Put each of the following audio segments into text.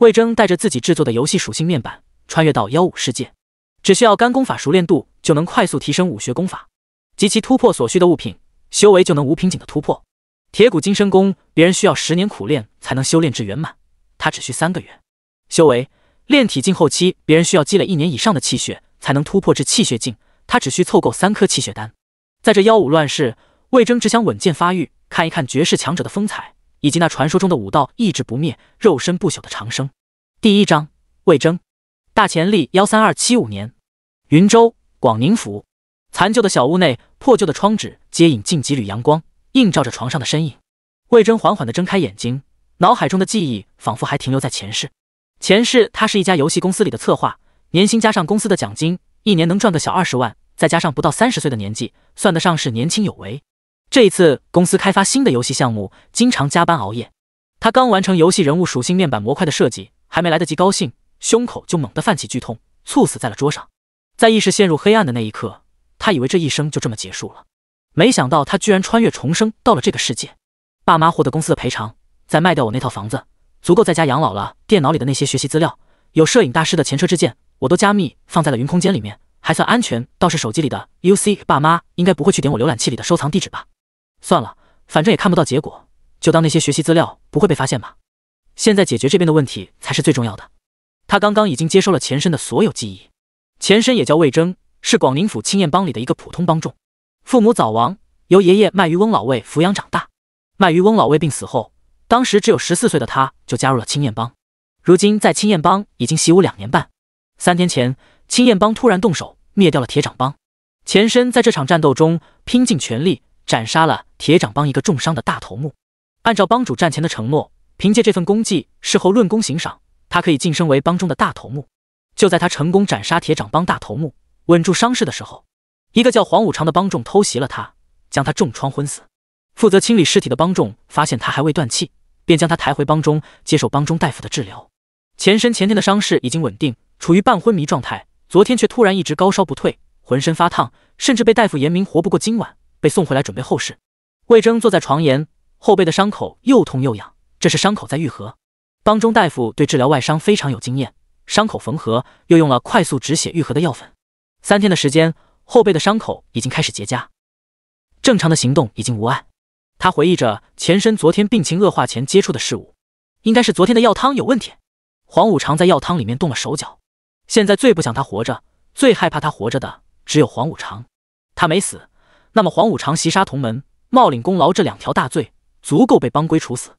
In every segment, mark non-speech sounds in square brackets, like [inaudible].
魏征带着自己制作的游戏属性面板，穿越到妖武世界，只需要干功法熟练度就能快速提升武学功法及其突破所需的物品，修为就能无瓶颈的突破。铁骨金身功，别人需要十年苦练才能修炼至圆满，他只需三个月。修为炼体境后期，别人需要积累一年以上的气血才能突破至气血境，他只需凑够三颗气血丹。在这妖武乱世，魏征只想稳健发育，看一看绝世强者的风采。以及那传说中的武道意志不灭、肉身不朽的长生。第一章，魏征，大乾历幺三二七五年，云州广宁府残旧的小屋内，破旧的窗纸接引进几缕阳光，映照着床上的身影。魏征缓缓地睁开眼睛，脑海中的记忆仿佛还停留在前世。前世他是一家游戏公司里的策划，年薪加上公司的奖金，一年能赚个小二十万，再加上不到三十岁的年纪，算得上是年轻有为。这一次公司开发新的游戏项目，经常加班熬夜。他刚完成游戏人物属性面板模块的设计，还没来得及高兴，胸口就猛地泛起剧痛，猝死在了桌上。在意识陷入黑暗的那一刻，他以为这一生就这么结束了。没想到他居然穿越重生到了这个世界。爸妈获得公司的赔偿，再卖掉我那套房子，足够在家养老了。电脑里的那些学习资料，有摄影大师的前车之鉴，我都加密放在了云空间里面，还算安全。倒是手机里的 UC，爸妈应该不会去点我浏览器里的收藏地址吧？算了，反正也看不到结果，就当那些学习资料不会被发现吧。现在解决这边的问题才是最重要的。他刚刚已经接收了前身的所有记忆。前身也叫魏征，是广宁府青燕帮里的一个普通帮众，父母早亡，由爷爷卖鱼翁老魏抚养长大。卖鱼翁老魏病死后，当时只有十四岁的他就加入了青燕帮。如今在青燕帮已经习武两年半。三天前，青燕帮突然动手灭掉了铁掌帮。前身在这场战斗中拼尽全力。斩杀了铁掌帮一个重伤的大头目，按照帮主战前的承诺，凭借这份功绩，事后论功行赏，他可以晋升为帮中的大头目。就在他成功斩杀铁掌帮大头目，稳住伤势的时候，一个叫黄五常的帮众偷袭了他，将他重创昏死。负责清理尸体的帮众发现他还未断气，便将他抬回帮中，接受帮中大夫的治疗。前身前天的伤势已经稳定，处于半昏迷状态，昨天却突然一直高烧不退，浑身发烫，甚至被大夫言明活不过今晚。被送回来准备后事。魏征坐在床沿，后背的伤口又痛又痒，这是伤口在愈合。帮中大夫对治疗外伤非常有经验，伤口缝合又用了快速止血愈合的药粉。三天的时间，后背的伤口已经开始结痂，正常的行动已经无碍。他回忆着前身昨天病情恶化前接触的事物，应该是昨天的药汤有问题。黄五常在药汤里面动了手脚。现在最不想他活着，最害怕他活着的只有黄五常。他没死。那么黄五常袭杀同门，冒领功劳，这两条大罪足够被帮规处死。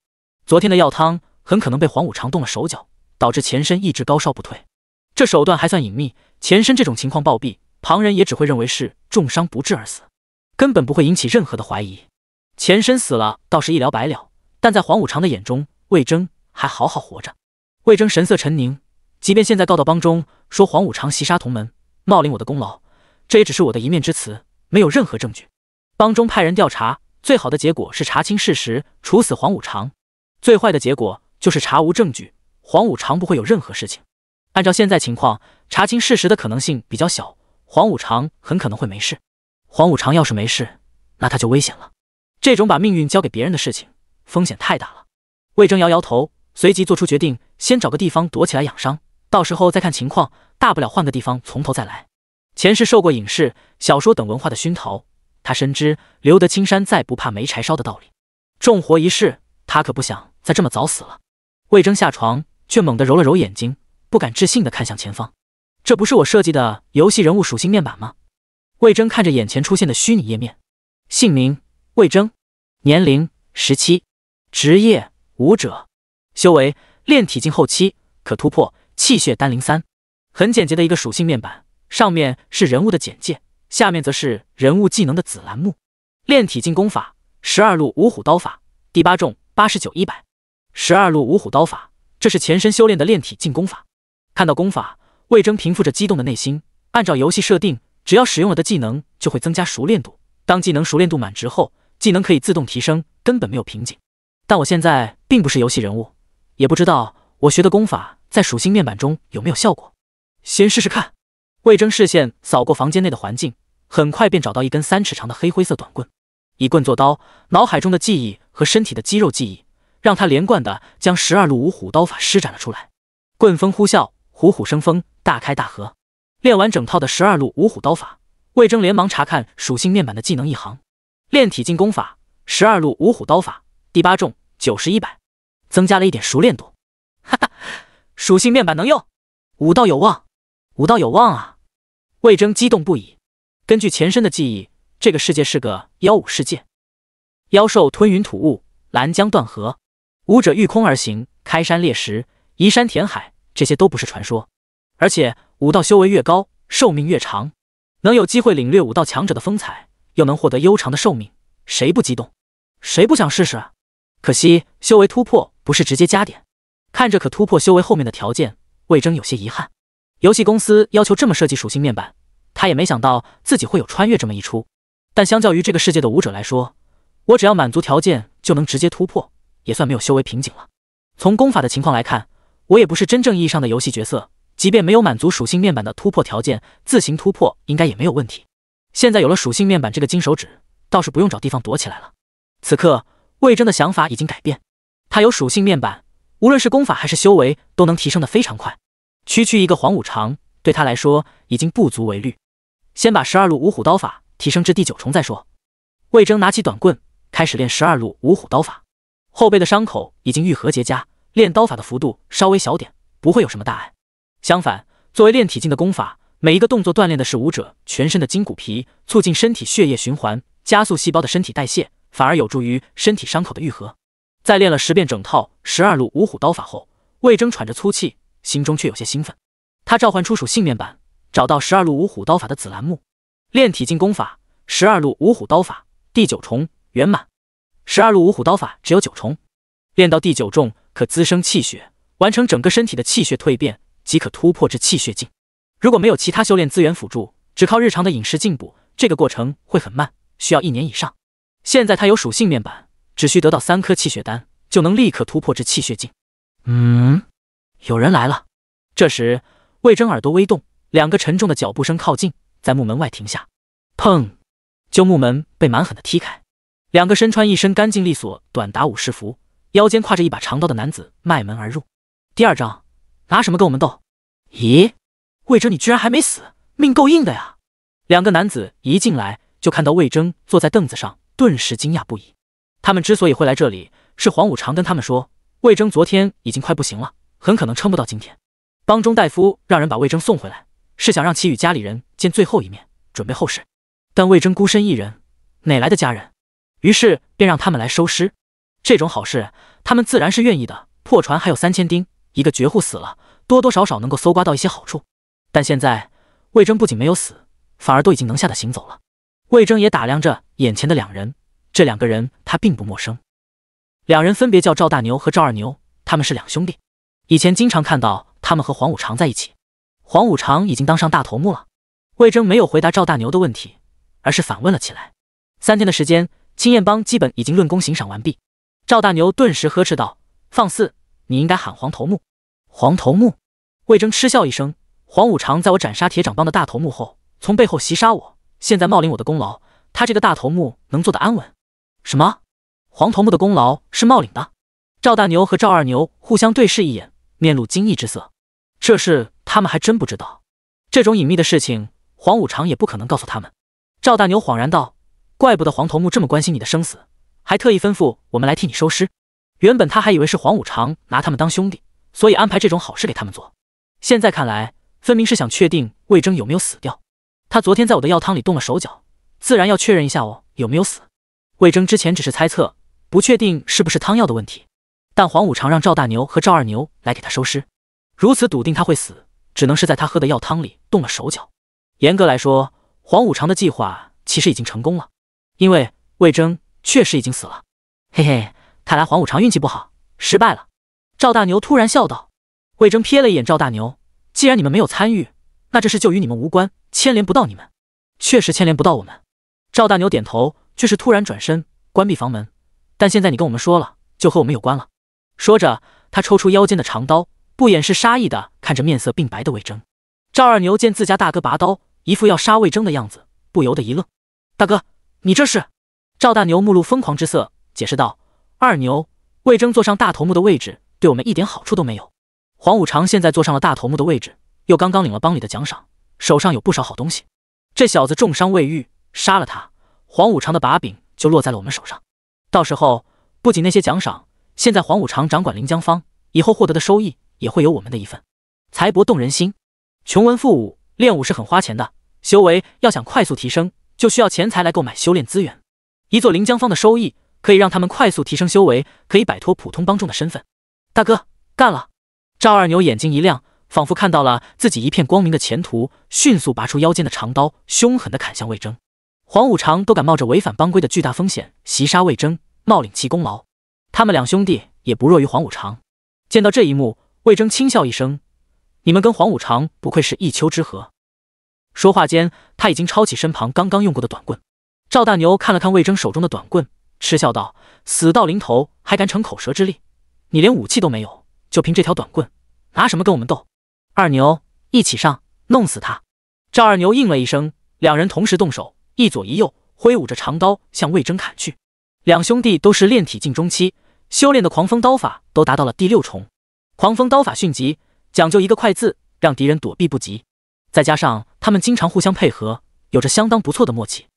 昨天的药汤很可能被黄五常动了手脚，导致前身一直高烧不退。这手段还算隐秘，前身这种情况暴毙，旁人也只会认为是重伤不治而死，根本不会引起任何的怀疑。前身死了，倒是一了百了。但在黄五常的眼中，魏征还好好活着。魏征神色沉凝，即便现在告到帮中，说黄五常袭杀同门，冒领我的功劳，这也只是我的一面之词。没有任何证据，帮中派人调查，最好的结果是查清事实，处死黄五常；最坏的结果就是查无证据，黄五常不会有任何事情。按照现在情况，查清事实的可能性比较小，黄五常很可能会没事。黄五常要是没事，那他就危险了。这种把命运交给别人的事情，风险太大了。魏征摇摇头，随即做出决定，先找个地方躲起来养伤，到时候再看情况，大不了换个地方从头再来。前世受过影视、小说等文化的熏陶，他深知留得青山在，不怕没柴烧的道理。重活一世，他可不想再这么早死了。魏征下床，却猛地揉了揉眼睛，不敢置信地看向前方。这不是我设计的游戏人物属性面板吗？魏征看着眼前出现的虚拟页面，姓名魏征，年龄十七，职业武者，修为炼体境后期，可突破气血丹灵三。很简洁的一个属性面板。上面是人物的简介，下面则是人物技能的子栏目。炼体进攻法，十二路五虎刀法第八重八十九一百。十二路五虎刀法，这是前身修炼的炼体进攻法。看到功法，魏征平复着激动的内心。按照游戏设定，只要使用了的技能，就会增加熟练度。当技能熟练度满值后，技能可以自动提升，根本没有瓶颈。但我现在并不是游戏人物，也不知道我学的功法在属性面板中有没有效果。先试试看。魏征视线扫过房间内的环境，很快便找到一根三尺长的黑灰色短棍，以棍做刀。脑海中的记忆和身体的肌肉记忆，让他连贯的将十二路五虎刀法施展了出来。棍风呼啸，虎虎生风，大开大合。练完整套的十二路五虎刀法，魏征连忙查看属性面板的技能一行，练体进攻法十二路五虎刀法第八重九十一百，增加了一点熟练度。哈哈，属性面板能用，武道有望。武道有望啊！魏征激动不已。根据前身的记忆，这个世界是个妖武世界，妖兽吞云吐雾，拦江断河，武者御空而行，开山裂石，移山填海，这些都不是传说。而且武道修为越高，寿命越长，能有机会领略武道强者的风采，又能获得悠长的寿命，谁不激动？谁不想试试？可惜修为突破不是直接加点，看着可突破修为后面的条件，魏征有些遗憾。游戏公司要求这么设计属性面板，他也没想到自己会有穿越这么一出。但相较于这个世界的武者来说，我只要满足条件就能直接突破，也算没有修为瓶颈了。从功法的情况来看，我也不是真正意义上的游戏角色，即便没有满足属性面板的突破条件，自行突破应该也没有问题。现在有了属性面板这个金手指，倒是不用找地方躲起来了。此刻，魏征的想法已经改变，他有属性面板，无论是功法还是修为，都能提升的非常快。区区一个黄五常对他来说已经不足为虑，先把十二路五虎刀法提升至第九重再说。魏征拿起短棍，开始练十二路五虎刀法。后背的伤口已经愈合结痂，练刀法的幅度稍微小点，不会有什么大碍。相反，作为练体境的功法，每一个动作锻炼的是武者全身的筋骨皮，促进身体血液循环，加速细胞的身体代谢，反而有助于身体伤口的愈合。在练了十遍整套十二路五虎刀法后，魏征喘着粗气。心中却有些兴奋，他召唤出属性面板，找到十二路五虎刀法的紫兰木炼体进功法，十二路五虎刀法第九重圆满。十二路五虎刀法只有九重，练到第九重可滋生气血，完成整个身体的气血蜕变，即可突破至气血境。如果没有其他修炼资源辅助，只靠日常的饮食进补，这个过程会很慢，需要一年以上。现在他有属性面板，只需得到三颗气血丹，就能立刻突破至气血境。嗯。有人来了。这时，魏征耳朵微动，两个沉重的脚步声靠近，在木门外停下。砰！旧木门被蛮狠的踢开，两个身穿一身干净利索短打武士服，腰间挎着一把长刀的男子迈门而入。第二章，拿什么跟我们斗？咦，魏征你居然还没死，命够硬的呀！两个男子一进来，就看到魏征坐在凳子上，顿时惊讶不已。他们之所以会来这里，是黄武常跟他们说，魏征昨天已经快不行了。很可能撑不到今天。帮中大夫让人把魏征送回来，是想让其与家里人见最后一面，准备后事。但魏征孤身一人，哪来的家人？于是便让他们来收尸。这种好事，他们自然是愿意的。破船还有三千丁，一个绝户死了，多多少少能够搜刮到一些好处。但现在魏征不仅没有死，反而都已经能下的行走了。魏征也打量着眼前的两人，这两个人他并不陌生。两人分别叫赵大牛和赵二牛，他们是两兄弟。以前经常看到他们和黄五常在一起，黄五常已经当上大头目了。魏征没有回答赵大牛的问题，而是反问了起来。三天的时间，青燕帮基本已经论功行赏完毕。赵大牛顿时呵斥道：“放肆！你应该喊黄头目。”黄头目。魏征嗤笑一声：“黄五常在我斩杀铁掌帮的大头目后，从背后袭杀我，现在冒领我的功劳。他这个大头目能做得安稳？什么？黄头目的功劳是冒领的？”赵大牛和赵二牛互相对视一眼。面露惊异之色，这事他们还真不知道。这种隐秘的事情，黄五常也不可能告诉他们。赵大牛恍然道：“怪不得黄头目这么关心你的生死，还特意吩咐我们来替你收尸。原本他还以为是黄五常拿他们当兄弟，所以安排这种好事给他们做。现在看来，分明是想确定魏征有没有死掉。他昨天在我的药汤里动了手脚，自然要确认一下我有没有死。魏征之前只是猜测，不确定是不是汤药的问题。”但黄五常让赵大牛和赵二牛来给他收尸，如此笃定他会死，只能是在他喝的药汤里动了手脚。严格来说，黄五常的计划其实已经成功了，因为魏征确实已经死了。嘿嘿，看来黄五常运气不好，失败了。赵大牛突然笑道。魏征瞥了一眼赵大牛，既然你们没有参与，那这事就与你们无关，牵连不到你们。确实牵连不到我们。赵大牛点头，却是突然转身关闭房门。但现在你跟我们说了，就和我们有关了。说着，他抽出腰间的长刀，不掩饰杀意的看着面色病白的魏征。赵二牛见自家大哥拔刀，一副要杀魏征的样子，不由得一愣：“大哥，你这是？”赵大牛目露疯狂之色，解释道：“二牛，魏征坐上大头目的位置，对我们一点好处都没有。黄五常现在坐上了大头目的位置，又刚刚领了帮里的奖赏，手上有不少好东西。这小子重伤未愈，杀了他，黄五常的把柄就落在了我们手上。到时候，不仅那些奖赏……”现在黄五常掌管临江坊，以后获得的收益也会有我们的一份。财帛动人心，穷文富武，练武是很花钱的。修为要想快速提升，就需要钱财来购买修炼资源。一座临江坊的收益，可以让他们快速提升修为，可以摆脱普通帮众的身份。大哥，干了！赵二牛眼睛一亮，仿佛看到了自己一片光明的前途，迅速拔出腰间的长刀，凶狠地砍向魏征。黄五常都敢冒着违反帮规的巨大风险袭杀魏征，冒领其功劳。他们两兄弟也不弱于黄五常。见到这一幕，魏征轻笑一声：“你们跟黄五常不愧是一丘之貉。”说话间，他已经抄起身旁刚刚用过的短棍。赵大牛看了看魏征手中的短棍，嗤笑道：“死到临头还敢逞口舌之力？你连武器都没有，就凭这条短棍，拿什么跟我们斗？”二牛，一起上，弄死他！赵二牛应了一声，两人同时动手，一左一右挥舞着长刀向魏征砍去。两兄弟都是炼体境中期。修炼的狂风刀法都达到了第六重，狂风刀法迅疾，讲究一个快字，让敌人躲避不及。再加上他们经常互相配合，有着相当不错的默契。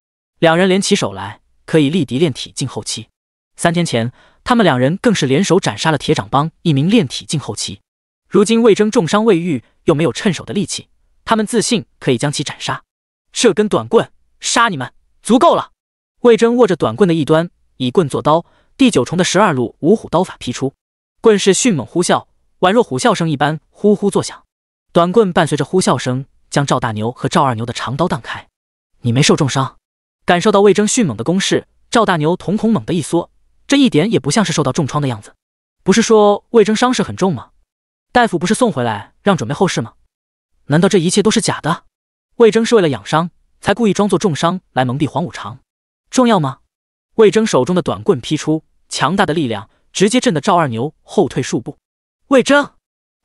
两人联起手来，可以力敌炼体境后期。三天前，他们两人更是联手斩杀了铁掌帮一名炼体境后期。如今魏征重伤未愈，又没有趁手的力气，他们自信可以将其斩杀。这根短棍，杀你们足够了。魏征握着短棍的一端，以棍做刀。第九重的十二路五虎刀法劈出，棍势迅猛呼啸，宛若虎啸声一般呼呼作响。短棍伴随着呼啸声，将赵大牛和赵二牛的长刀荡开。你没受重伤？感受到魏征迅猛的攻势，赵大牛瞳孔猛地一缩，这一点也不像是受到重创的样子。不是说魏征伤势很重吗？大夫不是送回来让准备后事吗？难道这一切都是假的？魏征是为了养伤，才故意装作重伤来蒙蔽黄五常？重要吗？魏征手中的短棍劈出，强大的力量直接震得赵二牛后退数步。魏征，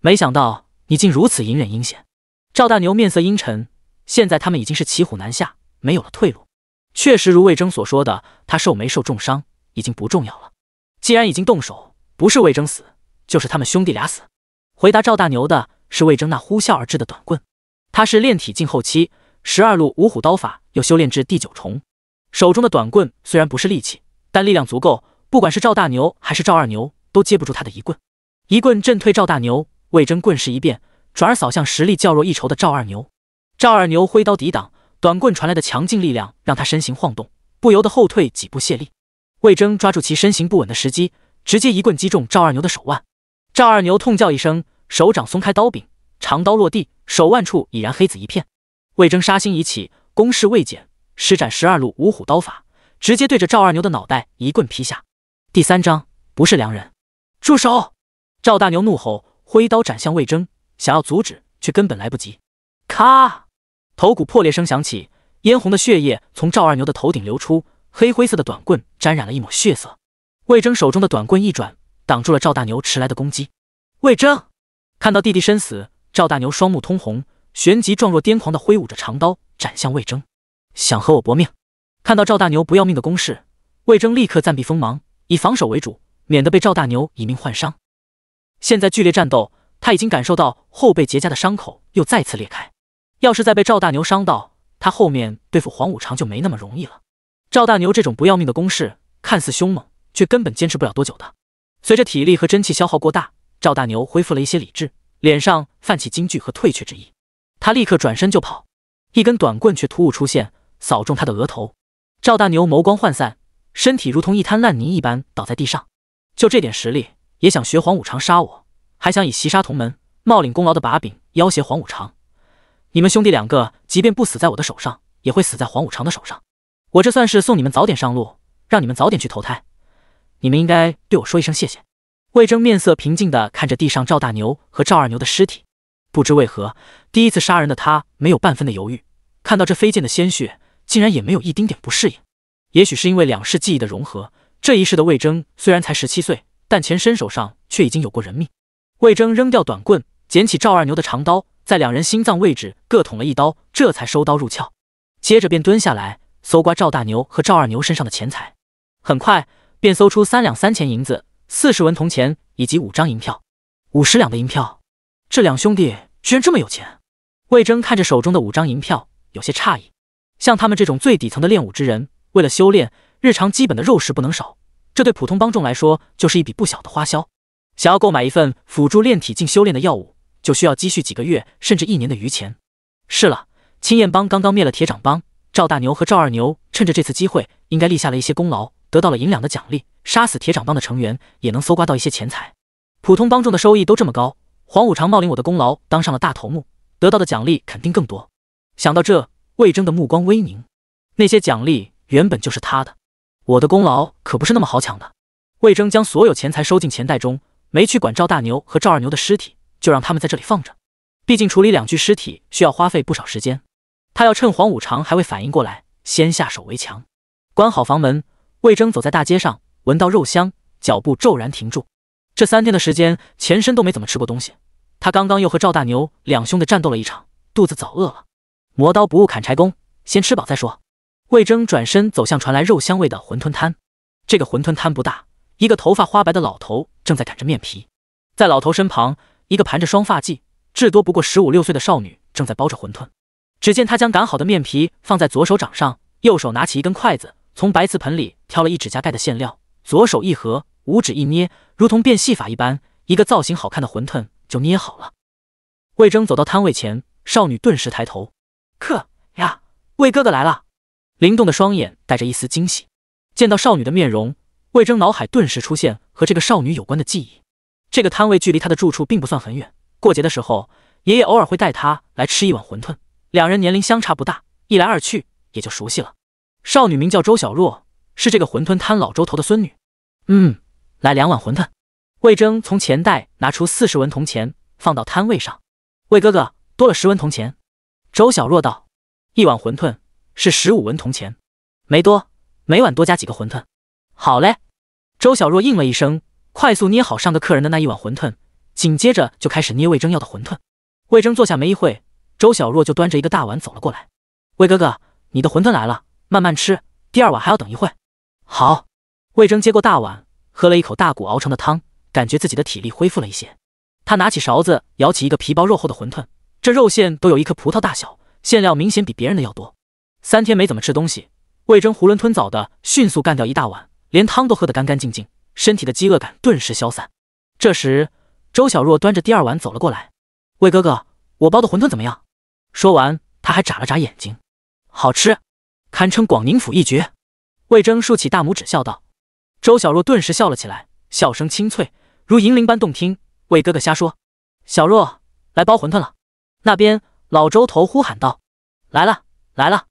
没想到你竟如此隐忍阴险。赵大牛面色阴沉，现在他们已经是骑虎难下，没有了退路。确实如魏征所说的，他受没受重伤已经不重要了。既然已经动手，不是魏征死，就是他们兄弟俩死。回答赵大牛的是魏征那呼啸而至的短棍。他是炼体境后期，十二路五虎刀法又修炼至第九重。手中的短棍虽然不是利器，但力量足够。不管是赵大牛还是赵二牛，都接不住他的一棍。一棍震退赵大牛，魏征棍势一变，转而扫向实力较弱一筹的赵二牛。赵二牛挥刀抵挡，短棍传来的强劲力量让他身形晃动，不由得后退几步泄力。魏征抓住其身形不稳的时机，直接一棍击中赵二牛的手腕。赵二牛痛叫一声，手掌松开刀柄，长刀落地，手腕处已然黑紫一片。魏征杀心已起，攻势未减。施展十二路五虎刀法，直接对着赵二牛的脑袋一棍劈下。第三章不是良人，住手！赵大牛怒吼，挥刀斩向魏征，想要阻止，却根本来不及。咔，头骨破裂声响起，嫣红的血液从赵二牛的头顶流出，黑灰色的短棍沾染了一抹血色。魏征手中的短棍一转，挡住了赵大牛迟来的攻击。魏征看到弟弟身死，赵大牛双目通红，旋即状若癫狂的挥舞着长刀斩向魏征。想和我搏命？看到赵大牛不要命的攻势，魏征立刻暂避锋芒，以防守为主，免得被赵大牛以命换伤。现在剧烈战斗，他已经感受到后背结痂的伤口又再次裂开。要是再被赵大牛伤到，他后面对付黄五常就没那么容易了。赵大牛这种不要命的攻势看似凶猛，却根本坚持不了多久的。随着体力和真气消耗过大，赵大牛恢复了一些理智，脸上泛起惊惧和退却之意。他立刻转身就跑，一根短棍却突兀出现。扫中他的额头，赵大牛眸光涣散，身体如同一滩烂泥一般倒在地上。就这点实力，也想学黄五常杀我，还想以袭杀同门、冒领功劳的把柄要挟黄五常。你们兄弟两个，即便不死在我的手上，也会死在黄五常的手上。我这算是送你们早点上路，让你们早点去投胎。你们应该对我说一声谢谢。魏征面色平静的看着地上赵大牛和赵二牛的尸体，不知为何，第一次杀人的他没有半分的犹豫，看到这飞溅的鲜血。竟然也没有一丁点不适应，也许是因为两世记忆的融合。这一世的魏征虽然才十七岁，但前身手上却已经有过人命。魏征扔掉短棍，捡起赵二牛的长刀，在两人心脏位置各捅了一刀，这才收刀入鞘。接着便蹲下来搜刮赵大牛和赵二牛身上的钱财，很快便搜出三两三钱银子、四十文铜钱以及五张银票。五十两的银票，这两兄弟居然这么有钱？魏征看着手中的五张银票，有些诧异。像他们这种最底层的练武之人，为了修炼，日常基本的肉食不能少。这对普通帮众来说，就是一笔不小的花销。想要购买一份辅助练体境修炼的药物，就需要积蓄几个月甚至一年的余钱。是了，青燕帮刚刚灭了铁掌帮，赵大牛和赵二牛趁着这次机会，应该立下了一些功劳，得到了银两的奖励。杀死铁掌帮的成员，也能搜刮到一些钱财。普通帮众的收益都这么高，黄五常冒领我的功劳当上了大头目，得到的奖励肯定更多。想到这。魏征的目光微凝，那些奖励原本就是他的，我的功劳可不是那么好抢的。魏征将所有钱财收进钱袋中，没去管赵大牛和赵二牛的尸体，就让他们在这里放着。毕竟处理两具尸体需要花费不少时间，他要趁黄五常还未反应过来，先下手为强。关好房门，魏征走在大街上，闻到肉香，脚步骤然停住。这三天的时间，前身都没怎么吃过东西，他刚刚又和赵大牛两兄弟战斗了一场，肚子早饿了。磨刀不误砍柴工，先吃饱再说。魏征转身走向传来肉香味的馄饨摊。这个馄饨摊不大，一个头发花白的老头正在擀着面皮，在老头身旁，一个盘着双发髻、至多不过十五六岁的少女正在包着馄饨。只见她将擀好的面皮放在左手掌上，右手拿起一根筷子，从白瓷盆里挑了一指甲盖的馅料，左手一合，五指一捏，如同变戏法一般，一个造型好看的馄饨就捏好了。魏征走到摊位前，少女顿时抬头。客呀，魏哥哥来了！灵动的双眼带着一丝惊喜，见到少女的面容，魏征脑海顿时出现和这个少女有关的记忆。这个摊位距离他的住处并不算很远，过节的时候，爷爷偶尔会带他来吃一碗馄饨。两人年龄相差不大，一来二去也就熟悉了。少女名叫周小若，是这个馄饨摊老周头的孙女。嗯，来两碗馄饨。魏征从钱袋拿出四十文铜钱，放到摊位上。魏哥哥多了十文铜钱。周小若道：“一碗馄饨是十五文铜钱，没多，每碗多加几个馄饨。”好嘞，周小若应了一声，快速捏好上个客人的那一碗馄饨，紧接着就开始捏魏征要的馄饨。魏征坐下没一会，周小若就端着一个大碗走了过来：“魏哥哥，你的馄饨来了，慢慢吃，第二碗还要等一会。”好。魏征接过大碗，喝了一口大骨熬成的汤，感觉自己的体力恢复了一些。他拿起勺子，舀起一个皮薄肉厚的馄饨。这肉馅都有一颗葡萄大小，馅料明显比别人的要多。三天没怎么吃东西，魏征囫囵吞枣的迅速干掉一大碗，连汤都喝得干干净净，身体的饥饿感顿时消散。这时，周小若端着第二碗走了过来，魏哥哥，我包的馄饨怎么样？说完，他还眨了眨眼睛。好吃，堪称广宁府一绝。魏征竖起大拇指笑道。周小若顿时笑了起来，笑声清脆，如银铃般动听。魏哥哥瞎说，小若来包馄饨了。那边老周头呼喊道：“来了，来了。”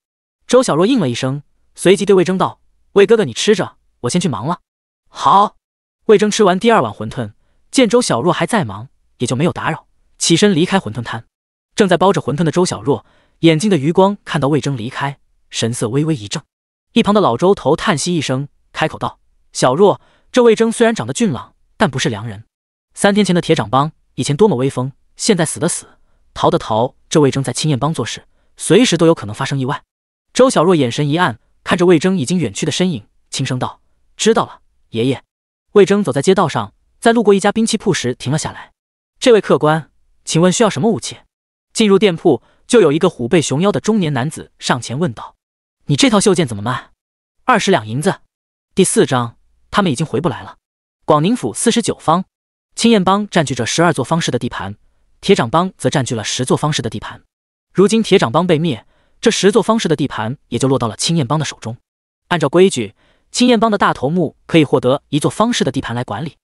周小若应了一声，随即对魏征道：“魏哥哥，你吃着，我先去忙了。”好。魏征吃完第二碗馄饨，见周小若还在忙，也就没有打扰，起身离开馄饨摊。正在包着馄饨的周小若，眼睛的余光看到魏征离开，神色微微一怔。一旁的老周头叹息一声，开口道：“小若，这魏征虽然长得俊朗，但不是良人。三天前的铁掌帮以前多么威风，现在死的死。”逃的逃，这魏征在青燕帮做事，随时都有可能发生意外。周小若眼神一暗，看着魏征已经远去的身影，轻声道：“知道了，爷爷。”魏征走在街道上，在路过一家兵器铺时停了下来。“这位客官，请问需要什么武器？”进入店铺，就有一个虎背熊腰的中年男子上前问道：“你这套袖剑怎么卖？二十两银子。”第四章，他们已经回不来了。广宁府四十九方，青燕帮占据着十二座方式的地盘。铁掌帮则占据了十座方氏的地盘。如今铁掌帮被灭，这十座方氏的地盘也就落到了青燕帮的手中。按照规矩，青燕帮的大头目可以获得一座方氏的地盘来管理。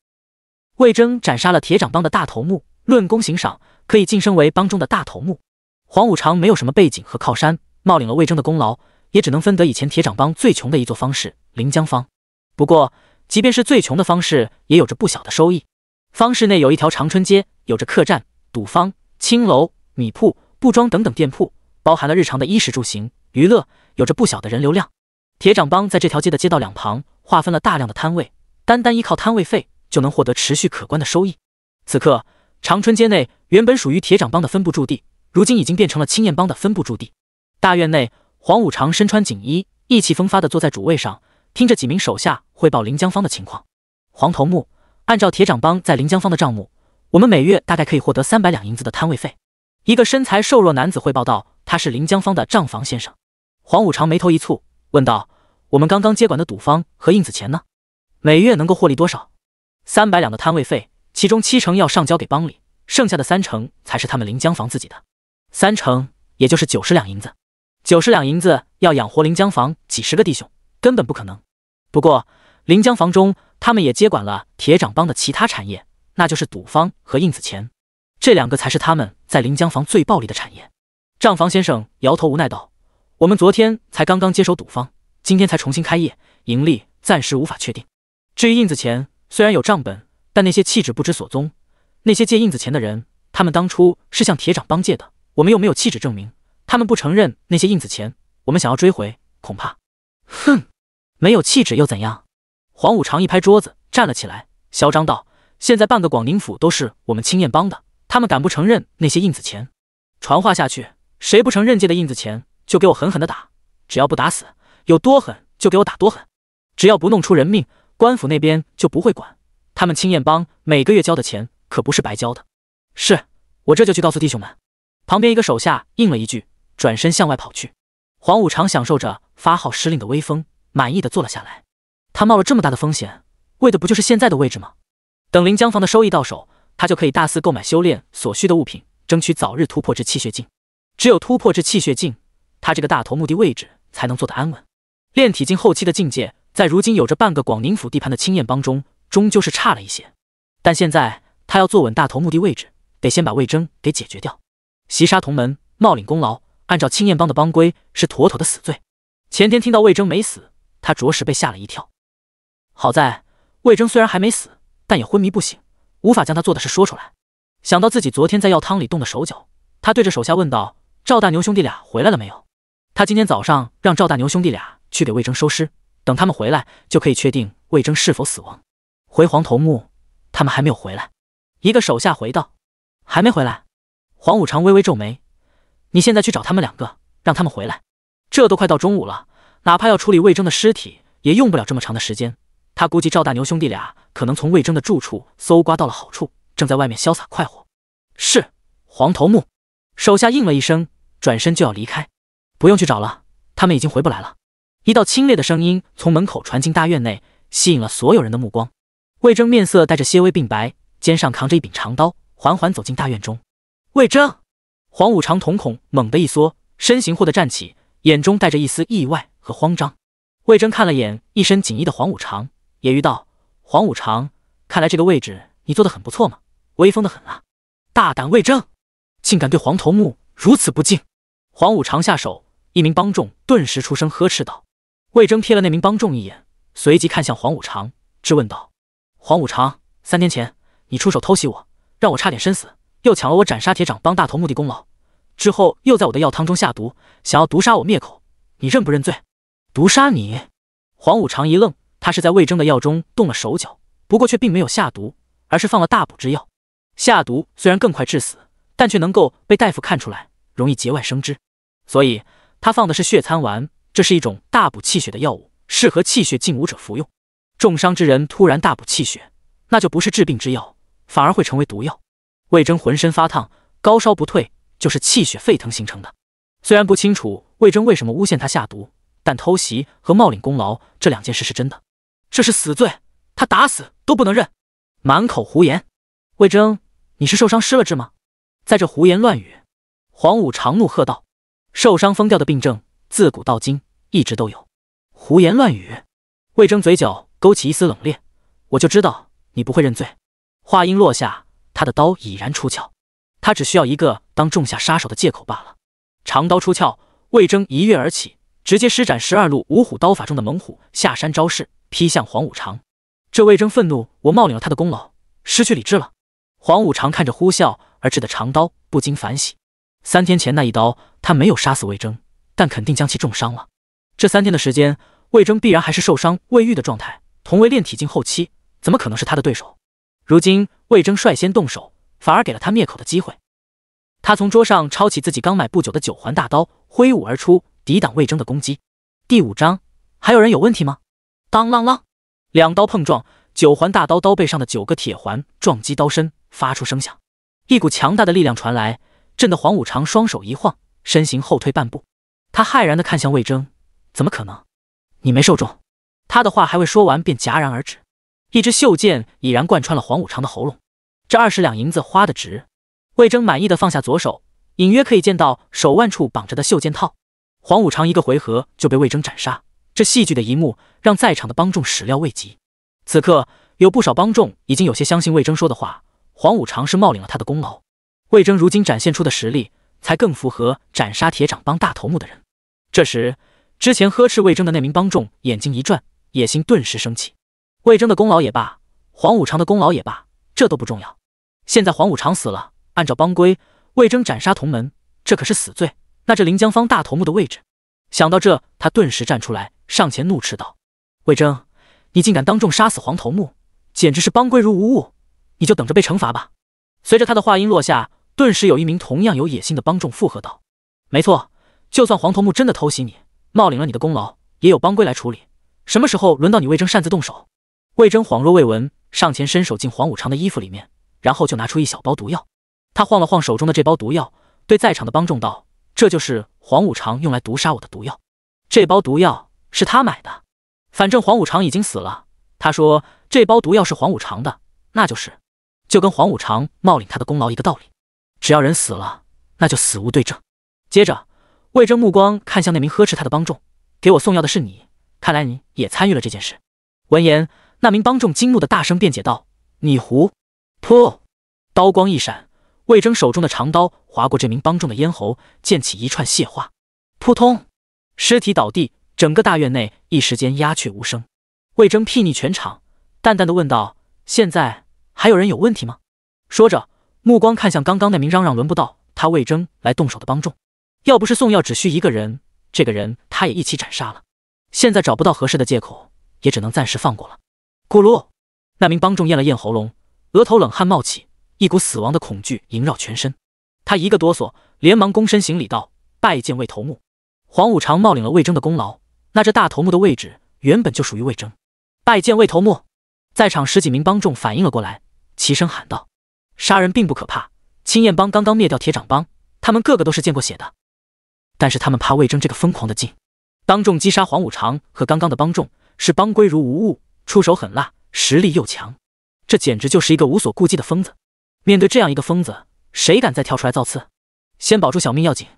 魏征斩杀了铁掌帮的大头目，论功行赏，可以晋升为帮中的大头目。黄五常没有什么背景和靠山，冒领了魏征的功劳，也只能分得以前铁掌帮最穷的一座方氏——临江方。不过，即便是最穷的方氏，也有着不小的收益。方室内有一条长春街，有着客栈。赌坊、青楼、米铺、布庄等等店铺，包含了日常的衣食住行、娱乐，有着不小的人流量。铁掌帮在这条街的街道两旁划分了大量的摊位，单单依靠摊位费就能获得持续可观的收益。此刻，长春街内原本属于铁掌帮的分布驻地，如今已经变成了青燕帮的分布驻地。大院内，黄五常身穿锦衣，意气风发的坐在主位上，听着几名手下汇报临江坊的情况。黄头目，按照铁掌帮在临江坊的账目。我们每月大概可以获得三百两银子的摊位费。一个身材瘦弱男子汇报道：“他是临江坊的账房先生。”黄五常眉头一蹙，问道：“我们刚刚接管的赌坊和印子钱呢？每月能够获利多少？三百两的摊位费，其中七成要上交给帮里，剩下的三成才是他们临江房自己的。三成也就是九十两银子。九十两银子要养活临江房几十个弟兄，根本不可能。不过临江房中，他们也接管了铁掌帮的其他产业。”那就是赌方和印子钱，这两个才是他们在临江坊最暴利的产业。账房先生摇头无奈道：“我们昨天才刚刚接手赌方，今天才重新开业，盈利暂时无法确定。至于印子钱，虽然有账本，但那些气纸不知所踪。那些借印子钱的人，他们当初是向铁掌帮借的，我们又没有气纸证明，他们不承认那些印子钱，我们想要追回，恐怕……哼，没有气质又怎样？”黄五常一拍桌子，站了起来，嚣张道。现在半个广宁府都是我们青燕帮的，他们敢不承认那些印子钱？传话下去，谁不承认借的印子钱，就给我狠狠的打！只要不打死，有多狠就给我打多狠。只要不弄出人命，官府那边就不会管。他们青燕帮每个月交的钱可不是白交的。是我这就去告诉弟兄们。旁边一个手下应了一句，转身向外跑去。黄五常享受着发号施令的威风，满意的坐了下来。他冒了这么大的风险，为的不就是现在的位置吗？等临江房的收益到手，他就可以大肆购买修炼所需的物品，争取早日突破至气血境。只有突破至气血境，他这个大头目的位置才能坐得安稳。炼体境后期的境界，在如今有着半个广宁府地盘的青燕帮中，终究是差了一些。但现在他要坐稳大头目的位置，得先把魏征给解决掉。袭杀同门，冒领功劳，按照青燕帮的帮规，是妥妥的死罪。前天听到魏征没死，他着实被吓了一跳。好在魏征虽然还没死。但也昏迷不醒，无法将他做的事说出来。想到自己昨天在药汤里动的手脚，他对着手下问道：“赵大牛兄弟俩回来了没有？”他今天早上让赵大牛兄弟俩去给魏征收尸，等他们回来就可以确定魏征是否死亡。回黄头目，他们还没有回来。一个手下回道：“还没回来。”黄五常微微皱眉：“你现在去找他们两个，让他们回来。这都快到中午了，哪怕要处理魏征的尸体，也用不了这么长的时间。”他估计赵大牛兄弟俩可能从魏征的住处搜刮到了好处，正在外面潇洒快活。是黄头目手下应了一声，转身就要离开。不用去找了，他们已经回不来了。一道清冽的声音从门口传进大院内，吸引了所有人的目光。魏征面色带着些微病白，肩上扛着一柄长刀，缓缓走进大院中。魏征，黄五常瞳孔猛地一缩，身形忽地站起，眼中带着一丝意外和慌张。魏征看了眼一身锦衣的黄五常。也遇道黄五常，看来这个位置你做的很不错嘛，威风的很啊！大胆魏征，竟敢对黄头目如此不敬！黄五常下手，一名帮众顿时出声呵斥道。魏征瞥了那名帮众一眼，随即看向黄五常，质问道：“黄五常，三天前你出手偷袭我，让我差点身死，又抢了我斩杀铁掌帮大头目的功劳，之后又在我的药汤中下毒，想要毒杀我灭口，你认不认罪？”毒杀你？黄五常一愣。他是在魏征的药中动了手脚，不过却并没有下毒，而是放了大补之药。下毒虽然更快致死，但却能够被大夫看出来，容易节外生枝。所以，他放的是血参丸，这是一种大补气血的药物，适合气血尽无者服用。重伤之人突然大补气血，那就不是治病之药，反而会成为毒药。魏征浑身发烫，高烧不退，就是气血沸腾形成的。虽然不清楚魏征为什么诬陷他下毒，但偷袭和冒领功劳这两件事是真的。这是死罪，他打死都不能认，满口胡言。魏征，你是受伤失了智吗？在这胡言乱语！黄武长怒喝道：“受伤疯掉的病症，自古到今一直都有。”胡言乱语！魏征嘴角勾起一丝冷冽，我就知道你不会认罪。话音落下，他的刀已然出鞘，他只需要一个当众下杀手的借口罢了。长刀出鞘，魏征一跃而起，直接施展十二路五虎刀法中的猛虎下山招式。劈向黄五常，这魏征愤怒，我冒领了他的功劳，失去理智了。黄五常看着呼啸而至的长刀，不禁反喜。三天前那一刀，他没有杀死魏征，但肯定将其重伤了。这三天的时间，魏征必然还是受伤未愈的状态。同为炼体境后期，怎么可能是他的对手？如今魏征率先动手，反而给了他灭口的机会。他从桌上抄起自己刚买不久的九环大刀，挥舞而出，抵挡魏征的攻击。第五章，还有人有问题吗？当啷啷，两刀碰撞，九环大刀刀背上的九个铁环撞击刀身，发出声响，一股强大的力量传来，震得黄五常双手一晃，身形后退半步。他骇然地看向魏征：“怎么可能？你没受中？”他的话还未说完，便戛然而止。一支袖箭已然贯穿了黄五常的喉咙。这二十两银子花得值。魏征满意的放下左手，隐约可以见到手腕处绑着的袖箭套。黄五常一个回合就被魏征斩杀。这戏剧的一幕让在场的帮众始料未及。此刻，有不少帮众已经有些相信魏征说的话：黄五常是冒领了他的功劳。魏征如今展现出的实力，才更符合斩杀铁掌帮大头目的人。这时，之前呵斥魏征的那名帮众眼睛一转，野心顿时升起。魏征的功劳也罢，黄五常的功劳也罢，这都不重要。现在黄五常死了，按照帮规，魏征斩杀同门，这可是死罪。那这临江方大头目的位置，想到这，他顿时站出来。上前怒斥道：“魏征，你竟敢当众杀死黄头目，简直是帮规如无物！你就等着被惩罚吧！”随着他的话音落下，顿时有一名同样有野心的帮众附和道：“没错，就算黄头目真的偷袭你，冒领了你的功劳，也有帮规来处理。什么时候轮到你魏征擅自动手？”魏征恍若未闻，上前伸手进黄五常的衣服里面，然后就拿出一小包毒药。他晃了晃手中的这包毒药，对在场的帮众道：“这就是黄五常用来毒杀我的毒药，这包毒药。”是他买的，反正黄五常已经死了。他说这包毒药是黄五常的，那就是就跟黄五常冒领他的功劳一个道理。只要人死了，那就死无对证。接着，魏征目光看向那名呵斥他的帮众：“给我送药的是你，看来你也参与了这件事。”闻言，那名帮众惊怒的大声辩解道：“你胡！”噗，刀光一闪，魏征手中的长刀划过这名帮众的咽喉，溅起一串血花。扑通，尸体倒地。整个大院内一时间鸦雀无声，魏征睥睨全场，淡淡的问道：“现在还有人有问题吗？”说着，目光看向刚刚那名嚷嚷轮不到他魏征来动手的帮众。要不是宋耀只需一个人，这个人他也一起斩杀了。现在找不到合适的借口，也只能暂时放过了。咕噜，那名帮众咽了咽喉咙，额头冷汗冒起，一股死亡的恐惧萦绕全身。他一个哆嗦，连忙躬身行礼道：“拜见魏头目。”黄五常冒领了魏征的功劳。那这大头目的位置原本就属于魏征。拜见魏头目！在场十几名帮众反应了过来，齐声喊道：“杀人并不可怕，青燕帮刚刚灭掉铁掌帮，他们个个都是见过血的。但是他们怕魏征这个疯狂的劲，当众击杀黄五常和刚刚的帮众，是帮规如无物，出手狠辣，实力又强，这简直就是一个无所顾忌的疯子。面对这样一个疯子，谁敢再跳出来造次？先保住小命要紧。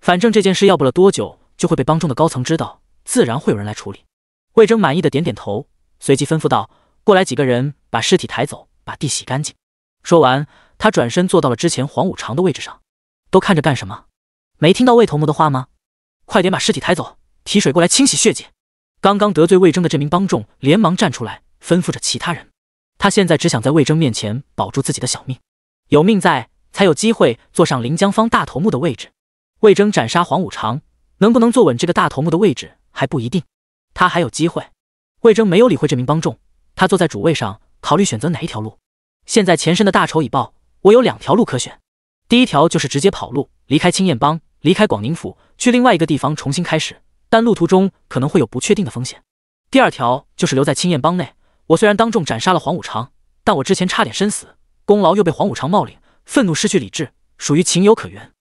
反正这件事要不了多久就会被帮中的高层知道。”自然会有人来处理。魏征满意的点点头，随即吩咐道：“过来几个人，把尸体抬走，把地洗干净。”说完，他转身坐到了之前黄五常的位置上。都看着干什么？没听到魏头目的话吗？快点把尸体抬走，提水过来清洗血迹。刚刚得罪魏征的这名帮众连忙站出来，吩咐着其他人。他现在只想在魏征面前保住自己的小命，有命在，才有机会坐上临江方大头目的位置。魏征斩杀黄五常，能不能坐稳这个大头目的位置？还不一定，他还有机会。魏征没有理会这名帮众，他坐在主位上，考虑选择哪一条路。现在前身的大仇已报，我有两条路可选。第一条就是直接跑路，离开青燕帮，离开广宁府，去另外一个地方重新开始。但路途中可能会有不确定的风险。第二条就是留在青燕帮内。我虽然当众斩杀了黄五常，但我之前差点身死，功劳又被黄五常冒领，愤怒失去理智，属于情有可原。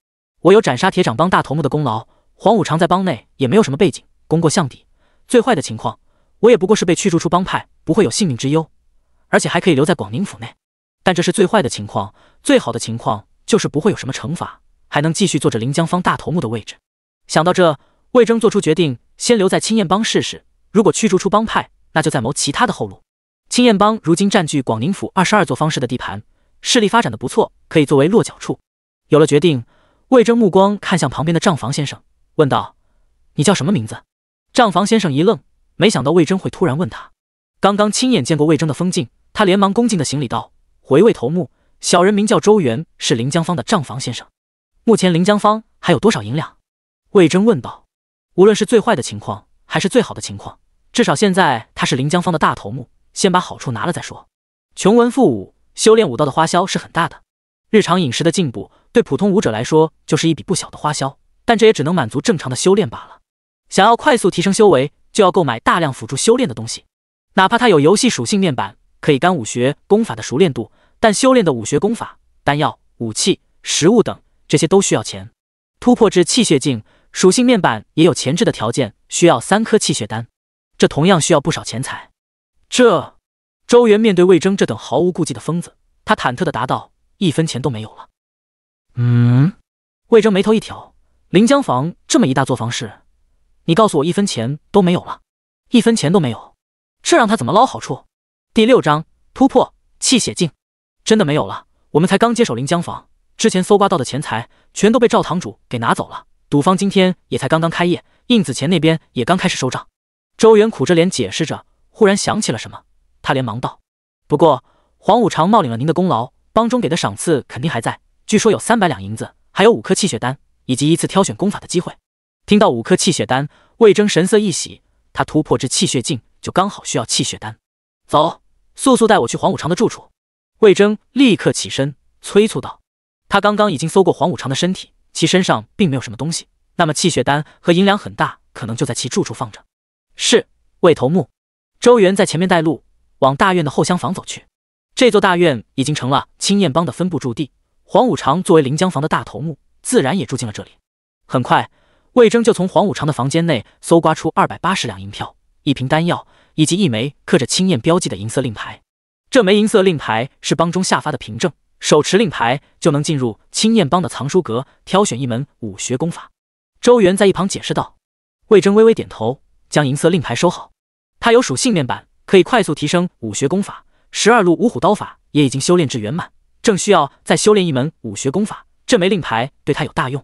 我有斩杀铁掌帮大头目的功劳，黄五常在帮内也没有什么背景。功过相抵，最坏的情况，我也不过是被驱逐出帮派，不会有性命之忧，而且还可以留在广宁府内。但这是最坏的情况，最好的情况就是不会有什么惩罚，还能继续做着临江方大头目的位置。想到这，魏征做出决定，先留在青燕帮试试。如果驱逐出帮派，那就再谋其他的后路。青燕帮如今占据广宁府二十二座方氏的地盘，势力发展的不错，可以作为落脚处。有了决定，魏征目光看向旁边的账房先生，问道：“你叫什么名字？”账房先生一愣，没想到魏征会突然问他。刚刚亲眼见过魏征的风镜，他连忙恭敬的行礼道：“回魏头目，小人名叫周元，是临江坊的账房先生。目前临江坊还有多少银两？”魏征问道。无论是最坏的情况，还是最好的情况，至少现在他是临江坊的大头目，先把好处拿了再说。穷文富武，修炼武道的花销是很大的。日常饮食的进补，对普通武者来说就是一笔不小的花销，但这也只能满足正常的修炼罢了。想要快速提升修为，就要购买大量辅助修炼的东西。哪怕他有游戏属性面板，可以干武学功法的熟练度，但修炼的武学功法、丹药、武器、食物等，这些都需要钱。突破至气血境，属性面板也有前置的条件，需要三颗气血丹，这同样需要不少钱财。这周元面对魏征这等毫无顾忌的疯子，他忐忑的答道：“一分钱都没有了。”嗯，魏征眉头一挑，临江房这么一大座房事，你告诉我，一分钱都没有了，一分钱都没有，这让他怎么捞好处？第六章突破气血境，真的没有了。我们才刚接手临江坊，之前搜刮到的钱财全都被赵堂主给拿走了。赌坊今天也才刚刚开业，印子钱那边也刚开始收账。周元苦着脸解释着，忽然想起了什么，他连忙道：“不过黄五常冒领了您的功劳，帮中给的赏赐肯定还在。据说有三百两银子，还有五颗气血丹，以及一次挑选功法的机会。”听到五颗气血丹，魏征神色一喜。他突破至气血境，就刚好需要气血丹。走，速速带我去黄五常的住处。魏征立刻起身催促道。他刚刚已经搜过黄五常的身体，其身上并没有什么东西。那么气血丹和银两很大可能就在其住处放着。是，魏头目。周元在前面带路，往大院的后厢房走去。这座大院已经成了青燕帮的分部驻地。黄五常作为临江房的大头目，自然也住进了这里。很快。魏征就从黄五常的房间内搜刮出二百八十两银票、一瓶丹药以及一枚刻着青燕标记的银色令牌。这枚银色令牌是帮中下发的凭证，手持令牌就能进入青燕帮的藏书阁，挑选一门武学功法。周元在一旁解释道。魏征微微点头，将银色令牌收好。他有属性面板，可以快速提升武学功法。十二路五虎刀法也已经修炼至圆满，正需要再修炼一门武学功法。这枚令牌对他有大用。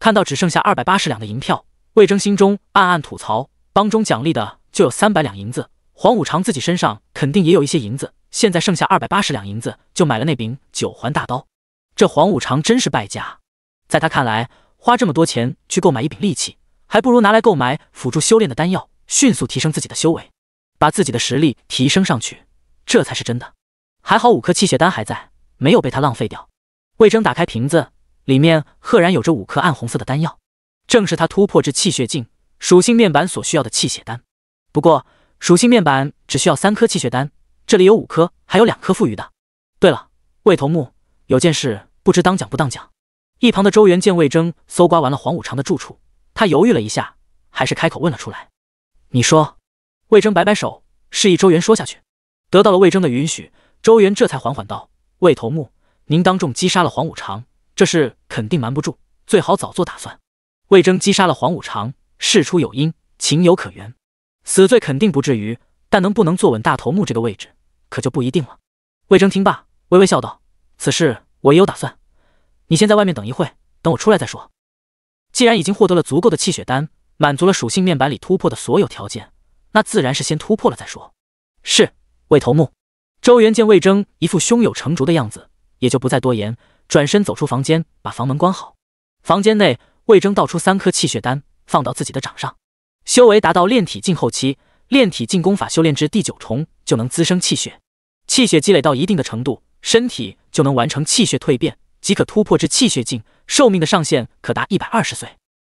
看到只剩下二百八十两的银票，魏征心中暗暗吐槽：帮中奖励的就有三百两银子，黄五常自己身上肯定也有一些银子。现在剩下二百八十两银子，就买了那柄九环大刀。这黄五常真是败家。在他看来，花这么多钱去购买一柄利器，还不如拿来购买辅助修炼的丹药，迅速提升自己的修为，把自己的实力提升上去，这才是真的。还好五颗气血丹还在，没有被他浪费掉。魏征打开瓶子。里面赫然有着五颗暗红色的丹药，正是他突破至气血境属性面板所需要的气血丹。不过属性面板只需要三颗气血丹，这里有五颗，还有两颗富余的。对了，魏头目，有件事不知当讲不当讲。一旁的周元见魏征搜刮完了黄五常的住处，他犹豫了一下，还是开口问了出来：“你说？”魏征摆摆手，示意周元说下去。得到了魏征的允许，周元这才缓缓道：“魏头目，您当众击杀了黄五常。”这事肯定瞒不住，最好早做打算。魏征击杀了黄五常，事出有因，情有可原，死罪肯定不至于，但能不能坐稳大头目这个位置，可就不一定了。魏征听罢，微微笑道：“此事我也有打算，你先在外面等一会等我出来再说。”既然已经获得了足够的气血丹，满足了属性面板里突破的所有条件，那自然是先突破了再说。是，魏头目。周元见魏征一副胸有成竹的样子，也就不再多言。转身走出房间，把房门关好。房间内，魏征倒出三颗气血丹，放到自己的掌上。修为达到炼体境后期，炼体境功法修炼至第九重，就能滋生气血。气血积累到一定的程度，身体就能完成气血蜕变，即可突破至气血境，寿命的上限可达一百二十岁。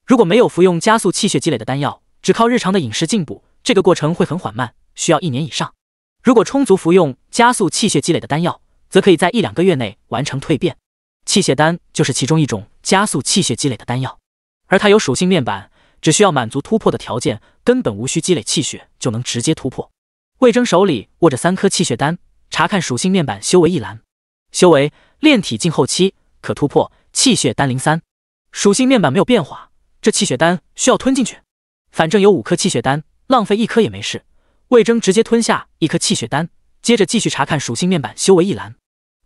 如果没有服用加速气血积累的丹药，只靠日常的饮食进补，这个过程会很缓慢，需要一年以上。如果充足服用加速气血积累的丹药，则可以在一两个月内完成蜕变。气血丹就是其中一种加速气血积累的丹药，而它有属性面板，只需要满足突破的条件，根本无需积累气血就能直接突破。魏征手里握着三颗气血丹，查看属性面板，修为一栏，修为炼体境后期，可突破气血丹零三。属性面板没有变化，这气血丹需要吞进去，反正有五颗气血丹，浪费一颗也没事。魏征直接吞下一颗气血丹，接着继续查看属性面板，修为一栏，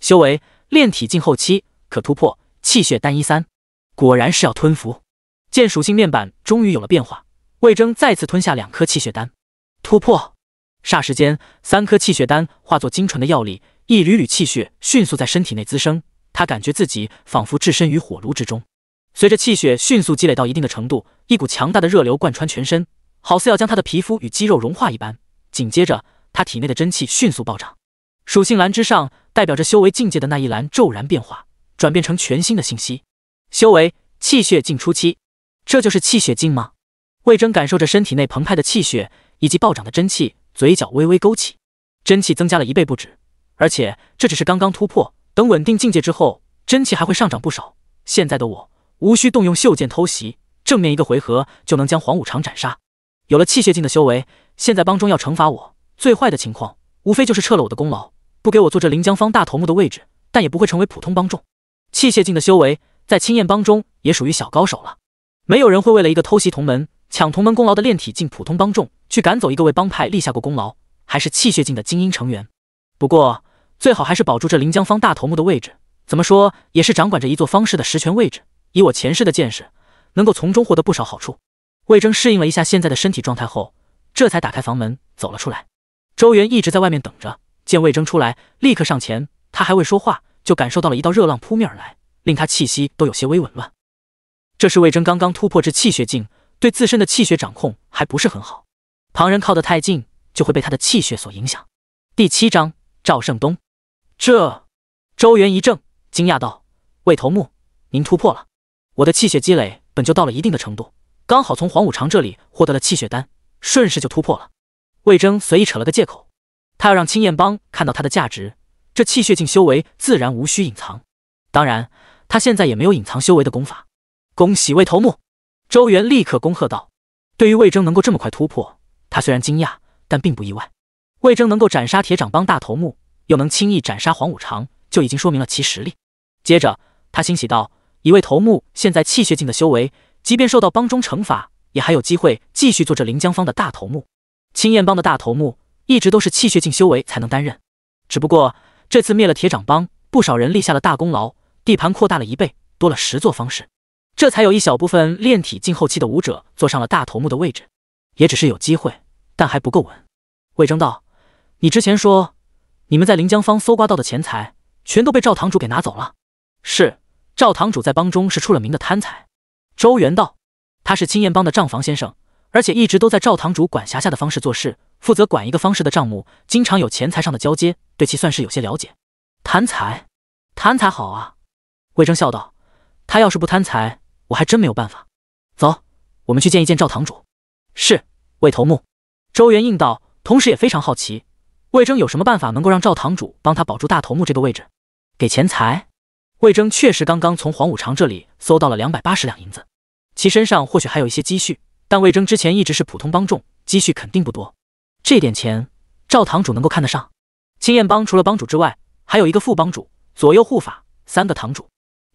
修为炼体境后期。可突破气血丹一三，果然是要吞服。见属性面板终于有了变化，魏征再次吞下两颗气血丹，突破。霎时间，三颗气血丹化作精纯的药力，一缕缕气血迅速在身体内滋生。他感觉自己仿佛置身于火炉之中。随着气血迅速积累到一定的程度，一股强大的热流贯穿全身，好似要将他的皮肤与肌肉融化一般。紧接着，他体内的真气迅速暴涨，属性栏之上代表着修为境界的那一栏骤然变化。转变成全新的信息，修为气血境初期，这就是气血境吗？魏征感受着身体内澎湃的气血以及暴涨的真气，嘴角微微勾起。真气增加了一倍不止，而且这只是刚刚突破，等稳定境界之后，真气还会上涨不少。现在的我无需动用袖剑偷袭，正面一个回合就能将黄五常斩杀。有了气血境的修为，现在帮中要惩罚我，最坏的情况无非就是撤了我的功劳，不给我做这临江方大头目的位置，但也不会成为普通帮众。气血境的修为，在青焰帮中也属于小高手了。没有人会为了一个偷袭同门、抢同门功劳的炼体境普通帮众，去赶走一个为帮派立下过功劳，还是气血境的精英成员。不过，最好还是保住这临江方大头目的位置。怎么说也是掌管着一座方氏的实权位置，以我前世的见识，能够从中获得不少好处。魏征适应了一下现在的身体状态后，这才打开房门走了出来。周元一直在外面等着，见魏征出来，立刻上前。他还未说话。就感受到了一道热浪扑面而来，令他气息都有些微紊乱。这是魏征刚刚突破至气血境，对自身的气血掌控还不是很好，旁人靠得太近就会被他的气血所影响。第七章，赵胜东。这，周元一怔，惊讶道：“魏头目，您突破了？我的气血积累本就到了一定的程度，刚好从黄五常这里获得了气血丹，顺势就突破了。”魏征随意扯了个借口，他要让青燕帮看到他的价值。这气血境修为自然无需隐藏，当然，他现在也没有隐藏修为的功法。恭喜魏头目，周元立刻恭贺道。对于魏征能够这么快突破，他虽然惊讶，但并不意外。魏征能够斩杀铁掌帮大头目，又能轻易斩杀黄五常，就已经说明了其实力。接着，他欣喜道：“一位头目现在气血境的修为，即便受到帮中惩罚，也还有机会继续做这临江方的大头目。青燕帮的大头目一直都是气血境修为才能担任，只不过。”这次灭了铁掌帮，不少人立下了大功劳，地盘扩大了一倍，多了十座方士，这才有一小部分炼体进后期的武者坐上了大头目的位置，也只是有机会，但还不够稳。魏征道：“你之前说，你们在临江方搜刮到的钱财，全都被赵堂主给拿走了。是赵堂主在帮中是出了名的贪财。”周元道：“他是青燕帮的账房先生。”而且一直都在赵堂主管辖下的方式做事，负责管一个方式的账目，经常有钱财上的交接，对其算是有些了解。贪财，贪财好啊！魏征笑道：“他要是不贪财，我还真没有办法。”走，我们去见一见赵堂主。是，魏头目。周元应道，同时也非常好奇，魏征有什么办法能够让赵堂主帮他保住大头目这个位置？给钱财？魏征确实刚刚从黄五常这里搜到了两百八十两银子，其身上或许还有一些积蓄。但魏征之前一直是普通帮众，积蓄肯定不多。这点钱，赵堂主能够看得上？青燕帮除了帮主之外，还有一个副帮主，左右护法，三个堂主。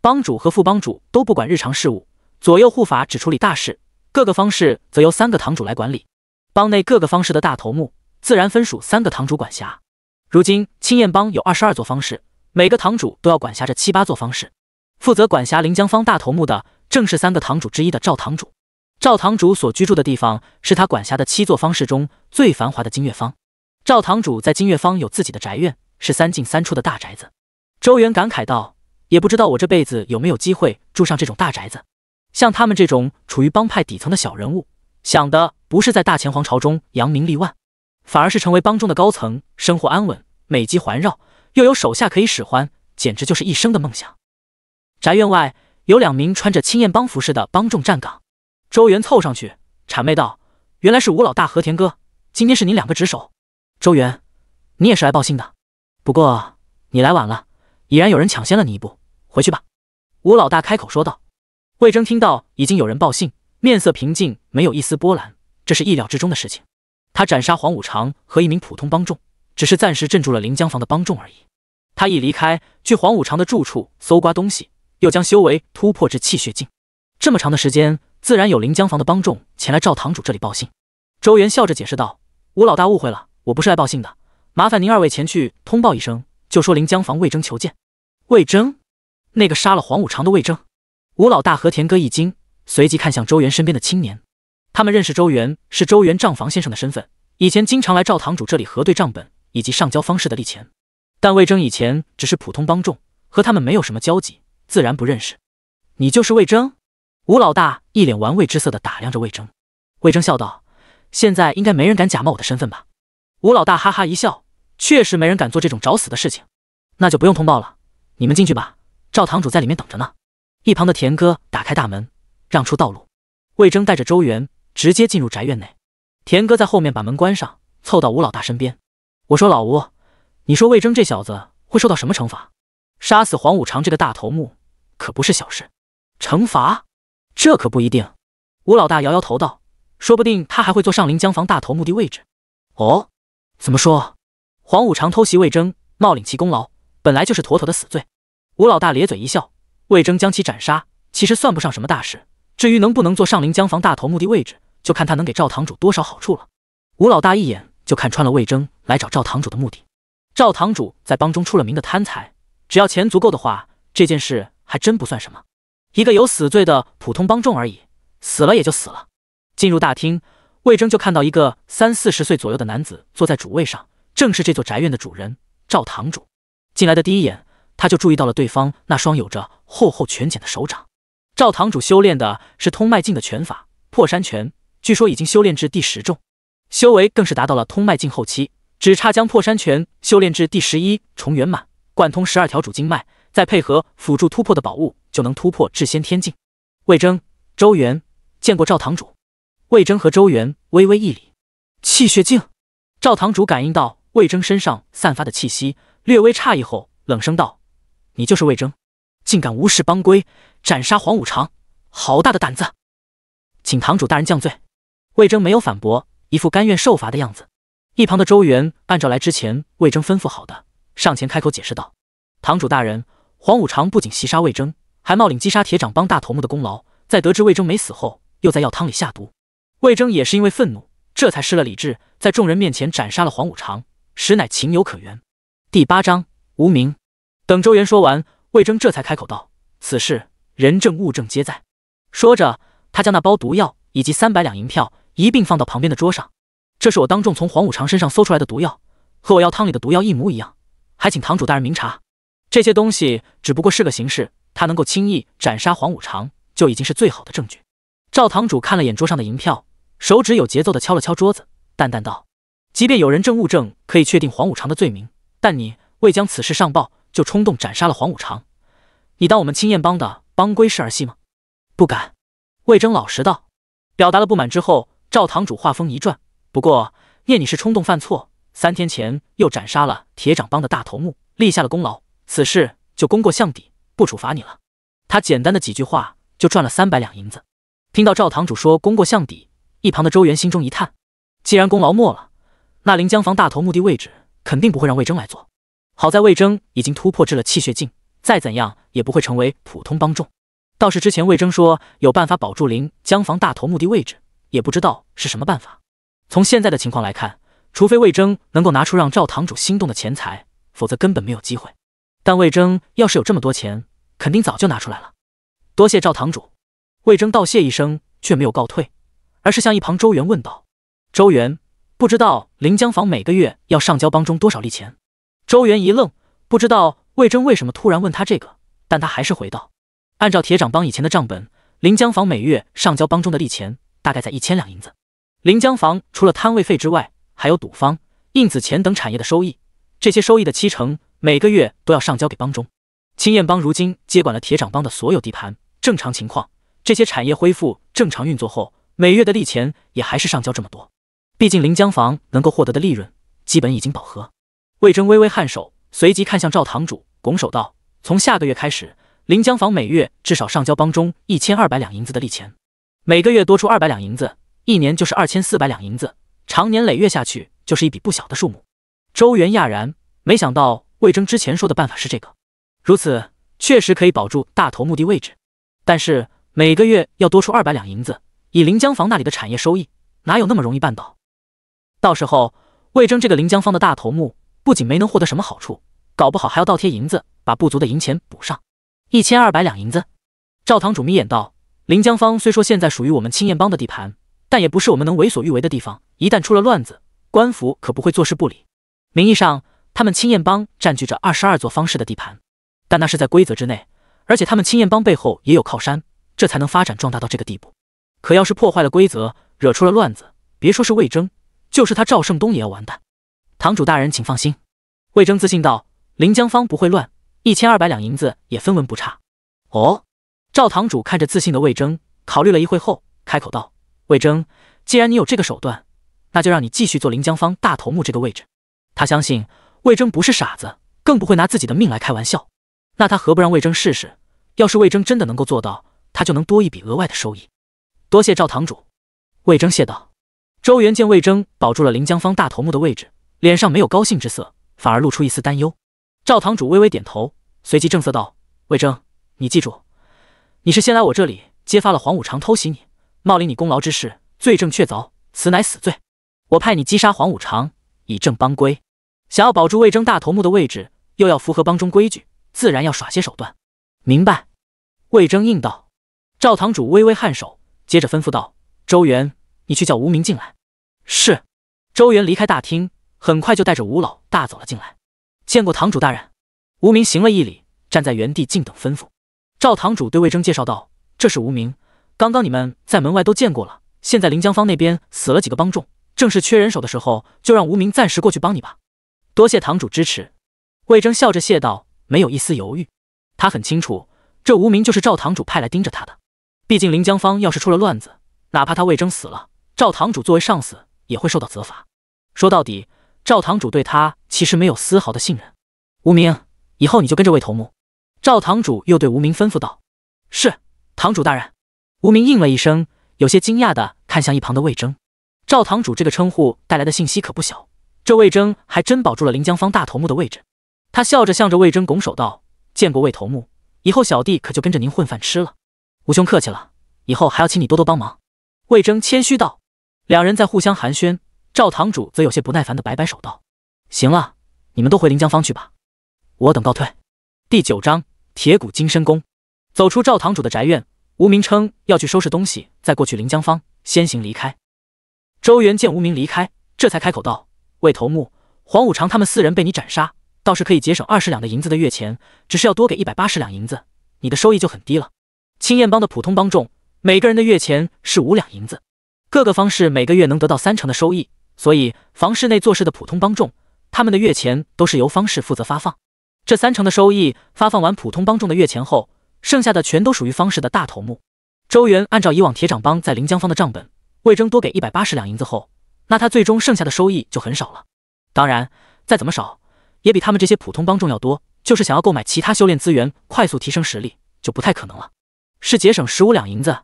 帮主和副帮主都不管日常事务，左右护法只处理大事，各个方式则由三个堂主来管理。帮内各个方式的大头目，自然分属三个堂主管辖。如今青燕帮有二十二座方式，每个堂主都要管辖着七八座方式，负责管辖临江方大头目的，正是三个堂主之一的赵堂主。赵堂主所居住的地方是他管辖的七座方式中最繁华的金月方。赵堂主在金月方有自己的宅院，是三进三出的大宅子。周元感慨道：“也不知道我这辈子有没有机会住上这种大宅子。像他们这种处于帮派底层的小人物，想的不是在大前皇朝中扬名立万，反而是成为帮中的高层，生活安稳，美籍环绕，又有手下可以使唤，简直就是一生的梦想。”宅院外有两名穿着青燕帮服饰的帮众站岗。周元凑上去谄媚道：“原来是吴老大和田哥，今天是您两个值守。”周元，你也是来报信的，不过你来晚了，已然有人抢先了你一步，回去吧。”吴老大开口说道。魏征听到已经有人报信，面色平静，没有一丝波澜，这是意料之中的事情。他斩杀黄五常和一名普通帮众，只是暂时镇住了临江房的帮众而已。他一离开，去黄五常的住处搜刮东西，又将修为突破至气血境，这么长的时间。自然有临江房的帮众前来赵堂主这里报信。周元笑着解释道：“吴老大误会了，我不是来报信的，麻烦您二位前去通报一声，就说临江房魏征求见。”魏征，那个杀了黄五常的魏征。吴老大和田哥一惊，随即看向周元身边的青年。他们认识周元，是周元账房先生的身份，以前经常来赵堂主这里核对账本以及上交方式的利钱。但魏征以前只是普通帮众，和他们没有什么交集，自然不认识。你就是魏征？吴老大一脸玩味之色的打量着魏征，魏征笑道：“现在应该没人敢假冒我的身份吧？”吴老大哈哈一笑：“确实没人敢做这种找死的事情，那就不用通报了，你们进去吧。赵堂主在里面等着呢。”一旁的田哥打开大门，让出道路。魏征带着周元直接进入宅院内，田哥在后面把门关上，凑到吴老大身边：“我说老吴，你说魏征这小子会受到什么惩罚？杀死黄五常这个大头目可不是小事，惩罚。”这可不一定。吴老大摇摇头道：“说不定他还会做上林江防大头目的位置。”哦，怎么说？黄五常偷袭魏征，冒领其功劳，本来就是妥妥的死罪。吴老大咧嘴一笑：“魏征将其斩杀，其实算不上什么大事。至于能不能做上林江防大头目的位置，就看他能给赵堂主多少好处了。”吴老大一眼就看穿了魏征来找赵堂主的目的。赵堂主在帮中出了名的贪财，只要钱足够的话，这件事还真不算什么。一个有死罪的普通帮众而已，死了也就死了。进入大厅，魏征就看到一个三四十岁左右的男子坐在主位上，正是这座宅院的主人赵堂主。进来的第一眼，他就注意到了对方那双有着厚厚拳茧的手掌。赵堂主修炼的是通脉境的拳法破山拳，据说已经修炼至第十重，修为更是达到了通脉境后期，只差将破山拳修炼至第十一重圆满，贯通十二条主经脉，再配合辅助突破的宝物。就能突破至先天境。魏征、周元见过赵堂主。魏征和周元微微一礼。气血境。赵堂主感应到魏征身上散发的气息，略微诧异后，冷声道：“你就是魏征？竟敢无视帮规，斩杀黄五常，好大的胆子！”请堂主大人降罪。魏征没有反驳，一副甘愿受罚的样子。一旁的周元按照来之前魏征吩咐好的，上前开口解释道：“堂主大人，黄五常不仅袭杀魏征。”还冒领击杀铁掌帮大头目的功劳，在得知魏征没死后，又在药汤里下毒。魏征也是因为愤怒，这才失了理智，在众人面前斩杀了黄五常，实乃情有可原。第八章无名。等周元说完，魏征这才开口道：“此事人证物证皆在。”说着，他将那包毒药以及三百两银票一并放到旁边的桌上。这是我当众从黄五常身上搜出来的毒药，和我药汤里的毒药一模一样。还请堂主大人明察，这些东西只不过是个形式。他能够轻易斩杀黄五常，就已经是最好的证据。赵堂主看了眼桌上的银票，手指有节奏的敲了敲桌子，淡淡道：“即便有人证物证可以确定黄五常的罪名，但你未将此事上报，就冲动斩杀了黄五常，你当我们青燕帮的帮规是儿戏吗？”“不敢。”魏征老实道。表达了不满之后，赵堂主话锋一转：“不过念你是冲动犯错，三天前又斩杀了铁掌帮的大头目，立下了功劳，此事就功过相抵。”不处罚你了，他简单的几句话就赚了三百两银子。听到赵堂主说功过相抵，一旁的周元心中一叹：既然功劳没了，那临江房大头墓地位置肯定不会让魏征来做。好在魏征已经突破至了气血境，再怎样也不会成为普通帮众。倒是之前魏征说有办法保住临江房大头墓地位置，也不知道是什么办法。从现在的情况来看，除非魏征能够拿出让赵堂主心动的钱财，否则根本没有机会。但魏征要是有这么多钱，肯定早就拿出来了。多谢赵堂主，魏征道谢一声，却没有告退，而是向一旁周元问道：“周元，不知道临江坊每个月要上交帮中多少利钱？”周元一愣，不知道魏征为什么突然问他这个，但他还是回道：“按照铁掌帮以前的账本，临江坊每月上交帮中的利钱大概在一千两银子。临江坊除了摊位费之外，还有赌坊、印子钱等产业的收益，这些收益的七成每个月都要上交给帮中。”青燕帮如今接管了铁掌帮的所有地盘，正常情况，这些产业恢复正常运作后，每月的利钱也还是上交这么多。毕竟临江房能够获得的利润基本已经饱和。魏征微微颔首，随即看向赵堂主，拱手道：“从下个月开始，临江房每月至少上交帮中一千二百两银子的利钱，每个月多出二百两银子，一年就是二千四百两银子，常年累月下去，就是一笔不小的数目。”周元讶然，没想到魏征之前说的办法是这个。如此确实可以保住大头目的位置，但是每个月要多出二百两银子，以临江坊那里的产业收益，哪有那么容易办到？到时候，魏征这个临江坊的大头目不仅没能获得什么好处，搞不好还要倒贴银子把不足的银钱补上一千二百两银子。赵堂主眯眼道：“临江坊虽说现在属于我们青燕帮的地盘，但也不是我们能为所欲为的地方。一旦出了乱子，官府可不会坐视不理。名义上，他们青燕帮占据着二十二座方氏的地盘。”但那是在规则之内，而且他们青燕帮背后也有靠山，这才能发展壮大到这个地步。可要是破坏了规则，惹出了乱子，别说是魏征，就是他赵胜东也要完蛋。堂主大人，请放心，魏征自信道：“临江方不会乱，一千二百两银子也分文不差。”哦，赵堂主看着自信的魏征，考虑了一会后，开口道：“魏征，既然你有这个手段，那就让你继续做临江方大头目这个位置。他相信魏征不是傻子，更不会拿自己的命来开玩笑。”那他何不让魏征试试？要是魏征真的能够做到，他就能多一笔额外的收益。多谢赵堂主，魏征谢道。周元见魏征保住了临江方大头目的位置，脸上没有高兴之色，反而露出一丝担忧。赵堂主微微点头，随即正色道：“魏征，你记住，你是先来我这里揭发了黄五常偷袭你、冒领你功劳之事，罪证确凿，此乃死罪。我派你击杀黄五常，以正帮规。想要保住魏征大头目的位置，又要符合帮中规矩。”自然要耍些手段，明白。”魏征应道。赵堂主微微颔首，接着吩咐道：“周元，你去叫无名进来。”“是。”周元离开大厅，很快就带着吴老大走了进来。见过堂主大人。”无名行了一礼，站在原地静等吩咐。赵堂主对魏征介绍道：“这是无名，刚刚你们在门外都见过了。现在临江坊那边死了几个帮众，正是缺人手的时候，就让无名暂时过去帮你吧。”“多谢堂主支持。”魏征笑着谢道。没有一丝犹豫，他很清楚，这无名就是赵堂主派来盯着他的。毕竟林江方要是出了乱子，哪怕他魏征死了，赵堂主作为上司也会受到责罚。说到底，赵堂主对他其实没有丝毫的信任。无名，以后你就跟着魏头目。赵堂主又对无名吩咐道：“是，堂主大人。”无名应了一声，有些惊讶的看向一旁的魏征。赵堂主这个称呼带来的信息可不小，这魏征还真保住了林江方大头目的位置。他笑着向着魏征拱手道：“见过魏头目，以后小弟可就跟着您混饭吃了。”吴兄客气了，以后还要请你多多帮忙。”魏征谦虚道。两人在互相寒暄，赵堂主则有些不耐烦的摆摆手道：“行了，你们都回临江坊去吧，我等告退。”第九章铁骨金身功。走出赵堂主的宅院，吴明称要去收拾东西，再过去临江坊，先行离开。周元见吴明离开，这才开口道：“魏头目，黄五常他们四人被你斩杀。”倒是可以节省二十两的银子的月钱，只是要多给一百八十两银子，你的收益就很低了。青燕帮的普通帮众，每个人的月钱是五两银子，各个方式每个月能得到三成的收益，所以房室内做事的普通帮众，他们的月钱都是由方氏负责发放。这三成的收益发放完普通帮众的月钱后，剩下的全都属于方氏的大头目。周元按照以往铁掌帮在临江方的账本，魏征多给一百八十两银子后，那他最终剩下的收益就很少了。当然，再怎么少。也比他们这些普通帮众要多，就是想要购买其他修炼资源，快速提升实力，就不太可能了。是节省十五两银子，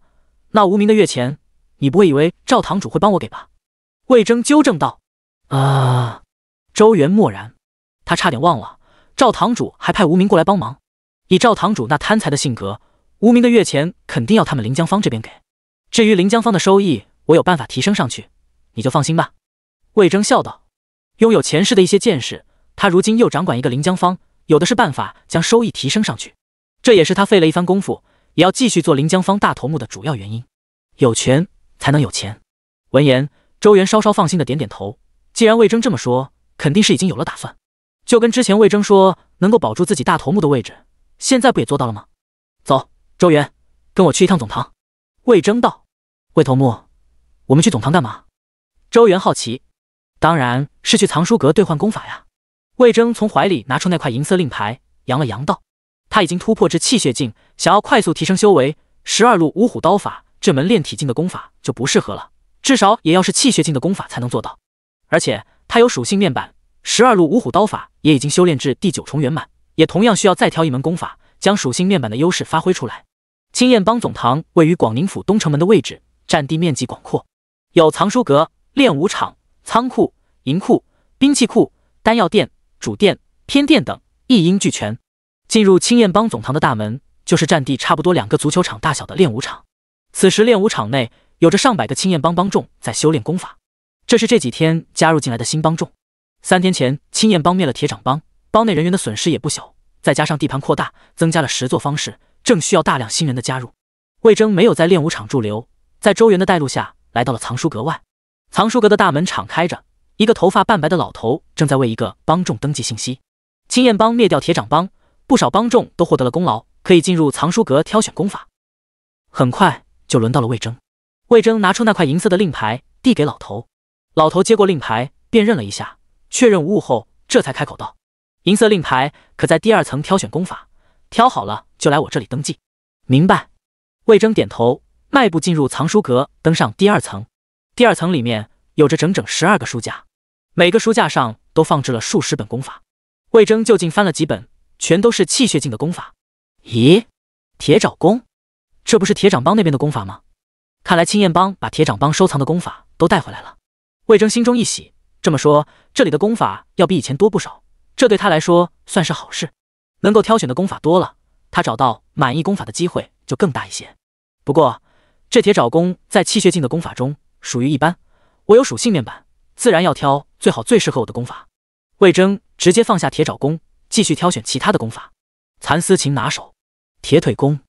那无名的月钱，你不会以为赵堂主会帮我给吧？魏征纠正道。啊，周元默然，他差点忘了赵堂主还派无名过来帮忙。以赵堂主那贪财的性格，无名的月钱肯定要他们临江方这边给。至于临江方的收益，我有办法提升上去，你就放心吧。魏征笑道，拥有前世的一些见识。他如今又掌管一个临江方，有的是办法将收益提升上去，这也是他费了一番功夫，也要继续做临江方大头目的主要原因。有权才能有钱。闻言，周元稍稍放心的点点头。既然魏征这么说，肯定是已经有了打算。就跟之前魏征说能够保住自己大头目的位置，现在不也做到了吗？走，周元，跟我去一趟总堂。魏征道：“魏头目，我们去总堂干嘛？”周元好奇：“当然是去藏书阁兑换功法呀。”魏征从怀里拿出那块银色令牌，扬了扬道：“他已经突破至气血境，想要快速提升修为，十二路五虎刀法这门炼体境的功法就不适合了，至少也要是气血境的功法才能做到。而且他有属性面板，十二路五虎刀法也已经修炼至第九重圆满，也同样需要再挑一门功法，将属性面板的优势发挥出来。”青燕帮总堂位于广宁府东城门的位置，占地面积广阔，有藏书阁、练武场、仓库、银库、兵器库、丹药店。主殿、偏殿等一应俱全。进入青燕帮总堂的大门，就是占地差不多两个足球场大小的练武场。此时练武场内有着上百个青燕帮帮众在修炼功法，这是这几天加入进来的新帮众。三天前青燕帮灭了铁掌帮，帮内人员的损失也不小，再加上地盘扩大，增加了十座方式，正需要大量新人的加入。魏征没有在练武场驻留，在周元的带路下，来到了藏书阁外。藏书阁的大门敞开着。一个头发半白的老头正在为一个帮众登记信息。青燕帮灭掉铁掌帮，不少帮众都获得了功劳，可以进入藏书阁挑选功法。很快就轮到了魏征，魏征拿出那块银色的令牌递给老头，老头接过令牌辨认了一下，确认无误后，这才开口道：“银色令牌可在第二层挑选功法，挑好了就来我这里登记。”明白。魏征点头，迈步进入藏书阁，登上第二层。第二层里面有着整整十二个书架。每个书架上都放置了数十本功法，魏征就近翻了几本，全都是气血境的功法。咦，铁爪功，这不是铁掌帮那边的功法吗？看来青燕帮把铁掌帮收藏的功法都带回来了。魏征心中一喜，这么说，这里的功法要比以前多不少，这对他来说算是好事。能够挑选的功法多了，他找到满意功法的机会就更大一些。不过，这铁爪功在气血境的功法中属于一般。我有属性面板。自然要挑最好最适合我的功法。魏征直接放下铁爪功，继续挑选其他的功法。蚕丝琴拿手，铁腿功，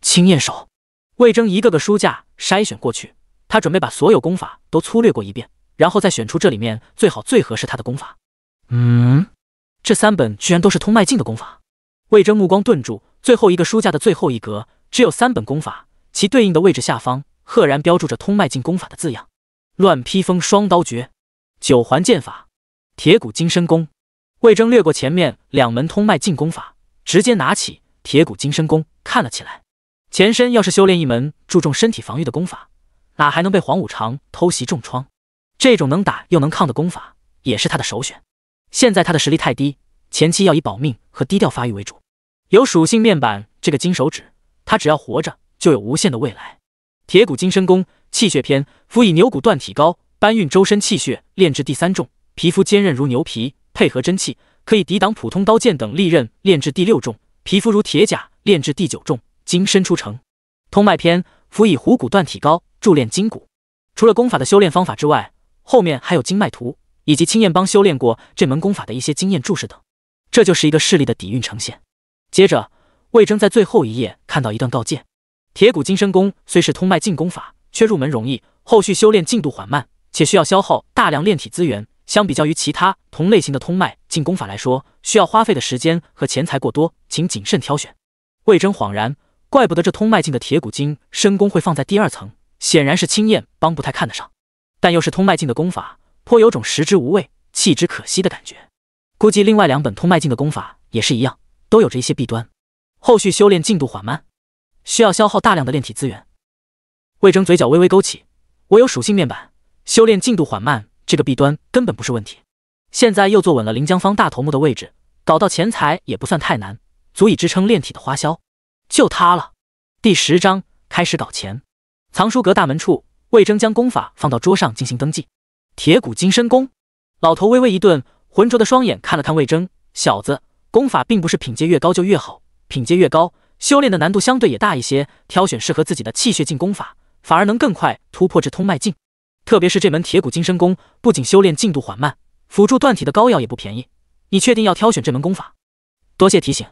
青燕手。魏征一个个书架筛选过去，他准备把所有功法都粗略过一遍，然后再选出这里面最好最合适他的功法。嗯，这三本居然都是通脉境的功法。魏征目光顿住，最后一个书架的最后一格只有三本功法，其对应的位置下方赫然标注着通脉境功法的字样：乱披风双刀诀。九环剑法，铁骨金身功。魏征略过前面两门通脉进攻法，直接拿起铁骨金身功看了起来。前身要是修炼一门注重身体防御的功法，哪还能被黄五常偷袭重创？这种能打又能抗的功法也是他的首选。现在他的实力太低，前期要以保命和低调发育为主。有属性面板这个金手指，他只要活着就有无限的未来。铁骨金身功气血篇，辅以牛骨断体膏。搬运周身气血，炼制第三重，皮肤坚韧如牛皮，配合真气可以抵挡普通刀剑等利刃；炼制第六重，皮肤如铁甲；炼制第九重，金身出城。通脉篇辅以虎骨锻体膏，铸炼筋骨。除了功法的修炼方法之外，后面还有经脉图以及青燕帮修炼过这门功法的一些经验注释等。这就是一个势力的底蕴呈现。接着，魏征在最后一页看到一段告诫：铁骨金身功虽是通脉进攻法，却入门容易，后续修炼进度缓慢。且需要消耗大量炼体资源，相比较于其他同类型的通脉境功法来说，需要花费的时间和钱财过多，请谨慎挑选。魏征恍然，怪不得这通脉境的铁骨精深功会放在第二层，显然是青燕帮不太看得上。但又是通脉境的功法，颇有种食之无味，弃之可惜的感觉。估计另外两本通脉境的功法也是一样，都有着一些弊端，后续修炼进度缓慢，需要消耗大量的炼体资源。魏征嘴角微微勾起，我有属性面板。修炼进度缓慢，这个弊端根本不是问题。现在又坐稳了临江方大头目的位置，搞到钱财也不算太难，足以支撑炼体的花销。就他了。第十章开始搞钱。藏书阁大门处，魏征将功法放到桌上进行登记。铁骨金身功。老头微微一顿，浑浊的双眼看了看魏征，小子，功法并不是品阶越高就越好，品阶越高，修炼的难度相对也大一些。挑选适合自己的气血境功法，反而能更快突破至通脉境。特别是这门铁骨金身功，不仅修炼进度缓慢，辅助锻体的膏药也不便宜。你确定要挑选这门功法？多谢提醒。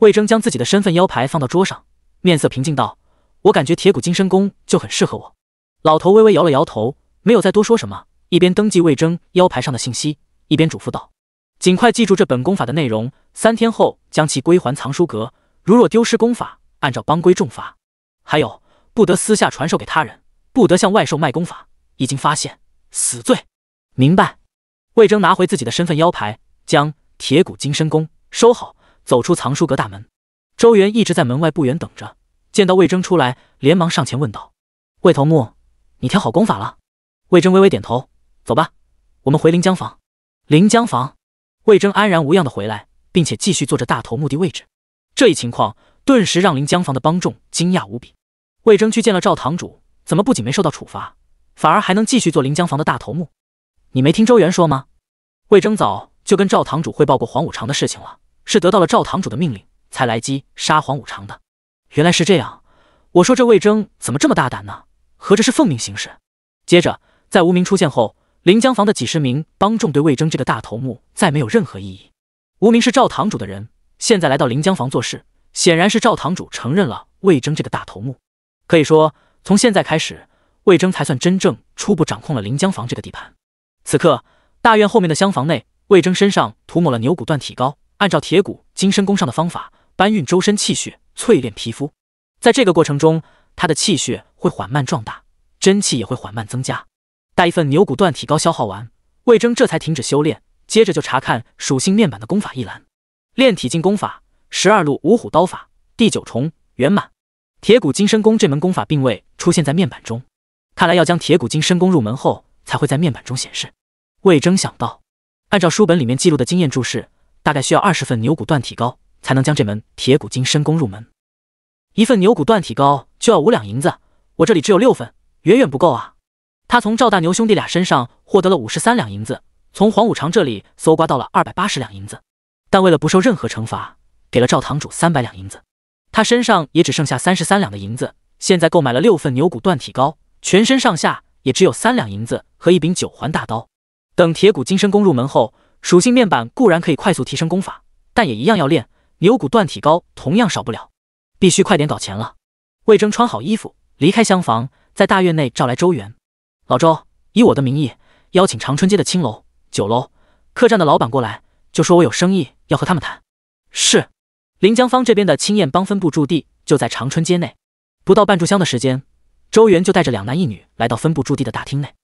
魏征将自己的身份腰牌放到桌上，面色平静道：“我感觉铁骨金身功就很适合我。”老头微微摇了摇头，没有再多说什么，一边登记魏征腰牌上的信息，一边嘱咐道：“尽快记住这本功法的内容，三天后将其归还藏书阁。如若丢失功法，按照帮规重罚。还有，不得私下传授给他人，不得向外售卖功法。”已经发现死罪，明白。魏征拿回自己的身份腰牌，将铁骨金身功收好，走出藏书阁大门。周元一直在门外不远等着，见到魏征出来，连忙上前问道：“魏头目，你挑好功法了？”魏征微微点头：“走吧，我们回临江房。”临江房，魏征安然无恙的回来，并且继续做着大头目的位置。这一情况顿时让临江房的帮众惊讶无比。魏征去见了赵堂主，怎么不仅没受到处罚？反而还能继续做临江房的大头目，你没听周元说吗？魏征早就跟赵堂主汇报过黄五常的事情了，是得到了赵堂主的命令才来击杀黄五常的。原来是这样，我说这魏征怎么这么大胆呢？合着是奉命行事。接着，在无名出现后，临江房的几十名帮众对魏征这个大头目再没有任何异议。无名是赵堂主的人，现在来到临江房做事，显然是赵堂主承认了魏征这个大头目。可以说，从现在开始。魏征才算真正初步掌控了临江房这个地盘。此刻，大院后面的厢房内，魏征身上涂抹了牛骨锻体膏，按照铁骨金身功上的方法搬运周身气血，淬炼皮肤。在这个过程中，他的气血会缓慢壮大，真气也会缓慢增加。待一份牛骨锻体膏消耗完，魏征这才停止修炼，接着就查看属性面板的功法一栏，炼体进功法十二路五虎刀法第九重圆满，铁骨金身功这门功法并未出现在面板中。看来要将铁骨精深功入门后才会在面板中显示。魏征想到，按照书本里面记录的经验注释，大概需要二十份牛骨断体膏才能将这门铁骨精深功入门。一份牛骨断体膏就要五两银子，我这里只有六份，远远不够啊！他从赵大牛兄弟俩身上获得了五十三两银子，从黄五常这里搜刮到了二百八十两银子，但为了不受任何惩罚，给了赵堂主三百两银子。他身上也只剩下三十三两的银子，现在购买了六份牛骨断体膏。全身上下也只有三两银子和一柄九环大刀。等铁骨金身功入门后，属性面板固然可以快速提升功法，但也一样要练牛骨断体膏，同样少不了。必须快点搞钱了。魏征穿好衣服，离开厢房，在大院内召来周元。老周，以我的名义邀请长春街的青楼、酒楼、客栈的老板过来，就说我有生意要和他们谈。是。临江坊这边的青燕帮分部驻地就在长春街内。不到半炷香的时间。周元就带着两男一女来到分部驻地的大厅内。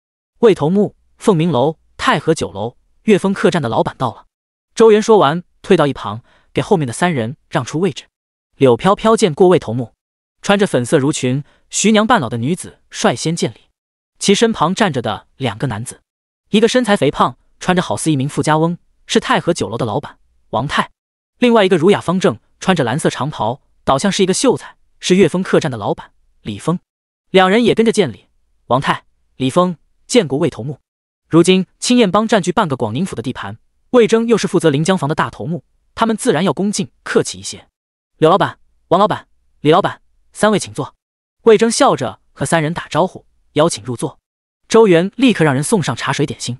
魏头目、凤鸣楼、太和酒楼、岳峰客栈的老板到了。周元说完，退到一旁，给后面的三人让出位置。柳飘飘见过魏头目，穿着粉色襦裙、徐娘半老的女子率先见礼，其身旁站着的两个男子，一个身材肥胖，穿着好似一名富家翁，是太和酒楼的老板王泰；另外一个儒雅方正，穿着蓝色长袍，倒像是一个秀才，是岳峰客栈的老板李峰。两人也跟着见礼。王太、李峰，建国卫头目。如今青燕帮占据半个广宁府的地盘，魏征又是负责临江房的大头目，他们自然要恭敬客气一些。柳老板、王老板、李老板，三位请坐。魏征笑着和三人打招呼，邀请入座。周元立刻让人送上茶水点心。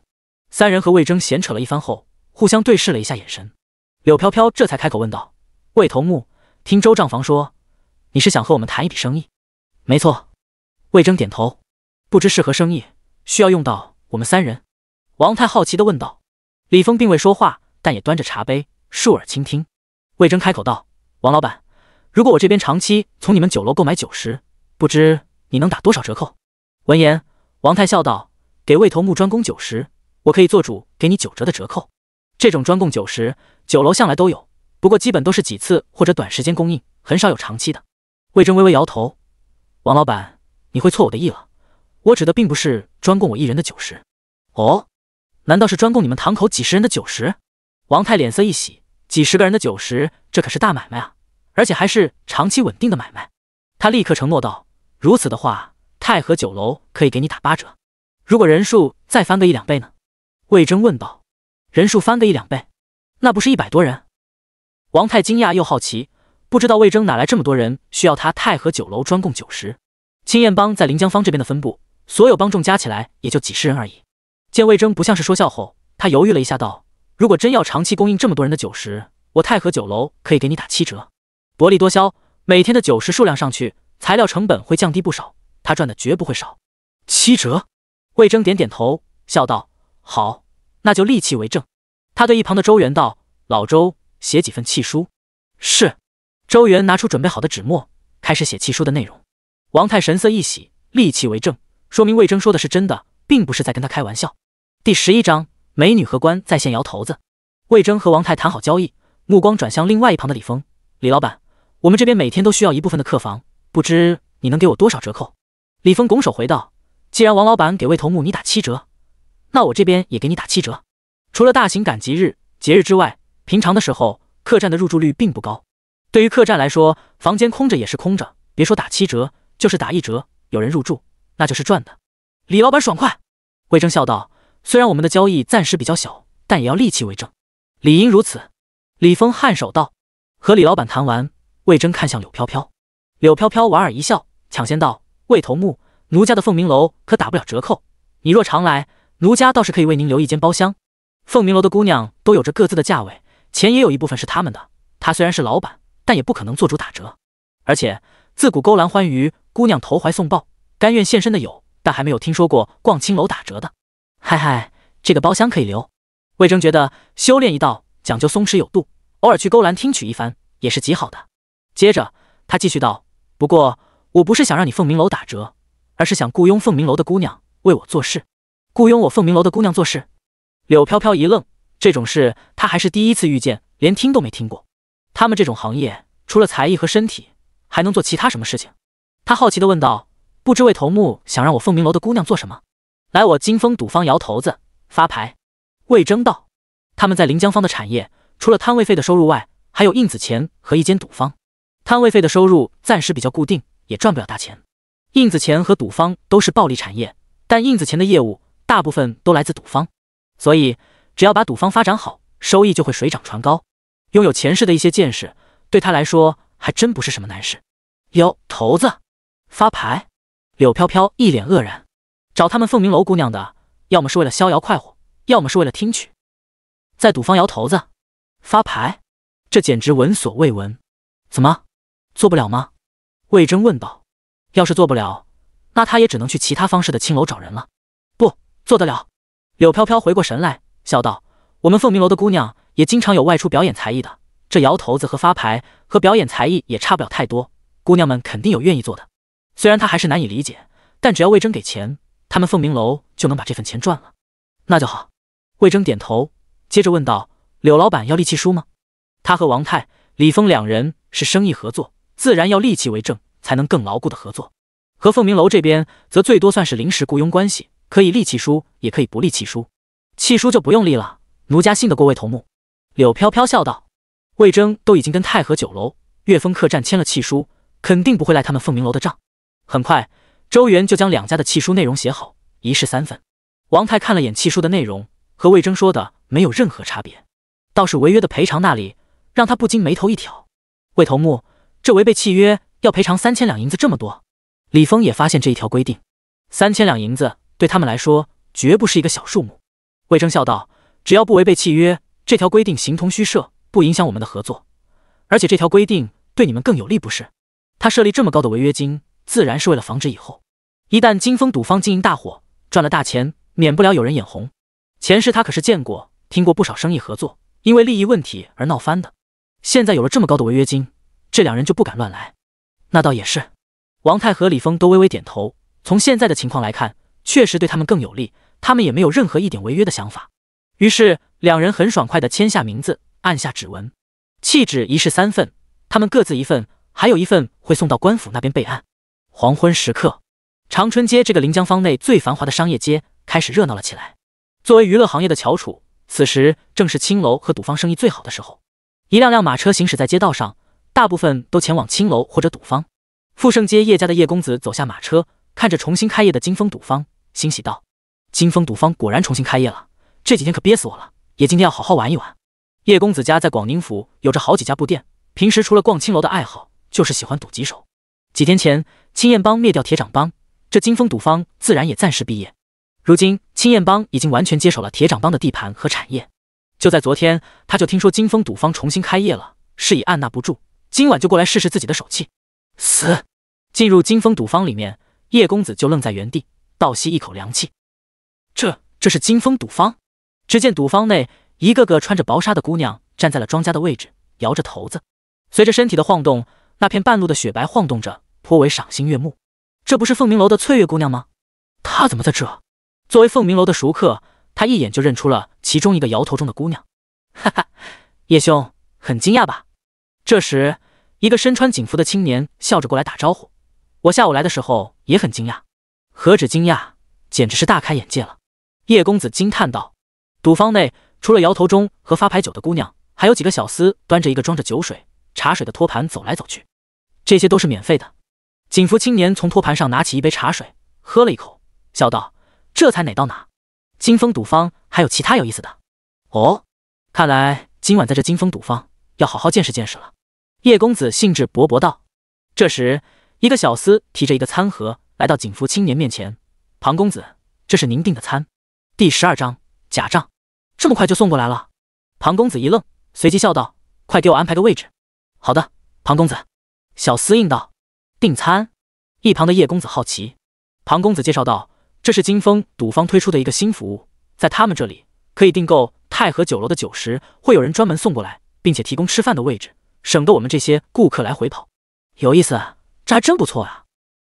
三人和魏征闲扯了一番后，互相对视了一下眼神。柳飘飘这才开口问道：“魏头目，听周账房说，你是想和我们谈一笔生意？”“没错。”魏征点头，不知是何生意需要用到我们三人。王太好奇地问道。李峰并未说话，但也端着茶杯，竖耳倾听。魏征开口道：“王老板，如果我这边长期从你们酒楼购买酒食，不知你能打多少折扣？”闻言，王太笑道：“给魏头目专供酒食，我可以做主给你九折的折扣。这种专供酒食，酒楼向来都有，不过基本都是几次或者短时间供应，很少有长期的。”魏征微微摇头，王老板。你会错我的意了，我指的并不是专供我一人的酒食。哦，难道是专供你们堂口几十人的酒食？王太脸色一喜，几十个人的酒食，这可是大买卖啊，而且还是长期稳定的买卖。他立刻承诺道：“如此的话，太和酒楼可以给你打八折。如果人数再翻个一两倍呢？”魏征问道：“人数翻个一两倍，那不是一百多人？”王太惊讶又好奇，不知道魏征哪来这么多人需要他太和酒楼专供酒食。青燕帮在临江坊这边的分部，所有帮众加起来也就几十人而已。见魏征不像是说笑，后他犹豫了一下，道：“如果真要长期供应这么多人的酒食，我太和酒楼可以给你打七折，薄利多销。每天的酒食数量上去，材料成本会降低不少，他赚的绝不会少。”七折。魏征点点头，笑道：“好，那就立气为证。”他对一旁的周元道：“老周，写几份契书。”是。周元拿出准备好的纸墨，开始写契书的内容。王太神色一喜，立气为证，说明魏征说的是真的，并不是在跟他开玩笑。第十一章：美女和官在线摇头子。魏征和王太谈好交易，目光转向另外一旁的李峰。李老板，我们这边每天都需要一部分的客房，不知你能给我多少折扣？李峰拱手回道：“既然王老板给魏头目你打七折，那我这边也给你打七折。除了大型赶集日、节日之外，平常的时候客栈的入住率并不高。对于客栈来说，房间空着也是空着，别说打七折。”就是打一折，有人入住，那就是赚的。李老板爽快，魏征笑道：“虽然我们的交易暂时比较小，但也要力气为证。”理应如此，李峰颔首道。和李老板谈完，魏征看向柳飘飘，柳飘飘莞尔一笑，抢先道：“魏头目，奴家的凤鸣楼可打不了折扣。你若常来，奴家倒是可以为您留一间包厢。凤鸣楼的姑娘都有着各自的价位，钱也有一部分是他们的。他虽然是老板，但也不可能做主打折，而且。”自古勾栏欢愉，姑娘投怀送抱，甘愿献身的有，但还没有听说过逛青楼打折的。嗨嗨，这个包厢可以留。魏征觉得修炼一道讲究松弛有度，偶尔去勾栏听取一番也是极好的。接着他继续道：“不过我不是想让你凤鸣楼打折，而是想雇佣凤鸣楼的姑娘为我做事。雇佣我凤鸣楼的姑娘做事。”柳飘飘一愣，这种事他还是第一次遇见，连听都没听过。他们这种行业，除了才艺和身体。还能做其他什么事情？他好奇地问道：“不知为头目想让我凤鸣楼的姑娘做什么？”来我金风赌方摇头子发牌。魏征道：“他们在临江方的产业，除了摊位费的收入外，还有印子钱和一间赌方。摊位费的收入暂时比较固定，也赚不了大钱。印子钱和赌方都是暴利产业，但印子钱的业务大部分都来自赌方，所以只要把赌方发展好，收益就会水涨船高。拥有前世的一些见识，对他来说还真不是什么难事。”摇头子发牌，柳飘飘一脸愕然。找他们凤鸣楼姑娘的，要么是为了逍遥快活，要么是为了听曲。在赌方摇头子发牌，这简直闻所未闻。怎么做不了吗？魏征问道。要是做不了，那他也只能去其他方式的青楼找人了。不做得了？柳飘飘回过神来，笑道：“我们凤鸣楼的姑娘也经常有外出表演才艺的，这摇头子和发牌，和表演才艺也差不了太多。”姑娘们肯定有愿意做的，虽然他还是难以理解，但只要魏征给钱，他们凤鸣楼就能把这份钱赚了，那就好。魏征点头，接着问道：“柳老板要立契书吗？他和王泰、李峰两人是生意合作，自然要立契为证，才能更牢固的合作。和凤鸣楼这边则最多算是临时雇佣关系，可以立契书，也可以不立契书。契书就不用立了，奴家信得过魏头目。”柳飘飘笑道：“魏征都已经跟太和酒楼、岳峰客栈签了契书。”肯定不会赖他们凤鸣楼的账。很快，周元就将两家的契书内容写好，一式三份。王太看了眼契书的内容，和魏征说的没有任何差别。倒是违约的赔偿那里，让他不禁眉头一挑。魏头目，这违背契约要赔偿三千两银子，这么多？李峰也发现这一条规定，三千两银子对他们来说绝不是一个小数目。魏征笑道：“只要不违背契约，这条规定形同虚设，不影响我们的合作。而且这条规定对你们更有利，不是？”他设立这么高的违约金，自然是为了防止以后，一旦金风赌方经营大火，赚了大钱，免不了有人眼红。前世他可是见过、听过不少生意合作因为利益问题而闹翻的。现在有了这么高的违约金，这两人就不敢乱来。那倒也是。王太和李峰都微微点头。从现在的情况来看，确实对他们更有利。他们也没有任何一点违约的想法。于是两人很爽快地签下名字，按下指纹，弃纸一式三份，他们各自一份。还有一份会送到官府那边备案。黄昏时刻，长春街这个临江坊内最繁华的商业街开始热闹了起来。作为娱乐行业的翘楚，此时正是青楼和赌坊生意最好的时候。一辆辆马车行驶在街道上，大部分都前往青楼或者赌坊。富盛街叶家的叶公子走下马车，看着重新开业的金风赌坊，欣喜道：“金风赌坊果然重新开业了，这几天可憋死我了，也今天要好好玩一玩。”叶公子家在广宁府有着好几家布店，平时除了逛青楼的爱好。就是喜欢赌几手。几天前，青燕帮灭掉铁掌帮，这金风赌方自然也暂时毕业。如今，青燕帮已经完全接手了铁掌帮的地盘和产业。就在昨天，他就听说金风赌方重新开业了，事已按捺不住，今晚就过来试试自己的手气。死！进入金风赌方里面，叶公子就愣在原地，倒吸一口凉气。这，这是金风赌方。只见赌方内，一个个穿着薄纱的姑娘站在了庄家的位置，摇着头子，随着身体的晃动。那片半路的雪白晃动着，颇为赏心悦目。这不是凤鸣楼的翠月姑娘吗？她怎么在这？作为凤鸣楼的熟客，他一眼就认出了其中一个摇头中的姑娘。哈哈，叶兄很惊讶吧？这时，一个身穿警服的青年笑着过来打招呼：“我下午来的时候也很惊讶，何止惊讶，简直是大开眼界了。”叶公子惊叹道。赌坊内除了摇头中和发牌酒的姑娘，还有几个小厮端着一个装着酒水。茶水的托盘走来走去，这些都是免费的。警服青年从托盘上拿起一杯茶水，喝了一口，笑道：“这才哪到哪？金风赌坊还有其他有意思的。”哦，看来今晚在这金风赌坊要好好见识见识了。叶公子兴致勃勃道。这时，一个小厮提着一个餐盒来到警服青年面前：“庞公子，这是您订的餐。”第十二章假账，这么快就送过来了？庞公子一愣，随即笑道：“快给我安排个位置。”好的，庞公子，小厮应道。订餐。一旁的叶公子好奇，庞公子介绍道：“这是金风赌方推出的一个新服务，在他们这里可以订购太和酒楼的酒食，会有人专门送过来，并且提供吃饭的位置，省得我们这些顾客来回跑。有意思，这还真不错啊。”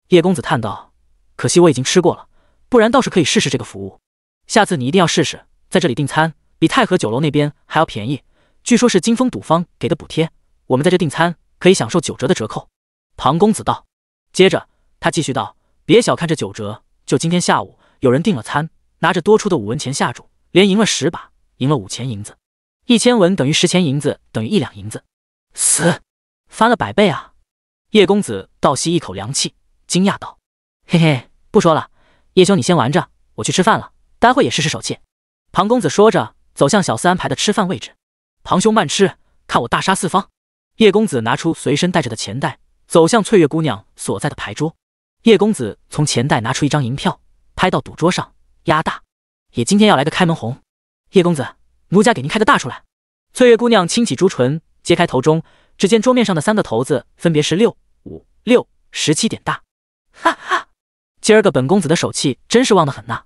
叶公子叹道：“可惜我已经吃过了，不然倒是可以试试这个服务。下次你一定要试试，在这里订餐比太和酒楼那边还要便宜，据说是金风赌方给的补贴。”我们在这订餐，可以享受九折的折扣。”庞公子道。接着他继续道：“别小看这九折，就今天下午有人订了餐，拿着多出的五文钱下注，连赢了十把，赢了五钱银子。一千文等于十钱银子，等于一两银子，死翻了百倍啊！”叶公子倒吸一口凉气，惊讶道：“嘿嘿，不说了，叶兄你先玩着，我去吃饭了，待会也试试手气。”庞公子说着走向小厮安排的吃饭位置。“庞兄慢吃，看我大杀四方。”叶公子拿出随身带着的钱袋，走向翠月姑娘所在的牌桌。叶公子从钱袋拿出一张银票，拍到赌桌上，压大。也今天要来个开门红。叶公子，奴家给您开个大出来。翠月姑娘轻启朱唇，揭开头中，只见桌面上的三个骰子分别是六、五、六，十七点大。哈哈，今儿个本公子的手气真是旺得很呐。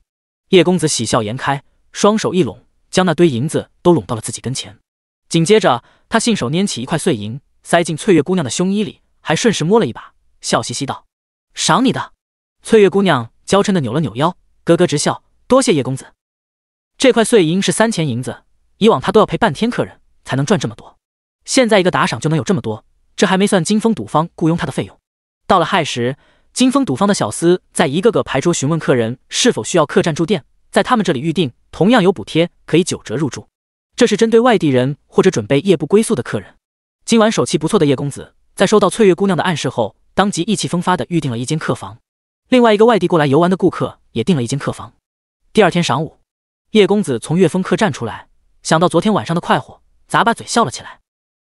叶公子喜笑颜开，双手一拢，将那堆银子都拢到了自己跟前。紧接着，他信手拈起一块碎银，塞进翠月姑娘的胸衣里，还顺势摸了一把，笑嘻嘻道：“赏你的。”翠月姑娘娇嗔的扭了扭腰，咯咯直笑：“多谢叶公子，这块碎银是三钱银子。以往他都要陪半天客人，才能赚这么多。现在一个打赏就能有这么多，这还没算金风赌坊雇佣他的费用。”到了亥时，金风赌坊的小厮在一个个牌桌询问客人是否需要客栈住店，在他们这里预定同样有补贴，可以九折入住。这是针对外地人或者准备夜不归宿的客人。今晚手气不错的叶公子，在收到翠月姑娘的暗示后，当即意气风发地预定了一间客房。另外一个外地过来游玩的顾客也订了一间客房。第二天晌午，叶公子从岳峰客栈出来，想到昨天晚上的快活，咂吧嘴笑了起来。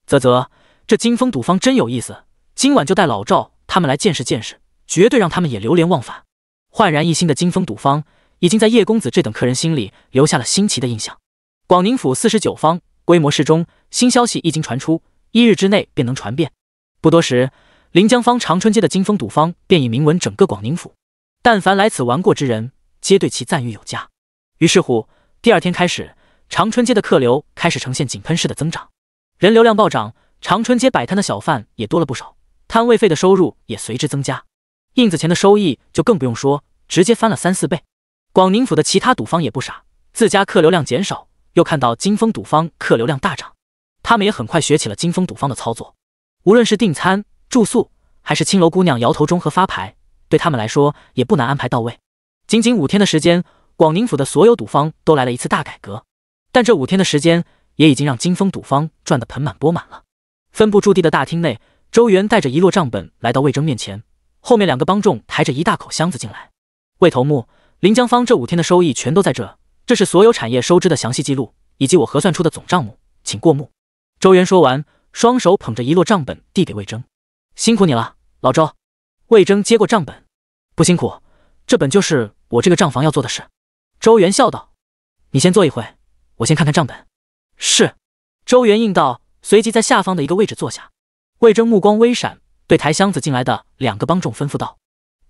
啧啧，这金风赌坊真有意思。今晚就带老赵他们来见识见识，绝对让他们也流连忘返。焕然一新的金风赌坊，已经在叶公子这等客人心里留下了新奇的印象。广宁府四十九方规模适中，新消息一经传出，一日之内便能传遍。不多时，临江坊长春街的金风赌方便已名闻整个广宁府，但凡来此玩过之人，皆对其赞誉有加。于是乎，第二天开始，长春街的客流开始呈现井喷式的增长，人流量暴涨，长春街摆摊的小贩也多了不少，摊位费的收入也随之增加，印子钱的收益就更不用说，直接翻了三四倍。广宁府的其他赌方也不傻，自家客流量减少。又看到金风赌坊客流量大涨，他们也很快学起了金风赌坊的操作。无论是订餐、住宿，还是青楼姑娘摇头中和发牌，对他们来说也不难安排到位。仅仅五天的时间，广宁府的所有赌方都来了一次大改革。但这五天的时间，也已经让金风赌方赚得盆满钵满了。分布驻地的大厅内，周元带着一摞账本来到魏征面前，后面两个帮众抬着一大口箱子进来。魏头目，临江方这五天的收益全都在这。这是所有产业收支的详细记录，以及我核算出的总账目，请过目。周元说完，双手捧着一摞账本递给魏征：“辛苦你了，老周。”魏征接过账本：“不辛苦，这本就是我这个账房要做的事。”周元笑道：“你先坐一会，我先看看账本。”是。周元应道，随即在下方的一个位置坐下。魏征目光微闪，对抬箱子进来的两个帮众吩咐道：“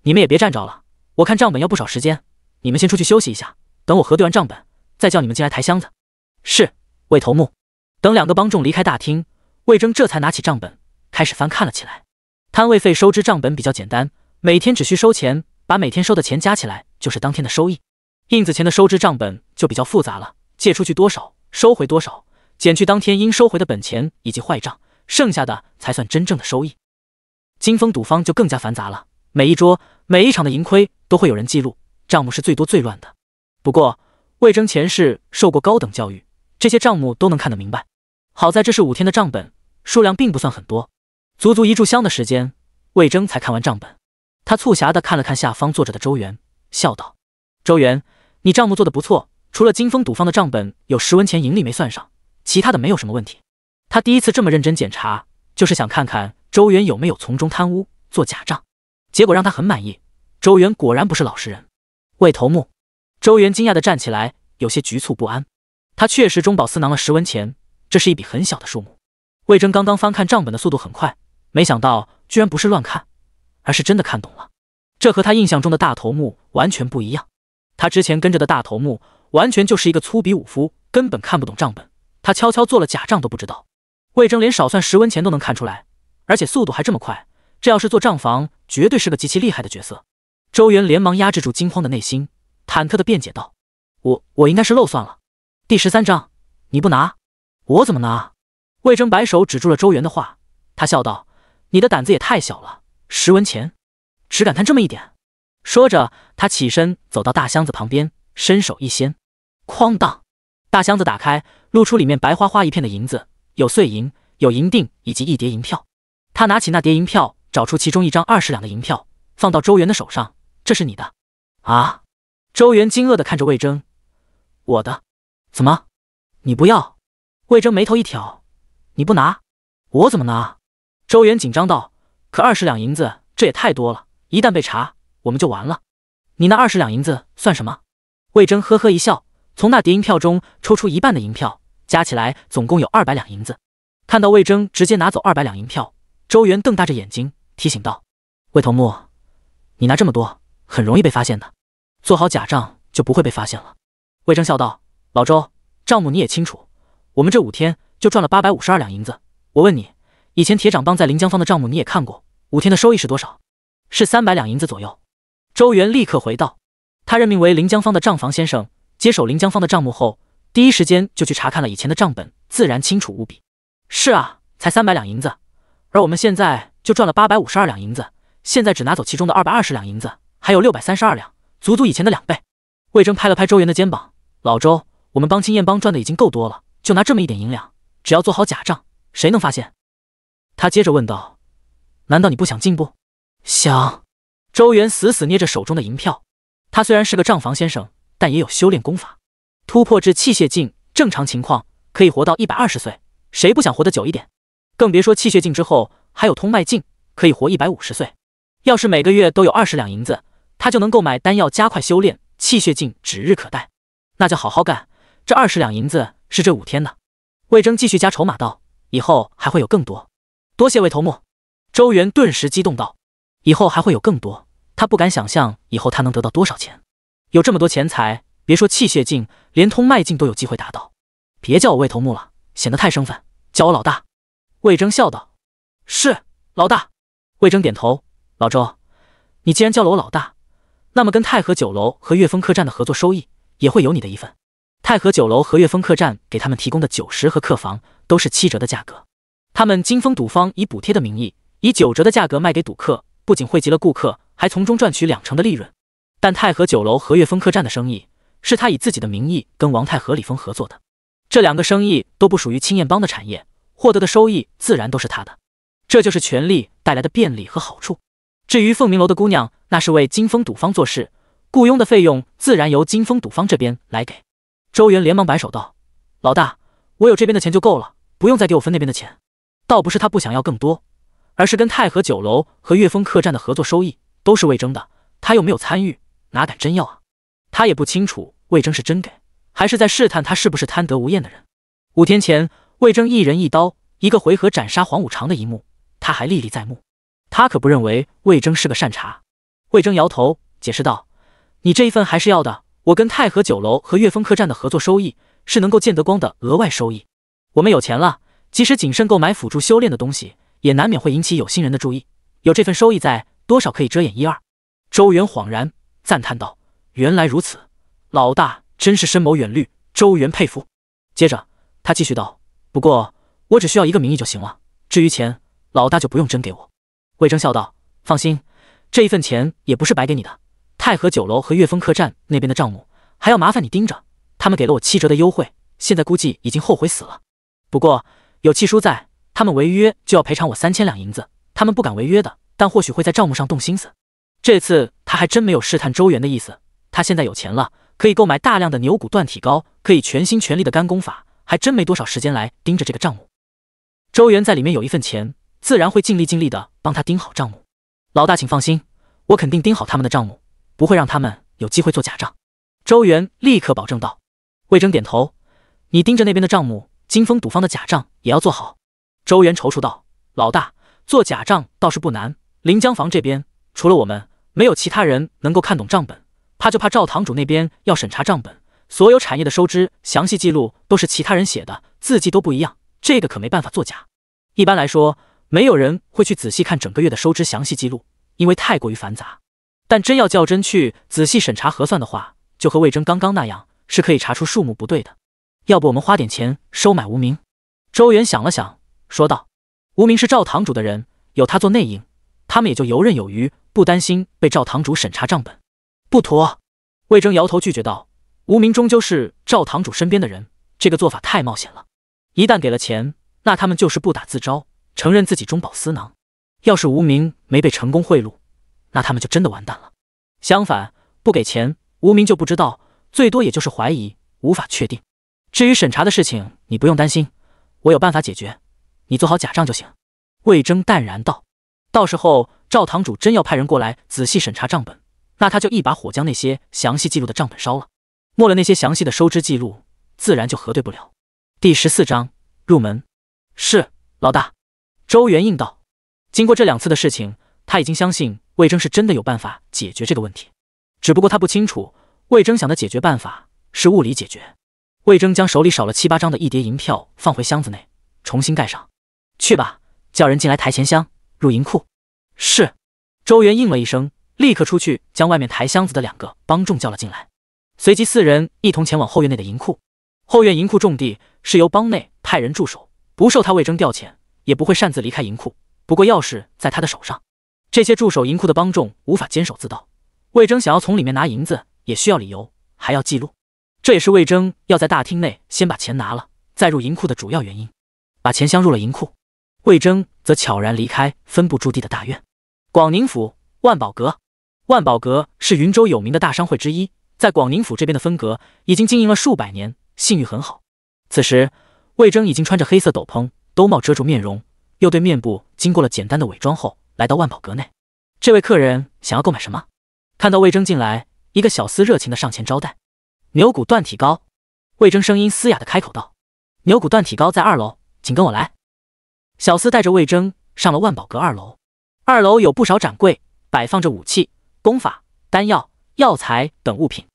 你们也别站着了，我看账本要不少时间，你们先出去休息一下。”等我核对完账本，再叫你们进来抬箱子。是，魏头目。等两个帮众离开大厅，魏征这才拿起账本开始翻看了起来。摊位费收支账本比较简单，每天只需收钱，把每天收的钱加起来就是当天的收益。印子钱的收支账本就比较复杂了，借出去多少，收回多少，减去当天应收回的本钱以及坏账，剩下的才算真正的收益。金风赌坊就更加繁杂了，每一桌、每一场的盈亏都会有人记录，账目是最多最乱的。不过，魏征前世受过高等教育，这些账目都能看得明白。好在这是五天的账本，数量并不算很多，足足一炷香的时间，魏征才看完账本。他促狭的看了看下方坐着的周元，笑道：“周元，你账目做的不错，除了金风赌坊的账本有十文钱盈利没算上，其他的没有什么问题。”他第一次这么认真检查，就是想看看周元有没有从中贪污做假账。结果让他很满意，周元果然不是老实人。魏头目。周元惊讶地站起来，有些局促不安。他确实中饱私囊了十文钱，这是一笔很小的数目。魏征刚刚翻看账本的速度很快，没想到居然不是乱看，而是真的看懂了。这和他印象中的大头目完全不一样。他之前跟着的大头目完全就是一个粗鄙武夫，根本看不懂账本。他悄悄做了假账都不知道。魏征连少算十文钱都能看出来，而且速度还这么快，这要是做账房，绝对是个极其厉害的角色。周元连忙压制住惊慌的内心。忐忑的辩解道：“我我应该是漏算了。”第十三章，你不拿，我怎么拿？魏征摆手止住了周元的话，他笑道：“你的胆子也太小了，十文钱，只敢贪这么一点。”说着，他起身走到大箱子旁边，伸手一掀，哐当，大箱子打开，露出里面白花花一片的银子，有碎银，有银锭，以及一叠银票。他拿起那叠银票，找出其中一张二十两的银票，放到周元的手上：“这是你的。”啊。周元惊愕的看着魏征，我的，怎么，你不要？魏征眉头一挑，你不拿，我怎么拿？周元紧张道，可二十两银子，这也太多了，一旦被查，我们就完了。你那二十两银子算什么？魏征呵呵一笑，从那叠银票中抽出一半的银票，加起来总共有二百两银子。看到魏征直接拿走二百两银票，周元瞪大着眼睛，提醒道，魏头目，你拿这么多，很容易被发现的。做好假账就不会被发现了。魏征笑道：“老周，账目你也清楚，我们这五天就赚了八百五十二两银子。我问你，以前铁掌帮在临江坊的账目你也看过，五天的收益是多少？是三百两银子左右。”周元立刻回道：“他任命为临江坊的账房先生，接手临江坊的账目后，第一时间就去查看了以前的账本，自然清楚无比。是啊，才三百两银子，而我们现在就赚了八百五十二两银子。现在只拿走其中的二百二十两银子，还有六百三十二两。”足足以前的两倍。魏征拍了拍周元的肩膀：“老周，我们帮青燕帮赚的已经够多了，就拿这么一点银两，只要做好假账，谁能发现？”他接着问道：“难道你不想进步？”“想。”周元死死捏着手中的银票。他虽然是个账房先生，但也有修炼功法，突破至气血境，正常情况可以活到一百二十岁。谁不想活得久一点？更别说气血境之后还有通脉境，可以活一百五十岁。要是每个月都有二十两银子，他就能购买丹药，加快修炼，气血境指日可待。那就好好干，这二十两银子是这五天的。魏征继续加筹码道：“以后还会有更多。”多谢魏头目。周元顿时激动道：“以后还会有更多。”他不敢想象以后他能得到多少钱。有这么多钱财，别说气血境，连通脉境都有机会达到。别叫我魏头目了，显得太生分。叫我老大。魏征笑道：“是老大。”魏征点头。老周，你既然叫了我老大。那么，跟泰和酒楼和岳峰客栈的合作收益也会有你的一份。泰和酒楼和岳峰客栈给他们提供的酒食和客房都是七折的价格。他们金风赌方以补贴的名义，以九折的价格卖给赌客，不仅汇集了顾客，还从中赚取两成的利润。但泰和酒楼和岳峰客栈的生意是他以自己的名义跟王太和李峰合作的，这两个生意都不属于青燕帮的产业，获得的收益自然都是他的。这就是权力带来的便利和好处。至于凤鸣楼的姑娘，那是为金风赌坊做事，雇佣的费用自然由金风赌坊这边来给。周元连忙摆手道：“老大，我有这边的钱就够了，不用再给我分那边的钱。倒不是他不想要更多，而是跟太和酒楼和岳峰客栈的合作收益都是魏征的，他又没有参与，哪敢真要啊？他也不清楚魏征是真给，还是在试探他是不是贪得无厌的人。五天前，魏征一人一刀，一个回合斩杀黄五常的一幕，他还历历在目。”他可不认为魏征是个善茬。魏征摇头解释道：“你这一份还是要的。我跟太和酒楼和岳峰客栈的合作收益是能够见得光的额外收益。我们有钱了，即使谨慎购买辅助修炼的东西，也难免会引起有心人的注意。有这份收益在，多少可以遮掩一二。”周元恍然赞叹道：“原来如此，老大真是深谋远虑。”周元佩服。接着他继续道：“不过我只需要一个名义就行了。至于钱，老大就不用真给我。”魏征笑道：“放心，这一份钱也不是白给你的。太和酒楼和月峰客栈那边的账目还要麻烦你盯着。他们给了我七折的优惠，现在估计已经后悔死了。不过有契叔在，他们违约就要赔偿我三千两银子，他们不敢违约的。但或许会在账目上动心思。这次他还真没有试探周元的意思。他现在有钱了，可以购买大量的牛骨锻体膏，可以全心全力的干功法，还真没多少时间来盯着这个账目。周元在里面有一份钱。”自然会尽力尽力的帮他盯好账目，老大，请放心，我肯定盯好他们的账目，不会让他们有机会做假账。周元立刻保证道。魏征点头，你盯着那边的账目，金风赌坊的假账也要做好。周元踌躇道：“老大，做假账倒是不难，临江房这边除了我们，没有其他人能够看懂账本，怕就怕赵堂主那边要审查账本，所有产业的收支详细记录都是其他人写的，字迹都不一样，这个可没办法作假。一般来说。”没有人会去仔细看整个月的收支详细记录，因为太过于繁杂。但真要较真去仔细审查核算的话，就和魏征刚刚那样，是可以查出数目不对的。要不我们花点钱收买无名？周元想了想，说道：“无名是赵堂主的人，有他做内应，他们也就游刃有余，不担心被赵堂主审查账本。”不妥，魏征摇头拒绝道：“无名终究是赵堂主身边的人，这个做法太冒险了。一旦给了钱，那他们就是不打自招。”承认自己中饱私囊，要是无名没被成功贿赂，那他们就真的完蛋了。相反，不给钱，无名就不知道，最多也就是怀疑，无法确定。至于审查的事情，你不用担心，我有办法解决，你做好假账就行。”魏征淡然道，“到时候赵堂主真要派人过来仔细审查账本，那他就一把火将那些详细记录的账本烧了，没了那些详细的收支记录，自然就核对不了。”第十四章入门。是老大。周元应道：“经过这两次的事情，他已经相信魏征是真的有办法解决这个问题。只不过他不清楚魏征想的解决办法是物理解决。”魏征将手里少了七八张的一叠银票放回箱子内，重新盖上。去吧，叫人进来抬钱箱入银库。是。周元应了一声，立刻出去将外面抬箱子的两个帮众叫了进来。随即四人一同前往后院内的银库。后院银库重地是由帮内派人驻守，不受他魏征调遣。也不会擅自离开银库，不过钥匙在他的手上，这些驻守银库的帮众无法坚守自盗。魏征想要从里面拿银子，也需要理由，还要记录，这也是魏征要在大厅内先把钱拿了再入银库的主要原因。把钱箱入了银库，魏征则悄然离开分布驻地的大院。广宁府万宝阁，万宝阁是云州有名的大商会之一，在广宁府这边的分阁已经经营了数百年，信誉很好。此时，魏征已经穿着黑色斗篷。兜帽遮住面容，又对面部经过了简单的伪装，后来到万宝阁内。这位客人想要购买什么？看到魏征进来，一个小厮热情的上前招待。牛骨断体膏。魏征声音嘶哑的开口道：“牛骨断体膏在二楼，请跟我来。”小厮带着魏征上了万宝阁二楼。二楼有不少展柜，摆放着武器、功法、丹药、药材等物品。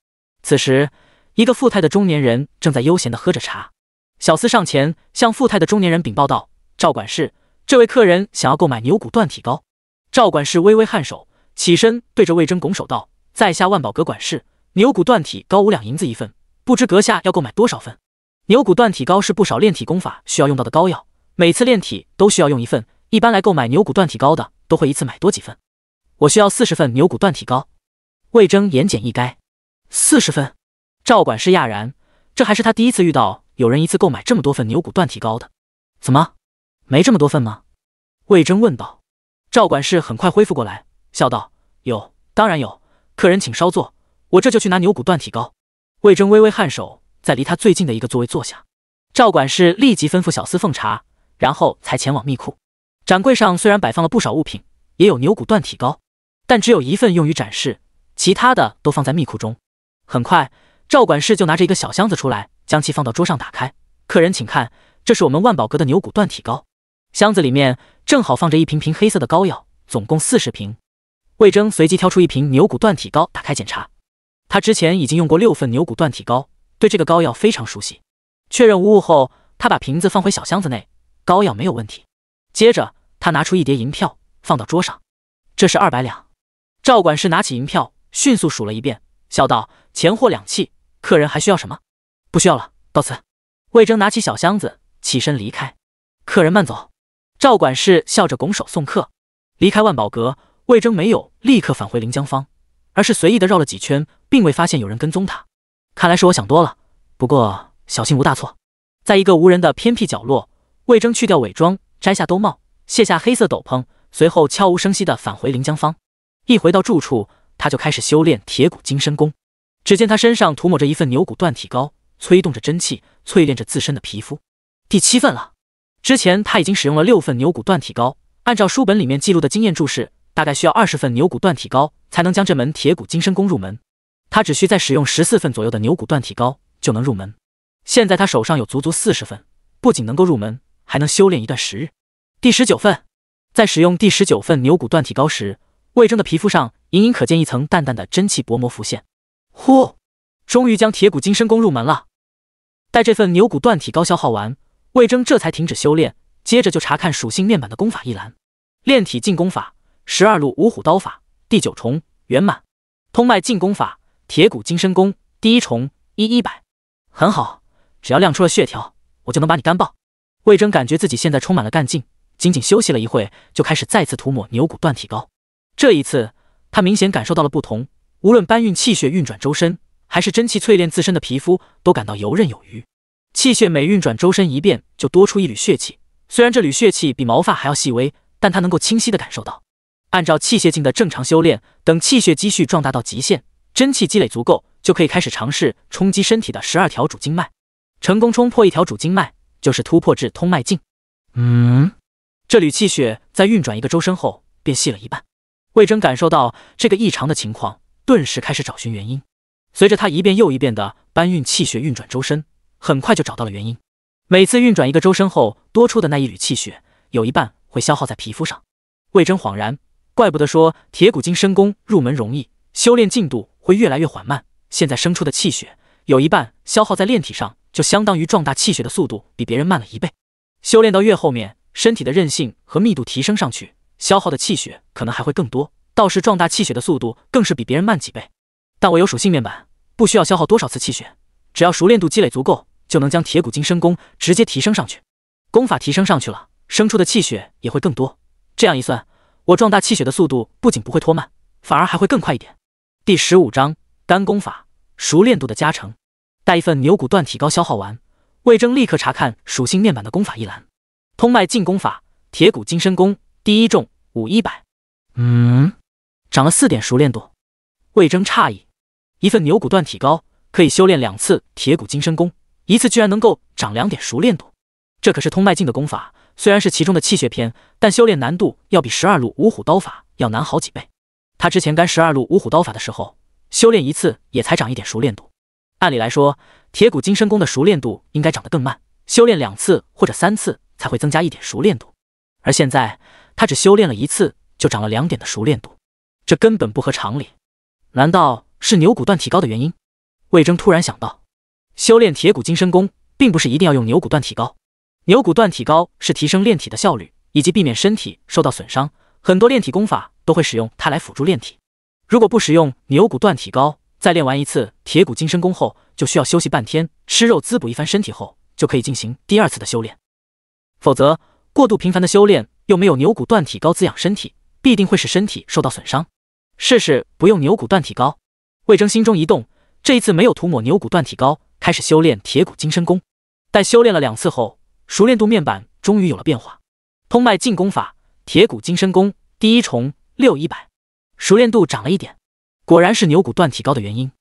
此时，一个富态的中年人正在悠闲的喝着茶。小厮上前向富态的中年人禀报道：“赵管事，这位客人想要购买牛骨断体膏。”赵管事微微颔首，起身对着魏征拱手道：“在下万宝阁管事，牛骨断体膏五两银子一份，不知阁下要购买多少份？”牛骨断体膏是不少炼体功法需要用到的膏药，每次炼体都需要用一份。一般来购买牛骨断体膏的都会一次买多几份。我需要四十份牛骨断体膏。”魏征言简意赅。四十份。”赵管事讶然，这还是他第一次遇到。有人一次购买这么多份牛骨断体膏的，怎么没这么多份吗？魏征问道。赵管事很快恢复过来，笑道：“有，当然有。客人请稍坐，我这就去拿牛骨断体膏。”魏征微微颔首，在离他最近的一个座位坐下。赵管事立即吩咐小厮奉茶，然后才前往密库。展柜上虽然摆放了不少物品，也有牛骨断体膏，但只有一份用于展示，其他的都放在密库中。很快，赵管事就拿着一个小箱子出来。将其放到桌上，打开。客人，请看，这是我们万宝阁的牛骨断体膏。箱子里面正好放着一瓶瓶黑色的膏药，总共四十瓶。魏征随即挑出一瓶牛骨断体膏，打开检查。他之前已经用过六份牛骨断体膏，对这个膏药非常熟悉。确认无误后，他把瓶子放回小箱子内，膏药没有问题。接着，他拿出一叠银票，放到桌上，这是二百两。赵管事拿起银票，迅速数了一遍，笑道：“钱货两讫，客人还需要什么？”不需要了，告辞。魏征拿起小箱子，起身离开。客人慢走。赵管事笑着拱手送客。离开万宝阁，魏征没有立刻返回临江坊，而是随意的绕了几圈，并未发现有人跟踪他。看来是我想多了，不过小心无大错。在一个无人的偏僻角落，魏征去掉伪装，摘下兜帽，卸下黑色斗篷，随后悄无声息的返回临江坊。一回到住处，他就开始修炼铁骨金身功。只见他身上涂抹着一份牛骨断体膏。催动着真气，淬炼着自身的皮肤。第七份了，之前他已经使用了六份牛骨锻体膏。按照书本里面记录的经验注释，大概需要二十份牛骨锻体膏才能将这门铁骨金身功入门。他只需再使用十四份左右的牛骨锻体膏就能入门。现在他手上有足足四十份，不仅能够入门，还能修炼一段时日。第十九份，在使用第十九份牛骨锻体膏时，魏征的皮肤上隐隐可见一层淡淡的真气薄膜浮现。呼，终于将铁骨金身功入门了。待这份牛骨断体膏消耗完，魏征这才停止修炼，接着就查看属性面板的功法一栏，炼体进攻法十二路五虎刀法第九重圆满，通脉进攻法铁骨金身功第一重一一百，很好，只要亮出了血条，我就能把你干爆。魏征感觉自己现在充满了干劲，仅仅休息了一会，就开始再次涂抹牛骨断体膏。这一次，他明显感受到了不同，无论搬运气血运转周身。还是真气淬炼自身的皮肤，都感到游刃有余。气血每运转周身一遍，就多出一缕血气。虽然这缕血气比毛发还要细微，但他能够清晰地感受到。按照气血境的正常修炼，等气血积蓄壮大到极限，真气积累足够，就可以开始尝试冲击身体的十二条主经脉。成功冲破一条主经脉，就是突破至通脉境。嗯，这缕气血在运转一个周身后，变细了一半。魏征感受到这个异常的情况，顿时开始找寻原因。随着他一遍又一遍的搬运气血运转周身，很快就找到了原因。每次运转一个周身后，多出的那一缕气血有一半会消耗在皮肤上。魏征恍然，怪不得说铁骨精深功入门容易，修炼进度会越来越缓慢。现在生出的气血有一半消耗在炼体上，就相当于壮大气血的速度比别人慢了一倍。修炼到越后面，身体的韧性和密度提升上去，消耗的气血可能还会更多，倒是壮大气血的速度更是比别人慢几倍。但我有属性面板。不需要消耗多少次气血，只要熟练度积累足够，就能将铁骨金身功直接提升上去。功法提升上去了，生出的气血也会更多。这样一算，我壮大气血的速度不仅不会拖慢，反而还会更快一点。第十五章单功法熟练度的加成，带一份牛骨断体膏消耗完，魏征立刻查看属性面板的功法一栏，通脉进功法铁骨金身功第一重五一百，嗯，涨了四点熟练度。魏征诧异。一份牛骨断体膏可以修炼两次铁骨金身功，一次居然能够长两点熟练度。这可是通脉境的功法，虽然是其中的气血篇，但修炼难度要比十二路五虎刀法要难好几倍。他之前干十二路五虎刀法的时候，修炼一次也才长一点熟练度。按理来说，铁骨金身功的熟练度应该长得更慢，修炼两次或者三次才会增加一点熟练度。而现在他只修炼了一次就长了两点的熟练度，这根本不合常理。难道？是牛骨断体膏的原因，魏征突然想到，修炼铁骨金身功并不是一定要用牛骨断体膏，牛骨断体膏是提升炼体的效率以及避免身体受到损伤，很多炼体功法都会使用它来辅助炼体。如果不使用牛骨断体膏，在练完一次铁骨金身功后，就需要休息半天，吃肉滋补一番身体后，就可以进行第二次的修炼。否则，过度频繁的修炼又没有牛骨断体膏滋养身体，必定会使身体受到损伤。试试不用牛骨断体膏。魏征心中一动，这一次没有涂抹牛骨断体膏，开始修炼铁骨金身功。待修炼了两次后，熟练度面板终于有了变化。通脉进功法铁骨金身功第一重六一百，熟练度涨了一点。果然是牛骨断体膏的原因。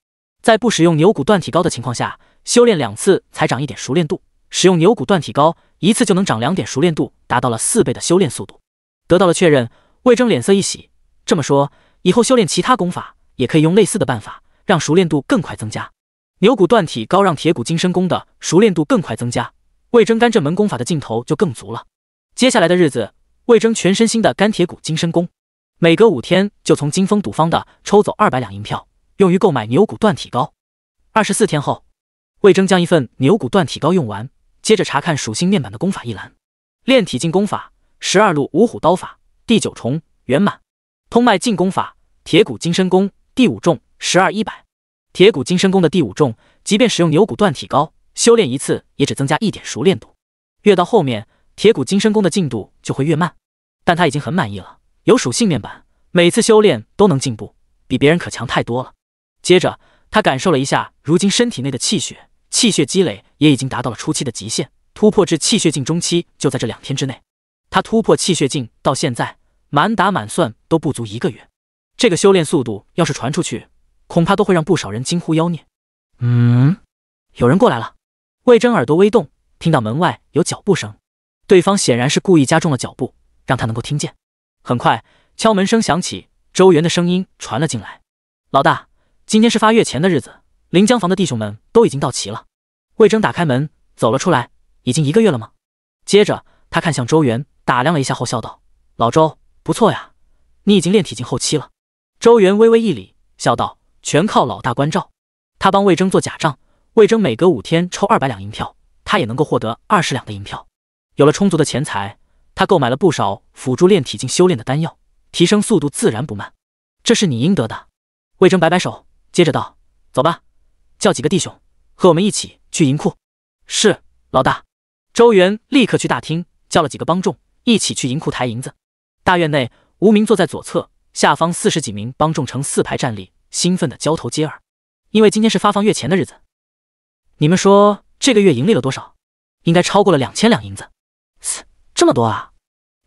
在不使用牛骨断体膏的情况下，修炼两次才涨一点熟练度；使用牛骨断体膏一次就能涨两点熟练度，达到了四倍的修炼速度。得到了确认，魏征脸色一喜。这么说，以后修炼其他功法。也可以用类似的办法，让熟练度更快增加。牛骨断体膏让铁骨金身功的熟练度更快增加，魏征干这门功法的劲头就更足了。接下来的日子，魏征全身心的干铁骨金身功，每隔五天就从金风赌坊的抽走二百两银票，用于购买牛骨断体膏。二十四天后，魏征将一份牛骨断体膏用完，接着查看属性面板的功法一栏，炼体进功法十二路五虎刀法第九重圆满，通脉进功法铁骨金身功。第五重十二一百，铁骨金身功的第五重，即便使用牛骨锻体膏修炼一次，也只增加一点熟练度。越到后面，铁骨金身功的进度就会越慢。但他已经很满意了，有属性面板，每次修炼都能进步，比别人可强太多了。接着，他感受了一下如今身体内的气血，气血积累也已经达到了初期的极限，突破至气血境中期就在这两天之内。他突破气血境到现在，满打满算都不足一个月。这个修炼速度要是传出去，恐怕都会让不少人惊呼妖孽。嗯，有人过来了。魏征耳朵微动，听到门外有脚步声，对方显然是故意加重了脚步，让他能够听见。很快，敲门声响起，周元的声音传了进来：“老大，今天是发月前的日子，临江房的弟兄们都已经到齐了。”魏征打开门走了出来。已经一个月了吗？接着，他看向周元，打量了一下后笑道：“老周，不错呀，你已经练体境后期了。”周元微微一礼，笑道：“全靠老大关照，他帮魏征做假账，魏征每隔五天抽二百两银票，他也能够获得二十两的银票。有了充足的钱财，他购买了不少辅助炼体境修炼的丹药，提升速度自然不慢。这是你应得的。”魏征摆摆手，接着道：“走吧，叫几个弟兄和我们一起去银库。”“是，老大。”周元立刻去大厅叫了几个帮众，一起去银库抬银子。大院内，无名坐在左侧。下方四十几名帮众呈四排站立，兴奋的交头接耳。因为今天是发放月钱的日子，你们说这个月盈利了多少？应该超过了两千两银子。嘶，这么多啊！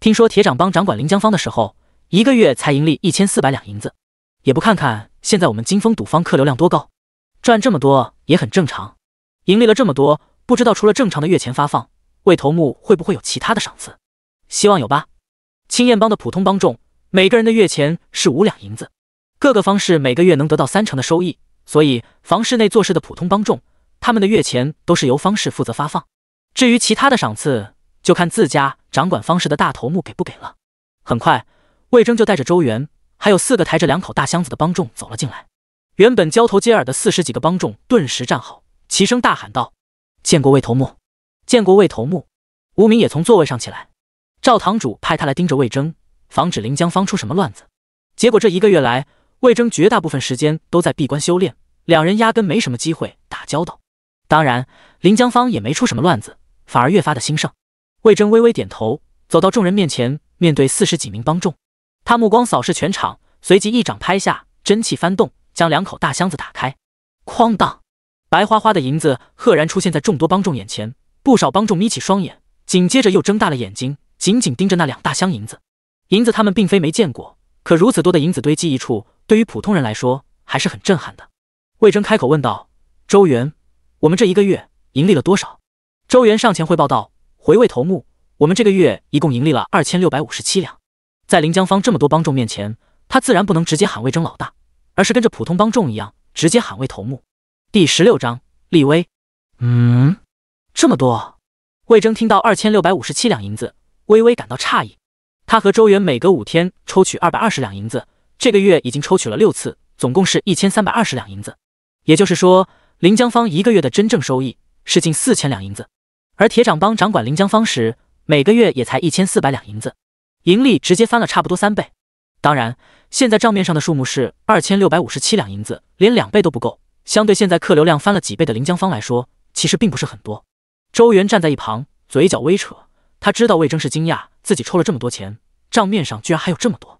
听说铁掌帮掌管临江方的时候，一个月才盈利一千四百两银子，也不看看现在我们金风赌坊客流量多高，赚这么多也很正常。盈利了这么多，不知道除了正常的月钱发放，魏头目会不会有其他的赏赐？希望有吧。青燕帮的普通帮众。每个人的月钱是五两银子，各个方式每个月能得到三成的收益，所以房室内做事的普通帮众，他们的月钱都是由方氏负责发放。至于其他的赏赐，就看自家掌管方氏的大头目给不给了。很快，魏征就带着周元还有四个抬着两口大箱子的帮众走了进来。原本交头接耳的四十几个帮众顿时站好，齐声大喊道：“见过魏头目，见过魏头目。”无名也从座位上起来，赵堂主派他来盯着魏征。防止林江芳出什么乱子，结果这一个月来，魏征绝大部分时间都在闭关修炼，两人压根没什么机会打交道。当然，林江芳也没出什么乱子，反而越发的兴盛。魏征微微点头，走到众人面前，面对四十几名帮众，他目光扫视全场，随即一掌拍下，真气翻动，将两口大箱子打开，哐当，白花花的银子赫然出现在众多帮众眼前，不少帮众眯起双眼，紧接着又睁大了眼睛，紧紧盯着那两大箱银子。银子他们并非没见过，可如此多的银子堆积一处，对于普通人来说还是很震撼的。魏征开口问道：“周元，我们这一个月盈利了多少？”周元上前汇报道：“回魏头目，我们这个月一共盈利了二千六百五十七两。”在临江方这么多帮众面前，他自然不能直接喊魏征老大，而是跟着普通帮众一样，直接喊魏头目。第十六章立威。嗯，这么多。魏征听到二千六百五十七两银子，微微感到诧异。他和周元每隔五天抽取二百二十两银子，这个月已经抽取了六次，总共是一千三百二十两银子。也就是说，林江芳一个月的真正收益是近四千两银子，而铁掌帮掌管林江芳时，每个月也才一千四百两银子，盈利直接翻了差不多三倍。当然，现在账面上的数目是二千六百五十七两银子，连两倍都不够。相对现在客流量翻了几倍的林江芳来说，其实并不是很多。周元站在一旁，嘴角微扯。他知道魏征是惊讶自己抽了这么多钱，账面上居然还有这么多。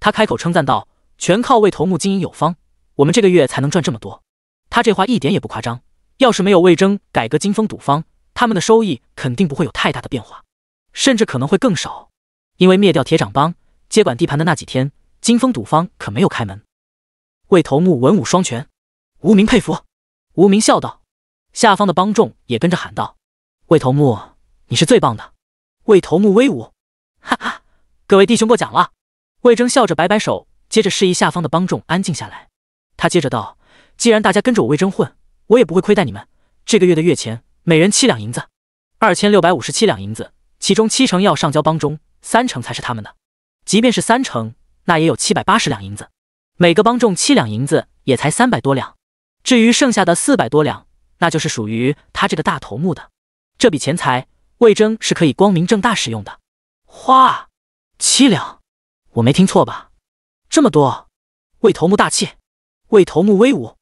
他开口称赞道：“全靠魏头目经营有方，我们这个月才能赚这么多。”他这话一点也不夸张。要是没有魏征改革金丰赌方，他们的收益肯定不会有太大的变化，甚至可能会更少。因为灭掉铁掌帮、接管地盘的那几天，金丰赌方可没有开门。魏头目文武双全，无名佩服。无名笑道：“下方的帮众也跟着喊道：‘魏头目，你是最棒的。’”魏头目威武，哈哈！各位弟兄过奖了。魏征笑着摆摆手，接着示意下方的帮众安静下来。他接着道：“既然大家跟着我魏征混，我也不会亏待你们。这个月的月钱，每人七两银子，二千六百五十七两银子，其中七成要上交帮中，三成才是他们的。即便是三成，那也有七百八十两银子。每个帮众七两银子，也才三百多两。至于剩下的四百多两，那就是属于他这个大头目的这笔钱财。”魏征是可以光明正大使用的，花七两，我没听错吧？这么多，魏头目大气，魏头目威武，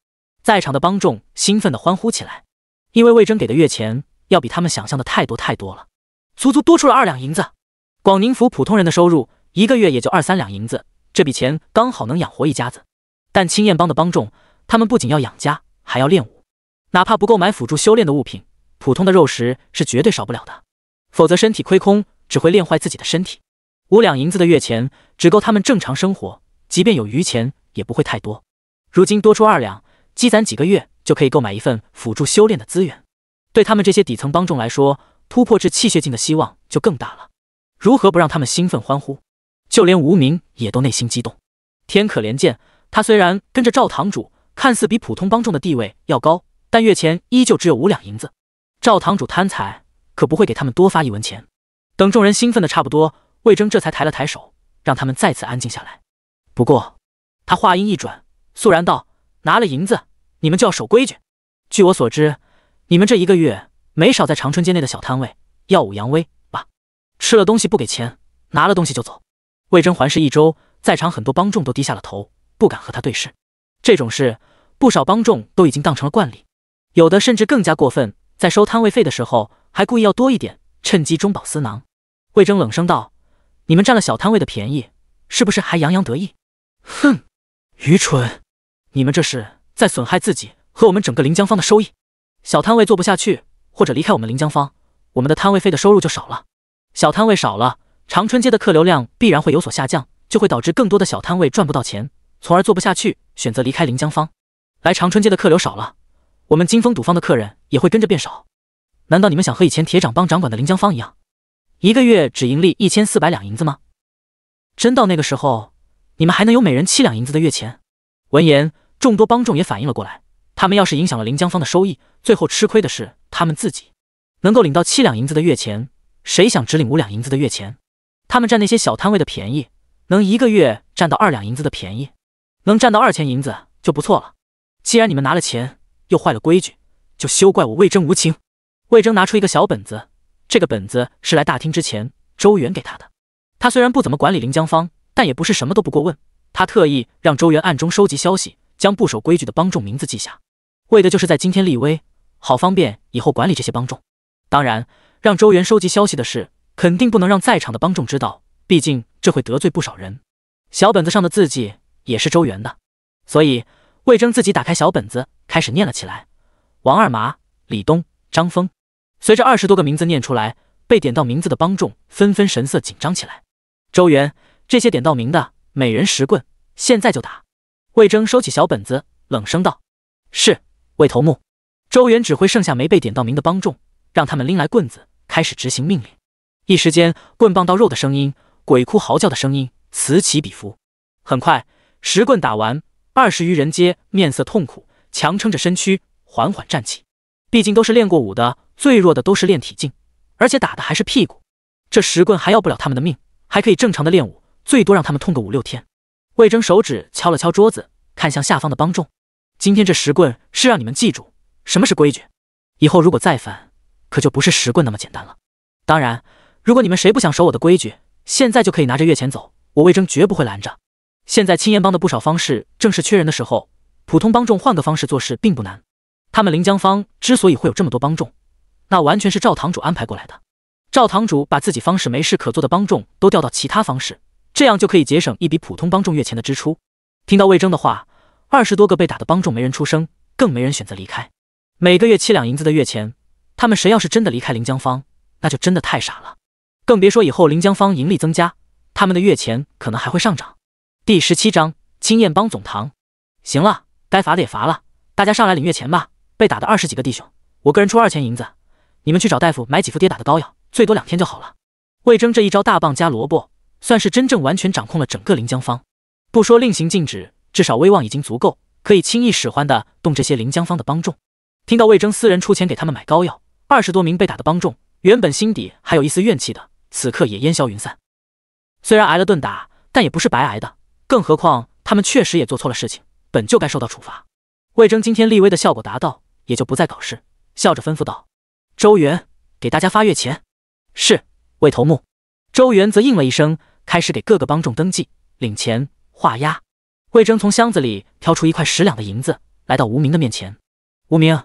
在场的帮众兴奋地欢呼起来，因为魏征给的月钱要比他们想象的太多太多了，足足多出了二两银子。广宁府普通人的收入一个月也就二三两银子，这笔钱刚好能养活一家子。但青燕帮的帮众，他们不仅要养家，还要练武，哪怕不购买辅助修炼的物品，普通的肉食是绝对少不了的。否则身体亏空只会练坏自己的身体。五两银子的月钱只够他们正常生活，即便有余钱也不会太多。如今多出二两，积攒几个月就可以购买一份辅助修炼的资源。对他们这些底层帮众来说，突破至气血境的希望就更大了。如何不让他们兴奋欢呼？就连无名也都内心激动。天可怜见，他虽然跟着赵堂主，看似比普通帮众的地位要高，但月钱依旧只有五两银子。赵堂主贪财。可不会给他们多发一文钱。等众人兴奋的差不多，魏征这才抬了抬手，让他们再次安静下来。不过，他话音一转，肃然道：“拿了银子，你们就要守规矩。据我所知，你们这一个月没少在长春街内的小摊位耀武扬威吧？吃了东西不给钱，拿了东西就走。”魏征环视一周，在场很多帮众都低下了头，不敢和他对视。这种事，不少帮众都已经当成了惯例，有的甚至更加过分，在收摊位费的时候。还故意要多一点，趁机中饱私囊。魏征冷声道：“你们占了小摊位的便宜，是不是还洋洋得意？”“哼，愚蠢！你们这是在损害自己和我们整个临江坊的收益。小摊位做不下去，或者离开我们临江坊，我们的摊位费的收入就少了。小摊位少了，长春街的客流量必然会有所下降，就会导致更多的小摊位赚不到钱，从而做不下去，选择离开临江坊。来长春街的客流少了，我们金丰赌坊的客人也会跟着变少。”难道你们想和以前铁掌帮掌管的林江芳一样，一个月只盈利一千四百两银子吗？真到那个时候，你们还能有每人七两银子的月钱？闻言，众多帮众也反应了过来。他们要是影响了林江芳的收益，最后吃亏的是他们自己。能够领到七两银子的月钱，谁想只领五两银子的月钱？他们占那些小摊位的便宜，能一个月占到二两银子的便宜，能占到二钱银子就不错了。既然你们拿了钱又坏了规矩，就休怪我魏征无情。魏征拿出一个小本子，这个本子是来大厅之前周元给他的。他虽然不怎么管理临江方，但也不是什么都不过问。他特意让周元暗中收集消息，将不守规矩的帮众名字记下，为的就是在今天立威，好方便以后管理这些帮众。当然，让周元收集消息的事，肯定不能让在场的帮众知道，毕竟这会得罪不少人。小本子上的字迹也是周元的，所以魏征自己打开小本子，开始念了起来：王二麻、李东、张峰。随着二十多个名字念出来，被点到名字的帮众纷纷神色紧张起来。周元，这些点到名的每人十棍，现在就打！魏征收起小本子，冷声道：“是，魏头目。”周元指挥剩下没被点到名的帮众，让他们拎来棍子，开始执行命令。一时间，棍棒到肉的声音、鬼哭嚎叫的声音此起彼伏。很快，十棍打完，二十余人皆面色痛苦，强撑着身躯缓缓站起。毕竟都是练过武的，最弱的都是练体境，而且打的还是屁股，这石棍还要不了他们的命，还可以正常的练武，最多让他们痛个五六天。魏征手指敲了敲桌子，看向下方的帮众：“今天这石棍是让你们记住什么是规矩，以后如果再犯，可就不是石棍那么简单了。当然，如果你们谁不想守我的规矩，现在就可以拿着月钱走，我魏征绝不会拦着。现在青岩帮的不少方式正是缺人的时候，普通帮众换个方式做事并不难。”他们临江坊之所以会有这么多帮众，那完全是赵堂主安排过来的。赵堂主把自己方式没事可做的帮众都调到其他方式，这样就可以节省一笔普通帮众月钱的支出。听到魏征的话，二十多个被打的帮众没人出声，更没人选择离开。每个月七两银子的月钱，他们谁要是真的离开临江坊，那就真的太傻了。更别说以后临江坊盈利增加，他们的月钱可能还会上涨。第十七章青燕帮总堂。行了，该罚的也罚了，大家上来领月钱吧。被打的二十几个弟兄，我个人出二钱银子，你们去找大夫买几副跌打的膏药，最多两天就好了。魏征这一招大棒加萝卜，算是真正完全掌控了整个临江方，不说令行禁止，至少威望已经足够，可以轻易使唤的动这些临江方的帮众。听到魏征私人出钱给他们买膏药，二十多名被打的帮众，原本心底还有一丝怨气的，此刻也烟消云散。虽然挨了顿打，但也不是白挨的，更何况他们确实也做错了事情，本就该受到处罚。魏征今天立威的效果达到。也就不再搞事，笑着吩咐道：“周元，给大家发月钱。”“是，魏头目。”周元则应了一声，开始给各个帮众登记、领钱、画押。魏征从箱子里挑出一块十两的银子，来到无名的面前：“无名，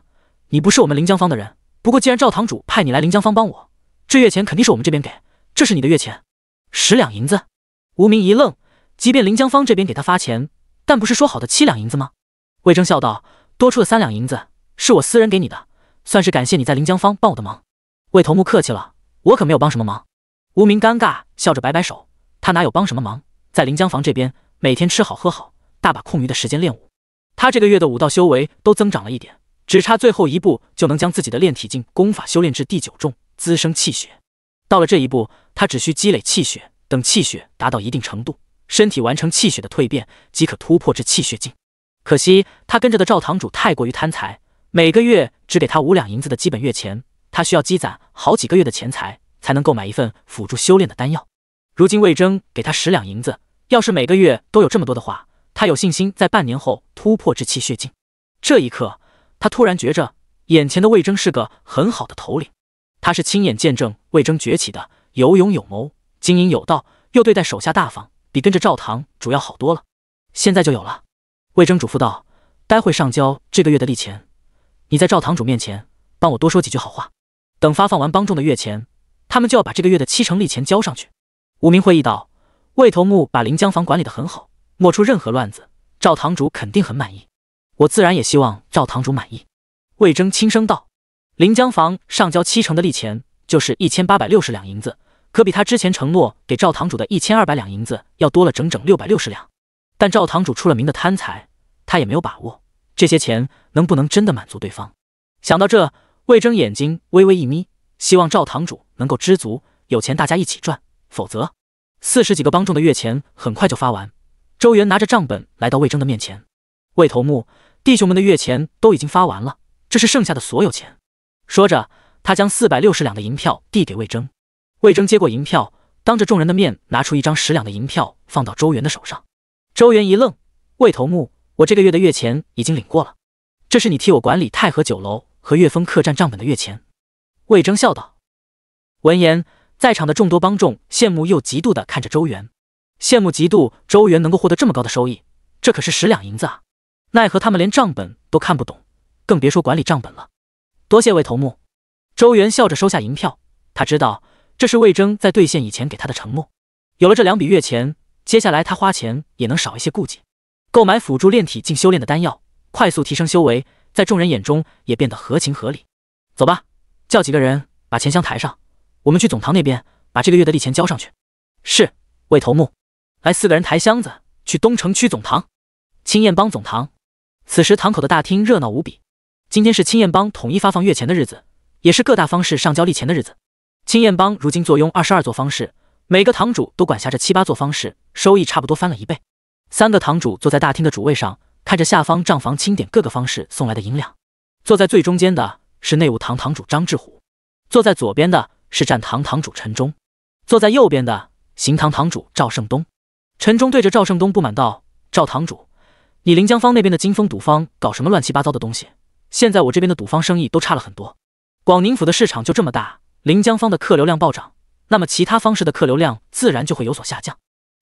你不是我们临江坊的人，不过既然赵堂主派你来临江方帮我，这月钱肯定是我们这边给。这是你的月钱，十两银子。”无名一愣，即便临江方这边给他发钱，但不是说好的七两银子吗？魏征笑道：“多出了三两银子。”是我私人给你的，算是感谢你在临江坊帮我的忙。魏头目客气了，我可没有帮什么忙。无名尴尬笑着摆摆手，他哪有帮什么忙？在临江坊这边，每天吃好喝好，大把空余的时间练武。他这个月的武道修为都增长了一点，只差最后一步就能将自己的炼体境功法修炼至第九重，滋生气血。到了这一步，他只需积累气血，等气血达到一定程度，身体完成气血的蜕变，即可突破至气血境。可惜他跟着的赵堂主太过于贪财。每个月只给他五两银子的基本月钱，他需要积攒好几个月的钱财，才能购买一份辅助修炼的丹药。如今魏征给他十两银子，要是每个月都有这么多的话，他有信心在半年后突破至气血境。这一刻，他突然觉着眼前的魏征是个很好的头领。他是亲眼见证魏征崛起的，有勇有谋，经营有道，又对待手下大方，比跟着赵唐主要好多了。现在就有了，魏征嘱咐道：“待会上交这个月的利钱。”你在赵堂主面前帮我多说几句好话，等发放完帮众的月钱，他们就要把这个月的七成利钱交上去。无名会议道：“魏头目把临江房管理得很好，没出任何乱子，赵堂主肯定很满意。我自然也希望赵堂主满意。”魏征轻声道：“临江房上交七成的利钱，就是一千八百六十两银子，可比他之前承诺给赵堂主的一千二百两银子要多了整整六百六十两。但赵堂主出了名的贪财，他也没有把握。”这些钱能不能真的满足对方？想到这，魏征眼睛微微一眯，希望赵堂主能够知足，有钱大家一起赚。否则，四十几个帮众的月钱很快就发完。周元拿着账本来到魏征的面前：“魏头目，弟兄们的月钱都已经发完了，这是剩下的所有钱。”说着，他将四百六十两的银票递给魏征。魏征接过银票，当着众人的面拿出一张十两的银票，放到周元的手上。周元一愣：“魏头目。”我这个月的月钱已经领过了，这是你替我管理太和酒楼和月风客栈账本的月钱。”魏征笑道。闻言，在场的众多帮众羡慕又嫉妒地看着周元，羡慕嫉妒周元能够获得这么高的收益，这可是十两银子啊！奈何他们连账本都看不懂，更别说管理账本了。多谢魏头目。”周元笑着收下银票，他知道这是魏征在兑现以前给他的承诺。有了这两笔月钱，接下来他花钱也能少一些顾忌。购买辅助炼体境修炼的丹药，快速提升修为，在众人眼中也变得合情合理。走吧，叫几个人把钱箱抬上，我们去总堂那边把这个月的利钱交上去。是，魏头目，来四个人抬箱子去东城区总堂。青燕帮总堂。此时堂口的大厅热闹无比，今天是青燕帮统一发放月钱的日子，也是各大方士上交利钱的日子。青燕帮如今坐拥二十二座方士，每个堂主都管辖着七八座方士，收益差不多翻了一倍。三个堂主坐在大厅的主位上，看着下方账房清点各个方式送来的银两。坐在最中间的是内务堂堂主张志虎，坐在左边的是战堂堂主陈忠，坐在右边的行堂堂主赵胜东。陈忠对着赵胜东不满道：“赵堂主，你临江方那边的金风赌坊搞什么乱七八糟的东西？现在我这边的赌方生意都差了很多。广宁府的市场就这么大，临江方的客流量暴涨，那么其他方式的客流量自然就会有所下降。”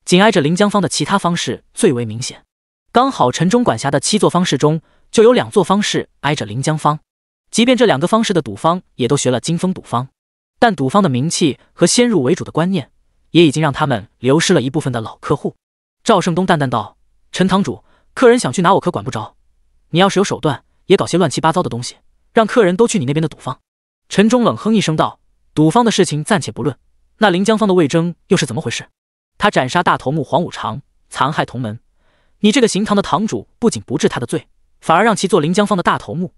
紧挨着临江方的其他方式最为明显，刚好陈忠管辖的七座方式中就有两座方式挨着临江方。即便这两个方式的赌坊也都学了金风赌坊，但赌坊的名气和先入为主的观念，也已经让他们流失了一部分的老客户。赵胜东淡淡道：“陈堂主，客人想去哪我可管不着。你要是有手段，也搞些乱七八糟的东西，让客人都去你那边的赌坊。”陈忠冷哼一声道：“赌坊的事情暂且不论，那临江方的魏征又是怎么回事？”他斩杀大头目黄五常，残害同门，你这个行堂的堂主不仅不治他的罪，反而让其做临江方的大头目，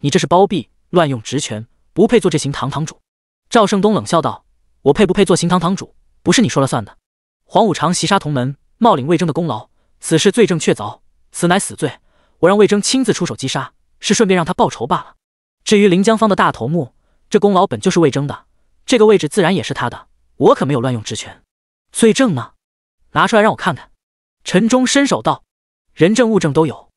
你这是包庇、乱用职权，不配做这行堂堂主。赵胜东冷笑道：“我配不配做行堂堂主，不是你说了算的。黄五常袭杀同门，冒领魏征的功劳，此事罪证确凿，此乃死罪。我让魏征亲自出手击杀，是顺便让他报仇罢了。至于临江方的大头目，这功劳本就是魏征的，这个位置自然也是他的，我可没有乱用职权。”罪证呢？拿出来让我看看。陈忠伸手道：“人证物证都有。”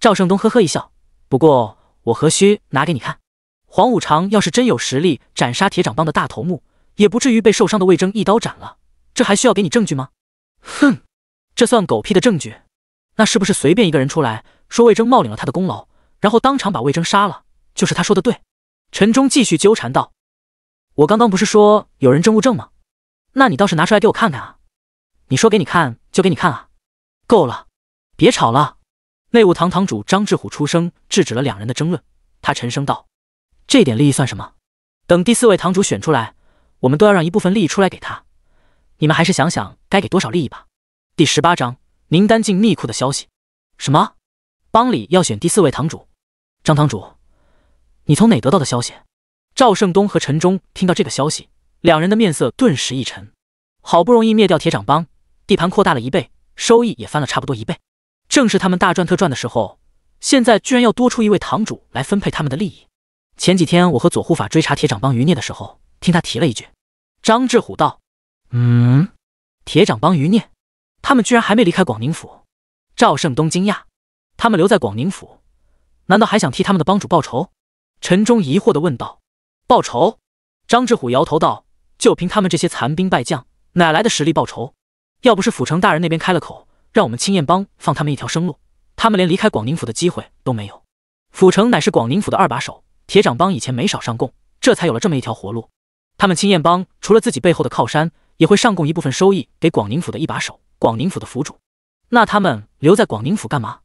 赵胜东呵呵一笑，不过我何须拿给你看？黄五常要是真有实力斩杀铁掌帮的大头目，也不至于被受伤的魏征一刀斩了。这还需要给你证据吗？哼，这算狗屁的证据？那是不是随便一个人出来说魏征冒领了他的功劳，然后当场把魏征杀了，就是他说的对？陈忠继续纠缠道：“我刚刚不是说有人证物证吗？”那你倒是拿出来给我看看啊！你说给你看就给你看啊！够了，别吵了。内务堂堂主张志虎出声制止了两人的争论。他沉声道：“这点利益算什么？等第四位堂主选出来，我们都要让一部分利益出来给他。你们还是想想该给多少利益吧。”第十八章：名单进密库的消息。什么？帮里要选第四位堂主？张堂主，你从哪得到的消息？赵胜东和陈忠听到这个消息。两人的面色顿时一沉，好不容易灭掉铁掌帮，地盘扩大了一倍，收益也翻了差不多一倍，正是他们大赚特赚的时候，现在居然要多出一位堂主来分配他们的利益。前几天我和左护法追查铁掌帮余孽的时候，听他提了一句。张志虎道：“嗯，铁掌帮余孽，他们居然还没离开广宁府。”赵胜东惊讶：“他们留在广宁府，难道还想替他们的帮主报仇？”陈忠疑惑的问道：“报仇？”张志虎摇头道。就凭他们这些残兵败将，哪来的实力报仇？要不是府城大人那边开了口，让我们青燕帮放他们一条生路，他们连离开广宁府的机会都没有。府城乃是广宁府的二把手，铁掌帮以前没少上供，这才有了这么一条活路。他们青燕帮除了自己背后的靠山，也会上供一部分收益给广宁府的一把手，广宁府的府主。那他们留在广宁府干嘛？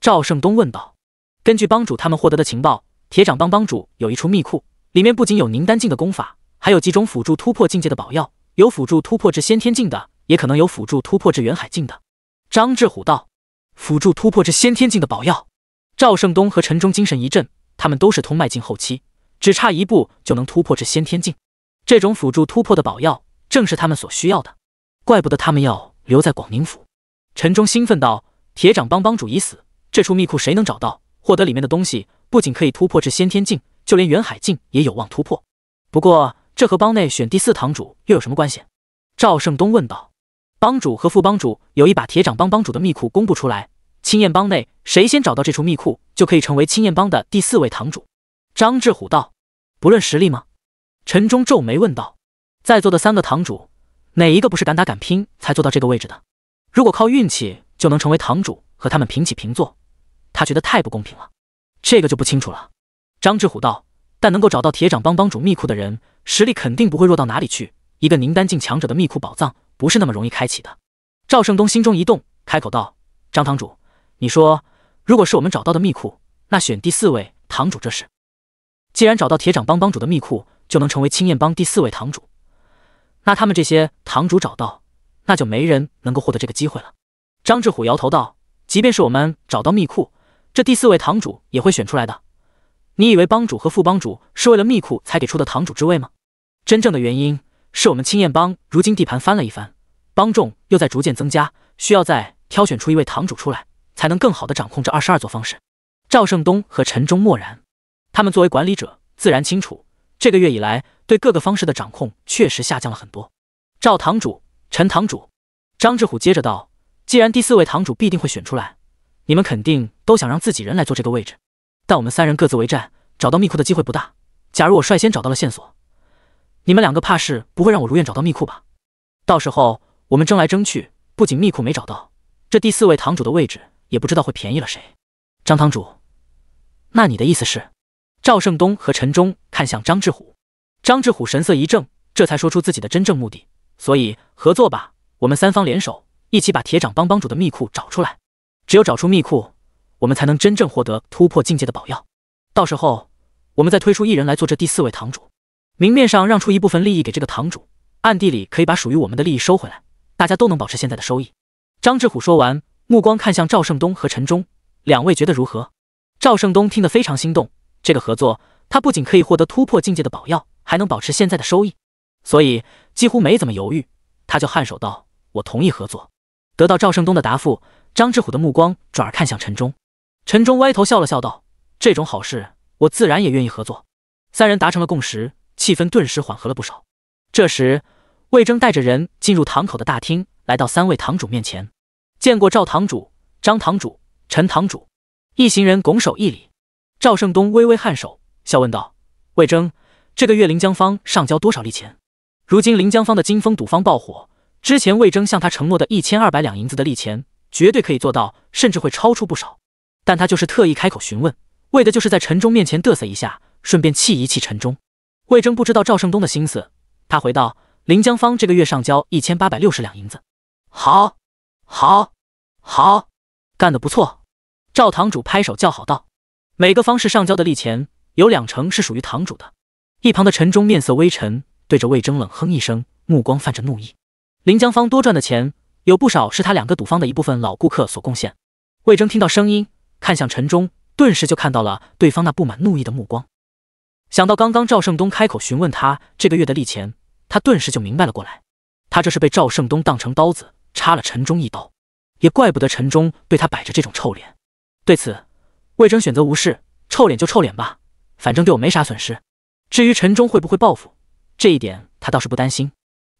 赵胜东问道。根据帮主他们获得的情报，铁掌帮帮主有一处密库，里面不仅有凝丹境的功法。还有几种辅助突破境界的宝药，有辅助突破至先天境的，也可能有辅助突破至元海境的。张志虎道：“辅助突破至先天境的宝药。”赵胜东和陈忠精神一振，他们都是通脉境后期，只差一步就能突破至先天境。这种辅助突破的宝药正是他们所需要的，怪不得他们要留在广宁府。陈忠兴奋道：“铁掌帮帮主已死，这处密库谁能找到？获得里面的东西，不仅可以突破至先天境，就连元海境也有望突破。不过。”这和帮内选第四堂主又有什么关系？赵胜东问道。帮主和副帮主有一把铁掌帮帮主的密库公布出来，青燕帮内谁先找到这处密库，就可以成为青燕帮的第四位堂主。张志虎道。不论实力吗？陈忠皱眉问道。在座的三个堂主，哪一个不是敢打敢拼才做到这个位置的？如果靠运气就能成为堂主，和他们平起平坐，他觉得太不公平了。这个就不清楚了。张志虎道。但能够找到铁掌帮帮主秘库的人，实力肯定不会弱到哪里去。一个凝丹境强者的秘库宝藏，不是那么容易开启的。赵胜东心中一动，开口道：“张堂主，你说，如果是我们找到的秘库，那选第四位堂主这事，既然找到铁掌帮帮主的秘库，就能成为青燕帮第四位堂主，那他们这些堂主找到，那就没人能够获得这个机会了。”张志虎摇头道：“即便是我们找到秘库，这第四位堂主也会选出来的。”你以为帮主和副帮主是为了密库才给出的堂主之位吗？真正的原因是我们青燕帮如今地盘翻了一番，帮众又在逐渐增加，需要再挑选出一位堂主出来，才能更好的掌控这二十二座方式。赵胜东和陈忠默然，他们作为管理者，自然清楚这个月以来对各个方式的掌控确实下降了很多。赵堂主、陈堂主、张志虎接着道：“既然第四位堂主必定会选出来，你们肯定都想让自己人来做这个位置。”但我们三人各自为战，找到密库的机会不大。假如我率先找到了线索，你们两个怕是不会让我如愿找到密库吧？到时候我们争来争去，不仅密库没找到，这第四位堂主的位置也不知道会便宜了谁。张堂主，那你的意思是？赵胜东和陈忠看向张志虎，张志虎神色一正，这才说出自己的真正目的。所以合作吧，我们三方联手，一起把铁掌帮帮主的密库找出来。只有找出密库。我们才能真正获得突破境界的宝药，到时候我们再推出一人来做这第四位堂主，明面上让出一部分利益给这个堂主，暗地里可以把属于我们的利益收回来，大家都能保持现在的收益。张志虎说完，目光看向赵胜东和陈忠两位，觉得如何？赵胜东听得非常心动，这个合作他不仅可以获得突破境界的宝药，还能保持现在的收益，所以几乎没怎么犹豫，他就颔首道：“我同意合作。”得到赵胜东的答复，张志虎的目光转而看向陈忠。陈忠歪头笑了笑道：“这种好事，我自然也愿意合作。”三人达成了共识，气氛顿时缓和了不少。这时，魏征带着人进入堂口的大厅，来到三位堂主面前，见过赵堂主、张堂主、陈堂主，一行人拱手一礼。赵胜东微微颔首，笑问道：“魏征，这个月临江方上交多少利钱？如今临江方的金风赌坊爆火，之前魏征向他承诺的一千二百两银子的利钱，绝对可以做到，甚至会超出不少。”但他就是特意开口询问，为的就是在陈忠面前嘚瑟一下，顺便气一气陈忠。魏征不知道赵胜东的心思，他回道：“林江芳这个月上交一千八百六十两银子，好，好，好，干得不错。”赵堂主拍手叫好道：“每个方式上交的利钱，有两成是属于堂主的。”一旁的陈忠面色微沉，对着魏征冷哼一声，目光泛着怒意。林江芳多赚的钱，有不少是他两个赌坊的一部分老顾客所贡献。魏征听到声音。看向陈忠，顿时就看到了对方那布满怒意的目光。想到刚刚赵胜东开口询问他这个月的利钱，他顿时就明白了过来。他这是被赵胜东当成刀子插了陈忠一刀，也怪不得陈忠对他摆着这种臭脸。对此，魏征选择无视，臭脸就臭脸吧，反正对我没啥损失。至于陈忠会不会报复，这一点他倒是不担心。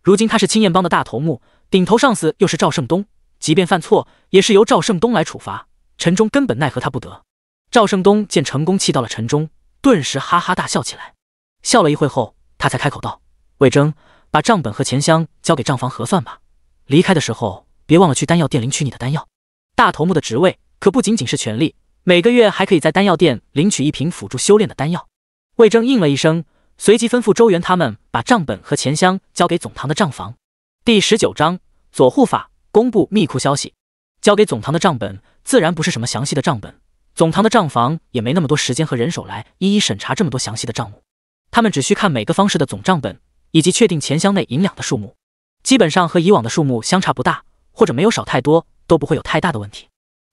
如今他是青燕帮的大头目，顶头上司又是赵胜东，即便犯错，也是由赵胜东来处罚。陈忠根本奈何他不得。赵胜东见成功气到了陈忠，顿时哈哈大笑起来。笑了一会后，他才开口道：“魏征，把账本和钱箱交给账房核算吧。离开的时候，别忘了去丹药店领取你的丹药。大头目的职位可不仅仅是权力，每个月还可以在丹药店领取一瓶辅助修炼的丹药。”魏征应了一声，随即吩咐周元他们把账本和钱箱交给总堂的账房。第十九章左护法公布密库消息，交给总堂的账本。自然不是什么详细的账本，总堂的账房也没那么多时间和人手来一一审查这么多详细的账目。他们只需看每个方式的总账本，以及确定钱箱内银两的数目，基本上和以往的数目相差不大，或者没有少太多，都不会有太大的问题。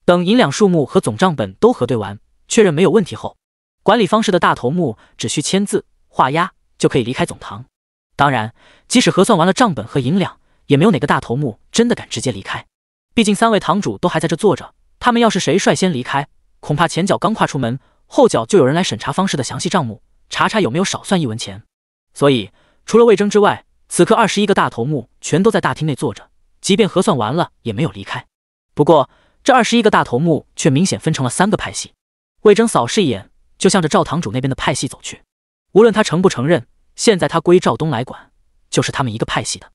等银两数目和总账本都核对完，确认没有问题后，管理方式的大头目只需签字画押就可以离开总堂。当然，即使核算完了账本和银两，也没有哪个大头目真的敢直接离开，毕竟三位堂主都还在这坐着。他们要是谁率先离开，恐怕前脚刚跨出门，后脚就有人来审查方氏的详细账目，查查有没有少算一文钱。所以，除了魏征之外，此刻二十一个大头目全都在大厅内坐着，即便核算完了也没有离开。不过，这二十一个大头目却明显分成了三个派系。魏征扫视一眼，就向着赵堂主那边的派系走去。无论他承不承认，现在他归赵东来管，就是他们一个派系的。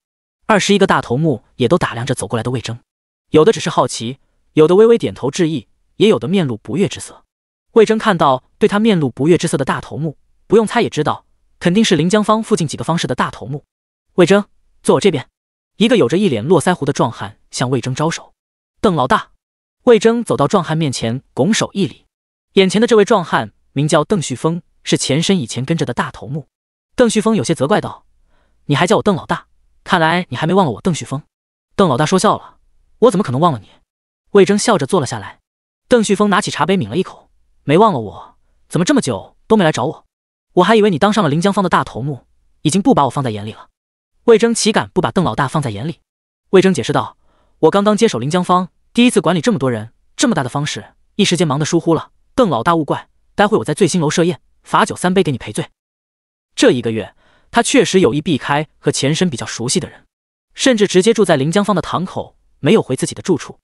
二十一个大头目也都打量着走过来的魏征，有的只是好奇。有的微微点头致意，也有的面露不悦之色。魏征看到对他面露不悦之色的大头目，不用猜也知道，肯定是临江坊附近几个方氏的大头目。魏征坐我这边。一个有着一脸络腮胡的壮汉向魏征招手，邓老大。魏征走到壮汉面前，拱手一礼。眼前的这位壮汉名叫邓旭峰，是前身以前跟着的大头目。邓旭峰有些责怪道：“你还叫我邓老大，看来你还没忘了我邓旭峰。”邓老大说笑了，我怎么可能忘了你？魏征笑着坐了下来，邓旭峰拿起茶杯抿了一口，没忘了我，怎么这么久都没来找我？我还以为你当上了临江坊的大头目，已经不把我放在眼里了。魏征岂敢不把邓老大放在眼里？魏征解释道：“我刚刚接手临江坊，第一次管理这么多人，这么大的方式，一时间忙得疏忽了。邓老大勿怪，待会我在醉星楼设宴，罚酒三杯给你赔罪。”这一个月，他确实有意避开和前身比较熟悉的人，甚至直接住在临江坊的堂口，没有回自己的住处。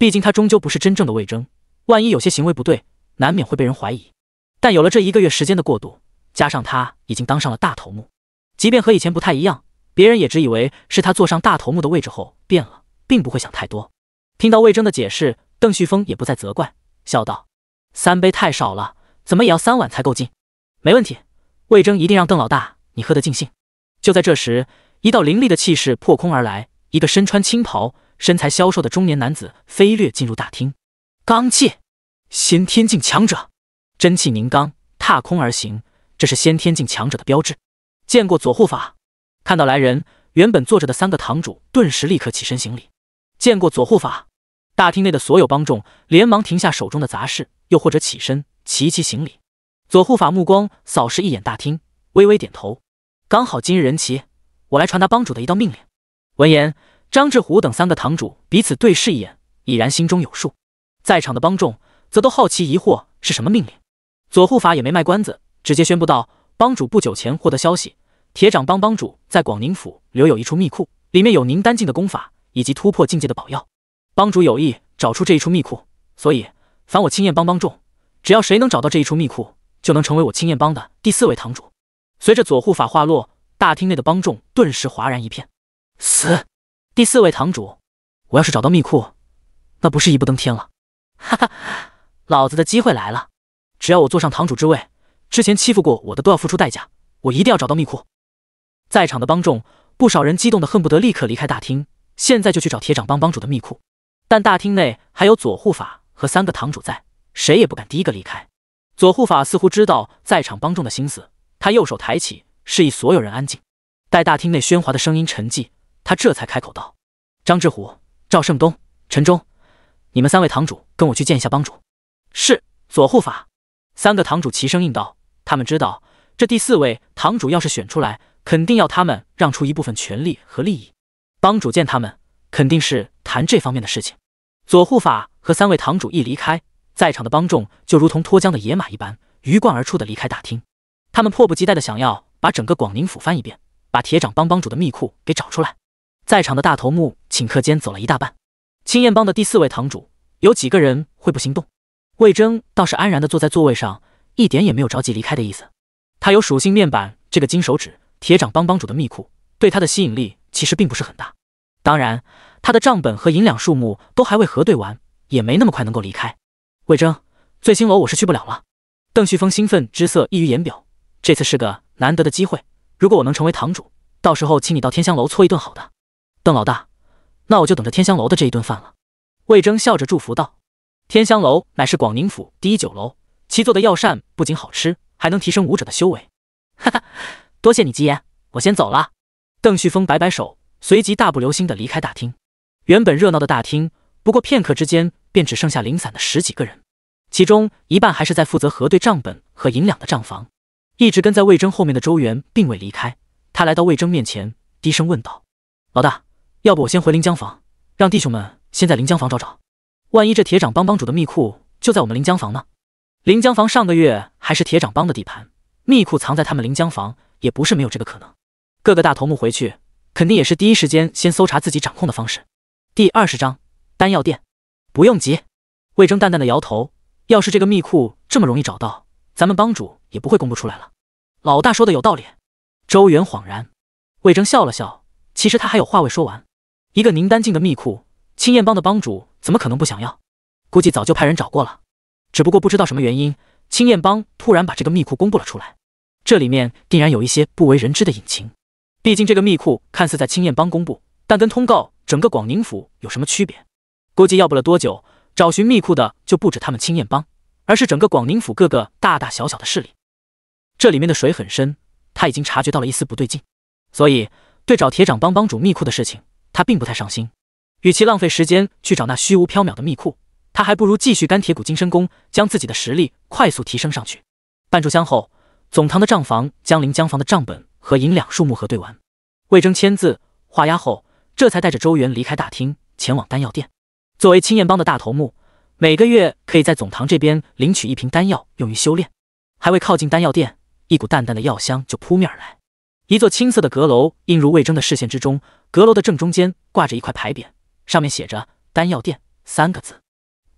毕竟他终究不是真正的魏征，万一有些行为不对，难免会被人怀疑。但有了这一个月时间的过渡，加上他已经当上了大头目，即便和以前不太一样，别人也只以为是他坐上大头目的位置后变了，并不会想太多。听到魏征的解释，邓旭峰也不再责怪，笑道：“三杯太少了，怎么也要三碗才够劲。没问题，魏征一定让邓老大你喝得尽兴。”就在这时，一道凌厉的气势破空而来，一个身穿青袍。身材消瘦的中年男子飞掠进入大厅，罡气，先天境强者，真气凝罡，踏空而行，这是先天境强者的标志。见过左护法。看到来人，原本坐着的三个堂主顿时立刻起身行礼。见过左护法。大厅内的所有帮众连忙停下手中的杂事，又或者起身齐齐行礼。左护法目光扫视一眼大厅，微微点头。刚好今日人齐，我来传达帮主的一道命令。闻言。张志虎等三个堂主彼此对视一眼，已然心中有数。在场的帮众则都好奇疑惑是什么命令。左护法也没卖关子，直接宣布道：“帮主不久前获得消息，铁掌帮帮主在广宁府留有一处密库，里面有您丹境的功法以及突破境界的宝药。帮主有意找出这一处密库，所以凡我青燕帮帮众，只要谁能找到这一处密库，就能成为我青燕帮的第四位堂主。”随着左护法话落，大厅内的帮众顿时哗然一片。死！第四位堂主，我要是找到密库，那不是一步登天了？哈哈，老子的机会来了！只要我坐上堂主之位，之前欺负过我的都要付出代价。我一定要找到密库！在场的帮众，不少人激动的恨不得立刻离开大厅，现在就去找铁掌帮帮主的密库。但大厅内还有左护法和三个堂主在，谁也不敢第一个离开。左护法似乎知道在场帮众的心思，他右手抬起，示意所有人安静。待大厅内喧哗的声音沉寂。他这才开口道：“张志虎、赵胜东、陈忠，你们三位堂主，跟我去见一下帮主。”“是，左护法。”三个堂主齐声应道。他们知道，这第四位堂主要是选出来，肯定要他们让出一部分权力和利益。帮主见他们，肯定是谈这方面的事情。左护法和三位堂主一离开，在场的帮众就如同脱缰的野马一般，鱼贯而出的离开大厅。他们迫不及待的想要把整个广宁府翻一遍，把铁掌帮帮主的密库给找出来。在场的大头目顷刻间走了一大半，青燕帮的第四位堂主，有几个人会不心动？魏征倒是安然的坐在座位上，一点也没有着急离开的意思。他有属性面板，这个金手指，铁掌帮帮主的秘库对他的吸引力其实并不是很大。当然，他的账本和银两数目都还未核对完，也没那么快能够离开。魏征，醉星楼我是去不了了。邓旭峰兴奋之色溢于言表，这次是个难得的机会，如果我能成为堂主，到时候请你到天香楼搓一顿好的。邓老大，那我就等着天香楼的这一顿饭了。魏征笑着祝福道：“天香楼乃是广宁府第一酒楼，其做的药膳不仅好吃，还能提升武者的修为。”哈哈，多谢你吉言，我先走了。邓旭峰摆摆手，随即大步流星的离开大厅。原本热闹的大厅，不过片刻之间便只剩下零散的十几个人，其中一半还是在负责核对账本和银两的账房。一直跟在魏征后面的周元并未离开，他来到魏征面前，低声问道：“老大。”要不我先回临江房，让弟兄们先在临江房找找。万一这铁掌帮帮主的密库就在我们临江房呢？临江房上个月还是铁掌帮的地盘，密库藏在他们临江房也不是没有这个可能。各个大头目回去肯定也是第一时间先搜查自己掌控的方式。第二十章，丹药店。不用急，魏征淡淡的摇头。要是这个密库这么容易找到，咱们帮主也不会公布出来了。老大说的有道理。周元恍然。魏征笑了笑，其实他还有话未说完。一个宁丹境的密库，青燕帮的帮主怎么可能不想要？估计早就派人找过了，只不过不知道什么原因，青燕帮突然把这个密库公布了出来。这里面定然有一些不为人知的隐情。毕竟这个密库看似在青燕帮公布，但跟通告整个广宁府有什么区别？估计要不了多久，找寻密库的就不止他们青燕帮，而是整个广宁府各个大大小小的势力。这里面的水很深，他已经察觉到了一丝不对劲，所以对找铁掌帮帮主密库的事情。他并不太上心，与其浪费时间去找那虚无缥缈的密库，他还不如继续干铁骨金身功，将自己的实力快速提升上去。半炷香后，总堂的账房将临江房的账本和银两数目核对完，魏征签字画押后，这才带着周元离开大厅，前往丹药店。作为青燕帮的大头目，每个月可以在总堂这边领取一瓶丹药用于修炼。还未靠近丹药店，一股淡淡的药香就扑面而来，一座青色的阁楼映入魏征的视线之中。阁楼的正中间挂着一块牌匾，上面写着“丹药店”三个字。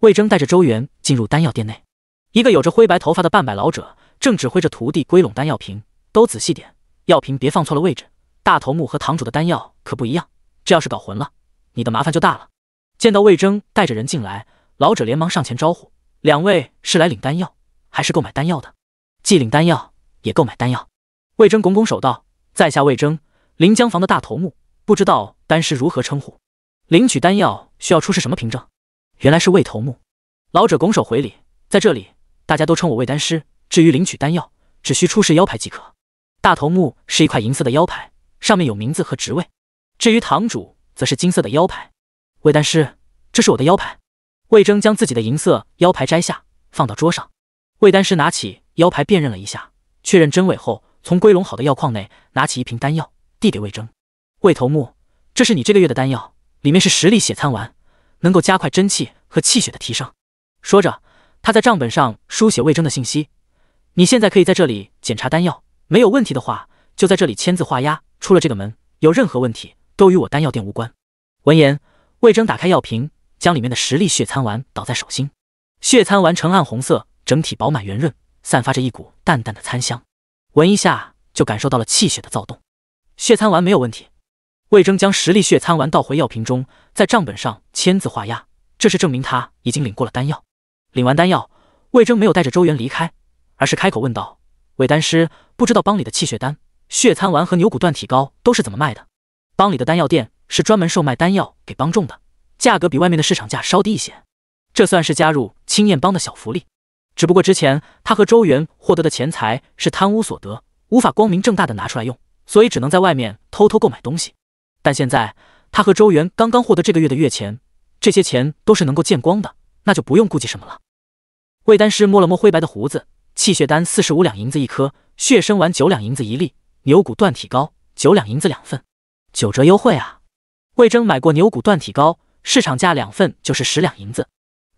魏征带着周元进入丹药店内，一个有着灰白头发的半百老者正指挥着徒弟归拢丹药瓶，都仔细点，药瓶别放错了位置。大头目和堂主的丹药可不一样，这要是搞混了，你的麻烦就大了。见到魏征带着人进来，老者连忙上前招呼：“两位是来领丹药，还是购买丹药的？”“既领丹药，也购买丹药。”魏征拱拱手道：“在下魏征，临江房的大头目。”不知道丹师如何称呼？领取丹药需要出示什么凭证？原来是魏头目。老者拱手回礼，在这里大家都称我魏丹师。至于领取丹药，只需出示腰牌即可。大头目是一块银色的腰牌，上面有名字和职位；至于堂主，则是金色的腰牌。魏丹师，这是我的腰牌。魏征将自己的银色腰牌摘下，放到桌上。魏丹师拿起腰牌辨认了一下，确认真伪后，从归拢好的药框内拿起一瓶丹药，递给魏征。魏头目，这是你这个月的丹药，里面是十粒血参丸，能够加快真气和气血的提升。说着，他在账本上书写魏征的信息。你现在可以在这里检查丹药，没有问题的话，就在这里签字画押。出了这个门，有任何问题都与我丹药店无关。闻言，魏征打开药瓶，将里面的十粒血参丸倒在手心。血参丸呈暗红色，整体饱满圆润，散发着一股淡淡的参香，闻一下就感受到了气血的躁动。血参丸没有问题。魏征将十粒血参丸倒回药瓶中，在账本上签字画押，这是证明他已经领过了丹药。领完丹药，魏征没有带着周元离开，而是开口问道：“魏丹师，不知道帮里的气血丹、血参丸和牛骨断体膏都是怎么卖的？”帮里的丹药店是专门售卖丹药给帮众的，价格比外面的市场价稍低一些，这算是加入青燕帮的小福利。只不过之前他和周元获得的钱财是贪污所得，无法光明正大的拿出来用，所以只能在外面偷偷购买东西。但现在他和周元刚刚获得这个月的月钱，这些钱都是能够见光的，那就不用顾忌什么了。魏丹师摸了摸灰白的胡子，气血丹四十五两银子一颗，血参丸九两银子一粒，牛骨断体膏九两银子两份，九折优惠啊！魏征买过牛骨断体膏，市场价两份就是十两银子，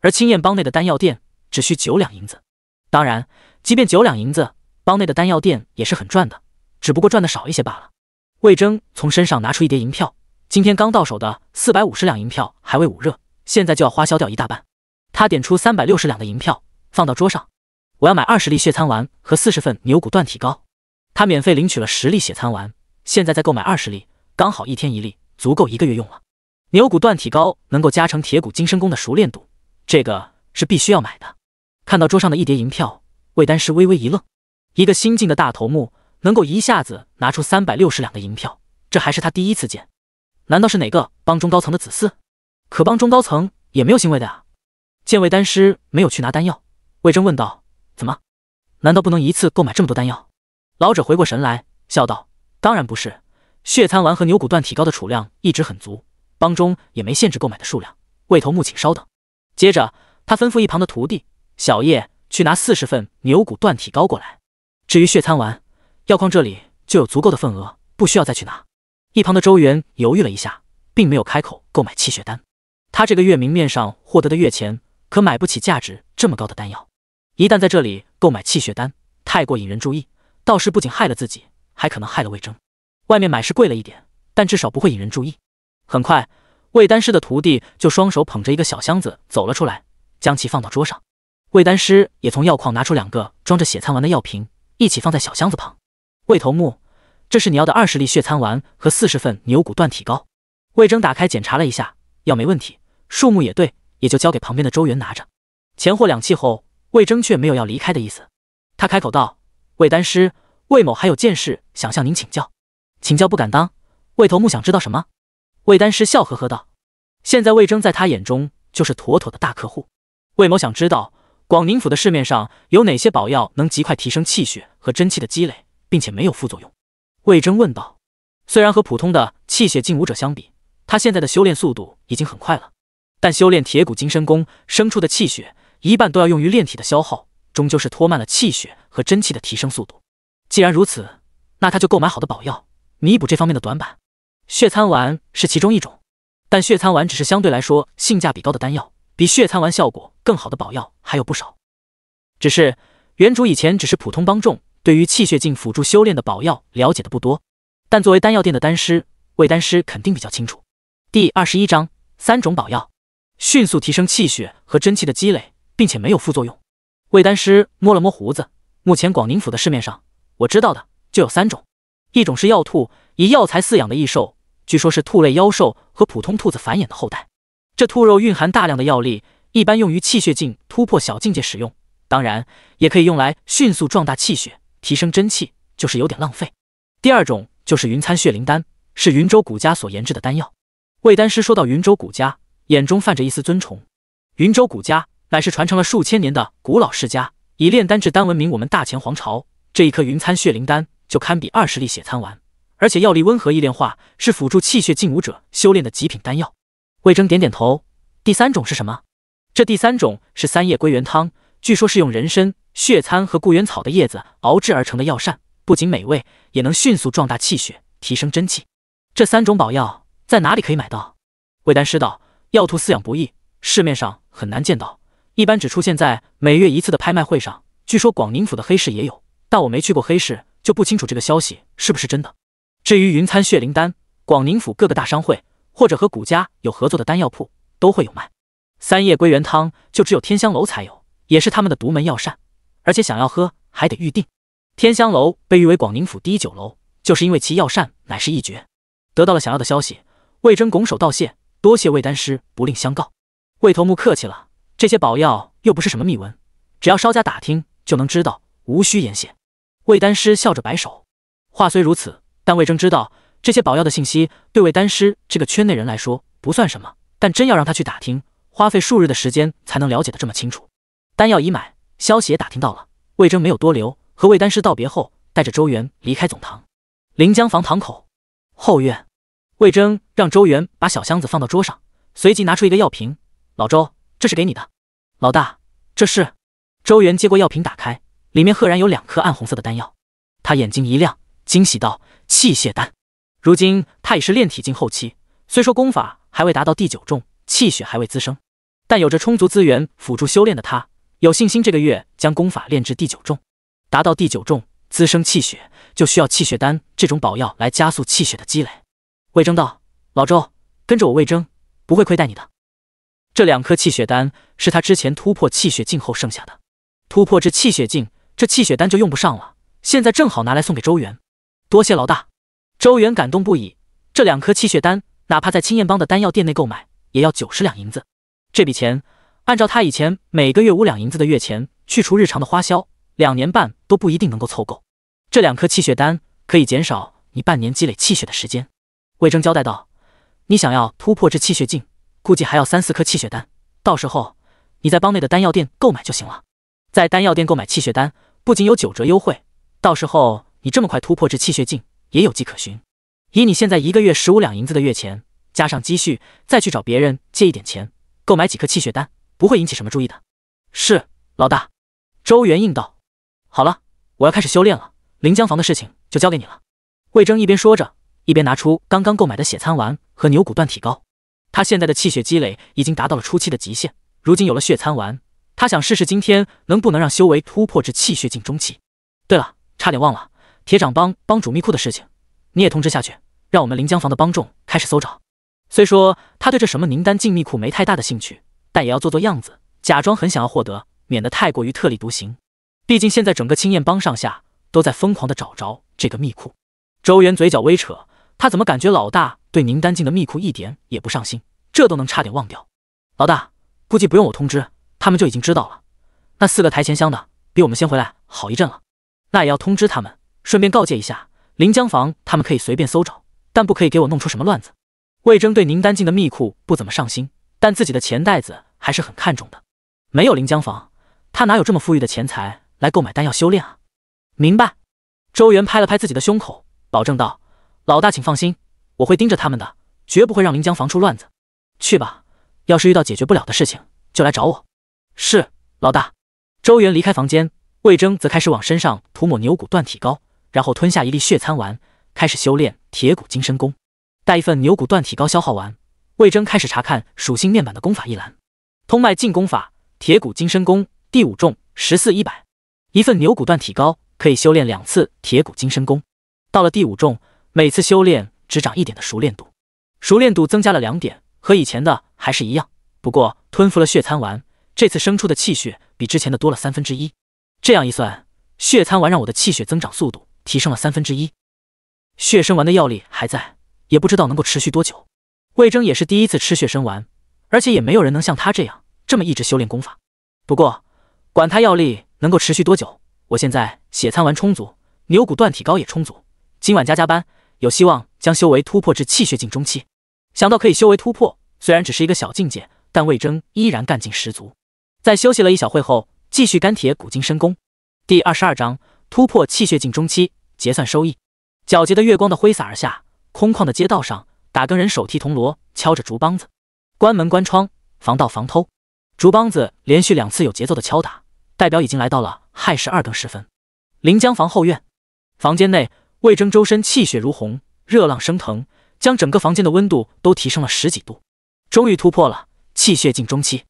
而青燕帮内的丹药店只需九两银子。当然，即便九两银子，帮内的丹药店也是很赚的，只不过赚的少一些罢了。魏征从身上拿出一叠银票，今天刚到手的四百五十两银票还未捂热，现在就要花销掉一大半。他点出三百六十两的银票放到桌上，我要买二十粒血参丸和四十份牛骨断体膏。他免费领取了十粒血参丸，现在再购买二十粒，刚好一天一粒，足够一个月用了。牛骨断体膏能够加成铁骨金身功的熟练度，这个是必须要买的。看到桌上的一叠银票，魏丹师微微一愣，一个新晋的大头目。能够一下子拿出三百六十两的银票，这还是他第一次见。难道是哪个帮中高层的子嗣？可帮中高层也没有欣慰的啊。见魏丹师没有去拿丹药，魏征问道：“怎么？难道不能一次购买这么多丹药？”老者回过神来，笑道：“当然不是，血参丸和牛骨断体膏的储量一直很足，帮中也没限制购买的数量。魏头目，请稍等。”接着，他吩咐一旁的徒弟小叶去拿四十份牛骨断体膏过来。至于血参丸，药矿这里就有足够的份额，不需要再去拿。一旁的周元犹豫了一下，并没有开口购买气血丹。他这个月明面上获得的月钱，可买不起价值这么高的丹药。一旦在这里购买气血丹，太过引人注意，到时不仅害了自己，还可能害了魏征。外面买是贵了一点，但至少不会引人注意。很快，魏丹师的徒弟就双手捧着一个小箱子走了出来，将其放到桌上。魏丹师也从药矿拿出两个装着血参丸的药瓶，一起放在小箱子旁。魏头目，这是你要的二十粒血参丸和四十份牛骨断体膏。魏征打开检查了一下，药没问题，数目也对，也就交给旁边的周元拿着。钱货两讫后，魏征却没有要离开的意思。他开口道：“魏丹师，魏某还有件事想向您请教，请教不敢当。魏头目想知道什么？”魏丹师笑呵呵道：“现在魏征在他眼中就是妥妥的大客户。魏某想知道，广宁府的市面上有哪些宝药能极快提升气血和真气的积累？”并且没有副作用，魏征问道。虽然和普通的气血进武者相比，他现在的修炼速度已经很快了，但修炼铁骨金身功生出的气血，一半都要用于炼体的消耗，终究是拖慢了气血和真气的提升速度。既然如此，那他就购买好的宝药，弥补这方面的短板。血参丸是其中一种，但血参丸只是相对来说性价比高的丹药，比血参丸效果更好的宝药还有不少。只是原主以前只是普通帮众。对于气血境辅助修炼的宝药了解的不多，但作为丹药店的丹师，魏丹师肯定比较清楚。第二十一章三种宝药，迅速提升气血和真气的积累，并且没有副作用。魏丹师摸了摸胡子，目前广宁府的市面上，我知道的就有三种，一种是药兔，以药材饲养的异兽，据说是兔类妖兽和普通兔子繁衍的后代。这兔肉蕴含大量的药力，一般用于气血境突破小境界使用，当然也可以用来迅速壮大气血。提升真气就是有点浪费。第二种就是云参血灵丹，是云州古家所研制的丹药。魏丹师说到云州古家，眼中泛着一丝尊崇。云州古家乃是传承了数千年的古老世家，以炼丹制丹闻名。我们大前皇朝这一颗云参血灵丹就堪比二十粒血参丸，而且药力温和易炼化，是辅助气血进武者修炼的极品丹药。魏征点点头。第三种是什么？这第三种是三叶归元汤，据说是用人参。血参和固元草的叶子熬制而成的药膳，不仅美味，也能迅速壮大气血，提升真气。这三种宝药在哪里可以买到？魏丹师道，药兔饲养不易，市面上很难见到，一般只出现在每月一次的拍卖会上。据说广宁府的黑市也有，但我没去过黑市，就不清楚这个消息是不是真的。至于云参血灵丹，广宁府各个大商会或者和古家有合作的丹药铺都会有卖。三叶归元汤就只有天香楼才有，也是他们的独门药膳。而且想要喝还得预定。天香楼被誉为广宁府第一酒楼，就是因为其药膳乃是一绝。得到了想要的消息，魏征拱手道谢：“多谢魏丹师，不吝相告。”魏头目客气了：“这些宝药又不是什么秘闻，只要稍加打听就能知道，无需言谢。”魏丹师笑着摆手：“话虽如此，但魏征知道这些宝药的信息，对魏丹师这个圈内人来说不算什么，但真要让他去打听，花费数日的时间才能了解的这么清楚。”丹药已买。消息也打听到了，魏征没有多留，和魏丹师道别后，带着周元离开总堂。临江房堂口后院，魏征让周元把小箱子放到桌上，随即拿出一个药瓶：“老周，这是给你的。”“老大，这是？”周元接过药瓶，打开，里面赫然有两颗暗红色的丹药。他眼睛一亮，惊喜道：“气血丹！如今他已是炼体境后期，虽说功法还未达到第九重，气血还未滋生，但有着充足资源辅助修炼的他。”有信心这个月将功法炼至第九重，达到第九重，滋生气血就需要气血丹这种宝药来加速气血的积累。魏征道：“老周，跟着我魏征，不会亏待你的。这两颗气血丹是他之前突破气血境后剩下的，突破至气血境，这气血丹就用不上了。现在正好拿来送给周元。多谢老大。”周元感动不已。这两颗气血丹，哪怕在青燕帮的丹药店内购买，也要九十两银子。这笔钱。按照他以前每个月五两银子的月钱，去除日常的花销，两年半都不一定能够凑够。这两颗气血丹可以减少你半年积累气血的时间。魏征交代道：“你想要突破这气血境，估计还要三四颗气血丹，到时候你在帮内的丹药店购买就行了。在丹药店购买气血丹，不仅有九折优惠，到时候你这么快突破这气血境，也有迹可循。以你现在一个月十五两银子的月钱，加上积蓄，再去找别人借一点钱，购买几颗气血丹。”不会引起什么注意的，是老大，周元应道。好了，我要开始修炼了。临江房的事情就交给你了。魏征一边说着，一边拿出刚刚购买的血参丸和牛骨锻体膏。他现在的气血积累已经达到了初期的极限，如今有了血参丸，他想试试今天能不能让修为突破至气血境中期。对了，差点忘了铁掌帮帮主密库的事情，你也通知下去，让我们临江房的帮众开始搜找。虽说他对这什么宁丹禁密库没太大的兴趣。但也要做做样子，假装很想要获得，免得太过于特立独行。毕竟现在整个青燕帮上下都在疯狂的找着这个密库。周元嘴角微扯，他怎么感觉老大对宁丹静的密库一点也不上心？这都能差点忘掉。老大估计不用我通知，他们就已经知道了。那四个台前乡的比我们先回来好一阵了，那也要通知他们，顺便告诫一下临江房他们可以随便搜找，但不可以给我弄出什么乱子。魏征对宁丹静的密库不怎么上心。但自己的钱袋子还是很看重的，没有临江房，他哪有这么富裕的钱财来购买丹药修炼啊？明白。周元拍了拍自己的胸口，保证道：“老大，请放心，我会盯着他们的，绝不会让临江房出乱子。”去吧，要是遇到解决不了的事情，就来找我。是，老大。周元离开房间，魏征则开始往身上涂抹牛骨断体膏，然后吞下一粒血参丸，开始修炼铁骨金身功。待一份牛骨断体膏消耗完。魏征开始查看属性面板的功法一栏，通脉进功法铁骨金身功第五重十四一百，一份牛骨断体膏可以修炼两次铁骨金身功。到了第五重，每次修炼只涨一点的熟练度，熟练度增加了两点，和以前的还是一样。不过吞服了血参丸，这次生出的气血比之前的多了三分之一。这样一算，血参丸让我的气血增长速度提升了三分之一。血参丸的药力还在，也不知道能够持续多久。魏征也是第一次吃血参丸，而且也没有人能像他这样这么一直修炼功法。不过，管他药力能够持续多久，我现在血参丸充足，牛骨断体膏也充足。今晚加加班，有希望将修为突破至气血境中期。想到可以修为突破，虽然只是一个小境界，但魏征依然干劲十足。在休息了一小会后，继续干铁骨精深功。第二十二章：突破气血境中期，结算收益。皎洁的月光的挥洒而下，空旷的街道上。打更人手提铜锣，敲着竹梆子，关门关窗，防盗防偷。竹梆子连续两次有节奏的敲打，代表已经来到了亥时二更时分。临江房后院，房间内，魏征周身气血如虹，热浪升腾，将整个房间的温度都提升了十几度。终于突破了气血境中期，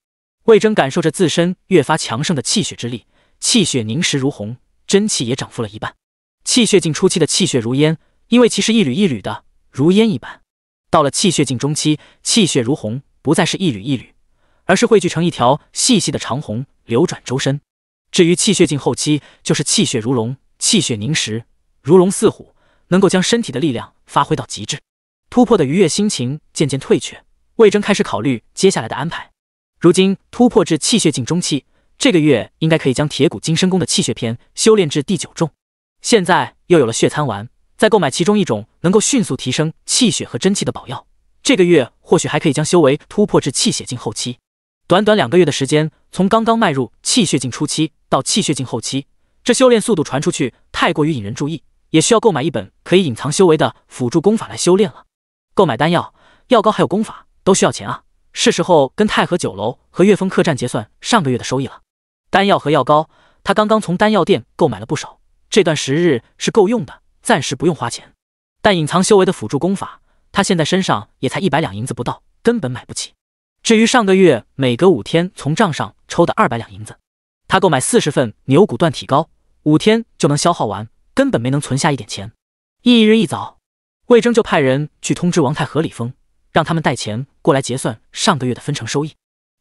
魏征感受着自身越发强盛的气血之力，气血凝实如虹，真气也涨幅了一半。气血境初期的气血如烟，因为其实一缕一缕的，如烟一般。到了气血境中期，气血如虹，不再是一缕一缕，而是汇聚成一条细细的长虹，流转周身。至于气血境后期，就是气血如龙，气血凝实，如龙似虎，能够将身体的力量发挥到极致。突破的愉悦心情渐渐退却，魏征开始考虑接下来的安排。如今突破至气血境中期，这个月应该可以将铁骨金身功的气血篇修炼至第九重。现在又有了血参丸，再购买其中一种。能够迅速提升气血和真气的宝药，这个月或许还可以将修为突破至气血境后期。短短两个月的时间，从刚刚迈入气血境初期到气血境后期，这修炼速度传出去太过于引人注意，也需要购买一本可以隐藏修为的辅助功法来修炼了。购买丹药、药膏还有功法都需要钱啊！是时候跟太和酒楼和月峰客栈结算上个月的收益了。丹药和药膏，他刚刚从丹药店购买了不少，这段时日是够用的，暂时不用花钱。但隐藏修为的辅助功法，他现在身上也才一百两银子不到，根本买不起。至于上个月每隔五天从账上抽的二百两银子，他购买四十份牛骨断体膏，五天就能消耗完，根本没能存下一点钱。翌日一早，魏征就派人去通知王泰和李峰，让他们带钱过来结算上个月的分成收益。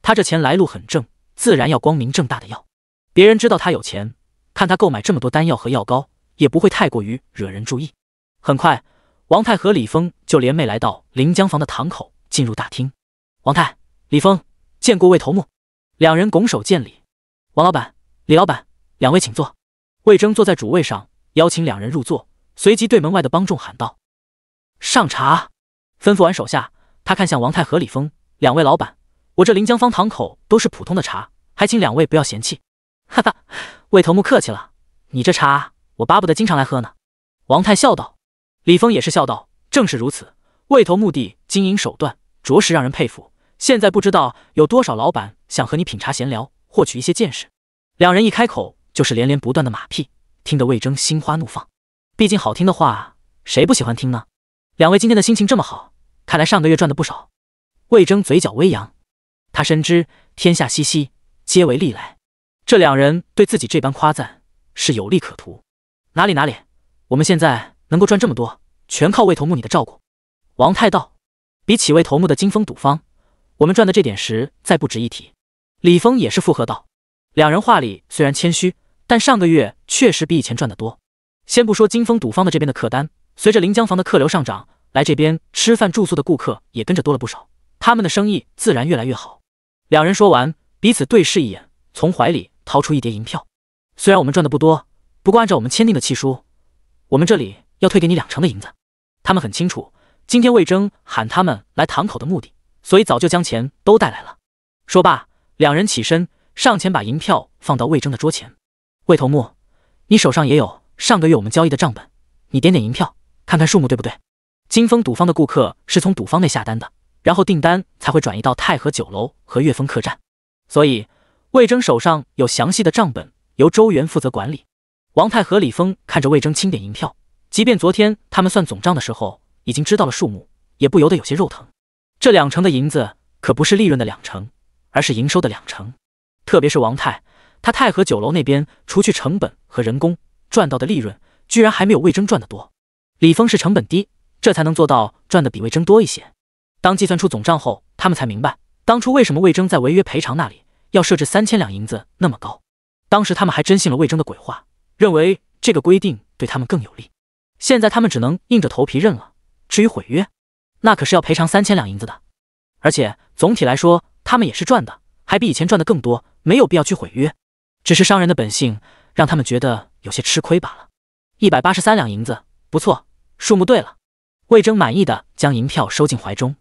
他这钱来路很正，自然要光明正大的要。别人知道他有钱，看他购买这么多丹药和药膏，也不会太过于惹人注意。很快。王太和李峰就联袂来到临江房的堂口，进入大厅。王太、李峰见过魏头目，两人拱手见礼。王老板、李老板，两位请坐。魏征坐在主位上，邀请两人入座，随即对门外的帮众喊道：“上茶！”吩咐完手下，他看向王太和李峰两位老板：“我这临江坊堂口都是普通的茶，还请两位不要嫌弃。”哈哈，魏头目客气了，你这茶我巴不得经常来喝呢。”王太笑道。李峰也是笑道：“正是如此，魏头目的经营手段着实让人佩服。现在不知道有多少老板想和你品茶闲聊，获取一些见识。”两人一开口就是连连不断的马屁，听得魏征心花怒放。毕竟好听的话，谁不喜欢听呢？两位今天的心情这么好，看来上个月赚的不少。魏征嘴角微扬，他深知天下熙熙，皆为利来。这两人对自己这般夸赞，是有利可图。哪里哪里，我们现在。能够赚这么多，全靠魏头目你的照顾。”王太道，“比起魏头目的金风赌坊，我们赚的这点实再不值一提。”李峰也是附和道：“两人话里虽然谦虚，但上个月确实比以前赚得多。先不说金风赌坊的这边的客单，随着临江房的客流上涨，来这边吃饭住宿的顾客也跟着多了不少，他们的生意自然越来越好。”两人说完，彼此对视一眼，从怀里掏出一叠银票。虽然我们赚的不多，不过按照我们签订的契书，我们这里。要退给你两成的银子，他们很清楚今天魏征喊他们来堂口的目的，所以早就将钱都带来了。说罢，两人起身上前，把银票放到魏征的桌前。魏头目，你手上也有上个月我们交易的账本，你点点银票，看看数目对不对？金风赌方的顾客是从赌方内下单的，然后订单才会转移到太和酒楼和岳峰客栈，所以魏征手上有详细的账本，由周元负责管理。王太和李峰看着魏征清点银票。即便昨天他们算总账的时候已经知道了数目，也不由得有些肉疼。这两成的银子可不是利润的两成，而是营收的两成。特别是王泰，他太和酒楼那边除去成本和人工，赚到的利润居然还没有魏征赚的多。李峰是成本低，这才能做到赚的比魏征多一些。当计算出总账后，他们才明白当初为什么魏征在违约赔偿那里要设置三千两银子那么高。当时他们还真信了魏征的鬼话，认为这个规定对他们更有利。现在他们只能硬着头皮认了。至于毁约，那可是要赔偿三千两银子的。而且总体来说，他们也是赚的，还比以前赚的更多，没有必要去毁约。只是商人的本性，让他们觉得有些吃亏罢了。一百八十三两银子，不错，数目对了。魏征满意的将银票收进怀中，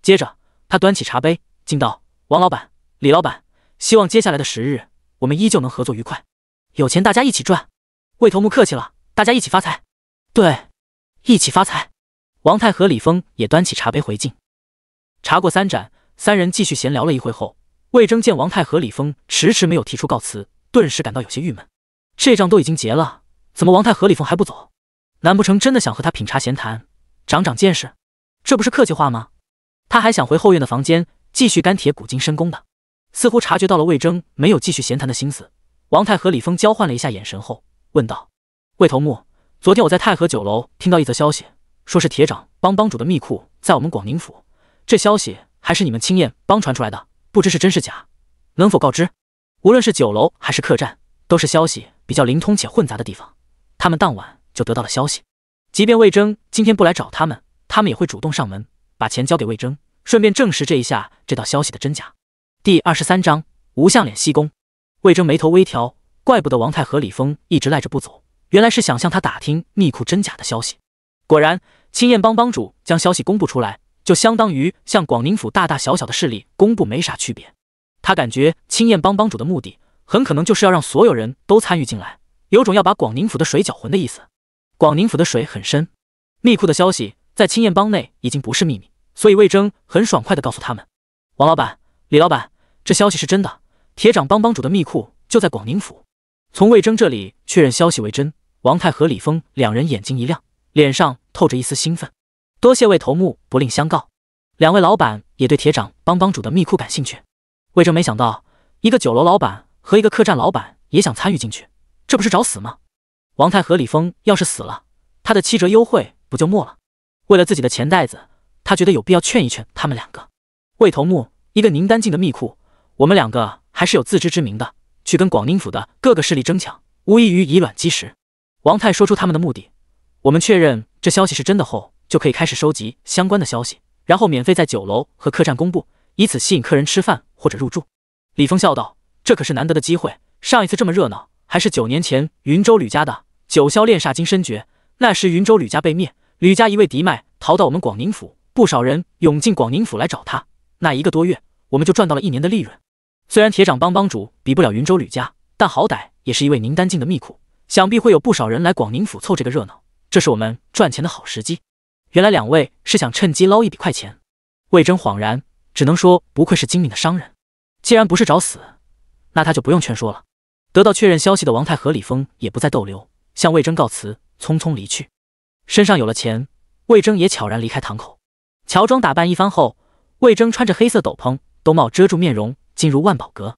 接着他端起茶杯，敬道：“王老板，李老板，希望接下来的十日，我们依旧能合作愉快，有钱大家一起赚。”魏头目客气了，大家一起发财。对，一起发财。王太和李峰也端起茶杯回敬，茶过三盏，三人继续闲聊了一会后，魏征见王太和李峰迟迟没有提出告辞，顿时感到有些郁闷。这账都已经结了，怎么王太和李峰还不走？难不成真的想和他品茶闲谈，长长见识？这不是客气话吗？他还想回后院的房间继续干铁骨精深功的。似乎察觉到了魏征没有继续闲谈的心思，王太和李峰交换了一下眼神后，问道：“魏头目。”昨天我在太和酒楼听到一则消息，说是铁掌帮帮主的密库在我们广宁府。这消息还是你们青燕帮传出来的，不知是真是假，能否告知？无论是酒楼还是客栈，都是消息比较灵通且混杂的地方。他们当晚就得到了消息，即便魏征今天不来找他们，他们也会主动上门，把钱交给魏征，顺便证实这一下这道消息的真假。第二十三章无相脸西宫。魏征眉头微挑，怪不得王泰和李峰一直赖着不走。原来是想向他打听密库真假的消息。果然，青燕帮帮主将消息公布出来，就相当于向广宁府大大小小的势力公布，没啥区别。他感觉青燕帮帮主的目的，很可能就是要让所有人都参与进来，有种要把广宁府的水搅浑的意思。广宁府的水很深，密库的消息在青燕帮内已经不是秘密，所以魏征很爽快地告诉他们：“王老板，李老板，这消息是真的。铁掌帮帮主的密库就在广宁府。”从魏征这里确认消息为真，王泰和李峰两人眼睛一亮，脸上透着一丝兴奋。多谢魏头目，不吝相告。两位老板也对铁掌帮帮主的密库感兴趣。魏征没想到，一个酒楼老板和一个客栈老板也想参与进去，这不是找死吗？王泰和李峰要是死了，他的七折优惠不就没了？为了自己的钱袋子，他觉得有必要劝一劝他们两个。魏头目，一个宁丹境的密库，我们两个还是有自知之明的。去跟广宁府的各个势力争抢，无异于以卵击石。王太说出他们的目的，我们确认这消息是真的后，就可以开始收集相关的消息，然后免费在酒楼和客栈公布，以此吸引客人吃饭或者入住。李峰笑道：“这可是难得的机会，上一次这么热闹还是九年前云州吕家的九霄炼煞金身诀，那时云州吕家被灭，吕家一位嫡脉逃到我们广宁府，不少人涌进广宁府来找他，那一个多月我们就赚到了一年的利润。”虽然铁掌帮帮主比不了云州吕家，但好歹也是一位宁丹境的秘库，想必会有不少人来广宁府凑这个热闹。这是我们赚钱的好时机。原来两位是想趁机捞一笔快钱。魏征恍然，只能说不愧是精明的商人。既然不是找死，那他就不用劝说了。得到确认消息的王泰和李峰也不再逗留，向魏征告辞，匆匆离去。身上有了钱，魏征也悄然离开堂口。乔装打扮一番后，魏征穿着黑色斗篷，兜帽遮住面容。进入万宝阁，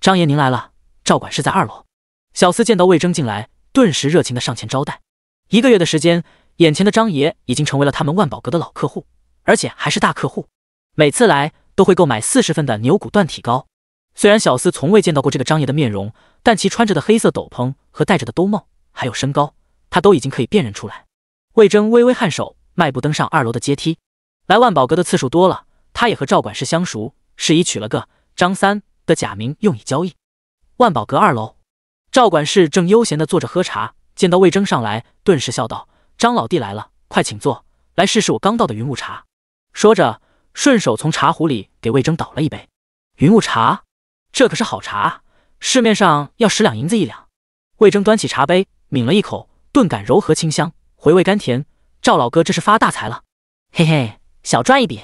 张爷您来了，赵管事在二楼。小厮见到魏征进来，顿时热情的上前招待。一个月的时间，眼前的张爷已经成为了他们万宝阁的老客户，而且还是大客户。每次来都会购买四十份的牛骨断体膏。虽然小厮从未见到过这个张爷的面容，但其穿着的黑色斗篷和戴着的兜帽，还有身高，他都已经可以辨认出来。魏征微微颔首，迈步登上二楼的阶梯。来万宝阁的次数多了，他也和赵管事相熟，是以娶了个。张三的假名用以交易。万宝阁二楼，赵管事正悠闲地坐着喝茶，见到魏征上来，顿时笑道：“张老弟来了，快请坐，来试试我刚倒的云雾茶。”说着，顺手从茶壶里给魏征倒了一杯云雾茶。这可是好茶啊，市面上要十两银子一两。魏征端起茶杯，抿了一口，顿感柔和清香，回味甘甜。赵老哥这是发大财了，嘿嘿，小赚一笔。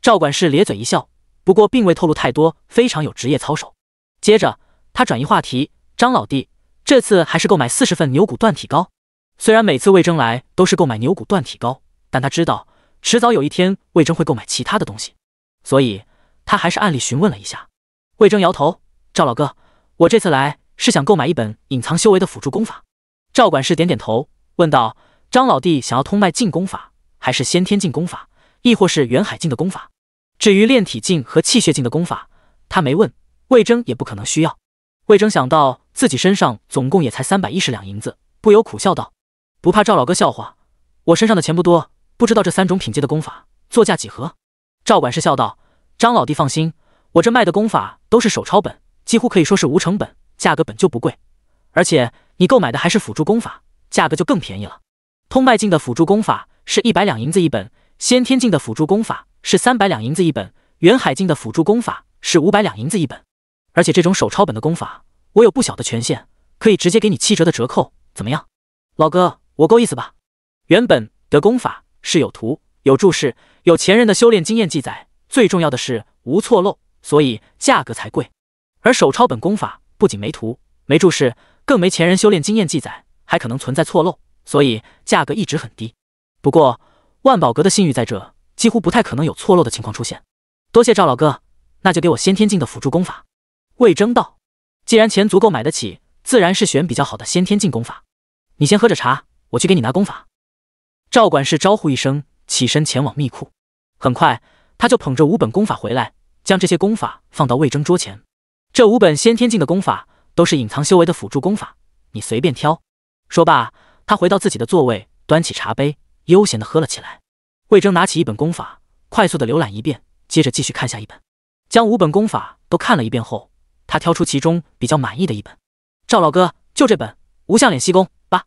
赵管事咧嘴一笑。不过并未透露太多，非常有职业操守。接着他转移话题：“张老弟，这次还是购买四十份牛骨断体膏？”虽然每次魏征来都是购买牛骨断体膏，但他知道迟早有一天魏征会购买其他的东西，所以他还是暗里询问了一下。魏征摇头：“赵老哥，我这次来是想购买一本隐藏修为的辅助功法。”赵管事点点头，问道：“张老弟想要通脉境功法，还是先天境功法，亦或是远海境的功法？”至于炼体境和气血境的功法，他没问，魏征也不可能需要。魏征想到自己身上总共也才三百一十两银子，不由苦笑道：“不怕赵老哥笑话，我身上的钱不多，不知道这三种品阶的功法作价几何？”赵管事笑道：“张老弟放心，我这卖的功法都是手抄本，几乎可以说是无成本，价格本就不贵，而且你购买的还是辅助功法，价格就更便宜了。通脉境的辅助功法是一百两银子一本，先天境的辅助功法……”是三百两银子一本，袁海静的辅助功法是五百两银子一本，而且这种手抄本的功法，我有不小的权限，可以直接给你七折的折扣，怎么样？老哥，我够意思吧？原本的功法是有图、有注释、有前人的修炼经验记载，最重要的是无错漏，所以价格才贵。而手抄本功法不仅没图、没注释，更没前人修炼经验记载，还可能存在错漏，所以价格一直很低。不过万宝阁的信誉在这。几乎不太可能有错漏的情况出现。多谢赵老哥，那就给我先天境的辅助功法。”魏征道，“既然钱足够买得起，自然是选比较好的先天境功法。你先喝着茶，我去给你拿功法。”赵管事招呼一声，起身前往密库。很快，他就捧着五本功法回来，将这些功法放到魏征桌前。这五本先天境的功法都是隐藏修为的辅助功法，你随便挑。”说罢，他回到自己的座位，端起茶杯，悠闲地喝了起来。魏征拿起一本功法，快速的浏览一遍，接着继续看下一本。将五本功法都看了一遍后，他挑出其中比较满意的一本。赵老哥，就这本《无相脸息功》吧。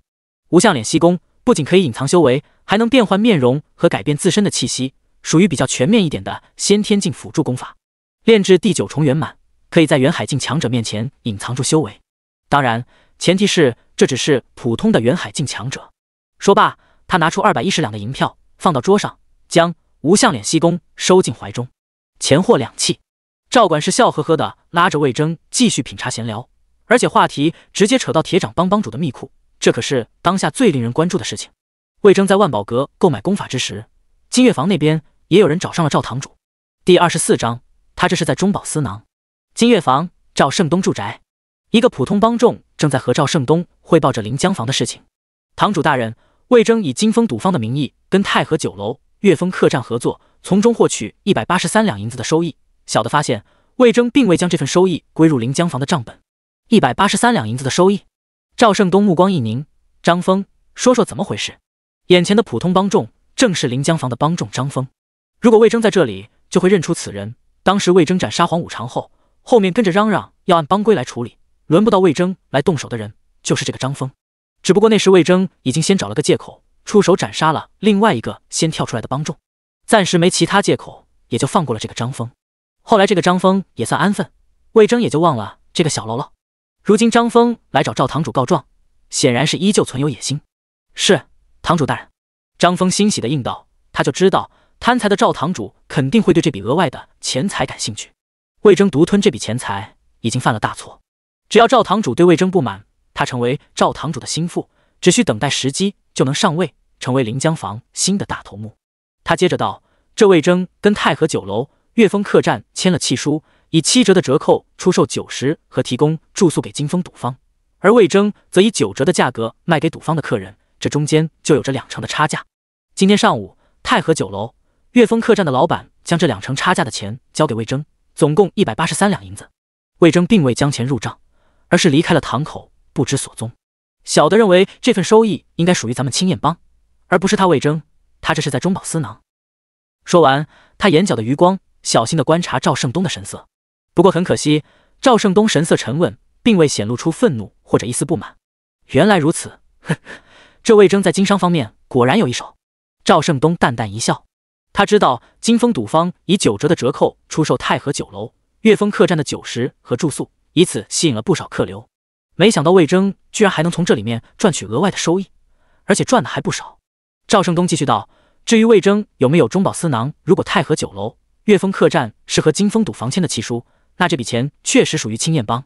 无相脸息功不仅可以隐藏修为，还能变换面容和改变自身的气息，属于比较全面一点的先天境辅助功法。炼制第九重圆满，可以在远海境强者面前隐藏住修为。当然，前提是这只是普通的远海境强者。说罢，他拿出二百一十两的银票。放到桌上，将无相脸息功收进怀中。钱货两讫。赵管事笑呵呵的拉着魏征继续品茶闲聊，而且话题直接扯到铁掌帮帮主的密库，这可是当下最令人关注的事情。魏征在万宝阁购买功法之时，金月房那边也有人找上了赵堂主。第二十四章，他这是在中饱私囊。金月房，赵胜东住宅，一个普通帮众正在和赵胜东汇报着临江房的事情。堂主大人。魏征以金风赌坊的名义跟太和酒楼、岳峰客栈合作，从中获取一百八十三两银子的收益。小的发现，魏征并未将这份收益归入临江房的账本。一百八十三两银子的收益，赵胜东目光一凝。张峰，说说怎么回事？眼前的普通帮众正是临江房的帮众张峰。如果魏征在这里，就会认出此人。当时魏征斩杀黄五常后，后面跟着嚷嚷要按帮规来处理，轮不到魏征来动手的人，就是这个张峰。只不过那时魏征已经先找了个借口，出手斩杀了另外一个先跳出来的帮众，暂时没其他借口，也就放过了这个张峰。后来这个张峰也算安分，魏征也就忘了这个小喽啰。如今张峰来找赵堂主告状，显然是依旧存有野心。是堂主大人，张峰欣喜的应道：“他就知道贪财的赵堂主肯定会对这笔额外的钱财感兴趣。魏征独吞这笔钱财已经犯了大错，只要赵堂主对魏征不满。”他成为赵堂主的心腹，只需等待时机，就能上位，成为临江坊新的大头目。他接着道：“这魏征跟太和酒楼、岳峰客栈签了契书，以七折的折扣出售酒食和提供住宿给金风赌坊，而魏征则以九折的价格卖给赌坊的客人，这中间就有着两成的差价。今天上午，太和酒楼、岳峰客栈的老板将这两成差价的钱交给魏征，总共一百八十三两银子。魏征并未将钱入账，而是离开了堂口。”不知所踪，小的认为这份收益应该属于咱们青燕帮，而不是他魏征。他这是在中饱私囊。说完，他眼角的余光小心地观察赵胜东的神色。不过很可惜，赵胜东神色沉稳，并未显露出愤怒或者一丝不满。原来如此，这魏征在经商方面果然有一手。赵胜东淡淡一笑，他知道金风赌坊以九折的折扣出售太和酒楼、岳峰客栈的酒食和住宿，以此吸引了不少客流。没想到魏征居然还能从这里面赚取额外的收益，而且赚的还不少。赵胜东继续道：“至于魏征有没有中饱私囊，如果太和酒楼、岳峰客栈是和金风赌房签的契书，那这笔钱确实属于青燕帮。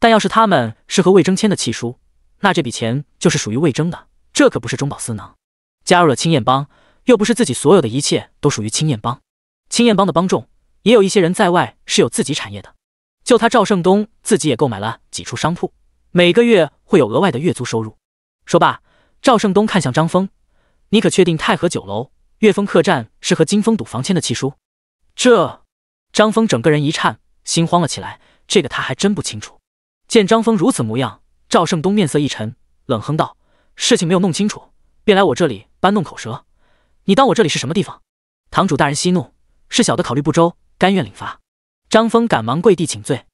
但要是他们是和魏征签的契书，那这笔钱就是属于魏征的，这可不是中饱私囊。加入了青燕帮，又不是自己所有的一切都属于青燕帮。青燕帮的帮众也有一些人在外是有自己产业的，就他赵胜东自己也购买了几处商铺。”每个月会有额外的月租收入。说罢，赵胜东看向张峰：“你可确定太和酒楼、岳峰客栈是和金峰赌房签的契书？”这，张峰整个人一颤，心慌了起来。这个他还真不清楚。见张峰如此模样，赵胜东面色一沉，冷哼道：“事情没有弄清楚，便来我这里搬弄口舌，你当我这里是什么地方？”堂主大人息怒，是小的考虑不周，甘愿领罚。张峰赶忙跪地请罪。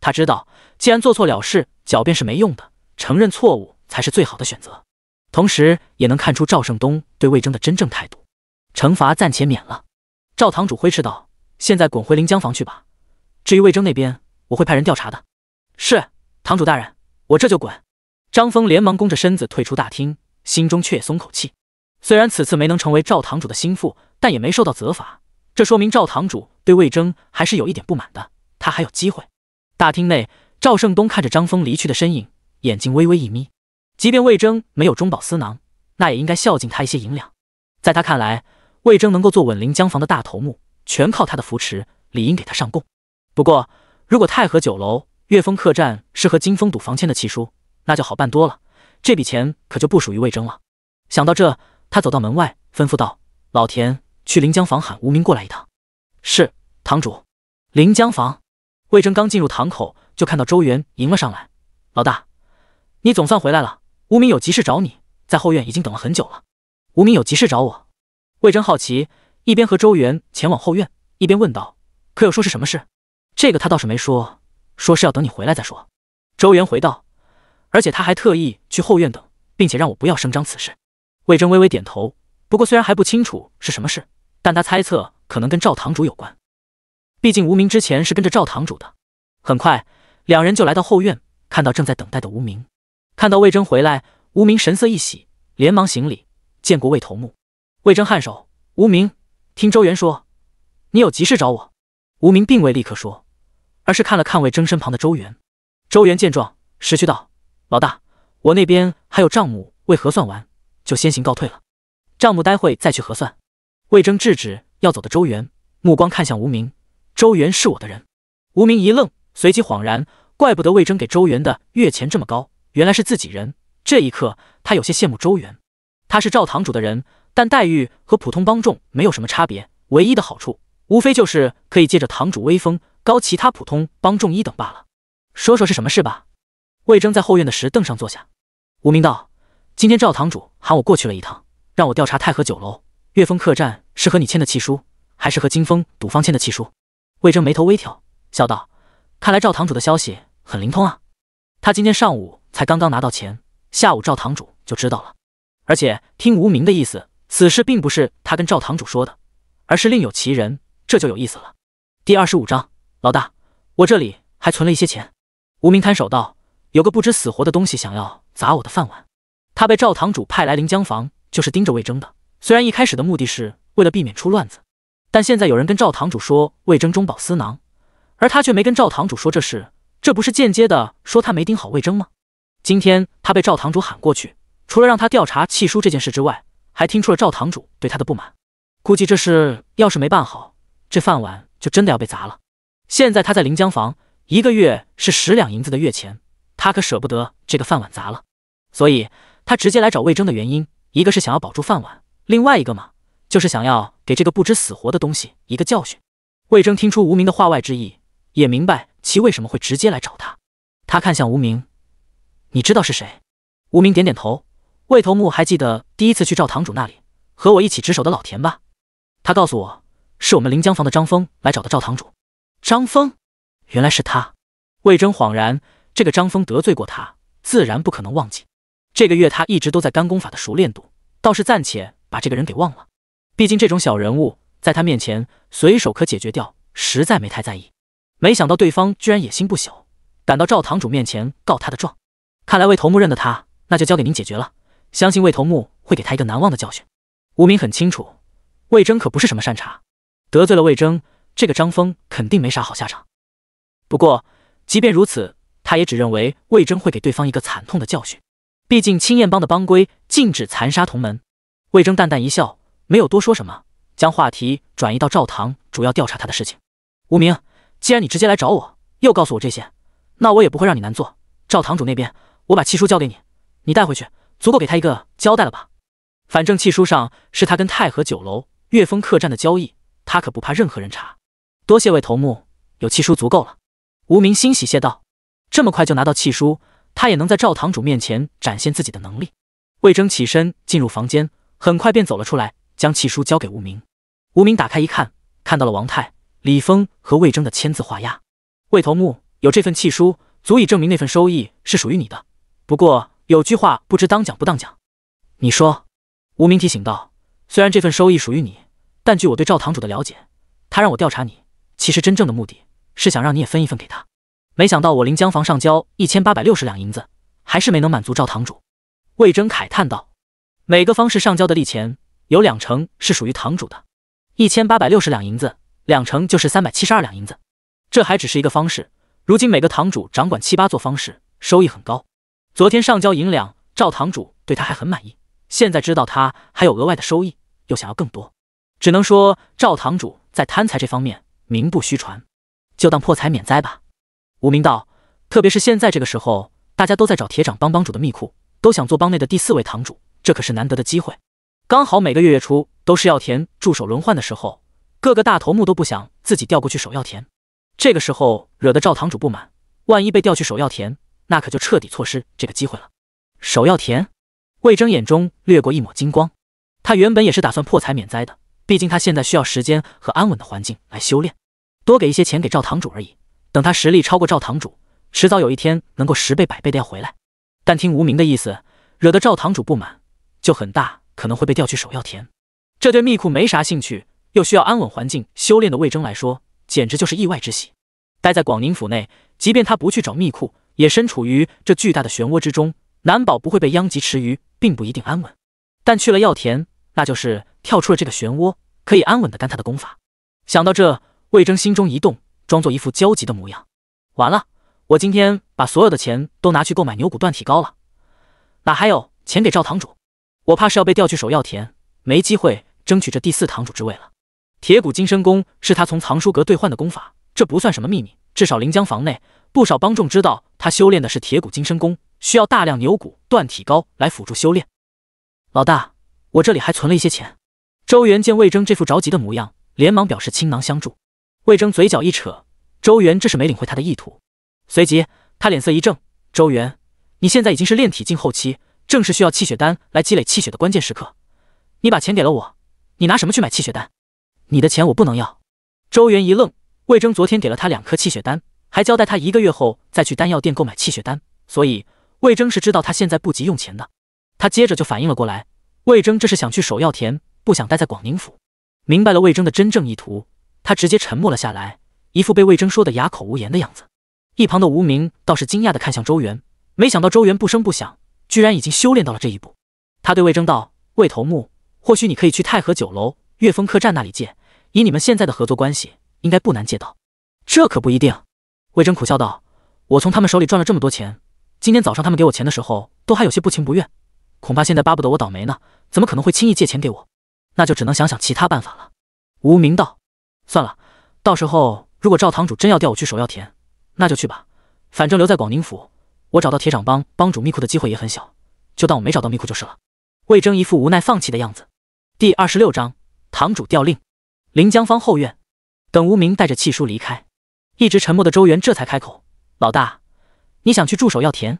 他知道，既然做错了事。狡辩是没用的，承认错误才是最好的选择。同时，也能看出赵胜东对魏征的真正态度。惩罚暂且免了，赵堂主挥斥道：“现在滚回临江房去吧。至于魏征那边，我会派人调查的。”是堂主大人，我这就滚。”张峰连忙弓着身子退出大厅，心中却松口气。虽然此次没能成为赵堂主的心腹，但也没受到责罚，这说明赵堂主对魏征还是有一点不满的。他还有机会。大厅内。赵胜东看着张峰离去的身影，眼睛微微一眯。即便魏征没有中饱私囊，那也应该孝敬他一些银两。在他看来，魏征能够做稳临江房的大头目，全靠他的扶持，理应给他上供。不过，如果太和酒楼、岳峰客栈是和金峰赌房签的契书，那就好办多了。这笔钱可就不属于魏征了。想到这，他走到门外，吩咐道：“老田，去临江房喊无名过来一趟。”“是，堂主。”临江房，魏征刚进入堂口。就看到周元迎了上来，老大，你总算回来了。无名有急事找你，在后院已经等了很久了。无名有急事找我。魏征好奇，一边和周元前往后院，一边问道：“可有说是什么事？”这个他倒是没说，说是要等你回来再说。周元回道：“而且他还特意去后院等，并且让我不要声张此事。”魏征微微点头。不过虽然还不清楚是什么事，但他猜测可能跟赵堂主有关，毕竟无名之前是跟着赵堂主的。很快。两人就来到后院，看到正在等待的无名。看到魏征回来，无名神色一喜，连忙行礼：“见过魏头目。”魏征颔首。无名听周元说，你有急事找我。无名并未立刻说，而是看了看魏征身旁的周元。周元见状，识趣道：“老大，我那边还有账目未核算完，就先行告退了。账目待会再去核算。”魏征制止要走的周元，目光看向无名：“周元是我的人。”无名一愣。随即恍然，怪不得魏征给周元的月钱这么高，原来是自己人。这一刻，他有些羡慕周元。他是赵堂主的人，但待遇和普通帮众没有什么差别，唯一的好处，无非就是可以借着堂主威风，高其他普通帮众一等罢了。说说是什么事吧。魏征在后院的石凳上坐下，无名道：“今天赵堂主喊我过去了一趟，让我调查太和酒楼、岳峰客栈是和你签的契书，还是和金峰赌坊签的契书？”魏征眉头微挑，笑道。看来赵堂主的消息很灵通啊！他今天上午才刚刚拿到钱，下午赵堂主就知道了。而且听无名的意思，此事并不是他跟赵堂主说的，而是另有其人，这就有意思了。第二十五章，老大，我这里还存了一些钱。无名摊手道：“有个不知死活的东西想要砸我的饭碗，他被赵堂主派来临江房，就是盯着魏征的。虽然一开始的目的是为了避免出乱子，但现在有人跟赵堂主说魏征中饱私囊。”而他却没跟赵堂主说这事，这不是间接的说他没盯好魏征吗？今天他被赵堂主喊过去，除了让他调查弃书这件事之外，还听出了赵堂主对他的不满。估计这事要是没办好，这饭碗就真的要被砸了。现在他在临江房，一个月是十两银子的月钱，他可舍不得这个饭碗砸了。所以他直接来找魏征的原因，一个是想要保住饭碗，另外一个嘛，就是想要给这个不知死活的东西一个教训。魏征听出无名的话外之意。也明白其为什么会直接来找他。他看向无名：“你知道是谁？”无名点点头。魏头目还记得第一次去赵堂主那里和我一起值守的老田吧？他告诉我，是我们临江房的张峰来找的赵堂主。张峰，原来是他。魏征恍然，这个张峰得罪过他，自然不可能忘记。这个月他一直都在干功法的熟练度，倒是暂且把这个人给忘了。毕竟这种小人物在他面前随手可解决掉，实在没太在意。没想到对方居然野心不小，敢到赵堂主面前告他的状。看来魏头目认得他，那就交给您解决了。相信魏头目会给他一个难忘的教训。吴明很清楚，魏征可不是什么善茬，得罪了魏征，这个张峰肯定没啥好下场。不过，即便如此，他也只认为魏征会给对方一个惨痛的教训。毕竟青燕帮的帮规禁止残杀同门。魏征淡淡一笑，没有多说什么，将话题转移到赵堂主要调查他的事情。吴明，既然你直接来找我，又告诉我这些，那我也不会让你难做。赵堂主那边，我把契书交给你，你带回去，足够给他一个交代了吧？反正契书上是他跟太和酒楼、岳峰客栈的交易，他可不怕任何人查。多谢魏头目，有契书足够了。无名欣喜谢道：“这么快就拿到契书，他也能在赵堂主面前展现自己的能力。”魏征起身进入房间，很快便走了出来，将契书交给无名。无名打开一看，看到了王泰。李峰和魏征的签字画押，魏头目有这份契书，足以证明那份收益是属于你的。不过有句话不知当讲不当讲，你说？”无名提醒道，“虽然这份收益属于你，但据我对赵堂主的了解，他让我调查你，其实真正的目的是想让你也分一份给他。没想到我临江房上交一千八百六十两银子，还是没能满足赵堂主。”魏征慨叹道，“每个方式上交的利钱，有两成是属于堂主的，一千八百六十两银子。”两成就是三百七十二两银子，这还只是一个方式，如今每个堂主掌管七八座方式，收益很高。昨天上交银两，赵堂主对他还很满意。现在知道他还有额外的收益，又想要更多，只能说赵堂主在贪财这方面名不虚传。就当破财免灾吧。无名道，特别是现在这个时候，大家都在找铁掌帮帮主的密库，都想做帮内的第四位堂主，这可是难得的机会。刚好每个月月初都是要填助手轮换的时候。各个大头目都不想自己调过去守药田，这个时候惹得赵堂主不满，万一被调去守药田，那可就彻底错失这个机会了。守药田，魏征眼中掠过一抹金光。他原本也是打算破财免灾的，毕竟他现在需要时间和安稳的环境来修炼，多给一些钱给赵堂主而已。等他实力超过赵堂主，迟早有一天能够十倍百倍的要回来。但听无名的意思，惹得赵堂主不满，就很大可能会被调去守药田。这对密库没啥兴趣。又需要安稳环境修炼的魏征来说，简直就是意外之喜。待在广宁府内，即便他不去找密库，也身处于这巨大的漩涡之中，难保不会被殃及池鱼，并不一定安稳。但去了药田，那就是跳出了这个漩涡，可以安稳的干他的功法。想到这，魏征心中一动，装作一副焦急的模样。完了，我今天把所有的钱都拿去购买牛骨锻体膏了，哪还有钱给赵堂主？我怕是要被调去守药田，没机会争取这第四堂主之位了。铁骨金身功是他从藏书阁兑换的功法，这不算什么秘密。至少临江房内不少帮众知道他修炼的是铁骨金身功，需要大量牛骨断体膏来辅助修炼。老大，我这里还存了一些钱。周元见魏征这副着急的模样，连忙表示倾囊相助。魏征嘴角一扯，周元这是没领会他的意图。随即他脸色一正：“周元，你现在已经是炼体境后期，正是需要气血丹来积累气血的关键时刻。你把钱给了我，你拿什么去买气血丹？”你的钱我不能要。周元一愣，魏征昨天给了他两颗气血丹，还交代他一个月后再去丹药店购买气血丹，所以魏征是知道他现在不急用钱的。他接着就反应了过来，魏征这是想去守药田，不想待在广宁府。明白了魏征的真正意图，他直接沉默了下来，一副被魏征说的哑口无言的样子。一旁的无名倒是惊讶的看向周元，没想到周元不声不响，居然已经修炼到了这一步。他对魏征道：“魏头目，或许你可以去太和酒楼、岳峰客栈那里借。”以你们现在的合作关系，应该不难借到。这可不一定。魏征苦笑道：“我从他们手里赚了这么多钱，今天早上他们给我钱的时候，都还有些不情不愿，恐怕现在巴不得我倒霉呢。怎么可能会轻易借钱给我？那就只能想想其他办法了。”无名道：“算了，到时候如果赵堂主真要调我去守药田，那就去吧。反正留在广宁府，我找到铁掌帮帮主密库的机会也很小，就当我没找到密库就是了。”魏征一副无奈放弃的样子。第二十六章堂主调令。临江坊后院，等无名带着气叔离开，一直沉默的周元这才开口：“老大，你想去驻守药田？”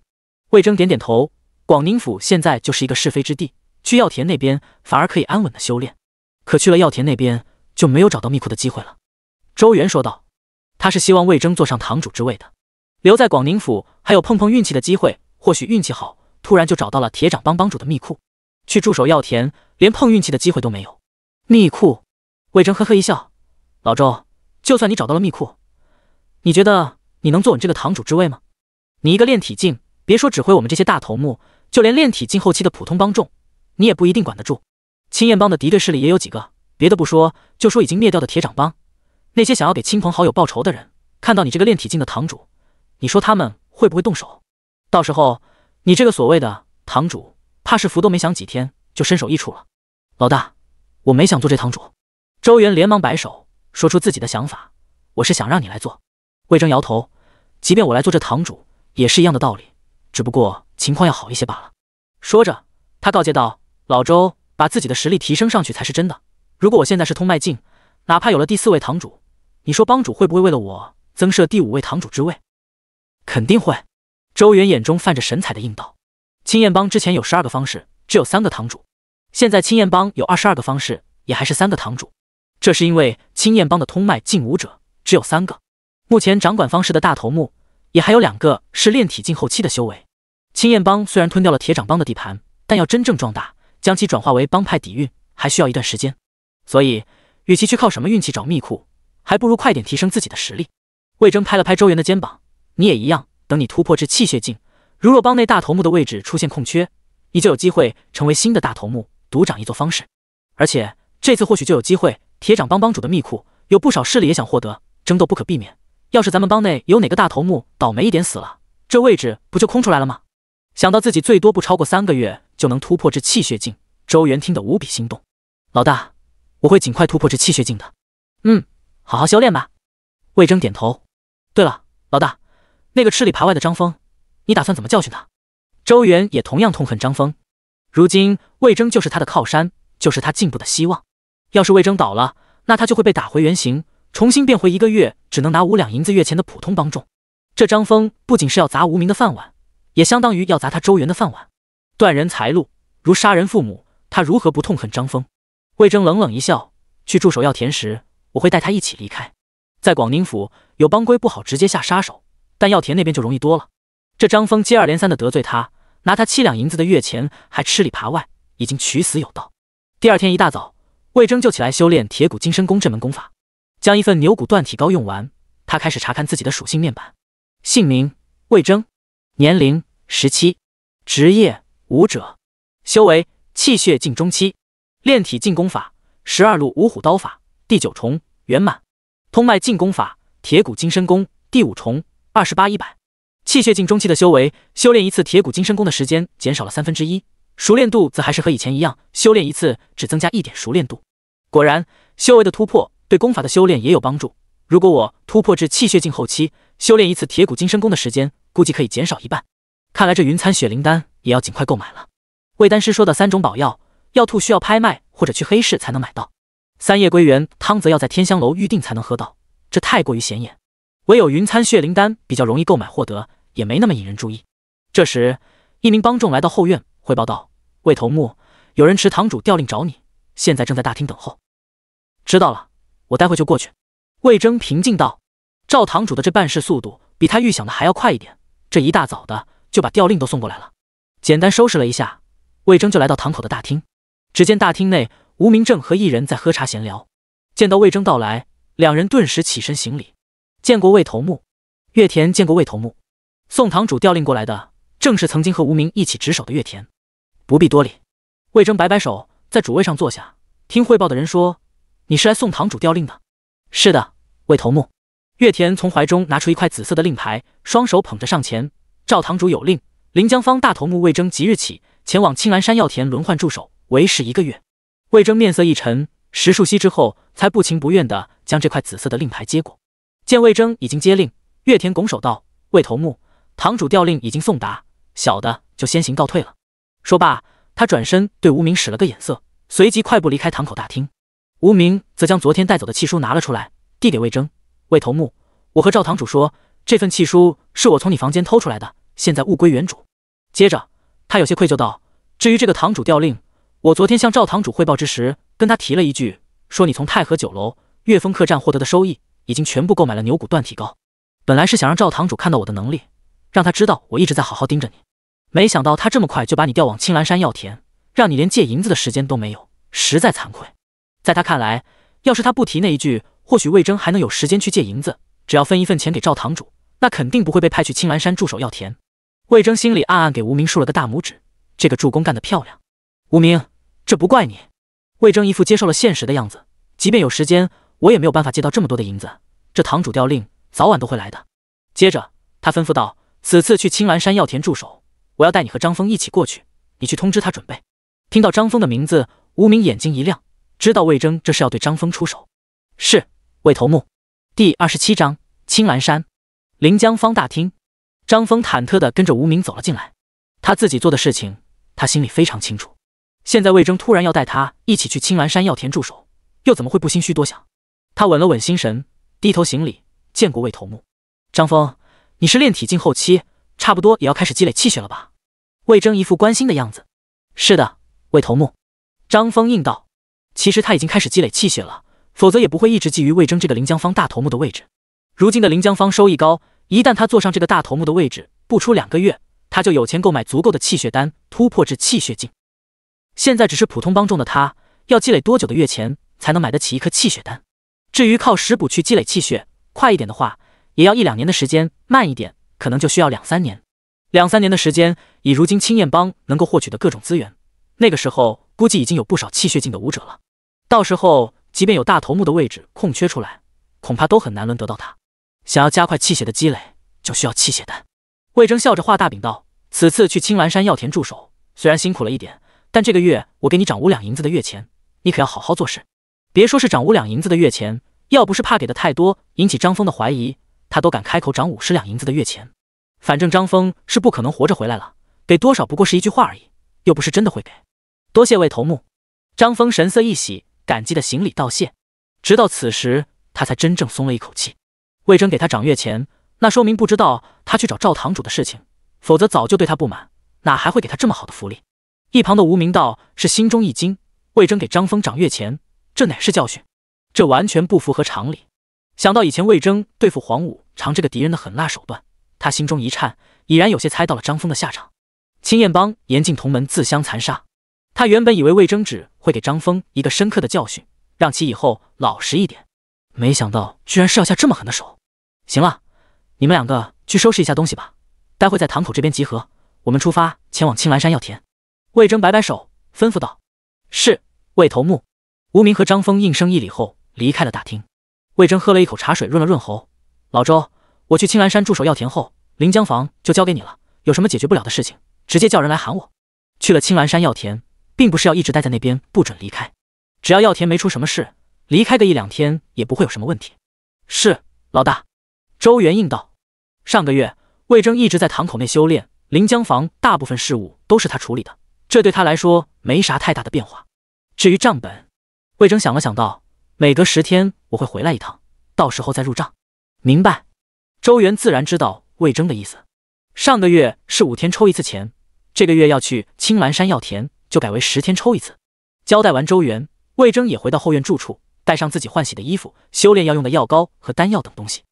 魏征点点头：“广宁府现在就是一个是非之地，去药田那边反而可以安稳的修炼。可去了药田那边，就没有找到密库的机会了。”周元说道：“他是希望魏征坐上堂主之位的，留在广宁府还有碰碰运气的机会，或许运气好，突然就找到了铁掌帮帮主的密库。去驻守药田，连碰运气的机会都没有。”密库。魏征呵呵一笑，老周，就算你找到了密库，你觉得你能坐稳这个堂主之位吗？你一个炼体境，别说指挥我们这些大头目，就连炼体境后期的普通帮众，你也不一定管得住。青燕帮的敌对势力也有几个，别的不说，就说已经灭掉的铁掌帮，那些想要给亲朋好友报仇的人，看到你这个炼体境的堂主，你说他们会不会动手？到时候你这个所谓的堂主，怕是福都没享几天，就身首异处了。老大，我没想做这堂主。周元连忙摆手，说出自己的想法：“我是想让你来做。”魏征摇头：“即便我来做这堂主，也是一样的道理，只不过情况要好一些罢了。”说着，他告诫道：“老周，把自己的实力提升上去才是真的。如果我现在是通脉境，哪怕有了第四位堂主，你说帮主会不会为了我增设第五位堂主之位？”肯定会。周元眼中泛着神采的应道：“青燕帮之前有十二个方式，只有三个堂主。现在青燕帮有二十二个方式，也还是三个堂主。”这是因为青燕帮的通脉境武者只有三个，目前掌管方式的大头目也还有两个是炼体境后期的修为。青燕帮虽然吞掉了铁掌帮的地盘，但要真正壮大，将其转化为帮派底蕴，还需要一段时间。所以，与其去靠什么运气找秘库，还不如快点提升自己的实力。魏征拍了拍周元的肩膀：“你也一样，等你突破至气血境，如若帮内大头目的位置出现空缺，你就有机会成为新的大头目，独掌一座方式。而且，这次或许就有机会。”铁掌帮帮主的秘库有不少势力也想获得，争斗不可避免。要是咱们帮内有哪个大头目倒霉一点死了，这位置不就空出来了吗？想到自己最多不超过三个月就能突破至气血境，周元听得无比心动。老大，我会尽快突破至气血境的。嗯，好好修炼吧。魏征点头。对了，老大，那个吃里扒外的张峰，你打算怎么教训他？周元也同样痛恨张峰，如今魏征就是他的靠山，就是他进步的希望。要是魏征倒了，那他就会被打回原形，重新变回一个月只能拿五两银子月钱的普通帮众。这张峰不仅是要砸无名的饭碗，也相当于要砸他周元的饭碗，断人财路如杀人父母，他如何不痛恨张峰？魏征冷冷一笑，去驻守药田时，我会带他一起离开。在广宁府有帮规，不好直接下杀手，但药田那边就容易多了。这张峰接二连三的得罪他，拿他七两银子的月钱，还吃里扒外，已经取死有道。第二天一大早。魏征就起来修炼铁骨金身功这门功法，将一份牛骨断体膏用完，他开始查看自己的属性面板。姓名：魏征，年龄：十七，职业：武者，修为：气血境中期，炼体进功法：十二路五虎刀法第九重圆满，通脉进功法：铁骨金身功第五重二十八一百。气血境中期的修为，修炼一次铁骨金身功的时间减少了三分之一。熟练度则还是和以前一样，修炼一次只增加一点熟练度。果然，修为的突破对功法的修炼也有帮助。如果我突破至气血境后期，修炼一次铁骨金身功的时间估计可以减少一半。看来这云参血灵丹也要尽快购买了。魏丹师说的三种宝药，药兔需要拍卖或者去黑市才能买到；三叶归元汤则要在天香楼预定才能喝到。这太过于显眼，唯有云参血灵丹比较容易购买获得，也没那么引人注意。这时，一名帮众来到后院。汇报道，魏头目，有人持堂主调令找你，现在正在大厅等候。知道了，我待会就过去。魏征平静道：“赵堂主的这办事速度比他预想的还要快一点，这一大早的就把调令都送过来了。”简单收拾了一下，魏征就来到堂口的大厅。只见大厅内，无名正和一人在喝茶闲聊。见到魏征到来，两人顿时起身行礼：“见过魏头目。”月田见过魏头目。送堂主调令过来的，正是曾经和无名一起值守的月田。不必多礼。魏征摆摆手，在主位上坐下，听汇报的人说：“你是来送堂主调令的？”“是的，魏头目。”岳田从怀中拿出一块紫色的令牌，双手捧着上前：“赵堂主有令，临江方大头目魏征即日起前往青兰山药田轮换驻守，为时一个月。”魏征面色一沉，石树息之后，才不情不愿地将这块紫色的令牌接过。见魏征已经接令，岳田拱手道：“魏头目，堂主调令已经送达，小的就先行告退了。”说罢，他转身对无名使了个眼色，随即快步离开堂口大厅。无名则将昨天带走的契书拿了出来，递给魏征：“魏头目，我和赵堂主说，这份契书是我从你房间偷出来的，现在物归原主。”接着，他有些愧疚道：“至于这个堂主调令，我昨天向赵堂主汇报之时，跟他提了一句，说你从太和酒楼、月风客栈获得的收益，已经全部购买了牛骨断体膏。本来是想让赵堂主看到我的能力，让他知道我一直在好好盯着你。”没想到他这么快就把你调往青兰山药田，让你连借银子的时间都没有，实在惭愧。在他看来，要是他不提那一句，或许魏征还能有时间去借银子。只要分一份钱给赵堂主，那肯定不会被派去青兰山驻守药田。魏征心里暗暗给无名竖了个大拇指，这个助攻干得漂亮。无名，这不怪你。魏征一副接受了现实的样子，即便有时间，我也没有办法借到这么多的银子。这堂主调令早晚都会来的。接着，他吩咐道：“此次去青兰山药田驻守。”我要带你和张峰一起过去，你去通知他准备。听到张峰的名字，无名眼睛一亮，知道魏征这是要对张峰出手。是，魏头目。第二十七章青岚山临江方大厅，张峰忐忑的跟着无名走了进来。他自己做的事情，他心里非常清楚。现在魏征突然要带他一起去青岚山药田驻守，又怎么会不心虚多想？他稳了稳心神，低头行礼，见过魏头目。张峰，你是炼体境后期？差不多也要开始积累气血了吧？魏征一副关心的样子。是的，魏头目，张峰应道。其实他已经开始积累气血了，否则也不会一直觊觎魏征这个临江方大头目的位置。如今的临江方收益高，一旦他坐上这个大头目的位置，不出两个月，他就有钱购买足够的气血丹，突破至气血境。现在只是普通帮众的他，要积累多久的月钱才能买得起一颗气血丹？至于靠食补去积累气血，快一点的话，也要一两年的时间，慢一点。可能就需要两三年，两三年的时间，以如今青燕帮能够获取的各种资源，那个时候估计已经有不少气血境的武者了。到时候，即便有大头目的位置空缺出来，恐怕都很难轮得到他。想要加快气血的积累，就需要气血丹。魏征笑着画大饼道：“此次去青岚山药田驻守，虽然辛苦了一点，但这个月我给你涨五两银子的月钱，你可要好好做事。别说是涨五两银子的月钱，要不是怕给的太多引起张峰的怀疑。”他都敢开口涨五十两银子的月钱，反正张峰是不可能活着回来了。给多少不过是一句话而已，又不是真的会给。多谢魏头目，张峰神色一喜，感激的行礼道谢。直到此时，他才真正松了一口气。魏征给他涨月钱，那说明不知道他去找赵堂主的事情，否则早就对他不满，哪还会给他这么好的福利？一旁的无名道是心中一惊，魏征给张峰涨月钱，这哪是教训？这完全不符合常理。想到以前魏征对付黄武长这个敌人的狠辣手段，他心中一颤，已然有些猜到了张峰的下场。青燕帮严禁同门自相残杀，他原本以为魏征只会给张峰一个深刻的教训，让其以后老实一点，没想到居然是要下这么狠的手。行了，你们两个去收拾一下东西吧，待会在堂口这边集合，我们出发前往青岚山药田。魏征摆摆手，吩咐道：“是，魏头目。”无名和张峰应声一礼后，离开了大厅。魏征喝了一口茶水，润了润喉。老周，我去青兰山驻守药田后，临江房就交给你了。有什么解决不了的事情，直接叫人来喊我。去了青兰山药田，并不是要一直待在那边，不准离开。只要药田没出什么事，离开个一两天也不会有什么问题。是老大。周元应道。上个月，魏征一直在堂口内修炼，临江房大部分事务都是他处理的，这对他来说没啥太大的变化。至于账本，魏征想了想道，每隔十天。我会回来一趟，到时候再入账。明白。周元自然知道魏征的意思。上个月是五天抽一次钱，这个月要去青兰山药田，就改为十天抽一次。交代完周元，魏征也回到后院住处，带上自己换洗的衣服、修炼要用的药膏和丹药等东西。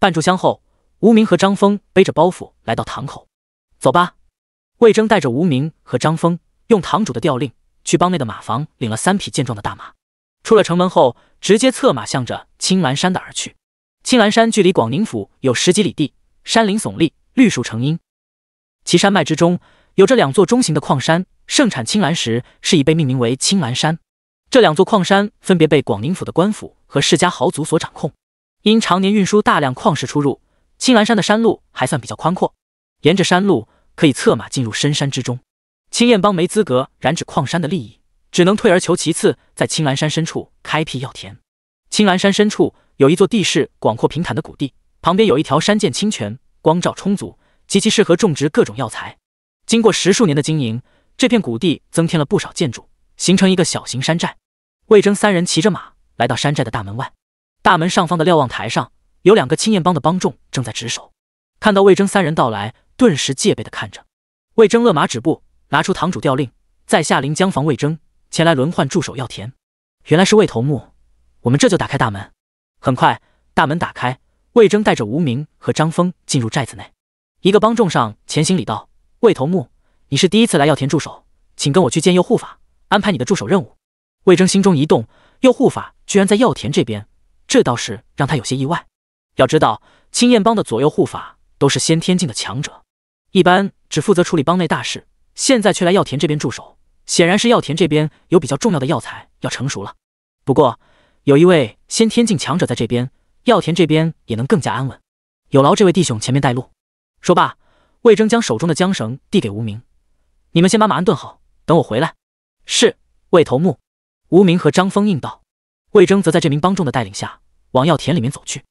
半炷香后，无名和张峰背着包袱来到堂口。走吧。魏征带着无名和张峰，用堂主的调令去帮内的马房领了三匹健壮的大马。出了城门后，直接策马向着青兰山的而去。青兰山距离广宁府有十几里地，山林耸立，绿树成荫。其山脉之中有着两座中型的矿山，盛产青蓝石，是以被命名为青兰山。这两座矿山分别被广宁府的官府和世家豪族所掌控。因常年运输大量矿石出入，青兰山的山路还算比较宽阔。沿着山路可以策马进入深山之中。青燕帮没资格染指矿山的利益。只能退而求其次，在青岚山深处开辟药田。青岚山深处有一座地势广阔平坦的谷地，旁边有一条山涧清泉，光照充足，极其适合种植各种药材。经过十数年的经营，这片谷地增添了不少建筑，形成一个小型山寨。魏征三人骑着马来到山寨的大门外，大门上方的瞭望台上有两个青燕帮的帮众正在值守，看到魏征三人到来，顿时戒备的看着。魏征勒马止步，拿出堂主调令，在下临江防魏征。前来轮换驻守药田，原来是魏头目。我们这就打开大门。很快，大门打开，魏征带着无名和张峰进入寨子内。一个帮众上前行礼道：“魏头目，你是第一次来药田驻守，请跟我去见右护法，安排你的驻守任务。”魏征心中一动，右护法居然在药田这边，这倒是让他有些意外。要知道，青燕帮的左右护法都是先天境的强者，一般只负责处理帮内大事，现在却来药田这边驻守。显然是药田这边有比较重要的药材要成熟了，不过有一位先天境强者在这边，药田这边也能更加安稳。有劳这位弟兄前面带路。说罢，魏征将手中的缰绳递给无名：“你们先把马安顿好，等我回来。”“是，魏头目。”无名和张峰应道。魏征则在这名帮众的带领下往药田里面走去。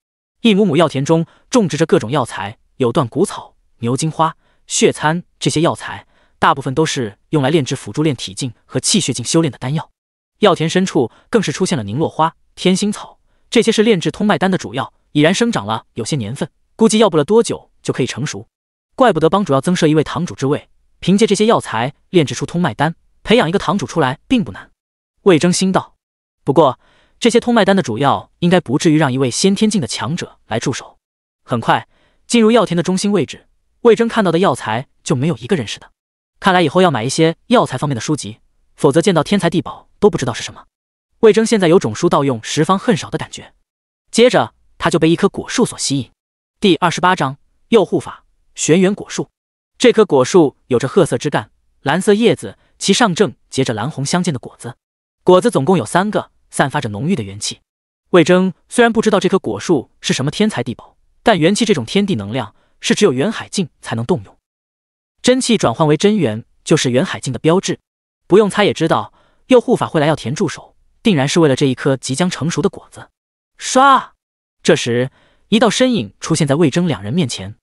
一亩亩药田中种植着各种药材，有断骨草、牛筋花、血参这些药材。大部分都是用来炼制辅助炼体境和气血境修炼的丹药，药田深处更是出现了凝落花、天心草，这些是炼制通脉丹的主药，已然生长了有些年份，估计要不了多久就可以成熟。怪不得帮主要增设一位堂主之位，凭借这些药材炼制出通脉丹，培养一个堂主出来并不难。魏征心道。不过这些通脉丹的主要应该不至于让一位先天境的强者来驻守。很快进入药田的中心位置，魏征看到的药材就没有一个认识的。看来以后要买一些药材方面的书籍，否则见到天才地宝都不知道是什么。魏征现在有种书盗用十方恨少的感觉。接着他就被一棵果树所吸引。第二十八章右护法玄元果树。这棵果树有着褐色枝干、蓝色叶子，其上正结着蓝红相间的果子。果子总共有三个，散发着浓郁的元气。魏征虽然不知道这棵果树是什么天才地宝，但元气这种天地能量是只有元海境才能动用。真气转换为真元，就是元海境的标志。不用猜也知道，右护法会来要填助手，定然是为了这一颗即将成熟的果子。唰！这时，一道身影出现在魏征两人面前。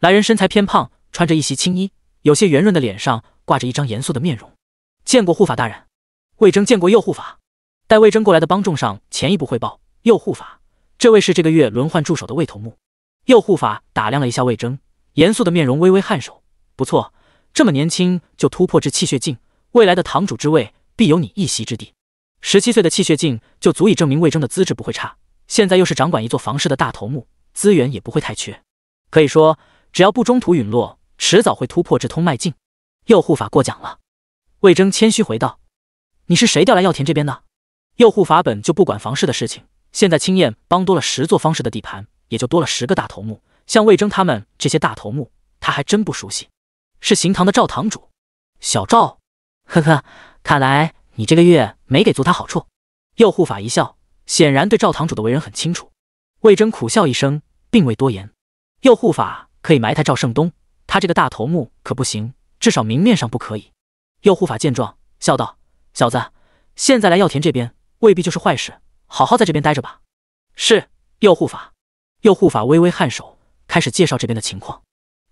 来人身材偏胖，穿着一袭青衣，有些圆润的脸上挂着一张严肃的面容。见过护法大人，魏征见过右护法。待魏征过来的帮众上前一步汇报：右护法，这位是这个月轮换助手的魏头目。右护法打量了一下魏征，严肃的面容微微颔首。不错，这么年轻就突破至气血境，未来的堂主之位必有你一席之地。十七岁的气血境就足以证明魏征的资质不会差。现在又是掌管一座房氏的大头目，资源也不会太缺。可以说，只要不中途陨落，迟早会突破至通脉境。右护法过奖了，魏征谦虚回道：“你是谁调来药田这边的？”右护法本就不管房事的事情，现在青燕帮多了十座方氏的地盘，也就多了十个大头目。像魏征他们这些大头目，他还真不熟悉。是行堂的赵堂主，小赵。呵呵，看来你这个月没给足他好处。右护法一笑，显然对赵堂主的为人很清楚。魏征苦笑一声，并未多言。右护法可以埋汰赵胜东，他这个大头目可不行，至少明面上不可以。右护法见状，笑道：“小子，现在来药田这边，未必就是坏事，好好在这边待着吧。”是右护法。右护法微微颔首，开始介绍这边的情况。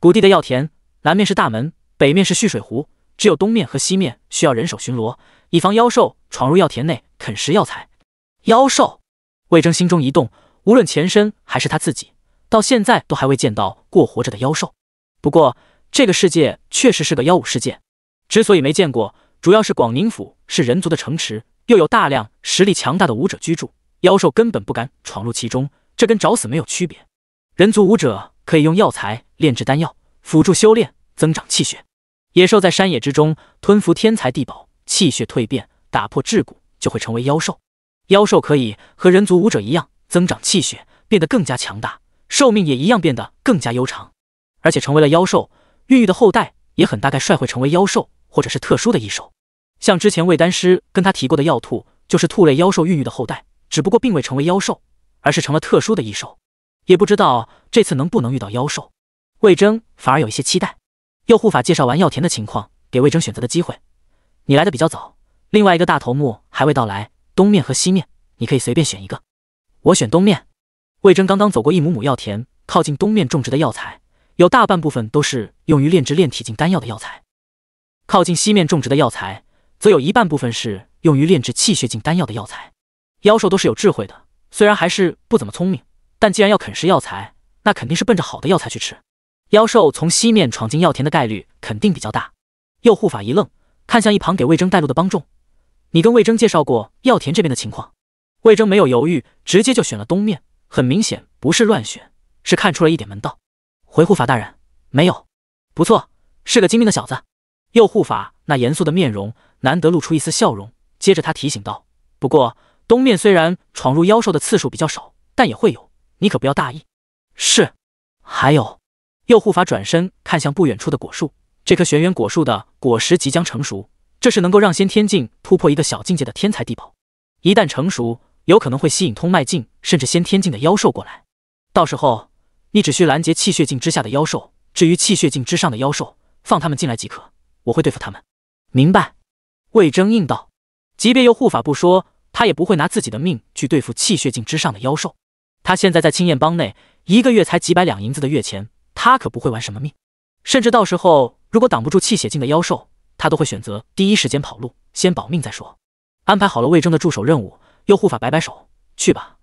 谷地的药田。南面是大门，北面是蓄水湖，只有东面和西面需要人手巡逻，以防妖兽闯入药田内啃食药材。妖兽，魏征心中一动。无论前身还是他自己，到现在都还未见到过活着的妖兽。不过这个世界确实是个妖武世界，之所以没见过，主要是广宁府是人族的城池，又有大量实力强大的武者居住，妖兽根本不敢闯入其中，这跟找死没有区别。人族武者可以用药材炼制丹药。辅助修炼，增长气血。野兽在山野之中吞服天材地宝，气血蜕变，打破桎梏，就会成为妖兽。妖兽可以和人族武者一样增长气血，变得更加强大，寿命也一样变得更加悠长。而且成为了妖兽，孕育的后代也很大概率会成为妖兽，或者是特殊的异兽。像之前魏丹师跟他提过的药兔，就是兔类妖兽孕育的后代，只不过并未成为妖兽，而是成了特殊的异兽。也不知道这次能不能遇到妖兽。魏征反而有一些期待。又护法介绍完药田的情况，给魏征选择的机会。你来的比较早，另外一个大头目还未到来。东面和西面，你可以随便选一个。我选东面。魏征刚刚走过一亩亩药田，靠近东面种植的药材，有大半部分都是用于炼制炼体境丹药的药材；靠近西面种植的药材，则有一半部分是用于炼制气血境丹药的药材。妖兽都是有智慧的，虽然还是不怎么聪明，但既然要啃食药材，那肯定是奔着好的药材去吃。妖兽从西面闯进药田的概率肯定比较大。右护法一愣，看向一旁给魏征带路的帮众：“你跟魏征介绍过药田这边的情况？”魏征没有犹豫，直接就选了东面。很明显不是乱选，是看出了一点门道。回护法大人，没有。不错，是个精明的小子。右护法那严肃的面容难得露出一丝笑容，接着他提醒道：“不过东面虽然闯入妖兽的次数比较少，但也会有，你可不要大意。”是。还有。右护法转身看向不远处的果树，这棵玄元果树的果实即将成熟，这是能够让先天境突破一个小境界的天才地宝。一旦成熟，有可能会吸引通脉境甚至先天境的妖兽过来，到时候你只需拦截气血境之下的妖兽，至于气血境之上的妖兽，放他们进来即可，我会对付他们。明白？魏征应道。即便右护法不说，他也不会拿自己的命去对付气血境之上的妖兽。他现在在青燕帮内，一个月才几百两银子的月钱。他可不会玩什么命，甚至到时候如果挡不住泣血境的妖兽，他都会选择第一时间跑路，先保命再说。安排好了魏征的驻守任务，又护法摆摆手：“去吧，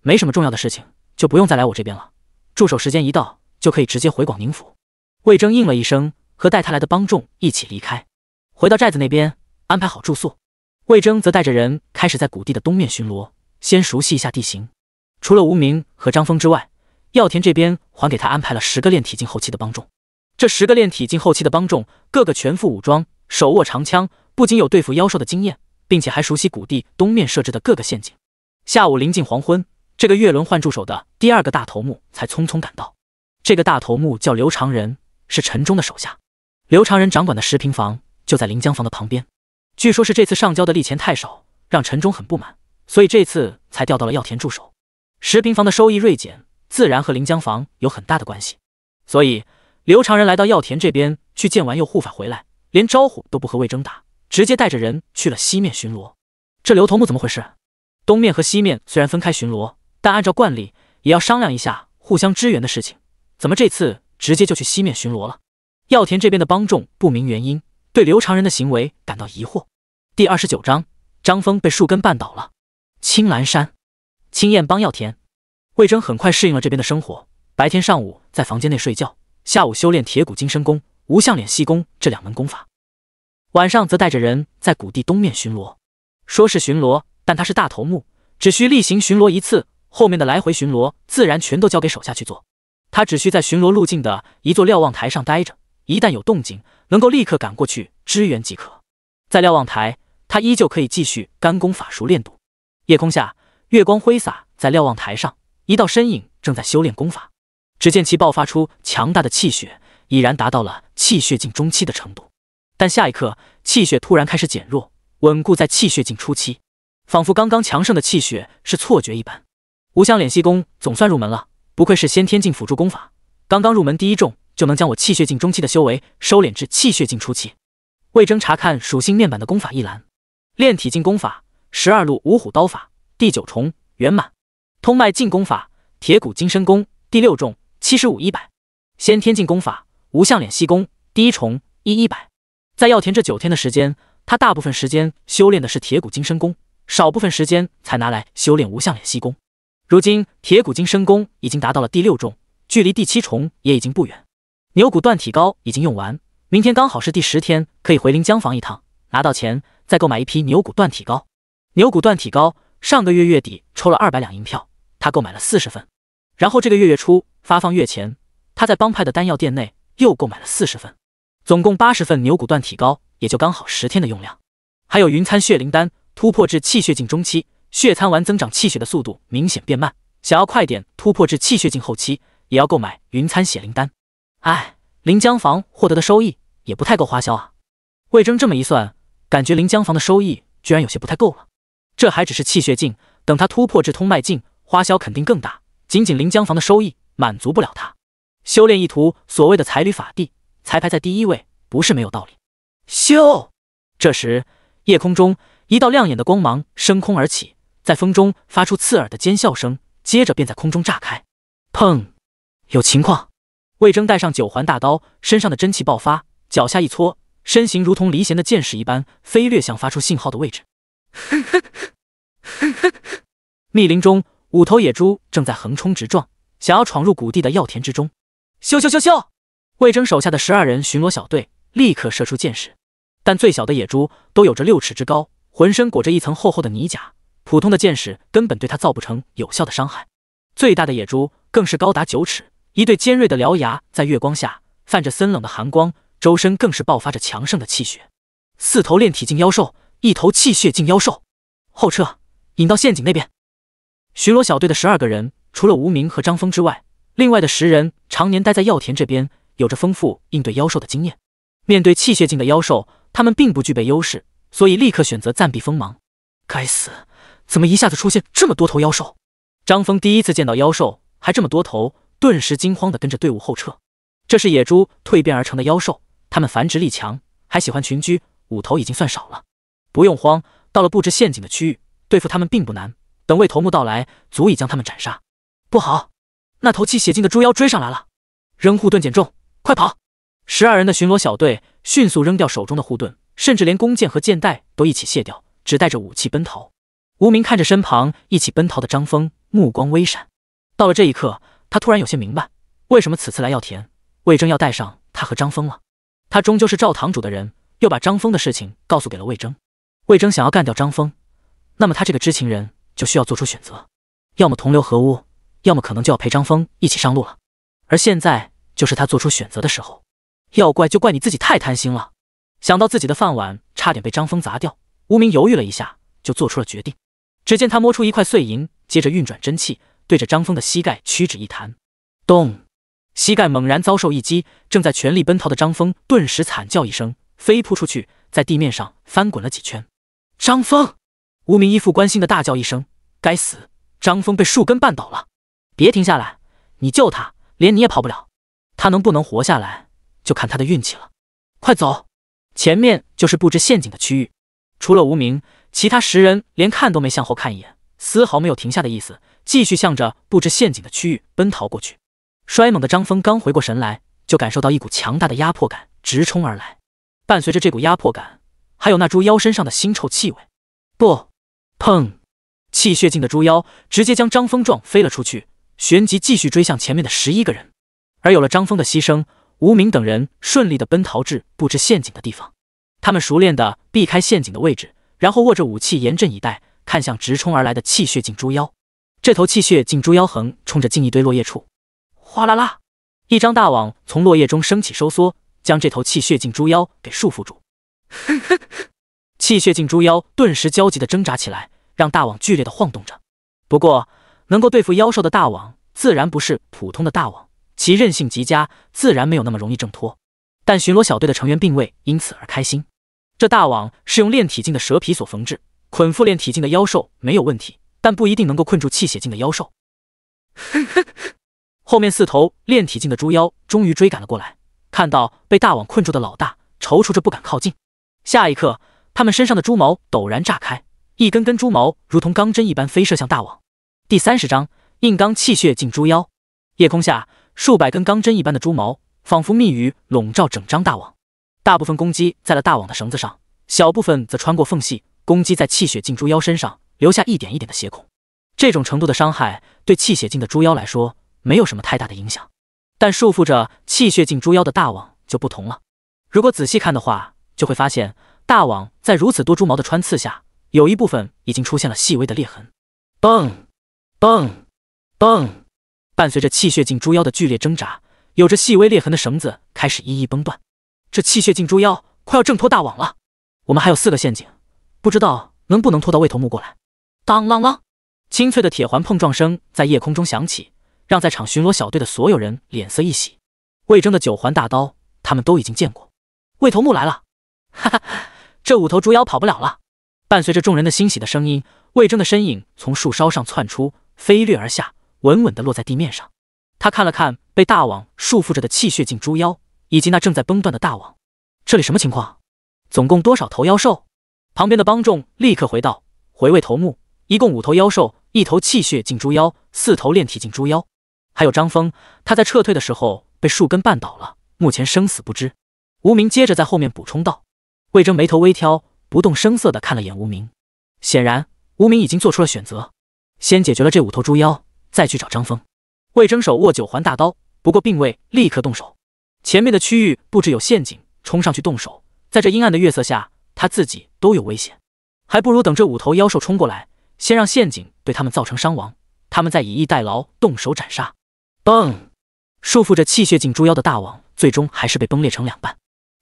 没什么重要的事情，就不用再来我这边了。驻守时间一到，就可以直接回广宁府。”魏征应了一声，和带他来的帮众一起离开，回到寨子那边安排好住宿。魏征则带着人开始在谷地的东面巡逻，先熟悉一下地形。除了无名和张峰之外，药田这边还给他安排了十个炼体境后期的帮众，这十个炼体境后期的帮众个个全副武装，手握长枪，不仅有对付妖兽的经验，并且还熟悉谷地东面设置的各个陷阱。下午临近黄昏，这个月轮换驻守的第二个大头目才匆匆赶到。这个大头目叫刘长仁，是陈忠的手下。刘长仁掌管的十平房就在临江房的旁边，据说是这次上交的利钱太少，让陈忠很不满，所以这次才调到了药田驻守。十平房的收益锐减。自然和临江房有很大的关系，所以刘长仁来到药田这边去见完又护法回来，连招呼都不和魏征打，直接带着人去了西面巡逻。这刘头目怎么回事？东面和西面虽然分开巡逻，但按照惯例也要商量一下互相支援的事情，怎么这次直接就去西面巡逻了？药田这边的帮众不明原因，对刘长仁的行为感到疑惑。第二十九章：张峰被树根绊倒了。青岚山，青燕帮药田。魏征很快适应了这边的生活。白天上午在房间内睡觉，下午修炼铁骨金身功、无相脸息功这两门功法。晚上则带着人在谷地东面巡逻。说是巡逻，但他是大头目，只需例行巡逻一次，后面的来回巡逻自然全都交给手下去做。他只需在巡逻路径的一座瞭望台上待着，一旦有动静，能够立刻赶过去支援即可。在瞭望台，他依旧可以继续干功法熟练度。夜空下，月光挥洒在瞭望台上。一道身影正在修炼功法，只见其爆发出强大的气血，已然达到了气血境中期的程度。但下一刻，气血突然开始减弱，稳固在气血境初期，仿佛刚刚强盛的气血是错觉一般。无相敛息功总算入门了，不愧是先天境辅助功法，刚刚入门第一重就能将我气血境中期的修为收敛至气血境初期。魏征查看属性面板的功法一栏，炼体境功法十二路五虎刀法第九重圆满。通脉进攻法，铁骨金身功第六重，七十五一百；先天进攻法，无相脸吸功第一重，一一百。在药田这九天的时间，他大部分时间修炼的是铁骨金身功，少部分时间才拿来修炼无相脸吸功。如今铁骨金身功已经达到了第六重，距离第七重也已经不远。牛骨断体膏已经用完，明天刚好是第十天，可以回临江房一趟，拿到钱再购买一批牛骨断体膏。牛骨断体膏上个月月底抽了二百两银票。他购买了四十份，然后这个月月初发放月前，他在帮派的丹药店内又购买了四十份，总共八十份牛骨断体膏，也就刚好十天的用量。还有云参血灵丹，突破至气血境中期，血参丸增长气血的速度明显变慢，想要快点突破至气血境后期，也要购买云参血灵丹。哎，临江房获得的收益也不太够花销啊。魏征这么一算，感觉临江房的收益居然有些不太够了。这还只是气血境，等他突破至通脉境。花销肯定更大，仅仅临江房的收益满足不了他修炼一途。所谓的财女法地，才排在第一位，不是没有道理。咻！这时，夜空中一道亮眼的光芒升空而起，在风中发出刺耳的尖啸声，接着便在空中炸开。砰！有情况！魏征带上九环大刀，身上的真气爆发，脚下一搓，身形如同离弦的箭矢一般飞掠向发出信号的位置。[laughs] 密林中。五头野猪正在横冲直撞，想要闯入谷地的药田之中。咻咻咻咻！魏征手下的十二人巡逻小队立刻射出箭矢，但最小的野猪都有着六尺之高，浑身裹着一层厚厚的泥甲，普通的箭矢根本对它造不成有效的伤害。最大的野猪更是高达九尺，一对尖锐的獠牙在月光下泛着森冷的寒光，周身更是爆发着强盛的气血。四头炼体境妖兽，一头气血境妖兽，后撤，引到陷阱那边。巡逻小队的十二个人，除了无名和张峰之外，另外的十人常年待在药田这边，有着丰富应对妖兽的经验。面对气血境的妖兽，他们并不具备优势，所以立刻选择暂避锋芒。该死，怎么一下子出现这么多头妖兽？张峰第一次见到妖兽，还这么多头，顿时惊慌的跟着队伍后撤。这是野猪蜕变而成的妖兽，它们繁殖力强，还喜欢群居，五头已经算少了。不用慌，到了布置陷阱的区域，对付它们并不难。等魏头目到来，足以将他们斩杀。不好，那头气血尽的猪妖追上来了！扔护盾，减重，快跑！十二人的巡逻小队迅速扔掉手中的护盾，甚至连弓箭和箭袋都一起卸掉，只带着武器奔逃。无名看着身旁一起奔逃的张峰，目光微闪。到了这一刻，他突然有些明白，为什么此次来药田，魏征要带上他和张峰了。他终究是赵堂主的人，又把张峰的事情告诉给了魏征。魏征想要干掉张峰，那么他这个知情人。就需要做出选择，要么同流合污，要么可能就要陪张峰一起上路了。而现在就是他做出选择的时候。要怪就怪你自己太贪心了。想到自己的饭碗差点被张峰砸掉，无名犹豫了一下，就做出了决定。只见他摸出一块碎银，接着运转真气，对着张峰的膝盖屈指一弹。咚！膝盖猛然遭受一击，正在全力奔逃的张峰顿时惨叫一声，飞扑出去，在地面上翻滚了几圈。张峰。无名依附关心的大叫一声：“该死！张峰被树根绊倒了，别停下来！你救他，连你也跑不了。他能不能活下来，就看他的运气了。快走，前面就是布置陷阱的区域。除了无名，其他十人连看都没向后看一眼，丝毫没有停下的意思，继续向着布置陷阱的区域奔逃过去。摔猛的张峰刚回过神来，就感受到一股强大的压迫感直冲而来，伴随着这股压迫感，还有那猪妖身上的腥臭气味。不。砰！气血境的猪妖直接将张峰撞飞了出去，旋即继续追向前面的十一个人。而有了张峰的牺牲，吴明等人顺利的奔逃至布置陷阱的地方。他们熟练的避开陷阱的位置，然后握着武器严阵以待，看向直冲而来的气血境猪妖。这头气血境猪妖横冲着近一堆落叶处，哗啦啦，一张大网从落叶中升起收缩，将这头气血境猪妖给束缚住。气血境猪妖顿时焦急地挣扎起来，让大网剧烈地晃动着。不过，能够对付妖兽的大网自然不是普通的大网，其韧性极佳，自然没有那么容易挣脱。但巡逻小队的成员并未因此而开心。这大网是用炼体境的蛇皮所缝制，捆缚炼体境的妖兽没有问题，但不一定能够困住气血境的妖兽。[laughs] 后面四头炼体境的猪妖终于追赶了过来，看到被大网困住的老大，踌躇着不敢靠近。下一刻。他们身上的猪毛陡然炸开，一根根猪毛如同钢针一般飞射向大网。第三十章，硬钢气血进猪妖。夜空下，数百根钢针一般的猪毛，仿佛密雨，笼罩整张大网。大部分攻击在了大网的绳子上，小部分则穿过缝隙，攻击在气血进猪妖身上，留下一点一点的血孔。这种程度的伤害，对气血进的猪妖来说，没有什么太大的影响。但束缚着气血进猪妖的大网就不同了。如果仔细看的话，就会发现。大网在如此多猪毛的穿刺下，有一部分已经出现了细微的裂痕。嘣，嘣，嘣！伴随着气血境猪妖的剧烈挣扎，有着细微裂痕的绳子开始一一崩断。这气血境猪妖快要挣脱大网了。我们还有四个陷阱，不知道能不能拖到魏头目过来。当啷啷！清脆的铁环碰撞声在夜空中响起，让在场巡逻小队的所有人脸色一喜。魏征的九环大刀，他们都已经见过。魏头目来了！哈哈。这五头猪妖跑不了了！伴随着众人的欣喜的声音，魏征的身影从树梢上窜出，飞掠而下，稳稳地落在地面上。他看了看被大网束缚着的气血境猪妖，以及那正在崩断的大网，这里什么情况？总共多少头妖兽？旁边的帮众立刻回道：“回味头目，一共五头妖兽，一头气血境猪妖，四头炼体境猪妖，还有张峰，他在撤退的时候被树根绊倒了，目前生死不知。”无名接着在后面补充道。魏征眉头微挑，不动声色地看了眼无名，显然无名已经做出了选择，先解决了这五头猪妖，再去找张峰。魏征手握九环大刀，不过并未立刻动手。前面的区域布置有陷阱，冲上去动手，在这阴暗的月色下，他自己都有危险，还不如等这五头妖兽冲过来，先让陷阱对他们造成伤亡，他们再以逸待劳动手斩杀。嘣，束缚着气血境猪妖的大网最终还是被崩裂成两半。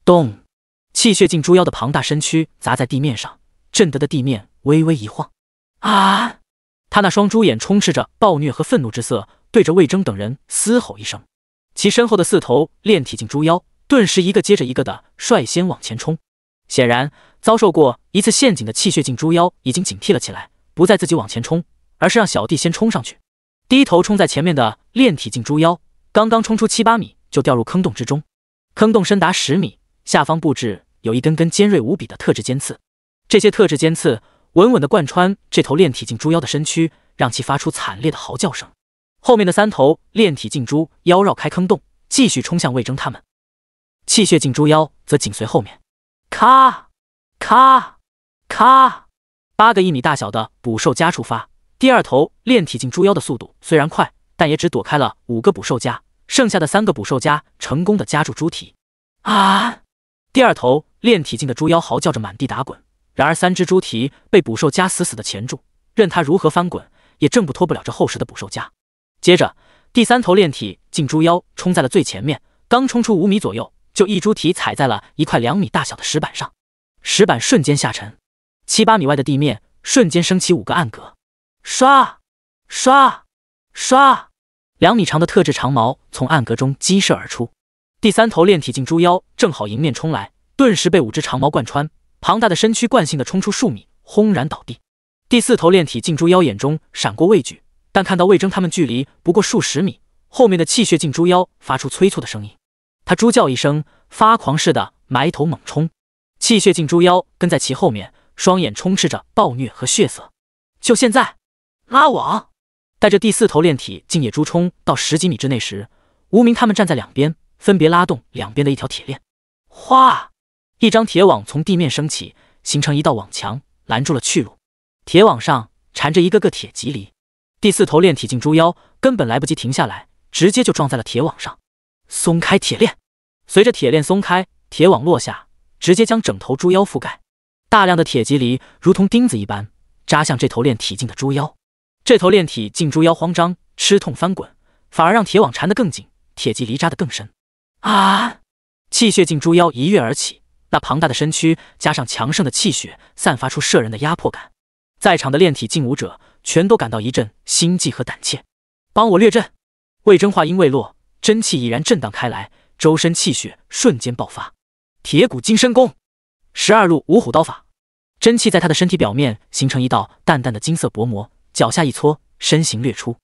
咚。气血境猪妖的庞大身躯砸在地面上，震得的地面微微一晃。啊！他那双猪眼充斥着暴虐和愤怒之色，对着魏征等人嘶吼一声。其身后的四头炼体境猪妖顿时一个接着一个的率先往前冲。显然，遭受过一次陷阱的气血境猪妖已经警惕了起来，不再自己往前冲，而是让小弟先冲上去。低头冲在前面的炼体境猪妖，刚刚冲出七八米就掉入坑洞之中。坑洞深达十米，下方布置。有一根根尖锐无比的特制尖刺，这些特制尖刺稳稳地贯穿这头炼体镜猪妖的身躯，让其发出惨烈的嚎叫声。后面的三头炼体镜猪妖绕开坑洞，继续冲向魏征他们。气血镜猪妖则紧随后面。咔咔咔！八个一米大小的捕兽夹触发。第二头炼体镜猪妖的速度虽然快，但也只躲开了五个捕兽夹，剩下的三个捕兽夹成功的夹住猪蹄。啊！第二头。炼体境的猪妖嚎叫着满地打滚，然而三只猪蹄被捕兽夹死死的钳住，任他如何翻滚也挣不脱不了这厚实的捕兽夹。接着，第三头炼体境猪妖冲在了最前面，刚冲出五米左右，就一猪蹄踩在了一块两米大小的石板上，石板瞬间下沉，七八米外的地面瞬间升起五个暗格，刷刷刷，两米长的特制长矛从暗格中激射而出，第三头炼体境猪妖正好迎面冲来。顿时被五只长矛贯穿，庞大的身躯惯性的冲出数米，轰然倒地。第四头炼体镜猪妖眼中闪过畏惧，但看到魏征他们距离不过数十米，后面的气血镜猪妖发出催促的声音。他猪叫一声，发狂似的埋头猛冲。气血镜猪妖跟在其后面，双眼充斥着暴虐和血色。就现在，拉网！带着第四头炼体镜野猪冲到十几米之内时，无名他们站在两边，分别拉动两边的一条铁链。哗！一张铁网从地面升起，形成一道网墙，拦住了去路。铁网上缠着一个个铁棘藜。第四头炼体境猪妖根本来不及停下来，直接就撞在了铁网上。松开铁链，随着铁链松开，铁网落下，直接将整头猪妖覆盖。大量的铁棘藜如同钉子一般扎向这头炼体境的猪妖。这头炼体境猪妖慌张，吃痛翻滚，反而让铁网缠得更紧，铁棘离扎得更深。啊！气血境猪妖一跃而起。那庞大的身躯加上强盛的气血，散发出慑人的压迫感，在场的炼体劲武者全都感到一阵心悸和胆怯。帮我掠阵！魏征话音未落，真气已然震荡开来，周身气血瞬间爆发。铁骨金身功，十二路五虎刀法，真气在他的身体表面形成一道淡淡的金色薄膜，脚下一搓，身形掠出，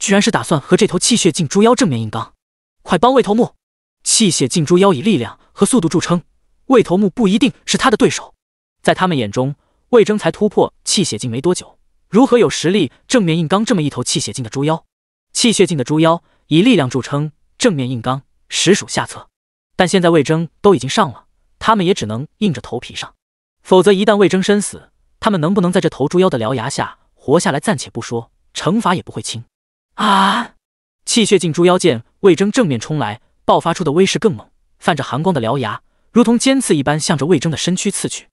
居然是打算和这头气血进猪妖正面硬刚。快帮魏头目！气血进猪妖以力量和速度著称。魏头目不一定是他的对手，在他们眼中，魏征才突破气血境没多久，如何有实力正面硬刚这么一头气血境的猪妖？气血境的猪妖以力量著称，正面硬刚实属下策。但现在魏征都已经上了，他们也只能硬着头皮上，否则一旦魏征身死，他们能不能在这头猪妖的獠牙下活下来暂且不说，惩罚也不会轻。啊！气血境猪妖见魏征正面冲来，爆发出的威势更猛，泛着寒光的獠牙。如同尖刺一般，向着魏征的身躯刺去。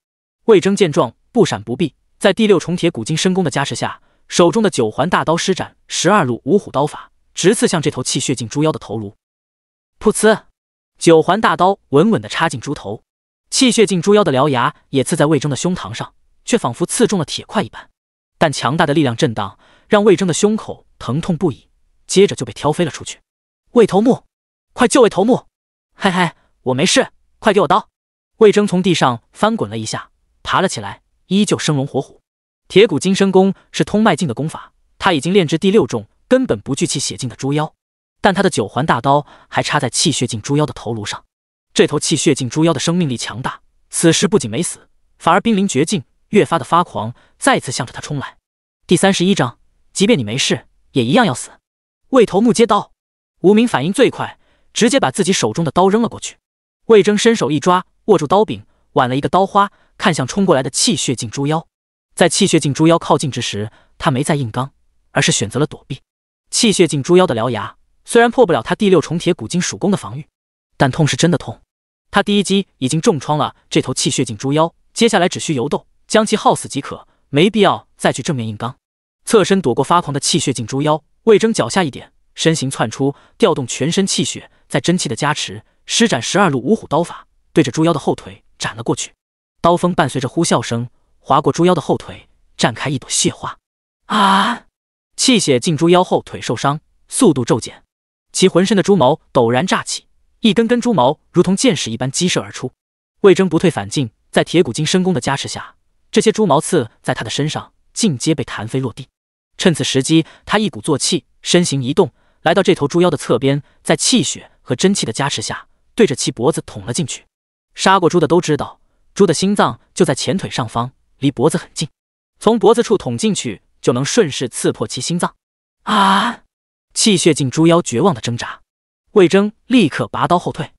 魏征见状，不闪不避，在第六重铁骨金身功的加持下，手中的九环大刀施展十二路五虎刀法，直刺向这头气血境猪妖的头颅。噗呲，九环大刀稳稳地插进猪头，气血境猪妖的獠牙也刺在魏征的胸膛上，却仿佛刺中了铁块一般。但强大的力量震荡，让魏征的胸口疼痛不已，接着就被挑飞了出去。魏头目，快救魏头目！嘿嘿，我没事。快给我刀！魏征从地上翻滚了一下，爬了起来，依旧生龙活虎。铁骨金身功是通脉境的功法，他已经炼至第六重，根本不惧气血境的猪妖。但他的九环大刀还插在气血境猪妖的头颅上。这头气血境猪妖的生命力强大，此时不仅没死，反而濒临绝境，越发的发狂，再次向着他冲来。第三十一章，即便你没事，也一样要死。为头目接刀，无名反应最快，直接把自己手中的刀扔了过去。魏征伸手一抓，握住刀柄，挽了一个刀花，看向冲过来的气血境猪妖。在气血境猪妖靠近之时，他没再硬刚，而是选择了躲避。气血境猪妖的獠牙虽然破不了他第六重铁骨金鼠功的防御，但痛是真的痛。他第一击已经重创了这头气血境猪妖，接下来只需游斗，将其耗死即可，没必要再去正面硬刚。侧身躲过发狂的气血境猪妖，魏征脚下一点，身形窜出，调动全身气血，在真气的加持。施展十二路五虎刀法，对着猪妖的后腿斩了过去。刀锋伴随着呼啸声划过猪妖的后腿，绽开一朵血花。啊！气血进猪妖后腿受伤，速度骤减。其浑身的猪毛陡然炸起，一根根猪毛如同箭矢一般激射而出。魏征不退反进，在铁骨金身功的加持下，这些猪毛刺在他的身上尽皆被弹飞落地。趁此时机，他一鼓作气，身形移动，来到这头猪妖的侧边，在气血和真气的加持下。对着其脖子捅了进去，杀过猪的都知道，猪的心脏就在前腿上方，离脖子很近，从脖子处捅进去就能顺势刺破其心脏。啊！气血进猪妖绝望的挣扎，魏征立刻拔刀后退。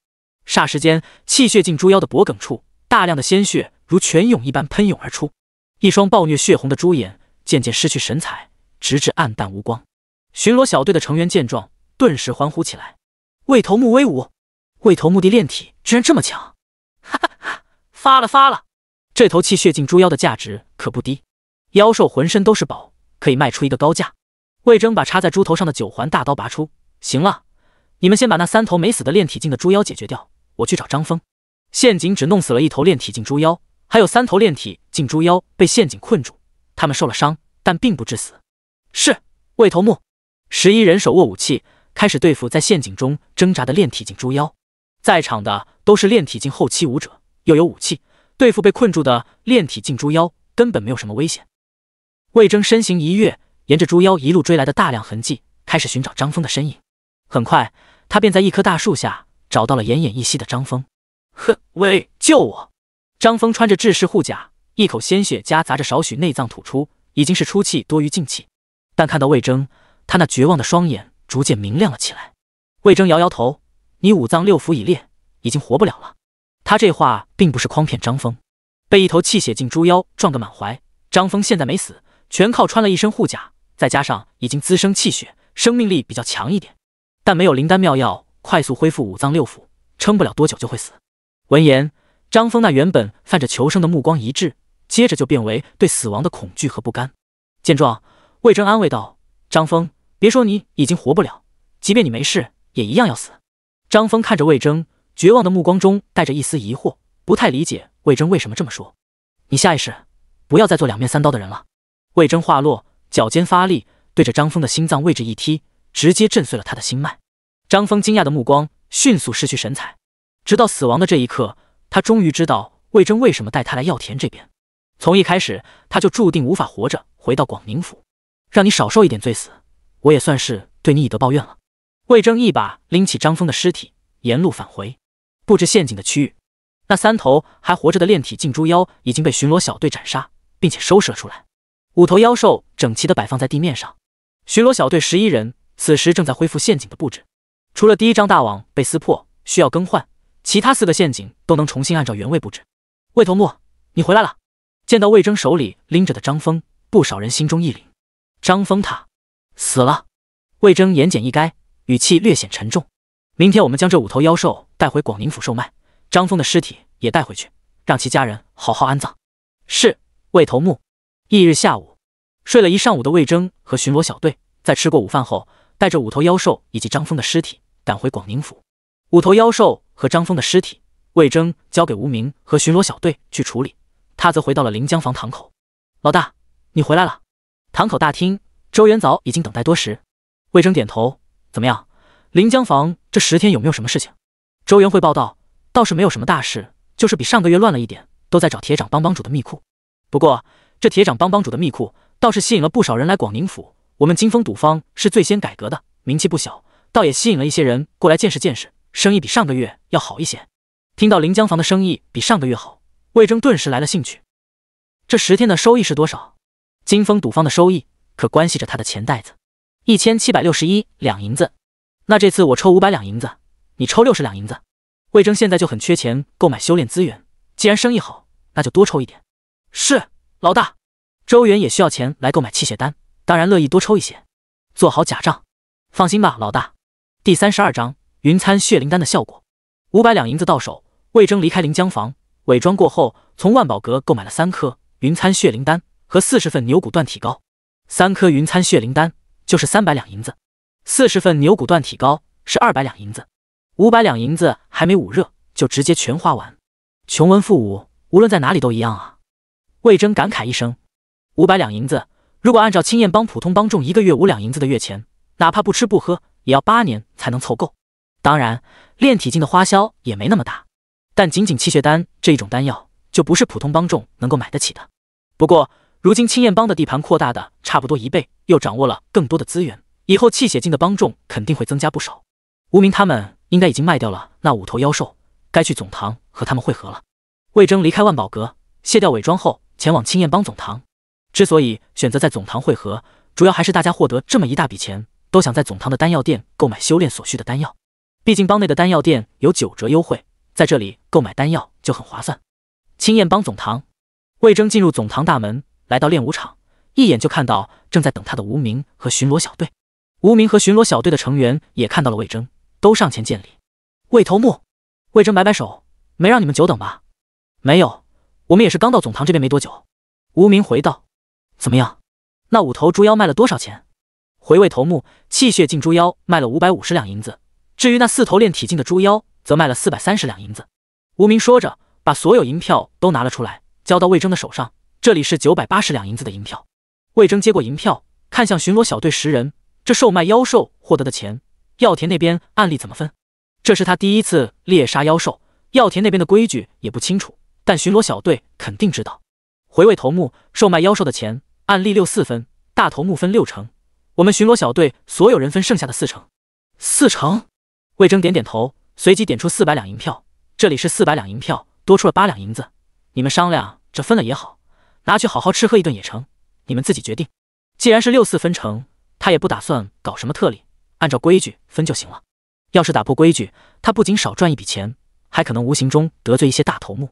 霎时间，气血进猪妖的脖颈处，大量的鲜血如泉涌一般喷涌而出，一双暴虐血红的猪眼渐渐失去神采，直至黯淡无光。巡逻小队的成员见状，顿时欢呼起来：“魏头目威武！”魏头目的炼体居然这么强，哈哈哈！发了发了，这头气血境猪妖的价值可不低，妖兽浑身都是宝，可以卖出一个高价。魏征把插在猪头上的九环大刀拔出，行了，你们先把那三头没死的炼体境的猪妖解决掉，我去找张峰。陷阱只弄死了一头炼体境猪妖，还有三头炼体境猪妖被陷阱困住，他们受了伤，但并不致死。是魏头目，十一人手握武器，开始对付在陷阱中挣扎的炼体境猪妖。在场的都是炼体境后期武者，又有武器，对付被困住的炼体境猪妖根本没有什么危险。魏征身形一跃，沿着猪妖一路追来的大量痕迹，开始寻找张峰的身影。很快，他便在一棵大树下找到了奄奄一息的张峰。哼，喂，救我！张峰穿着制式护甲，一口鲜血夹杂着少许内脏吐出，已经是出气多于进气。但看到魏征，他那绝望的双眼逐渐明亮了起来。魏征摇摇头。你五脏六腑已裂，已经活不了了。他这话并不是诓骗张峰，被一头气血净猪妖撞个满怀，张峰现在没死，全靠穿了一身护甲，再加上已经滋生气血，生命力比较强一点。但没有灵丹妙药，快速恢复五脏六腑，撑不了多久就会死。闻言，张峰那原本泛着求生的目光一滞，接着就变为对死亡的恐惧和不甘。见状，魏征安慰道：“张峰，别说你已经活不了，即便你没事，也一样要死。”张峰看着魏征，绝望的目光中带着一丝疑惑，不太理解魏征为什么这么说。你下意识，不要再做两面三刀的人了。魏征话落，脚尖发力，对着张峰的心脏位置一踢，直接震碎了他的心脉。张峰惊讶的目光迅速失去神采，直到死亡的这一刻，他终于知道魏征为什么带他来药田这边。从一开始，他就注定无法活着回到广宁府。让你少受一点罪死，我也算是对你以德报怨了。魏征一把拎起张峰的尸体，沿路返回布置陷阱的区域。那三头还活着的炼体净猪妖已经被巡逻小队斩杀，并且收拾了出来。五头妖兽整齐地摆放在地面上。巡逻小队十一人此时正在恢复陷阱的布置，除了第一张大网被撕破，需要更换，其他四个陷阱都能重新按照原位布置。魏头目，你回来了！见到魏征手里拎着的张峰，不少人心中一凛。张峰他死了。魏征言简意赅。语气略显沉重。明天我们将这五头妖兽带回广宁府售卖，张峰的尸体也带回去，让其家人好好安葬。是，魏头目。翌日下午，睡了一上午的魏征和巡逻小队在吃过午饭后，带着五头妖兽以及张峰的尸体赶回广宁府。五头妖兽和张峰的尸体，魏征交给无名和巡逻小队去处理，他则回到了临江房堂口。老大，你回来了。堂口大厅，周元早已经等待多时。魏征点头。怎么样，临江房这十天有没有什么事情？周元汇报道，倒是没有什么大事，就是比上个月乱了一点，都在找铁掌帮帮主的密库。不过这铁掌帮帮主的密库倒是吸引了不少人来广宁府。我们金风赌坊是最先改革的，名气不小，倒也吸引了一些人过来见识见识，生意比上个月要好一些。听到临江房的生意比上个月好，魏征顿时来了兴趣。这十天的收益是多少？金风赌坊的收益可关系着他的钱袋子。一千七百六十一两银子，那这次我抽五百两银子，你抽六十两银子。魏征现在就很缺钱购买修炼资源，既然生意好，那就多抽一点。是，老大。周元也需要钱来购买气血丹，当然乐意多抽一些，做好假账。放心吧，老大。第三十二章云参血灵丹的效果。五百两银子到手，魏征离开临江房，伪装过后从万宝阁购买了三颗云参血灵丹和四十份牛骨断体膏。三颗云参血灵丹。就是三百两银子，四十份牛骨断体膏是二百两银子，五百两银子还没捂热就直接全花完，穷文富武，无论在哪里都一样啊！魏征感慨一声，五百两银子，如果按照青燕帮普通帮众一个月五两银子的月钱，哪怕不吃不喝，也要八年才能凑够。当然，炼体境的花销也没那么大，但仅仅气血丹这一种丹药，就不是普通帮众能够买得起的。不过，如今青燕帮的地盘扩大的差不多一倍，又掌握了更多的资源，以后泣血境的帮众肯定会增加不少。无名他们应该已经卖掉了那五头妖兽，该去总堂和他们会合了。魏征离开万宝阁，卸掉伪装后，前往青燕帮总堂。之所以选择在总堂会合，主要还是大家获得这么一大笔钱，都想在总堂的丹药店购买修炼所需的丹药。毕竟帮内的丹药店有九折优惠，在这里购买丹药就很划算。青燕帮总堂，魏征进入总堂大门。来到练武场，一眼就看到正在等他的无名和巡逻小队。无名和巡逻小队的成员也看到了魏征，都上前见礼。魏头目，魏征摆摆手，没让你们久等吧？没有，我们也是刚到总堂这边没多久。无名回道：“怎么样？那五头猪妖卖了多少钱？”回魏头目，气血境猪妖卖了五百五十两银子，至于那四头炼体境的猪妖，则卖了四百三十两银子。无名说着，把所有银票都拿了出来，交到魏征的手上。这里是九百八十两银子的银票。魏征接过银票，看向巡逻小队十人：“这售卖妖兽获得的钱，药田那边按例怎么分？”这是他第一次猎杀妖兽，药田那边的规矩也不清楚，但巡逻小队肯定知道。回位头目售卖妖兽的钱按例六四分，大头目分六成，我们巡逻小队所有人分剩下的四成。四成。魏征点点头，随即点出四百两银票。这里是四百两银票，多出了八两银子，你们商量这分了也好。拿去好好吃喝一顿也成，你们自己决定。既然是六四分成，他也不打算搞什么特例，按照规矩分就行了。要是打破规矩，他不仅少赚一笔钱，还可能无形中得罪一些大头目。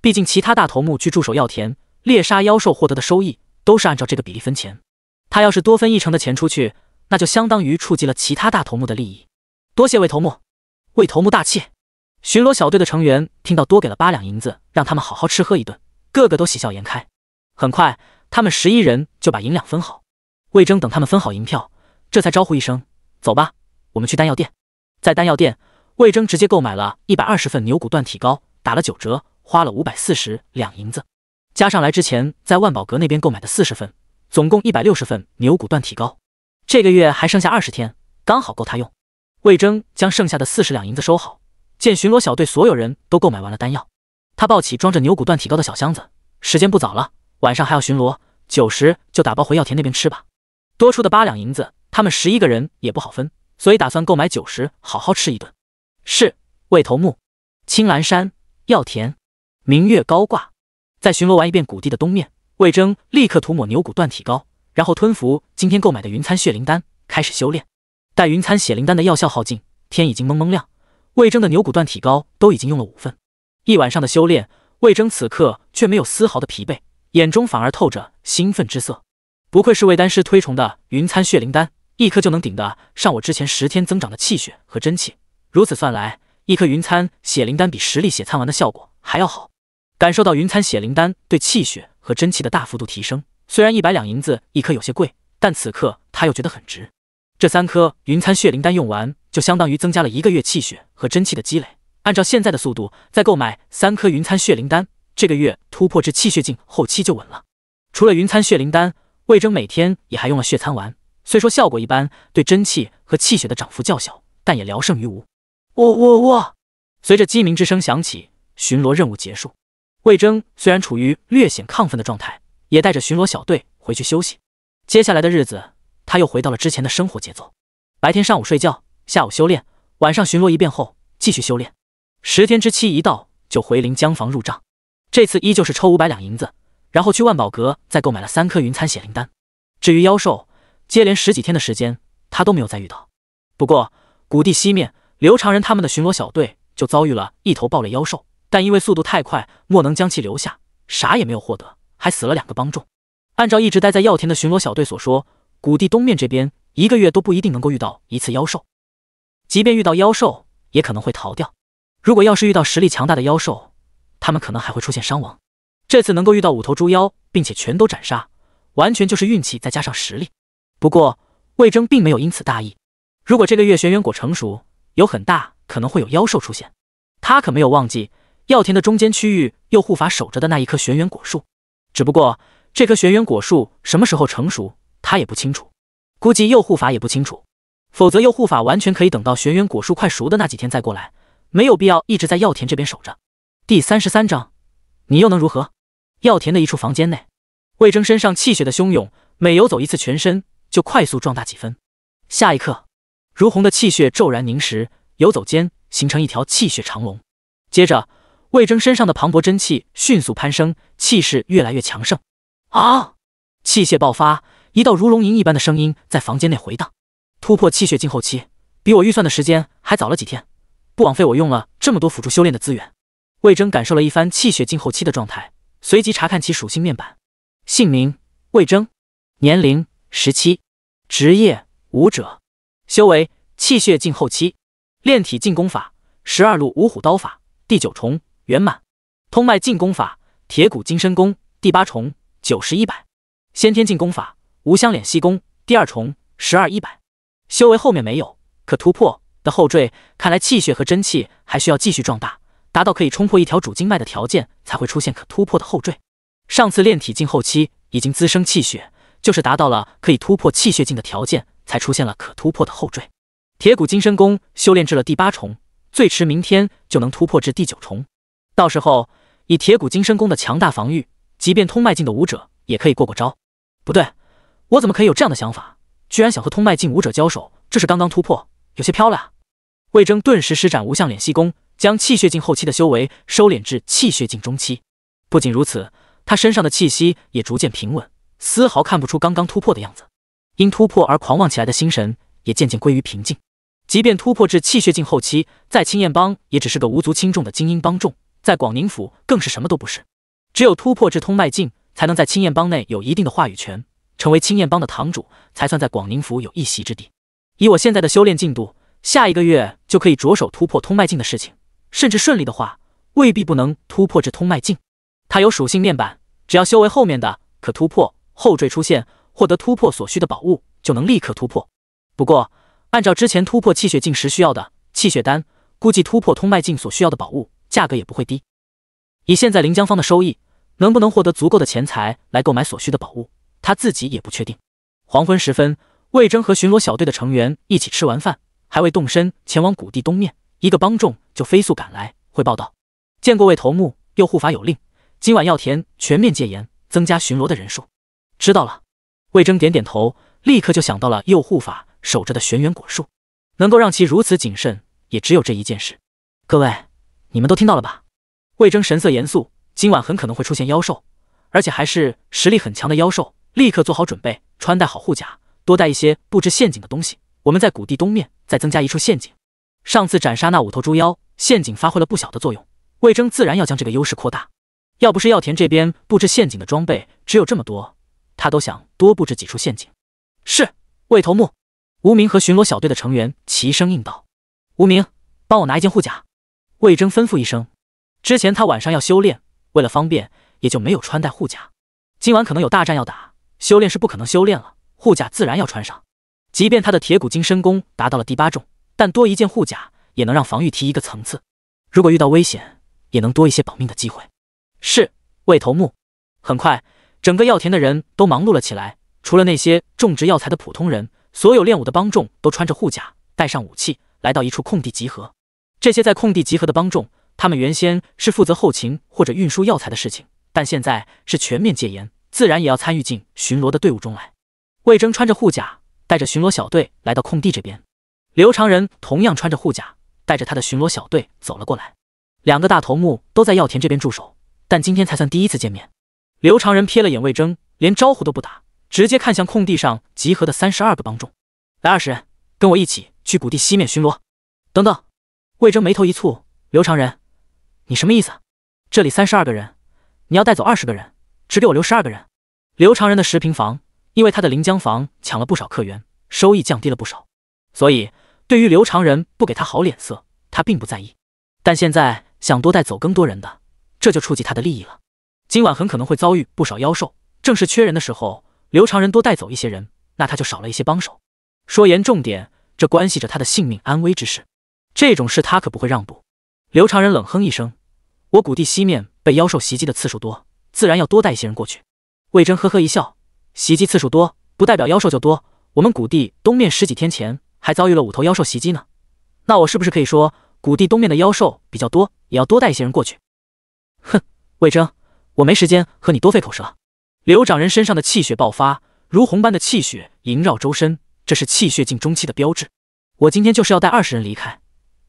毕竟其他大头目去驻守药田猎杀妖兽获得的收益都是按照这个比例分钱，他要是多分一成的钱出去，那就相当于触及了其他大头目的利益。多谢魏头目，魏头目大气。巡逻小队的成员听到多给了八两银子，让他们好好吃喝一顿。个个都喜笑颜开，很快，他们十一人就把银两分好。魏征等他们分好银票，这才招呼一声：“走吧，我们去丹药店。”在丹药店，魏征直接购买了一百二十份牛骨断体膏，打了九折，花了五百四十两银子。加上来之前在万宝阁那边购买的四十份，总共一百六十份牛骨断体膏。这个月还剩下二十天，刚好够他用。魏征将剩下的四十两银子收好，见巡逻小队所有人都购买完了丹药。他抱起装着牛骨断体膏的小箱子，时间不早了，晚上还要巡逻，酒食就打包回药田那边吃吧。多出的八两银子，他们十一个人也不好分，所以打算购买酒食，好好吃一顿。是。魏头目，青岚山药田，明月高挂，在巡逻完一遍谷地的东面，魏征立刻涂抹牛骨断体膏，然后吞服今天购买的云餐血灵丹，开始修炼。待云餐血灵丹的药效耗尽，天已经蒙蒙亮，魏征的牛骨断体膏都已经用了五份。一晚上的修炼，魏征此刻却没有丝毫的疲惫，眼中反而透着兴奋之色。不愧是魏丹师推崇的云参血灵丹，一颗就能顶得上我之前十天增长的气血和真气。如此算来，一颗云参血灵丹比实力血参丸的效果还要好。感受到云参血灵丹对气血和真气的大幅度提升，虽然一百两银子一颗有些贵，但此刻他又觉得很值。这三颗云参血灵丹用完，就相当于增加了一个月气血和真气的积累。按照现在的速度，再购买三颗云参血灵丹，这个月突破至气血境后期就稳了。除了云参血灵丹，魏征每天也还用了血参丸，虽说效果一般，对真气和气血的涨幅较小，但也聊胜于无。喔喔喔！随着鸡鸣之声响起，巡逻任务结束。魏征虽然处于略显亢奋的状态，也带着巡逻小队回去休息。接下来的日子，他又回到了之前的生活节奏：白天上午睡觉，下午修炼，晚上巡逻一遍后继续修炼。十天之期一到，就回临江房入账。这次依旧是抽五百两银子，然后去万宝阁再购买了三颗云参血灵丹。至于妖兽，接连十几天的时间，他都没有再遇到。不过，谷地西面刘长仁他们的巡逻小队就遭遇了一头暴烈妖兽，但因为速度太快，莫能将其留下，啥也没有获得，还死了两个帮众。按照一直待在药田的巡逻小队所说，谷地东面这边一个月都不一定能够遇到一次妖兽，即便遇到妖兽，也可能会逃掉。如果要是遇到实力强大的妖兽，他们可能还会出现伤亡。这次能够遇到五头猪妖，并且全都斩杀，完全就是运气再加上实力。不过魏征并没有因此大意。如果这个月玄元果成熟，有很大可能会有妖兽出现。他可没有忘记药田的中间区域，右护法守着的那一棵玄元果树。只不过这棵玄元果树什么时候成熟，他也不清楚，估计右护法也不清楚。否则右护法完全可以等到玄元果树快熟的那几天再过来。没有必要一直在药田这边守着。第三十三章，你又能如何？药田的一处房间内，魏征身上气血的汹涌，每游走一次，全身就快速壮大几分。下一刻，如红的气血骤然凝实，游走间形成一条气血长龙。接着，魏征身上的磅礴真气迅速攀升，气势越来越强盛。啊！气血爆发，一道如龙吟一般的声音在房间内回荡。突破气血进后期，比我预算的时间还早了几天。不枉费我用了这么多辅助修炼的资源。魏征感受了一番气血境后期的状态，随即查看其属性面板。姓名：魏征，年龄：十七，职业：武者，修为：气血境后期，炼体进攻法：十二路五虎刀法第九重圆满，通脉进攻法：铁骨金身功第八重九十一百，先天进攻法：无相敛息功第二重十二一百，修为后面没有可突破。的后缀，看来气血和真气还需要继续壮大，达到可以冲破一条主经脉的条件，才会出现可突破的后缀。上次炼体境后期已经滋生气血，就是达到了可以突破气血境的条件，才出现了可突破的后缀。铁骨金身功修炼至了第八重，最迟明天就能突破至第九重。到时候以铁骨金身功的强大防御，即便通脉境的武者也可以过过招。不对，我怎么可以有这样的想法？居然想和通脉境武者交手？这是刚刚突破。有些飘了，魏征顿时施展无相敛息功，将气血境后期的修为收敛至气血境中期。不仅如此，他身上的气息也逐渐平稳，丝毫看不出刚刚突破的样子。因突破而狂妄起来的心神也渐渐归于平静。即便突破至气血境后期，在青燕帮也只是个无足轻重的精英帮众，在广宁府更是什么都不是。只有突破至通脉境，才能在青燕帮内有一定的话语权，成为青燕帮的堂主，才算在广宁府有一席之地。以我现在的修炼进度，下一个月就可以着手突破通脉境的事情，甚至顺利的话，未必不能突破至通脉境。它有属性面板，只要修为后面的可突破后缀出现，获得突破所需的宝物，就能立刻突破。不过，按照之前突破气血境时需要的气血丹，估计突破通脉境所需要的宝物价格也不会低。以现在临江方的收益，能不能获得足够的钱财来购买所需的宝物，他自己也不确定。黄昏时分。魏征和巡逻小队的成员一起吃完饭，还未动身前往谷地东面，一个帮众就飞速赶来汇报道：“见过魏头目，右护法有令，今晚药田全面戒严，增加巡逻的人数。”知道了。魏征点点头，立刻就想到了右护法守着的玄元果树，能够让其如此谨慎，也只有这一件事。各位，你们都听到了吧？魏征神色严肃：“今晚很可能会出现妖兽，而且还是实力很强的妖兽，立刻做好准备，穿戴好护甲。”多带一些布置陷阱的东西。我们在谷地东面再增加一处陷阱。上次斩杀那五头猪妖，陷阱发挥了不小的作用。魏征自然要将这个优势扩大。要不是药田这边布置陷阱的装备只有这么多，他都想多布置几处陷阱。是，魏头目。无名和巡逻小队的成员齐声应道：“无名，帮我拿一件护甲。”魏征吩咐一声。之前他晚上要修炼，为了方便，也就没有穿戴护甲。今晚可能有大战要打，修炼是不可能修炼了。护甲自然要穿上，即便他的铁骨精身功达到了第八重，但多一件护甲也能让防御提一个层次。如果遇到危险，也能多一些保命的机会。是，魏头目。很快，整个药田的人都忙碌了起来。除了那些种植药材的普通人，所有练武的帮众都穿着护甲，带上武器，来到一处空地集合。这些在空地集合的帮众，他们原先是负责后勤或者运输药材的事情，但现在是全面戒严，自然也要参与进巡逻的队伍中来。魏征穿着护甲，带着巡逻小队来到空地这边。刘长仁同样穿着护甲，带着他的巡逻小队走了过来。两个大头目都在药田这边驻守，但今天才算第一次见面。刘长仁瞥了眼魏征，连招呼都不打，直接看向空地上集合的三十二个帮众：“来二十人，跟我一起去谷地西面巡逻。”等等！魏征眉头一蹙：“刘长仁，你什么意思？这里三十二个人，你要带走二十个人，只给我留十二个人？”刘长仁的十平房。因为他的临江房抢了不少客源，收益降低了不少，所以对于刘长仁不给他好脸色，他并不在意。但现在想多带走更多人的，这就触及他的利益了。今晚很可能会遭遇不少妖兽，正是缺人的时候。刘长仁多带走一些人，那他就少了一些帮手。说严重点，这关系着他的性命安危之事，这种事他可不会让步。刘长仁冷哼一声：“我谷地西面被妖兽袭击的次数多，自然要多带一些人过去。”魏征呵呵一笑。袭击次数多不代表妖兽就多。我们谷地东面十几天前还遭遇了五头妖兽袭击呢。那我是不是可以说谷地东面的妖兽比较多，也要多带一些人过去？哼，魏征，我没时间和你多费口舌。刘长人身上的气血爆发，如虹般的气血萦绕周身，这是气血境中期的标志。我今天就是要带二十人离开，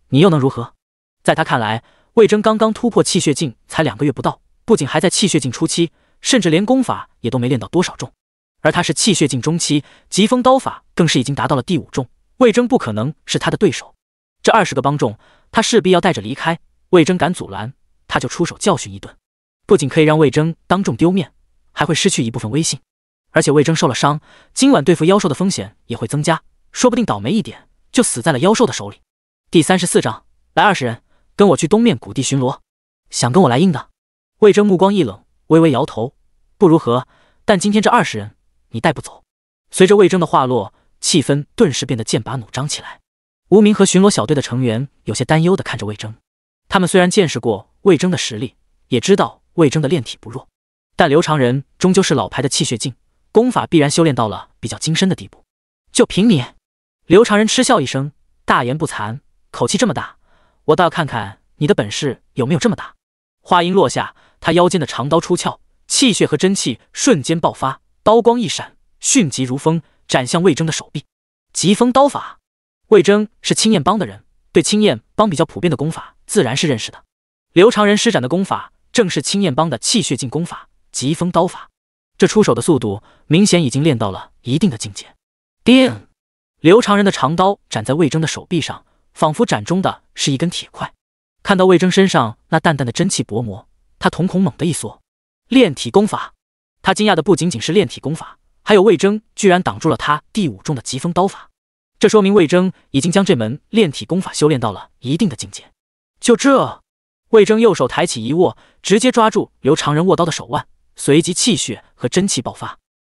你又能如何？在他看来，魏征刚刚突破气血境才两个月不到，不仅还在气血境初期，甚至连功法也都没练到多少重。而他是气血境中期，疾风刀法更是已经达到了第五重。魏征不可能是他的对手。这二十个帮众，他势必要带着离开。魏征敢阻拦，他就出手教训一顿，不仅可以让魏征当众丢面，还会失去一部分威信。而且魏征受了伤，今晚对付妖兽的风险也会增加，说不定倒霉一点就死在了妖兽的手里。第三十四章，来二十人，跟我去东面谷地巡逻。想跟我来硬的？魏征目光一冷，微微摇头，不如何。但今天这二十人。你带不走。随着魏征的话落，气氛顿时变得剑拔弩张起来。无名和巡逻小队的成员有些担忧的看着魏征，他们虽然见识过魏征的实力，也知道魏征的炼体不弱，但刘长仁终究是老牌的气血境，功法必然修炼到了比较精深的地步。就凭你！刘长仁嗤笑一声，大言不惭，口气这么大，我倒要看看你的本事有没有这么大。话音落下，他腰间的长刀出鞘，气血和真气瞬间爆发。刀光一闪，迅疾如风，斩向魏征的手臂。疾风刀法。魏征是青燕帮的人，对青燕帮比较普遍的功法自然是认识的。刘长仁施展的功法正是青燕帮的气血劲功法——疾风刀法。这出手的速度明显已经练到了一定的境界。叮！刘长仁的长刀斩在魏征的手臂上，仿佛斩中的是一根铁块。看到魏征身上那淡淡的真气薄膜，他瞳孔猛地一缩。炼体功法。他惊讶的不仅仅是炼体功法，还有魏征居然挡住了他第五重的疾风刀法，这说明魏征已经将这门炼体功法修炼到了一定的境界。就这，魏征右手抬起一握，直接抓住刘长仁握刀的手腕，随即气血和真气爆发。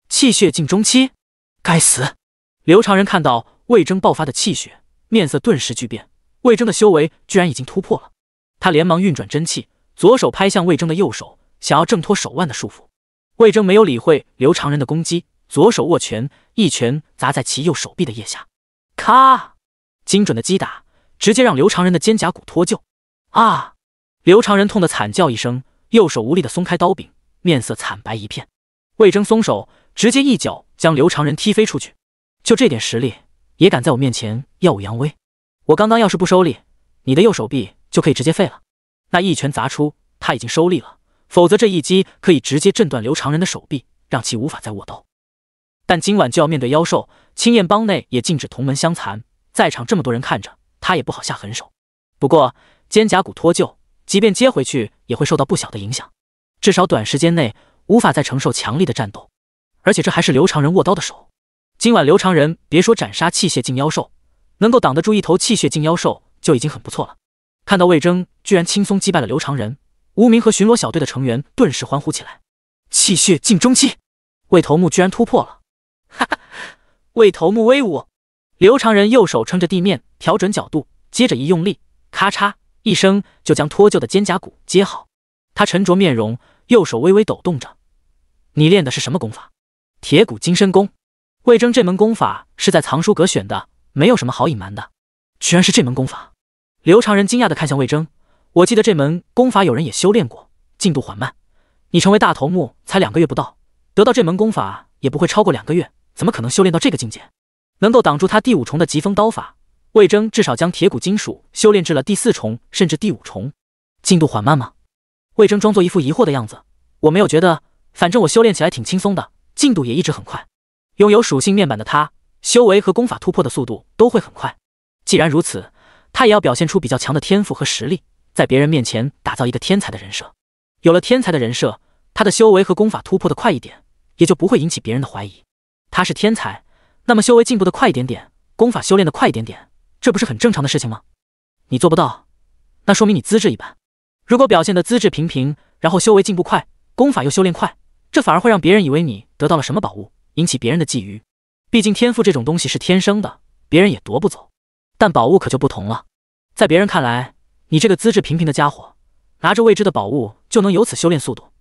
气血境中期，该死！刘长仁看到魏征爆发的气血，面色顿时巨变。魏征的修为居然已经突破了，他连忙运转真气，左手拍向魏征的右手，想要挣脱手腕的束缚。魏征没有理会刘长仁的攻击，左手握拳，一拳砸在其右手臂的腋下，咔！精准的击打，直接让刘长仁的肩胛骨脱臼。啊！刘长仁痛得惨叫一声，右手无力的松开刀柄，面色惨白一片。魏征松手，直接一脚将刘长仁踢飞出去。就这点实力，也敢在我面前耀武扬威？我刚刚要是不收力，你的右手臂就可以直接废了。那一拳砸出，他已经收力了。否则，这一击可以直接震断刘长仁的手臂，让其无法再握刀。但今晚就要面对妖兽，青燕帮内也禁止同门相残，在场这么多人看着，他也不好下狠手。不过，肩胛骨脱臼，即便接回去，也会受到不小的影响，至少短时间内无法再承受强力的战斗。而且，这还是刘长仁握刀的手。今晚刘长仁别说斩杀气血境妖兽，能够挡得住一头气血境妖兽就已经很不错了。看到魏征居然轻松击败了刘长仁。无名和巡逻小队的成员顿时欢呼起来，气血境中期，魏头目居然突破了！哈哈，魏头目威武！刘长仁右手撑着地面，调准角度，接着一用力，咔嚓一声就将脱臼的肩胛骨接好。他沉着面容，右手微微抖动着：“你练的是什么功法？”“铁骨金身功。”魏征这门功法是在藏书阁选的，没有什么好隐瞒的。居然是这门功法！刘长仁惊讶地看向魏征。我记得这门功法有人也修炼过，进度缓慢。你成为大头目才两个月不到，得到这门功法也不会超过两个月，怎么可能修炼到这个境界？能够挡住他第五重的疾风刀法，魏征至少将铁骨金属修炼至了第四重甚至第五重，进度缓慢吗？魏征装作一副疑惑的样子。我没有觉得，反正我修炼起来挺轻松的，进度也一直很快。拥有属性面板的他，修为和功法突破的速度都会很快。既然如此，他也要表现出比较强的天赋和实力。在别人面前打造一个天才的人设，有了天才的人设，他的修为和功法突破的快一点，也就不会引起别人的怀疑。他是天才，那么修为进步的快一点点，功法修炼的快一点点，这不是很正常的事情吗？你做不到，那说明你资质一般。如果表现的资质平平，然后修为进步快，功法又修炼快，这反而会让别人以为你得到了什么宝物，引起别人的觊觎。毕竟天赋这种东西是天生的，别人也夺不走。但宝物可就不同了，在别人看来，你这个资质平平的家伙，拿着未知的宝物就能有此修炼速度，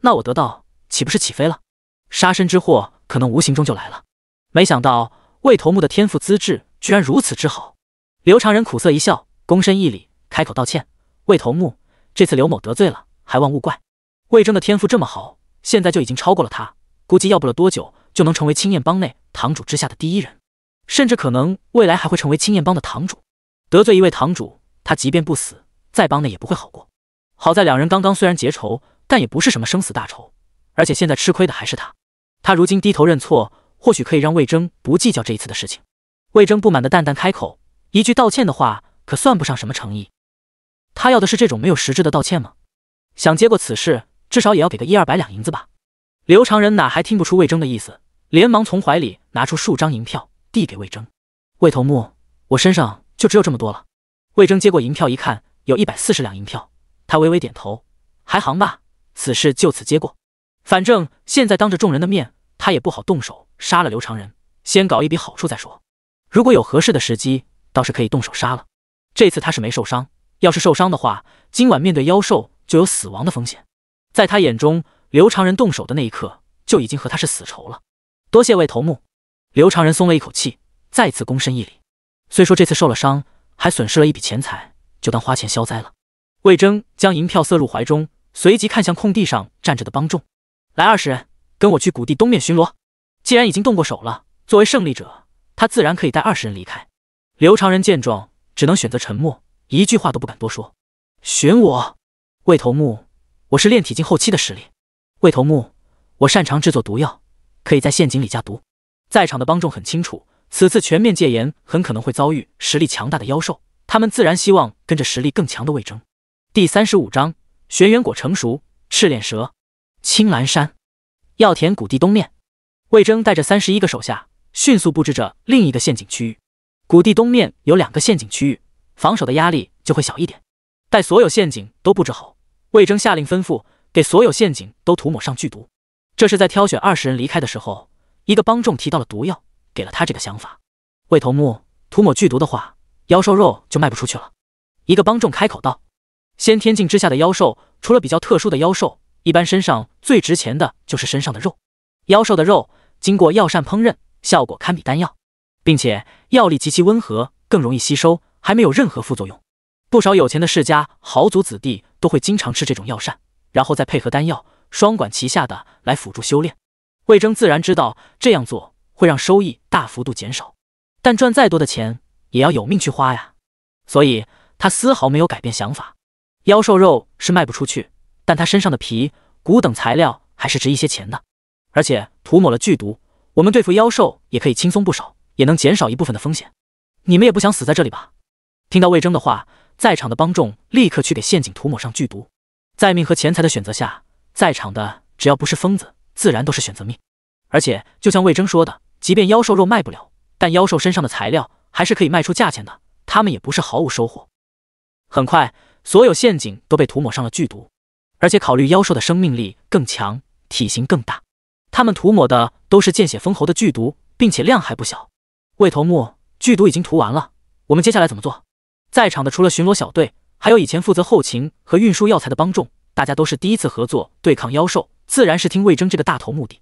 那我得到岂不是起飞了？杀身之祸可能无形中就来了。没想到魏头目的天赋资质居然如此之好。刘长仁苦涩一笑，躬身一礼，开口道歉：“魏头目，这次刘某得罪了，还望勿怪。”魏征的天赋这么好，现在就已经超过了他，估计要不了多久就能成为青燕帮内堂主之下的第一人，甚至可能未来还会成为青燕帮的堂主。得罪一位堂主。他即便不死，再帮的也不会好过。好在两人刚刚虽然结仇，但也不是什么生死大仇，而且现在吃亏的还是他。他如今低头认错，或许可以让魏征不计较这一次的事情。魏征不满的淡淡开口：“一句道歉的话，可算不上什么诚意。他要的是这种没有实质的道歉吗？想接过此事，至少也要给个一二百两银子吧。”刘长仁哪还听不出魏征的意思，连忙从怀里拿出数张银票递给魏征：“魏头目，我身上就只有这么多了。”魏征接过银票一看，有一百四十两银票，他微微点头，还行吧。此事就此接过。反正现在当着众人的面，他也不好动手杀了刘长仁，先搞一笔好处再说。如果有合适的时机，倒是可以动手杀了。这次他是没受伤，要是受伤的话，今晚面对妖兽就有死亡的风险。在他眼中，刘长仁动手的那一刻，就已经和他是死仇了。多谢魏头目。刘长仁松了一口气，再次躬身一礼。虽说这次受了伤。还损失了一笔钱财，就当花钱消灾了。魏征将银票塞入怀中，随即看向空地上站着的帮众：“来二十人，跟我去谷地东面巡逻。既然已经动过手了，作为胜利者，他自然可以带二十人离开。”刘长仁见状，只能选择沉默，一句话都不敢多说。选我，魏头目，我是炼体境后期的实力。魏头目，我擅长制作毒药，可以在陷阱里加毒。在场的帮众很清楚。此次全面戒严，很可能会遭遇实力强大的妖兽，他们自然希望跟着实力更强的魏征。第三十五章：玄元果成熟。赤炼蛇，青岚山，药田谷地东面。魏征带着三十一个手下，迅速布置着另一个陷阱区域。谷地东面有两个陷阱区域，防守的压力就会小一点。待所有陷阱都布置好，魏征下令吩咐，给所有陷阱都涂抹上剧毒。这是在挑选二十人离开的时候，一个帮众提到了毒药。给了他这个想法。魏头目涂抹剧毒的话，妖兽肉就卖不出去了。一个帮众开口道：“先天境之下的妖兽，除了比较特殊的妖兽，一般身上最值钱的就是身上的肉。妖兽的肉经过药膳烹饪，效果堪比丹药，并且药力极其温和，更容易吸收，还没有任何副作用。不少有钱的世家豪族子弟都会经常吃这种药膳，然后再配合丹药，双管齐下的来辅助修炼。”魏征自然知道这样做。会让收益大幅度减少，但赚再多的钱也要有命去花呀。所以他丝毫没有改变想法。妖兽肉是卖不出去，但他身上的皮骨等材料还是值一些钱的。而且涂抹了剧毒，我们对付妖兽也可以轻松不少，也能减少一部分的风险。你们也不想死在这里吧？听到魏征的话，在场的帮众立刻去给陷阱涂抹上剧毒。在命和钱财的选择下，在场的只要不是疯子，自然都是选择命。而且，就像魏征说的，即便妖兽肉卖不了，但妖兽身上的材料还是可以卖出价钱的。他们也不是毫无收获。很快，所有陷阱都被涂抹上了剧毒，而且考虑妖兽的生命力更强、体型更大，他们涂抹的都是见血封喉的剧毒，并且量还不小。魏头目，剧毒已经涂完了，我们接下来怎么做？在场的除了巡逻小队，还有以前负责后勤和运输药材的帮众，大家都是第一次合作对抗妖兽，自然是听魏征这个大头目的。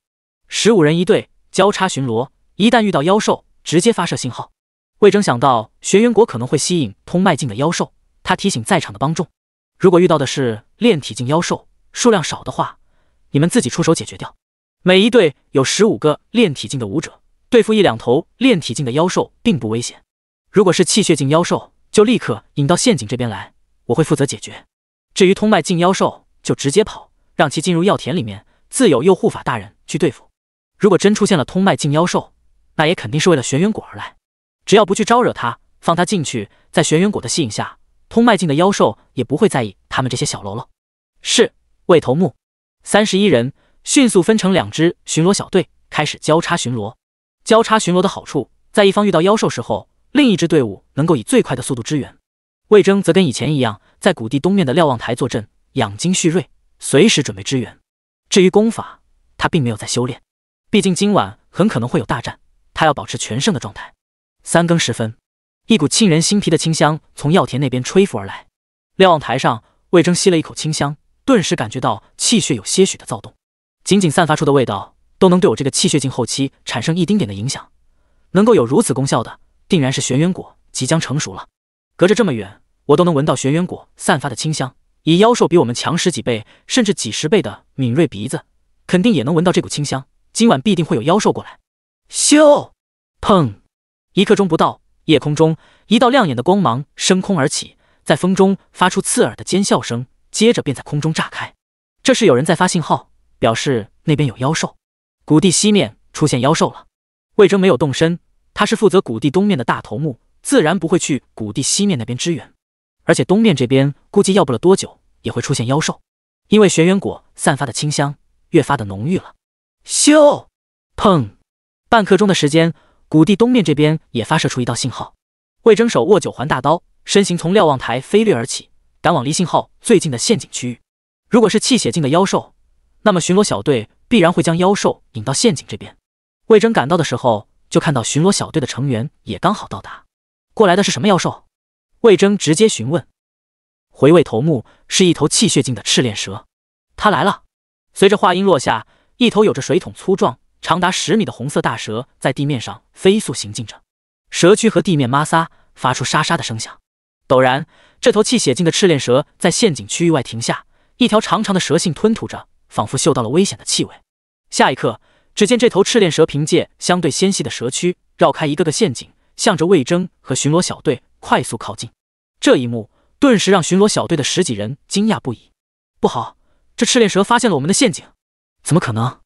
十五人一队，交叉巡逻。一旦遇到妖兽，直接发射信号。魏征想到玄元国可能会吸引通脉境的妖兽，他提醒在场的帮众：如果遇到的是炼体境妖兽，数量少的话，你们自己出手解决掉。每一队有十五个炼体境的武者，对付一两头炼体境的妖兽并不危险。如果是气血境妖兽，就立刻引到陷阱这边来，我会负责解决。至于通脉境妖兽，就直接跑，让其进入药田里面，自有右护法大人去对付。如果真出现了通脉境妖兽，那也肯定是为了玄元果而来。只要不去招惹他，放他进去，在玄元果的吸引下，通脉境的妖兽也不会在意他们这些小喽啰。是魏头目，三十一人迅速分成两支巡逻小队，开始交叉巡逻。交叉巡逻的好处，在一方遇到妖兽时候，另一支队伍能够以最快的速度支援。魏征则跟以前一样，在谷地东面的瞭望台坐镇，养精蓄锐，随时准备支援。至于功法，他并没有在修炼。毕竟今晚很可能会有大战，他要保持全胜的状态。三更时分，一股沁人心脾的清香从药田那边吹拂而来。瞭望台上，魏征吸了一口清香，顿时感觉到气血有些许的躁动。仅仅散发出的味道，都能对我这个气血境后期产生一丁点的影响。能够有如此功效的，定然是玄元果即将成熟了。隔着这么远，我都能闻到玄元果散发的清香。以妖兽比我们强十几倍甚至几十倍的敏锐鼻子，肯定也能闻到这股清香。今晚必定会有妖兽过来。咻！砰！一刻钟不到，夜空中一道亮眼的光芒升空而起，在风中发出刺耳的尖啸声，接着便在空中炸开。这是有人在发信号，表示那边有妖兽。谷地西面出现妖兽了。魏征没有动身，他是负责谷地东面的大头目，自然不会去谷地西面那边支援。而且东面这边估计要不了多久也会出现妖兽，因为玄元果散发的清香越发的浓郁了。咻！砰！半刻钟的时间，谷地东面这边也发射出一道信号。魏征手握九环大刀，身形从瞭望台飞掠而起，赶往离信号最近的陷阱区域。如果是气血境的妖兽，那么巡逻小队必然会将妖兽引到陷阱这边。魏征赶到的时候，就看到巡逻小队的成员也刚好到达。过来的是什么妖兽？魏征直接询问。回位头目是一头气血境的赤炼蛇，他来了。随着话音落下。一头有着水桶粗壮、长达十米的红色大蛇在地面上飞速行进着，蛇躯和地面摩擦发出沙沙的声响。陡然，这头气血境的赤练蛇在陷阱区域外停下，一条长长的蛇信吞吐着，仿佛嗅到了危险的气味。下一刻，只见这头赤练蛇凭借相对纤细的蛇躯绕开一个个陷阱，向着魏征和巡逻小队快速靠近。这一幕顿时让巡逻小队的十几人惊讶不已。不好，这赤练蛇发现了我们的陷阱！怎么可能？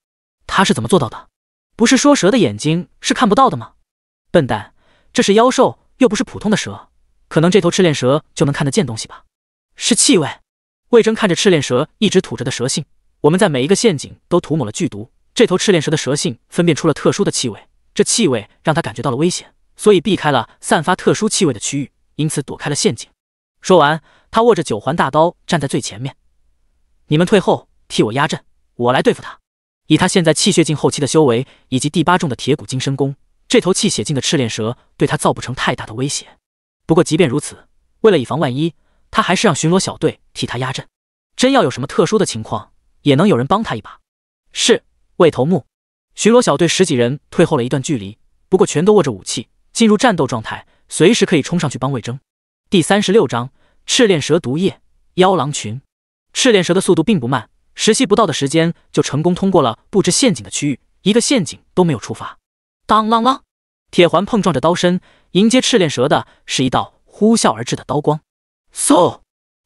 他是怎么做到的？不是说蛇的眼睛是看不到的吗？笨蛋，这是妖兽，又不是普通的蛇。可能这头赤练蛇就能看得见东西吧？是气味。魏征看着赤练蛇一直吐着的蛇信，我们在每一个陷阱都涂抹了剧毒，这头赤练蛇的蛇信分辨出了特殊的气味，这气味让他感觉到了危险，所以避开了散发特殊气味的区域，因此躲开了陷阱。说完，他握着九环大刀站在最前面，你们退后，替我压阵。我来对付他，以他现在气血境后期的修为以及第八重的铁骨金身功，这头气血境的赤炼蛇对他造不成太大的威胁。不过即便如此，为了以防万一，他还是让巡逻小队替他压阵，真要有什么特殊的情况，也能有人帮他一把。是，魏头目，巡逻小队十几人退后了一段距离，不过全都握着武器，进入战斗状态，随时可以冲上去帮魏征。第三十六章：赤炼蛇毒液、妖狼群。赤炼蛇的速度并不慢。实习不到的时间，就成功通过了布置陷阱的区域，一个陷阱都没有触发。当啷啷，铁环碰撞着刀身，迎接赤练蛇的是一道呼啸而至的刀光。嗖！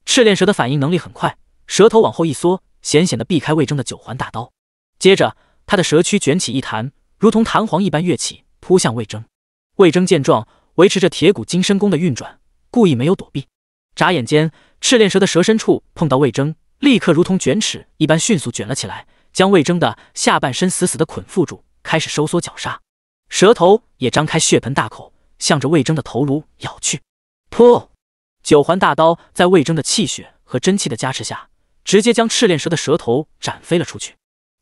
赤练蛇的反应能力很快，蛇头往后一缩，险险的避开魏征的九环大刀。接着，他的蛇躯卷起一弹，如同弹簧一般跃起，扑向魏征。魏征见状，维持着铁骨金身功的运转，故意没有躲避。眨眼间，赤练蛇的蛇身处碰到魏征。立刻如同卷尺一般迅速卷了起来，将魏征的下半身死死的捆缚住，开始收缩绞杀。蛇头也张开血盆大口，向着魏征的头颅咬去。噗！九环大刀在魏征的气血和真气的加持下，直接将赤练蛇的蛇头斩飞了出去。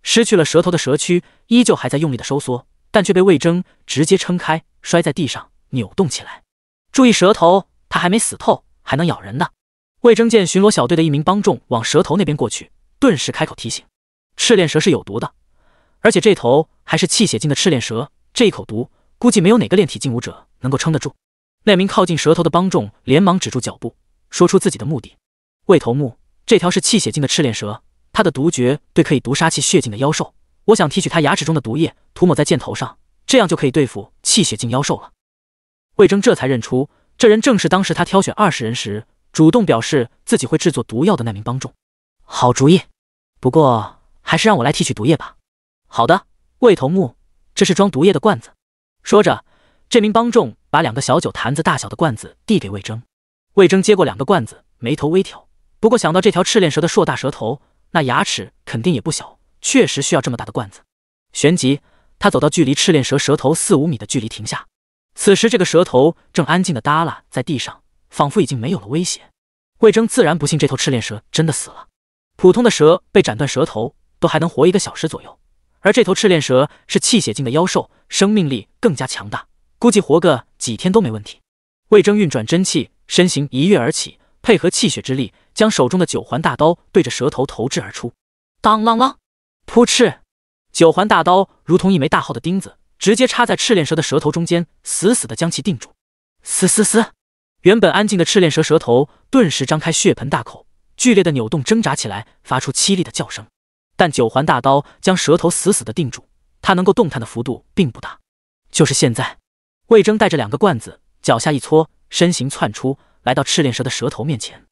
失去了蛇头的蛇躯依旧还在用力的收缩，但却被魏征直接撑开，摔在地上扭动起来。注意蛇头，它还没死透，还能咬人呢。魏征见巡逻小队的一名帮众往蛇头那边过去，顿时开口提醒：“赤练蛇是有毒的，而且这头还是气血境的赤练蛇，这一口毒，估计没有哪个炼体境武者能够撑得住。”那名靠近蛇头的帮众连忙止住脚步，说出自己的目的：“魏头目，这条是气血境的赤练蛇，它的毒绝对可以毒杀气血境的妖兽。我想提取它牙齿中的毒液，涂抹在箭头上，这样就可以对付气血境妖兽了。”魏征这才认出，这人正是当时他挑选二十人时。主动表示自己会制作毒药的那名帮众，好主意，不过还是让我来提取毒液吧。好的，魏头目，这是装毒液的罐子。说着，这名帮众把两个小酒坛子大小的罐子递给魏征。魏征接过两个罐子，眉头微挑。不过想到这条赤练蛇的硕大蛇头，那牙齿肯定也不小，确实需要这么大的罐子。旋即，他走到距离赤练蛇蛇头四五米的距离停下。此时，这个蛇头正安静地耷拉在地上。仿佛已经没有了威胁，魏征自然不信这头赤练蛇真的死了。普通的蛇被斩断蛇头都还能活一个小时左右，而这头赤练蛇是气血境的妖兽，生命力更加强大，估计活个几天都没问题。魏征运转真气，身形一跃而起，配合气血之力，将手中的九环大刀对着蛇头投掷而出。当啷啷，扑哧！九环大刀如同一枚大号的钉子，直接插在赤练蛇的蛇头中间，死死的将其定住。嘶嘶嘶！原本安静的赤练蛇舌头顿时张开血盆大口，剧烈的扭动挣扎起来，发出凄厉的叫声。但九环大刀将舌头死死的定住，它能够动弹的幅度并不大。就是现在，魏征带着两个罐子，脚下一搓，身形窜出来到赤练蛇的舌头面前，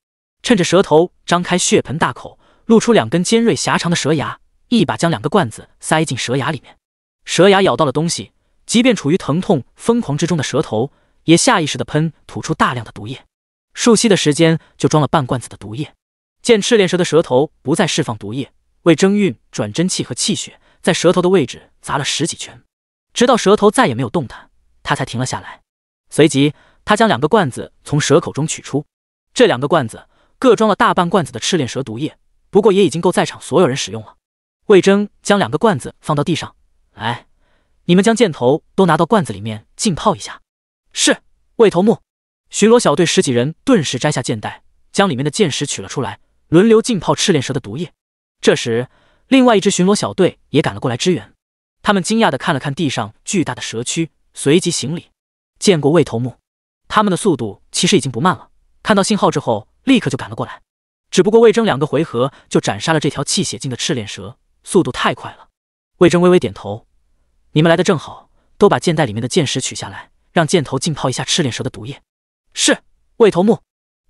趁着舌头张开血盆大口，露出两根尖锐狭长的蛇牙，一把将两个罐子塞进蛇牙里面。蛇牙咬到了东西，即便处于疼痛疯狂之中的蛇头。也下意识的喷吐出大量的毒液，数息的时间就装了半罐子的毒液。见赤练蛇的舌头不再释放毒液，魏征运转真气和气血，在舌头的位置砸了十几拳，直到舌头再也没有动弹，他才停了下来。随即，他将两个罐子从蛇口中取出，这两个罐子各装了大半罐子的赤练蛇毒液，不过也已经够在场所有人使用了。魏征将两个罐子放到地上，来，你们将箭头都拿到罐子里面浸泡一下。是魏头目，巡逻小队十几人顿时摘下箭袋，将里面的箭矢取了出来，轮流浸泡赤练蛇的毒液。这时，另外一支巡逻小队也赶了过来支援。他们惊讶的看了看地上巨大的蛇躯，随即行礼，见过魏头目。他们的速度其实已经不慢了，看到信号之后立刻就赶了过来。只不过魏征两个回合就斩杀了这条泣血境的赤练蛇，速度太快了。魏征微微点头，你们来的正好，都把箭袋里面的箭矢取下来。让箭头浸泡一下赤练蛇的毒液。是，魏头目。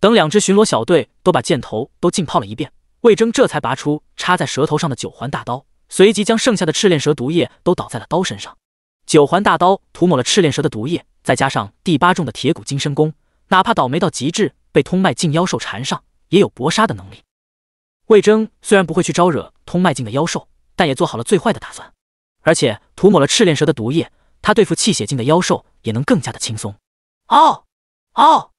等两支巡逻小队都把箭头都浸泡了一遍，魏征这才拔出插在蛇头上的九环大刀，随即将剩下的赤练蛇毒液都倒在了刀身上。九环大刀涂抹了赤练蛇的毒液，再加上第八重的铁骨金身功，哪怕倒霉到极致被通脉境妖兽缠上，也有搏杀的能力。魏征虽然不会去招惹通脉境的妖兽，但也做好了最坏的打算，而且涂抹了赤练蛇的毒液。他对付泣血境的妖兽也能更加的轻松。哦，哦，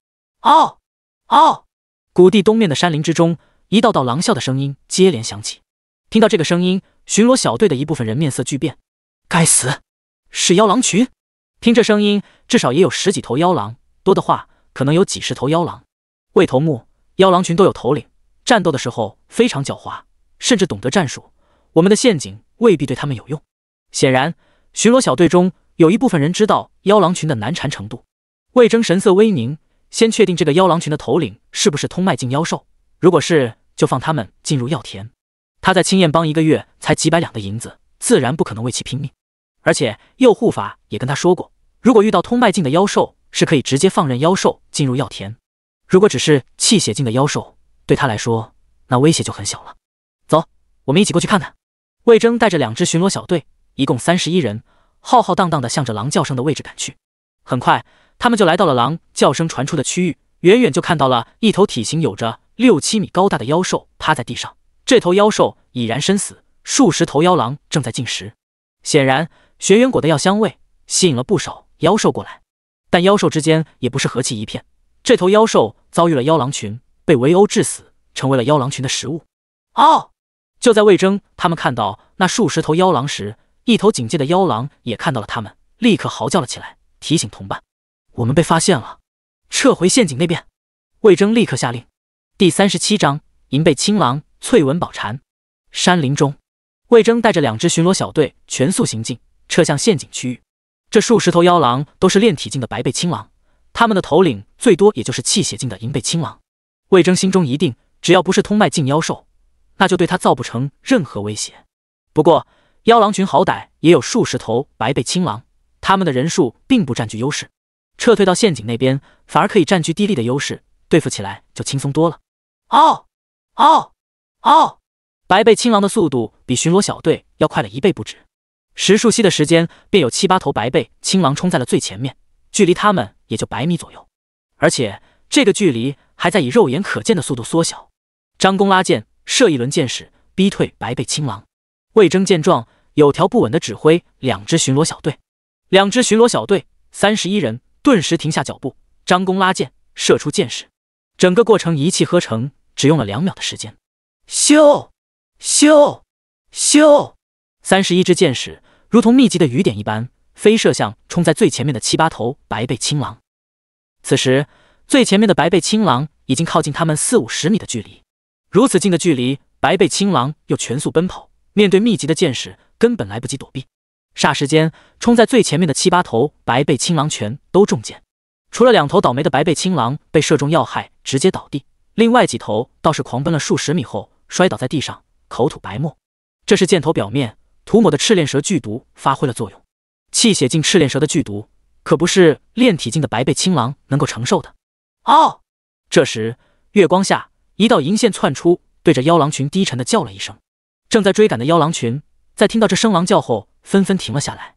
哦，哦！谷地东面的山林之中，一道道狼啸的声音接连响起。听到这个声音，巡逻小队的一部分人面色巨变。该死，是妖狼群！听这声音，至少也有十几头妖狼，多的话可能有几十头妖狼。魏头目，妖狼群都有头领，战斗的时候非常狡猾，甚至懂得战术。我们的陷阱未必对他们有用。显然，巡逻小队中。有一部分人知道妖狼群的难缠程度。魏征神色微凝，先确定这个妖狼群的头领是不是通脉境妖兽。如果是，就放他们进入药田。他在青燕帮一个月才几百两的银子，自然不可能为其拼命。而且右护法也跟他说过，如果遇到通脉境的妖兽，是可以直接放任妖兽进入药田。如果只是气血境的妖兽，对他来说，那威胁就很小了。走，我们一起过去看看。魏征带着两支巡逻小队，一共三十一人。浩浩荡荡地向着狼叫声的位置赶去，很快他们就来到了狼叫声传出的区域，远远就看到了一头体型有着六七米高大的妖兽趴在地上。这头妖兽已然身死，数十头妖狼正在进食。显然，玄元果的药香味吸引了不少妖兽过来，但妖兽之间也不是和气一片。这头妖兽遭遇了妖狼群，被围殴致死，成为了妖狼群的食物。哦，就在魏征他们看到那数十头妖狼时。一头警戒的妖狼也看到了他们，立刻嚎叫了起来，提醒同伴：“我们被发现了，撤回陷阱那边。”魏征立刻下令。第三十七章银背青狼翠纹宝蟾。山林中，魏征带着两支巡逻小队全速行进，撤向陷阱区域。这数十头妖狼都是炼体境的白背青狼，他们的头领最多也就是气血境的银背青狼。魏征心中一定，只要不是通脉境妖兽，那就对他造不成任何威胁。不过。妖狼群好歹也有数十头白背青狼，他们的人数并不占据优势。撤退到陷阱那边，反而可以占据地利的优势，对付起来就轻松多了。哦，哦，哦！白背青狼的速度比巡逻小队要快了一倍不止，十数息的时间，便有七八头白背青狼冲在了最前面，距离他们也就百米左右，而且这个距离还在以肉眼可见的速度缩小。张弓拉箭，射一轮箭矢，逼退白背青狼。魏征见状。有条不紊的指挥两支巡逻小队，两支巡逻小队三十一人顿时停下脚步，张弓拉箭，射出箭矢。整个过程一气呵成，只用了两秒的时间。咻！咻！咻！三十一只箭矢如同密集的雨点一般飞射向冲在最前面的七八头白背青狼。此时，最前面的白背青狼已经靠近他们四五十米的距离。如此近的距离，白背青狼又全速奔跑，面对密集的箭矢。根本来不及躲避，霎时间，冲在最前面的七八头白背青狼全都中箭，除了两头倒霉的白背青狼被射中要害，直接倒地，另外几头倒是狂奔了数十米后摔倒在地上，口吐白沫。这是箭头表面涂抹的赤练蛇剧毒发挥了作用，气血境赤练蛇的剧毒可不是炼体境的白背青狼能够承受的。哦，这时月光下一道银线窜出，对着妖狼群低沉的叫了一声，正在追赶的妖狼群。在听到这声狼叫后，纷纷停了下来。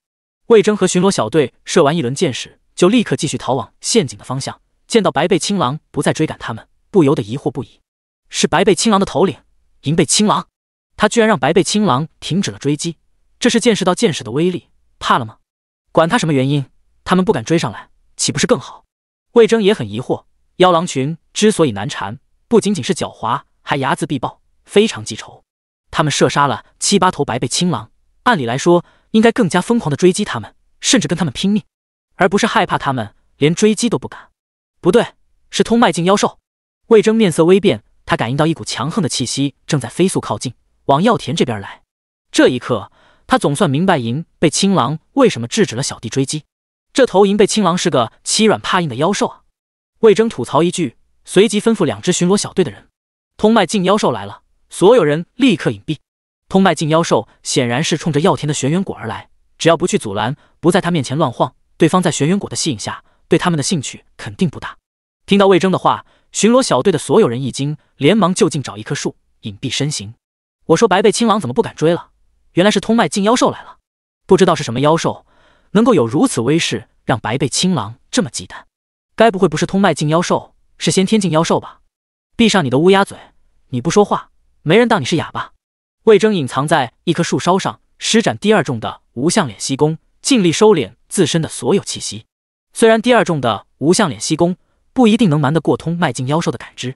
魏征和巡逻小队射完一轮箭矢，就立刻继续逃往陷阱的方向。见到白背青狼不再追赶他们，不由得疑惑不已。是白背青狼的头领银背青狼，他居然让白背青狼停止了追击。这是见识到箭矢的威力，怕了吗？管他什么原因，他们不敢追上来，岂不是更好？魏征也很疑惑，妖狼群之所以难缠，不仅仅是狡猾，还睚眦必报，非常记仇。他们射杀了七八头白背青狼，按理来说应该更加疯狂的追击他们，甚至跟他们拼命，而不是害怕他们连追击都不敢。不对，是通脉境妖兽。魏征面色微变，他感应到一股强横的气息正在飞速靠近，往药田这边来。这一刻，他总算明白银背青狼为什么制止了小弟追击。这头银背青狼是个欺软怕硬的妖兽啊！魏征吐槽一句，随即吩咐两支巡逻小队的人：通脉境妖兽来了。所有人立刻隐蔽。通脉境妖兽显然是冲着药田的玄元果而来，只要不去阻拦，不在他面前乱晃，对方在玄元果的吸引下，对他们的兴趣肯定不大。听到魏征的话，巡逻小队的所有人一惊，连忙就近找一棵树隐蔽身形。我说白背青狼怎么不敢追了？原来是通脉境妖兽来了。不知道是什么妖兽，能够有如此威势，让白背青狼这么忌惮？该不会不是通脉境妖兽，是先天境妖兽吧？闭上你的乌鸦嘴！你不说话。没人当你是哑巴。魏征隐藏在一棵树梢上，施展第二重的无相脸息功，尽力收敛自身的所有气息。虽然第二重的无相脸息功不一定能瞒得过通脉境妖兽的感知，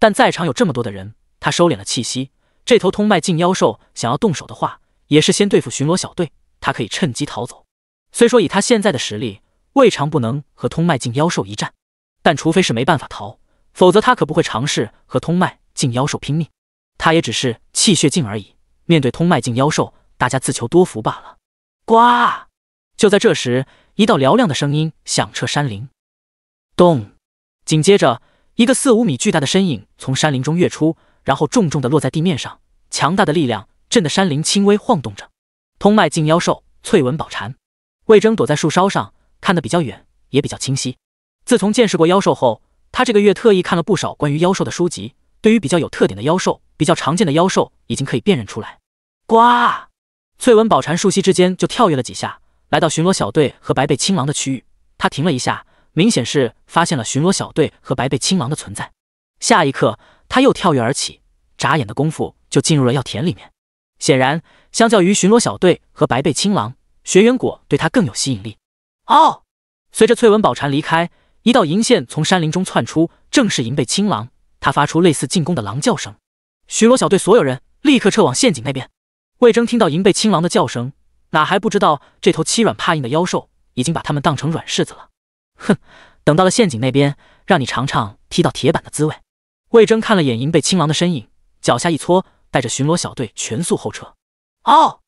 但在场有这么多的人，他收敛了气息。这头通脉境妖兽想要动手的话，也是先对付巡逻小队，他可以趁机逃走。虽说以他现在的实力，未尝不能和通脉境妖兽一战，但除非是没办法逃，否则他可不会尝试和通脉境妖兽拼命。他也只是气血境而已，面对通脉境妖兽，大家自求多福罢了。呱！就在这时，一道嘹亮的声音响彻山林。咚！紧接着，一个四五米巨大的身影从山林中跃出，然后重重的落在地面上，强大的力量震得山林轻微晃动着。通脉境妖兽翠纹宝蟾，魏征躲在树梢上，看得比较远，也比较清晰。自从见识过妖兽后，他这个月特意看了不少关于妖兽的书籍，对于比较有特点的妖兽。比较常见的妖兽已经可以辨认出来。呱！翠纹宝蟾数息之间就跳跃了几下，来到巡逻小队和白背青狼的区域。它停了一下，明显是发现了巡逻小队和白背青狼的存在。下一刻，它又跳跃而起，眨眼的功夫就进入了药田里面。显然，相较于巡逻小队和白背青狼，学原果对它更有吸引力。哦！随着翠纹宝蟾离开，一道银线从山林中窜出，正是银背青狼。它发出类似进攻的狼叫声。巡逻小队所有人立刻撤往陷阱那边。魏征听到银背青狼的叫声，哪还不知道这头欺软怕硬的妖兽已经把他们当成软柿子了？哼！等到了陷阱那边，让你尝尝踢到铁板的滋味。魏征看了眼银背青狼的身影，脚下一搓，带着巡逻小队全速后撤。哦，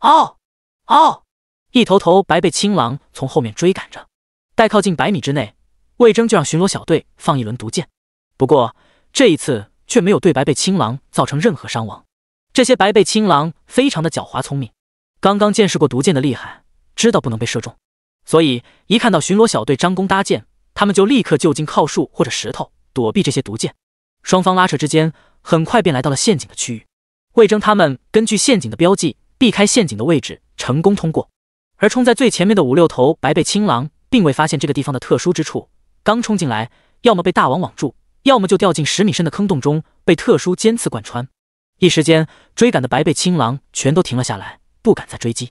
哦，哦！一头头白背青狼从后面追赶着。待靠近百米之内，魏征就让巡逻小队放一轮毒箭。不过这一次。却没有对白背青狼造成任何伤亡。这些白背青狼非常的狡猾聪明，刚刚见识过毒箭的厉害，知道不能被射中，所以一看到巡逻小队张弓搭箭，他们就立刻就近靠树或者石头躲避这些毒箭。双方拉扯之间，很快便来到了陷阱的区域。魏征他们根据陷阱的标记，避开陷阱的位置，成功通过。而冲在最前面的五六头白背青狼，并未发现这个地方的特殊之处，刚冲进来，要么被大网网住。要么就掉进十米深的坑洞中，被特殊尖刺贯穿。一时间，追赶的白背青狼全都停了下来，不敢再追击。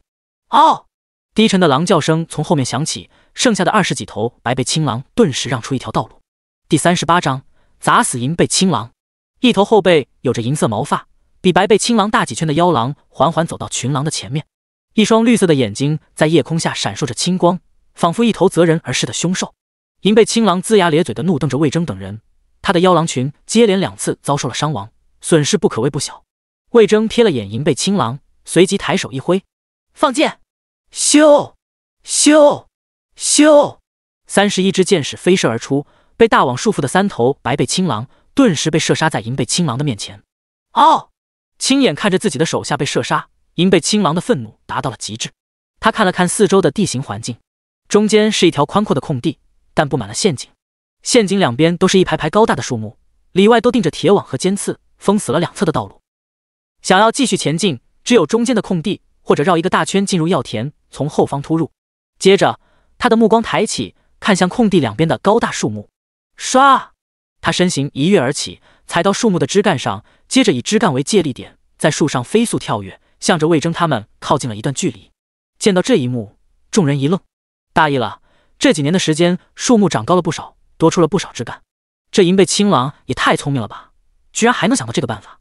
哦，低沉的狼叫声从后面响起，剩下的二十几头白背青狼顿时让出一条道路。第三十八章，砸死银背青狼。一头后背有着银色毛发，比白背青狼大几圈的妖狼，缓缓走到群狼的前面，一双绿色的眼睛在夜空下闪烁着青光，仿佛一头择人而噬的凶兽。银背青狼龇牙咧嘴的怒瞪着魏征等人。他的妖狼群接连两次遭受了伤亡，损失不可谓不小。魏征瞥了眼银背青狼，随即抬手一挥，放箭！咻！咻！咻！三十一只箭矢飞射而出，被大网束缚的三头白背青狼顿时被射杀在银背青狼的面前。哦！亲眼看着自己的手下被射杀，银背青狼的愤怒达到了极致。他看了看四周的地形环境，中间是一条宽阔的空地，但布满了陷阱。陷阱两边都是一排排高大的树木，里外都钉着铁网和尖刺，封死了两侧的道路。想要继续前进，只有中间的空地，或者绕一个大圈进入药田，从后方突入。接着，他的目光抬起，看向空地两边的高大树木。唰，他身形一跃而起，踩到树木的枝干上，接着以枝干为借力点，在树上飞速跳跃，向着魏征他们靠近了一段距离。见到这一幕，众人一愣，大意了。这几年的时间，树木长高了不少。多出了不少枝干，这银背青狼也太聪明了吧！居然还能想到这个办法，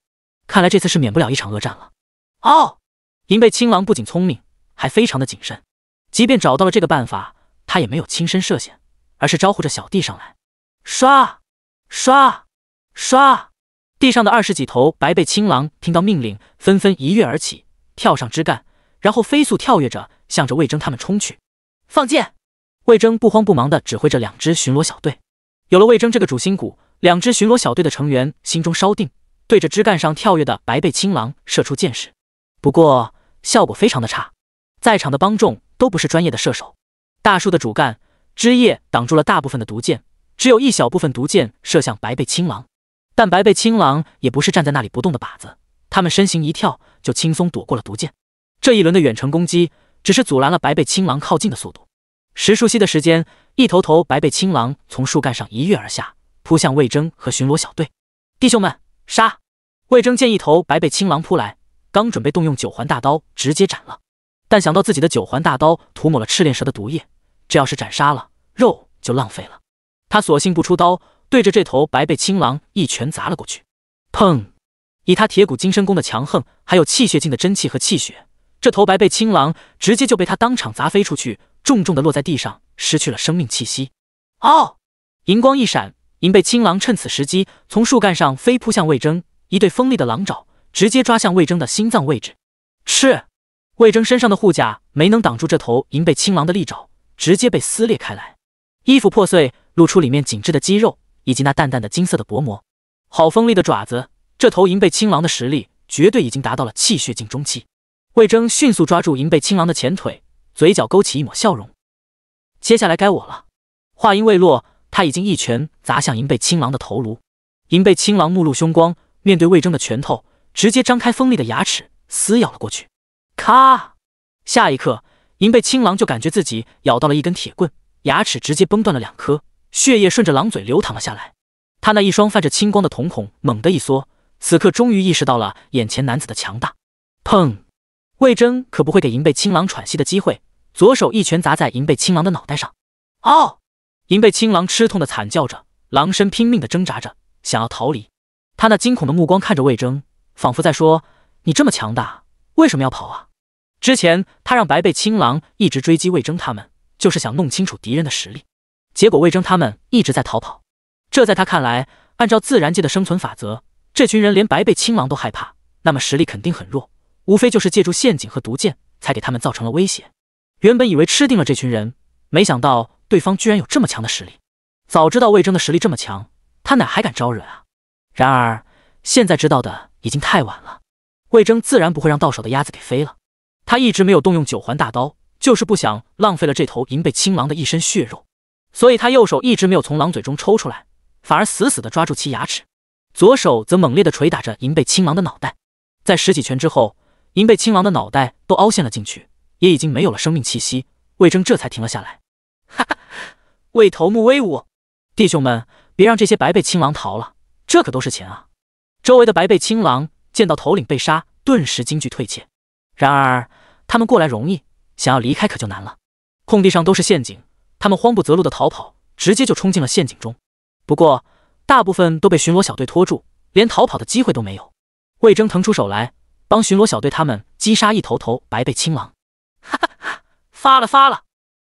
看来这次是免不了一场恶战了。哦，银背青狼不仅聪明，还非常的谨慎，即便找到了这个办法，他也没有亲身涉险，而是招呼着小弟上来。刷刷刷！地上的二十几头白背青狼听到命令，纷纷一跃而起，跳上枝干，然后飞速跳跃着，向着魏征他们冲去。放箭！魏征不慌不忙地指挥着两支巡逻小队。有了魏征这个主心骨，两支巡逻小队的成员心中稍定，对着枝干上跳跃的白背青狼射出箭矢。不过效果非常的差，在场的帮众都不是专业的射手，大树的主干枝叶挡住了大部分的毒箭，只有一小部分毒箭射向白背青狼。但白背青狼也不是站在那里不动的靶子，他们身形一跳就轻松躲过了毒箭。这一轮的远程攻击只是阻拦了白背青狼靠近的速度，石树溪的时间。一头头白背青狼从树干上一跃而下，扑向魏征和巡逻小队。弟兄们，杀！魏征见一头白背青狼扑来，刚准备动用九环大刀直接斩了，但想到自己的九环大刀涂抹了赤炼蛇的毒液，这要是斩杀了，肉就浪费了。他索性不出刀，对着这头白背青狼一拳砸了过去。砰！以他铁骨金身功的强横，还有气血境的真气和气血，这头白背青狼直接就被他当场砸飞出去，重重的落在地上。失去了生命气息。哦，银光一闪，银背青狼趁此时机从树干上飞扑向魏征，一对锋利的狼爪直接抓向魏征的心脏位置。吃，魏征身上的护甲没能挡住这头银背青狼的利爪，直接被撕裂开来，衣服破碎，露出里面紧致的肌肉以及那淡淡的金色的薄膜。好锋利的爪子！这头银背青狼的实力绝对已经达到了气血境中期。魏征迅速抓住银背青狼的前腿，嘴角勾起一抹笑容。接下来该我了。话音未落，他已经一拳砸向银背青狼的头颅。银背青狼目露凶光，面对魏征的拳头，直接张开锋利的牙齿撕咬了过去。咔！下一刻，银背青狼就感觉自己咬到了一根铁棍，牙齿直接崩断了两颗，血液顺着狼嘴流淌了下来。他那一双泛着青光的瞳孔猛地一缩，此刻终于意识到了眼前男子的强大。砰！魏征可不会给银背青狼喘息的机会。左手一拳砸在银背青狼的脑袋上，哦！银背青狼吃痛的惨叫着，狼身拼命的挣扎着，想要逃离。他那惊恐的目光看着魏征，仿佛在说：“你这么强大，为什么要跑啊？”之前他让白背青狼一直追击魏征他们，就是想弄清楚敌人的实力。结果魏征他们一直在逃跑，这在他看来，按照自然界的生存法则，这群人连白背青狼都害怕，那么实力肯定很弱，无非就是借助陷阱和毒箭才给他们造成了威胁。原本以为吃定了这群人，没想到对方居然有这么强的实力。早知道魏征的实力这么强，他哪还敢招惹啊？然而现在知道的已经太晚了。魏征自然不会让到手的鸭子给飞了。他一直没有动用九环大刀，就是不想浪费了这头银背青狼的一身血肉。所以他右手一直没有从狼嘴中抽出来，反而死死地抓住其牙齿，左手则猛烈地捶打着银背青狼的脑袋。在十几拳之后，银背青狼的脑袋都凹陷了进去。也已经没有了生命气息，魏征这才停了下来。哈哈，魏头目威武！弟兄们，别让这些白背青狼逃了，这可都是钱啊！周围的白背青狼见到头领被杀，顿时惊惧退怯。然而他们过来容易，想要离开可就难了。空地上都是陷阱，他们慌不择路的逃跑，直接就冲进了陷阱中。不过大部分都被巡逻小队拖住，连逃跑的机会都没有。魏征腾出手来，帮巡逻小队他们击杀一头头白背青狼。发了发了，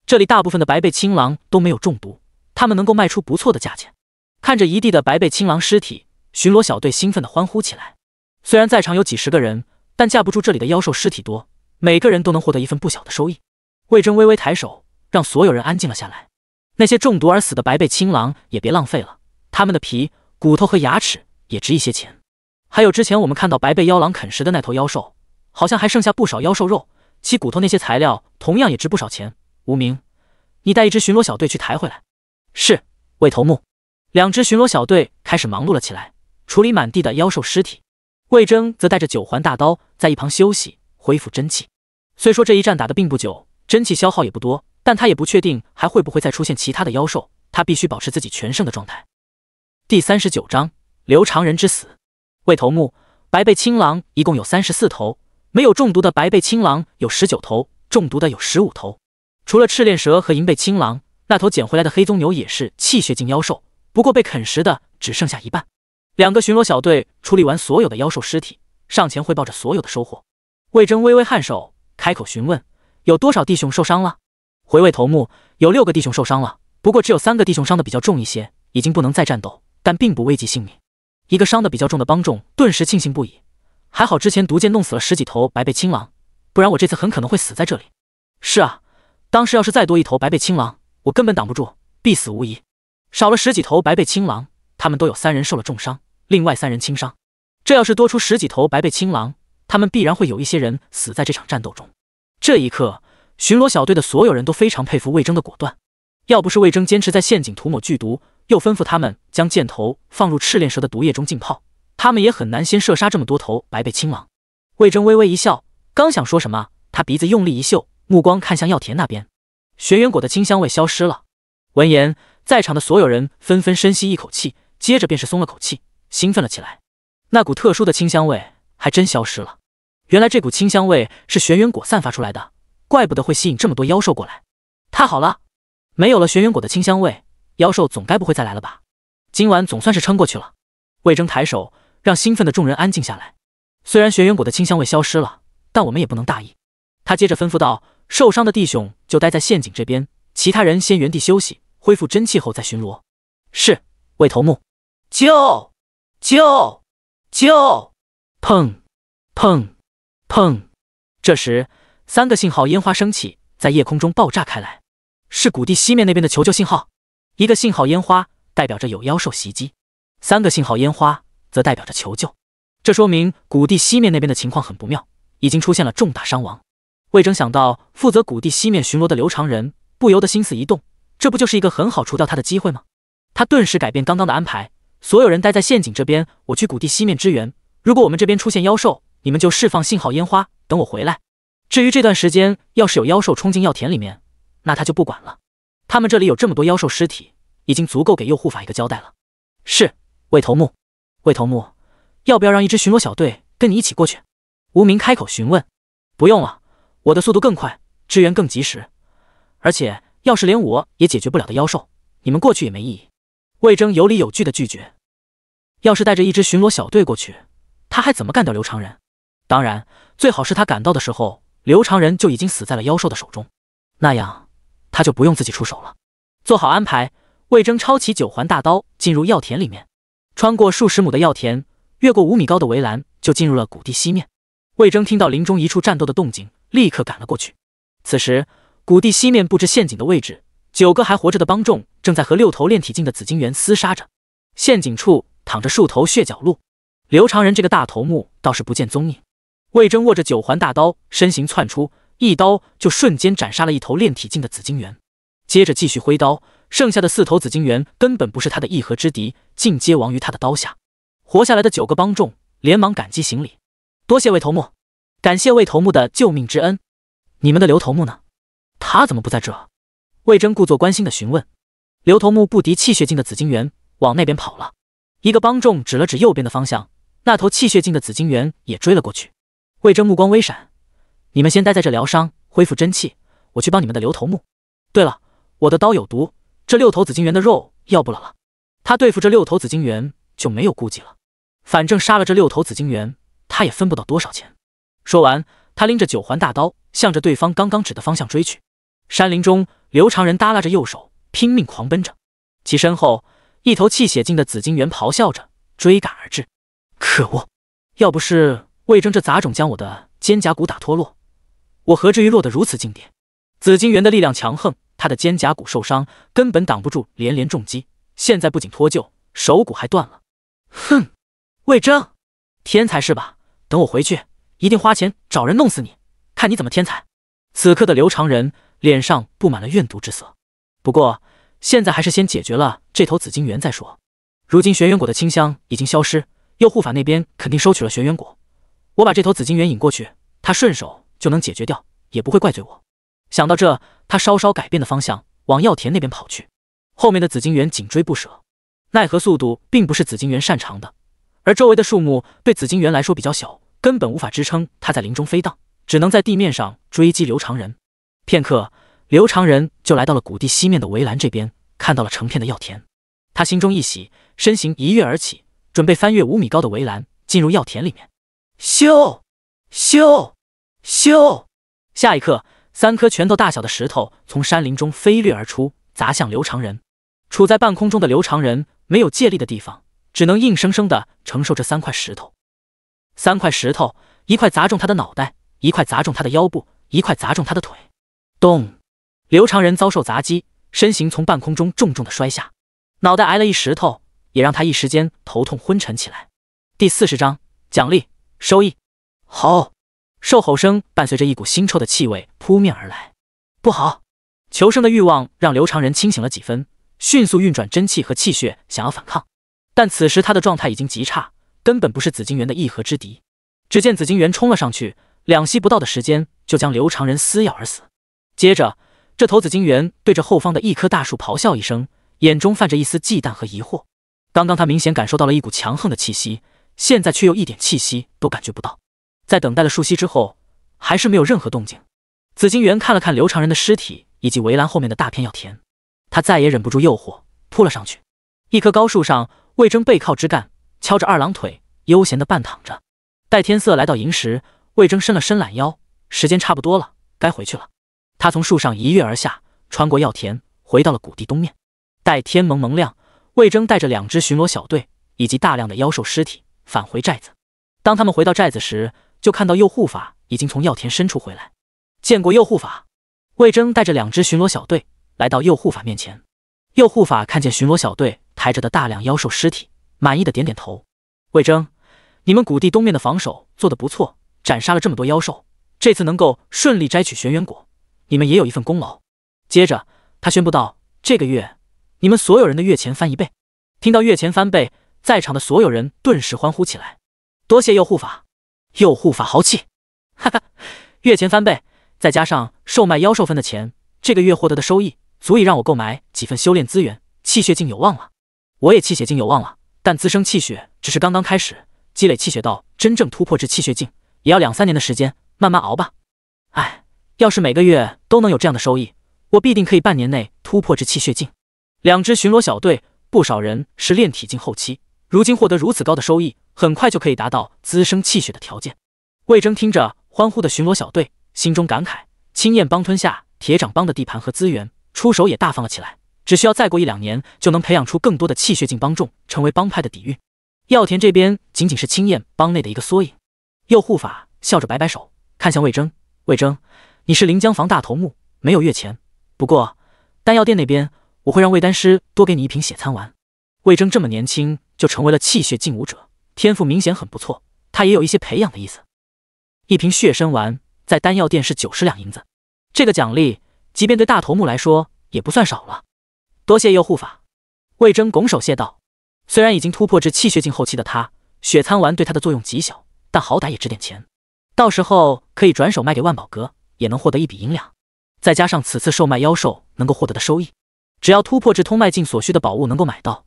这里大部分的白背青狼都没有中毒，他们能够卖出不错的价钱。看着一地的白背青狼尸体，巡逻小队兴奋的欢呼起来。虽然在场有几十个人，但架不住这里的妖兽尸体多，每个人都能获得一份不小的收益。魏征微微抬手，让所有人安静了下来。那些中毒而死的白背青狼也别浪费了，他们的皮、骨头和牙齿也值一些钱。还有之前我们看到白背妖狼啃食的那头妖兽，好像还剩下不少妖兽肉。其骨头那些材料同样也值不少钱。无名，你带一支巡逻小队去抬回来。是，魏头目。两支巡逻小队开始忙碌了起来，处理满地的妖兽尸体。魏征则带着九环大刀在一旁休息，恢复真气。虽说这一战打的并不久，真气消耗也不多，但他也不确定还会不会再出现其他的妖兽，他必须保持自己全胜的状态。第三十九章：刘长人之死。魏头目，白背青狼一共有三十四头。没有中毒的白背青狼有十九头，中毒的有十五头。除了赤练蛇和银背青狼，那头捡回来的黑棕牛也是气血境妖兽，不过被啃食的只剩下一半。两个巡逻小队处理完所有的妖兽尸体，上前汇报着所有的收获。魏征微微颔首，开口询问：“有多少弟兄受伤了？”回味头目有六个弟兄受伤了，不过只有三个弟兄伤的比较重一些，已经不能再战斗，但并不危及性命。一个伤的比较重的帮众顿时庆幸不已。还好之前毒箭弄死了十几头白背青狼，不然我这次很可能会死在这里。是啊，当时要是再多一头白背青狼，我根本挡不住，必死无疑。少了十几头白背青狼，他们都有三人受了重伤，另外三人轻伤。这要是多出十几头白背青狼，他们必然会有一些人死在这场战斗中。这一刻，巡逻小队的所有人都非常佩服魏征的果断。要不是魏征坚持在陷阱涂抹剧毒，又吩咐他们将箭头放入赤练蛇的毒液中浸泡。他们也很难先射杀这么多头白背青狼。魏征微微一笑，刚想说什么，他鼻子用力一嗅，目光看向药田那边，玄元果的清香味消失了。闻言，在场的所有人纷纷深吸一口气，接着便是松了口气，兴奋了起来。那股特殊的清香味还真消失了。原来这股清香味是玄元果散发出来的，怪不得会吸引这么多妖兽过来。太好了，没有了玄元果的清香味，妖兽总该不会再来了吧？今晚总算是撑过去了。魏征抬手。让兴奋的众人安静下来。虽然玄元谷的清香味消失了，但我们也不能大意。他接着吩咐道：“受伤的弟兄就待在陷阱这边，其他人先原地休息，恢复真气后再巡逻。”是，魏头目。救！救！救！砰！砰！砰！这时，三个信号烟花升起，在夜空中爆炸开来。是谷地西面那边的求救信号。一个信号烟花代表着有妖兽袭击，三个信号烟花。则代表着求救，这说明谷地西面那边的情况很不妙，已经出现了重大伤亡。魏征想到负责谷地西面巡逻的刘长仁，不由得心思一动，这不就是一个很好除掉他的机会吗？他顿时改变刚刚的安排，所有人待在陷阱这边，我去谷地西面支援。如果我们这边出现妖兽，你们就释放信号烟花，等我回来。至于这段时间，要是有妖兽冲进药田里面，那他就不管了。他们这里有这么多妖兽尸体，已经足够给右护法一个交代了。是，魏头目。魏头目，要不要让一支巡逻小队跟你一起过去？无名开口询问。不用了，我的速度更快，支援更及时。而且要是连我也解决不了的妖兽，你们过去也没意义。魏征有理有据的拒绝。要是带着一支巡逻小队过去，他还怎么干掉刘长仁？当然，最好是他赶到的时候，刘长仁就已经死在了妖兽的手中，那样他就不用自己出手了。做好安排，魏征抄起九环大刀进入药田里面。穿过数十亩的药田，越过五米高的围栏，就进入了谷地西面。魏征听到林中一处战斗的动静，立刻赶了过去。此时，谷地西面布置陷阱的位置，九个还活着的帮众正在和六头炼体境的紫金猿厮杀着。陷阱处躺着数头血角鹿，刘长仁这个大头目倒是不见踪影。魏征握着九环大刀，身形窜出，一刀就瞬间斩杀了一头炼体境的紫金猿，接着继续挥刀。剩下的四头紫金猿根本不是他的一合之敌，尽皆亡于他的刀下。活下来的九个帮众连忙感激行礼，多谢魏头目，感谢魏头目的救命之恩。你们的刘头目呢？他怎么不在这？魏征故作关心的询问。刘头目不敌气血境的紫金猿，往那边跑了。一个帮众指了指右边的方向，那头气血境的紫金猿也追了过去。魏征目光微闪，你们先待在这疗伤，恢复真气，我去帮你们的刘头目。对了，我的刀有毒。这六头紫金猿的肉要不了了，他对付这六头紫金猿就没有顾忌了，反正杀了这六头紫金猿，他也分不到多少钱。说完，他拎着九环大刀，向着对方刚刚指的方向追去。山林中，刘长仁耷拉着右手，拼命狂奔着，其身后一头气血境的紫金猿咆哮着追赶而至。可恶！要不是魏征这杂种将我的肩胛骨打脱落，我何至于落得如此境地？紫金猿的力量强横。他的肩胛骨受伤，根本挡不住连连重击。现在不仅脱臼，手骨还断了。哼，魏征，天才是吧？等我回去，一定花钱找人弄死你，看你怎么天才！此刻的刘长仁脸上布满了怨毒之色。不过，现在还是先解决了这头紫金猿再说。如今玄元果的清香已经消失，右护法那边肯定收取了玄元果。我把这头紫金猿引过去，他顺手就能解决掉，也不会怪罪我。想到这，他稍稍改变的方向，往药田那边跑去。后面的紫金猿紧追不舍，奈何速度并不是紫金猿擅长的，而周围的树木对紫金猿来说比较小，根本无法支撑它在林中飞荡，只能在地面上追击刘长仁。片刻，刘长仁就来到了谷地西面的围栏这边，看到了成片的药田，他心中一喜，身形一跃而起，准备翻越五米高的围栏，进入药田里面。咻，咻，咻！下一刻。三颗拳头大小的石头从山林中飞掠而出，砸向刘长仁。处在半空中的刘长仁没有借力的地方，只能硬生生的承受这三块石头。三块石头，一块砸中他的脑袋，一块砸中他的腰部，一块砸中他的腿。咚！刘长仁遭受砸击，身形从半空中重重的摔下，脑袋挨了一石头，也让他一时间头痛昏沉起来。第四十章奖励收益，好。兽吼声伴随着一股腥臭的气味扑面而来，不好！求生的欲望让刘长仁清醒了几分，迅速运转真气和气血想要反抗，但此时他的状态已经极差，根本不是紫金猿的一合之敌。只见紫金猿冲了上去，两息不到的时间就将刘长仁撕咬而死。接着，这头紫金猿对着后方的一棵大树咆哮一声，眼中泛着一丝忌惮和疑惑。刚刚他明显感受到了一股强横的气息，现在却又一点气息都感觉不到。在等待了数息之后，还是没有任何动静。紫金园看了看刘长仁的尸体以及围栏后面的大片药田，他再也忍不住诱惑，扑了上去。一棵高树上，魏征背靠枝干，翘着二郎腿，悠闲地半躺着。待天色来到寅时，魏征伸了伸懒腰，时间差不多了，该回去了。他从树上一跃而下，穿过药田，回到了谷地东面。待天蒙蒙亮，魏征带着两支巡逻小队以及大量的妖兽尸体返回寨子。当他们回到寨子时，就看到右护法已经从药田深处回来，见过右护法。魏征带着两支巡逻小队来到右护法面前。右护法看见巡逻小队抬着的大量妖兽尸体，满意的点点头。魏征，你们谷地东面的防守做得不错，斩杀了这么多妖兽，这次能够顺利摘取玄元果，你们也有一份功劳。接着，他宣布道：“这个月，你们所有人的月钱翻一倍。”听到月钱翻倍，在场的所有人顿时欢呼起来。多谢右护法。又护法豪气，哈哈，月钱翻倍，再加上售卖妖兽分的钱，这个月获得的收益足以让我购买几份修炼资源，气血境有望了。我也气血境有望了，但滋生气血只是刚刚开始，积累气血到真正突破至气血境，也要两三年的时间，慢慢熬吧。哎，要是每个月都能有这样的收益，我必定可以半年内突破至气血境。两支巡逻小队，不少人是炼体境后期。如今获得如此高的收益，很快就可以达到滋生气血的条件。魏征听着欢呼的巡逻小队，心中感慨：青燕帮吞下铁掌帮的地盘和资源，出手也大方了起来。只需要再过一两年，就能培养出更多的气血境帮众，成为帮派的底蕴。药田这边仅仅是青燕帮内的一个缩影。右护法笑着摆摆手，看向魏征：“魏征，你是临江坊大头目，没有月钱。不过，丹药店那边我会让魏丹师多给你一瓶血参丸。”魏征这么年轻就成为了气血境武者，天赋明显很不错。他也有一些培养的意思。一瓶血参丸在丹药店是九十两银子，这个奖励即便对大头目来说也不算少了。多谢佑护法，魏征拱手谢道。虽然已经突破至气血境后期的他，血参丸对他的作用极小，但好歹也值点钱。到时候可以转手卖给万宝阁，也能获得一笔银两。再加上此次售卖妖兽能够获得的收益，只要突破至通脉境所需的宝物能够买到。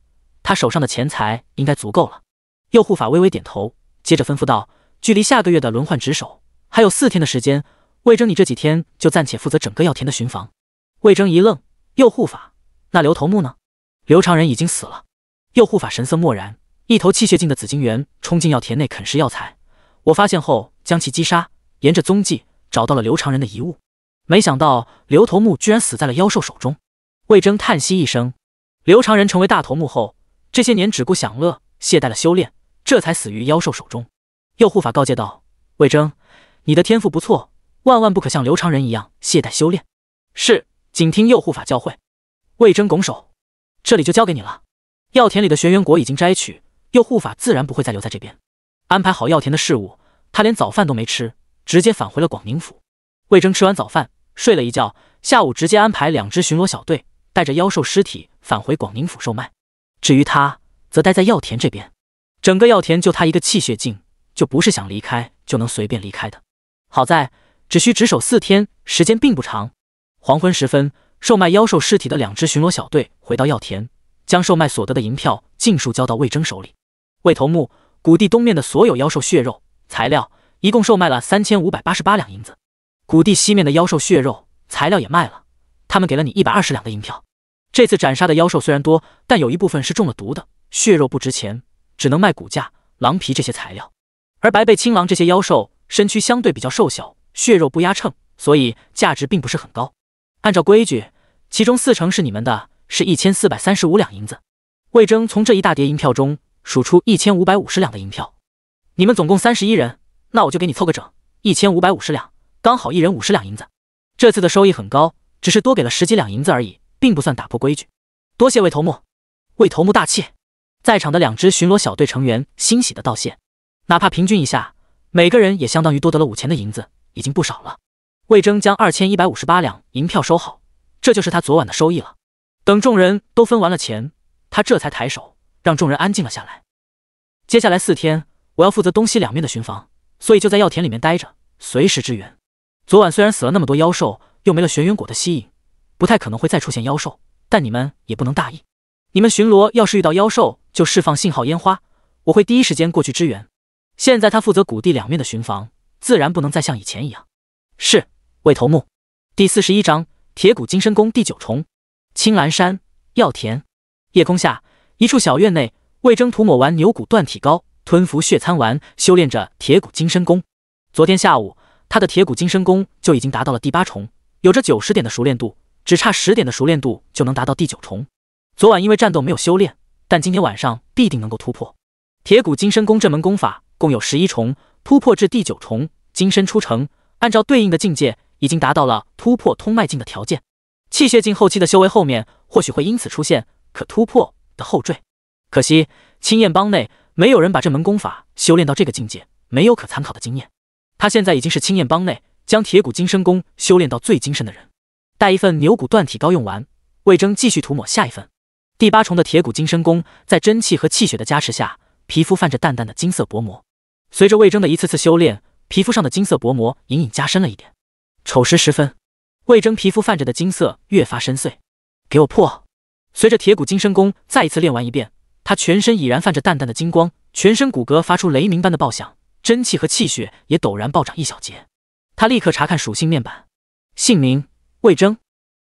他手上的钱财应该足够了。右护法微微点头，接着吩咐道：“距离下个月的轮换值守还有四天的时间，魏征，你这几天就暂且负责整个药田的巡防。”魏征一愣：“右护法，那刘头目呢？”刘长仁已经死了。右护法神色漠然，一头气血境的紫金猿冲进药田内啃食药材，我发现后将其击杀，沿着踪迹找到了刘长仁的遗物。没想到刘头目居然死在了妖兽手中。魏征叹息一声：“刘长仁成为大头目后。”这些年只顾享乐，懈怠了修炼，这才死于妖兽手中。右护法告诫道：“魏征，你的天赋不错，万万不可像刘长仁一样懈怠修炼。”是，谨听右护法教诲。魏征拱手：“这里就交给你了。”药田里的玄元果已经摘取，右护法自然不会再留在这边。安排好药田的事务，他连早饭都没吃，直接返回了广宁府。魏征吃完早饭，睡了一觉，下午直接安排两支巡逻小队，带着妖兽尸体返回广宁府售卖。至于他，则待在药田这边。整个药田就他一个气血境，就不是想离开就能随便离开的。好在只需值守四天，时间并不长。黄昏时分，售卖妖兽尸体的两支巡逻小队回到药田，将售卖所得的银票尽数交到魏征手里。魏头目，谷地东面的所有妖兽血肉材料，一共售卖了三千五百八十八两银子。谷地西面的妖兽血肉材料也卖了，他们给了你一百二十两的银票。这次斩杀的妖兽虽然多，但有一部分是中了毒的，血肉不值钱，只能卖骨架、狼皮这些材料。而白背青狼这些妖兽身躯相对比较瘦小，血肉不压秤，所以价值并不是很高。按照规矩，其中四成是你们的，是一千四百三十五两银子。魏征从这一大叠银票中数出一千五百五十两的银票。你们总共三十一人，那我就给你凑个整，一千五百五十两，刚好一人五十两银子。这次的收益很高，只是多给了十几两银子而已。并不算打破规矩，多谢魏头目。魏头目大气，在场的两支巡逻小队成员欣喜的道谢，哪怕平均一下，每个人也相当于多得了五钱的银子，已经不少了。魏征将二千一百五十八两银票收好，这就是他昨晚的收益了。等众人都分完了钱，他这才抬手让众人安静了下来。接下来四天，我要负责东西两面的巡防，所以就在药田里面待着，随时支援。昨晚虽然死了那么多妖兽，又没了玄元果的吸引。不太可能会再出现妖兽，但你们也不能大意。你们巡逻要是遇到妖兽，就释放信号烟花，我会第一时间过去支援。现在他负责谷地两面的巡防，自然不能再像以前一样。是，魏头目。第四十一章：铁骨金身功第九重。青岚山药田，夜空下一处小院内，魏征涂抹完牛骨断体膏，吞服血参丸，修炼着铁骨金身功。昨天下午，他的铁骨金身功就已经达到了第八重，有着九十点的熟练度。只差十点的熟练度就能达到第九重。昨晚因为战斗没有修炼，但今天晚上必定能够突破。铁骨金身功这门功法共有十一重，突破至第九重，金身出城。按照对应的境界，已经达到了突破通脉境的条件。气血境后期的修为后面或许会因此出现可突破的后缀。可惜青燕帮内没有人把这门功法修炼到这个境界，没有可参考的经验。他现在已经是青燕帮内将铁骨金身功修炼到最精深的人。带一份牛骨断体膏用完，魏征继续涂抹下一份。第八重的铁骨金身功在真气和气血的加持下，皮肤泛着淡淡的金色薄膜。随着魏征的一次次修炼，皮肤上的金色薄膜隐隐加深了一点。丑时十分，魏征皮肤泛着的金色越发深邃。给我破！随着铁骨金身功再一次练完一遍，他全身已然泛着淡淡的金光，全身骨骼发出雷鸣般的爆响，真气和气血也陡然暴涨一小截。他立刻查看属性面板，姓名。魏征，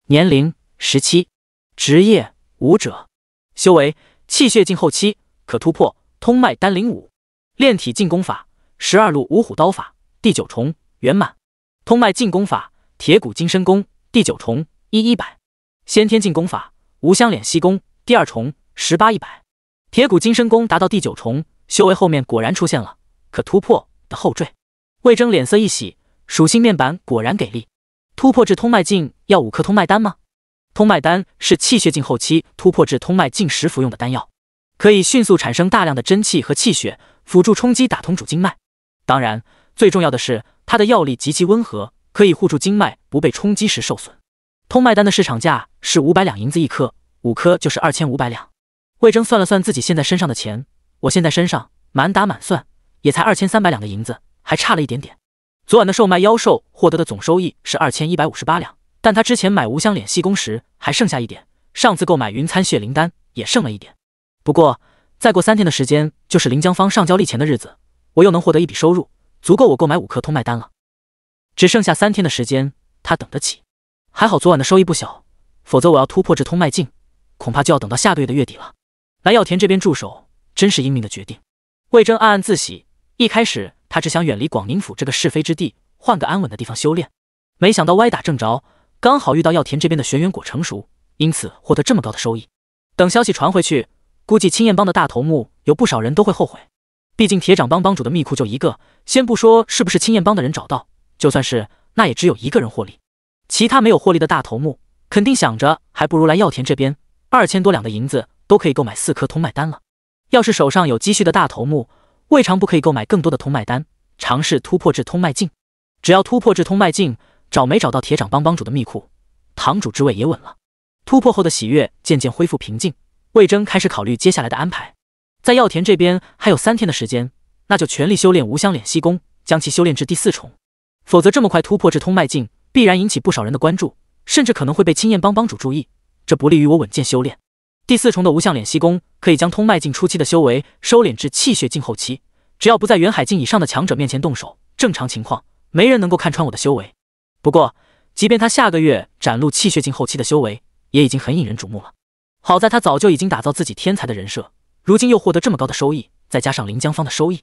年龄十七，职业武者，修为气血境后期，可突破通脉丹灵武炼体进攻法十二路五虎刀法第九重圆满，通脉进攻法铁骨金身功第九重一一百，先天进攻法无相敛息功第二重十八一百，铁骨金身功达到第九重，修为后面果然出现了可突破的后缀。魏征脸色一喜，属性面板果然给力。突破至通脉境要五颗通脉丹吗？通脉丹是气血境后期突破至通脉境时服用的丹药，可以迅速产生大量的真气和气血，辅助冲击打通主经脉。当然，最重要的是它的药力极其温和，可以护住经脉不被冲击时受损。通脉丹的市场价是五百两银子一颗，五颗就是二千五百两。魏征算了算自己现在身上的钱，我现在身上满打满算也才二千三百两的银子，还差了一点点。昨晚的售卖妖兽获得的总收益是二千一百五十八两，但他之前买无香脸细工时还剩下一点，上次购买云参血灵丹也剩了一点。不过再过三天的时间就是林江方上交利钱的日子，我又能获得一笔收入，足够我购买五颗通脉丹了。只剩下三天的时间，他等得起。还好昨晚的收益不小，否则我要突破至通脉境，恐怕就要等到下个月的月底了。来药田这边驻守，真是英明的决定。魏征暗暗自喜，一开始。他只想远离广宁府这个是非之地，换个安稳的地方修炼。没想到歪打正着，刚好遇到药田这边的玄元果成熟，因此获得这么高的收益。等消息传回去，估计青燕帮的大头目有不少人都会后悔。毕竟铁掌帮帮主的密库就一个，先不说是不是青燕帮的人找到，就算是那也只有一个人获利。其他没有获利的大头目肯定想着，还不如来药田这边，二千多两的银子都可以购买四颗通脉丹了。要是手上有积蓄的大头目。未尝不可以购买更多的通脉丹，尝试突破至通脉境。只要突破至通脉境，找没找到铁掌帮帮主的密库，堂主之位也稳了。突破后的喜悦渐渐恢复平静，魏征开始考虑接下来的安排。在药田这边还有三天的时间，那就全力修炼无相敛息功，将其修炼至第四重。否则这么快突破至通脉境，必然引起不少人的关注，甚至可能会被青燕帮帮主注意，这不利于我稳健修炼。第四重的无相敛息功可以将通脉境初期的修为收敛至气血境后期，只要不在元海境以上的强者面前动手，正常情况没人能够看穿我的修为。不过，即便他下个月展露气血境后期的修为，也已经很引人瞩目了。好在他早就已经打造自己天才的人设，如今又获得这么高的收益，再加上林江芳的收益，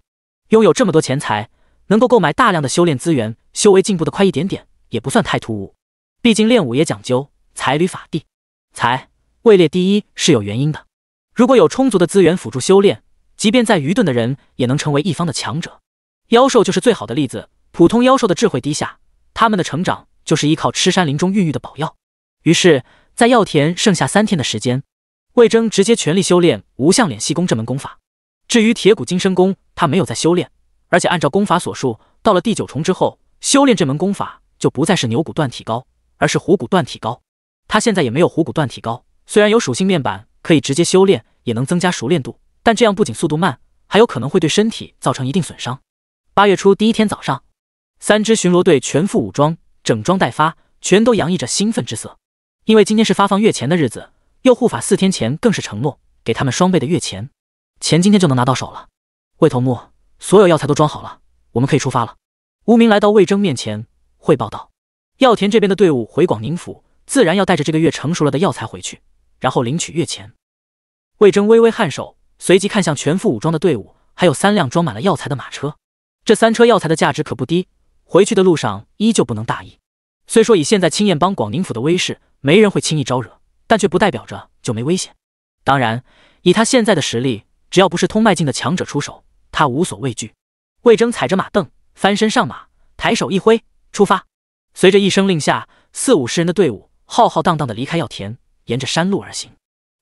拥有这么多钱财，能够购买大量的修炼资源，修为进步的快一点点也不算太突兀。毕竟练武也讲究财侣法地，财。位列第一是有原因的。如果有充足的资源辅助修炼，即便再愚钝的人也能成为一方的强者。妖兽就是最好的例子。普通妖兽的智慧低下，他们的成长就是依靠吃山林中孕育的宝药。于是，在药田剩下三天的时间，魏征直接全力修炼无相脸息功这门功法。至于铁骨金身功，他没有在修炼，而且按照功法所述，到了第九重之后，修炼这门功法就不再是牛骨断体高，而是虎骨断体高。他现在也没有虎骨断体高。虽然有属性面板可以直接修炼，也能增加熟练度，但这样不仅速度慢，还有可能会对身体造成一定损伤。八月初第一天早上，三支巡逻队全副武装，整装待发，全都洋溢着兴奋之色。因为今天是发放月钱的日子，右护法四天前更是承诺给他们双倍的月钱，钱今天就能拿到手了。魏头目，所有药材都装好了，我们可以出发了。无名来到魏征面前汇报道：“药田这边的队伍回广宁府，自然要带着这个月成熟了的药材回去。”然后领取月钱。魏征微微颔首，随即看向全副武装的队伍，还有三辆装满了药材的马车。这三车药材的价值可不低，回去的路上依旧不能大意。虽说以现在青燕帮广宁府的威势，没人会轻易招惹，但却不代表着就没危险。当然，以他现在的实力，只要不是通脉境的强者出手，他无所畏惧。魏征踩着马凳翻身上马，抬手一挥，出发。随着一声令下，四五十人的队伍浩浩荡荡的离开药田。沿着山路而行，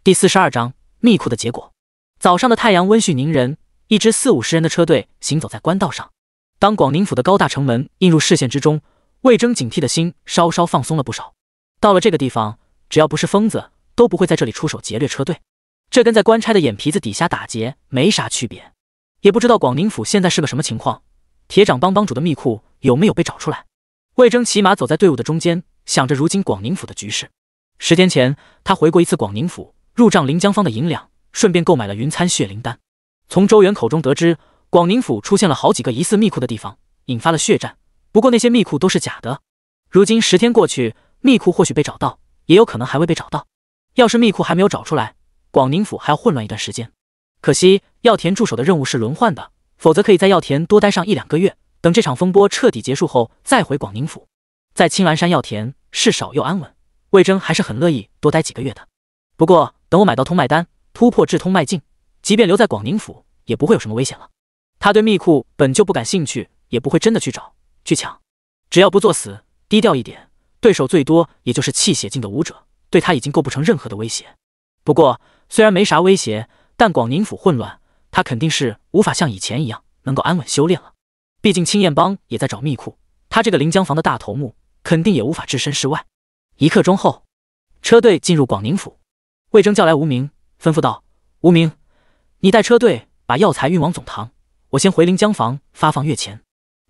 第四十二章密库的结果。早上的太阳温煦宁人，一支四五十人的车队行走在官道上。当广宁府的高大城门映入视线之中，魏征警惕的心稍稍放松了不少。到了这个地方，只要不是疯子，都不会在这里出手劫掠车队，这跟在官差的眼皮子底下打劫没啥区别。也不知道广宁府现在是个什么情况，铁掌帮帮主的密库有没有被找出来？魏征骑马走在队伍的中间，想着如今广宁府的局势。十天前，他回过一次广宁府，入账临江方的银两，顺便购买了云参血灵丹。从周元口中得知，广宁府出现了好几个疑似密库的地方，引发了血战。不过那些密库都是假的。如今十天过去，密库或许被找到，也有可能还未被找到。要是密库还没有找出来，广宁府还要混乱一段时间。可惜药田驻守的任务是轮换的，否则可以在药田多待上一两个月，等这场风波彻底结束后再回广宁府。在青岚山药田，事少又安稳。魏征还是很乐意多待几个月的，不过等我买到通脉丹，突破至通脉境，即便留在广宁府，也不会有什么危险了。他对秘库本就不感兴趣，也不会真的去找去抢。只要不作死，低调一点，对手最多也就是气血境的武者，对他已经构不成任何的威胁。不过虽然没啥威胁，但广宁府混乱，他肯定是无法像以前一样能够安稳修炼了。毕竟青燕帮也在找秘库，他这个临江坊的大头目，肯定也无法置身事外。一刻钟后，车队进入广宁府，魏征叫来无名，吩咐道：“无名，你带车队把药材运往总堂，我先回临江房发放月钱。”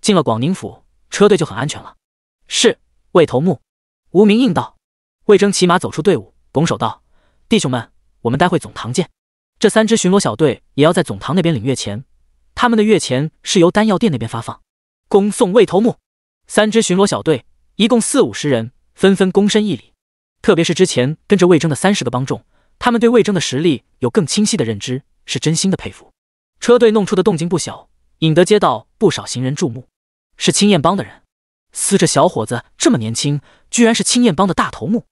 进了广宁府，车队就很安全了。是，魏头目，无名应道。魏征骑马走出队伍，拱手道：“弟兄们，我们待会总堂见。这三支巡逻小队也要在总堂那边领月钱，他们的月钱是由丹药店那边发放。”恭送魏头目。三支巡逻小队一共四五十人。纷纷躬身一礼，特别是之前跟着魏征的三十个帮众，他们对魏征的实力有更清晰的认知，是真心的佩服。车队弄出的动静不小，引得街道不少行人注目。是青燕帮的人，撕这小伙子这么年轻，居然是青燕帮的大头目，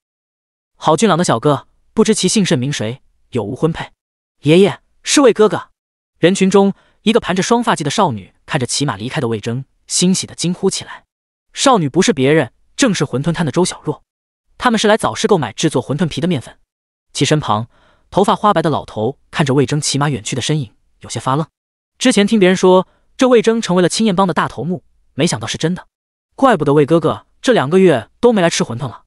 好俊朗的小哥，不知其姓甚名谁，有无婚配？爷爷，是魏哥哥。人群中，一个盘着双发髻的少女看着骑马离开的魏征，欣喜的惊呼起来。少女不是别人。正是馄饨摊的周小若，他们是来早市购买制作馄饨皮的面粉。其身旁头发花白的老头看着魏征骑马远去的身影，有些发愣。之前听别人说这魏征成为了青燕帮的大头目，没想到是真的。怪不得魏哥哥这两个月都没来吃馄饨了。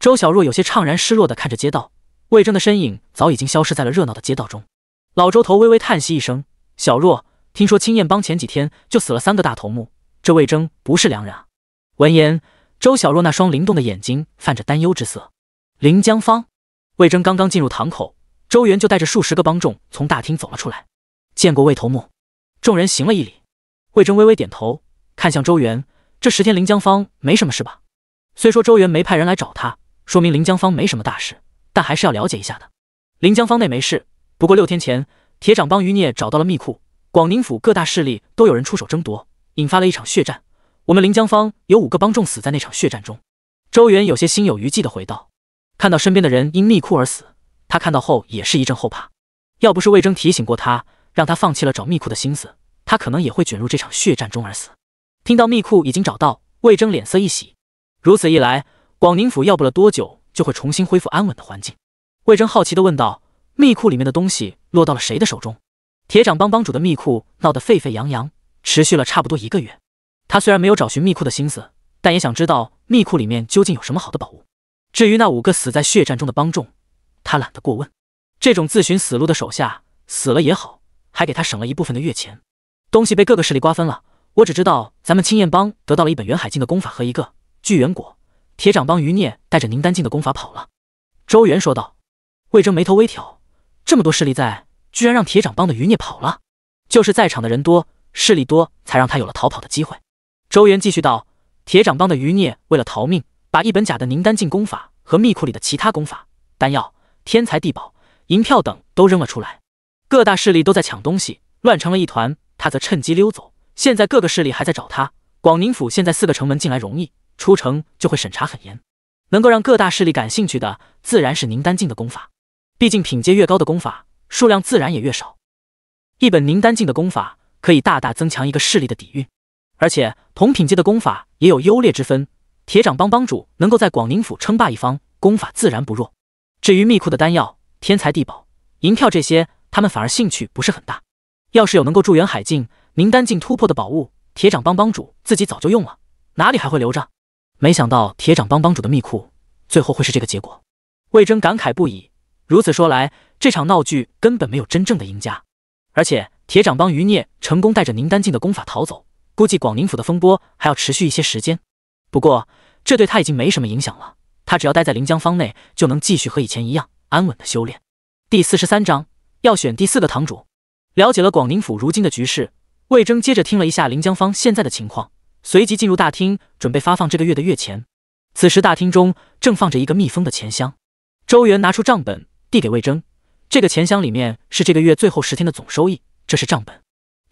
周小若有些怅然失落的看着街道，魏征的身影早已经消失在了热闹的街道中。老周头微微叹息一声：“小若，听说青燕帮前几天就死了三个大头目，这魏征不是良人啊。”闻言。周小若那双灵动的眼睛泛着担忧之色。林江芳，魏征刚刚进入堂口，周元就带着数十个帮众从大厅走了出来。见过魏头目，众人行了一礼。魏征微微点头，看向周元：“这十天林江芳没什么事吧？”虽说周元没派人来找他，说明林江芳没什么大事，但还是要了解一下的。林江芳内没事，不过六天前，铁掌帮余孽找到了密库，广宁府各大势力都有人出手争夺，引发了一场血战。我们临江方有五个帮众死在那场血战中，周元有些心有余悸的回道。看到身边的人因密库而死，他看到后也是一阵后怕。要不是魏征提醒过他，让他放弃了找密库的心思，他可能也会卷入这场血战中而死。听到密库已经找到，魏征脸色一喜。如此一来，广宁府要不了多久就会重新恢复安稳的环境。魏征好奇的问道：“密库里面的东西落到了谁的手中？”铁掌帮帮主的密库闹得沸沸扬扬，持续了差不多一个月。他虽然没有找寻密库的心思，但也想知道密库里面究竟有什么好的宝物。至于那五个死在血战中的帮众，他懒得过问。这种自寻死路的手下死了也好，还给他省了一部分的月钱。东西被各个势力瓜分了，我只知道咱们青焰帮得到了一本元海境的功法和一个聚元果。铁掌帮余孽带着宁丹境的功法跑了。周元说道。魏征眉头微挑，这么多势力在，居然让铁掌帮的余孽跑了？就是在场的人多，势力多，才让他有了逃跑的机会。周元继续道：“铁掌帮的余孽为了逃命，把一本假的宁丹境功法和密库里的其他功法、丹药、天材地宝、银票等都扔了出来。各大势力都在抢东西，乱成了一团。他则趁机溜走。现在各个势力还在找他。广宁府现在四个城门进来容易，出城就会审查很严。能够让各大势力感兴趣的，自然是宁丹境的功法。毕竟品阶越高的功法，数量自然也越少。一本宁丹境的功法，可以大大增强一个势力的底蕴。”而且同品阶的功法也有优劣之分，铁掌帮帮主能够在广宁府称霸一方，功法自然不弱。至于密库的丹药、天才地宝、银票这些，他们反而兴趣不是很大。要是有能够助元海境、名丹境突破的宝物，铁掌帮帮主自己早就用了，哪里还会留着？没想到铁掌帮帮主的密库最后会是这个结果，魏征感慨不已。如此说来，这场闹剧根本没有真正的赢家，而且铁掌帮余孽成功带着宁丹境的功法逃走。估计广宁府的风波还要持续一些时间，不过这对他已经没什么影响了。他只要待在临江方内，就能继续和以前一样安稳的修炼。第四十三章要选第四个堂主。了解了广宁府如今的局势，魏征接着听了一下临江方现在的情况，随即进入大厅，准备发放这个月的月钱。此时大厅中正放着一个密封的钱箱，周元拿出账本递给魏征，这个钱箱里面是这个月最后十天的总收益，这是账本。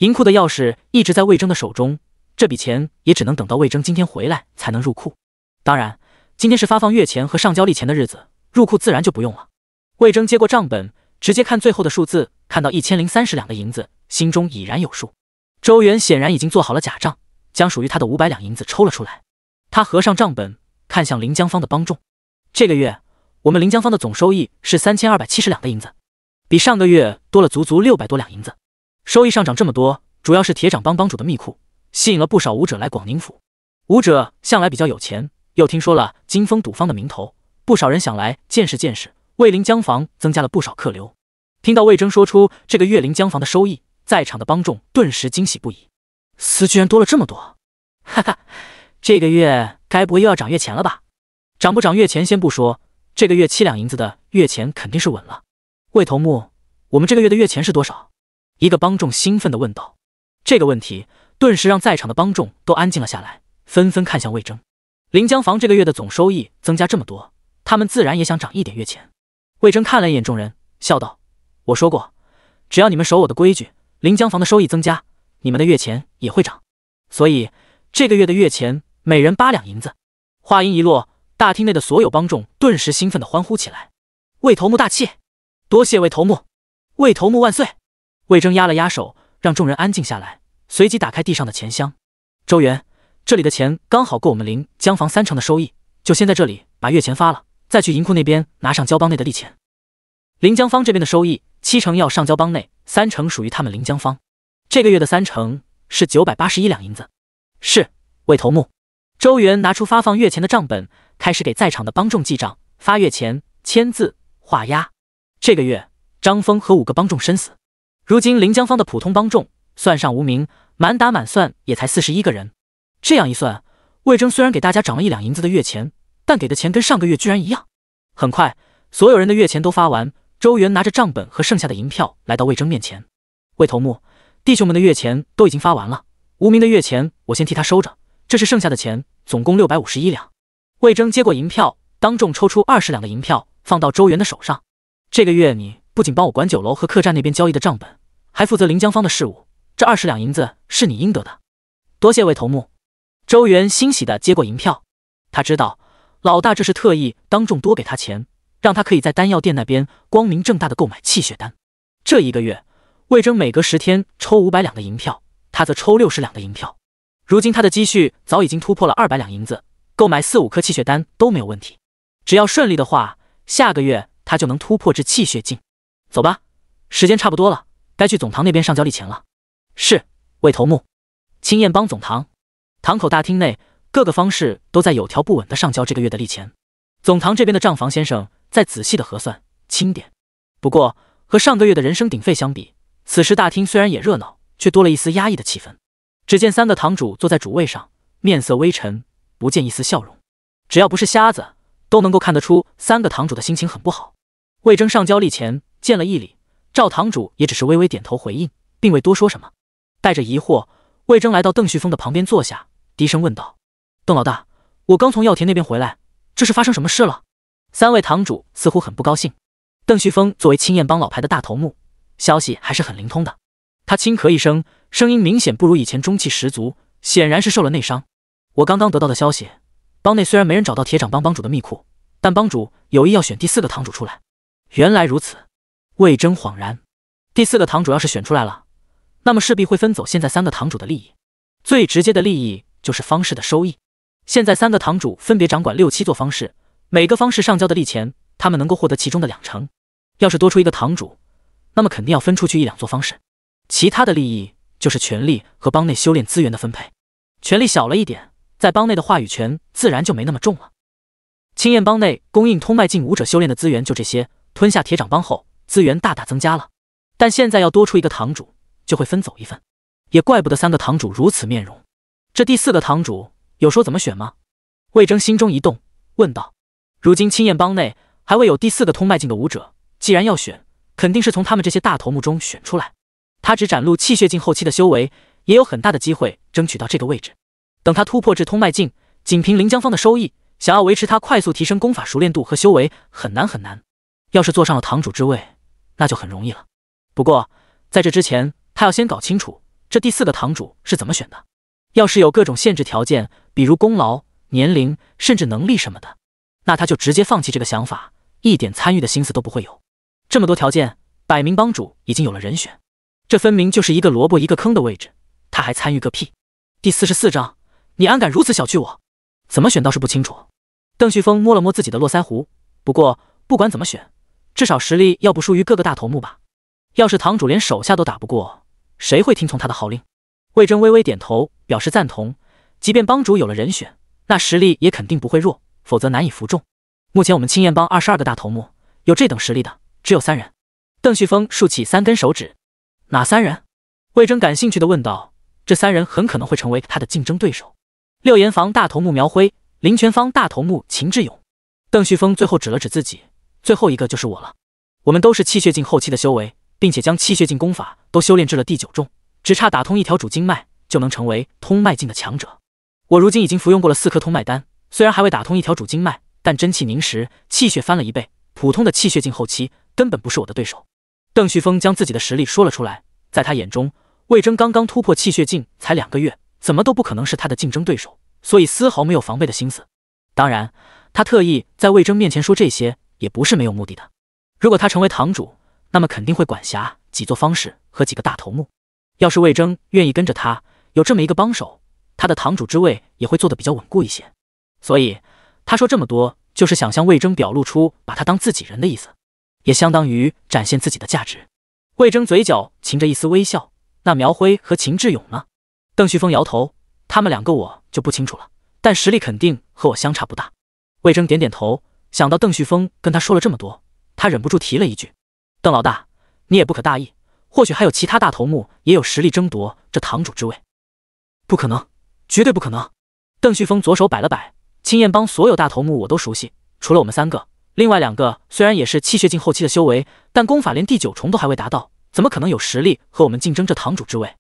银库的钥匙一直在魏征的手中，这笔钱也只能等到魏征今天回来才能入库。当然，今天是发放月钱和上交利钱的日子，入库自然就不用了。魏征接过账本，直接看最后的数字，看到一千零三十两的银子，心中已然有数。周元显然已经做好了假账，将属于他的五百两银子抽了出来。他合上账本，看向临江芳的帮众：“这个月我们临江芳的总收益是三千二百七十两的银子，比上个月多了足足六百多两银子。”收益上涨这么多，主要是铁掌帮帮主的密库吸引了不少武者来广宁府。武者向来比较有钱，又听说了金风赌坊的名头，不少人想来见识见识，为临江房增加了不少客流。听到魏征说出这个月临江房的收益，在场的帮众顿时惊喜不已，丝居然多了这么多！哈哈，这个月该不会又要涨月钱了吧？涨不涨月钱先不说，这个月七两银子的月钱肯定是稳了。魏头目，我们这个月的月钱是多少？一个帮众兴奋地问道：“这个问题顿时让在场的帮众都安静了下来，纷纷看向魏征。临江房这个月的总收益增加这么多，他们自然也想涨一点月钱。”魏征看了一眼众人，笑道：“我说过，只要你们守我的规矩，临江房的收益增加，你们的月钱也会涨。所以这个月的月钱每人八两银子。”话音一落，大厅内的所有帮众顿时兴奋地欢呼起来：“魏头目大气，多谢魏头目，魏头目万岁！”魏征压了压手，让众人安静下来，随即打开地上的钱箱。周元，这里的钱刚好够我们临江房三成的收益，就先在这里把月钱发了，再去银库那边拿上交帮内的利钱。临江方这边的收益七成要上交帮内，三成属于他们临江方。这个月的三成是九百八十一两银子。是，魏头目。周元拿出发放月钱的账本，开始给在场的帮众记账，发月钱，签字画押。这个月，张峰和五个帮众身死。如今临江方的普通帮众，算上无名，满打满算也才四十一个人。这样一算，魏征虽然给大家涨了一两银子的月钱，但给的钱跟上个月居然一样。很快，所有人的月钱都发完。周元拿着账本和剩下的银票来到魏征面前：“魏头目，弟兄们的月钱都已经发完了，无名的月钱我先替他收着，这是剩下的钱，总共六百五十一两。”魏征接过银票，当众抽出二十两的银票放到周元的手上：“这个月你不仅帮我管酒楼和客栈那边交易的账本。”还负责林江芳的事务，这二十两银子是你应得的，多谢魏头目。周元欣喜的接过银票，他知道老大这是特意当众多给他钱，让他可以在丹药店那边光明正大的购买气血丹。这一个月，魏征每隔十天抽五百两的银票，他则抽六十两的银票。如今他的积蓄早已经突破了二百两银子，购买四五颗气血丹都没有问题。只要顺利的话，下个月他就能突破至气血境。走吧，时间差不多了。该去总堂那边上交利钱了。是，魏头目。青燕帮总堂，堂口大厅内，各个方式都在有条不紊的上交这个月的利钱。总堂这边的账房先生在仔细的核算清点。不过，和上个月的人声鼎沸相比，此时大厅虽然也热闹，却多了一丝压抑的气氛。只见三个堂主坐在主位上，面色微沉，不见一丝笑容。只要不是瞎子，都能够看得出三个堂主的心情很不好。魏征上交利钱，见了一礼。赵堂主也只是微微点头回应，并未多说什么。带着疑惑，魏征来到邓旭峰的旁边坐下，低声问道：“邓老大，我刚从药田那边回来，这是发生什么事了？”三位堂主似乎很不高兴。邓旭峰作为青燕帮老牌的大头目，消息还是很灵通的。他轻咳一声，声音明显不如以前中气十足，显然是受了内伤。我刚刚得到的消息，帮内虽然没人找到铁掌帮帮主的密库，但帮主有意要选第四个堂主出来。原来如此。魏征恍然，第四个堂主要是选出来了，那么势必会分走现在三个堂主的利益。最直接的利益就是方氏的收益。现在三个堂主分别掌管六七座方氏，每个方氏上交的利钱，他们能够获得其中的两成。要是多出一个堂主，那么肯定要分出去一两座方氏。其他的利益就是权力和帮内修炼资源的分配。权力小了一点，在帮内的话语权自然就没那么重了。青燕帮内供应通脉境武者修炼的资源就这些，吞下铁掌帮后。资源大大增加了，但现在要多出一个堂主，就会分走一份，也怪不得三个堂主如此面容。这第四个堂主，有说怎么选吗？魏征心中一动，问道：“如今青燕帮内还未有第四个通脉境的武者，既然要选，肯定是从他们这些大头目中选出来。他只展露气血境后期的修为，也有很大的机会争取到这个位置。等他突破至通脉境，仅凭临江方的收益，想要维持他快速提升功法熟练度和修为，很难很难。要是坐上了堂主之位。”那就很容易了。不过在这之前，他要先搞清楚这第四个堂主是怎么选的。要是有各种限制条件，比如功劳、年龄，甚至能力什么的，那他就直接放弃这个想法，一点参与的心思都不会有。这么多条件，百名帮主已经有了人选，这分明就是一个萝卜一个坑的位置，他还参与个屁！第四十四章，你安敢如此小觑我？怎么选倒是不清楚。邓旭峰摸了摸自己的络腮胡，不过不管怎么选。至少实力要不输于各个大头目吧。要是堂主连手下都打不过，谁会听从他的号令？魏征微微点头，表示赞同。即便帮主有了人选，那实力也肯定不会弱，否则难以服众。目前我们青燕帮二十二个大头目，有这等实力的只有三人。邓旭峰竖起三根手指。哪三人？魏征感兴趣的问道。这三人很可能会成为他的竞争对手。六言房大头目苗辉，林泉方大头目秦志勇，邓旭峰最后指了指自己。最后一个就是我了，我们都是气血境后期的修为，并且将气血境功法都修炼至了第九重，只差打通一条主经脉就能成为通脉境的强者。我如今已经服用过了四颗通脉丹，虽然还未打通一条主经脉，但真气凝实，气血翻了一倍，普通的气血境后期根本不是我的对手。邓旭峰将自己的实力说了出来，在他眼中，魏征刚刚突破气血境才两个月，怎么都不可能是他的竞争对手，所以丝毫没有防备的心思。当然，他特意在魏征面前说这些。也不是没有目的的。如果他成为堂主，那么肯定会管辖几座方氏和几个大头目。要是魏征愿意跟着他，有这么一个帮手，他的堂主之位也会做得比较稳固一些。所以他说这么多，就是想向魏征表露出把他当自己人的意思，也相当于展现自己的价值。魏征嘴角噙着一丝微笑。那苗辉和秦志勇呢？邓旭峰摇头，他们两个我就不清楚了，但实力肯定和我相差不大。魏征点点头。想到邓旭峰跟他说了这么多，他忍不住提了一句：“邓老大，你也不可大意，或许还有其他大头目也有实力争夺这堂主之位。”“不可能，绝对不可能！”邓旭峰左手摆了摆：“青燕帮所有大头目我都熟悉，除了我们三个，另外两个虽然也是气血境后期的修为，但功法连第九重都还未达到，怎么可能有实力和我们竞争这堂主之位？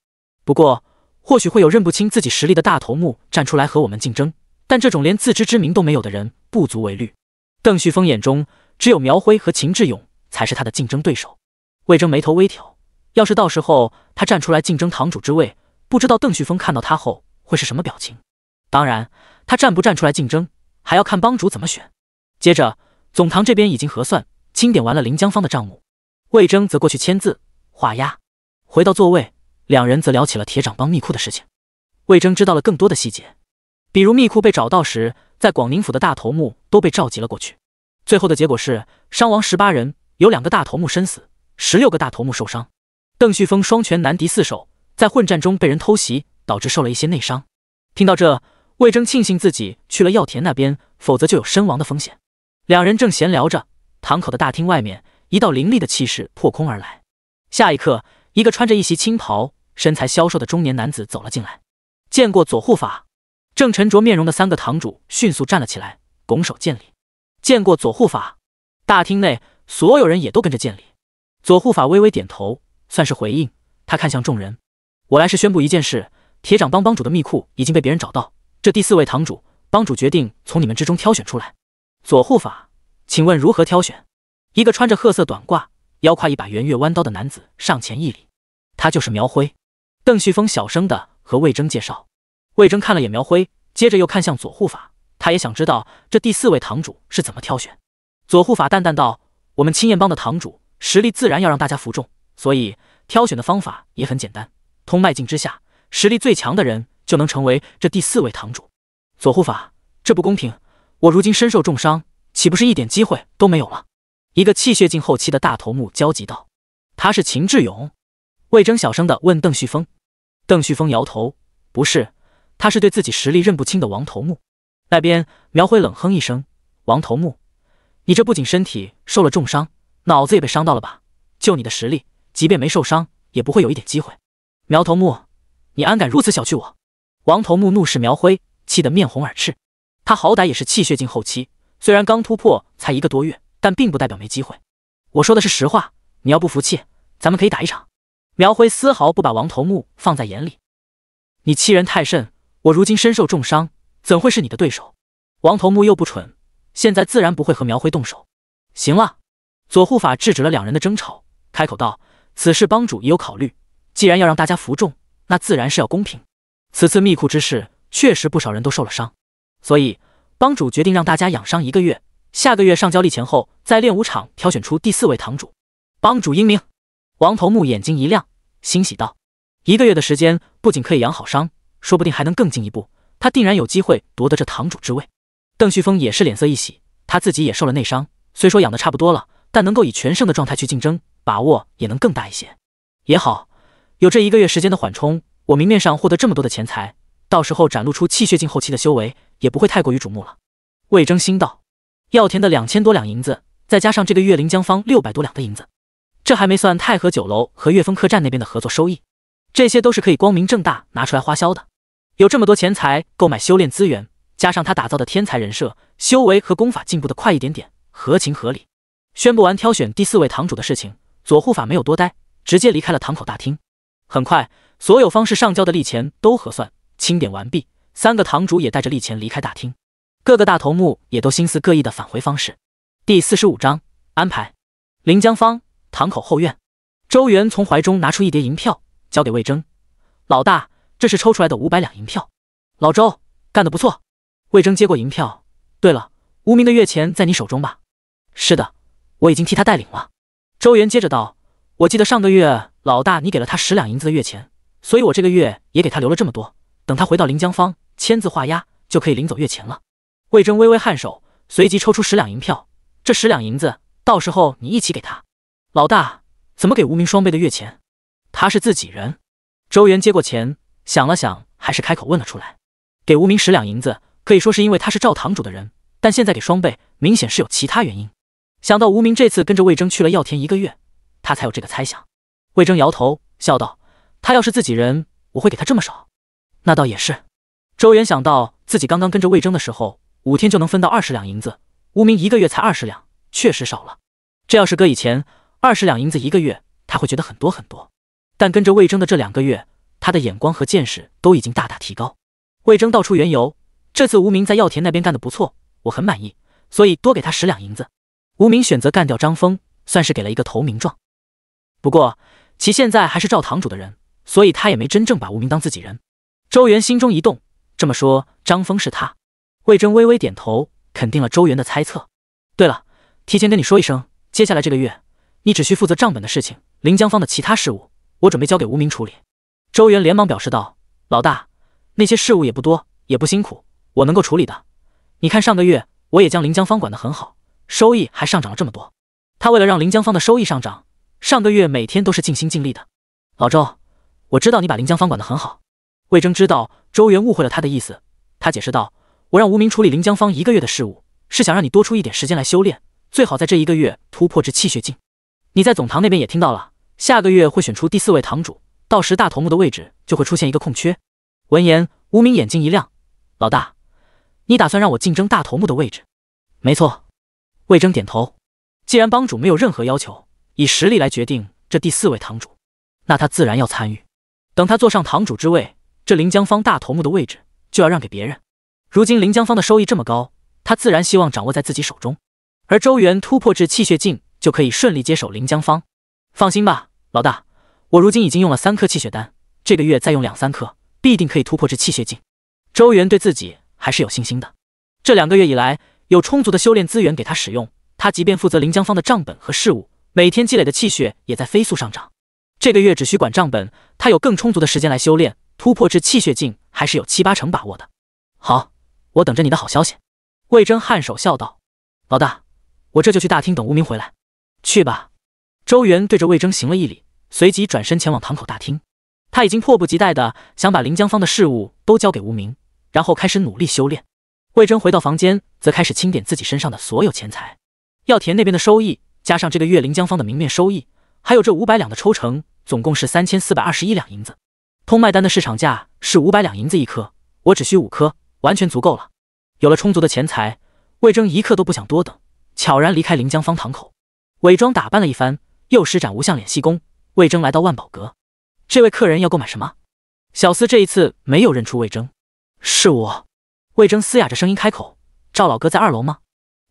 不过，或许会有认不清自己实力的大头目站出来和我们竞争，但这种连自知之明都没有的人，不足为虑。”邓旭峰眼中只有苗辉和秦志勇才是他的竞争对手。魏征眉头微挑，要是到时候他站出来竞争堂主之位，不知道邓旭峰看到他后会是什么表情。当然，他站不站出来竞争，还要看帮主怎么选。接着，总堂这边已经核算清点完了临江方的账目，魏征则过去签字画押。回到座位，两人则聊起了铁掌帮密库的事情。魏征知道了更多的细节，比如密库被找到时。在广宁府的大头目都被召集了过去，最后的结果是伤亡十八人，有两个大头目身死，十六个大头目受伤。邓旭峰双拳难敌四手，在混战中被人偷袭，导致受了一些内伤。听到这，魏征庆幸自己去了药田那边，否则就有身亡的风险。两人正闲聊着，堂口的大厅外面一道凌厉的气势破空而来，下一刻，一个穿着一袭青袍、身材消瘦的中年男子走了进来，见过左护法。正沉着面容的三个堂主迅速站了起来，拱手见礼：“见过左护法。”大厅内所有人也都跟着见礼。左护法微微点头，算是回应。他看向众人：“我来是宣布一件事，铁掌帮帮主的密库已经被别人找到，这第四位堂主帮主决定从你们之中挑选出来。”左护法，请问如何挑选？一个穿着褐色短褂、腰挎一把圆月弯刀的男子上前一礼：“他就是苗辉。”邓旭峰小声的和魏征介绍。魏征看了眼苗辉，接着又看向左护法，他也想知道这第四位堂主是怎么挑选。左护法淡淡道：“我们青燕帮的堂主实力自然要让大家服众，所以挑选的方法也很简单，通脉境之下，实力最强的人就能成为这第四位堂主。”左护法，这不公平！我如今身受重伤，岂不是一点机会都没有了？”一个气血境后期的大头目焦急道。“他是秦志勇？”魏征小声地问邓旭峰。邓旭峰摇头：“不是。”他是对自己实力认不清的王头目。那边苗辉冷哼一声：“王头目，你这不仅身体受了重伤，脑子也被伤到了吧？就你的实力，即便没受伤，也不会有一点机会。”苗头目，你安敢如此小觑我？王头目怒视苗辉，气得面红耳赤。他好歹也是气血境后期，虽然刚突破才一个多月，但并不代表没机会。我说的是实话，你要不服气，咱们可以打一场。苗辉丝毫不把王头目放在眼里，你欺人太甚！我如今身受重伤，怎会是你的对手？王头目又不蠢，现在自然不会和苗辉动手。行了，左护法制止了两人的争吵，开口道：“此事帮主已有考虑，既然要让大家服众，那自然是要公平。此次密库之事，确实不少人都受了伤，所以帮主决定让大家养伤一个月，下个月上交立钱后，在练武场挑选出第四位堂主。帮主英明！”王头目眼睛一亮，欣喜道：“一个月的时间，不仅可以养好伤。”说不定还能更进一步，他定然有机会夺得这堂主之位。邓旭峰也是脸色一喜，他自己也受了内伤，虽说养的差不多了，但能够以全胜的状态去竞争，把握也能更大一些。也好，有这一个月时间的缓冲，我明面上获得这么多的钱财，到时候展露出气血境后期的修为，也不会太过于瞩目了。魏征心道：药田的两千多两银子，再加上这个月临江方六百多两的银子，这还没算太和酒楼和岳峰客栈那边的合作收益，这些都是可以光明正大拿出来花销的。有这么多钱财购买修炼资源，加上他打造的天才人设，修为和功法进步的快一点点，合情合理。宣布完挑选第四位堂主的事情，左护法没有多待，直接离开了堂口大厅。很快，所有方式上交的利钱都核算清点完毕，三个堂主也带着利钱离开大厅。各个大头目也都心思各异的返回方式。第四十五章安排。临江坊堂口后院，周元从怀中拿出一叠银票，交给魏征，老大。这是抽出来的五百两银票，老周干得不错。魏征接过银票，对了，无名的月钱在你手中吧？是的，我已经替他代领了。周元接着道：“我记得上个月老大你给了他十两银子的月钱，所以我这个月也给他留了这么多，等他回到临江方签字画押，就可以领走月钱了。”魏征微微颔首，随即抽出十两银票，这十两银子到时候你一起给他。老大怎么给无名双倍的月钱？他是自己人。周元接过钱。想了想，还是开口问了出来：“给无名十两银子，可以说是因为他是赵堂主的人，但现在给双倍，明显是有其他原因。”想到无名这次跟着魏征去了药田一个月，他才有这个猜想。魏征摇头笑道：“他要是自己人，我会给他这么少？”那倒也是。周元想到自己刚刚跟着魏征的时候，五天就能分到二十两银子，无名一个月才二十两，确实少了。这要是搁以前，二十两银子一个月，他会觉得很多很多。但跟着魏征的这两个月，他的眼光和见识都已经大大提高。魏征道出缘由：这次无名在药田那边干得不错，我很满意，所以多给他十两银子。无名选择干掉张峰，算是给了一个投名状。不过，其现在还是赵堂主的人，所以他也没真正把无名当自己人。周元心中一动，这么说，张峰是他？魏征微微点头，肯定了周元的猜测。对了，提前跟你说一声，接下来这个月，你只需负责账本的事情，临江方的其他事务，我准备交给无名处理。周元连忙表示道：“老大，那些事务也不多，也不辛苦，我能够处理的。你看上个月，我也将临江方管得很好，收益还上涨了这么多。他为了让临江方的收益上涨，上个月每天都是尽心尽力的。老周，我知道你把临江方管得很好。”魏征知道周元误会了他的意思，他解释道：“我让无名处理临江方一个月的事务，是想让你多出一点时间来修炼，最好在这一个月突破至气血境。你在总堂那边也听到了，下个月会选出第四位堂主。”到时大头目的位置就会出现一个空缺。闻言，无名眼睛一亮：“老大，你打算让我竞争大头目的位置？”“没错。”魏征点头：“既然帮主没有任何要求，以实力来决定这第四位堂主，那他自然要参与。等他坐上堂主之位，这临江方大头目的位置就要让给别人。如今临江方的收益这么高，他自然希望掌握在自己手中。而周元突破至气血境，就可以顺利接手临江方。放心吧，老大。”我如今已经用了三颗气血丹，这个月再用两三颗，必定可以突破至气血境。周元对自己还是有信心的。这两个月以来，有充足的修炼资源给他使用，他即便负责临江方的账本和事务，每天积累的气血也在飞速上涨。这个月只需管账本，他有更充足的时间来修炼，突破至气血境还是有七八成把握的。好，我等着你的好消息。魏征颔首笑道：“老大，我这就去大厅等无名回来。”去吧。周元对着魏征行了一礼。随即转身前往堂口大厅，他已经迫不及待地想把临江方的事物都交给无名，然后开始努力修炼。魏征回到房间，则开始清点自己身上的所有钱财。药田那边的收益，加上这个月临江方的明面收益，还有这五百两的抽成，总共是三千四百二十一两银子。通脉丹的市场价是五百两银子一颗，我只需五颗，完全足够了。有了充足的钱财，魏征一刻都不想多等，悄然离开临江方堂口，伪装打扮了一番，又施展无相脸吸功。魏征来到万宝阁，这位客人要购买什么？小厮这一次没有认出魏征，是我。魏征嘶哑着声音开口：“赵老哥在二楼吗？”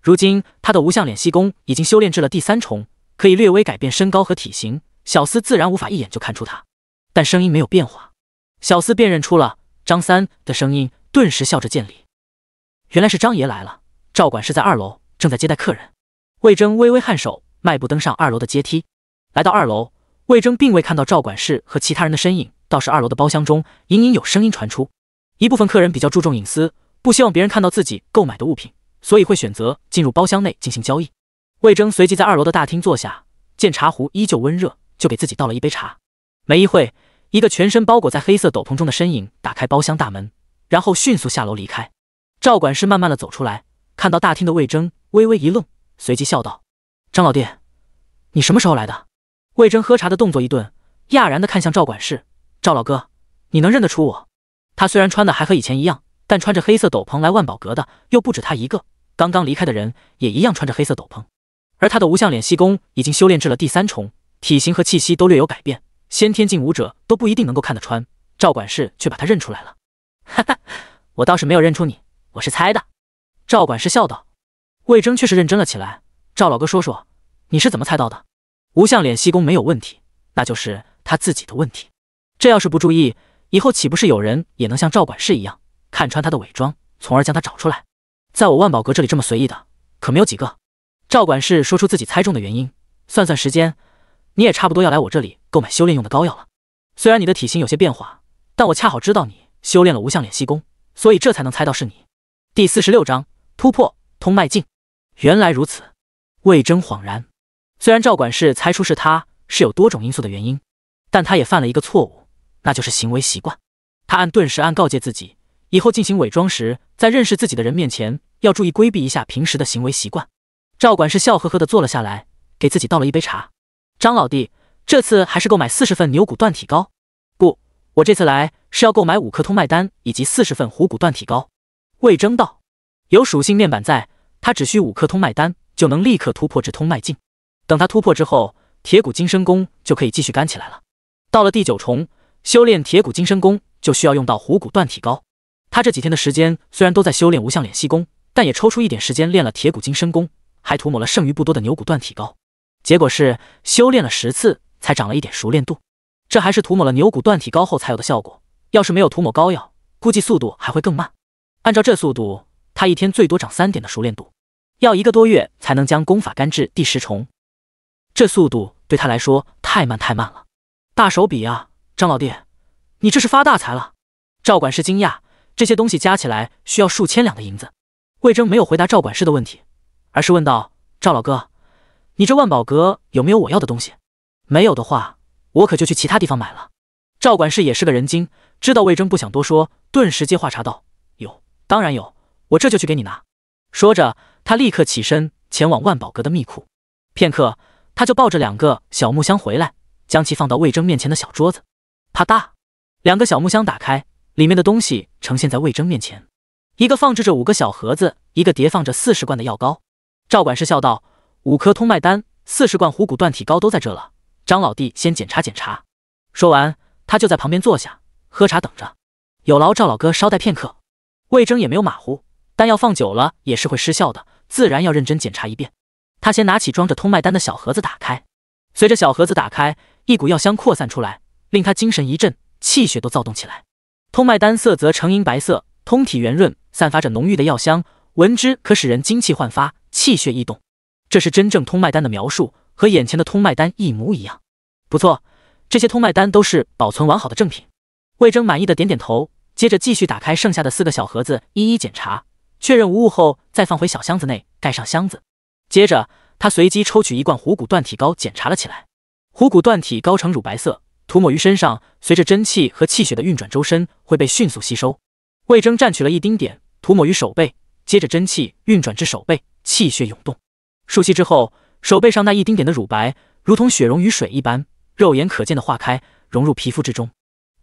如今他的无相敛息功已经修炼至了第三重，可以略微改变身高和体型，小厮自然无法一眼就看出他，但声音没有变化，小厮辨认出了张三的声音，顿时笑着见礼。原来是张爷来了，赵管事在二楼正在接待客人。魏征微微颔首，迈步登上二楼的阶梯，来到二楼。魏征并未看到赵管事和其他人的身影，倒是二楼的包厢中隐隐有声音传出。一部分客人比较注重隐私，不希望别人看到自己购买的物品，所以会选择进入包厢内进行交易。魏征随即在二楼的大厅坐下，见茶壶依旧温热，就给自己倒了一杯茶。没一会，一个全身包裹在黑色斗篷中的身影打开包厢大门，然后迅速下楼离开。赵管事慢慢的走出来，看到大厅的魏征，微微一愣，随即笑道：“张老弟，你什么时候来的？”魏征喝茶的动作一顿，讶然的看向赵管事：“赵老哥，你能认得出我？”他虽然穿的还和以前一样，但穿着黑色斗篷来万宝阁的又不止他一个，刚刚离开的人也一样穿着黑色斗篷。而他的无相脸息功已经修炼至了第三重，体型和气息都略有改变，先天境武者都不一定能够看得穿。赵管事却把他认出来了。哈哈，我倒是没有认出你，我是猜的。”赵管事笑道。魏征却是认真了起来：“赵老哥，说说你是怎么猜到的？”无相敛息功没有问题，那就是他自己的问题。这要是不注意，以后岂不是有人也能像赵管事一样看穿他的伪装，从而将他找出来？在我万宝阁这里这么随意的可没有几个。赵管事说出自己猜中的原因，算算时间，你也差不多要来我这里购买修炼用的膏药了。虽然你的体型有些变化，但我恰好知道你修炼了无相敛息功，所以这才能猜到是你。第四十六章突破通脉境。原来如此，魏征恍然。虽然赵管事猜出是他，是有多种因素的原因，但他也犯了一个错误，那就是行为习惯。他按顿时按告诫自己，以后进行伪装时，在认识自己的人面前，要注意规避一下平时的行为习惯。赵管事笑呵呵地坐了下来，给自己倒了一杯茶。张老弟，这次还是购买四十份牛骨断体膏？不，我这次来是要购买五克通脉丹以及四十份虎骨断体膏。魏征道，有属性面板在，他只需五克通脉丹就能立刻突破至通脉境。等他突破之后，铁骨金身功就可以继续干起来了。到了第九重，修炼铁骨金身功就需要用到虎骨断体膏。他这几天的时间虽然都在修炼无相敛息功，但也抽出一点时间练了铁骨金身功，还涂抹了剩余不多的牛骨断体膏。结果是修炼了十次才涨了一点熟练度，这还是涂抹了牛骨断体膏后才有的效果。要是没有涂抹膏药，估计速度还会更慢。按照这速度，他一天最多长三点的熟练度，要一个多月才能将功法干至第十重。这速度对他来说太慢太慢了，大手笔啊，张老弟，你这是发大财了。赵管事惊讶，这些东西加起来需要数千两的银子。魏征没有回答赵管事的问题，而是问道：“赵老哥，你这万宝阁有没有我要的东西？没有的话，我可就去其他地方买了。”赵管事也是个人精，知道魏征不想多说，顿时接话茬道：“有，当然有，我这就去给你拿。”说着，他立刻起身前往万宝阁的密库。片刻。他就抱着两个小木箱回来，将其放到魏征面前的小桌子。啪嗒，两个小木箱打开，里面的东西呈现在魏征面前。一个放置着五个小盒子，一个叠放着四十罐的药膏。赵管事笑道：“五颗通脉丹，四十罐虎骨断体膏都在这了。张老弟，先检查检查。”说完，他就在旁边坐下喝茶等着。有劳赵老哥稍待片刻。魏征也没有马虎，丹药放久了也是会失效的，自然要认真检查一遍。他先拿起装着通脉丹的小盒子，打开。随着小盒子打开，一股药香扩散出来，令他精神一振，气血都躁动起来。通脉丹色泽呈银白色，通体圆润，散发着浓郁的药香，闻之可使人精气焕发，气血异动。这是真正通脉丹的描述，和眼前的通脉丹一模一样。不错，这些通脉丹都是保存完好的正品。魏征满意的点点头，接着继续打开剩下的四个小盒子，一一检查，确认无误后再放回小箱子内，盖上箱子。接着，他随机抽取一罐虎骨断体膏，检查了起来。虎骨断体膏呈乳白色，涂抹于身上，随着真气和气血的运转，周身会被迅速吸收。魏征蘸取了一丁点，涂抹于手背，接着真气运转至手背，气血涌动。数息之后，手背上那一丁点的乳白，如同雪融于水一般，肉眼可见的化开，融入皮肤之中。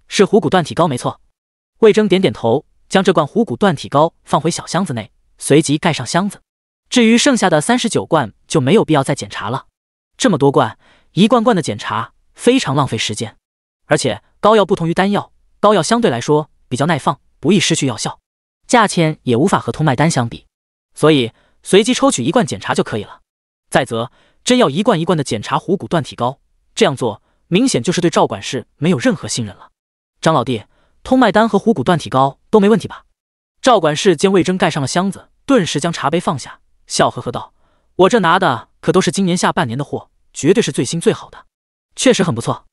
是虎骨断体膏，没错。魏征点点头，将这罐虎骨断体膏放回小箱子内，随即盖上箱子。至于剩下的三十九罐就没有必要再检查了。这么多罐，一罐罐的检查非常浪费时间。而且膏药不同于丹药，膏药相对来说比较耐放，不易失去药效，价钱也无法和通脉丹相比。所以随机抽取一罐检查就可以了。再则，真要一罐一罐的检查虎骨断体膏，这样做明显就是对赵管事没有任何信任了。张老弟，通脉丹和虎骨断体膏都没问题吧？赵管事见魏征盖上了箱子，顿时将茶杯放下。笑呵呵道：“我这拿的可都是今年下半年的货，绝对是最新最好的，确实很不错。”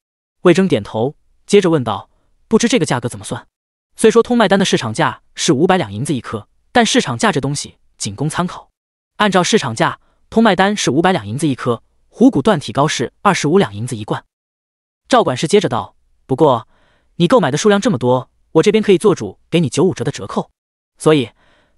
魏征点头，接着问道：“不知这个价格怎么算？”虽说通卖单的市场价是五百两银子一颗，但市场价这东西仅供参考。按照市场价，通卖单是五百两银子一颗，虎骨断体膏是二十五两银子一罐。赵管事接着道：“不过你购买的数量这么多，我这边可以做主给你九五折的折扣。”所以，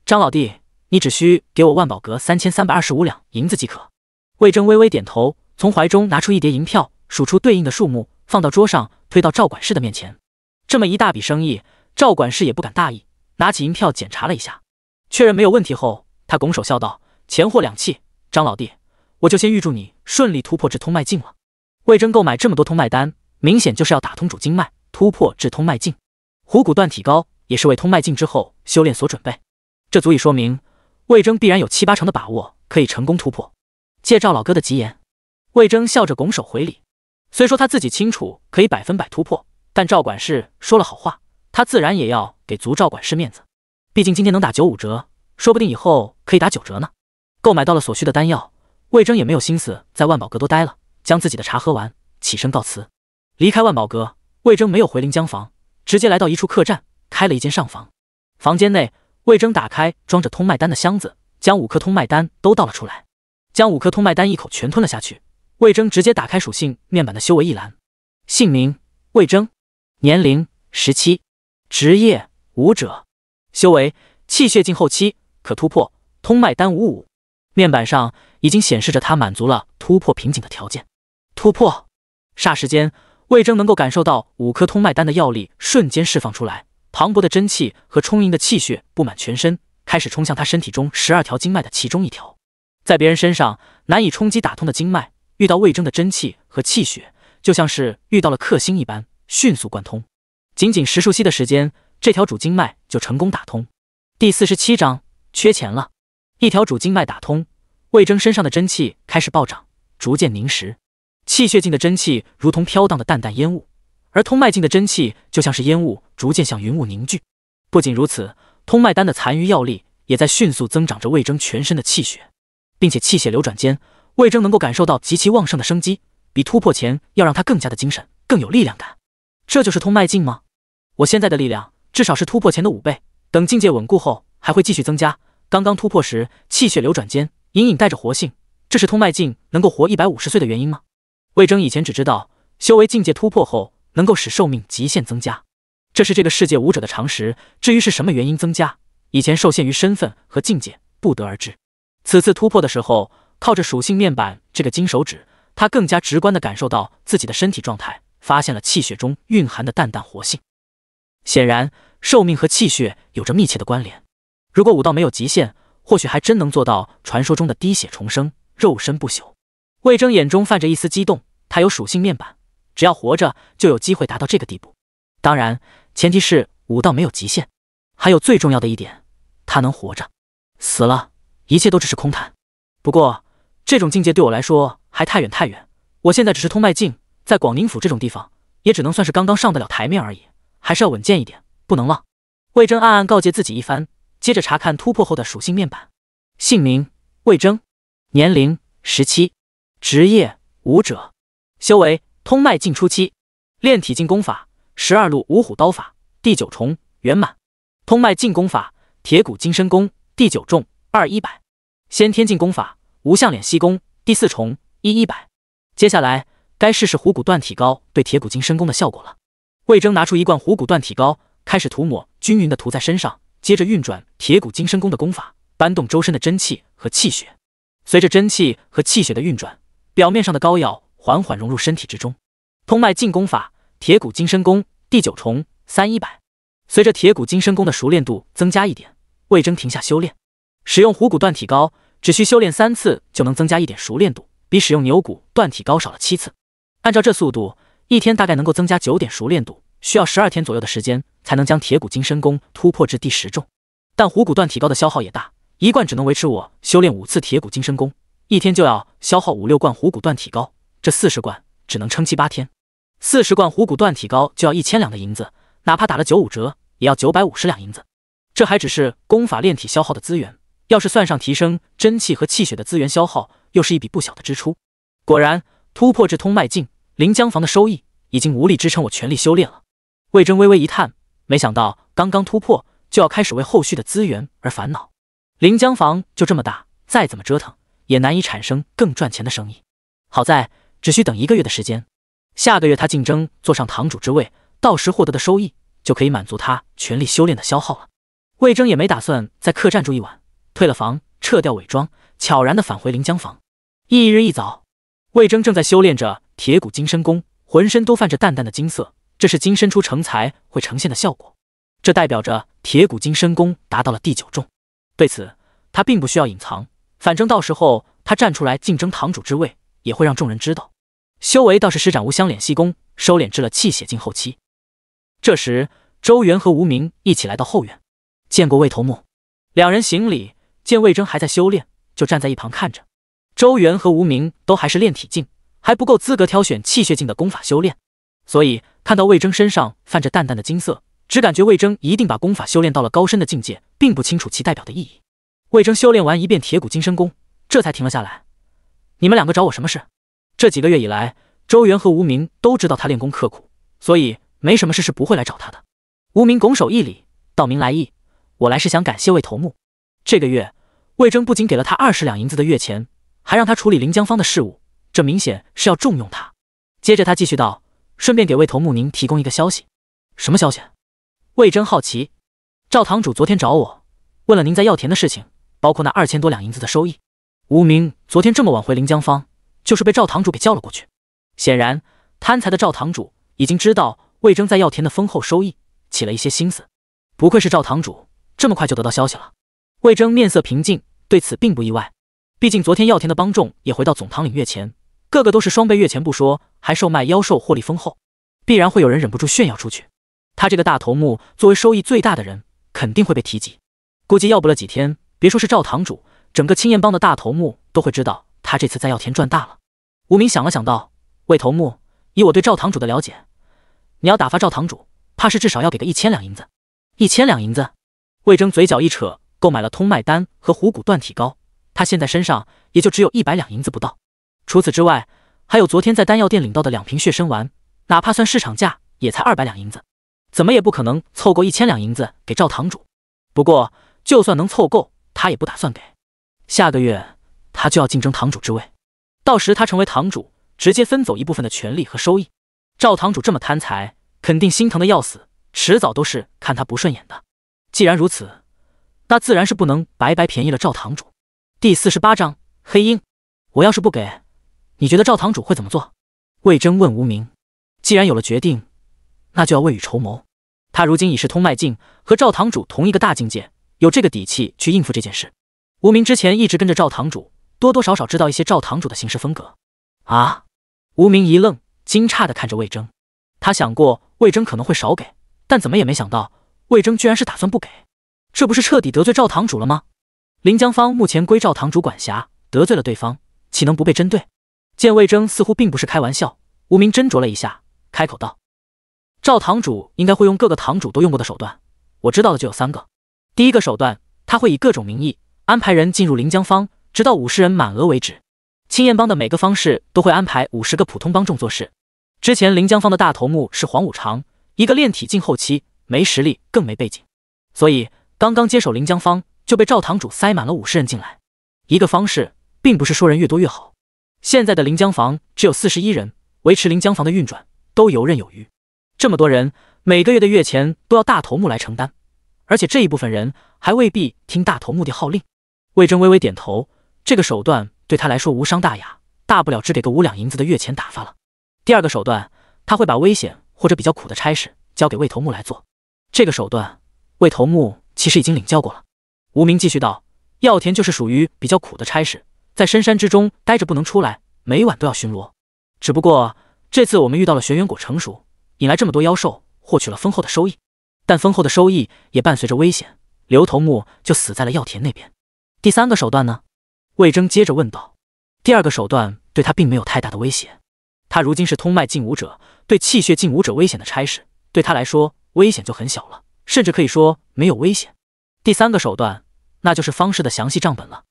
张老弟。你只需给我万宝阁三千三百二十五两银子即可。魏征微微点头，从怀中拿出一叠银票，数出对应的数目，放到桌上，推到赵管事的面前。这么一大笔生意，赵管事也不敢大意，拿起银票检查了一下，确认没有问题后，他拱手笑道：“钱货两讫，张老弟，我就先预祝你顺利突破至通脉境了。”魏征购买这么多通脉单，明显就是要打通主经脉，突破至通脉境。虎骨断体膏也是为通脉境之后修炼所准备，这足以说明。魏征必然有七八成的把握可以成功突破。借赵老哥的吉言，魏征笑着拱手回礼。虽说他自己清楚可以百分百突破，但赵管事说了好话，他自然也要给足赵管事面子。毕竟今天能打九五折，说不定以后可以打九折呢。购买到了所需的丹药，魏征也没有心思在万宝阁多待了，将自己的茶喝完，起身告辞，离开万宝阁。魏征没有回临江房，直接来到一处客栈，开了一间上房。房间内。魏征打开装着通脉丹的箱子，将五颗通脉丹都倒了出来，将五颗通脉丹一口全吞了下去。魏征直接打开属性面板的修为一栏，姓名魏征，年龄十七，职业武者，修为气血境后期，可突破。通脉丹五五，面板上已经显示着他满足了突破瓶颈的条件。突破！霎时间，魏征能够感受到五颗通脉丹的药力瞬间释放出来。磅礴的真气和充盈的气血布满全身，开始冲向他身体中十二条经脉的其中一条。在别人身上难以冲击打通的经脉，遇到魏征的真气和气血，就像是遇到了克星一般，迅速贯通。仅仅十数息的时间，这条主经脉就成功打通。第四十七章，缺钱了。一条主经脉打通，魏征身上的真气开始暴涨，逐渐凝实。气血境的真气如同飘荡的淡淡烟雾。而通脉境的真气就像是烟雾，逐渐向云雾凝聚。不仅如此，通脉丹的残余药力也在迅速增长着魏征全身的气血，并且气血流转间，魏征能够感受到极其旺盛的生机，比突破前要让他更加的精神，更有力量感。这就是通脉境吗？我现在的力量至少是突破前的五倍，等境界稳固后还会继续增加。刚刚突破时，气血流转间隐隐带着活性，这是通脉境能够活一百五十岁的原因吗？魏征以前只知道修为境界突破后。能够使寿命极限增加，这是这个世界武者的常识。至于是什么原因增加，以前受限于身份和境界，不得而知。此次突破的时候，靠着属性面板这个金手指，他更加直观地感受到自己的身体状态，发现了气血中蕴含的淡淡活性。显然，寿命和气血有着密切的关联。如果武道没有极限，或许还真能做到传说中的滴血重生、肉身不朽。魏征眼中泛着一丝激动，他有属性面板。只要活着，就有机会达到这个地步。当然，前提是武道没有极限。还有最重要的一点，他能活着，死了，一切都只是空谈。不过，这种境界对我来说还太远太远。我现在只是通脉境，在广宁府这种地方，也只能算是刚刚上得了台面而已。还是要稳健一点，不能浪。魏征暗暗告诫自己一番，接着查看突破后的属性面板。姓名：魏征，年龄：十七，职业：武者，修为：通脉进初期，炼体进功法十二路五虎刀法第九重圆满，通脉进功法铁骨金身功第九重二一百，先天进功法无相脸吸功第四重一一百。接下来该试试虎骨断体膏对铁骨金身功的效果了。魏征拿出一罐虎骨断体膏，开始涂抹，均匀的涂在身上，接着运转铁骨金身功的功法，搬动周身的真气和气血。随着真气和气血的运转，表面上的膏药。缓缓融入身体之中，通脉进功法铁骨金身功第九重三一百。随着铁骨金身功的熟练度增加一点，魏征停下修炼，使用虎骨断体膏，只需修炼三次就能增加一点熟练度，比使用牛骨断体膏少了七次。按照这速度，一天大概能够增加九点熟练度，需要十二天左右的时间才能将铁骨金身功突破至第十重。但虎骨断体膏的消耗也大，一罐只能维持我修炼五次铁骨金身功，一天就要消耗五六罐虎骨断体膏。这四十罐只能撑七八天，四十罐虎骨锻体膏就要一千两的银子，哪怕打了九五折，也要九百五十两银子。这还只是功法炼体消耗的资源，要是算上提升真气和气血的资源消耗，又是一笔不小的支出。果然，突破至通脉境，临江房的收益已经无力支撑我全力修炼了。魏征微微一叹，没想到刚刚突破就要开始为后续的资源而烦恼。临江房就这么大，再怎么折腾也难以产生更赚钱的生意。好在。只需等一个月的时间，下个月他竞争坐上堂主之位，到时获得的收益就可以满足他全力修炼的消耗了。魏征也没打算在客栈住一晚，退了房，撤掉伪装，悄然的返回临江房。翌日一早，魏征正在修炼着铁骨金身功，浑身都泛着淡淡的金色，这是金身出成才会呈现的效果，这代表着铁骨金身功达到了第九重。对此，他并不需要隐藏，反正到时候他站出来竞争堂主之位，也会让众人知道。修为倒是施展无相敛息功，收敛至了气血境后期。这时，周元和无名一起来到后院，见过魏头目。两人行礼，见魏征还在修炼，就站在一旁看着。周元和无名都还是炼体境，还不够资格挑选气血境的功法修炼，所以看到魏征身上泛着淡淡的金色，只感觉魏征一定把功法修炼到了高深的境界，并不清楚其代表的意义。魏征修炼完一遍铁骨金身功，这才停了下来。你们两个找我什么事？这几个月以来，周元和无名都知道他练功刻苦，所以没什么事是不会来找他的。无名拱手一礼，道：“明来意，我来是想感谢魏头目。这个月，魏征不仅给了他二十两银子的月钱，还让他处理临江坊的事务，这明显是要重用他。”接着他继续道：“顺便给魏头目您提供一个消息，什么消息？”魏征好奇：“赵堂主昨天找我，问了您在药田的事情，包括那二千多两银子的收益。无名昨天这么晚回临江坊。”就是被赵堂主给叫了过去。显然，贪财的赵堂主已经知道魏征在药田的丰厚收益，起了一些心思。不愧是赵堂主，这么快就得到消息了。魏征面色平静，对此并不意外。毕竟昨天药田的帮众也回到总堂领月钱，个个都是双倍月钱不说，还售卖妖兽获利丰厚，必然会有人忍不住炫耀出去。他这个大头目作为收益最大的人，肯定会被提及。估计要不了几天，别说是赵堂主，整个青岩帮的大头目都会知道。他这次在药田赚大了。无名想了想道：“魏头目，以我对赵堂主的了解，你要打发赵堂主，怕是至少要给个一千两银子。”一千两银子？魏征嘴角一扯，购买了通脉丹和虎骨断体膏。他现在身上也就只有一百两银子不到，除此之外，还有昨天在丹药店领到的两瓶血参丸，哪怕算市场价，也才二百两银子，怎么也不可能凑够一千两银子给赵堂主。不过，就算能凑够，他也不打算给。下个月。他就要竞争堂主之位，到时他成为堂主，直接分走一部分的权利和收益。赵堂主这么贪财，肯定心疼的要死，迟早都是看他不顺眼的。既然如此，那自然是不能白白便宜了赵堂主。第四十八章黑鹰，我要是不给，你觉得赵堂主会怎么做？魏征问无名。既然有了决定，那就要未雨绸缪。他如今已是通脉境，和赵堂主同一个大境界，有这个底气去应付这件事。无名之前一直跟着赵堂主。多多少少知道一些赵堂主的行事风格，啊！无名一愣，惊诧地看着魏征。他想过魏征可能会少给，但怎么也没想到魏征居然是打算不给，这不是彻底得罪赵堂主了吗？临江方目前归赵堂主管辖，得罪了对方，岂能不被针对？见魏征似乎并不是开玩笑，无名斟酌了一下，开口道：“赵堂主应该会用各个堂主都用过的手段，我知道的就有三个。第一个手段，他会以各种名义安排人进入临江方，直到五十人满额为止，青燕帮的每个方式都会安排五十个普通帮众做事。之前临江方的大头目是黄五常，一个炼体境后期，没实力，更没背景，所以刚刚接手临江方就被赵堂主塞满了五十人进来。一个方式并不是说人越多越好。现在的临江房只有四十一人，维持临江房的运转都游刃有余。这么多人，每个月的月钱都要大头目来承担，而且这一部分人还未必听大头目的号令。魏征微微点头。这个手段对他来说无伤大雅，大不了只给个五两银子的月钱打发了。第二个手段，他会把危险或者比较苦的差事交给魏头目来做。这个手段，魏头目其实已经领教过了。无名继续道：“药田就是属于比较苦的差事，在深山之中待着不能出来，每晚都要巡逻。只不过这次我们遇到了玄元果成熟，引来这么多妖兽，获取了丰厚的收益。但丰厚的收益也伴随着危险，刘头目就死在了药田那边。第三个手段呢？”魏征接着问道：“第二个手段对他并没有太大的威胁，他如今是通脉进武者，对气血进武者危险的差事，对他来说危险就很小了，甚至可以说没有危险。第三个手段，那就是方氏的详细账本了。”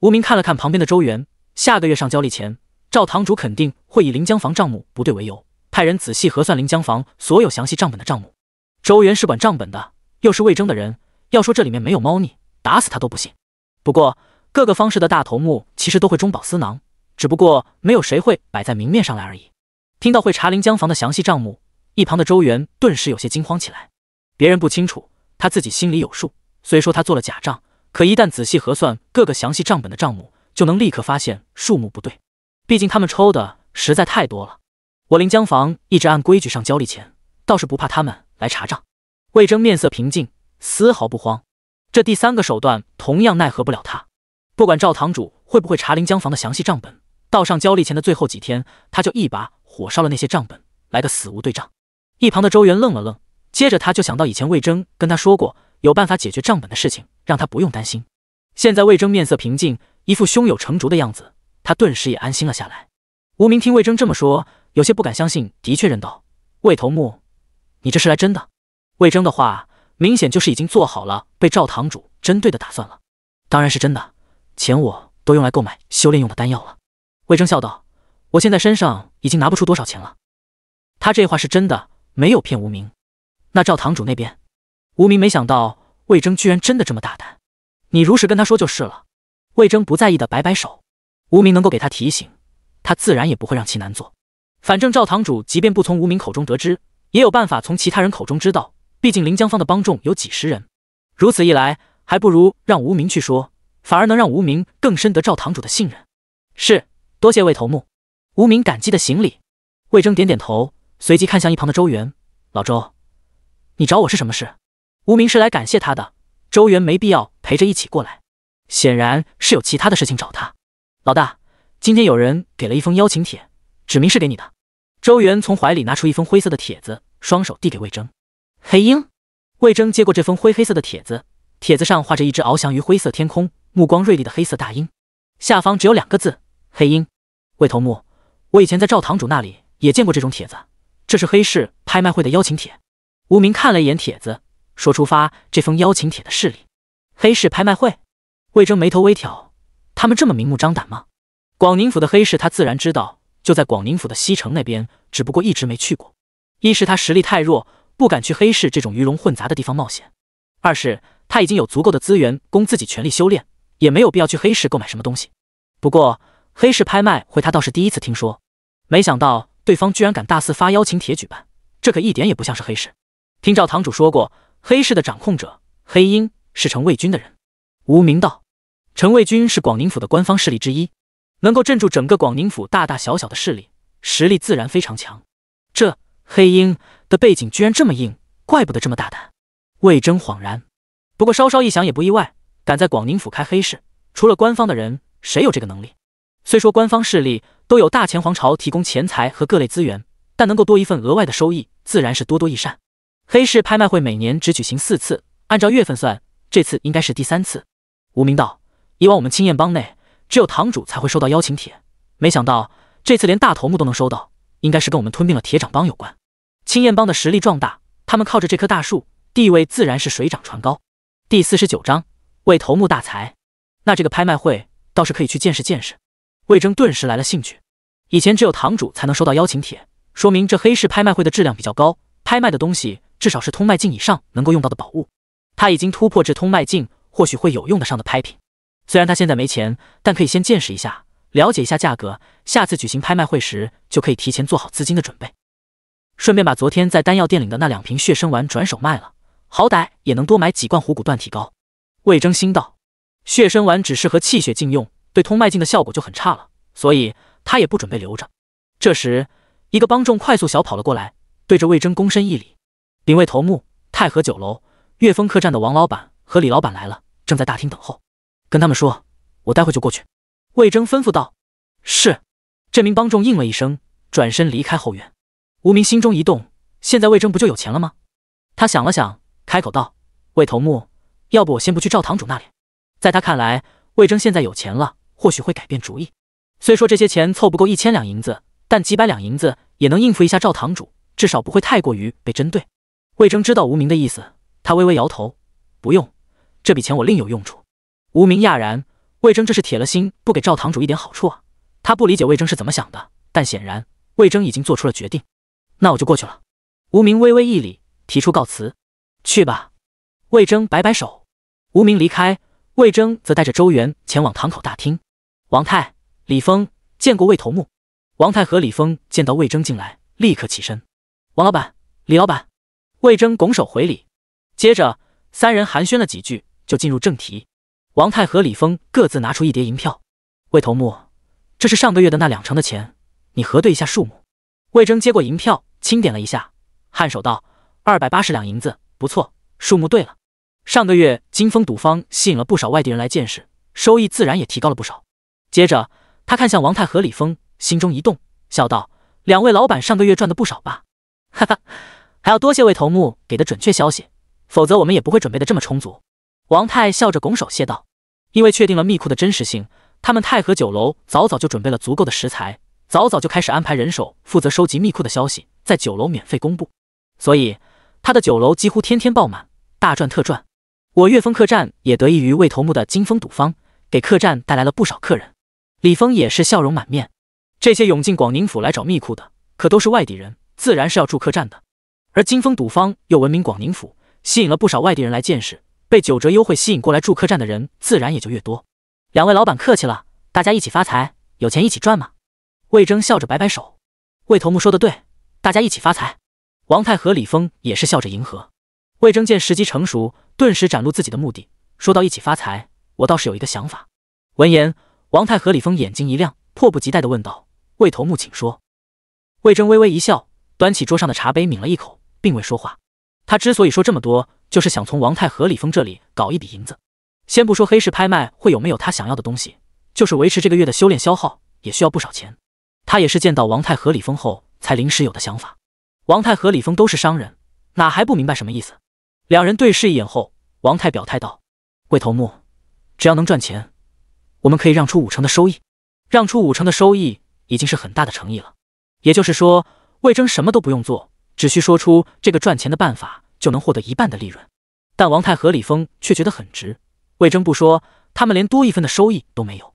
无名看了看旁边的周元，下个月上交历钱，赵堂主肯定会以临江房账目不对为由，派人仔细核算临江房所有详细账本的账目。周元是管账本的，又是魏征的人，要说这里面没有猫腻，打死他都不信。不过。各个方式的大头目其实都会中饱私囊，只不过没有谁会摆在明面上来而已。听到会查临江房的详细账目，一旁的周元顿时有些惊慌起来。别人不清楚，他自己心里有数。虽说他做了假账，可一旦仔细核算各个详细账本的账目，就能立刻发现数目不对。毕竟他们抽的实在太多了。我临江房一直按规矩上交利钱，倒是不怕他们来查账。魏征面色平静，丝毫不慌。这第三个手段同样奈何不了他。不管赵堂主会不会查临江房的详细账本，道上交利前的最后几天，他就一把火烧了那些账本，来个死无对账。一旁的周元愣了愣，接着他就想到以前魏征跟他说过有办法解决账本的事情，让他不用担心。现在魏征面色平静，一副胸有成竹的样子，他顿时也安心了下来。无名听魏征这么说，有些不敢相信，的确认道：“魏头目，你这是来真的？”魏征的话明显就是已经做好了被赵堂主针对的打算了。当然是真的。钱我都用来购买修炼用的丹药了。魏征笑道：“我现在身上已经拿不出多少钱了。”他这话是真的，没有骗无名。那赵堂主那边，无名没想到魏征居然真的这么大胆，你如实跟他说就是了。魏征不在意的摆摆手。无名能够给他提醒，他自然也不会让其难做。反正赵堂主即便不从无名口中得知，也有办法从其他人口中知道。毕竟临江坊的帮众有几十人，如此一来，还不如让无名去说。反而能让无名更深得赵堂主的信任。是多谢魏头目，无名感激的行礼。魏征点点头，随即看向一旁的周元：“老周，你找我是什么事？”无名是来感谢他的，周元没必要陪着一起过来，显然是有其他的事情找他。老大，今天有人给了一封邀请帖，指明是给你的。周元从怀里拿出一封灰色的帖子，双手递给魏征。黑鹰，魏征接过这封灰黑色的帖子。帖子上画着一只翱翔于灰色天空、目光锐利的黑色大鹰，下方只有两个字：黑鹰。魏头目，我以前在赵堂主那里也见过这种帖子，这是黑市拍卖会的邀请帖。无名看了一眼帖子，说：“出发这封邀请帖的势力，黑市拍卖会。”魏征眉头微挑，他们这么明目张胆吗？广宁府的黑市他自然知道，就在广宁府的西城那边，只不过一直没去过。一是他实力太弱，不敢去黑市这种鱼龙混杂的地方冒险；二是。他已经有足够的资源供自己全力修炼，也没有必要去黑市购买什么东西。不过，黑市拍卖会他倒是第一次听说，没想到对方居然敢大肆发邀请帖举办，这可一点也不像是黑市。听赵堂主说过，黑市的掌控者黑鹰是陈卫军的人。无名道，陈卫军是广宁府的官方势力之一，能够镇住整个广宁府大大小小的势力，实力自然非常强。这黑鹰的背景居然这么硬，怪不得这么大胆。魏征恍然。不过稍稍一想也不意外，敢在广宁府开黑市，除了官方的人，谁有这个能力？虽说官方势力都有大前皇朝提供钱财和各类资源，但能够多一份额外的收益，自然是多多益善。黑市拍卖会每年只举行四次，按照月份算，这次应该是第三次。无名道，以往我们青燕帮内只有堂主才会收到邀请帖，没想到这次连大头目都能收到，应该是跟我们吞并了铁掌帮有关。青燕帮的实力壮大，他们靠着这棵大树，地位自然是水涨船高。第四十九章，为头目大财。那这个拍卖会倒是可以去见识见识。魏征顿时来了兴趣。以前只有堂主才能收到邀请帖，说明这黑市拍卖会的质量比较高，拍卖的东西至少是通脉境以上能够用到的宝物。他已经突破至通脉境，或许会有用得上的拍品。虽然他现在没钱，但可以先见识一下，了解一下价格，下次举行拍卖会时就可以提前做好资金的准备。顺便把昨天在丹药店领的那两瓶血参丸转手卖了。好歹也能多买几罐虎骨断体膏，魏征心道。血参丸只适合气血禁用，对通脉禁的效果就很差了，所以他也不准备留着。这时，一个帮众快速小跑了过来，对着魏征躬身一礼：“领卫头目，太和酒楼、岳峰客栈的王老板和李老板来了，正在大厅等候。跟他们说，我待会就过去。”魏征吩咐道。是，这名帮众应了一声，转身离开后院。无名心中一动，现在魏征不就有钱了吗？他想了想。开口道：“魏头目，要不我先不去赵堂主那里。”在他看来，魏征现在有钱了，或许会改变主意。虽说这些钱凑不够一千两银子，但几百两银子也能应付一下赵堂主，至少不会太过于被针对。魏征知道无名的意思，他微微摇头：“不用，这笔钱我另有用处。”无名讶然，魏征这是铁了心不给赵堂主一点好处啊！他不理解魏征是怎么想的，但显然魏征已经做出了决定。那我就过去了。无名微微一礼，提出告辞。去吧，魏征摆摆手，无名离开，魏征则带着周元前往堂口大厅。王太、李峰见过魏头目。王太和李峰见到魏征进来，立刻起身。王老板、李老板，魏征拱手回礼。接着三人寒暄了几句，就进入正题。王太和李峰各自拿出一叠银票。魏头目，这是上个月的那两成的钱，你核对一下数目。魏征接过银票，清点了一下，颔首道：“二百八十两银子。”不错，数目对了。上个月金丰赌坊吸引了不少外地人来见识，收益自然也提高了不少。接着，他看向王太和李峰，心中一动，笑道：“两位老板上个月赚的不少吧？”哈哈，还要多谢魏头目给的准确消息，否则我们也不会准备的这么充足。”王太笑着拱手谢道：“因为确定了密库的真实性，他们太和酒楼早早就准备了足够的食材，早早就开始安排人手负责收集密库的消息，在酒楼免费公布，所以。”他的酒楼几乎天天爆满，大赚特赚。我岳峰客栈也得益于魏头目的金风赌坊，给客栈带来了不少客人。李峰也是笑容满面。这些涌进广宁府来找密库的，可都是外地人，自然是要住客栈的。而金风赌坊又闻名广宁府，吸引了不少外地人来见识，被九折优惠吸引过来住客栈的人，自然也就越多。两位老板客气了，大家一起发财，有钱一起赚嘛。魏征笑着摆摆手。魏头目说的对，大家一起发财。王泰和李峰也是笑着迎合。魏征见时机成熟，顿时展露自己的目的，说到一起发财，我倒是有一个想法。”闻言，王泰和李峰眼睛一亮，迫不及待地问道：“魏头目，请说。”魏征微微一笑，端起桌上的茶杯抿了一口，并未说话。他之所以说这么多，就是想从王泰和李峰这里搞一笔银子。先不说黑市拍卖会有没有他想要的东西，就是维持这个月的修炼消耗，也需要不少钱。他也是见到王泰和李峰后才临时有的想法。王太和李峰都是商人，哪还不明白什么意思？两人对视一眼后，王太表态道：“魏头目，只要能赚钱，我们可以让出五成的收益。让出五成的收益已经是很大的诚意了。也就是说，魏征什么都不用做，只需说出这个赚钱的办法，就能获得一半的利润。但王太和李峰却觉得很值。魏征不说，他们连多一分的收益都没有。”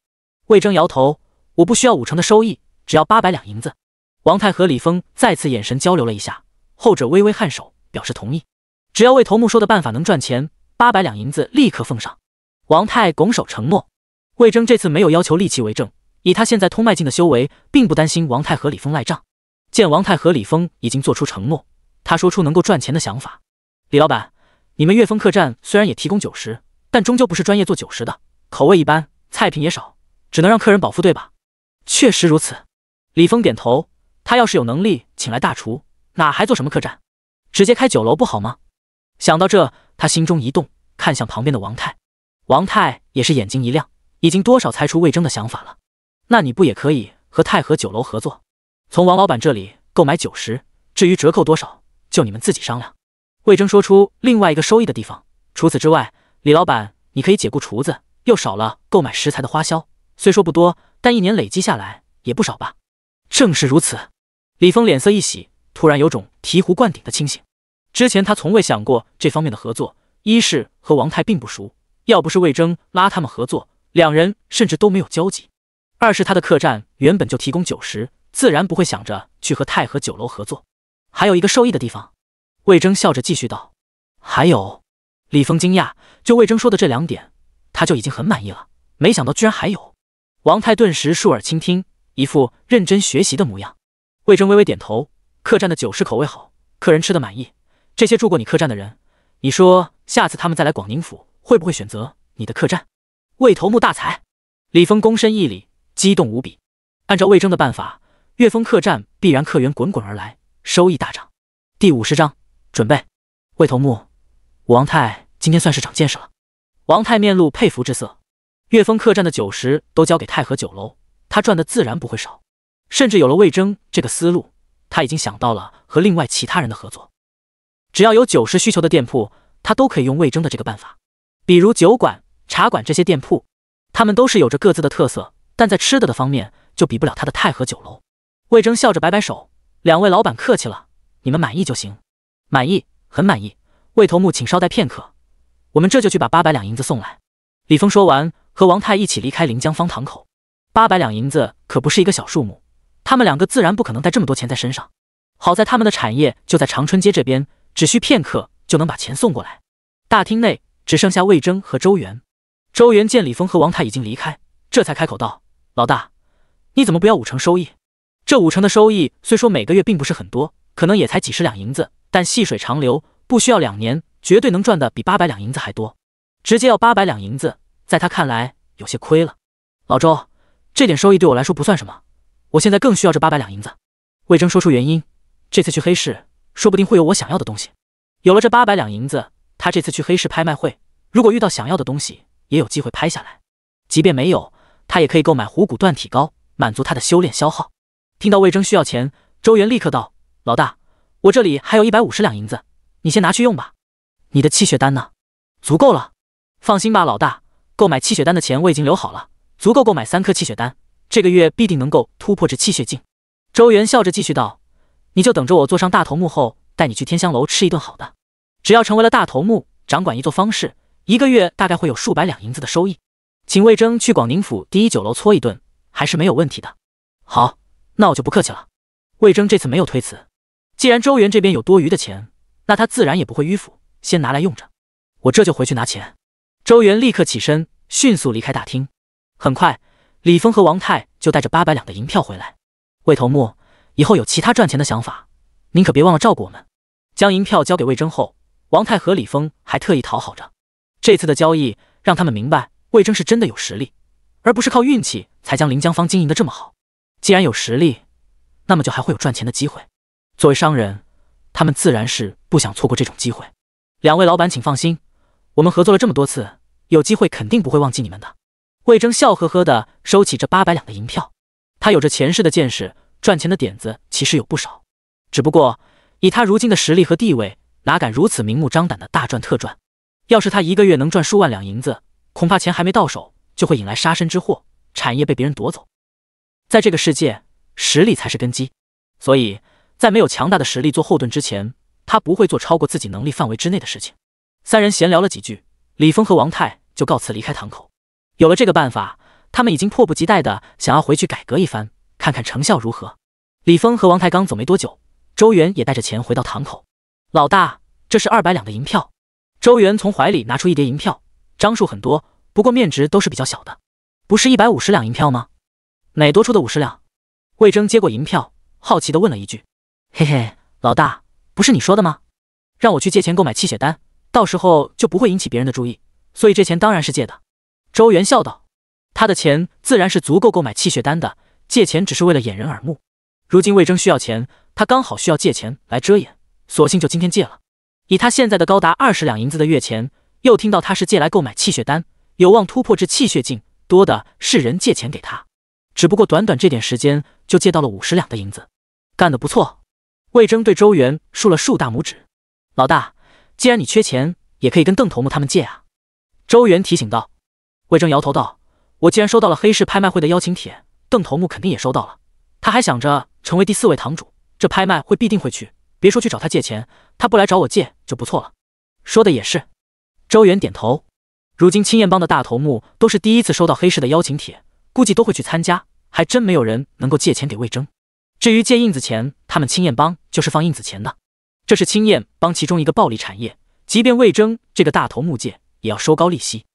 魏征摇头：“我不需要五成的收益，只要八百两银子。”王太和李峰再次眼神交流了一下，后者微微颔首，表示同意。只要魏头目说的办法能赚钱，八百两银子立刻奉上。王太拱手承诺。魏征这次没有要求利器为证，以他现在通脉境的修为，并不担心王太和李峰赖账。见王太和李峰已经做出承诺，他说出能够赚钱的想法：“李老板，你们岳峰客栈虽然也提供酒食，但终究不是专业做酒食的，口味一般，菜品也少，只能让客人饱腹，对吧？”“确实如此。”李峰点头。他要是有能力请来大厨，哪还做什么客栈，直接开酒楼不好吗？想到这，他心中一动，看向旁边的王太。王太也是眼睛一亮，已经多少猜出魏征的想法了。那你不也可以和太和酒楼合作，从王老板这里购买酒食？至于折扣多少，就你们自己商量。魏征说出另外一个收益的地方。除此之外，李老板，你可以解雇厨子，又少了购买食材的花销。虽说不多，但一年累积下来也不少吧？正是如此。李峰脸色一喜，突然有种醍醐灌顶的清醒。之前他从未想过这方面的合作，一是和王泰并不熟，要不是魏征拉他们合作，两人甚至都没有交集；二是他的客栈原本就提供酒食，自然不会想着去和泰和酒楼合作。还有一个受益的地方，魏征笑着继续道：“还有。”李峰惊讶，就魏征说的这两点，他就已经很满意了，没想到居然还有。王泰顿时竖耳倾听，一副认真学习的模样。魏征微微点头，客栈的酒食口味好，客人吃的满意。这些住过你客栈的人，你说下次他们再来广宁府，会不会选择你的客栈？魏头目大才，李峰躬身一礼，激动无比。按照魏征的办法，岳峰客栈必然客源滚滚而来，收益大涨。第五十章准备。魏头目，武王太今天算是长见识了。王太面露佩服之色，岳峰客栈的酒食都交给太和酒楼，他赚的自然不会少。甚至有了魏征这个思路，他已经想到了和另外其他人的合作。只要有酒食需求的店铺，他都可以用魏征的这个办法。比如酒馆、茶馆这些店铺，他们都是有着各自的特色，但在吃的的方面就比不了他的太和酒楼。魏征笑着摆摆手：“两位老板客气了，你们满意就行。满意，很满意。魏头目，请稍待片刻，我们这就去把八百两银子送来。”李峰说完，和王泰一起离开临江方塘口。八百两银子可不是一个小数目。他们两个自然不可能带这么多钱在身上，好在他们的产业就在长春街这边，只需片刻就能把钱送过来。大厅内只剩下魏征和周元，周元见李峰和王泰已经离开，这才开口道：“老大，你怎么不要五成收益？这五成的收益虽说每个月并不是很多，可能也才几十两银子，但细水长流，不需要两年，绝对能赚的比八百两银子还多。直接要八百两银子，在他看来有些亏了。老周，这点收益对我来说不算什么。”我现在更需要这八百两银子。魏征说出原因，这次去黑市说不定会有我想要的东西。有了这八百两银子，他这次去黑市拍卖会，如果遇到想要的东西，也有机会拍下来。即便没有，他也可以购买虎骨断体膏，满足他的修炼消耗。听到魏征需要钱，周元立刻道：“老大，我这里还有一百五十两银子，你先拿去用吧。你的气血丹呢？足够了。放心吧，老大，购买气血丹的钱我已经留好了，足够购买三颗气血丹。”这个月必定能够突破这气血境。周元笑着继续道：“你就等着我坐上大头目后，带你去天香楼吃一顿好的。只要成为了大头目，掌管一座方氏，一个月大概会有数百两银子的收益。请魏征去广宁府第一酒楼搓一顿，还是没有问题的。”好，那我就不客气了。魏征这次没有推辞。既然周元这边有多余的钱，那他自然也不会迂腐，先拿来用着。我这就回去拿钱。周元立刻起身，迅速离开大厅。很快。李峰和王泰就带着八百两的银票回来。魏头目，以后有其他赚钱的想法，您可别忘了照顾我们。将银票交给魏征后，王太和李峰还特意讨好着。这次的交易让他们明白，魏征是真的有实力，而不是靠运气才将临江坊经营的这么好。既然有实力，那么就还会有赚钱的机会。作为商人，他们自然是不想错过这种机会。两位老板，请放心，我们合作了这么多次，有机会肯定不会忘记你们的。魏征笑呵呵的收起这八百两的银票，他有着前世的见识，赚钱的点子其实有不少，只不过以他如今的实力和地位，哪敢如此明目张胆的大赚特赚？要是他一个月能赚数万两银子，恐怕钱还没到手就会引来杀身之祸，产业被别人夺走。在这个世界，实力才是根基，所以在没有强大的实力做后盾之前，他不会做超过自己能力范围之内的事情。三人闲聊了几句，李峰和王泰就告辞离开堂口。有了这个办法，他们已经迫不及待的想要回去改革一番，看看成效如何。李峰和王太刚走没多久，周元也带着钱回到堂口。老大，这是二百两的银票。周元从怀里拿出一叠银票，张数很多，不过面值都是比较小的。不是一百五十两银票吗？哪多出的五十两？魏征接过银票，好奇的问了一句：“嘿嘿，老大，不是你说的吗？让我去借钱购买气血丹，到时候就不会引起别人的注意，所以这钱当然是借的。”周元笑道：“他的钱自然是足够购买气血丹的，借钱只是为了掩人耳目。如今魏征需要钱，他刚好需要借钱来遮掩，索性就今天借了。以他现在的高达二十两银子的月钱，又听到他是借来购买气血丹，有望突破至气血境，多的是人借钱给他。只不过短短这点时间，就借到了五十两的银子，干得不错。”魏征对周元竖了竖大拇指：“老大，既然你缺钱，也可以跟邓头目他们借啊。”周元提醒道。魏征摇头道：“我既然收到了黑市拍卖会的邀请帖，邓头目肯定也收到了。他还想着成为第四位堂主，这拍卖会必定会去。别说去找他借钱，他不来找我借就不错了。”说的也是。周元点头。如今青燕帮的大头目都是第一次收到黑市的邀请帖，估计都会去参加。还真没有人能够借钱给魏征。至于借印子钱，他们青燕帮就是放印子钱的，这是青燕帮其中一个暴利产业。即便魏征这个大头目借，也要收高利息。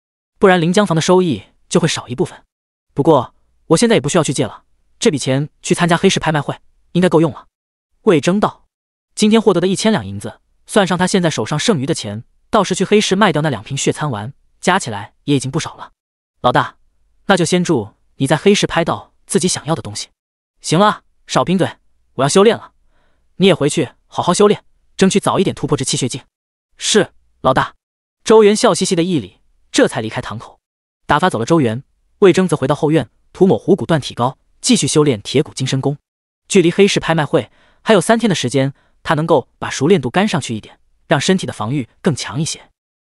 不然临江房的收益就会少一部分。不过我现在也不需要去借了，这笔钱去参加黑市拍卖会应该够用了。魏征道：“今天获得的一千两银子，算上他现在手上剩余的钱，到时去黑市卖掉那两瓶血参丸，加起来也已经不少了。”老大，那就先祝你在黑市拍到自己想要的东西。行了，少贫嘴，我要修炼了。你也回去好好修炼，争取早一点突破这气血境。是，老大。周元笑嘻嘻的一礼。这才离开堂口，打发走了周元，魏征则回到后院涂抹虎骨锻体膏，继续修炼铁骨金身功。距离黑市拍卖会还有三天的时间，他能够把熟练度干上去一点，让身体的防御更强一些。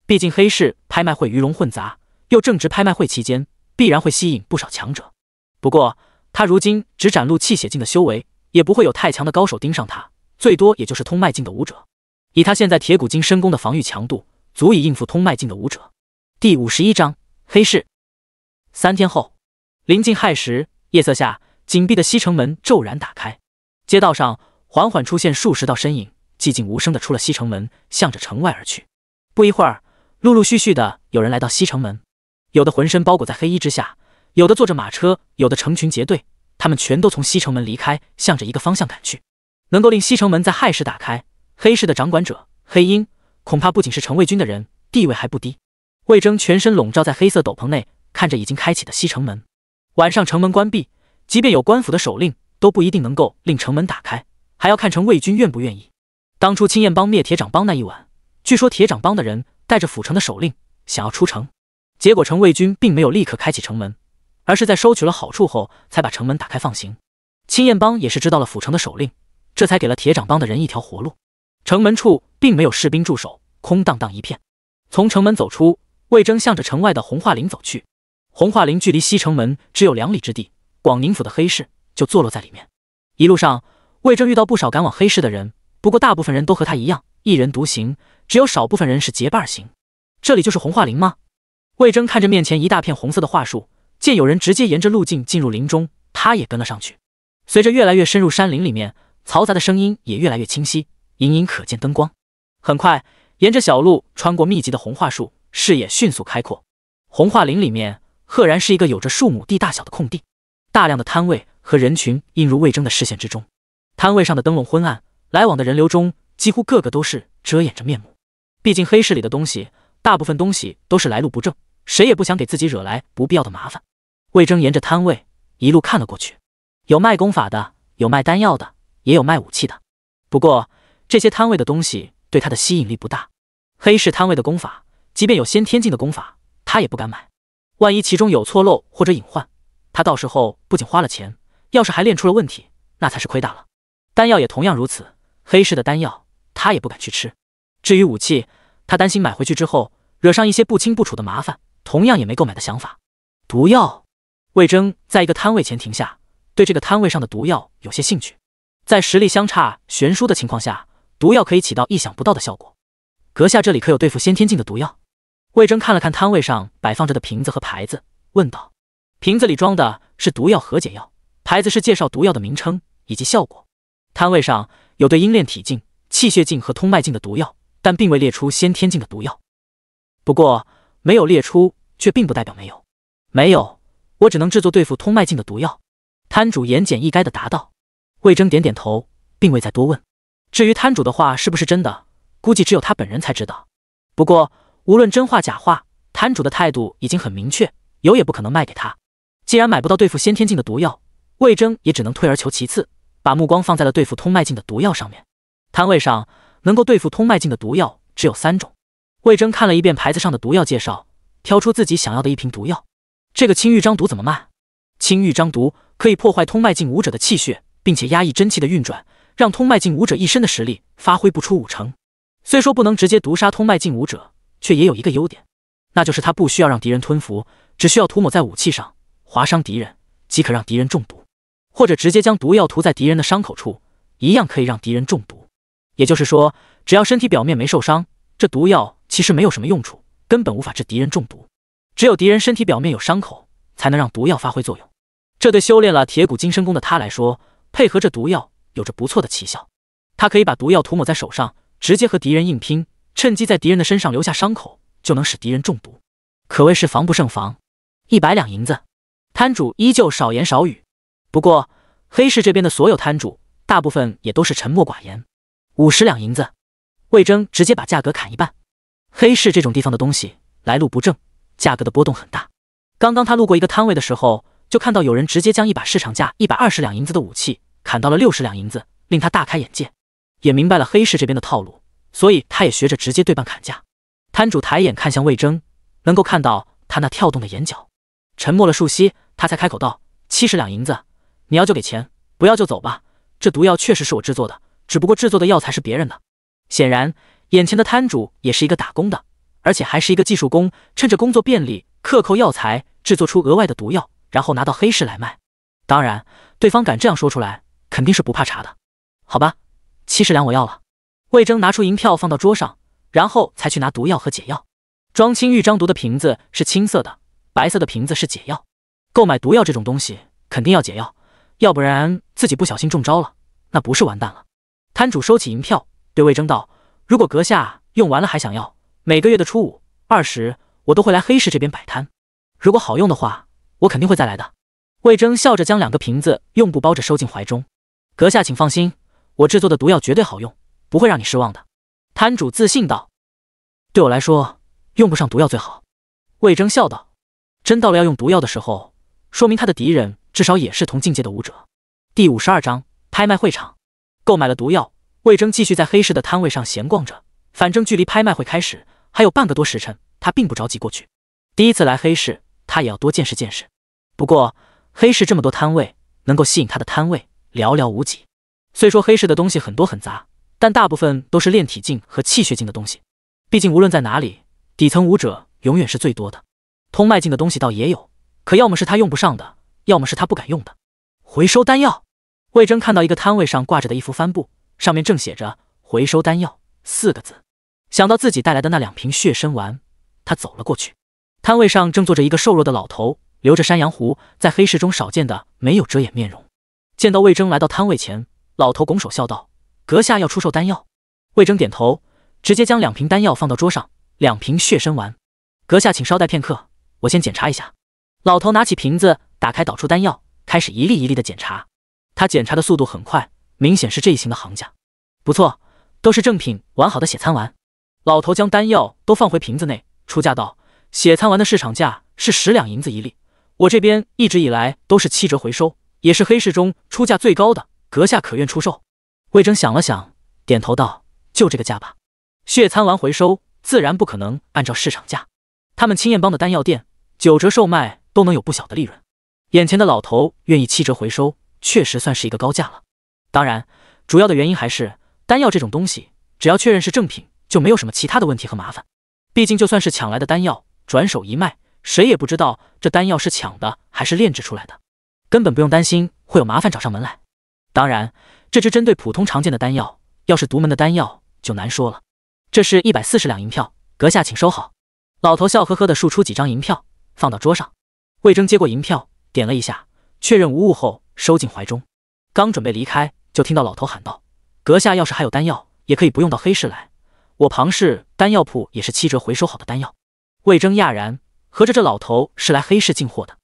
毕竟黑市拍卖会鱼龙混杂，又正值拍卖会期间，必然会吸引不少强者。不过他如今只展露气血境的修为，也不会有太强的高手盯上他，最多也就是通脉境的武者。以他现在铁骨金身功的防御强度，足以应付通脉境的武者。第五十一章黑市。三天后，临近亥时，夜色下，紧闭的西城门骤然打开，街道上缓缓出现数十道身影，寂静无声的出了西城门，向着城外而去。不一会儿，陆陆续续的有人来到西城门，有的浑身包裹在黑衣之下，有的坐着马车，有的成群结队，他们全都从西城门离开，向着一个方向赶去。能够令西城门在亥时打开，黑市的掌管者黑鹰，恐怕不仅是城卫军的人，地位还不低。魏征全身笼罩在黑色斗篷内，看着已经开启的西城门。晚上城门关闭，即便有官府的守令，都不一定能够令城门打开，还要看城卫军愿不愿意。当初青燕帮灭铁掌帮那一晚，据说铁掌帮的人带着府城的守令想要出城，结果城卫军并没有立刻开启城门，而是在收取了好处后才把城门打开放行。青燕帮也是知道了府城的守令，这才给了铁掌帮的人一条活路。城门处并没有士兵驻守，空荡荡一片。从城门走出。魏征向着城外的红桦林走去，红桦林距离西城门只有两里之地，广宁府的黑市就坐落在里面。一路上，魏征遇到不少赶往黑市的人，不过大部分人都和他一样，一人独行，只有少部分人是结伴行。这里就是红桦林吗？魏征看着面前一大片红色的桦树，见有人直接沿着路径进入林中，他也跟了上去。随着越来越深入山林里面，嘈杂的声音也越来越清晰，隐隐可见灯光。很快，沿着小路穿过密集的红桦树。视野迅速开阔，红桦林里面赫然是一个有着数亩地大小的空地，大量的摊位和人群映入魏征的视线之中。摊位上的灯笼昏暗，来往的人流中几乎个个都是遮掩着面目。毕竟黑市里的东西，大部分东西都是来路不正，谁也不想给自己惹来不必要的麻烦。魏征沿着摊位一路看了过去，有卖功法的，有卖丹药的，也有卖武器的。不过这些摊位的东西对他的吸引力不大。黑市摊位的功法。即便有先天境的功法，他也不敢买。万一其中有错漏或者隐患，他到时候不仅花了钱，要是还练出了问题，那才是亏大了。丹药也同样如此，黑市的丹药他也不敢去吃。至于武器，他担心买回去之后惹上一些不清不楚的麻烦，同样也没购买的想法。毒药，魏征在一个摊位前停下，对这个摊位上的毒药有些兴趣。在实力相差悬殊的情况下，毒药可以起到意想不到的效果。阁下这里可有对付先天境的毒药？魏征看了看摊位上摆放着的瓶子和牌子，问道：“瓶子里装的是毒药和解药，牌子是介绍毒药的名称以及效果。摊位上有对英炼体境、气血境和通脉境的毒药，但并未列出先天境的毒药。不过没有列出，却并不代表没有。没有，我只能制作对付通脉境的毒药。”摊主言简意赅的答道。魏征点点头，并未再多问。至于摊主的话是不是真的？估计只有他本人才知道。不过，无论真话假话，摊主的态度已经很明确，有也不可能卖给他。既然买不到对付先天境的毒药，魏征也只能退而求其次，把目光放在了对付通脉境的毒药上面。摊位上能够对付通脉境的毒药只有三种。魏征看了一遍牌子上的毒药介绍，挑出自己想要的一瓶毒药。这个青玉章毒怎么卖？青玉章毒可以破坏通脉境武者的气血，并且压抑真气的运转，让通脉境武者一身的实力发挥不出五成。虽说不能直接毒杀通脉境武者，却也有一个优点，那就是他不需要让敌人吞服，只需要涂抹在武器上，划伤敌人即可让敌人中毒，或者直接将毒药涂在敌人的伤口处，一样可以让敌人中毒。也就是说，只要身体表面没受伤，这毒药其实没有什么用处，根本无法致敌人中毒。只有敌人身体表面有伤口，才能让毒药发挥作用。这对修炼了铁骨金身功的他来说，配合这毒药有着不错的奇效。他可以把毒药涂抹在手上。直接和敌人硬拼，趁机在敌人的身上留下伤口，就能使敌人中毒，可谓是防不胜防。一百两银子，摊主依旧少言少语。不过黑市这边的所有摊主，大部分也都是沉默寡言。五十两银子，魏征直接把价格砍一半。黑市这种地方的东西来路不正，价格的波动很大。刚刚他路过一个摊位的时候，就看到有人直接将一把市场价一百二十两银子的武器砍到了六十两银子，令他大开眼界。也明白了黑市这边的套路，所以他也学着直接对半砍价。摊主抬眼看向魏征，能够看到他那跳动的眼角，沉默了数息，他才开口道：“七十两银子，你要就给钱，不要就走吧。这毒药确实是我制作的，只不过制作的药材是别人的。”显然，眼前的摊主也是一个打工的，而且还是一个技术工，趁着工作便利克扣药材，制作出额外的毒药，然后拿到黑市来卖。当然，对方敢这样说出来，肯定是不怕查的，好吧？七十两，我要了。魏征拿出银票放到桌上，然后才去拿毒药和解药。装青玉张毒的瓶子是青色的，白色的瓶子是解药。购买毒药这种东西，肯定要解药，要不然自己不小心中招了，那不是完蛋了。摊主收起银票，对魏征道：“如果阁下用完了还想要，每个月的初五、二十，我都会来黑市这边摆摊。如果好用的话，我肯定会再来的。”魏征笑着将两个瓶子用布包着收进怀中。“阁下请放心。”我制作的毒药绝对好用，不会让你失望的。”摊主自信道。“对我来说，用不上毒药最好。”魏征笑道。“真到了要用毒药的时候，说明他的敌人至少也是同境界的武者。”第五十二章拍卖会场。购买了毒药，魏征继续在黑市的摊位上闲逛着。反正距离拍卖会开始还有半个多时辰，他并不着急过去。第一次来黑市，他也要多见识见识。不过，黑市这么多摊位，能够吸引他的摊位寥寥无几。虽说黑市的东西很多很杂，但大部分都是炼体境和气血境的东西。毕竟无论在哪里，底层武者永远是最多的。通脉境的东西倒也有，可要么是他用不上的，要么是他不敢用的。回收丹药。魏征看到一个摊位上挂着的一幅帆布，上面正写着“回收丹药”四个字。想到自己带来的那两瓶血参丸，他走了过去。摊位上正坐着一个瘦弱的老头，留着山羊胡，在黑市中少见的没有遮掩面容。见到魏征来到摊位前。老头拱手笑道：“阁下要出售丹药？”魏征点头，直接将两瓶丹药放到桌上。两瓶血参丸，阁下请稍待片刻，我先检查一下。老头拿起瓶子，打开，导出丹药，开始一粒一粒的检查。他检查的速度很快，明显是这一行的行家。不错，都是正品，完好的血参丸。老头将丹药都放回瓶子内，出价道：“血参丸的市场价是十两银子一粒，我这边一直以来都是七折回收，也是黑市中出价最高的。”阁下可愿出售？魏征想了想，点头道：“就这个价吧。血参丸回收，自然不可能按照市场价。他们青燕帮的丹药店，九折售卖都能有不小的利润。眼前的老头愿意七折回收，确实算是一个高价了。当然，主要的原因还是丹药这种东西，只要确认是正品，就没有什么其他的问题和麻烦。毕竟，就算是抢来的丹药，转手一卖，谁也不知道这丹药是抢的还是炼制出来的，根本不用担心会有麻烦找上门来。”当然，这只针对普通常见的丹药，要是独门的丹药就难说了。这是一百四十两银票，阁下请收好。老头笑呵呵的竖出几张银票，放到桌上。魏征接过银票，点了一下，确认无误后收进怀中。刚准备离开，就听到老头喊道：“阁下要是还有丹药，也可以不用到黑市来，我庞氏丹药铺也是七折回收好的丹药。”魏征讶然，合着这老头是来黑市进货的，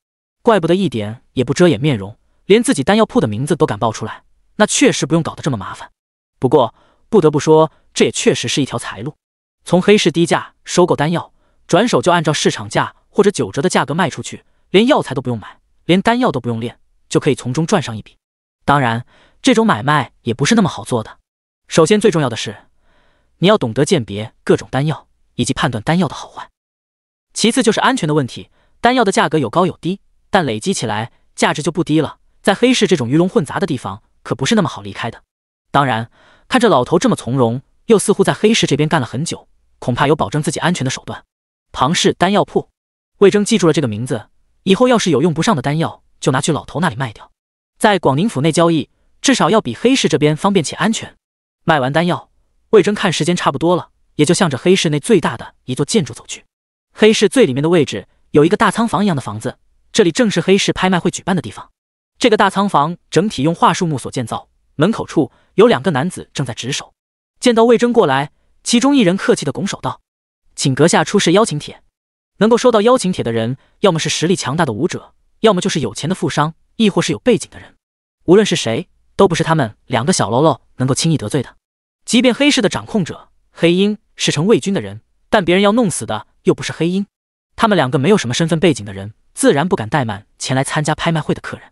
怪不得一点也不遮掩面容。连自己丹药铺的名字都敢报出来，那确实不用搞得这么麻烦。不过不得不说，这也确实是一条财路。从黑市低价收购丹药，转手就按照市场价或者九折的价格卖出去，连药材都不用买，连丹药都不用炼，就可以从中赚上一笔。当然，这种买卖也不是那么好做的。首先，最重要的是你要懂得鉴别各种丹药以及判断丹药的好坏；其次就是安全的问题。丹药的价格有高有低，但累积起来价值就不低了。在黑市这种鱼龙混杂的地方，可不是那么好离开的。当然，看这老头这么从容，又似乎在黑市这边干了很久，恐怕有保证自己安全的手段。庞氏丹药铺，魏征记住了这个名字。以后要是有用不上的丹药，就拿去老头那里卖掉。在广宁府内交易，至少要比黑市这边方便且安全。卖完丹药，魏征看时间差不多了，也就向着黑市内最大的一座建筑走去。黑市最里面的位置有一个大仓房一样的房子，这里正是黑市拍卖会举办的地方。这个大仓房整体用桦树木所建造，门口处有两个男子正在值守。见到魏征过来，其中一人客气的拱手道：“请阁下出示邀请帖。”能够收到邀请帖的人，要么是实力强大的武者，要么就是有钱的富商，亦或是有背景的人。无论是谁，都不是他们两个小喽啰能够轻易得罪的。即便黑市的掌控者黑鹰是成魏军的人，但别人要弄死的又不是黑鹰。他们两个没有什么身份背景的人，自然不敢怠慢前来参加拍卖会的客人。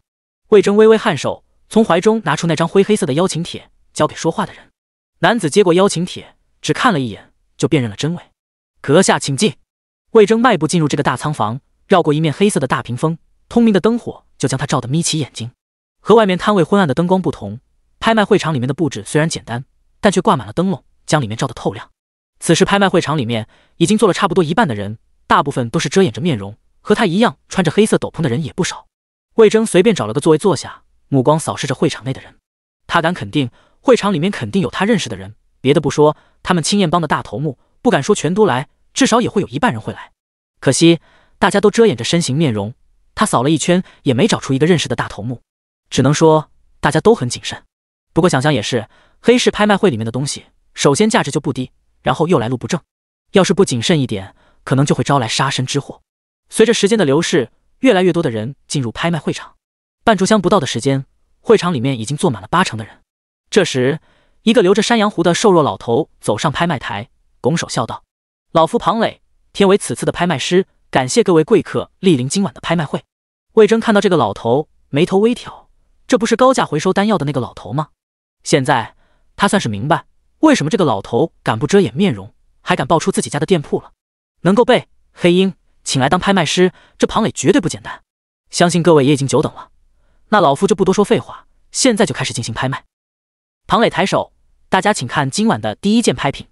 魏征微微颔首，从怀中拿出那张灰黑色的邀请帖，交给说话的人。男子接过邀请帖，只看了一眼就辨认了真伪。阁下请进。魏征迈步进入这个大仓房，绕过一面黑色的大屏风，通明的灯火就将他照得眯起眼睛。和外面摊位昏暗的灯光不同，拍卖会场里面的布置虽然简单，但却挂满了灯笼，将里面照得透亮。此时，拍卖会场里面已经坐了差不多一半的人，大部分都是遮掩着面容，和他一样穿着黑色斗篷的人也不少。魏征随便找了个座位坐下，目光扫视着会场内的人。他敢肯定，会场里面肯定有他认识的人。别的不说，他们青燕帮的大头目不敢说全都来，至少也会有一半人会来。可惜大家都遮掩着身形、面容。他扫了一圈，也没找出一个认识的大头目，只能说大家都很谨慎。不过想想也是，黑市拍卖会里面的东西，首先价值就不低，然后又来路不正，要是不谨慎一点，可能就会招来杀身之祸。随着时间的流逝。越来越多的人进入拍卖会场，半炷香不到的时间，会场里面已经坐满了八成的人。这时，一个留着山羊胡的瘦弱老头走上拍卖台，拱手笑道：“老夫庞磊，天为此次的拍卖师，感谢各位贵客莅临今晚的拍卖会。”魏征看到这个老头，眉头微挑，这不是高价回收丹药的那个老头吗？现在他算是明白，为什么这个老头敢不遮掩面容，还敢爆出自己家的店铺了。能够背黑鹰。请来当拍卖师，这庞磊绝对不简单。相信各位也已经久等了，那老夫就不多说废话，现在就开始进行拍卖。庞磊抬手，大家请看今晚的第一件拍品。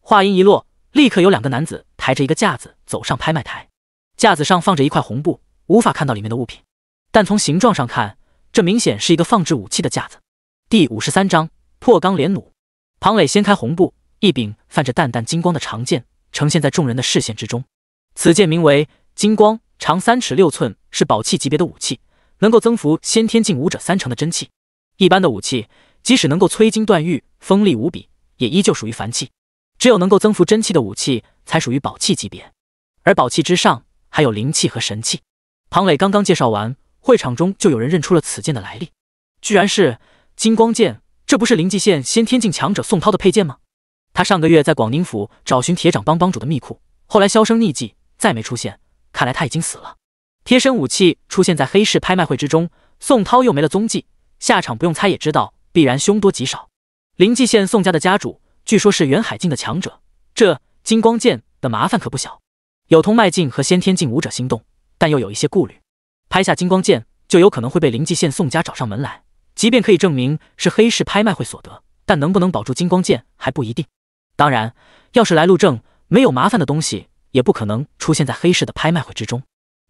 话音一落，立刻有两个男子抬着一个架子走上拍卖台，架子上放着一块红布，无法看到里面的物品，但从形状上看，这明显是一个放置武器的架子。第五十三章破钢连弩。庞磊掀开红布，一柄泛着淡淡金光的长剑呈现在众人的视线之中。此剑名为金光，长三尺六寸，是宝器级别的武器，能够增幅先天境武者三成的真气。一般的武器，即使能够摧金断玉、锋利无比，也依旧属于凡器。只有能够增幅真气的武器，才属于宝器级别。而宝器之上，还有灵气和神器。庞磊刚刚介绍完，会场中就有人认出了此剑的来历，居然是金光剑。这不是灵济县先天境强者宋涛的佩剑吗？他上个月在广宁府找寻铁掌帮帮主的秘库，后来销声匿迹。再没出现，看来他已经死了。贴身武器出现在黑市拍卖会之中，宋涛又没了踪迹，下场不用猜也知道，必然凶多吉少。临济县宋家的家主，据说是元海境的强者，这金光剑的麻烦可不小。有通脉境和先天境武者心动，但又有一些顾虑。拍下金光剑，就有可能会被临济县宋家找上门来。即便可以证明是黑市拍卖会所得，但能不能保住金光剑还不一定。当然，要是来路正，没有麻烦的东西。也不可能出现在黑市的拍卖会之中。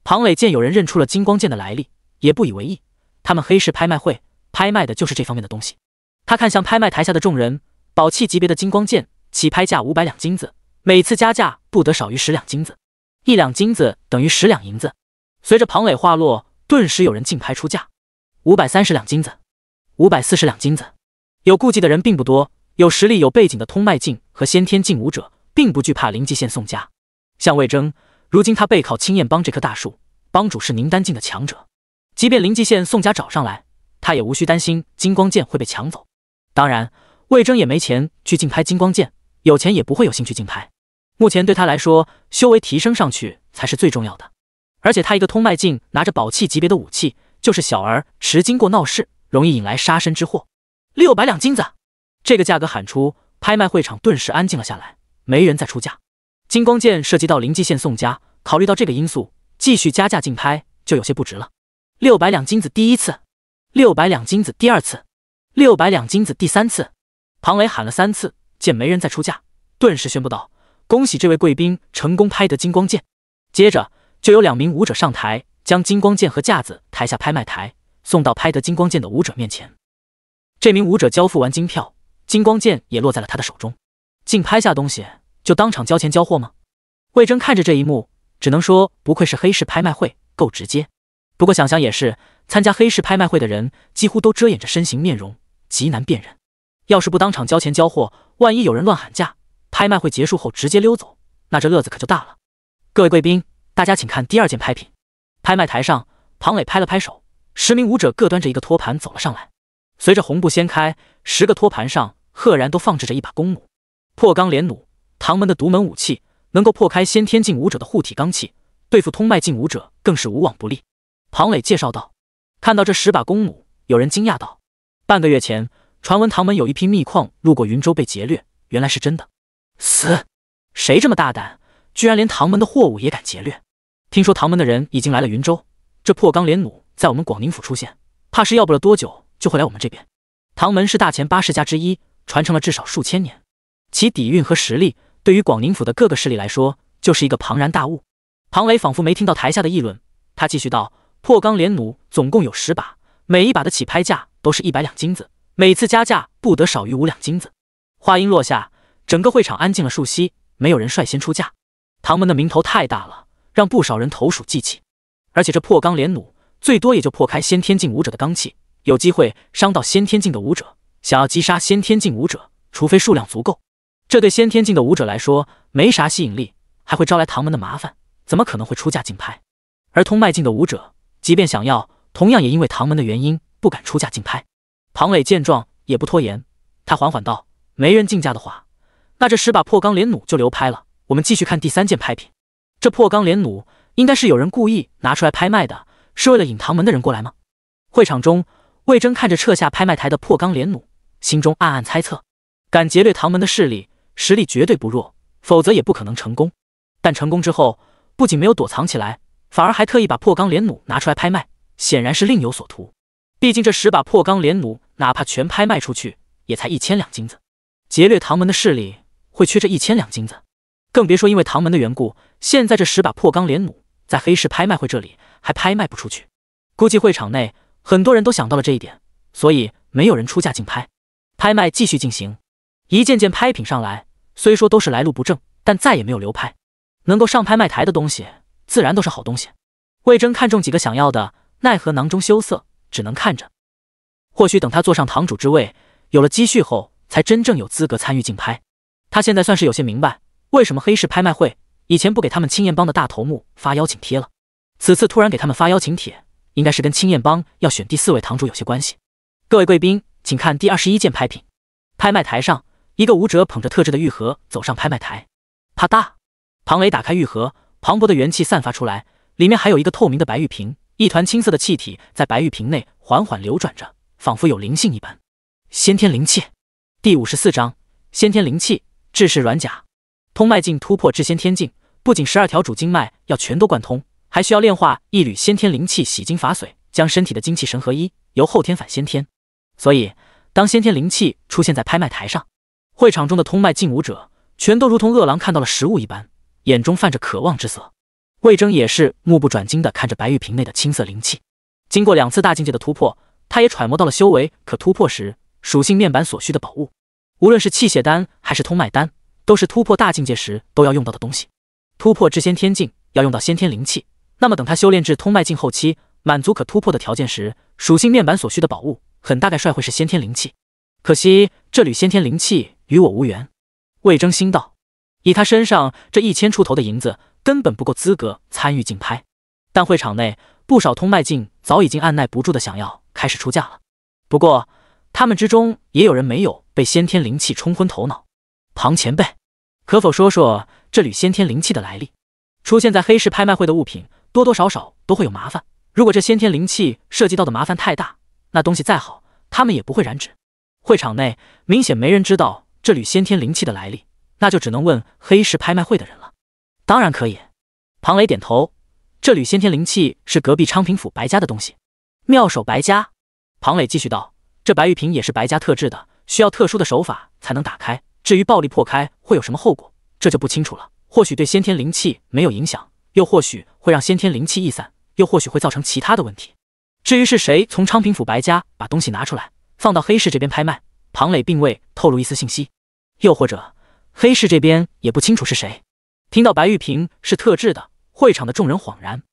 庞磊见有人认出了金光剑的来历，也不以为意。他们黑市拍卖会拍卖的就是这方面的东西。他看向拍卖台下的众人，宝器级别的金光剑起拍价五百两金子，每次加价不得少于十两金子，一两金子等于十两银子。随着庞磊话落，顿时有人竞拍出价五百三十两金子，五百四十两金子。有顾忌的人并不多，有实力有背景的通脉境和先天境武者并不惧怕灵极限宋家。像魏征，如今他背靠青燕帮这棵大树，帮主是宁丹境的强者，即便临济县宋家找上来，他也无需担心金光剑会被抢走。当然，魏征也没钱去竞拍金光剑，有钱也不会有兴趣竞拍。目前对他来说，修为提升上去才是最重要的。而且他一个通脉境，拿着宝器级别的武器，就是小儿持金过闹市，容易引来杀身之祸。六百两金子，这个价格喊出，拍卖会场顿时安静了下来，没人再出价。金光剑涉及到灵济县宋家，考虑到这个因素，继续加价竞拍就有些不值了。六百两金子第一次，六百两金子第二次，六百两金子第三次。庞伟喊了三次，见没人再出价，顿时宣布道：“恭喜这位贵宾成功拍得金光剑。”接着就有两名舞者上台，将金光剑和架子抬下拍卖台，送到拍得金光剑的舞者面前。这名舞者交付完金票，金光剑也落在了他的手中。竞拍下东西。就当场交钱交货吗？魏征看着这一幕，只能说不愧是黑市拍卖会，够直接。不过想想也是，参加黑市拍卖会的人几乎都遮掩着身形、面容，极难辨认。要是不当场交钱交货，万一有人乱喊价，拍卖会结束后直接溜走，那这乐子可就大了。各位贵宾，大家请看第二件拍品。拍卖台上，庞磊拍了拍手，十名舞者各端着一个托盘走了上来。随着红布掀开，十个托盘上赫然都放置着一把弓弩——破钢连弩。唐门的独门武器能够破开先天境武者的护体罡气，对付通脉境武者更是无往不利。庞磊介绍道：“看到这十把弓弩，有人惊讶道：‘半个月前传闻唐门有一批秘矿路过云州被劫掠，原来是真的！’死，谁这么大胆，居然连唐门的货物也敢劫掠？听说唐门的人已经来了云州，这破钢连弩在我们广宁府出现，怕是要不了多久就会来我们这边。唐门是大前八世家之一，传承了至少数千年，其底蕴和实力。”对于广宁府的各个势力来说，就是一个庞然大物。庞伟仿佛没听到台下的议论，他继续道：“破钢连弩总共有十把，每一把的起拍价都是一百两金子，每次加价不得少于五两金子。”话音落下，整个会场安静了数息，没有人率先出价。唐门的名头太大了，让不少人投鼠忌器。而且这破钢连弩最多也就破开先天境武者的罡气，有机会伤到先天境的武者。想要击杀先天境武者，除非数量足够。这对先天境的武者来说没啥吸引力，还会招来唐门的麻烦，怎么可能会出价竞拍？而通脉境的武者，即便想要，同样也因为唐门的原因不敢出价竞拍。庞磊见状也不拖延，他缓缓道：“没人竞价的话，那这十把破钢连弩就流拍了。我们继续看第三件拍品。这破钢连弩应该是有人故意拿出来拍卖的，是为了引唐门的人过来吗？”会场中，魏征看着撤下拍卖台的破钢连弩，心中暗暗猜测：敢劫掠唐门的势力。实力绝对不弱，否则也不可能成功。但成功之后，不仅没有躲藏起来，反而还特意把破钢连弩拿出来拍卖，显然是另有所图。毕竟这十把破钢连弩，哪怕全拍卖出去，也才一千两金子。劫掠唐门的势力会缺这一千两金子？更别说因为唐门的缘故，现在这十把破钢连弩在黑市拍卖会这里还拍卖不出去。估计会场内很多人都想到了这一点，所以没有人出价竞拍。拍卖继续进行，一件件拍品上来。虽说都是来路不正，但再也没有流拍，能够上拍卖台的东西，自然都是好东西。魏征看中几个想要的，奈何囊中羞涩，只能看着。或许等他坐上堂主之位，有了积蓄后，才真正有资格参与竞拍。他现在算是有些明白，为什么黑市拍卖会以前不给他们青燕帮的大头目发邀请帖了。此次突然给他们发邀请帖，应该是跟青燕帮要选第四位堂主有些关系。各位贵宾，请看第二十一件拍品，拍卖台上。一个武者捧着特制的玉盒走上拍卖台，啪嗒，庞雷打开玉盒，磅礴的元气散发出来，里面还有一个透明的白玉瓶，一团青色的气体在白玉瓶内缓缓流转着，仿佛有灵性一般。先天灵气，第五十四章：先天灵气制世软甲，通脉境突破至先天境，不仅十二条主经脉要全都贯通，还需要炼化一缕先天灵气，洗精伐髓，将身体的精气神合一，由后天返先天。所以，当先天灵气出现在拍卖台上。会场中的通脉境武者全都如同饿狼看到了食物一般，眼中泛着渴望之色。魏征也是目不转睛地看着白玉瓶内的青色灵气。经过两次大境界的突破，他也揣摩到了修为可突破时属性面板所需的宝物。无论是气血丹还是通脉丹，都是突破大境界时都要用到的东西。突破至先天境要用到先天灵气，那么等他修炼至通脉境后期，满足可突破的条件时，属性面板所需的宝物很大概率会是先天灵气。可惜这缕先天灵气。与我无缘，魏征心道：“以他身上这一千出头的银子，根本不够资格参与竞拍。”但会场内不少通脉镜早已经按耐不住的想要开始出价了。不过他们之中也有人没有被先天灵气冲昏头脑。庞前辈，可否说说这缕先天灵气的来历？出现在黑市拍卖会的物品，多多少少都会有麻烦。如果这先天灵气涉及到的麻烦太大，那东西再好，他们也不会染指。会场内明显没人知道。这缕先天灵气的来历，那就只能问黑市拍卖会的人了。当然可以，庞磊点头。这缕先天灵气是隔壁昌平府白家的东西。妙手白家，庞磊继续道：“这白玉瓶也是白家特制的，需要特殊的手法才能打开。至于暴力破开会有什么后果，这就不清楚了。或许对先天灵气没有影响，又或许会让先天灵气溢散，又或许会造成其他的问题。至于是谁从昌平府白家把东西拿出来，放到黑市这边拍卖？”唐磊并未透露一丝信息，又或者黑市这边也不清楚是谁。听到白玉瓶是特制的，会场的众人恍然，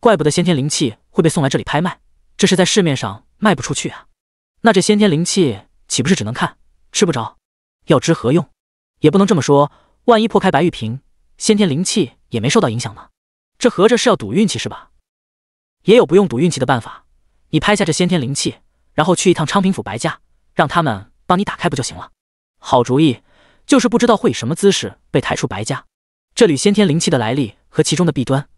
怪不得先天灵气会被送来这里拍卖，这是在市面上卖不出去啊。那这先天灵气岂不是只能看，吃不着，要知何用？也不能这么说，万一破开白玉瓶，先天灵气也没受到影响呢？这合着是要赌运气是吧？也有不用赌运气的办法，你拍下这先天灵气，然后去一趟昌平府白家，让他们。帮你打开不就行了？好主意，就是不知道会以什么姿势被抬出白家。这缕先天灵气的来历和其中的弊端，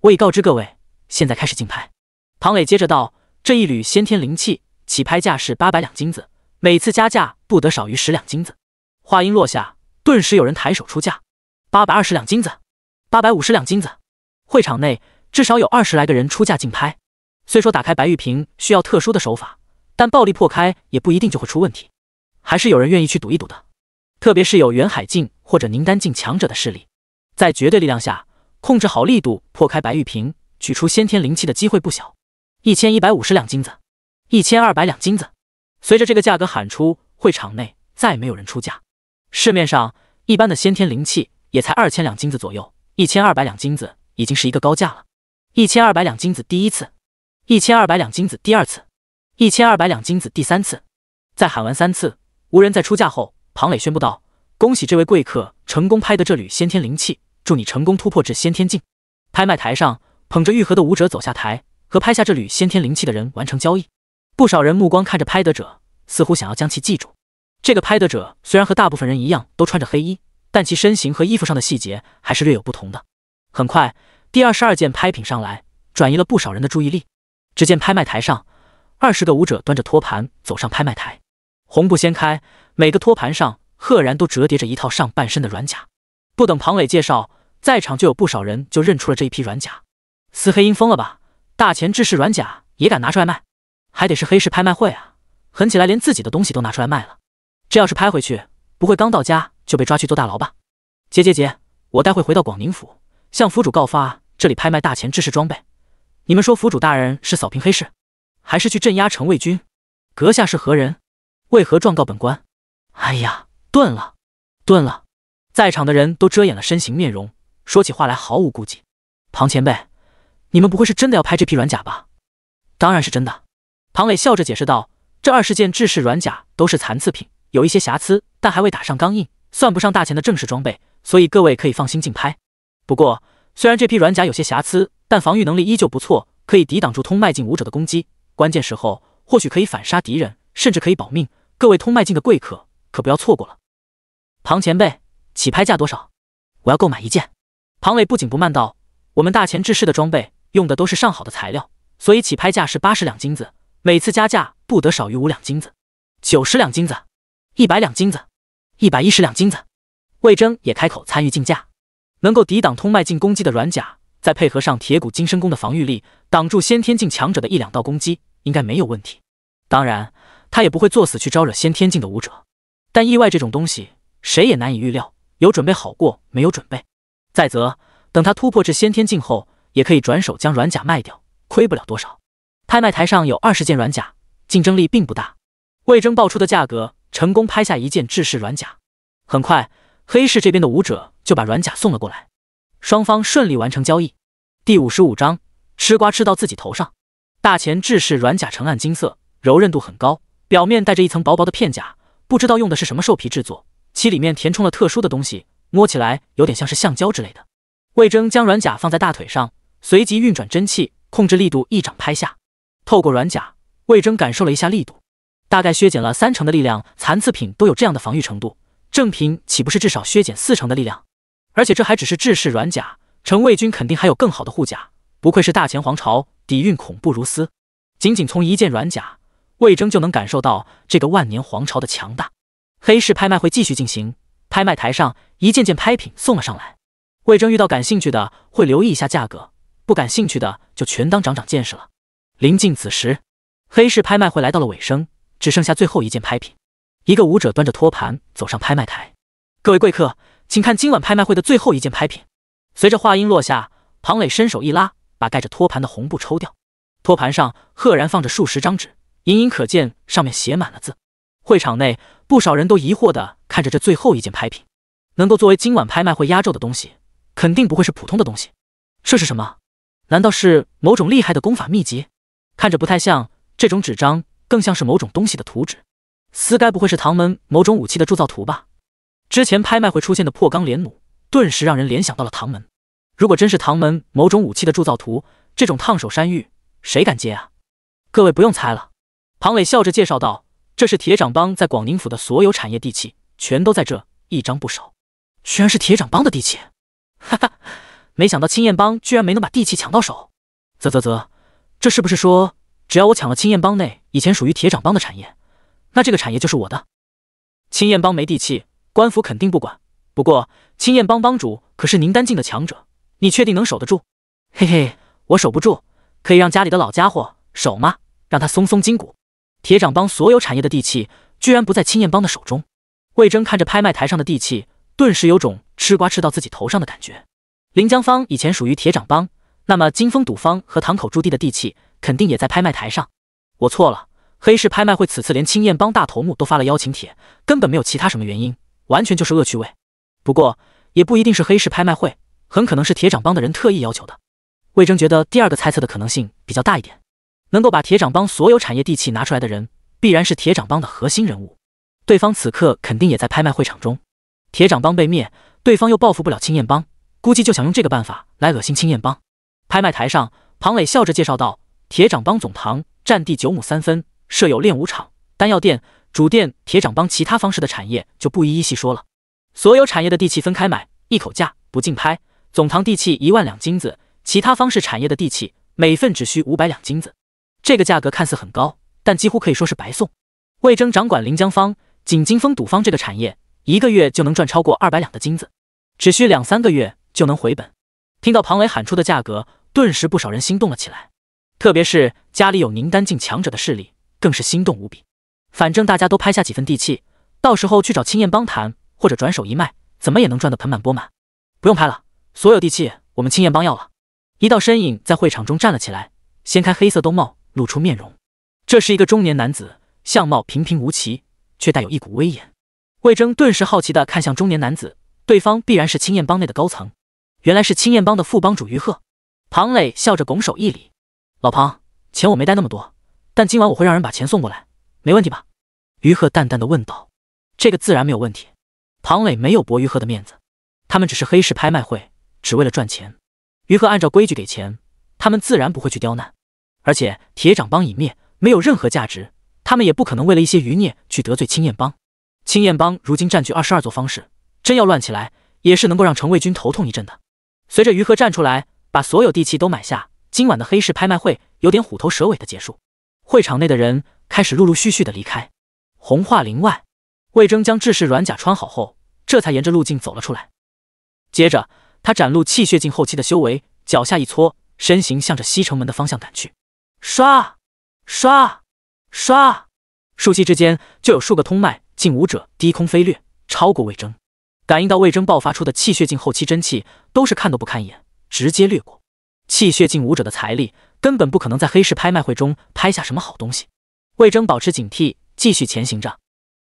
我已告知各位。现在开始竞拍。庞磊接着道：“这一缕先天灵气起拍价是八百两金子，每次加价不得少于十两金子。”话音落下，顿时有人抬手出价：八百二十两金子，八百五十两金子。会场内至少有二十来个人出价竞拍。虽说打开白玉瓶需要特殊的手法，但暴力破开也不一定就会出问题。还是有人愿意去赌一赌的，特别是有袁海静或者宁丹境强者的势力，在绝对力量下控制好力度，破开白玉瓶取出先天灵气的机会不小。一千一百五十两金子，一千二百两金子，随着这个价格喊出，会场内再没有人出价。市面上一般的先天灵气也才二千两金子左右，一千二百两金子已经是一个高价了。一千二百两金子第一次，一千二百两金子第二次，一千二百两金子第三次，再喊完三次。无人在出价后，庞磊宣布道：“恭喜这位贵客成功拍得这缕先天灵气，祝你成功突破至先天境。”拍卖台上捧着玉盒的舞者走下台，和拍下这缕先天灵气的人完成交易。不少人目光看着拍得者，似乎想要将其记住。这个拍得者虽然和大部分人一样都穿着黑衣，但其身形和衣服上的细节还是略有不同的。很快，第二十二件拍品上来，转移了不少人的注意力。只见拍卖台上二十个舞者端着托盘走上拍卖台。红布掀开，每个托盘上赫然都折叠着一套上半身的软甲。不等庞磊介绍，在场就有不少人就认出了这一批软甲。司黑鹰疯了吧？大钱制式软甲也敢拿出来卖？还得是黑市拍卖会啊！狠起来连自己的东西都拿出来卖了。这要是拍回去，不会刚到家就被抓去做大牢吧？杰杰杰，我待会回到广宁府，向府主告发这里拍卖大钱制式装备。你们说府主大人是扫平黑市，还是去镇压城卫军？阁下是何人？为何状告本官？哎呀，顿了，顿了！在场的人都遮掩了身形面容，说起话来毫无顾忌。庞前辈，你们不会是真的要拍这批软甲吧？当然是真的。庞磊笑着解释道：“这二十件制式软甲都是残次品，有一些瑕疵，但还未打上钢印，算不上大钱的正式装备，所以各位可以放心竞拍。不过，虽然这批软甲有些瑕疵，但防御能力依旧不错，可以抵挡住通脉境武者的攻击。关键时候，或许可以反杀敌人，甚至可以保命。”各位通脉境的贵客，可不要错过了。庞前辈，起拍价多少？我要购买一件。庞伟不紧不慢道：“我们大前制式的装备用的都是上好的材料，所以起拍价是八十两金子，每次加价不得少于五两金子。九十两金子，一百两金子，一百一十两金子。”魏征也开口参与竞价。能够抵挡通脉境攻击的软甲，再配合上铁骨金身功的防御力，挡住先天境强者的一两道攻击，应该没有问题。当然。他也不会作死去招惹先天境的武者，但意外这种东西谁也难以预料，有准备好过没有准备。再则，等他突破至先天境后，也可以转手将软甲卖掉，亏不了多少。拍卖台上有二十件软甲，竞争力并不大。魏征报出的价格成功拍下一件制式软甲。很快，黑市这边的武者就把软甲送了过来，双方顺利完成交易。第五十五章吃瓜吃到自己头上。大前制式软甲呈暗金色，柔韧度很高。表面带着一层薄薄的片甲，不知道用的是什么兽皮制作，其里面填充了特殊的东西，摸起来有点像是橡胶之类的。魏征将软甲放在大腿上，随即运转真气，控制力度，一掌拍下。透过软甲，魏征感受了一下力度，大概削减了三成的力量。残次品都有这样的防御程度，正品岂不是至少削减四成的力量？而且这还只是制式软甲，成卫军肯定还有更好的护甲。不愧是大前皇朝，底蕴恐怖如斯。仅仅从一件软甲。魏征就能感受到这个万年皇朝的强大。黑市拍卖会继续进行，拍卖台上一件件拍品送了上来。魏征遇到感兴趣的会留意一下价格，不感兴趣的就全当长长见识了。临近子时，黑市拍卖会来到了尾声，只剩下最后一件拍品。一个舞者端着托盘走上拍卖台，各位贵客，请看今晚拍卖会的最后一件拍品。随着话音落下，庞磊伸手一拉，把盖着托盘的红布抽掉，托盘上赫然放着数十张纸。隐隐可见，上面写满了字。会场内不少人都疑惑的看着这最后一件拍品，能够作为今晚拍卖会压轴的东西，肯定不会是普通的东西。这是什么？难道是某种厉害的功法秘籍？看着不太像，这种纸张更像是某种东西的图纸。该不会是唐门某种武器的铸造图吧？之前拍卖会出现的破钢连弩，顿时让人联想到了唐门。如果真是唐门某种武器的铸造图，这种烫手山芋谁敢接啊？各位不用猜了。庞磊笑着介绍道：“这是铁掌帮在广宁府的所有产业地契，全都在这一张不少。居然是铁掌帮的地契，哈哈！没想到青燕帮居然没能把地契抢到手。啧啧啧，这是不是说，只要我抢了青燕帮内以前属于铁掌帮的产业，那这个产业就是我的？青燕帮没地契，官府肯定不管。不过青燕帮帮主可是宁丹境的强者，你确定能守得住？嘿嘿，我守不住，可以让家里的老家伙守吗？让他松松筋骨。”铁掌帮所有产业的地契，居然不在青燕帮的手中。魏征看着拍卖台上的地契，顿时有种吃瓜吃到自己头上的感觉。临江方以前属于铁掌帮，那么金风赌坊和堂口驻地的地契肯定也在拍卖台上。我错了，黑市拍卖会此次连青燕帮大头目都发了邀请帖，根本没有其他什么原因，完全就是恶趣味。不过，也不一定是黑市拍卖会，很可能是铁掌帮的人特意要求的。魏征觉得第二个猜测的可能性比较大一点。能够把铁掌帮所有产业地契拿出来的人，必然是铁掌帮的核心人物。对方此刻肯定也在拍卖会场中。铁掌帮被灭，对方又报复不了青燕帮，估计就想用这个办法来恶心青燕帮。拍卖台上，庞磊笑着介绍道：“铁掌帮总堂占地九亩三分，设有练武场、丹药店、主店。铁掌帮其他方式的产业就不一一细说了。所有产业的地契分开买，一口价不竞拍。总堂地契一万两金子，其他方式产业的地契每份只需五百两金子。”这个价格看似很高，但几乎可以说是白送。魏征掌管临江方、锦金丰赌坊这个产业，一个月就能赚超过二百两的金子，只需两三个月就能回本。听到庞伟喊出的价格，顿时不少人心动了起来，特别是家里有宁丹境强者的势力，更是心动无比。反正大家都拍下几分地契，到时候去找青燕帮谈，或者转手一卖，怎么也能赚得盆满钵满。不用拍了，所有地契我们青燕帮要了。一道身影在会场中站了起来，掀开黑色兜帽。露出面容，这是一个中年男子，相貌平平无奇，却带有一股威严。魏征顿时好奇的看向中年男子，对方必然是青燕帮内的高层，原来是青燕帮的副帮主于鹤。庞磊笑着拱手一礼：“老庞，钱我没带那么多，但今晚我会让人把钱送过来，没问题吧？”于鹤淡淡的问道：“这个自然没有问题。”庞磊没有驳于鹤的面子，他们只是黑市拍卖会，只为了赚钱。于鹤按照规矩给钱，他们自然不会去刁难。而且铁掌帮已灭，没有任何价值，他们也不可能为了一些余孽去得罪青燕帮。青燕帮如今占据二十二座方式，真要乱起来，也是能够让程卫军头痛一阵的。随着于和站出来，把所有地契都买下，今晚的黑市拍卖会有点虎头蛇尾的结束。会场内的人开始陆陆续续的离开。红化林外，魏征将制式软甲穿好后，这才沿着路径走了出来。接着，他展露气血境后期的修为，脚下一搓，身形向着西城门的方向赶去。刷刷刷！数息之间，就有数个通脉境武者低空飞掠，超过魏征。感应到魏征爆发出的气血境后期真气，都是看都不看一眼，直接掠过。气血境武者的财力，根本不可能在黑市拍卖会中拍下什么好东西。魏征保持警惕，继续前行着。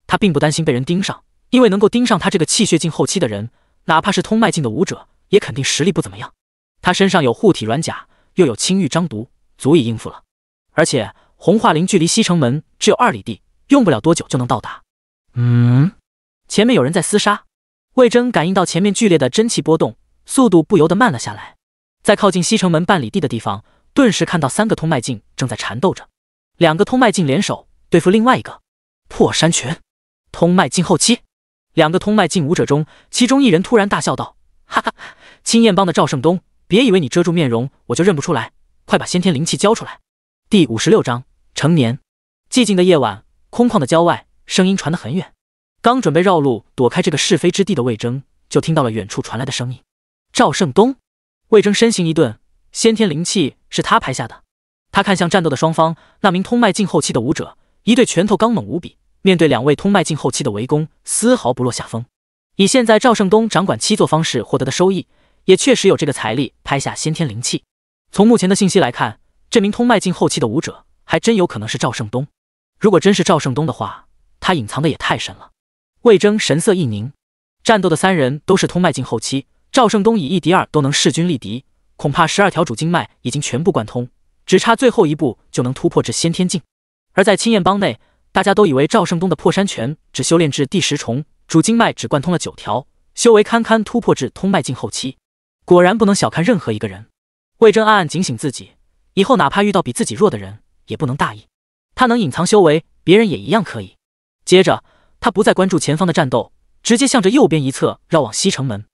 他并不担心被人盯上，因为能够盯上他这个气血境后期的人，哪怕是通脉境的武者，也肯定实力不怎么样。他身上有护体软甲，又有青玉张毒，足以应付了。而且红桦林距离西城门只有二里地，用不了多久就能到达。嗯，前面有人在厮杀，魏征感应到前面剧烈的真气波动，速度不由得慢了下来。在靠近西城门半里地的地方，顿时看到三个通脉境正在缠斗着，两个通脉境联手对付另外一个。破山拳，通脉境后期。两个通脉境武者中，其中一人突然大笑道：“哈哈，青燕帮的赵胜东，别以为你遮住面容我就认不出来，快把先天灵气交出来！”第五十六章成年。寂静的夜晚，空旷的郊外，声音传得很远。刚准备绕路躲开这个是非之地的魏征，就听到了远处传来的声音。赵胜东，魏征身形一顿，先天灵气是他拍下的。他看向战斗的双方，那名通脉境后期的武者，一对拳头刚猛无比，面对两位通脉境后期的围攻，丝毫不落下风。以现在赵胜东掌管七座方式获得的收益，也确实有这个财力拍下先天灵气。从目前的信息来看。这名通脉境后期的武者，还真有可能是赵胜东。如果真是赵胜东的话，他隐藏的也太深了。魏征神色一凝，战斗的三人都是通脉境后期，赵胜东以一敌二都能势均力敌，恐怕十二条主经脉已经全部贯通，只差最后一步就能突破至先天境。而在青燕帮内，大家都以为赵胜东的破山拳只修炼至第十重，主经脉只贯通了九条，修为堪堪突破至通脉境后期。果然不能小看任何一个人。魏征暗暗警醒自己。以后哪怕遇到比自己弱的人，也不能大意。他能隐藏修为，别人也一样可以。接着，他不再关注前方的战斗，直接向着右边一侧绕往西城门，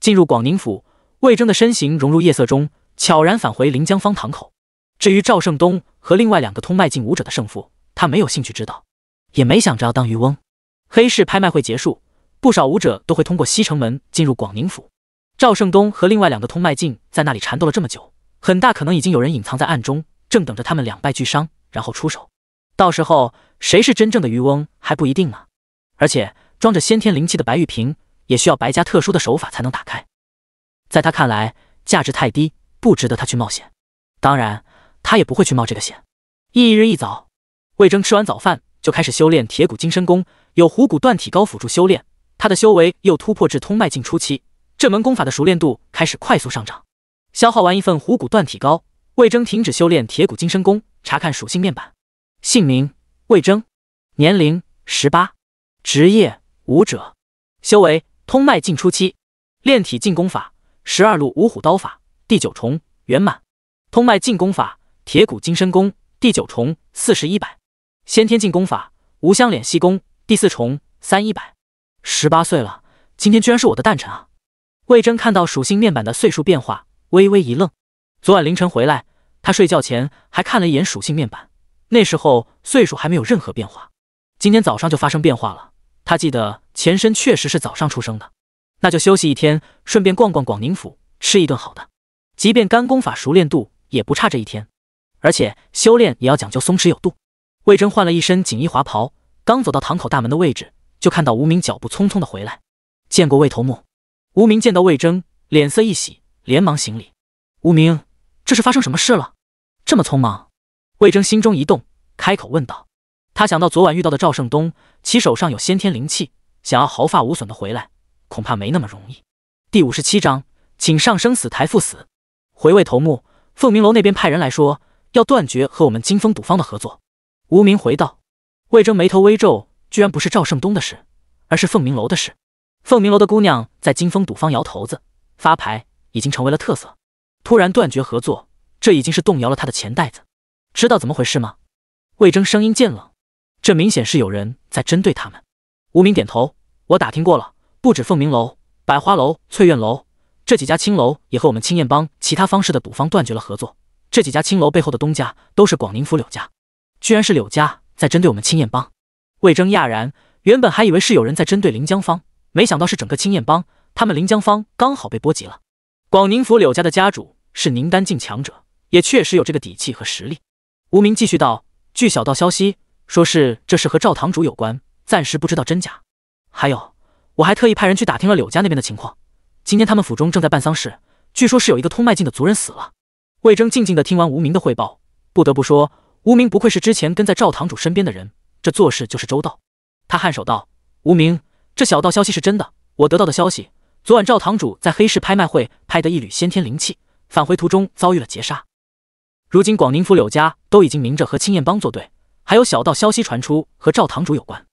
进入广宁府。魏征的身形融入夜色中，悄然返回临江方堂口。至于赵胜东和另外两个通脉境武者的胜负，他没有兴趣知道，也没想着要当渔翁。黑市拍卖会结束，不少武者都会通过西城门进入广宁府。赵胜东和另外两个通脉境在那里缠斗了这么久。很大可能已经有人隐藏在暗中，正等着他们两败俱伤，然后出手。到时候谁是真正的渔翁还不一定呢。而且装着先天灵气的白玉瓶也需要白家特殊的手法才能打开。在他看来，价值太低，不值得他去冒险。当然，他也不会去冒这个险。翌日一早，魏征吃完早饭就开始修炼铁骨金身功，有虎骨断体高辅助修炼，他的修为又突破至通脉境初期，这门功法的熟练度开始快速上涨。消耗完一份虎骨断体膏，魏征停止修炼铁骨金身功，查看属性面板。姓名：魏征，年龄：十八，职业：武者，修为：通脉境初期，炼体进攻法：十二路五虎刀法第九重圆满，通脉进攻法：铁骨金身功第九重四十一百，先天进攻法：无相敛息功第四重三一百。十八岁了，今天居然是我的诞辰啊！魏征看到属性面板的岁数变化。微微一愣，昨晚凌晨回来，他睡觉前还看了一眼属性面板，那时候岁数还没有任何变化。今天早上就发生变化了。他记得前身确实是早上出生的，那就休息一天，顺便逛逛广宁府，吃一顿好的。即便干功法熟练度也不差这一天，而且修炼也要讲究松弛有度。魏征换了一身锦衣华袍，刚走到堂口大门的位置，就看到无名脚步匆匆的回来。见过魏头目。无名见到魏征，脸色一喜。连忙行礼，无名，这是发生什么事了？这么匆忙，魏征心中一动，开口问道。他想到昨晚遇到的赵胜东，其手上有先天灵气，想要毫发无损的回来，恐怕没那么容易。第五十七章，请上生死台赴死。回味头目，凤鸣楼那边派人来说，要断绝和我们金风赌方的合作。无名回道，魏征眉头微皱，居然不是赵胜东的事，而是凤鸣楼的事。凤鸣楼的姑娘在金风赌方摇头子发牌。已经成为了特色，突然断绝合作，这已经是动摇了他的钱袋子。知道怎么回事吗？魏征声音渐冷，这明显是有人在针对他们。无名点头，我打听过了，不止凤鸣楼、百花楼、翠苑楼这几家青楼，也和我们青燕帮其他方式的赌方断绝了合作。这几家青楼背后的东家都是广宁府柳家，居然是柳家在针对我们青燕帮。魏征讶然，原本还以为是有人在针对临江方，没想到是整个青燕帮，他们临江方刚好被波及了。广宁府柳家的家主是宁丹境强者，也确实有这个底气和实力。无名继续道：“据小道消息，说是这事和赵堂主有关，暂时不知道真假。还有，我还特意派人去打听了柳家那边的情况。今天他们府中正在办丧事，据说是有一个通脉境的族人死了。”魏征静静的听完无名的汇报，不得不说，无名不愧是之前跟在赵堂主身边的人，这做事就是周到。他颔首道：“无名，这小道消息是真的，我得到的消息。”昨晚赵堂主在黑市拍卖会拍的一缕先天灵气，返回途中遭遇了劫杀。如今广宁府柳家都已经明着和青燕帮作对，还有小道消息传出和赵堂主有关，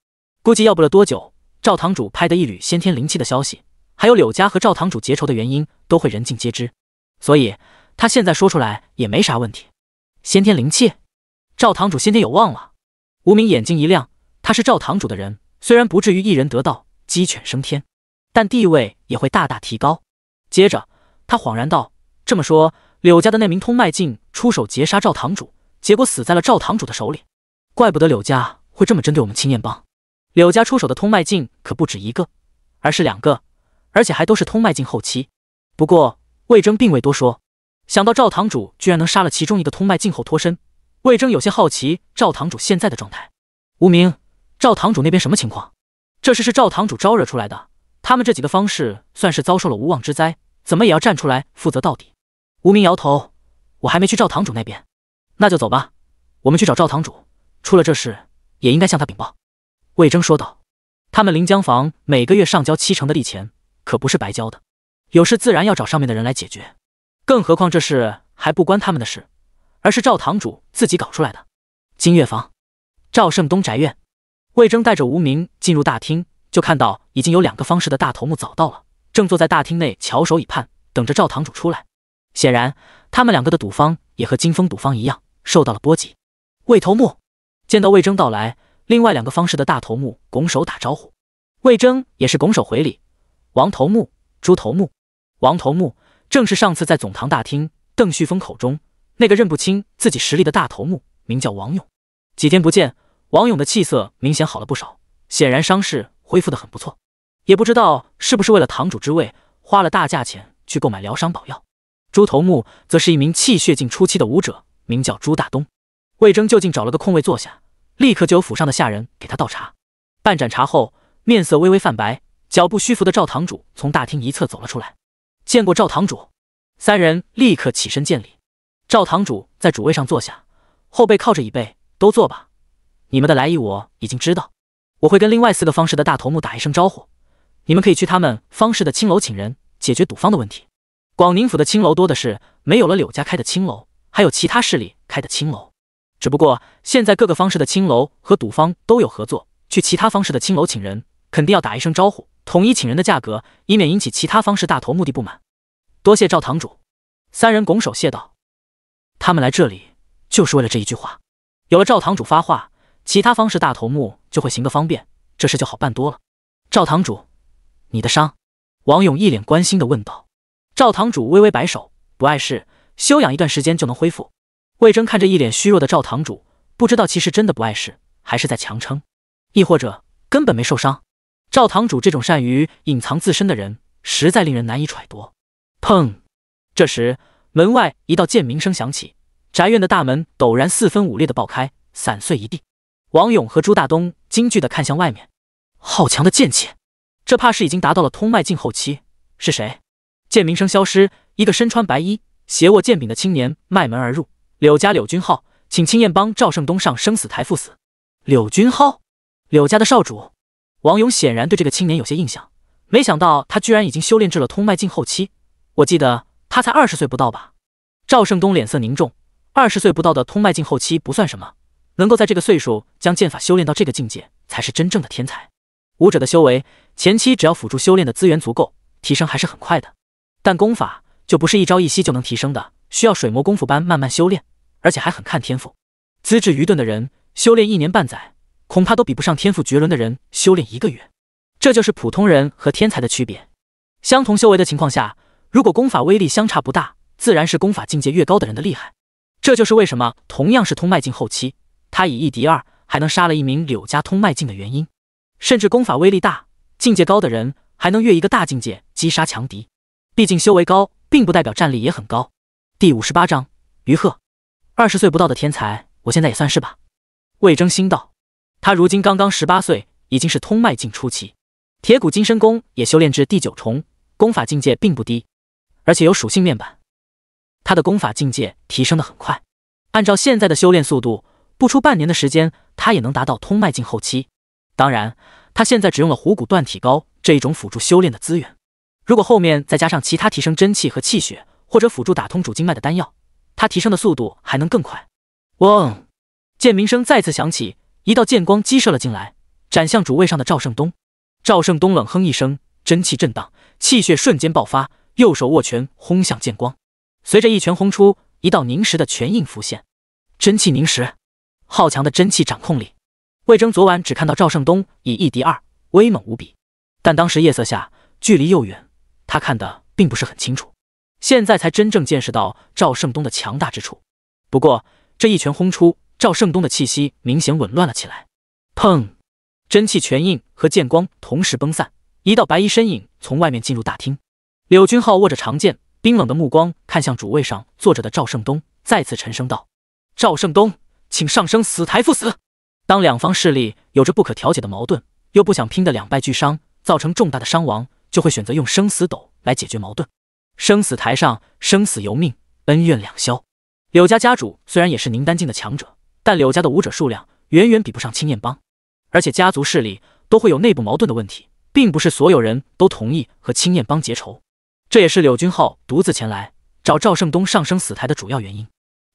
估计要不了多久，赵堂主拍的一缕先天灵气的消息，还有柳家和赵堂主结仇的原因，都会人尽皆知。所以他现在说出来也没啥问题。先天灵气，赵堂主先天有望了。无名眼睛一亮，他是赵堂主的人，虽然不至于一人得道鸡犬升天。但地位也会大大提高。接着，他恍然道：“这么说，柳家的那名通脉境出手劫杀赵堂主，结果死在了赵堂主的手里。怪不得柳家会这么针对我们青燕帮。柳家出手的通脉境可不止一个，而是两个，而且还都是通脉境后期。不过，魏征并未多说。想到赵堂主居然能杀了其中一个通脉境后脱身，魏征有些好奇赵堂主现在的状态。无名，赵堂主那边什么情况？这事是赵堂主招惹出来的。”他们这几个方式算是遭受了无妄之灾，怎么也要站出来负责到底。无名摇头，我还没去赵堂主那边，那就走吧，我们去找赵堂主。出了这事，也应该向他禀报。”魏征说道。他们临江房每个月上交七成的利钱，可不是白交的，有事自然要找上面的人来解决。更何况这事还不关他们的事，而是赵堂主自己搞出来的。金月房，赵胜东宅院，魏征带着无名进入大厅。就看到已经有两个方氏的大头目早到了，正坐在大厅内翘首以盼，等着赵堂主出来。显然，他们两个的赌方也和金风赌方一样受到了波及。魏头目见到魏征到来，另外两个方氏的大头目拱手打招呼，魏征也是拱手回礼。王头目、朱头目、王头目正是上次在总堂大厅邓旭峰口中那个认不清自己实力的大头目，名叫王勇。几天不见，王勇的气色明显好了不少，显然伤势。恢复的很不错，也不知道是不是为了堂主之位，花了大价钱去购买疗伤宝药。朱头目则是一名气血境初期的武者，名叫朱大东。魏征就近找了个空位坐下，立刻就有府上的下人给他倒茶。半盏茶后，面色微微泛白、脚步虚浮的赵堂主从大厅一侧走了出来。见过赵堂主，三人立刻起身见礼。赵堂主在主位上坐下，后背靠着椅背，都坐吧。你们的来意我已经知道。我会跟另外四个方氏的大头目打一声招呼，你们可以去他们方氏的青楼请人解决赌方的问题。广宁府的青楼多的是，没有了柳家开的青楼，还有其他势力开的青楼。只不过现在各个方氏的青楼和赌方都有合作，去其他方氏的青楼请人，肯定要打一声招呼，统一请人的价格，以免引起其他方氏大头目的不满。多谢赵堂主，三人拱手谢道。他们来这里就是为了这一句话，有了赵堂主发话。其他方式，大头目就会行个方便，这事就好办多了。赵堂主，你的伤？王勇一脸关心的问道。赵堂主微微摆手，不碍事，休养一段时间就能恢复。魏征看着一脸虚弱的赵堂主，不知道其实真的不碍事，还是在强撑，亦或者根本没受伤。赵堂主这种善于隐藏自身的人，实在令人难以揣度。砰！这时门外一道剑鸣声响起，宅院的大门陡然四分五裂的爆开，散碎一地。王勇和朱大东惊惧地看向外面，好强的剑气！这怕是已经达到了通脉境后期。是谁？剑鸣声消失，一个身穿白衣、斜握剑柄的青年迈门而入。柳家柳君浩，请青燕帮赵胜东上生死台赴死。柳君浩，柳家的少主。王勇显然对这个青年有些印象，没想到他居然已经修炼至了通脉境后期。我记得他才二十岁不到吧？赵胜东脸色凝重，二十岁不到的通脉境后期不算什么。能够在这个岁数将剑法修炼到这个境界，才是真正的天才。武者的修为前期只要辅助修炼的资源足够，提升还是很快的。但功法就不是一朝一夕就能提升的，需要水磨功夫般慢慢修炼，而且还很看天赋。资质愚钝的人修炼一年半载，恐怕都比不上天赋绝伦的人修炼一个月。这就是普通人和天才的区别。相同修为的情况下，如果功法威力相差不大，自然是功法境界越高的人的厉害。这就是为什么同样是通脉境后期。他以一敌二，还能杀了一名柳家通脉境的原因，甚至功法威力大、境界高的人，还能越一个大境界击杀强敌。毕竟修为高，并不代表战力也很高。第五十八章：于鹤，二十岁不到的天才，我现在也算是吧。魏征心道，他如今刚刚十八岁，已经是通脉境初期，铁骨金身功也修炼至第九重，功法境界并不低，而且有属性面板，他的功法境界提升的很快。按照现在的修炼速度。不出半年的时间，他也能达到通脉境后期。当然，他现在只用了虎骨断体膏这一种辅助修炼的资源。如果后面再加上其他提升真气和气血，或者辅助打通主经脉的丹药，他提升的速度还能更快。嗡，剑鸣声再次响起，一道剑光激射了进来，斩向主位上的赵胜东。赵胜东冷哼一声，真气震荡，气血瞬间爆发，右手握拳轰向剑光。随着一拳轰出，一道凝实的拳印浮现，真气凝实。浩强的真气掌控力！魏征昨晚只看到赵胜东以一敌二，威猛无比，但当时夜色下，距离又远，他看得并不是很清楚。现在才真正见识到赵胜东的强大之处。不过这一拳轰出，赵胜东的气息明显紊乱了起来。砰！真气拳印和剑光同时崩散，一道白衣身影从外面进入大厅。柳君浩握着长剑，冰冷的目光看向主位上坐着的赵胜东，再次沉声道：“赵胜东！”请上生死台赴死。当两方势力有着不可调解的矛盾，又不想拼得两败俱伤，造成重大的伤亡，就会选择用生死斗来解决矛盾。生死台上，生死由命，恩怨两消。柳家家主虽然也是宁丹境的强者，但柳家的武者数量远远比不上青燕帮，而且家族势力都会有内部矛盾的问题，并不是所有人都同意和青燕帮结仇。这也是柳君浩独自前来找赵胜东上生死台的主要原因。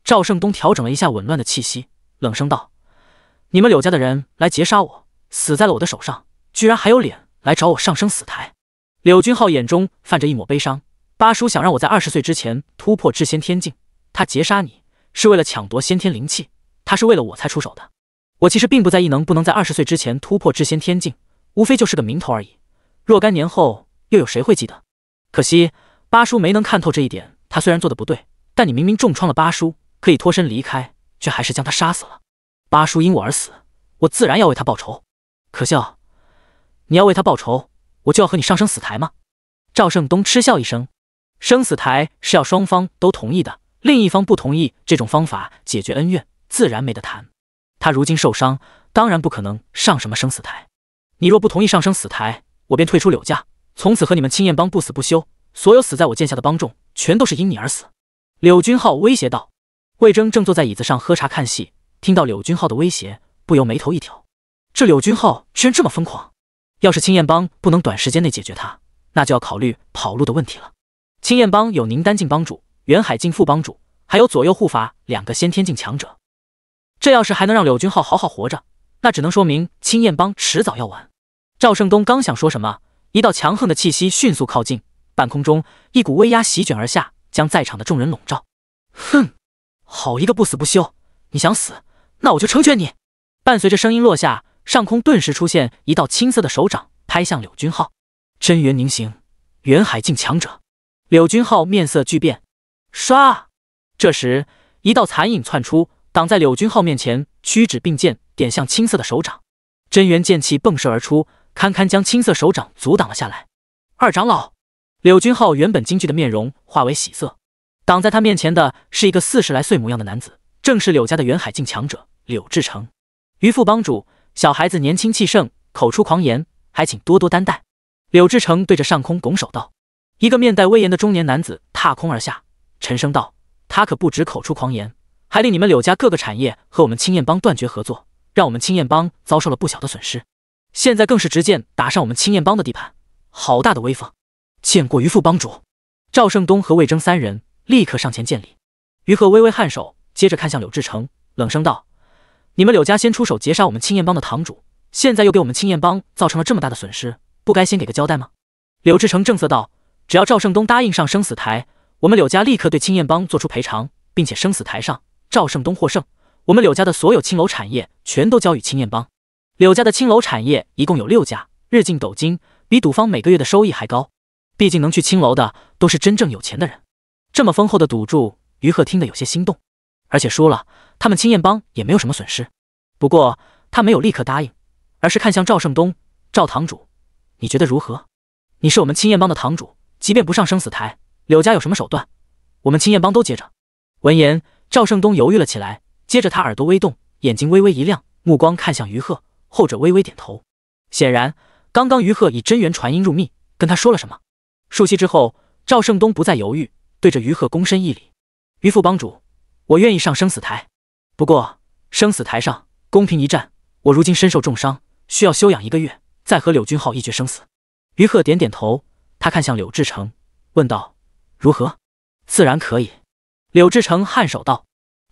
赵胜东调整了一下紊乱的气息，冷声道：“你们柳家的人来劫杀我，死在了我的手上，居然还有脸来找我上生死台。”柳君浩眼中泛着一抹悲伤：“八叔想让我在二十岁之前突破至先天境，他劫杀你是为了抢夺先天灵气，他是为了我才出手的。我其实并不在意能不能在二十岁之前突破至先天境，无非就是个名头而已。若干年后，又有谁会记得？可惜八叔没能看透这一点。他虽然做的不对，但你明明重创了八叔。”可以脱身离开，却还是将他杀死了。八叔因我而死，我自然要为他报仇。可笑，你要为他报仇，我就要和你上生死台吗？赵胜东嗤笑一声：“生死台是要双方都同意的，另一方不同意，这种方法解决恩怨，自然没得谈。他如今受伤，当然不可能上什么生死台。你若不同意上生死台，我便退出柳家，从此和你们青燕帮不死不休。所有死在我剑下的帮众，全都是因你而死。”柳君浩威胁道。魏征正坐在椅子上喝茶看戏，听到柳军浩的威胁，不由眉头一挑。这柳军浩居然这么疯狂！要是青燕帮不能短时间内解决他，那就要考虑跑路的问题了。青燕帮有宁丹境帮主、远海境副帮主，还有左右护法两个先天境强者。这要是还能让柳军浩好好活着，那只能说明青燕帮迟早要完。赵胜东刚想说什么，一道强横的气息迅速靠近，半空中一股威压席卷而下，将在场的众人笼罩。哼！好一个不死不休！你想死，那我就成全你。伴随着声音落下，上空顿时出现一道青色的手掌，拍向柳君浩。真元凝形，远海境强者。柳君浩面色巨变。唰！这时一道残影窜出，挡在柳君浩面前，屈指并剑，点向青色的手掌。真元剑气迸射而出，堪堪将青色手掌阻挡了下来。二长老，柳君浩原本惊惧的面容化为喜色。挡在他面前的是一个四十来岁模样的男子，正是柳家的远海境强者柳志成，于副帮主。小孩子年轻气盛，口出狂言，还请多多担待。柳志成对着上空拱手道。一个面带威严的中年男子踏空而下，沉声道：“他可不止口出狂言，还令你们柳家各个产业和我们青燕帮断绝合作，让我们青燕帮遭受了不小的损失。现在更是直接打上我们青燕帮的地盘，好大的威风！”见过于副帮主，赵胜东和魏征三人。立刻上前见礼，于鹤微微颔首，接着看向柳志成，冷声道：“你们柳家先出手劫杀我们青燕帮的堂主，现在又给我们青燕帮造成了这么大的损失，不该先给个交代吗？”柳志成正色道：“只要赵胜东答应上生死台，我们柳家立刻对青燕帮做出赔偿，并且生死台上赵胜东获胜，我们柳家的所有青楼产业全都交与青燕帮。柳家的青楼产业一共有六家，日进斗金，比赌方每个月的收益还高。毕竟能去青楼的都是真正有钱的人。”这么丰厚的赌注，于鹤听得有些心动，而且输了，他们青燕帮也没有什么损失。不过他没有立刻答应，而是看向赵胜东：“赵堂主，你觉得如何？你是我们青燕帮的堂主，即便不上生死台，柳家有什么手段，我们青燕帮都接着。”闻言，赵胜东犹豫了起来，接着他耳朵微动，眼睛微微一亮，目光看向于鹤，后者微微点头。显然，刚刚于鹤以真元传音入密，跟他说了什么。数息之后，赵胜东不再犹豫。对着于鹤躬身一礼，于副帮主，我愿意上生死台。不过生死台上公平一战，我如今身受重伤，需要休养一个月，再和柳君浩一决生死。于鹤点点头，他看向柳志成，问道：“如何？”“自然可以。”柳志成颔首道：“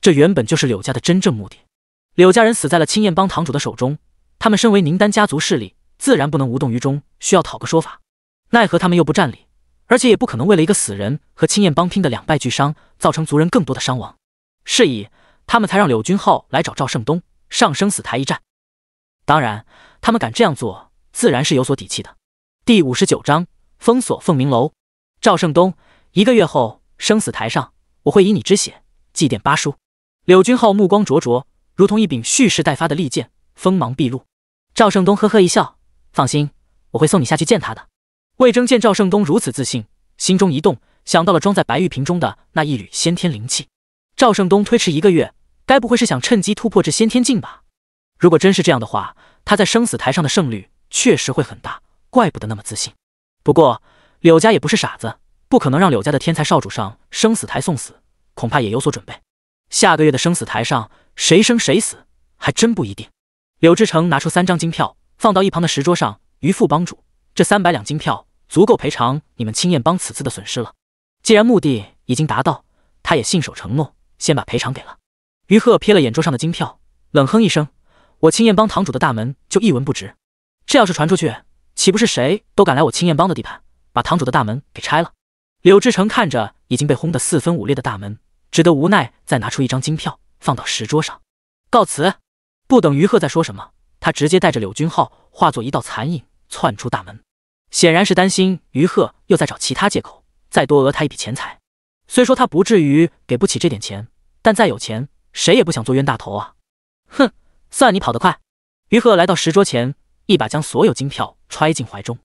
这原本就是柳家的真正目的。柳家人死在了青燕帮堂主的手中，他们身为宁丹家族势力，自然不能无动于衷，需要讨个说法。奈何他们又不占理。”而且也不可能为了一个死人和青燕帮拼的两败俱伤，造成族人更多的伤亡，是以他们才让柳军浩来找赵胜东上生死台一战。当然，他们敢这样做，自然是有所底气的。第五十九章封锁凤鸣楼。赵胜东，一个月后生死台上，我会以你之血祭奠八叔。柳军浩目光灼灼，如同一柄蓄势待发的利剑，锋芒毕露。赵胜东呵呵一笑，放心，我会送你下去见他的。魏征见赵胜东如此自信，心中一动，想到了装在白玉瓶中的那一缕先天灵气。赵胜东推迟一个月，该不会是想趁机突破至先天境吧？如果真是这样的话，他在生死台上的胜率确实会很大，怪不得那么自信。不过柳家也不是傻子，不可能让柳家的天才少主上生死台送死，恐怕也有所准备。下个月的生死台上，谁生谁死还真不一定。柳志成拿出三张金票，放到一旁的石桌上，于副帮主。这三百两金票足够赔偿你们青燕帮此次的损失了。既然目的已经达到，他也信守承诺，先把赔偿给了。于鹤瞥了眼桌上的金票，冷哼一声：“我青燕帮堂主的大门就一文不值，这要是传出去，岂不是谁都敢来我青燕帮的地盘把堂主的大门给拆了？”柳志成看着已经被轰得四分五裂的大门，只得无奈再拿出一张金票放到石桌上，告辞。不等于鹤再说什么，他直接带着柳军浩化作一道残影窜出大门。显然是担心于鹤又在找其他借口，再多讹他一笔钱财。虽说他不至于给不起这点钱，但再有钱，谁也不想做冤大头啊！哼，算你跑得快。于鹤来到石桌前，一把将所有金票揣进怀中。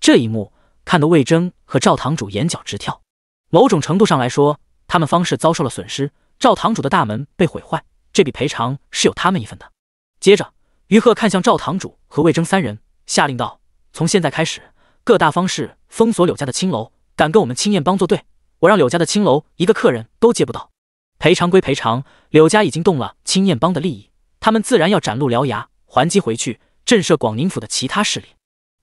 这一幕看得魏征和赵堂主眼角直跳。某种程度上来说，他们方氏遭受了损失，赵堂主的大门被毁坏，这笔赔偿是有他们一份的。接着，于鹤看向赵堂主和魏征三人，下令道：“从现在开始。”各大方式封锁柳家的青楼，敢跟我们青燕帮作对，我让柳家的青楼一个客人都接不到。赔偿归赔偿，柳家已经动了青燕帮的利益，他们自然要展露獠牙还击回去，震慑广宁府的其他势力。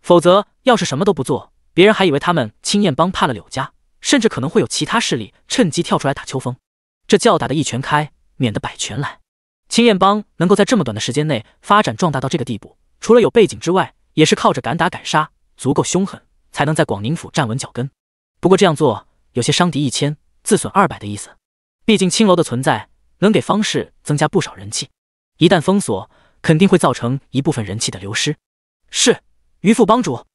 否则要是什么都不做，别人还以为他们青燕帮怕了柳家，甚至可能会有其他势力趁机跳出来打秋风。这叫打的一拳开，免得百拳来。青燕帮能够在这么短的时间内发展壮大到这个地步，除了有背景之外，也是靠着敢打敢杀。足够凶狠，才能在广宁府站稳脚跟。不过这样做有些伤敌一千，自损二百的意思。毕竟青楼的存在能给方氏增加不少人气，一旦封锁，肯定会造成一部分人气的流失。是，余副帮主。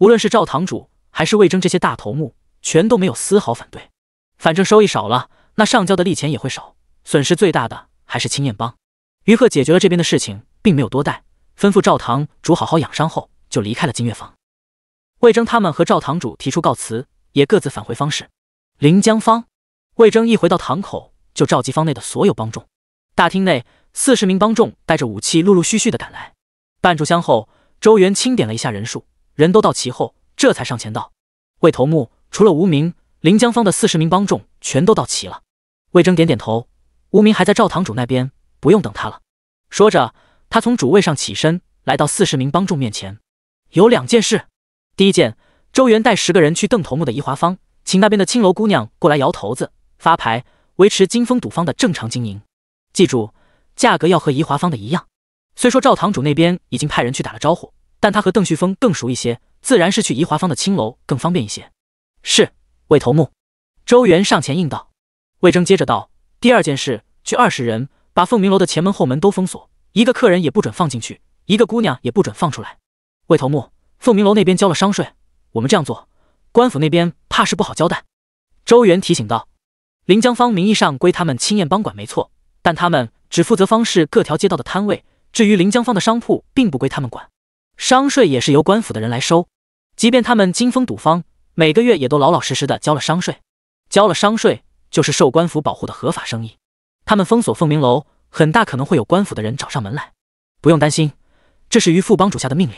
无论是赵堂主还是魏征这些大头目，全都没有丝毫反对。反正收益少了，那上交的利钱也会少。损失最大的还是青燕帮。于贺解决了这边的事情，并没有多待，吩咐赵堂主好好养伤后，就离开了金月坊。魏征他们和赵堂主提出告辞，也各自返回方氏。临江方，魏征一回到堂口，就召集方内的所有帮众。大厅内，四十名帮众带着武器，陆陆续续的赶来。半炷香后，周元清点了一下人数，人都到齐后，这才上前道：“魏头目，除了无名，临江方的四十名帮众全都到齐了。”魏征点点头：“无名还在赵堂主那边，不用等他了。”说着，他从主位上起身，来到四十名帮众面前：“有两件事。”第一件，周元带十个人去邓头目的怡华坊，请那边的青楼姑娘过来摇头子发牌，维持金风赌坊的正常经营。记住，价格要和怡华坊的一样。虽说赵堂主那边已经派人去打了招呼，但他和邓旭峰更熟一些，自然是去怡华坊的青楼更方便一些。是，魏头目。周元上前应道。魏征接着道：“第二件事，去二十人，把凤鸣楼的前门后门都封锁，一个客人也不准放进去，一个姑娘也不准放出来。”魏头目。凤鸣楼那边交了商税，我们这样做，官府那边怕是不好交代。”周元提醒道，“临江坊名义上归他们青燕帮管没错，但他们只负责方市各条街道的摊位，至于临江坊的商铺，并不归他们管，商税也是由官府的人来收。即便他们金风赌坊每个月也都老老实实的交了商税，交了商税就是受官府保护的合法生意。他们封锁凤鸣楼，很大可能会有官府的人找上门来。不用担心，这是余副帮主下的命令。”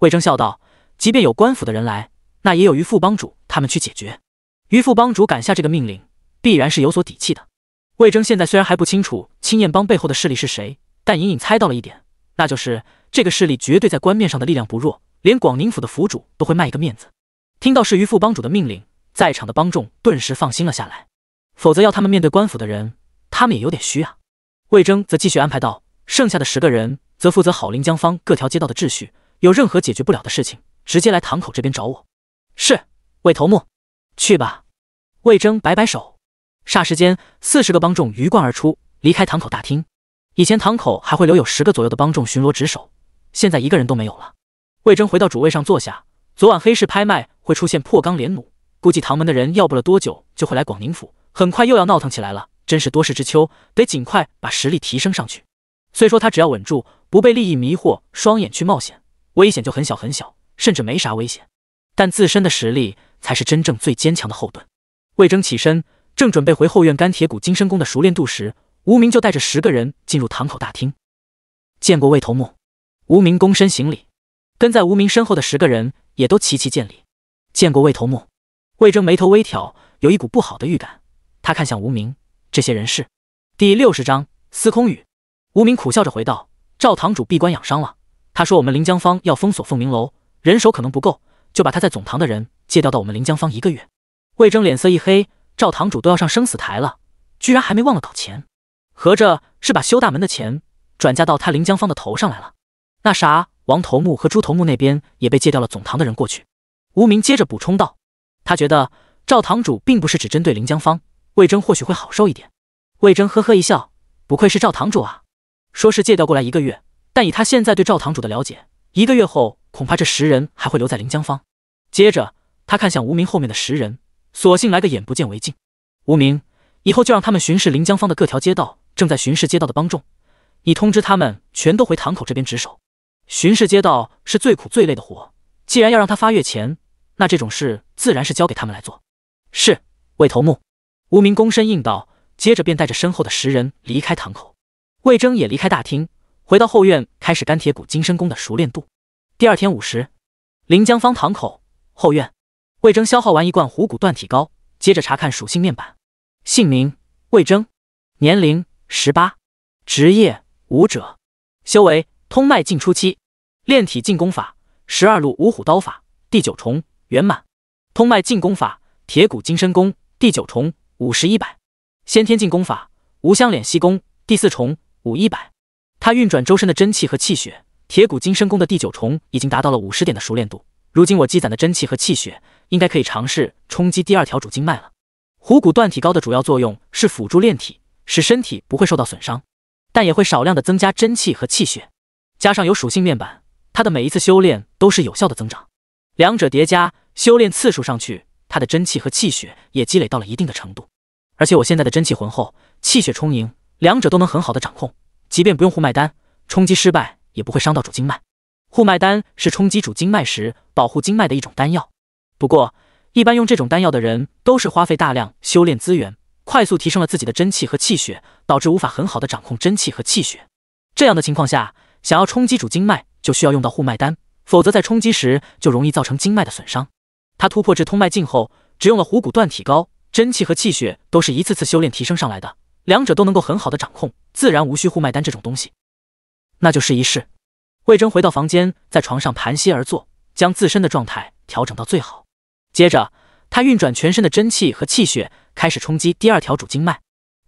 魏征笑道：“即便有官府的人来，那也有于副帮主他们去解决。于副帮主敢下这个命令，必然是有所底气的。魏征现在虽然还不清楚青燕帮背后的势力是谁，但隐隐猜到了一点，那就是这个势力绝对在官面上的力量不弱，连广宁府的府主都会卖一个面子。听到是于副帮主的命令，在场的帮众顿时放心了下来。否则要他们面对官府的人，他们也有点虚啊。”魏征则继续安排道：“剩下的十个人则负责好临江方各条街道的秩序。”有任何解决不了的事情，直接来堂口这边找我。是，魏头目，去吧。魏征摆摆手，霎时间，四十个帮众鱼贯而出，离开堂口大厅。以前堂口还会留有十个左右的帮众巡逻值守，现在一个人都没有了。魏征回到主位上坐下。昨晚黑市拍卖会出现破钢连弩，估计唐门的人要不了多久就会来广宁府，很快又要闹腾起来了。真是多事之秋，得尽快把实力提升上去。虽说他只要稳住，不被利益迷惑双眼去冒险。危险就很小很小，甚至没啥危险。但自身的实力才是真正最坚强的后盾。魏征起身，正准备回后院干铁骨金身功的熟练度时，无名就带着十个人进入堂口大厅。见过魏头目，无名躬身行礼。跟在无名身后的十个人也都齐齐见礼。见过魏头目。魏征眉头微挑，有一股不好的预感。他看向无名，这些人是？第六十章司空宇。无名苦笑着回道：“赵堂主闭关养伤了。”他说：“我们临江坊要封锁凤鸣楼，人手可能不够，就把他在总堂的人借调到我们临江坊一个月。”魏征脸色一黑，赵堂主都要上生死台了，居然还没忘了搞钱，合着是把修大门的钱转嫁到他临江方的头上来了。那啥，王头目和朱头目那边也被借调了总堂的人过去。无名接着补充道：“他觉得赵堂主并不是只针对临江方，魏征或许会好受一点。”魏征呵呵一笑：“不愧是赵堂主啊，说是借调过来一个月。”但以他现在对赵堂主的了解，一个月后恐怕这十人还会留在临江坊。接着，他看向无名后面的十人，索性来个眼不见为净。无名，以后就让他们巡视临江坊的各条街道。正在巡视街道的帮众，你通知他们全都回堂口这边值守。巡视街道是最苦最累的活，既然要让他发月钱，那这种事自然是交给他们来做。是，魏头目。无名躬身应道，接着便带着身后的十人离开堂口。魏征也离开大厅。回到后院，开始干铁骨金身功的熟练度。第二天午时，临江方塘口后院，魏征消耗完一罐虎骨断体膏，接着查看属性面板。姓名：魏征，年龄：十八，职业：武者，修为：通脉境初期，炼体进攻法：十二路五虎刀法第九重圆满，通脉进攻法：铁骨金身功第九重五十一百，先天进功法：无相敛息功第四重五一百。他运转周身的真气和气血，铁骨金身功的第九重已经达到了五十点的熟练度。如今我积攒的真气和气血，应该可以尝试冲击第二条主经脉了。虎骨断体膏的主要作用是辅助炼体，使身体不会受到损伤，但也会少量的增加真气和气血。加上有属性面板，它的每一次修炼都是有效的增长。两者叠加，修炼次数上去，它的真气和气血也积累到了一定的程度。而且我现在的真气浑厚，气血充盈，两者都能很好的掌控。即便不用护脉丹，冲击失败也不会伤到主经脉。护脉丹是冲击主经脉时保护经脉的一种丹药。不过，一般用这种丹药的人都是花费大量修炼资源，快速提升了自己的真气和气血，导致无法很好的掌控真气和气血。这样的情况下，想要冲击主经脉，就需要用到护脉丹，否则在冲击时就容易造成经脉的损伤。他突破至通脉境后，只用了虎骨断体膏，真气和气血都是一次次修炼提升上来的。两者都能够很好的掌控，自然无需互卖丹这种东西。那就试一试。魏征回到房间，在床上盘膝而坐，将自身的状态调整到最好。接着，他运转全身的真气和气血，开始冲击第二条主经脉。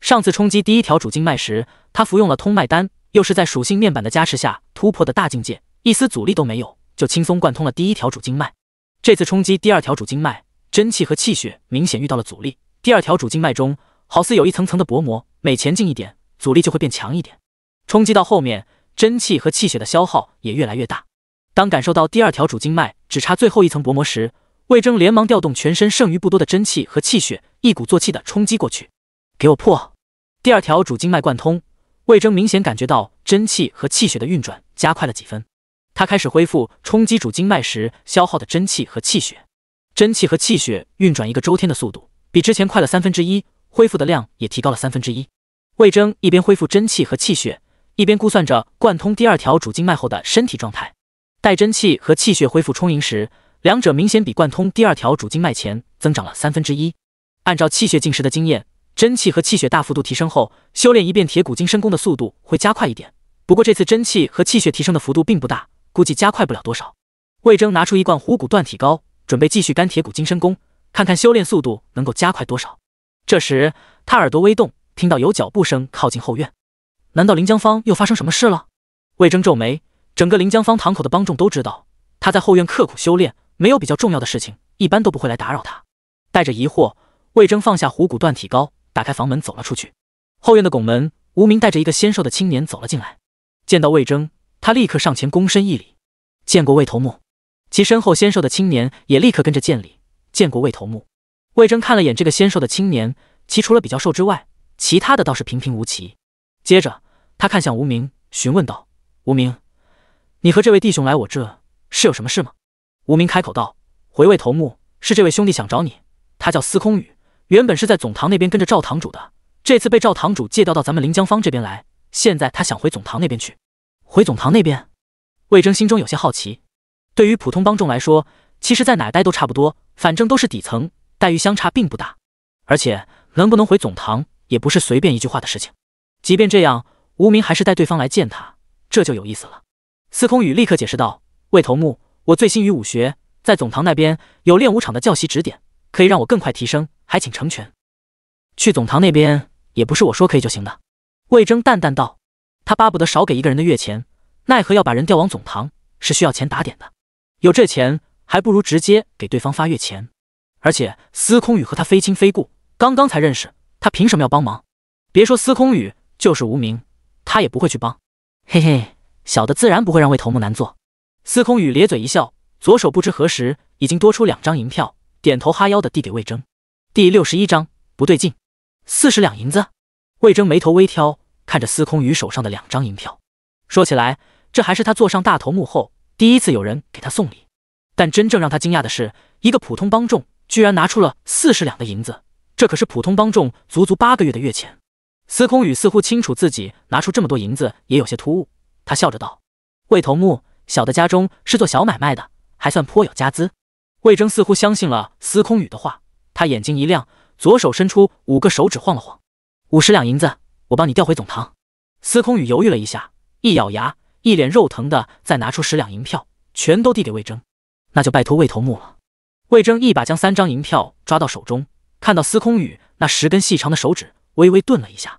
上次冲击第一条主经脉时，他服用了通脉丹，又是在属性面板的加持下突破的大境界，一丝阻力都没有，就轻松贯通了第一条主经脉。这次冲击第二条主经脉，真气和气血明显遇到了阻力。第二条主经脉中。好似有一层层的薄膜，每前进一点，阻力就会变强一点。冲击到后面，真气和气血的消耗也越来越大。当感受到第二条主经脉只差最后一层薄膜时，魏征连忙调动全身剩余不多的真气和气血，一鼓作气的冲击过去，给我破！第二条主经脉贯通，魏征明显感觉到真气和气血的运转加快了几分。他开始恢复冲击主经脉时消耗的真气和气血，真气和气血运转一个周天的速度比之前快了三分之一。恢复的量也提高了三分之一。魏征一边恢复真气和气血，一边估算着贯通第二条主经脉后的身体状态。待真气和气血恢复充盈时，两者明显比贯通第二条主经脉前增长了三分之一。按照气血进食的经验，真气和气血大幅度提升后，修炼一遍铁骨金身功的速度会加快一点。不过这次真气和气血提升的幅度并不大，估计加快不了多少。魏征拿出一罐虎骨断体膏，准备继续干铁骨金身功，看看修炼速度能够加快多少。这时，他耳朵微动，听到有脚步声靠近后院。难道林江芳又发生什么事了？魏征皱眉。整个林江芳堂口的帮众都知道，他在后院刻苦修炼，没有比较重要的事情，一般都不会来打扰他。带着疑惑，魏征放下虎骨断体膏，打开房门走了出去。后院的拱门，无名带着一个纤瘦的青年走了进来。见到魏征，他立刻上前躬身一礼：“见过魏头目。”其身后纤瘦的青年也立刻跟着见礼：“见过魏头目。”魏征看了眼这个纤瘦的青年，其除了比较瘦之外，其他的倒是平平无奇。接着，他看向无名，询问道：“无名，你和这位弟兄来我这是有什么事吗？”无名开口道：“回味头目，是这位兄弟想找你，他叫司空宇，原本是在总堂那边跟着赵堂主的，这次被赵堂主借调到咱们临江坊这边来，现在他想回总堂那边去。”回总堂那边，魏征心中有些好奇。对于普通帮众来说，其实在哪待都差不多，反正都是底层。待遇相差并不大，而且能不能回总堂也不是随便一句话的事情。即便这样，无名还是带对方来见他，这就有意思了。司空宇立刻解释道：“魏头目，我醉心于武学，在总堂那边有练武场的教习指点，可以让我更快提升，还请成全。”去总堂那边也不是我说可以就行的，魏征淡淡道：“他巴不得少给一个人的月钱，奈何要把人调往总堂，是需要钱打点的。有这钱，还不如直接给对方发月钱。”而且司空宇和他非亲非故，刚刚才认识，他凭什么要帮忙？别说司空宇，就是无名，他也不会去帮。嘿嘿，小的自然不会让魏头目难做。司空宇咧嘴一笑，左手不知何时已经多出两张银票，点头哈腰的递给魏征。第六十一章不对劲，四十两银子。魏征眉头微挑，看着司空宇手上的两张银票，说起来，这还是他坐上大头目后第一次有人给他送礼。但真正让他惊讶的是，一个普通帮众。居然拿出了四十两的银子，这可是普通帮众足足八个月的月钱。司空宇似乎清楚自己拿出这么多银子也有些突兀，他笑着道：“魏头目，小的家中是做小买卖的，还算颇有家资。”魏征似乎相信了司空宇的话，他眼睛一亮，左手伸出五个手指晃了晃：“五十两银子，我帮你调回总堂。”司空宇犹豫了一下，一咬牙，一脸肉疼的再拿出十两银票，全都递给魏征：“那就拜托魏头目了。”魏征一把将三张银票抓到手中，看到司空宇那十根细长的手指微微顿了一下，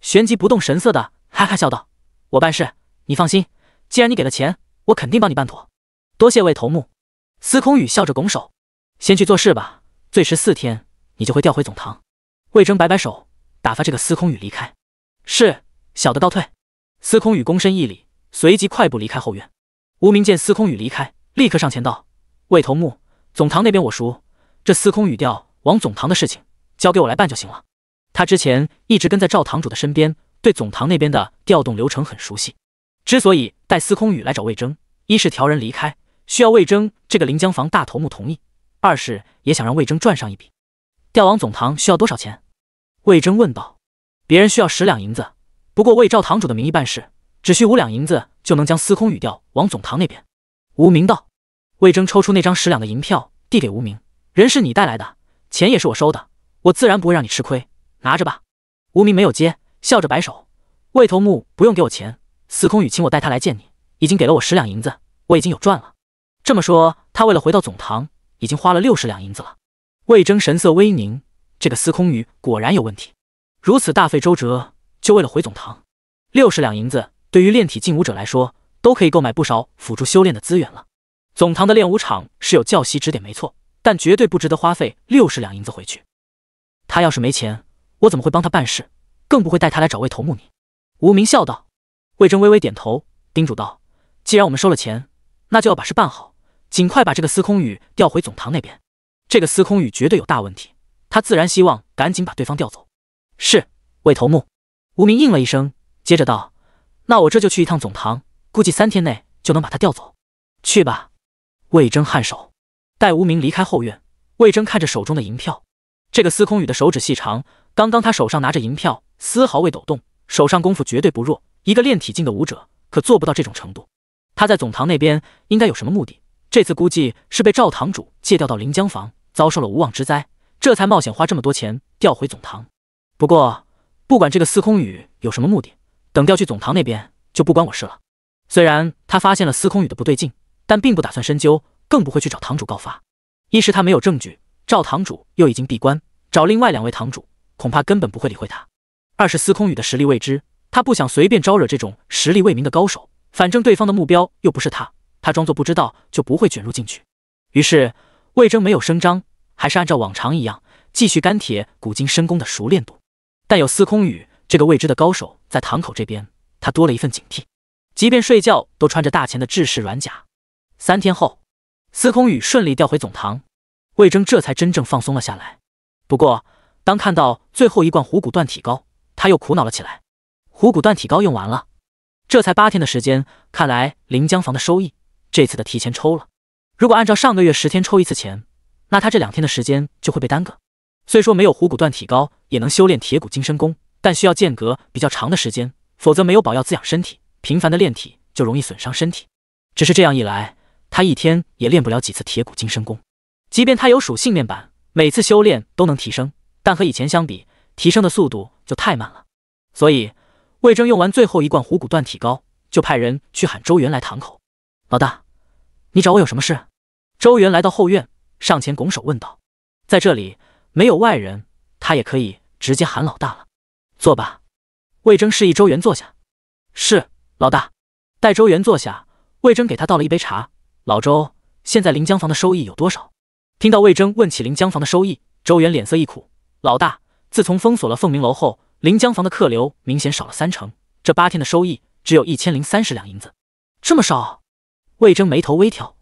旋即不动神色的哈哈笑道：“我办事，你放心。既然你给了钱，我肯定帮你办妥。多谢魏头目。”司空宇笑着拱手：“先去做事吧，最迟四天，你就会调回总堂。”魏征摆摆手，打发这个司空宇离开。“是，小的告退。”司空宇躬身一礼，随即快步离开后院。无名见司空宇离开，立刻上前道：“魏头目。”总堂那边我熟，这司空雨调往总堂的事情交给我来办就行了。他之前一直跟在赵堂主的身边，对总堂那边的调动流程很熟悉。之所以带司空雨来找魏征，一是调人离开需要魏征这个临江房大头目同意，二是也想让魏征赚上一笔。调往总堂需要多少钱？魏征问道。别人需要十两银子，不过为赵堂主的名义办事，只需五两银子就能将司空雨调往总堂那边。无名道。魏征抽出那张十两的银票，递给无名：“人是你带来的，钱也是我收的，我自然不会让你吃亏，拿着吧。”无名没有接，笑着摆手：“魏头目不用给我钱，司空宇请我带他来见你，已经给了我十两银子，我已经有赚了。”这么说，他为了回到总堂，已经花了六十两银子了。魏征神色微凝：“这个司空宇果然有问题，如此大费周折，就为了回总堂，六十两银子对于炼体进武者来说，都可以购买不少辅助修炼的资源了。”总堂的练武场是有教习指点，没错，但绝对不值得花费六十两银子回去。他要是没钱，我怎么会帮他办事，更不会带他来找魏头目。你，无名笑道。魏征微微点头，叮嘱道：“既然我们收了钱，那就要把事办好，尽快把这个司空宇调回总堂那边。这个司空宇绝对有大问题，他自然希望赶紧把对方调走。”是，魏头目。无名应了一声，接着道：“那我这就去一趟总堂，估计三天内就能把他调走。去吧。”魏征颔首，带无名离开后院。魏征看着手中的银票，这个司空宇的手指细长，刚刚他手上拿着银票，丝毫未抖动，手上功夫绝对不弱。一个练体境的武者可做不到这种程度。他在总堂那边应该有什么目的？这次估计是被赵堂主借调到临江房，遭受了无妄之灾，这才冒险花这么多钱调回总堂。不过，不管这个司空宇有什么目的，等调去总堂那边就不关我事了。虽然他发现了司空宇的不对劲。但并不打算深究，更不会去找堂主告发。一是他没有证据，赵堂主又已经闭关，找另外两位堂主，恐怕根本不会理会他。二是司空宇的实力未知，他不想随便招惹这种实力未明的高手。反正对方的目标又不是他，他装作不知道就不会卷入进去。于是魏征没有声张，还是按照往常一样继续干铁古今深功的熟练度。但有司空宇这个未知的高手在堂口这边，他多了一份警惕，即便睡觉都穿着大钱的制式软甲。三天后，司空宇顺利调回总堂，魏征这才真正放松了下来。不过，当看到最后一罐虎骨断体膏，他又苦恼了起来。虎骨断体膏用完了，这才八天的时间，看来临江房的收益这次的提前抽了。如果按照上个月十天抽一次钱，那他这两天的时间就会被耽搁。虽说没有虎骨断体膏也能修炼铁骨金身功，但需要间隔比较长的时间，否则没有宝药滋养身体，频繁的炼体就容易损伤身体。只是这样一来。他一天也练不了几次铁骨金身功，即便他有属性面板，每次修炼都能提升，但和以前相比，提升的速度就太慢了。所以，魏征用完最后一罐虎骨锻体膏，就派人去喊周元来堂口。老大，你找我有什么事？周元来到后院，上前拱手问道。在这里没有外人，他也可以直接喊老大了。坐吧，魏征示意周元坐下。是，老大。待周元坐下，魏征给他倒了一杯茶。老周，现在临江房的收益有多少？听到魏征问起临江房的收益，周元脸色一苦：“老大，自从封锁了凤鸣楼后，临江房的客流明显少了三成，这八天的收益只有一千零三十两银子，这么少。”魏征眉头微挑：“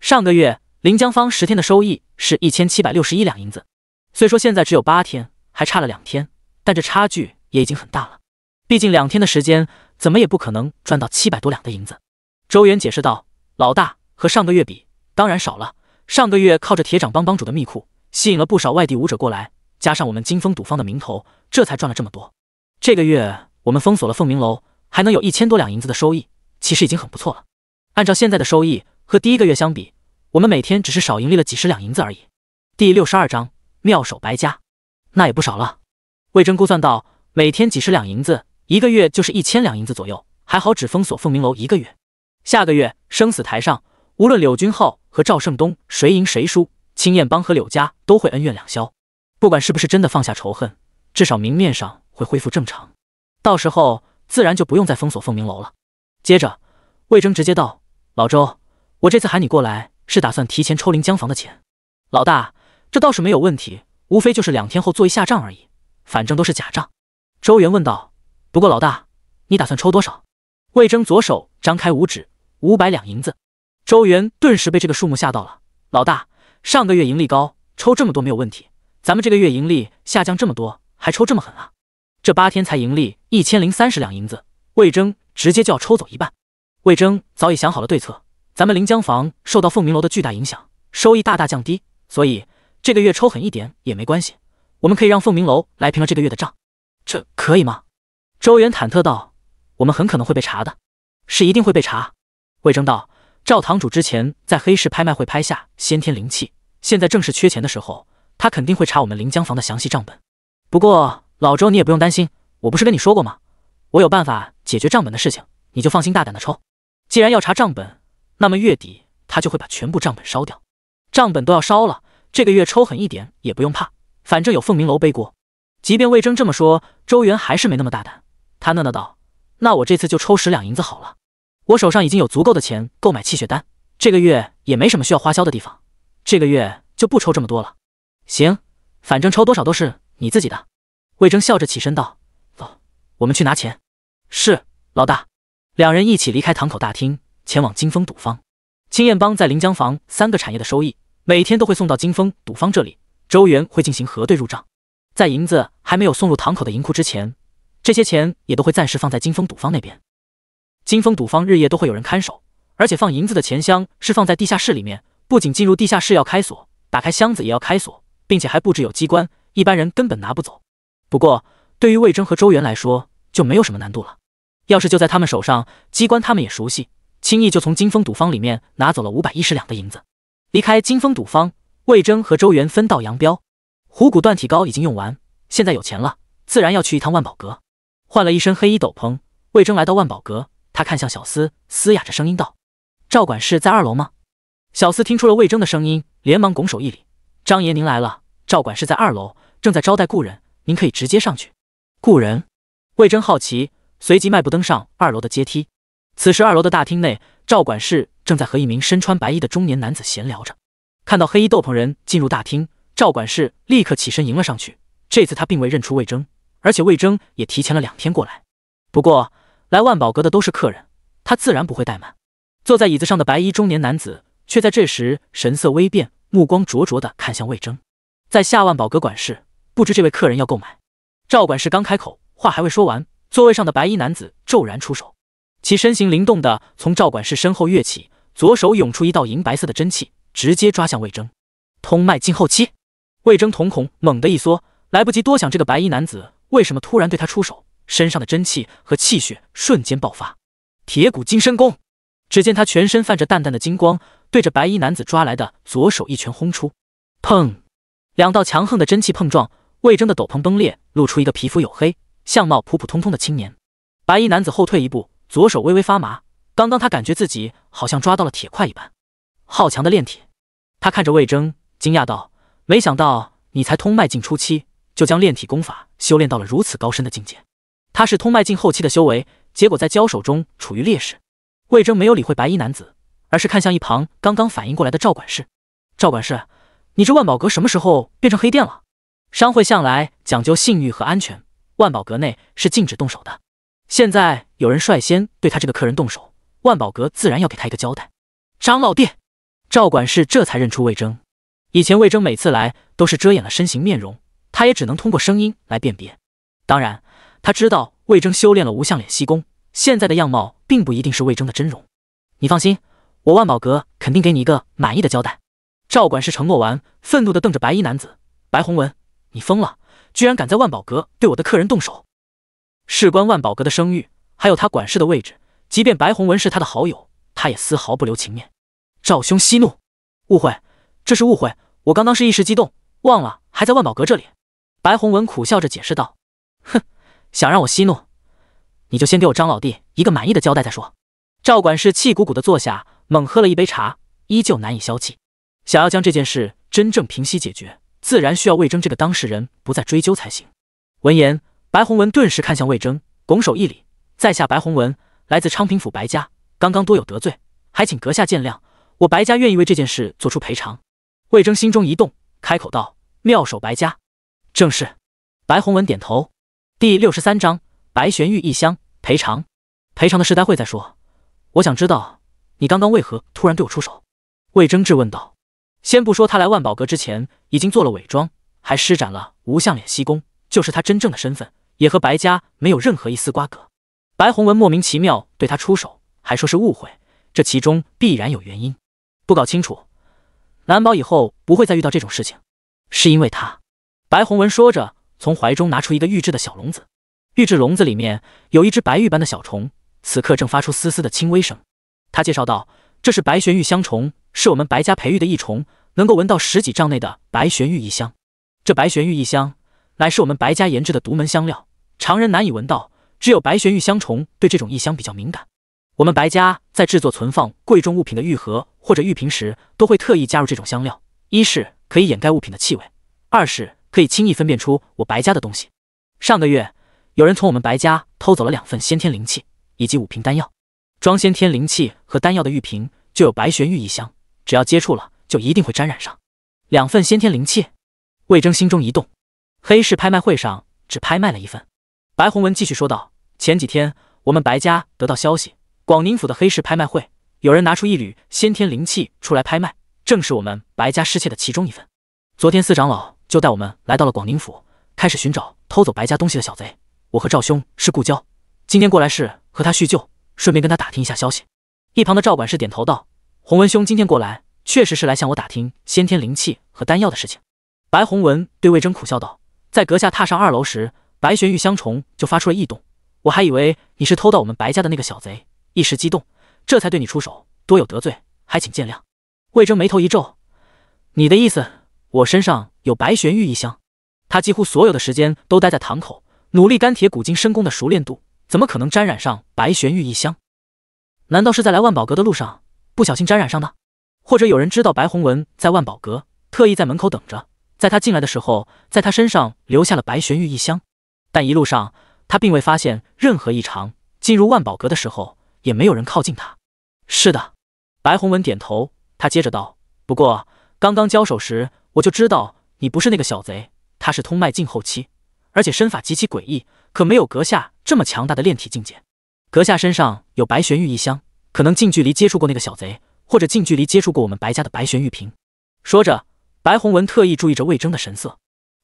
上个月临江房十天的收益是一千七百六十一两银子，虽说现在只有八天，还差了两天，但这差距也已经很大了。毕竟两天的时间，怎么也不可能赚到七百多两的银子。”周元解释道。老大和上个月比，当然少了。上个月靠着铁掌帮帮主的密库，吸引了不少外地武者过来，加上我们金风赌坊的名头，这才赚了这么多。这个月我们封锁了凤鸣楼，还能有一千多两银子的收益，其实已经很不错了。按照现在的收益和第一个月相比，我们每天只是少盈利了几十两银子而已。第六十二章妙手白家，那也不少了。魏征估算到，每天几十两银子，一个月就是一千两银子左右，还好只封锁凤鸣楼一个月。下个月生死台上，无论柳君浩和赵胜东谁赢谁输，青燕帮和柳家都会恩怨两消。不管是不是真的放下仇恨，至少明面上会恢复正常。到时候自然就不用再封锁凤鸣楼了。接着，魏征直接道：“老周，我这次喊你过来是打算提前抽临江房的钱。老大，这倒是没有问题，无非就是两天后做一下账而已，反正都是假账。”周元问道：“不过老大，你打算抽多少？”魏征左手张开五指。五百两银子，周元顿时被这个数目吓到了。老大，上个月盈利高，抽这么多没有问题。咱们这个月盈利下降这么多，还抽这么狠啊？这八天才盈利一千零三十两银子，魏征直接就要抽走一半。魏征早已想好了对策，咱们临江房受到凤鸣楼的巨大影响，收益大大降低，所以这个月抽狠一点也没关系。我们可以让凤鸣楼来平了这个月的账，这可以吗？周元忐忑道：“我们很可能会被查的，是一定会被查。”魏征道：“赵堂主之前在黑市拍卖会拍下先天灵气，现在正是缺钱的时候，他肯定会查我们临江房的详细账本。不过老周，你也不用担心，我不是跟你说过吗？我有办法解决账本的事情，你就放心大胆的抽。既然要查账本，那么月底他就会把全部账本烧掉。账本都要烧了，这个月抽狠一点也不用怕，反正有凤鸣楼背锅。即便魏征这么说，周元还是没那么大胆。他讷讷道：‘那我这次就抽十两银子好了。’”我手上已经有足够的钱购买气血丹，这个月也没什么需要花销的地方，这个月就不抽这么多了。行，反正抽多少都是你自己的。魏征笑着起身道：“走，我们去拿钱。”是老大。两人一起离开堂口大厅，前往金风赌坊。青燕帮在临江坊三个产业的收益，每天都会送到金风赌坊这里，周元会进行核对入账。在银子还没有送入堂口的银库之前，这些钱也都会暂时放在金风赌坊那边。金风赌坊日夜都会有人看守，而且放银子的钱箱是放在地下室里面。不仅进入地下室要开锁，打开箱子也要开锁，并且还布置有机关，一般人根本拿不走。不过，对于魏征和周元来说就没有什么难度了。钥匙就在他们手上，机关他们也熟悉，轻易就从金风赌坊里面拿走了五百一十两的银子。离开金风赌坊，魏征和周元分道扬镳。虎骨断体膏已经用完，现在有钱了，自然要去一趟万宝阁。换了一身黑衣斗篷，魏征来到万宝阁。他看向小厮，嘶哑着声音道：“赵管事在二楼吗？”小厮听出了魏征的声音，连忙拱手一礼：“张爷您来了，赵管事在二楼，正在招待故人，您可以直接上去。”故人，魏征好奇，随即迈步登上二楼的阶梯。此时二楼的大厅内，赵管事正在和一名身穿白衣的中年男子闲聊着。看到黑衣斗篷人进入大厅，赵管事立刻起身迎了上去。这次他并未认出魏征，而且魏征也提前了两天过来，不过。来万宝阁的都是客人，他自然不会怠慢。坐在椅子上的白衣中年男子却在这时神色微变，目光灼灼地看向魏征。在下万宝阁管事，不知这位客人要购买。赵管事刚开口，话还未说完，座位上的白衣男子骤然出手，其身形灵动地从赵管事身后跃起，左手涌出一道银白色的真气，直接抓向魏征。通脉境后期。魏征瞳孔猛地一缩，来不及多想，这个白衣男子为什么突然对他出手？身上的真气和气血瞬间爆发，铁骨金身功。只见他全身泛着淡淡的金光，对着白衣男子抓来的左手一拳轰出。砰！两道强横的真气碰撞，魏征的斗篷崩裂，露出一个皮肤黝黑、相貌普普通通的青年。白衣男子后退一步，左手微微发麻。刚刚他感觉自己好像抓到了铁块一般。好强的炼体！他看着魏征，惊讶道：“没想到你才通脉境初期，就将炼体功法修炼到了如此高深的境界。”他是通脉境后期的修为，结果在交手中处于劣势。魏征没有理会白衣男子，而是看向一旁刚刚反应过来的赵管事。赵管事，你这万宝阁什么时候变成黑店了？商会向来讲究信誉和安全，万宝阁内是禁止动手的。现在有人率先对他这个客人动手，万宝阁自然要给他一个交代。张老弟，赵管事这才认出魏征。以前魏征每次来都是遮掩了身形、面容，他也只能通过声音来辨别。当然。他知道魏征修炼了无相脸息功，现在的样貌并不一定是魏征的真容。你放心，我万宝阁肯定给你一个满意的交代。赵管事承诺完，愤怒地瞪着白衣男子白宏文：“你疯了！居然敢在万宝阁对我的客人动手！事关万宝阁的声誉，还有他管事的位置，即便白宏文是他的好友，他也丝毫不留情面。”赵兄息怒，误会，这是误会，我刚刚是一时激动，忘了还在万宝阁这里。白宏文苦笑着解释道：“哼。”想让我息怒，你就先给我张老弟一个满意的交代再说。赵管事气鼓鼓的坐下，猛喝了一杯茶，依旧难以消气。想要将这件事真正平息解决，自然需要魏征这个当事人不再追究才行。闻言，白宏文顿时看向魏征，拱手一礼：“在下白宏文，来自昌平府白家，刚刚多有得罪，还请阁下见谅。我白家愿意为这件事做出赔偿。”魏征心中一动，开口道：“妙手白家，正是。”白宏文点头。第六十三章白玄玉一箱赔偿，赔偿的事待会再说。我想知道你刚刚为何突然对我出手？”魏征质问道。“先不说他来万宝阁之前已经做了伪装，还施展了无相脸息功，就是他真正的身份也和白家没有任何一丝瓜葛。白洪文莫名其妙对他出手，还说是误会，这其中必然有原因。不搞清楚，难保以后不会再遇到这种事情。”是因为他，白洪文说着。从怀中拿出一个玉制的小笼子，玉制笼子里面有一只白玉般的小虫，此刻正发出丝丝的轻微声。他介绍道：“这是白玄玉香虫，是我们白家培育的异虫，能够闻到十几丈内的白玄玉异香。这白玄玉异香乃是我们白家研制的独门香料，常人难以闻到，只有白玄玉香虫对这种异香比较敏感。我们白家在制作存放贵重物品的玉盒或者玉瓶时，都会特意加入这种香料，一是可以掩盖物品的气味，二是……”可以轻易分辨出我白家的东西。上个月，有人从我们白家偷走了两份先天灵气以及五瓶丹药。装先天灵气和丹药的玉瓶就有白玄玉一箱，只要接触了，就一定会沾染上。两份先天灵气，魏征心中一动。黑市拍卖会上只拍卖了一份。白洪文继续说道：“前几天，我们白家得到消息，广宁府的黑市拍卖会有人拿出一缕先天灵气出来拍卖，正是我们白家失窃的其中一份。昨天四长老。”就带我们来到了广宁府，开始寻找偷走白家东西的小贼。我和赵兄是故交，今天过来是和他叙旧，顺便跟他打听一下消息。一旁的赵管事点头道：“洪文兄今天过来，确实是来向我打听先天灵气和丹药的事情。”白洪文对魏征苦笑道：“在阁下踏上二楼时，白玄玉香虫就发出了异动，我还以为你是偷到我们白家的那个小贼，一时激动，这才对你出手，多有得罪，还请见谅。”魏征眉头一皱：“你的意思，我身上……”有白玄玉一箱。他几乎所有的时间都待在堂口，努力钢铁古今深宫的熟练度，怎么可能沾染上白玄玉一箱？难道是在来万宝阁的路上不小心沾染上的？或者有人知道白宏文在万宝阁，特意在门口等着，在他进来的时候，在他身上留下了白玄玉一箱？但一路上他并未发现任何异常，进入万宝阁的时候也没有人靠近他。是的，白宏文点头，他接着道：“不过刚刚交手时，我就知道。”你不是那个小贼，他是通脉境后期，而且身法极其诡异，可没有阁下这么强大的炼体境界。阁下身上有白玄玉一箱，可能近距离接触过那个小贼，或者近距离接触过我们白家的白玄玉瓶。说着，白宏文特意注意着魏征的神色。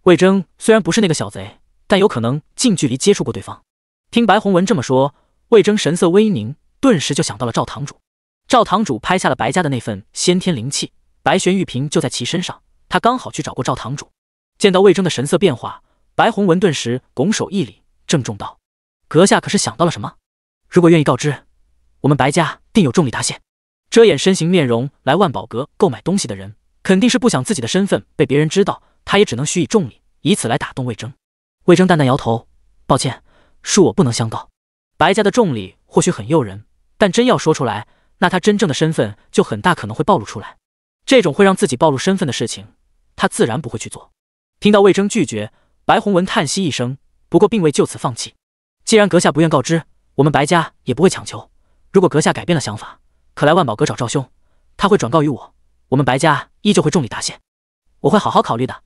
魏征虽然不是那个小贼，但有可能近距离接触过对方。听白宏文这么说，魏征神色微凝，顿时就想到了赵堂主。赵堂主拍下了白家的那份先天灵气，白玄玉瓶就在其身上。他刚好去找过赵堂主，见到魏征的神色变化，白宏文顿时拱手一礼，郑重道：“阁下可是想到了什么？如果愿意告知，我们白家定有重礼答谢。”遮掩身形、面容来万宝阁购买东西的人，肯定是不想自己的身份被别人知道。他也只能许以重礼，以此来打动魏征。魏征淡淡摇头：“抱歉，恕我不能相告。白家的重礼或许很诱人，但真要说出来，那他真正的身份就很大可能会暴露出来。这种会让自己暴露身份的事情。”他自然不会去做。听到魏征拒绝，白宏文叹息一声，不过并未就此放弃。既然阁下不愿告知，我们白家也不会强求。如果阁下改变了想法，可来万宝阁找赵兄，他会转告于我。我们白家依旧会重礼答谢。我会好好考虑的。”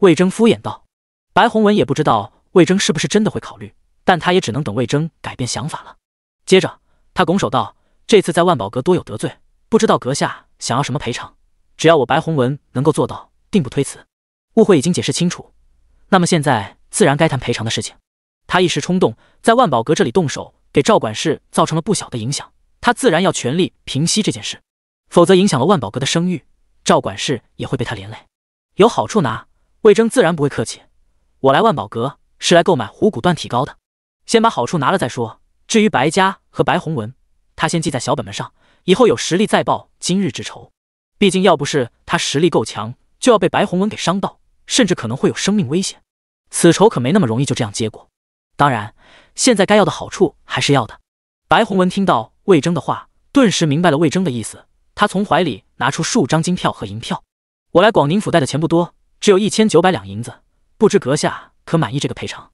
魏征敷衍道。白宏文也不知道魏征是不是真的会考虑，但他也只能等魏征改变想法了。接着，他拱手道：“这次在万宝阁多有得罪，不知道阁下想要什么赔偿？只要我白宏文能够做到。”并不推辞，误会已经解释清楚，那么现在自然该谈赔偿的事情。他一时冲动在万宝阁这里动手，给赵管事造成了不小的影响，他自然要全力平息这件事，否则影响了万宝阁的声誉，赵管事也会被他连累。有好处拿，魏征自然不会客气。我来万宝阁是来购买虎骨断体膏的，先把好处拿了再说。至于白家和白洪文，他先记在小本本上，以后有实力再报今日之仇。毕竟要不是他实力够强。就要被白宏文给伤到，甚至可能会有生命危险。此仇可没那么容易就这样结果。当然，现在该要的好处还是要的。白宏文听到魏征的话，顿时明白了魏征的意思。他从怀里拿出数张金票和银票：“我来广宁府带的钱不多，只有一千九百两银子，不知阁下可满意这个赔偿？”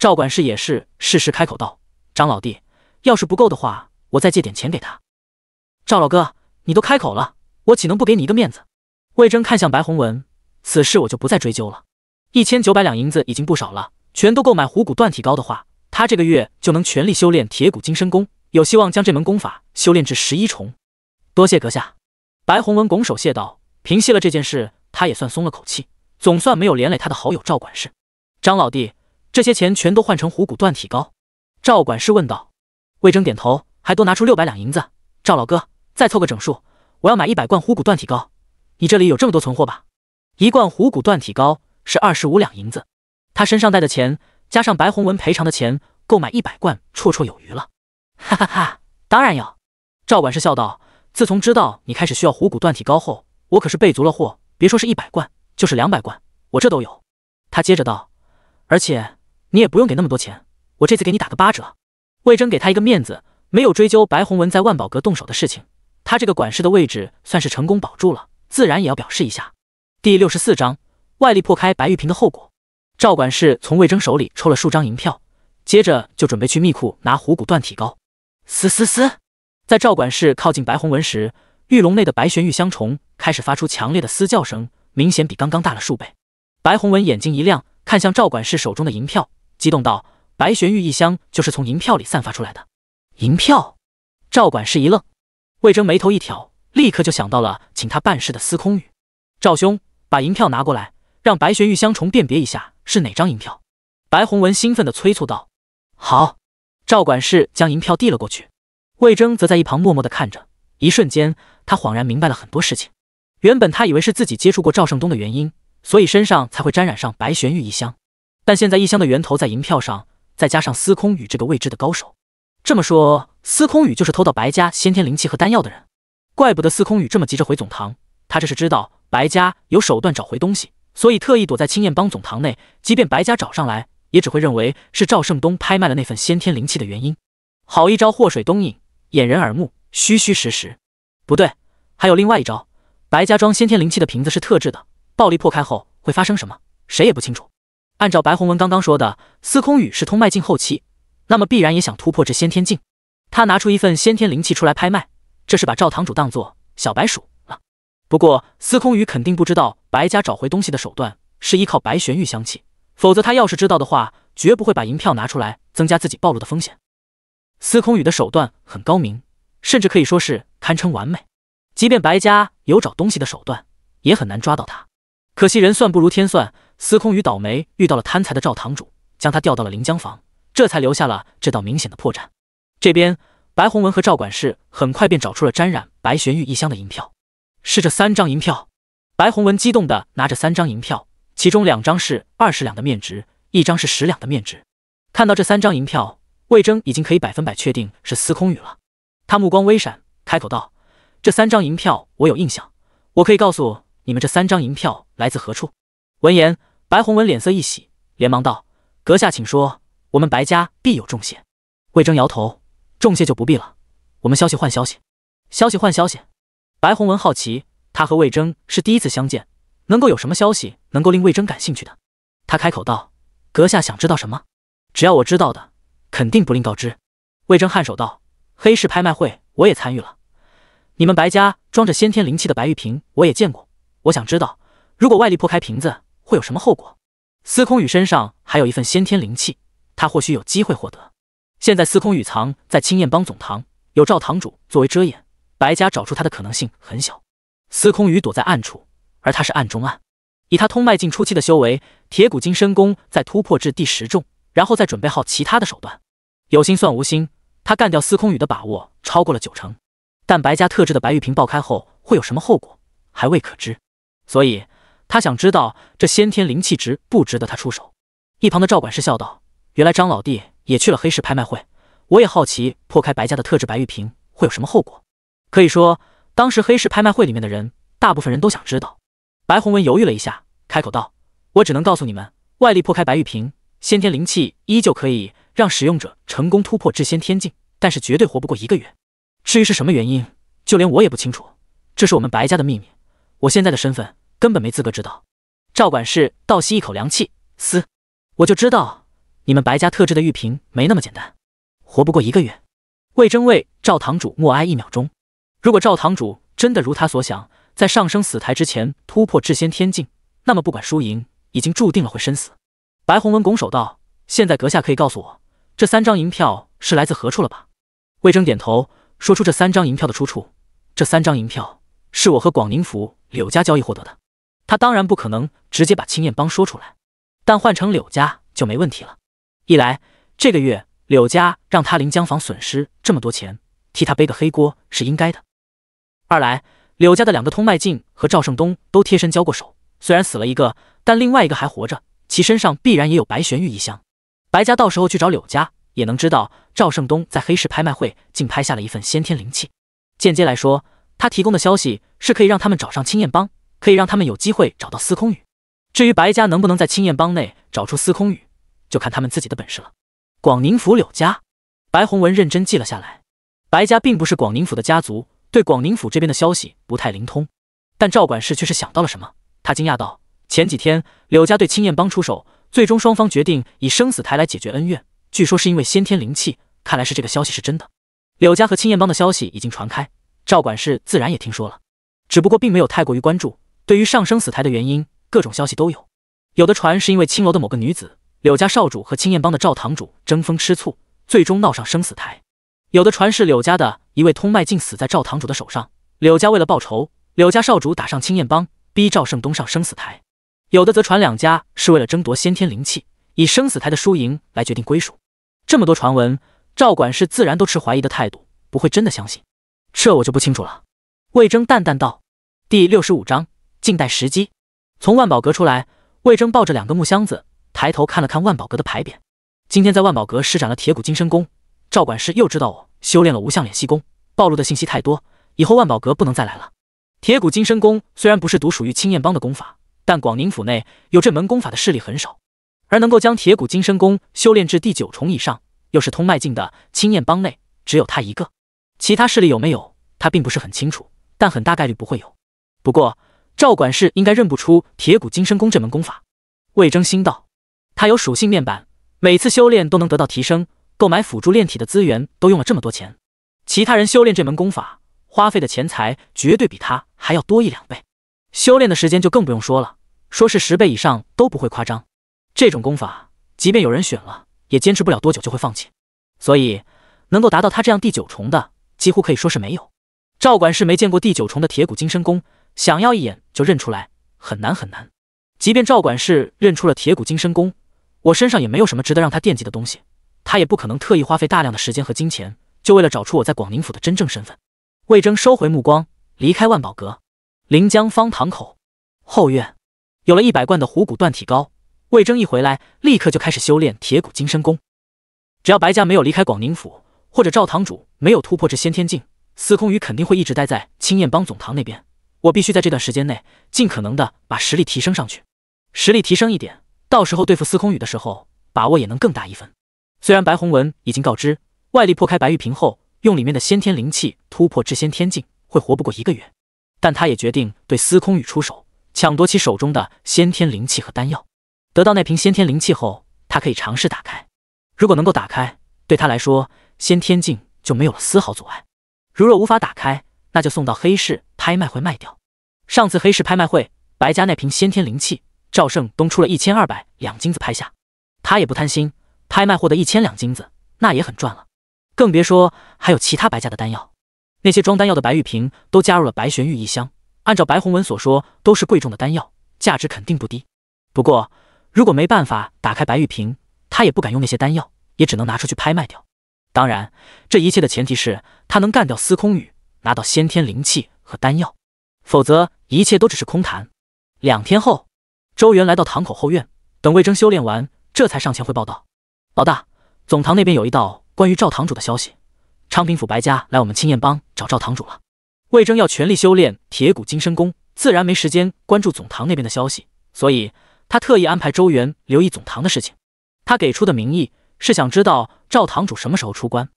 赵管事也是适时开口道：“张老弟，要是不够的话，我再借点钱给他。”赵老哥，你都开口了，我岂能不给你一个面子？魏征看向白宏文，此事我就不再追究了。一千九百两银子已经不少了，全都购买虎骨锻体膏的话，他这个月就能全力修炼铁骨金身功，有希望将这门功法修炼至十一重。多谢阁下。白宏文拱手谢道，平息了这件事，他也算松了口气，总算没有连累他的好友赵管事。张老弟，这些钱全都换成虎骨锻体膏。赵管事问道。魏征点头，还多拿出六百两银子。赵老哥，再凑个整数，我要买一百罐虎骨锻体膏。你这里有这么多存货吧？一罐虎骨断体膏是二十五两银子，他身上带的钱加上白宏文赔偿的钱，购买一百罐绰绰有余了。哈哈哈，当然有。赵管事笑道：“自从知道你开始需要虎骨断体膏后，我可是备足了货。别说是一百罐，就是两百罐，我这都有。”他接着道：“而且你也不用给那么多钱，我这次给你打个八折。”魏征给他一个面子，没有追究白宏文在万宝阁动手的事情，他这个管事的位置算是成功保住了。自然也要表示一下。第六十四章，外力破开白玉瓶的后果。赵管事从魏征手里抽了数张银票，接着就准备去密库拿虎骨断体膏。嘶嘶嘶！在赵管事靠近白鸿文时，玉笼内的白玄玉香虫开始发出强烈的嘶叫声，明显比刚刚大了数倍。白鸿文眼睛一亮，看向赵管事手中的银票，激动道：“白玄玉一香就是从银票里散发出来的。”银票？赵管事一愣，魏征眉头一挑。立刻就想到了请他办事的司空宇，赵兄把银票拿过来，让白玄玉相重辨别一下是哪张银票。白宏文兴奋的催促道：“好！”赵管事将银票递了过去，魏征则在一旁默默的看着。一瞬间，他恍然明白了很多事情。原本他以为是自己接触过赵胜东的原因，所以身上才会沾染上白玄玉异香。但现在异香的源头在银票上，再加上司空宇这个未知的高手，这么说，司空宇就是偷到白家先天灵气和丹药的人。怪不得司空宇这么急着回总堂，他这是知道白家有手段找回东西，所以特意躲在青燕帮总堂内。即便白家找上来，也只会认为是赵胜东拍卖了那份先天灵气的原因。好一招祸水东引，掩人耳目，虚虚实实。不对，还有另外一招。白家装先天灵气的瓶子是特制的，暴力破开后会发生什么，谁也不清楚。按照白洪文刚刚说的，司空宇是通脉境后期，那么必然也想突破至先天境。他拿出一份先天灵气出来拍卖。这是把赵堂主当做小白鼠了。不过司空宇肯定不知道白家找回东西的手段是依靠白玄玉香气，否则他要是知道的话，绝不会把银票拿出来，增加自己暴露的风险。司空宇的手段很高明，甚至可以说是堪称完美。即便白家有找东西的手段，也很难抓到他。可惜人算不如天算，司空宇倒霉遇到了贪财的赵堂主，将他调到了临江房，这才留下了这道明显的破绽。这边。白宏文和赵管事很快便找出了沾染白玄玉一箱的银票，是这三张银票。白宏文激动地拿着三张银票，其中两张是二十两的面值，一张是十两的面值。看到这三张银票，魏征已经可以百分百确定是司空宇了。他目光微闪，开口道：“这三张银票我有印象，我可以告诉你们这三张银票来自何处。”闻言，白宏文脸色一喜，连忙道：“阁下请说，我们白家必有重谢。”魏征摇头。重谢就不必了。我们消息换消息，消息换消息。白宏文好奇，他和魏征是第一次相见，能够有什么消息能够令魏征感兴趣的？他开口道：“阁下想知道什么？只要我知道的，肯定不吝告知。”魏征颔首道：“黑市拍卖会我也参与了，你们白家装着先天灵气的白玉瓶我也见过。我想知道，如果外力破开瓶子，会有什么后果？司空宇身上还有一份先天灵气，他或许有机会获得。”现在司空宇藏在青燕帮总堂，有赵堂主作为遮掩，白家找出他的可能性很小。司空宇躲在暗处，而他是暗中暗。以他通脉境初期的修为，铁骨金身功再突破至第十重，然后再准备好其他的手段。有心算无心，他干掉司空宇的把握超过了九成。但白家特制的白玉瓶爆开后会有什么后果，还未可知。所以，他想知道这先天灵气值不值得他出手。一旁的赵管事笑道：“原来张老弟。”也去了黑市拍卖会，我也好奇破开白家的特制白玉瓶会有什么后果。可以说，当时黑市拍卖会里面的人，大部分人都想知道。白宏文犹豫了一下，开口道：“我只能告诉你们，外力破开白玉瓶，先天灵气依旧可以让使用者成功突破至先天境，但是绝对活不过一个月。至于是什么原因，就连我也不清楚，这是我们白家的秘密。我现在的身份根本没资格知道。”赵管事倒吸一口凉气，嘶，我就知道。你们白家特制的玉瓶没那么简单，活不过一个月。魏征为赵堂主默哀一秒钟。如果赵堂主真的如他所想，在上生死台之前突破至先天境，那么不管输赢，已经注定了会身死。白鸿文拱手道：“现在阁下可以告诉我，这三张银票是来自何处了吧？”魏征点头，说出这三张银票的出处：“这三张银票是我和广宁府柳家交易获得的。”他当然不可能直接把青燕帮说出来，但换成柳家就没问题了。一来，这个月柳家让他临江房损失这么多钱，替他背个黑锅是应该的；二来，柳家的两个通脉镜和赵胜东都贴身交过手，虽然死了一个，但另外一个还活着，其身上必然也有白玄玉一箱。白家到时候去找柳家，也能知道赵胜东在黑市拍卖会竟拍下了一份先天灵气。间接来说，他提供的消息是可以让他们找上青燕帮，可以让他们有机会找到司空宇。至于白家能不能在青燕帮内找出司空宇？就看他们自己的本事了。广宁府柳家，白宏文认真记了下来。白家并不是广宁府的家族，对广宁府这边的消息不太灵通。但赵管事却是想到了什么，他惊讶道：“前几天柳家对青燕帮出手，最终双方决定以生死台来解决恩怨。据说是因为先天灵气，看来是这个消息是真的。”柳家和青燕帮的消息已经传开，赵管事自然也听说了，只不过并没有太过于关注。对于上生死台的原因，各种消息都有，有的传是因为青楼的某个女子。柳家少主和青燕帮的赵堂主争风吃醋，最终闹上生死台。有的传是柳家的一位通脉竟死在赵堂主的手上，柳家为了报仇，柳家少主打上青燕帮，逼赵胜东上生死台。有的则传两家是为了争夺先天灵气，以生死台的输赢来决定归属。这么多传闻，赵管事自然都持怀疑的态度，不会真的相信。这我就不清楚了。魏征淡淡道。第六十五章，静待时机。从万宝阁出来，魏征抱着两个木箱子。抬头看了看万宝阁的牌匾，今天在万宝阁施展了铁骨金身功，赵管事又知道我修炼了无相敛息功，暴露的信息太多，以后万宝阁不能再来了。铁骨金身功虽然不是独属于青燕帮的功法，但广宁府内有这门功法的势力很少，而能够将铁骨金身功修炼至第九重以上，又是通脉境的青燕帮内只有他一个，其他势力有没有他并不是很清楚，但很大概率不会有。不过赵管事应该认不出铁骨金身功这门功法，魏征心道。他有属性面板，每次修炼都能得到提升。购买辅助炼体的资源都用了这么多钱，其他人修炼这门功法花费的钱财绝对比他还要多一两倍，修炼的时间就更不用说了，说是十倍以上都不会夸张。这种功法，即便有人选了，也坚持不了多久就会放弃。所以，能够达到他这样第九重的，几乎可以说是没有。赵管事没见过第九重的铁骨金身功，想要一眼就认出来，很难很难。即便赵管事认出了铁骨金身功，我身上也没有什么值得让他惦记的东西，他也不可能特意花费大量的时间和金钱，就为了找出我在广宁府的真正身份。魏征收回目光，离开万宝阁。临江方塘口后院，有了一百罐的虎骨锻体膏。魏征一回来，立刻就开始修炼铁骨金身功。只要白家没有离开广宁府，或者赵堂主没有突破至先天境，司空宇肯定会一直待在青燕帮总堂那边。我必须在这段时间内，尽可能的把实力提升上去，实力提升一点。到时候对付司空宇的时候，把握也能更大一分。虽然白宏文已经告知，外力破开白玉瓶后，用里面的先天灵气突破至先天境会活不过一个月，但他也决定对司空宇出手，抢夺其手中的先天灵气和丹药。得到那瓶先天灵气后，他可以尝试打开。如果能够打开，对他来说，先天境就没有了丝毫阻碍。如若无法打开，那就送到黑市拍卖会卖掉。上次黑市拍卖会，白家那瓶先天灵气。赵胜东出了一千二百两金子拍下，他也不贪心，拍卖获得一千两金子那也很赚了，更别说还有其他白家的丹药。那些装丹药的白玉瓶都加入了白玄玉一箱，按照白洪文所说，都是贵重的丹药，价值肯定不低。不过如果没办法打开白玉瓶，他也不敢用那些丹药，也只能拿出去拍卖掉。当然，这一切的前提是他能干掉司空宇，拿到先天灵气和丹药，否则一切都只是空谈。两天后。周元来到堂口后院，等魏征修炼完，这才上前汇报道：“老大，总堂那边有一道关于赵堂主的消息，昌平府白家来我们青燕帮找赵堂主了。”魏征要全力修炼铁骨金身功，自然没时间关注总堂那边的消息，所以他特意安排周元留意总堂的事情。他给出的名义是想知道赵堂主什么时候出关，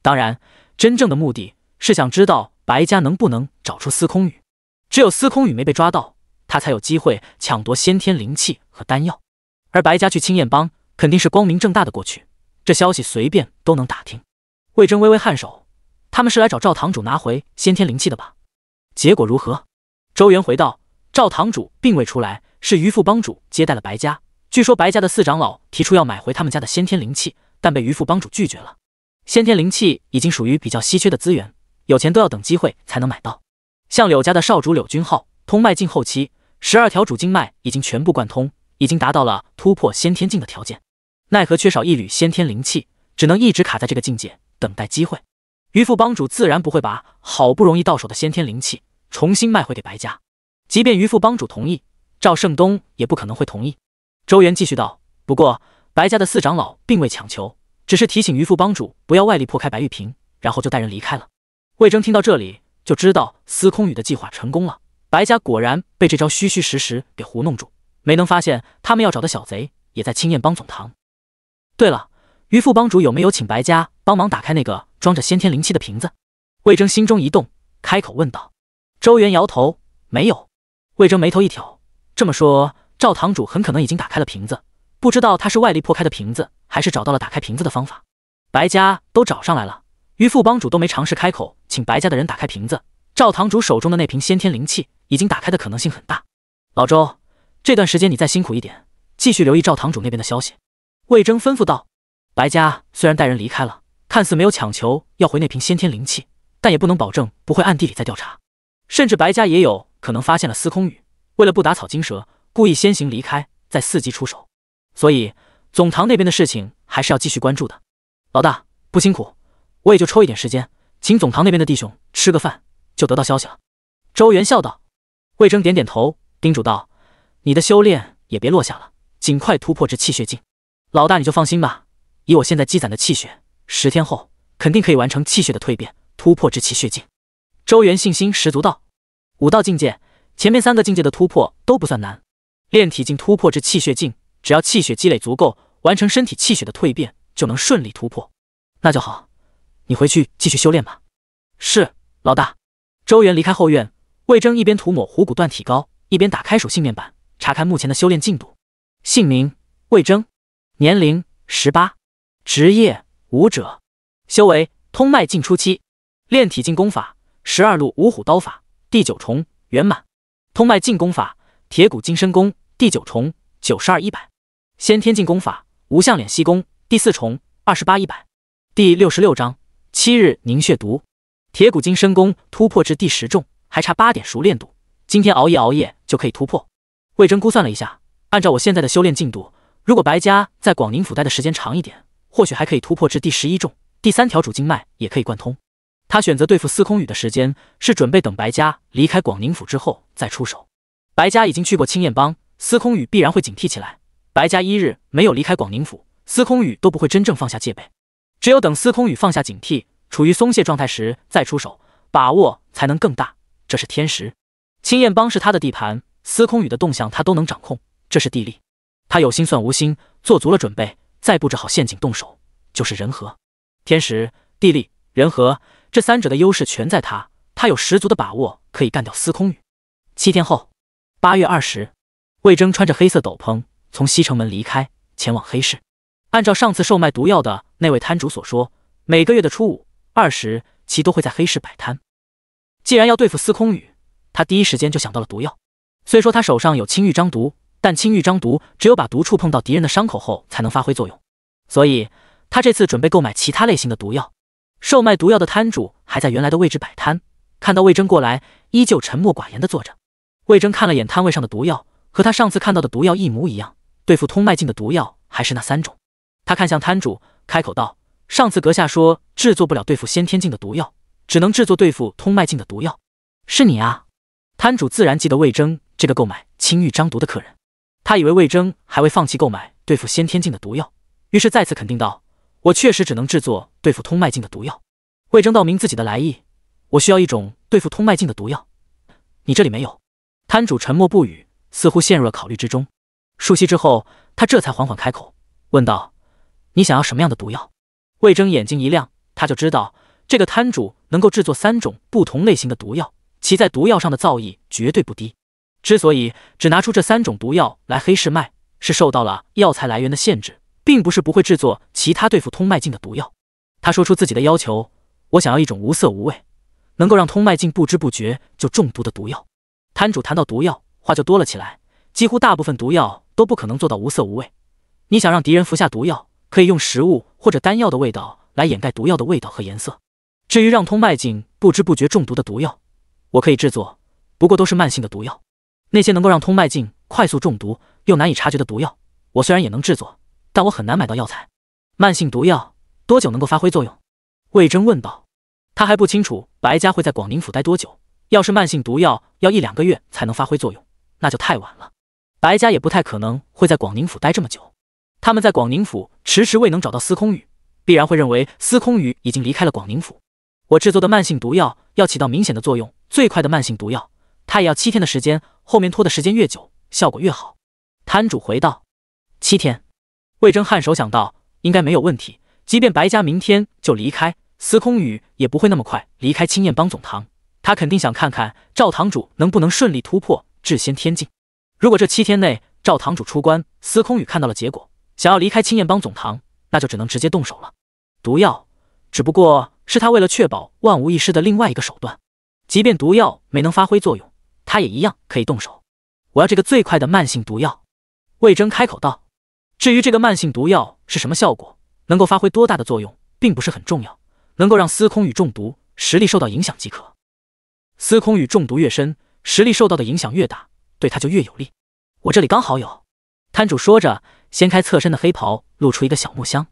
当然，真正的目的是想知道白家能不能找出司空宇。只有司空宇没被抓到。他才有机会抢夺先天灵气和丹药，而白家去青燕帮肯定是光明正大的过去，这消息随便都能打听。魏征微微颔首，他们是来找赵堂主拿回先天灵气的吧？结果如何？周元回道：赵堂主并未出来，是余副帮主接待了白家。据说白家的四长老提出要买回他们家的先天灵气，但被余副帮主拒绝了。先天灵气已经属于比较稀缺的资源，有钱都要等机会才能买到。像柳家的少主柳君浩，通脉境后期。十二条主经脉已经全部贯通，已经达到了突破先天境的条件，奈何缺少一缕先天灵气，只能一直卡在这个境界，等待机会。渔副帮主自然不会把好不容易到手的先天灵气重新卖回给白家，即便渔副帮主同意，赵胜东也不可能会同意。周元继续道：“不过白家的四长老并未强求，只是提醒渔副帮主不要外力破开白玉瓶，然后就带人离开了。”魏征听到这里，就知道司空宇的计划成功了。白家果然被这招虚虚实实给糊弄住，没能发现他们要找的小贼也在青燕帮总堂。对了，于副帮主有没有请白家帮忙打开那个装着先天灵气的瓶子？魏征心中一动，开口问道。周元摇头，没有。魏征眉头一挑，这么说，赵堂主很可能已经打开了瓶子，不知道他是外力破开的瓶子，还是找到了打开瓶子的方法。白家都找上来了，于副帮主都没尝试开口请白家的人打开瓶子。赵堂主手中的那瓶先天灵气。已经打开的可能性很大。老周，这段时间你再辛苦一点，继续留意赵堂主那边的消息。魏征吩咐道：“白家虽然带人离开了，看似没有强求要回那瓶先天灵气，但也不能保证不会暗地里再调查。甚至白家也有可能发现了司空宇，为了不打草惊蛇，故意先行离开，再伺机出手。所以总堂那边的事情还是要继续关注的。”老大不辛苦，我也就抽一点时间，请总堂那边的弟兄吃个饭，就得到消息了。周元笑道。魏征点点头，叮嘱道：“你的修炼也别落下了，尽快突破至气血境。”“老大，你就放心吧，以我现在积攒的气血，十天后肯定可以完成气血的蜕变，突破至气血境。”周元信心十足道：“武道境界前面三个境界的突破都不算难，炼体境突破至气血境，只要气血积累足够，完成身体气血的蜕变，就能顺利突破。”“那就好，你回去继续修炼吧。”“是，老大。”周元离开后院。魏征一边涂抹虎骨锻体膏，一边打开属性面板，查看目前的修炼进度。姓名：魏征，年龄：十八，职业：武者，修为：通脉境初期，炼体境功法：十二路五虎刀法第九重圆满，通脉境功法：铁骨金身功第九重九十二一百，先天境功法：无相敛息功第四重二十八一百。第六十六章：七日凝血毒，铁骨金身功突破至第十重。还差八点熟练度，今天熬夜熬夜就可以突破。魏征估算了一下，按照我现在的修炼进度，如果白家在广宁府待的时间长一点，或许还可以突破至第十一重，第三条主经脉也可以贯通。他选择对付司空宇的时间，是准备等白家离开广宁府之后再出手。白家已经去过青燕帮，司空宇必然会警惕起来。白家一日没有离开广宁府，司空宇都不会真正放下戒备。只有等司空宇放下警惕，处于松懈状态时再出手，把握才能更大。这是天时，青燕帮是他的地盘，司空宇的动向他都能掌控，这是地利。他有心算无心，做足了准备，再布置好陷阱，动手就是人和。天时、地利、人和这三者的优势全在他，他有十足的把握可以干掉司空宇。七天后，八月二十，魏征穿着黑色斗篷从西城门离开，前往黑市。按照上次售卖毒药的那位摊主所说，每个月的初五、二十，其都会在黑市摆摊。既然要对付司空宇，他第一时间就想到了毒药。虽说他手上有青玉章毒，但青玉章毒只有把毒触碰到敌人的伤口后才能发挥作用。所以他这次准备购买其他类型的毒药。售卖毒药的摊主还在原来的位置摆摊，看到魏征过来，依旧沉默寡言的坐着。魏征看了眼摊位上的毒药，和他上次看到的毒药一模一样。对付通脉境的毒药还是那三种。他看向摊主，开口道：“上次阁下说制作不了对付先天境的毒药。”只能制作对付通脉镜的毒药，是你啊！摊主自然记得魏征这个购买青玉张毒的客人。他以为魏征还未放弃购买对付先天镜的毒药，于是再次肯定道：“我确实只能制作对付通脉镜的毒药。”魏征道明自己的来意：“我需要一种对付通脉镜的毒药，你这里没有？”摊主沉默不语，似乎陷入了考虑之中。数息之后，他这才缓缓开口问道：“你想要什么样的毒药？”魏征眼睛一亮，他就知道。这个摊主能够制作三种不同类型的毒药，其在毒药上的造诣绝对不低。之所以只拿出这三种毒药来黑市卖，是受到了药材来源的限制，并不是不会制作其他对付通脉镜的毒药。他说出自己的要求：“我想要一种无色无味，能够让通脉镜不知不觉就中毒的毒药。”摊主谈到毒药，话就多了起来，几乎大部分毒药都不可能做到无色无味。你想让敌人服下毒药，可以用食物或者丹药的味道来掩盖毒药的味道和颜色。至于让通脉境不知不觉中毒的毒药，我可以制作，不过都是慢性的毒药。那些能够让通脉境快速中毒又难以察觉的毒药，我虽然也能制作，但我很难买到药材。慢性毒药多久能够发挥作用？魏征问道。他还不清楚白家会在广宁府待多久。要是慢性毒药要一两个月才能发挥作用，那就太晚了。白家也不太可能会在广宁府待这么久。他们在广宁府迟迟未能找到司空宇，必然会认为司空宇已经离开了广宁府。我制作的慢性毒药要起到明显的作用，最快的慢性毒药，它也要七天的时间，后面拖的时间越久，效果越好。摊主回道，七天。魏征颔首，想到应该没有问题。即便白家明天就离开，司空宇也不会那么快离开青燕帮总堂，他肯定想看看赵堂主能不能顺利突破至先天境。如果这七天内赵堂主出关，司空宇看到了结果，想要离开青燕帮总堂，那就只能直接动手了。毒药。只不过是他为了确保万无一失的另外一个手段，即便毒药没能发挥作用，他也一样可以动手。我要这个最快的慢性毒药。”魏征开口道，“至于这个慢性毒药是什么效果，能够发挥多大的作用，并不是很重要，能够让司空宇中毒，实力受到影响即可。司空宇中毒越深，实力受到的影响越大，对他就越有利。我这里刚好有。”摊主说着，掀开侧身的黑袍，露出一个小木箱。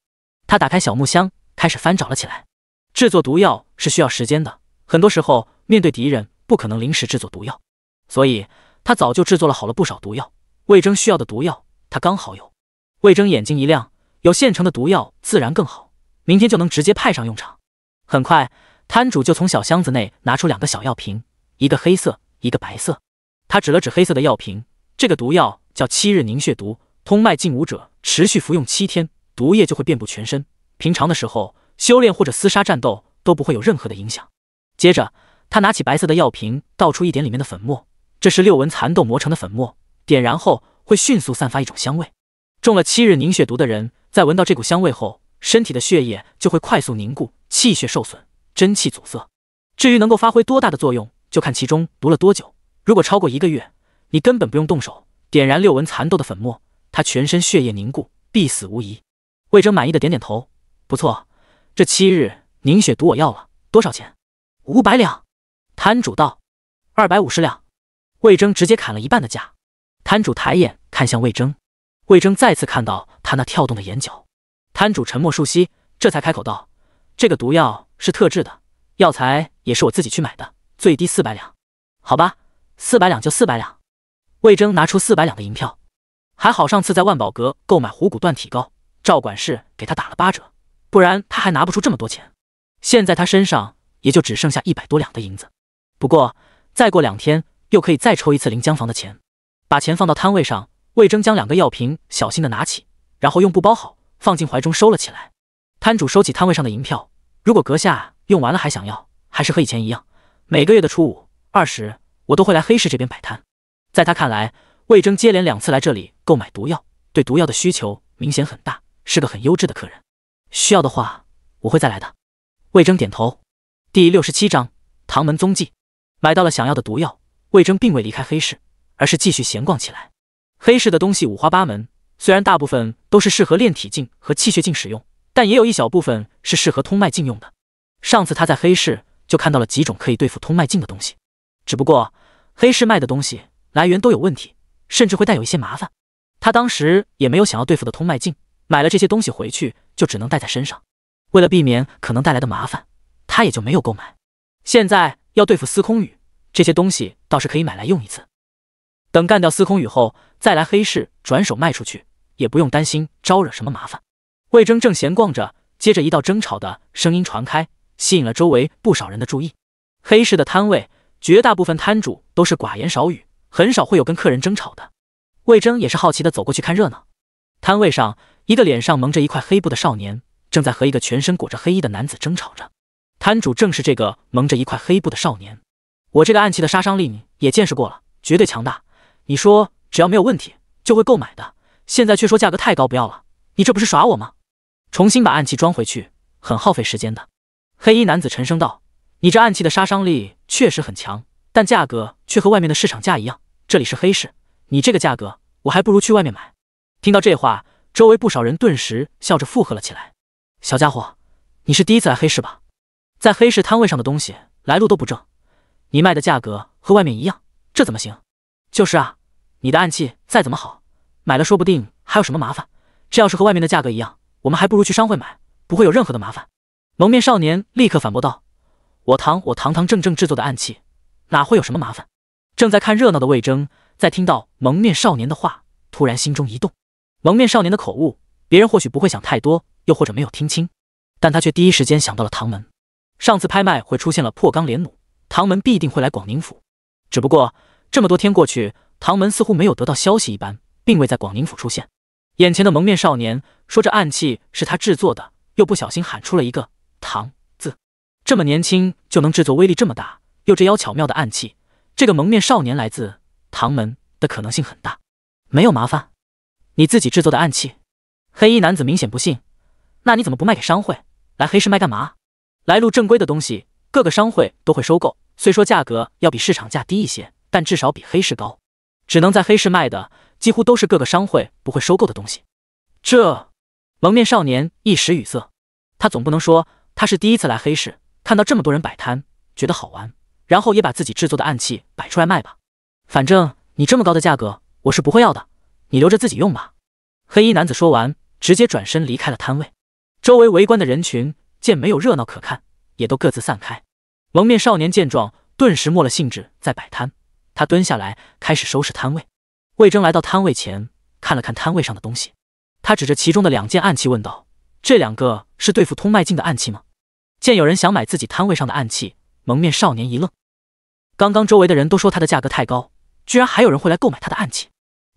他打开小木箱。开始翻找了起来。制作毒药是需要时间的，很多时候面对敌人，不可能临时制作毒药，所以他早就制作了好了不少毒药。魏征需要的毒药，他刚好有。魏征眼睛一亮，有现成的毒药自然更好，明天就能直接派上用场。很快，摊主就从小箱子内拿出两个小药瓶，一个黑色，一个白色。他指了指黑色的药瓶，这个毒药叫七日凝血毒，通脉进五者，持续服用七天，毒液就会遍布全身。平常的时候，修炼或者厮杀战斗都不会有任何的影响。接着，他拿起白色的药瓶，倒出一点里面的粉末，这是六纹蚕豆磨成的粉末，点燃后会迅速散发一种香味。中了七日凝血毒的人，在闻到这股香味后，身体的血液就会快速凝固，气血受损，真气阻塞。至于能够发挥多大的作用，就看其中毒了多久。如果超过一个月，你根本不用动手，点燃六纹蚕豆的粉末，他全身血液凝固，必死无疑。魏征满意的点点头。不错，这七日凝血毒我要了多少钱？五百两。摊主道。二百五十两。魏征直接砍了一半的价。摊主抬眼看向魏征，魏征再次看到他那跳动的眼角。摊主沉默数息，这才开口道：“这个毒药是特制的，药材也是我自己去买的，最低四百两。”好吧，四百两就四百两。魏征拿出四百两的银票，还好上次在万宝阁购买虎骨断体膏，赵管事给他打了八折。不然他还拿不出这么多钱。现在他身上也就只剩下一百多两的银子。不过再过两天又可以再抽一次临江房的钱，把钱放到摊位上。魏征将两个药瓶小心的拿起，然后用布包好，放进怀中收了起来。摊主收起摊位上的银票，如果阁下用完了还想要，还是和以前一样，每个月的初五、二十，我都会来黑市这边摆摊。在他看来，魏征接连两次来这里购买毒药，对毒药的需求明显很大，是个很优质的客人。需要的话，我会再来的。魏征点头。第六十七章唐门踪迹。买到了想要的毒药，魏征并未离开黑市，而是继续闲逛起来。黑市的东西五花八门，虽然大部分都是适合炼体境和气血境使用，但也有一小部分是适合通脉境用的。上次他在黑市就看到了几种可以对付通脉境的东西，只不过黑市卖的东西来源都有问题，甚至会带有一些麻烦。他当时也没有想要对付的通脉境，买了这些东西回去。就只能带在身上，为了避免可能带来的麻烦，他也就没有购买。现在要对付司空宇，这些东西倒是可以买来用一次，等干掉司空宇后再来黑市转手卖出去，也不用担心招惹什么麻烦。魏征正闲逛着，接着一道争吵的声音传开，吸引了周围不少人的注意。黑市的摊位，绝大部分摊主都是寡言少语，很少会有跟客人争吵的。魏征也是好奇的走过去看热闹。摊位上，一个脸上蒙着一块黑布的少年正在和一个全身裹着黑衣的男子争吵着。摊主正是这个蒙着一块黑布的少年。我这个暗器的杀伤力你也见识过了，绝对强大。你说只要没有问题就会购买的，现在却说价格太高不要了，你这不是耍我吗？重新把暗器装回去很耗费时间的。黑衣男子沉声道：“你这暗器的杀伤力确实很强，但价格却和外面的市场价一样。这里是黑市，你这个价格我还不如去外面买。”听到这话，周围不少人顿时笑着附和了起来。小家伙，你是第一次来黑市吧？在黑市摊位上的东西来路都不正，你卖的价格和外面一样，这怎么行？就是啊，你的暗器再怎么好，买了说不定还有什么麻烦。这要是和外面的价格一样，我们还不如去商会买，不会有任何的麻烦。蒙面少年立刻反驳道：“我堂我堂堂正正制作的暗器，哪会有什么麻烦？”正在看热闹的魏征，在听到蒙面少年的话，突然心中一动。蒙面少年的口误，别人或许不会想太多，又或者没有听清，但他却第一时间想到了唐门。上次拍卖会出现了破钢连弩，唐门必定会来广宁府。只不过这么多天过去，唐门似乎没有得到消息一般，并未在广宁府出现。眼前的蒙面少年说这暗器是他制作的，又不小心喊出了一个“唐”字。这么年轻就能制作威力这么大又这妖巧妙的暗器，这个蒙面少年来自唐门的可能性很大。没有麻烦。你自己制作的暗器，黑衣男子明显不信。那你怎么不卖给商会，来黑市卖干嘛？来路正规的东西，各个商会都会收购。虽说价格要比市场价低一些，但至少比黑市高。只能在黑市卖的，几乎都是各个商会不会收购的东西。这蒙面少年一时语塞，他总不能说他是第一次来黑市，看到这么多人摆摊，觉得好玩，然后也把自己制作的暗器摆出来卖吧？反正你这么高的价格，我是不会要的。你留着自己用吧。黑衣男子说完，直接转身离开了摊位。周围围观的人群见没有热闹可看，也都各自散开。蒙面少年见状，顿时没了兴致，在摆摊。他蹲下来，开始收拾摊位。魏征来到摊位前，看了看摊位上的东西，他指着其中的两件暗器问道：“这两个是对付通脉镜的暗器吗？”见有人想买自己摊位上的暗器，蒙面少年一愣。刚刚周围的人都说他的价格太高，居然还有人会来购买他的暗器。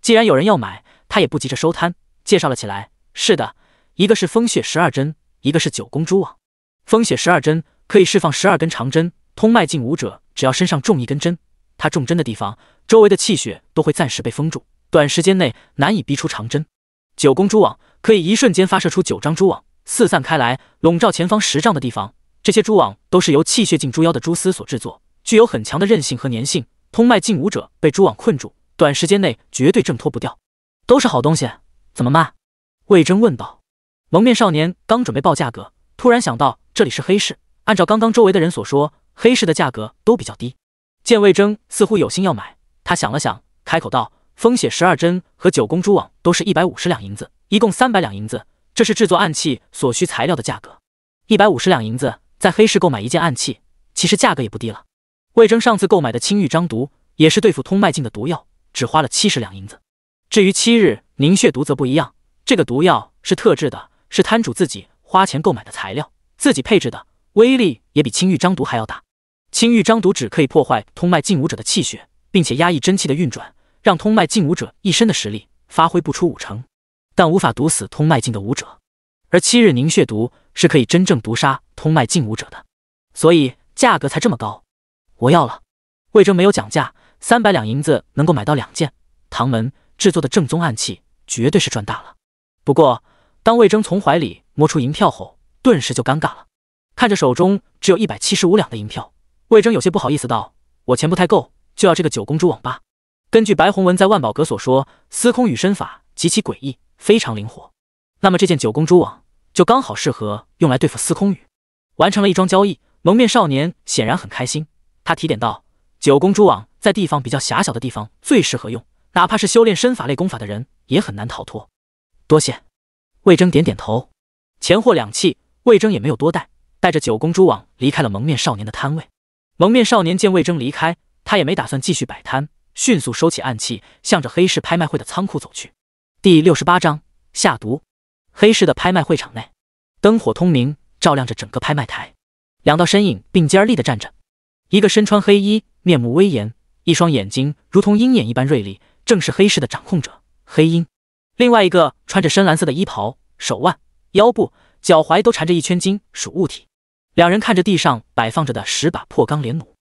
既然有人要买，他也不急着收摊，介绍了起来。是的，一个是风血十二针，一个是九宫蛛网。风血十二针可以释放十二根长针，通脉进五者只要身上中一根针，他中针的地方周围的气血都会暂时被封住，短时间内难以逼出长针。九宫蛛网可以一瞬间发射出九张蛛网，四散开来，笼罩前方十丈的地方。这些蛛网都是由气血境蛛妖的蛛丝所制作，具有很强的韧性和粘性。通脉境武者被蛛网困住。短时间内绝对挣脱不掉，都是好东西，怎么卖？魏征问道。蒙面少年刚准备报价格，突然想到这里是黑市，按照刚刚周围的人所说，黑市的价格都比较低。见魏征似乎有心要买，他想了想，开口道：“风血十二针和九宫蛛网都是一百五十两银子，一共三百两银子，这是制作暗器所需材料的价格。一百五十两银子在黑市购买一件暗器，其实价格也不低了。”魏征上次购买的青玉章毒，也是对付通脉境的毒药。只花了七十两银子。至于七日凝血毒则不一样，这个毒药是特制的，是摊主自己花钱购买的材料，自己配置的，威力也比青玉章毒还要大。青玉章毒只可以破坏通脉进武者的气血，并且压抑真气的运转，让通脉进武者一身的实力发挥不出五成，但无法毒死通脉进的武者。而七日凝血毒是可以真正毒杀通脉进武者的，所以价格才这么高。我要了。魏征没有讲价。三百两银子能够买到两件唐门制作的正宗暗器，绝对是赚大了。不过，当魏征从怀里摸出银票后，顿时就尴尬了。看着手中只有一百七十五两的银票，魏征有些不好意思道：“我钱不太够，就要这个九公主网吧。”根据白洪文在万宝阁所说，司空宇身法极其诡异，非常灵活。那么这件九公主网就刚好适合用来对付司空宇。完成了一桩交易，蒙面少年显然很开心，他提点道。九宫蛛网在地方比较狭小的地方最适合用，哪怕是修炼身法类功法的人也很难逃脱。多谢，魏征点点头。钱货两讫，魏征也没有多带，带着九宫蛛网离开了蒙面少年的摊位。蒙面少年见魏征离开，他也没打算继续摆摊，迅速收起暗器，向着黑市拍卖会的仓库走去。第六十八章下毒。黑市的拍卖会场内灯火通明，照亮着整个拍卖台。两道身影并肩立的站着。一个身穿黑衣、面目威严、一双眼睛如同鹰眼一般锐利，正是黑市的掌控者黑鹰。另外一个穿着深蓝色的衣袍，手腕、腰部、脚踝都缠着一圈金属物体。两人看着地上摆放着的十把破钢连弩，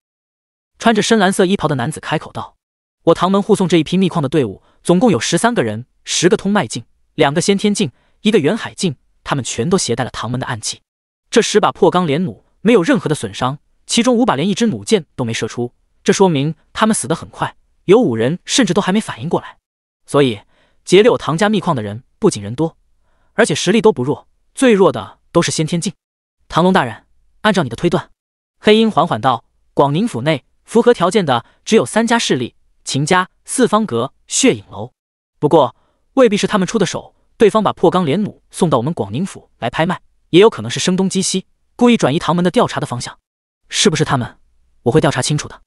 穿着深蓝色衣袍的男子开口道：“我唐门护送这一批秘矿的队伍，总共有十三个人，十个通脉境，两个先天境，一个远海境。他们全都携带了唐门的暗器。这十把破钢连弩没有任何的损伤。”其中五把连一支弩箭都没射出，这说明他们死得很快。有五人甚至都还没反应过来。所以劫掠唐家秘矿的人不仅人多，而且实力都不弱。最弱的都是先天境。唐龙大人，按照你的推断，黑鹰缓缓道：“广宁府内符合条件的只有三家势力：秦家、四方阁、血影楼。不过未必是他们出的手。对方把破钢连弩送到我们广宁府来拍卖，也有可能是声东击西，故意转移唐门的调查的方向。”是不是他们？我会调查清楚的。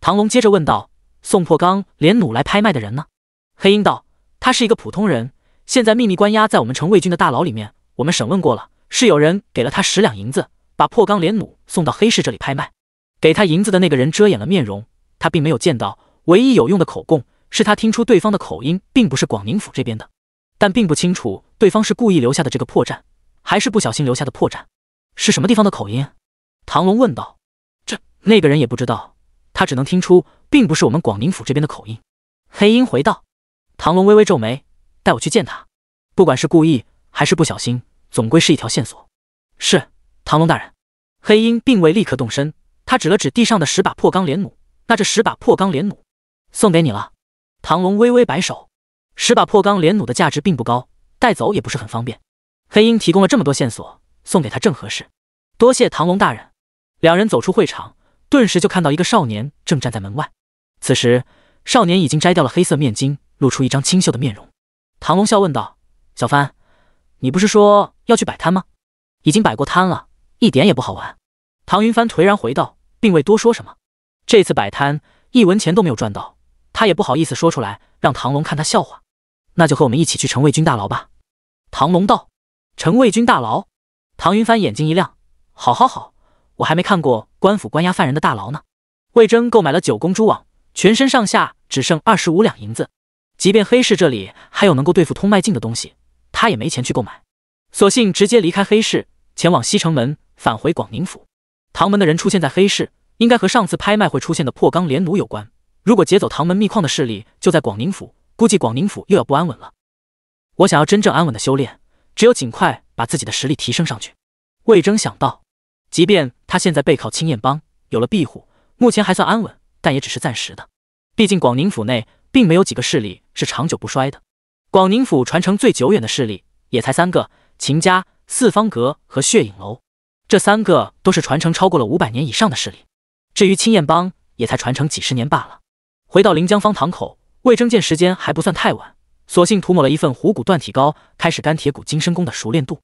唐龙接着问道：“宋破刚连弩来拍卖的人呢？”黑鹰道：“他是一个普通人，现在秘密关押在我们城卫军的大牢里面。我们审问过了，是有人给了他十两银子，把破刚连弩送到黑市这里拍卖。给他银子的那个人遮掩了面容，他并没有见到。唯一有用的口供是他听出对方的口音并不是广宁府这边的，但并不清楚对方是故意留下的这个破绽，还是不小心留下的破绽。是什么地方的口音？”唐龙问道。那个人也不知道，他只能听出并不是我们广宁府这边的口音。黑鹰回道：“唐龙微微皱眉，带我去见他。不管是故意还是不小心，总归是一条线索。”是唐龙大人。黑鹰并未立刻动身，他指了指地上的十把破钢连弩：“那这十把破钢连弩送给你了。”唐龙微微摆手：“十把破钢连弩的价值并不高，带走也不是很方便。黑鹰提供了这么多线索，送给他正合适。多谢唐龙大人。”两人走出会场。顿时就看到一个少年正站在门外，此时少年已经摘掉了黑色面巾，露出一张清秀的面容。唐龙笑问道：“小帆，你不是说要去摆摊吗？已经摆过摊了，一点也不好玩。”唐云帆颓然回道，并未多说什么。这次摆摊一文钱都没有赚到，他也不好意思说出来，让唐龙看他笑话。那就和我们一起去城卫军大牢吧。唐龙道：“城卫军大牢。”唐云帆眼睛一亮：“好，好，好。”我还没看过官府关押犯人的大牢呢。魏征购买了九宫蛛网，全身上下只剩二十五两银子。即便黑市这里还有能够对付通脉镜的东西，他也没钱去购买，索性直接离开黑市，前往西城门，返回广宁府。唐门的人出现在黑市，应该和上次拍卖会出现的破钢连弩有关。如果劫走唐门秘矿的势力就在广宁府，估计广宁府又要不安稳了。我想要真正安稳的修炼，只有尽快把自己的实力提升上去。魏征想到。即便他现在背靠青燕帮，有了庇护，目前还算安稳，但也只是暂时的。毕竟广宁府内并没有几个势力是长久不衰的。广宁府传承最久远的势力也才三个：秦家、四方阁和血影楼。这三个都是传承超过了五百年以上的势力。至于青燕帮，也才传承几十年罢了。回到临江方塘口，魏征见时间还不算太晚，索性涂抹了一份虎骨断体膏，开始干铁骨金身功的熟练度。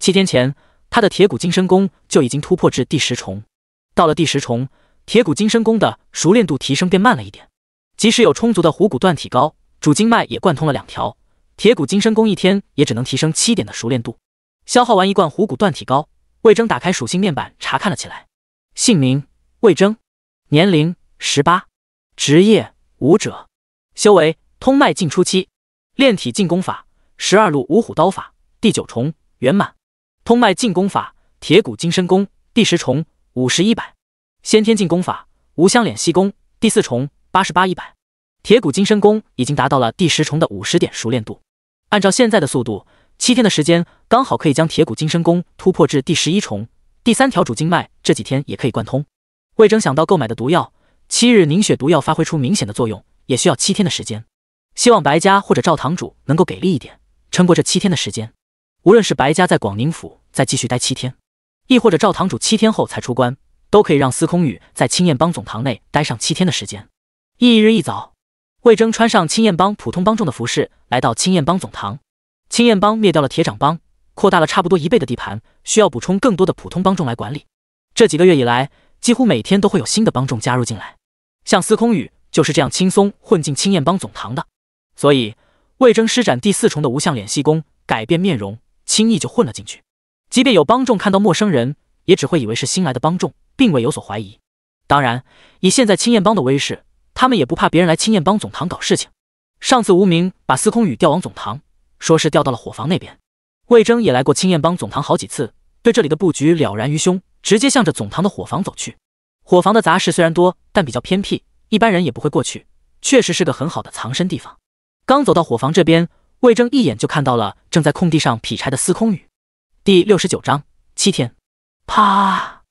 七天前。他的铁骨金身功就已经突破至第十重，到了第十重，铁骨金身功的熟练度提升变慢了一点。即使有充足的虎骨断体膏，主经脉也贯通了两条，铁骨金身功一天也只能提升七点的熟练度。消耗完一罐虎骨断体膏，魏征打开属性面板查看了起来。姓名：魏征，年龄：十八，职业：武者，修为：通脉境初期，炼体进攻法：十二路五虎刀法第九重圆满。通脉进功法铁骨金身功第十重五十一百，先天进功法无相敛息功第四重八十八一百。铁骨金身功已经达到了第十重的五十点熟练度，按照现在的速度，七天的时间刚好可以将铁骨金身功突破至第十一重。第三条主经脉这几天也可以贯通。魏征想到购买的毒药，七日凝血毒药发挥出明显的作用，也需要七天的时间。希望白家或者赵堂主能够给力一点，撑过这七天的时间。无论是白家在广宁府再继续待七天，亦或者赵堂主七天后才出关，都可以让司空宇在青燕帮总堂内待上七天的时间。翌日一早，魏征穿上青燕帮普通帮众的服饰，来到青燕帮总堂。青燕帮灭掉了铁掌帮，扩大了差不多一倍的地盘，需要补充更多的普通帮众来管理。这几个月以来，几乎每天都会有新的帮众加入进来。像司空宇就是这样轻松混进青燕帮总堂的。所以，魏征施展第四重的无相脸息功，改变面容。轻易就混了进去，即便有帮众看到陌生人，也只会以为是新来的帮众，并未有所怀疑。当然，以现在青燕帮的威势，他们也不怕别人来青燕帮总堂搞事情。上次无名把司空宇调往总堂，说是调到了伙房那边。魏征也来过青燕帮总堂好几次，对这里的布局了然于胸，直接向着总堂的伙房走去。伙房的杂事虽然多，但比较偏僻，一般人也不会过去，确实是个很好的藏身地方。刚走到伙房这边。魏征一眼就看到了正在空地上劈柴的司空宇。第六十九章七天。啪！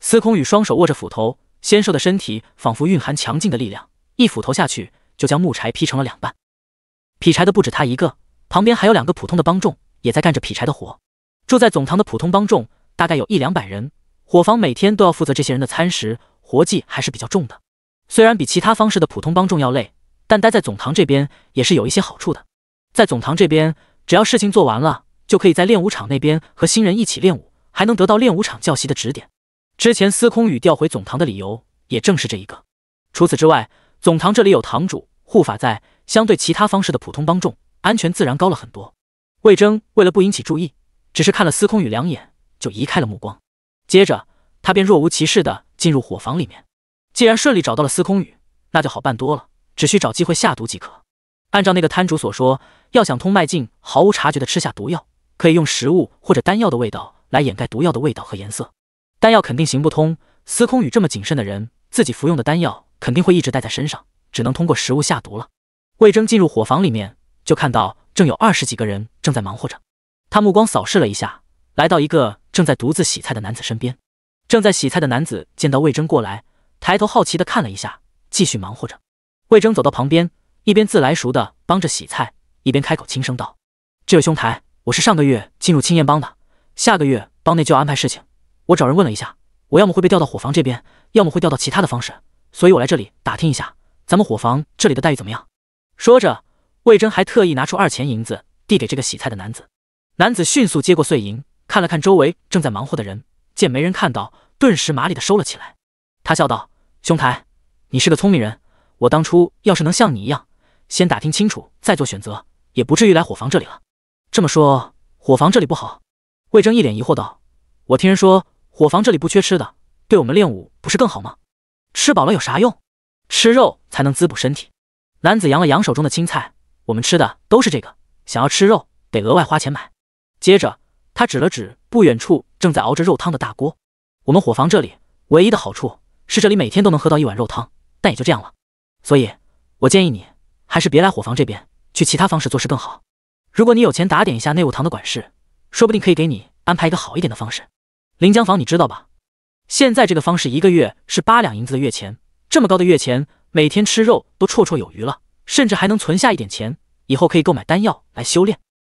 司空宇双手握着斧头，纤瘦的身体仿佛蕴含强劲的力量，一斧头下去就将木柴劈成了两半。劈柴的不止他一个，旁边还有两个普通的帮众也在干着劈柴的活。住在总堂的普通帮众大概有一两百人，伙房每天都要负责这些人的餐食，活计还是比较重的。虽然比其他方式的普通帮众要累，但待在总堂这边也是有一些好处的。在总堂这边，只要事情做完了，就可以在练武场那边和新人一起练武，还能得到练武场教习的指点。之前司空宇调回总堂的理由也正是这一个。除此之外，总堂这里有堂主护法在，相对其他方式的普通帮众，安全自然高了很多。魏征为了不引起注意，只是看了司空宇两眼，就移开了目光。接着，他便若无其事的进入伙房里面。既然顺利找到了司空宇，那就好办多了，只需找机会下毒即可。按照那个摊主所说。要想通脉境毫无察觉的吃下毒药，可以用食物或者丹药的味道来掩盖毒药的味道和颜色。丹药肯定行不通，司空宇这么谨慎的人，自己服用的丹药肯定会一直带在身上，只能通过食物下毒了。魏征进入火房里面，就看到正有二十几个人正在忙活着。他目光扫视了一下，来到一个正在独自洗菜的男子身边。正在洗菜的男子见到魏征过来，抬头好奇的看了一下，继续忙活着。魏征走到旁边，一边自来熟的帮着洗菜。一边开口轻声道：“这位兄台，我是上个月进入青燕帮的，下个月帮内就要安排事情。我找人问了一下，我要么会被调到伙房这边，要么会调到其他的方式。所以我来这里打听一下，咱们伙房这里的待遇怎么样？”说着，魏征还特意拿出二钱银子递给这个洗菜的男子。男子迅速接过碎银，看了看周围正在忙活的人，见没人看到，顿时麻利的收了起来。他笑道：“兄台，你是个聪明人。我当初要是能像你一样，先打听清楚再做选择。”也不至于来伙房这里了。这么说，伙房这里不好？魏征一脸疑惑道：“我听人说伙房这里不缺吃的，对我们练武不是更好吗？吃饱了有啥用？吃肉才能滋补身体。”男子扬了扬手中的青菜：“我们吃的都是这个，想要吃肉得额外花钱买。”接着他指了指不远处正在熬着肉汤的大锅：“我们伙房这里唯一的好处是这里每天都能喝到一碗肉汤，但也就这样了。所以，我建议你还是别来伙房这边。”去其他方式做事更好。如果你有钱打点一下内务堂的管事，说不定可以给你安排一个好一点的方式。临江房你知道吧？现在这个方式一个月是八两银子的月钱，这么高的月钱，每天吃肉都绰绰有余了，甚至还能存下一点钱，以后可以购买丹药来修炼。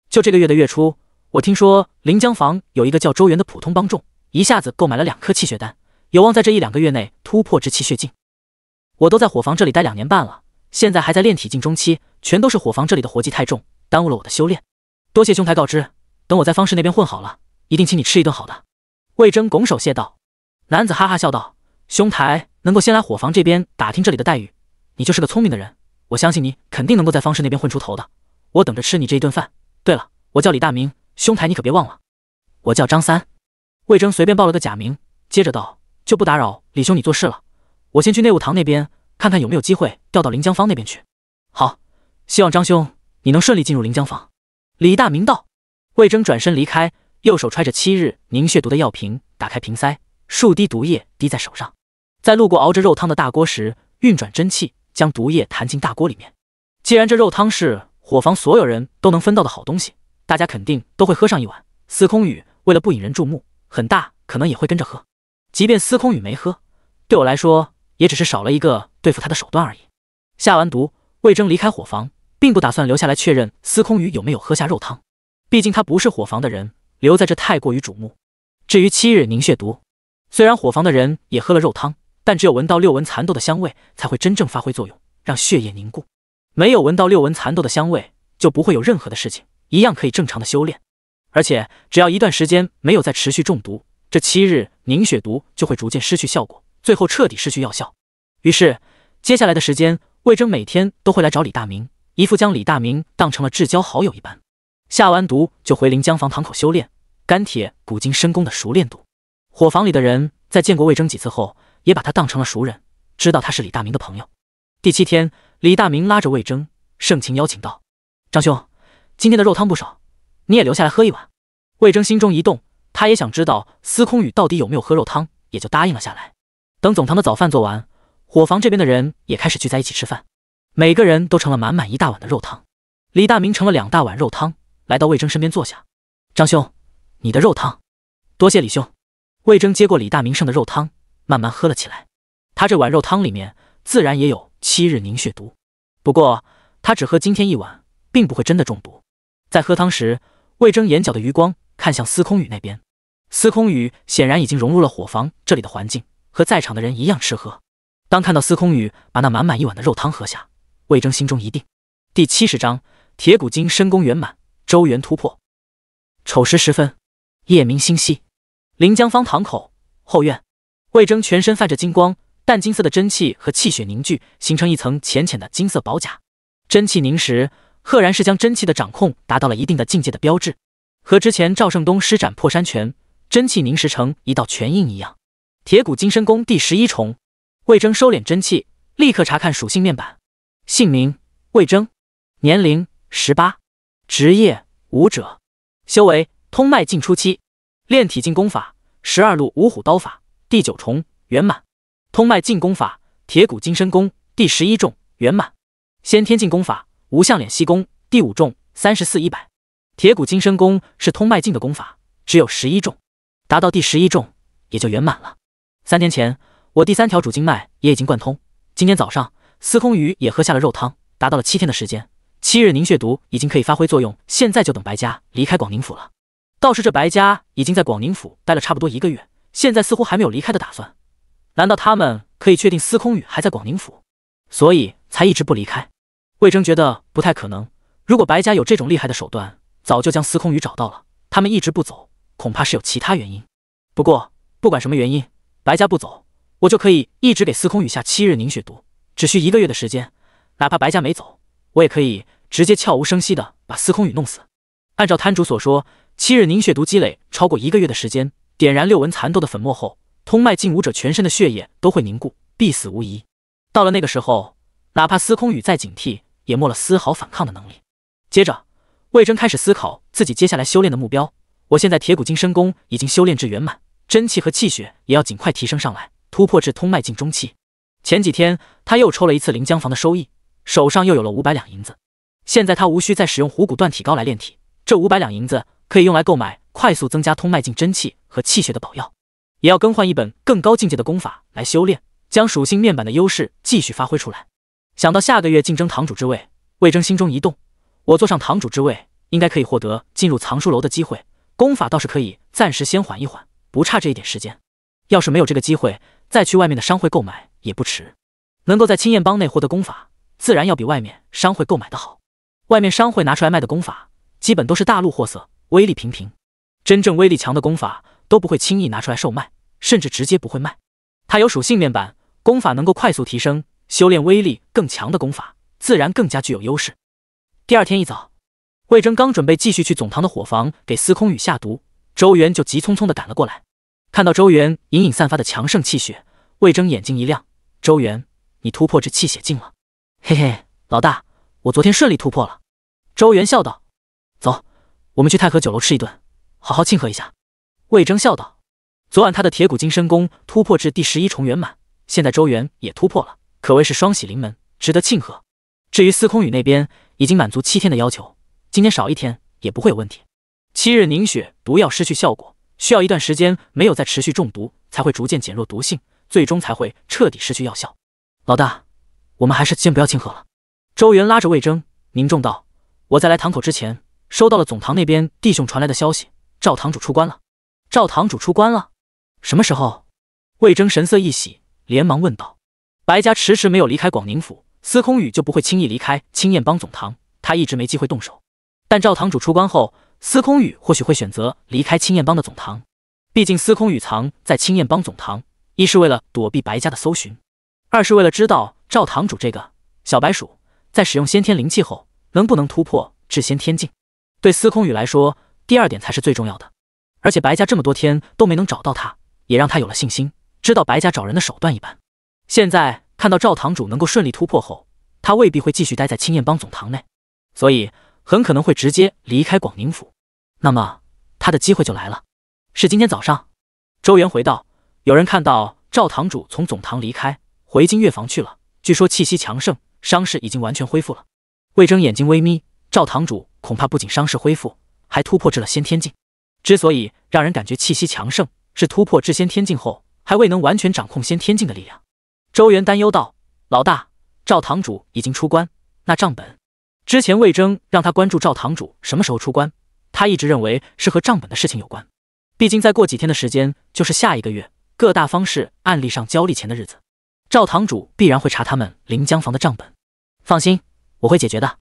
就这个月的月初，我听说临江房有一个叫周元的普通帮众，一下子购买了两颗气血丹，有望在这一两个月内突破至气血境。我都在伙房这里待两年半了。现在还在炼体境中期，全都是火房这里的活计太重，耽误了我的修炼。多谢兄台告知，等我在方氏那边混好了，一定请你吃一顿好的。魏征拱手谢道。男子哈哈笑道：“兄台能够先来火房这边打听这里的待遇，你就是个聪明的人。我相信你肯定能够在方氏那边混出头的。我等着吃你这一顿饭。对了，我叫李大明，兄台你可别忘了。我叫张三。”魏征随便报了个假名，接着道：“就不打扰李兄你做事了，我先去内务堂那边。”看看有没有机会调到临江坊那边去。好，希望张兄你能顺利进入临江坊。李大明道。魏征转身离开，右手揣着七日凝血毒的药瓶，打开瓶塞，数滴毒液滴在手上，在路过熬着肉汤的大锅时，运转真气将毒液弹进大锅里面。既然这肉汤是伙房所有人都能分到的好东西，大家肯定都会喝上一碗。司空宇为了不引人注目，很大可能也会跟着喝。即便司空宇没喝，对我来说。也只是少了一个对付他的手段而已。下完毒，魏征离开火房，并不打算留下来确认司空宇有没有喝下肉汤。毕竟他不是火房的人，留在这太过于瞩目。至于七日凝血毒，虽然火房的人也喝了肉汤，但只有闻到六闻蚕豆的香味才会真正发挥作用，让血液凝固。没有闻到六闻蚕豆的香味，就不会有任何的事情，一样可以正常的修炼。而且只要一段时间没有再持续中毒，这七日凝血毒就会逐渐失去效果。最后彻底失去药效，于是接下来的时间，魏征每天都会来找李大明，一副将李大明当成了至交好友一般。下完毒就回临江房堂口修炼干铁古今深宫的熟练度。伙房里的人在见过魏征几次后，也把他当成了熟人，知道他是李大明的朋友。第七天，李大明拉着魏征，盛情邀请道：“张兄，今天的肉汤不少，你也留下来喝一碗。”魏征心中一动，他也想知道司空宇到底有没有喝肉汤，也就答应了下来。等总堂的早饭做完，伙房这边的人也开始聚在一起吃饭，每个人都盛了满满一大碗的肉汤。李大明盛了两大碗肉汤，来到魏征身边坐下：“张兄，你的肉汤，多谢李兄。”魏征接过李大明盛的肉汤，慢慢喝了起来。他这碗肉汤里面自然也有七日凝血毒，不过他只喝今天一碗，并不会真的中毒。在喝汤时，魏征眼角的余光看向司空宇那边，司空宇显然已经融入了伙房这里的环境。和在场的人一样吃喝。当看到司空宇把那满满一碗的肉汤喝下，魏征心中一定。第七十章：铁骨精深功圆满，周元突破。丑时十分，夜明星稀，临江方堂口后院，魏征全身泛着金光，淡金色的真气和气血凝聚，形成一层浅浅的金色宝甲。真气凝实，赫然是将真气的掌控达到了一定的境界的标志，和之前赵胜东施展破山拳，真气凝实成一道拳印一样。铁骨金身功第十一重，魏征收敛真气，立刻查看属性面板。姓名：魏征，年龄：十八，职业：武者，修为：通脉境初期，炼体境功法十二路五虎刀法第九重圆满，通脉境功法铁骨金身功第十一重圆满，先天境功法无相脸息功第五重三十四一百。铁骨金身功是通脉境的功法，只有十一重，达到第十一重也就圆满了。三天前，我第三条主经脉也已经贯通。今天早上，司空宇也喝下了肉汤，达到了七天的时间。七日凝血毒已经可以发挥作用，现在就等白家离开广宁府了。倒是这白家已经在广宁府待了差不多一个月，现在似乎还没有离开的打算。难道他们可以确定司空宇还在广宁府，所以才一直不离开？魏征觉得不太可能。如果白家有这种厉害的手段，早就将司空宇找到了。他们一直不走，恐怕是有其他原因。不过，不管什么原因。白家不走，我就可以一直给司空宇下七日凝血毒，只需一个月的时间。哪怕白家没走，我也可以直接悄无声息的把司空宇弄死。按照摊主所说，七日凝血毒积累超过一个月的时间，点燃六纹蚕豆的粉末后，通脉进武者全身的血液都会凝固，必死无疑。到了那个时候，哪怕司空宇再警惕，也没了丝毫反抗的能力。接着，魏征开始思考自己接下来修炼的目标。我现在铁骨金身功已经修炼至圆满。真气和气血也要尽快提升上来，突破至通脉境中期。前几天他又抽了一次临江房的收益，手上又有了五百两银子。现在他无需再使用虎骨断体膏来炼体，这五百两银子可以用来购买快速增加通脉境真气和气血的宝药，也要更换一本更高境界的功法来修炼，将属性面板的优势继续发挥出来。想到下个月竞争堂主之位，魏征心中一动，我坐上堂主之位，应该可以获得进入藏书楼的机会，功法倒是可以暂时先缓一缓。不差这一点时间，要是没有这个机会，再去外面的商会购买也不迟。能够在青燕帮内获得功法，自然要比外面商会购买的好。外面商会拿出来卖的功法，基本都是大陆货色，威力平平。真正威力强的功法，都不会轻易拿出来售卖，甚至直接不会卖。它有属性面板，功法能够快速提升修炼威力，更强的功法自然更加具有优势。第二天一早，魏征刚准备继续去总堂的伙房给司空宇下毒，周元就急匆匆的赶了过来。看到周元隐隐散发的强盛气血，魏征眼睛一亮。周元，你突破至气血境了？嘿嘿，老大，我昨天顺利突破了。周元笑道：“走，我们去太和酒楼吃一顿，好好庆贺一下。”魏征笑道：“昨晚他的铁骨金身功突破至第十一重圆满，现在周元也突破了，可谓是双喜临门，值得庆贺。至于司空宇那边，已经满足七天的要求，今天少一天也不会有问题。七日凝血毒药失去效果。”需要一段时间没有再持续中毒，才会逐渐减弱毒性，最终才会彻底失去药效。老大，我们还是先不要庆贺了。周元拉着魏征，凝重道：“我在来堂口之前，收到了总堂那边弟兄传来的消息，赵堂主出关了。”赵堂主出关了？什么时候？魏征神色一喜，连忙问道：“白家迟迟没有离开广宁府，司空宇就不会轻易离开青燕帮总堂，他一直没机会动手。但赵堂主出关后……”司空宇或许会选择离开青燕帮的总堂，毕竟司空宇藏在青燕帮总堂，一是为了躲避白家的搜寻，二是为了知道赵堂主这个小白鼠在使用先天灵气后能不能突破至先天境。对司空宇来说，第二点才是最重要的。而且白家这么多天都没能找到他，也让他有了信心，知道白家找人的手段一般。现在看到赵堂主能够顺利突破后，他未必会继续待在青燕帮总堂内，所以很可能会直接离开广宁府。那么他的机会就来了，是今天早上。周元回道：“有人看到赵堂主从总堂离开，回金月房去了。据说气息强盛，伤势已经完全恢复了。”魏征眼睛微眯：“赵堂主恐怕不仅伤势恢复，还突破至了先天境。之所以让人感觉气息强盛，是突破至先天境后还未能完全掌控先天境的力量。”周元担忧道：“老大，赵堂主已经出关，那账本？之前魏征让他关注赵堂主什么时候出关。”他一直认为是和账本的事情有关，毕竟再过几天的时间就是下一个月各大方式案例上交利钱的日子，赵堂主必然会查他们临江房的账本。放心，我会解决的。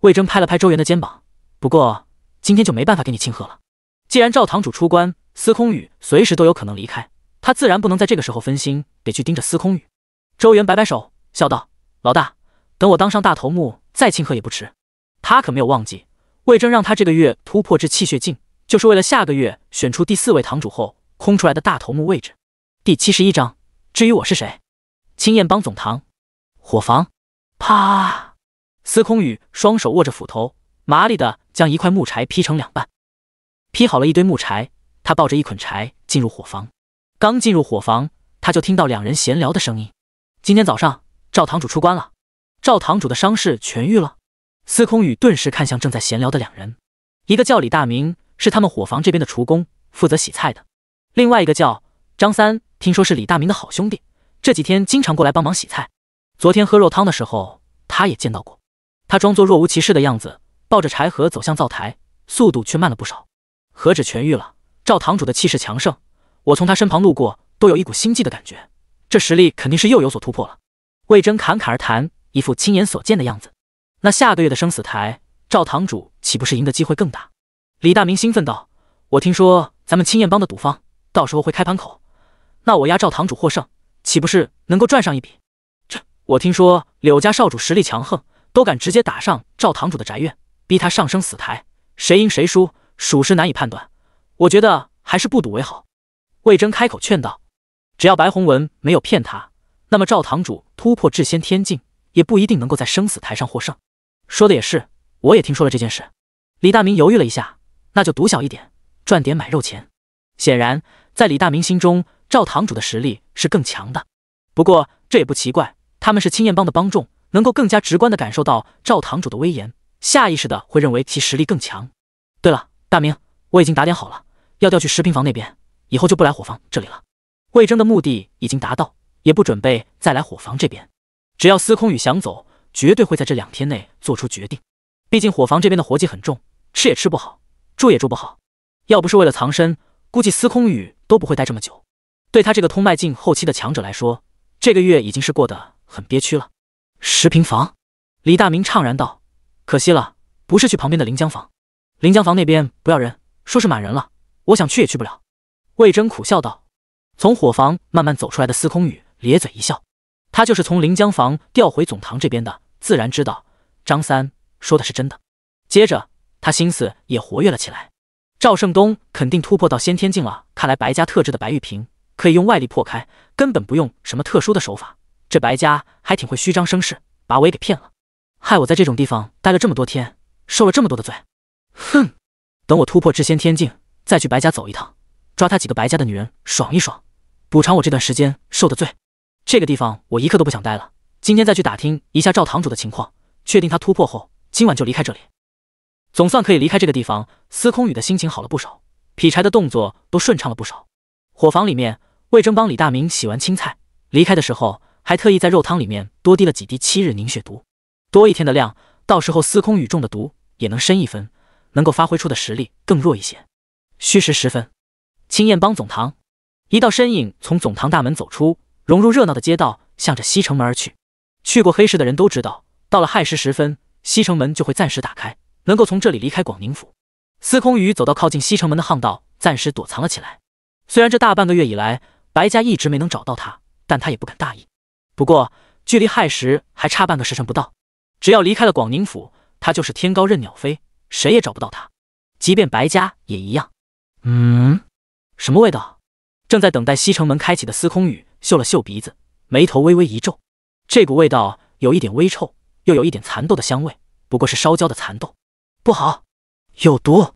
魏征拍了拍周元的肩膀，不过今天就没办法给你庆贺了。既然赵堂主出关，司空宇随时都有可能离开，他自然不能在这个时候分心，得去盯着司空宇。周元摆摆手，笑道：“老大，等我当上大头目再庆贺也不迟。”他可没有忘记。魏征让他这个月突破至气血境，就是为了下个月选出第四位堂主后空出来的大头目位置。第七十一章，至于我是谁？青燕帮总堂火房。啪！司空宇双手握着斧头，麻利的将一块木柴劈成两半。劈好了一堆木柴，他抱着一捆柴进入火房。刚进入火房，他就听到两人闲聊的声音：“今天早上赵堂主出关了，赵堂主的伤势痊愈了。”司空宇顿时看向正在闲聊的两人，一个叫李大明，是他们伙房这边的厨工，负责洗菜的；另外一个叫张三，听说是李大明的好兄弟，这几天经常过来帮忙洗菜。昨天喝肉汤的时候，他也见到过。他装作若无其事的样子，抱着柴禾走向灶台，速度却慢了不少。何止痊愈了，赵堂主的气势强盛，我从他身旁路过，都有一股心悸的感觉。这实力肯定是又有所突破了。魏征侃侃而谈，一副亲眼所见的样子。那下个月的生死台，赵堂主岂不是赢的机会更大？李大明兴奋道：“我听说咱们青燕帮的赌方到时候会开盘口，那我押赵堂主获胜，岂不是能够赚上一笔？”这我听说柳家少主实力强横，都敢直接打上赵堂主的宅院，逼他上生死台，谁赢谁输，属实难以判断。我觉得还是不赌为好。魏征开口劝道：“只要白鸿文没有骗他，那么赵堂主突破至先天境。”也不一定能够在生死台上获胜。说的也是，我也听说了这件事。李大明犹豫了一下，那就赌小一点，赚点买肉钱。显然，在李大明心中，赵堂主的实力是更强的。不过这也不奇怪，他们是青燕帮的帮众，能够更加直观的感受到赵堂主的威严，下意识的会认为其实力更强。对了，大明，我已经打点好了，要调去食平房那边，以后就不来伙房这里了。魏征的目的已经达到，也不准备再来伙房这边。只要司空宇想走，绝对会在这两天内做出决定。毕竟伙房这边的活计很重，吃也吃不好，住也住不好。要不是为了藏身，估计司空宇都不会待这么久。对他这个通脉境后期的强者来说，这个月已经是过得很憋屈了。十平房，李大明怅然道：“可惜了，不是去旁边的临江房。临江房那边不要人，说是满人了。我想去也去不了。”魏征苦笑道。从伙房慢慢走出来的司空宇咧嘴一笑。他就是从临江房调回总堂这边的，自然知道张三说的是真的。接着，他心思也活跃了起来。赵胜东肯定突破到先天境了，看来白家特制的白玉瓶可以用外力破开，根本不用什么特殊的手法。这白家还挺会虚张声势，把我也给骗了，害我在这种地方待了这么多天，受了这么多的罪。哼，等我突破至先天境，再去白家走一趟，抓他几个白家的女人，爽一爽，补偿我这段时间受的罪。这个地方我一刻都不想待了。今天再去打听一下赵堂主的情况，确定他突破后，今晚就离开这里。总算可以离开这个地方，司空宇的心情好了不少，劈柴的动作都顺畅了不少。伙房里面，魏征帮李大明洗完青菜，离开的时候还特意在肉汤里面多滴了几滴七日凝血毒，多一天的量，到时候司空宇中的毒也能深一分，能够发挥出的实力更弱一些。虚时十分，青燕帮总堂，一道身影从总堂大门走出。融入热闹的街道，向着西城门而去。去过黑市的人都知道，到了亥时时分，西城门就会暂时打开，能够从这里离开广宁府。司空宇走到靠近西城门的巷道，暂时躲藏了起来。虽然这大半个月以来，白家一直没能找到他，但他也不敢大意。不过，距离亥时还差半个时辰不到，只要离开了广宁府，他就是天高任鸟飞，谁也找不到他。即便白家也一样。嗯，什么味道？正在等待西城门开启的司空宇。嗅了嗅鼻子，眉头微微一皱，这股味道有一点微臭，又有一点蚕豆的香味，不过是烧焦的蚕豆，不好，有毒。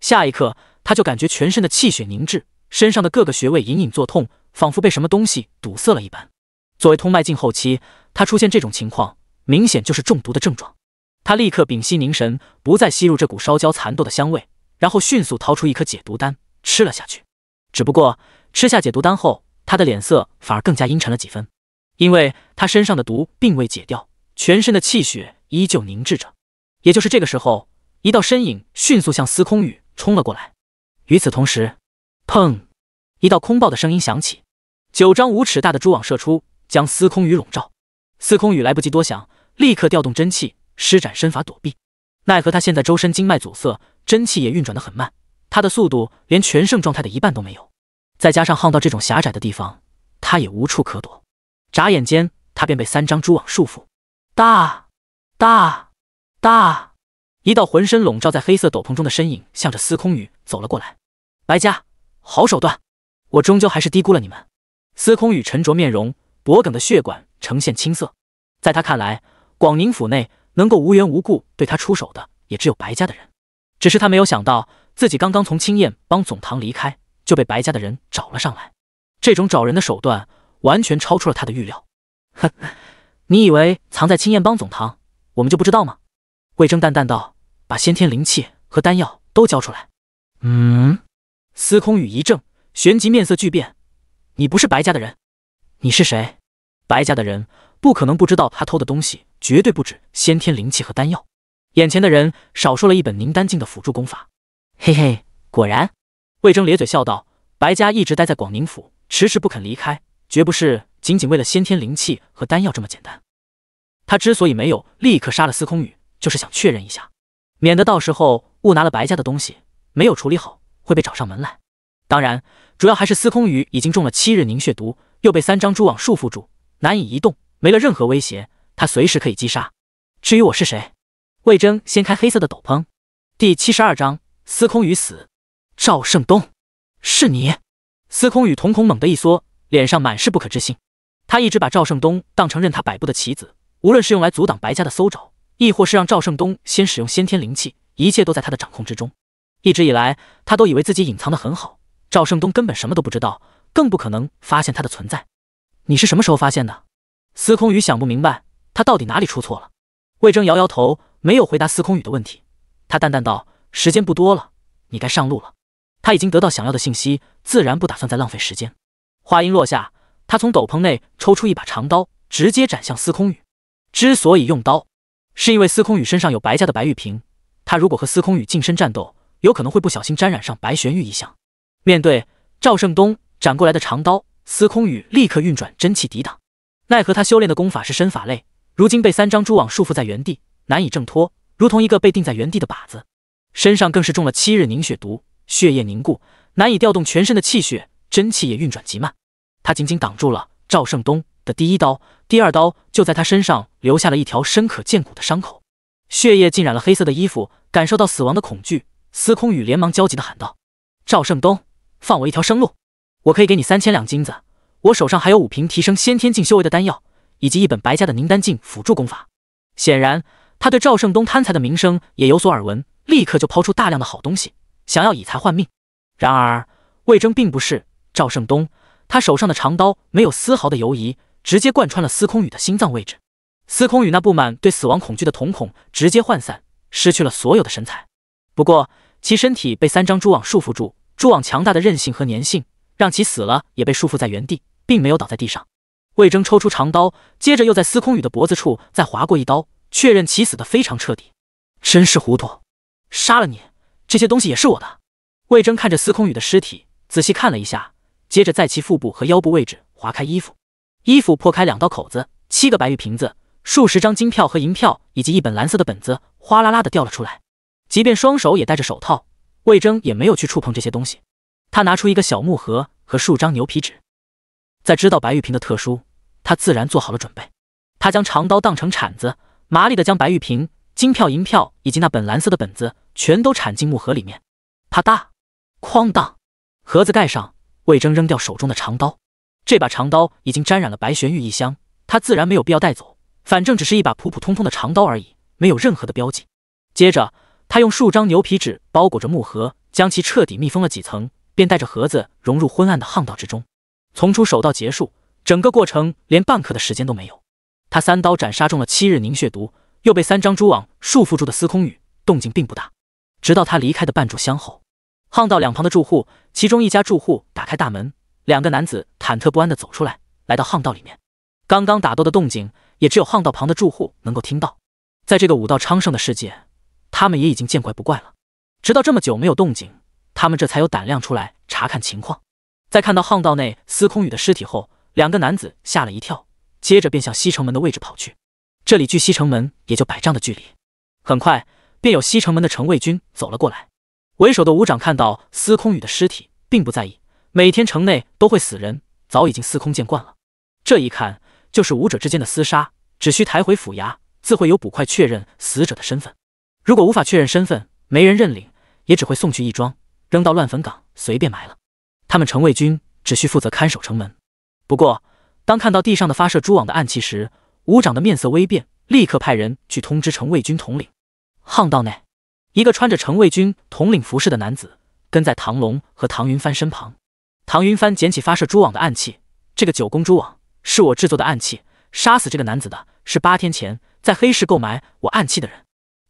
下一刻，他就感觉全身的气血凝滞，身上的各个穴位隐隐作痛，仿佛被什么东西堵塞了一般。作为通脉镜后期，他出现这种情况，明显就是中毒的症状。他立刻屏息凝神，不再吸入这股烧焦蚕豆的香味，然后迅速掏出一颗解毒丹吃了下去。只不过吃下解毒丹后，他的脸色反而更加阴沉了几分，因为他身上的毒并未解掉，全身的气血依旧凝滞着。也就是这个时候，一道身影迅速向司空宇冲了过来。与此同时，砰！一道空爆的声音响起，九张五尺大的蛛网射出，将司空宇笼罩。司空宇来不及多想，立刻调动真气，施展身法躲避。奈何他现在周身经脉阻塞，真气也运转的很慢，他的速度连全盛状态的一半都没有。再加上巷道这种狭窄的地方，他也无处可躲。眨眼间，他便被三张蛛网束缚。大，大，大！一道浑身笼罩在黑色斗篷中的身影，向着司空宇走了过来。白家，好手段！我终究还是低估了你们。司空宇沉着面容，脖颈的血管呈现青色。在他看来，广宁府内能够无缘无故对他出手的，也只有白家的人。只是他没有想到，自己刚刚从青燕帮总堂离开。就被白家的人找了上来，这种找人的手段完全超出了他的预料。哼，你以为藏在青燕帮总堂，我们就不知道吗？魏征淡淡道：“把先天灵气和丹药都交出来。”嗯。司空宇一怔，旋即面色巨变：“你不是白家的人，你是谁？白家的人不可能不知道他偷的东西绝对不止先天灵气和丹药。眼前的人少说了一本凝丹境的辅助功法。嘿嘿，果然。”魏征咧嘴笑道：“白家一直待在广宁府，迟迟不肯离开，绝不是仅仅为了先天灵气和丹药这么简单。他之所以没有立刻杀了司空宇，就是想确认一下，免得到时候误拿了白家的东西，没有处理好，会被找上门来。当然，主要还是司空宇已经中了七日凝血毒，又被三张蛛网束缚住，难以移动，没了任何威胁，他随时可以击杀。至于我是谁，魏征掀开黑色的斗篷。第七十二章：司空宇死。”赵胜东，是你！司空宇瞳孔猛地一缩，脸上满是不可置信。他一直把赵胜东当成任他摆布的棋子，无论是用来阻挡白家的搜找，亦或是让赵胜东先使用先天灵气，一切都在他的掌控之中。一直以来，他都以为自己隐藏的很好，赵胜东根本什么都不知道，更不可能发现他的存在。你是什么时候发现的？司空宇想不明白，他到底哪里出错了。魏征摇摇头，没有回答司空宇的问题。他淡淡道：“时间不多了，你该上路了。”他已经得到想要的信息，自然不打算再浪费时间。话音落下，他从斗篷内抽出一把长刀，直接斩向司空宇。之所以用刀，是因为司空宇身上有白家的白玉瓶，他如果和司空宇近身战斗，有可能会不小心沾染上白玄玉异象。面对赵胜东斩过来的长刀，司空宇立刻运转真气抵挡，奈何他修炼的功法是身法类，如今被三张蛛网束缚在原地，难以挣脱，如同一个被定在原地的靶子，身上更是中了七日凝血毒。血液凝固，难以调动全身的气血，真气也运转极慢。他仅仅挡住了赵胜东的第一刀，第二刀就在他身上留下了一条深可见骨的伤口，血液浸染了黑色的衣服。感受到死亡的恐惧，司空宇连忙焦急的喊道：“赵胜东，放我一条生路！我可以给你三千两金子，我手上还有五瓶提升先天境修为的丹药，以及一本白家的凝丹境辅助功法。”显然，他对赵胜东贪财的名声也有所耳闻，立刻就抛出大量的好东西。想要以财换命，然而魏征并不是赵胜东，他手上的长刀没有丝毫的犹疑，直接贯穿了司空宇的心脏位置。司空宇那布满对死亡恐惧的瞳孔直接涣散，失去了所有的神采。不过其身体被三张蛛网束缚住，蛛网强大的韧性和粘性让其死了也被束缚在原地，并没有倒在地上。魏征抽出长刀，接着又在司空宇的脖子处再划过一刀，确认其死的非常彻底。真是糊涂，杀了你！这些东西也是我的。魏征看着司空宇的尸体，仔细看了一下，接着在其腹部和腰部位置划开衣服，衣服破开两道口子，七个白玉瓶子、数十张金票和银票以及一本蓝色的本子哗啦啦的掉了出来。即便双手也戴着手套，魏征也没有去触碰这些东西。他拿出一个小木盒和数张牛皮纸，在知道白玉瓶的特殊，他自然做好了准备。他将长刀当成铲子，麻利的将白玉瓶、金票、银票以及那本蓝色的本子。全都铲进木盒里面，啪嗒，哐当，盒子盖上。魏征扔掉手中的长刀，这把长刀已经沾染了白玄玉一香，他自然没有必要带走，反正只是一把普普通通的长刀而已，没有任何的标记。接着，他用数张牛皮纸包裹着木盒，将其彻底密封了几层，便带着盒子融入昏暗的巷道之中。从出手到结束，整个过程连半刻的时间都没有。他三刀斩杀中了七日凝血毒，又被三张蛛网束缚住的司空宇，动静并不大。直到他离开的半炷香后，巷道两旁的住户，其中一家住户打开大门，两个男子忐忑不安地走出来，来到巷道里面。刚刚打斗的动静也只有巷道旁的住户能够听到。在这个武道昌盛的世界，他们也已经见怪不怪了。直到这么久没有动静，他们这才有胆量出来查看情况。在看到巷道内司空宇的尸体后，两个男子吓了一跳，接着便向西城门的位置跑去。这里距西城门也就百丈的距离。很快。便有西城门的城卫军走了过来，为首的武长看到司空宇的尸体，并不在意。每天城内都会死人，早已经司空见惯了。这一看就是武者之间的厮杀，只需抬回府衙，自会有捕快确认死者的身份。如果无法确认身份，没人认领，也只会送去义庄，扔到乱坟岗随便埋了。他们城卫军只需负责看守城门。不过，当看到地上的发射蛛网的暗器时，武长的面色微变，立刻派人去通知城卫军统领。巷道内，一个穿着城卫军统领服饰的男子跟在唐龙和唐云帆身旁。唐云帆捡起发射蛛网的暗器，这个九宫蛛网是我制作的暗器。杀死这个男子的是八天前在黑市购买我暗器的人。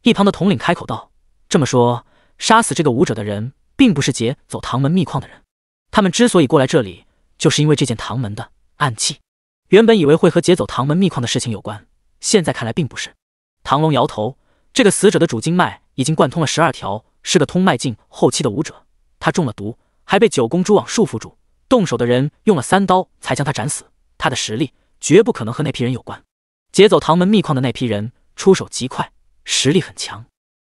一旁的统领开口道：“这么说，杀死这个武者的人并不是劫走唐门秘矿的人。他们之所以过来这里，就是因为这件唐门的暗器。原本以为会和劫走唐门秘矿的事情有关，现在看来并不是。”唐龙摇头。这个死者的主经脉已经贯通了十二条，是个通脉境后期的武者。他中了毒，还被九宫蛛网束缚住。动手的人用了三刀才将他斩死。他的实力绝不可能和那批人有关。劫走唐门秘矿的那批人出手极快，实力很强。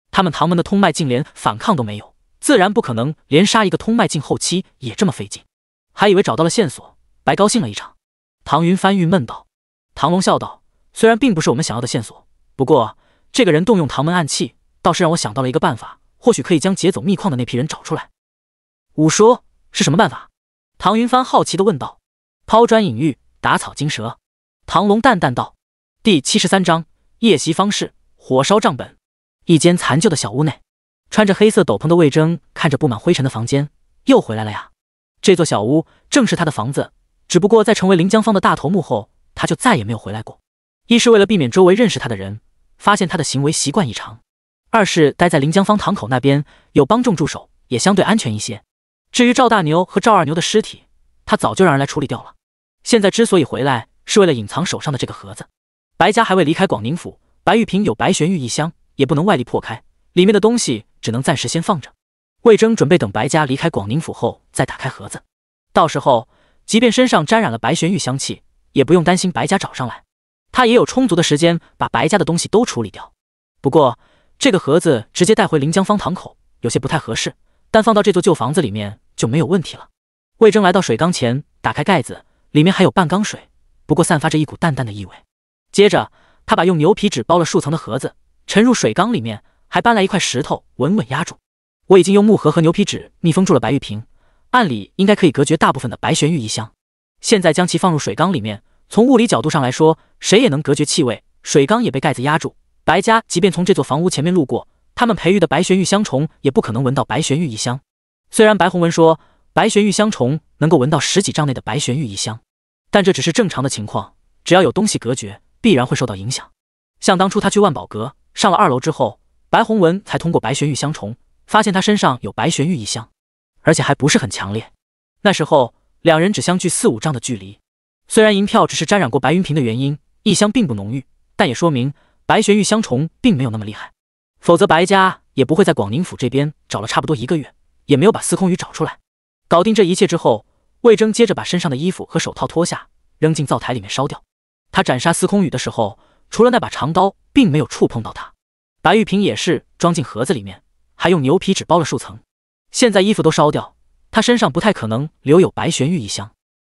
他们唐门的通脉境连反抗都没有，自然不可能连杀一个通脉境后期也这么费劲。还以为找到了线索，白高兴了一场。唐云帆郁闷道。唐龙笑道：“虽然并不是我们想要的线索，不过……”这个人动用唐门暗器，倒是让我想到了一个办法，或许可以将劫走秘矿的那批人找出来。五叔是什么办法？唐云帆好奇的问道。抛砖引玉，打草惊蛇。唐龙淡淡道。第七十三章夜袭方式，火烧账本。一间残旧的小屋内，穿着黑色斗篷的魏征看着布满灰尘的房间，又回来了呀。这座小屋正是他的房子，只不过在成为临江方的大头目后，他就再也没有回来过。一是为了避免周围认识他的人。发现他的行为习惯异常，二是待在临江方塘口那边有帮众驻守，也相对安全一些。至于赵大牛和赵二牛的尸体，他早就让人来处理掉了。现在之所以回来，是为了隐藏手上的这个盒子。白家还未离开广宁府，白玉瓶有白玄玉一箱，也不能外力破开，里面的东西只能暂时先放着。魏征准备等白家离开广宁府后再打开盒子，到时候即便身上沾染了白玄玉香气，也不用担心白家找上来。他也有充足的时间把白家的东西都处理掉。不过，这个盒子直接带回临江方塘口有些不太合适，但放到这座旧房子里面就没有问题了。魏征来到水缸前，打开盖子，里面还有半缸水，不过散发着一股淡淡的异味。接着，他把用牛皮纸包了数层的盒子沉入水缸里面，还搬来一块石头稳稳压住。我已经用木盒和牛皮纸密封住了白玉瓶，按理应该可以隔绝大部分的白玄玉异香。现在将其放入水缸里面。从物理角度上来说，谁也能隔绝气味。水缸也被盖子压住。白家即便从这座房屋前面路过，他们培育的白玄玉香虫也不可能闻到白玄玉一香。虽然白洪文说白玄玉香虫能够闻到十几丈内的白玄玉一香，但这只是正常的情况。只要有东西隔绝，必然会受到影响。像当初他去万宝阁上了二楼之后，白洪文才通过白玄玉香虫发现他身上有白玄玉一香，而且还不是很强烈。那时候两人只相距四五丈的距离。虽然银票只是沾染过白云萍的原因，异香并不浓郁，但也说明白玄玉香虫并没有那么厉害，否则白家也不会在广宁府这边找了差不多一个月，也没有把司空宇找出来。搞定这一切之后，魏征接着把身上的衣服和手套脱下，扔进灶台里面烧掉。他斩杀司空宇的时候，除了那把长刀，并没有触碰到他。白玉瓶也是装进盒子里面，还用牛皮纸包了数层。现在衣服都烧掉，他身上不太可能留有白玄玉一香。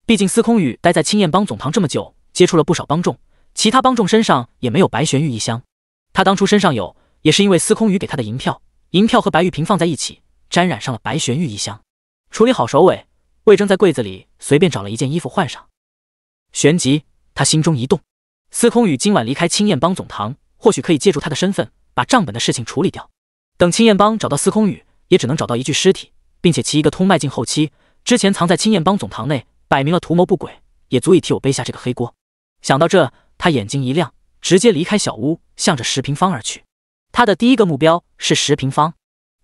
毕竟司空宇待在青燕帮总堂这么久，接触了不少帮众，其他帮众身上也没有白玄玉一箱。他当初身上有，也是因为司空宇给他的银票，银票和白玉瓶放在一起，沾染上了白玄玉一箱。处理好首尾，魏征在柜子里随便找了一件衣服换上，旋即他心中一动，司空宇今晚离开青燕帮总堂，或许可以借助他的身份把账本的事情处理掉。等青燕帮找到司空宇，也只能找到一具尸体，并且其一个通脉境后期，之前藏在青燕帮总堂内。摆明了图谋不轨，也足以替我背下这个黑锅。想到这，他眼睛一亮，直接离开小屋，向着十平方而去。他的第一个目标是十平方。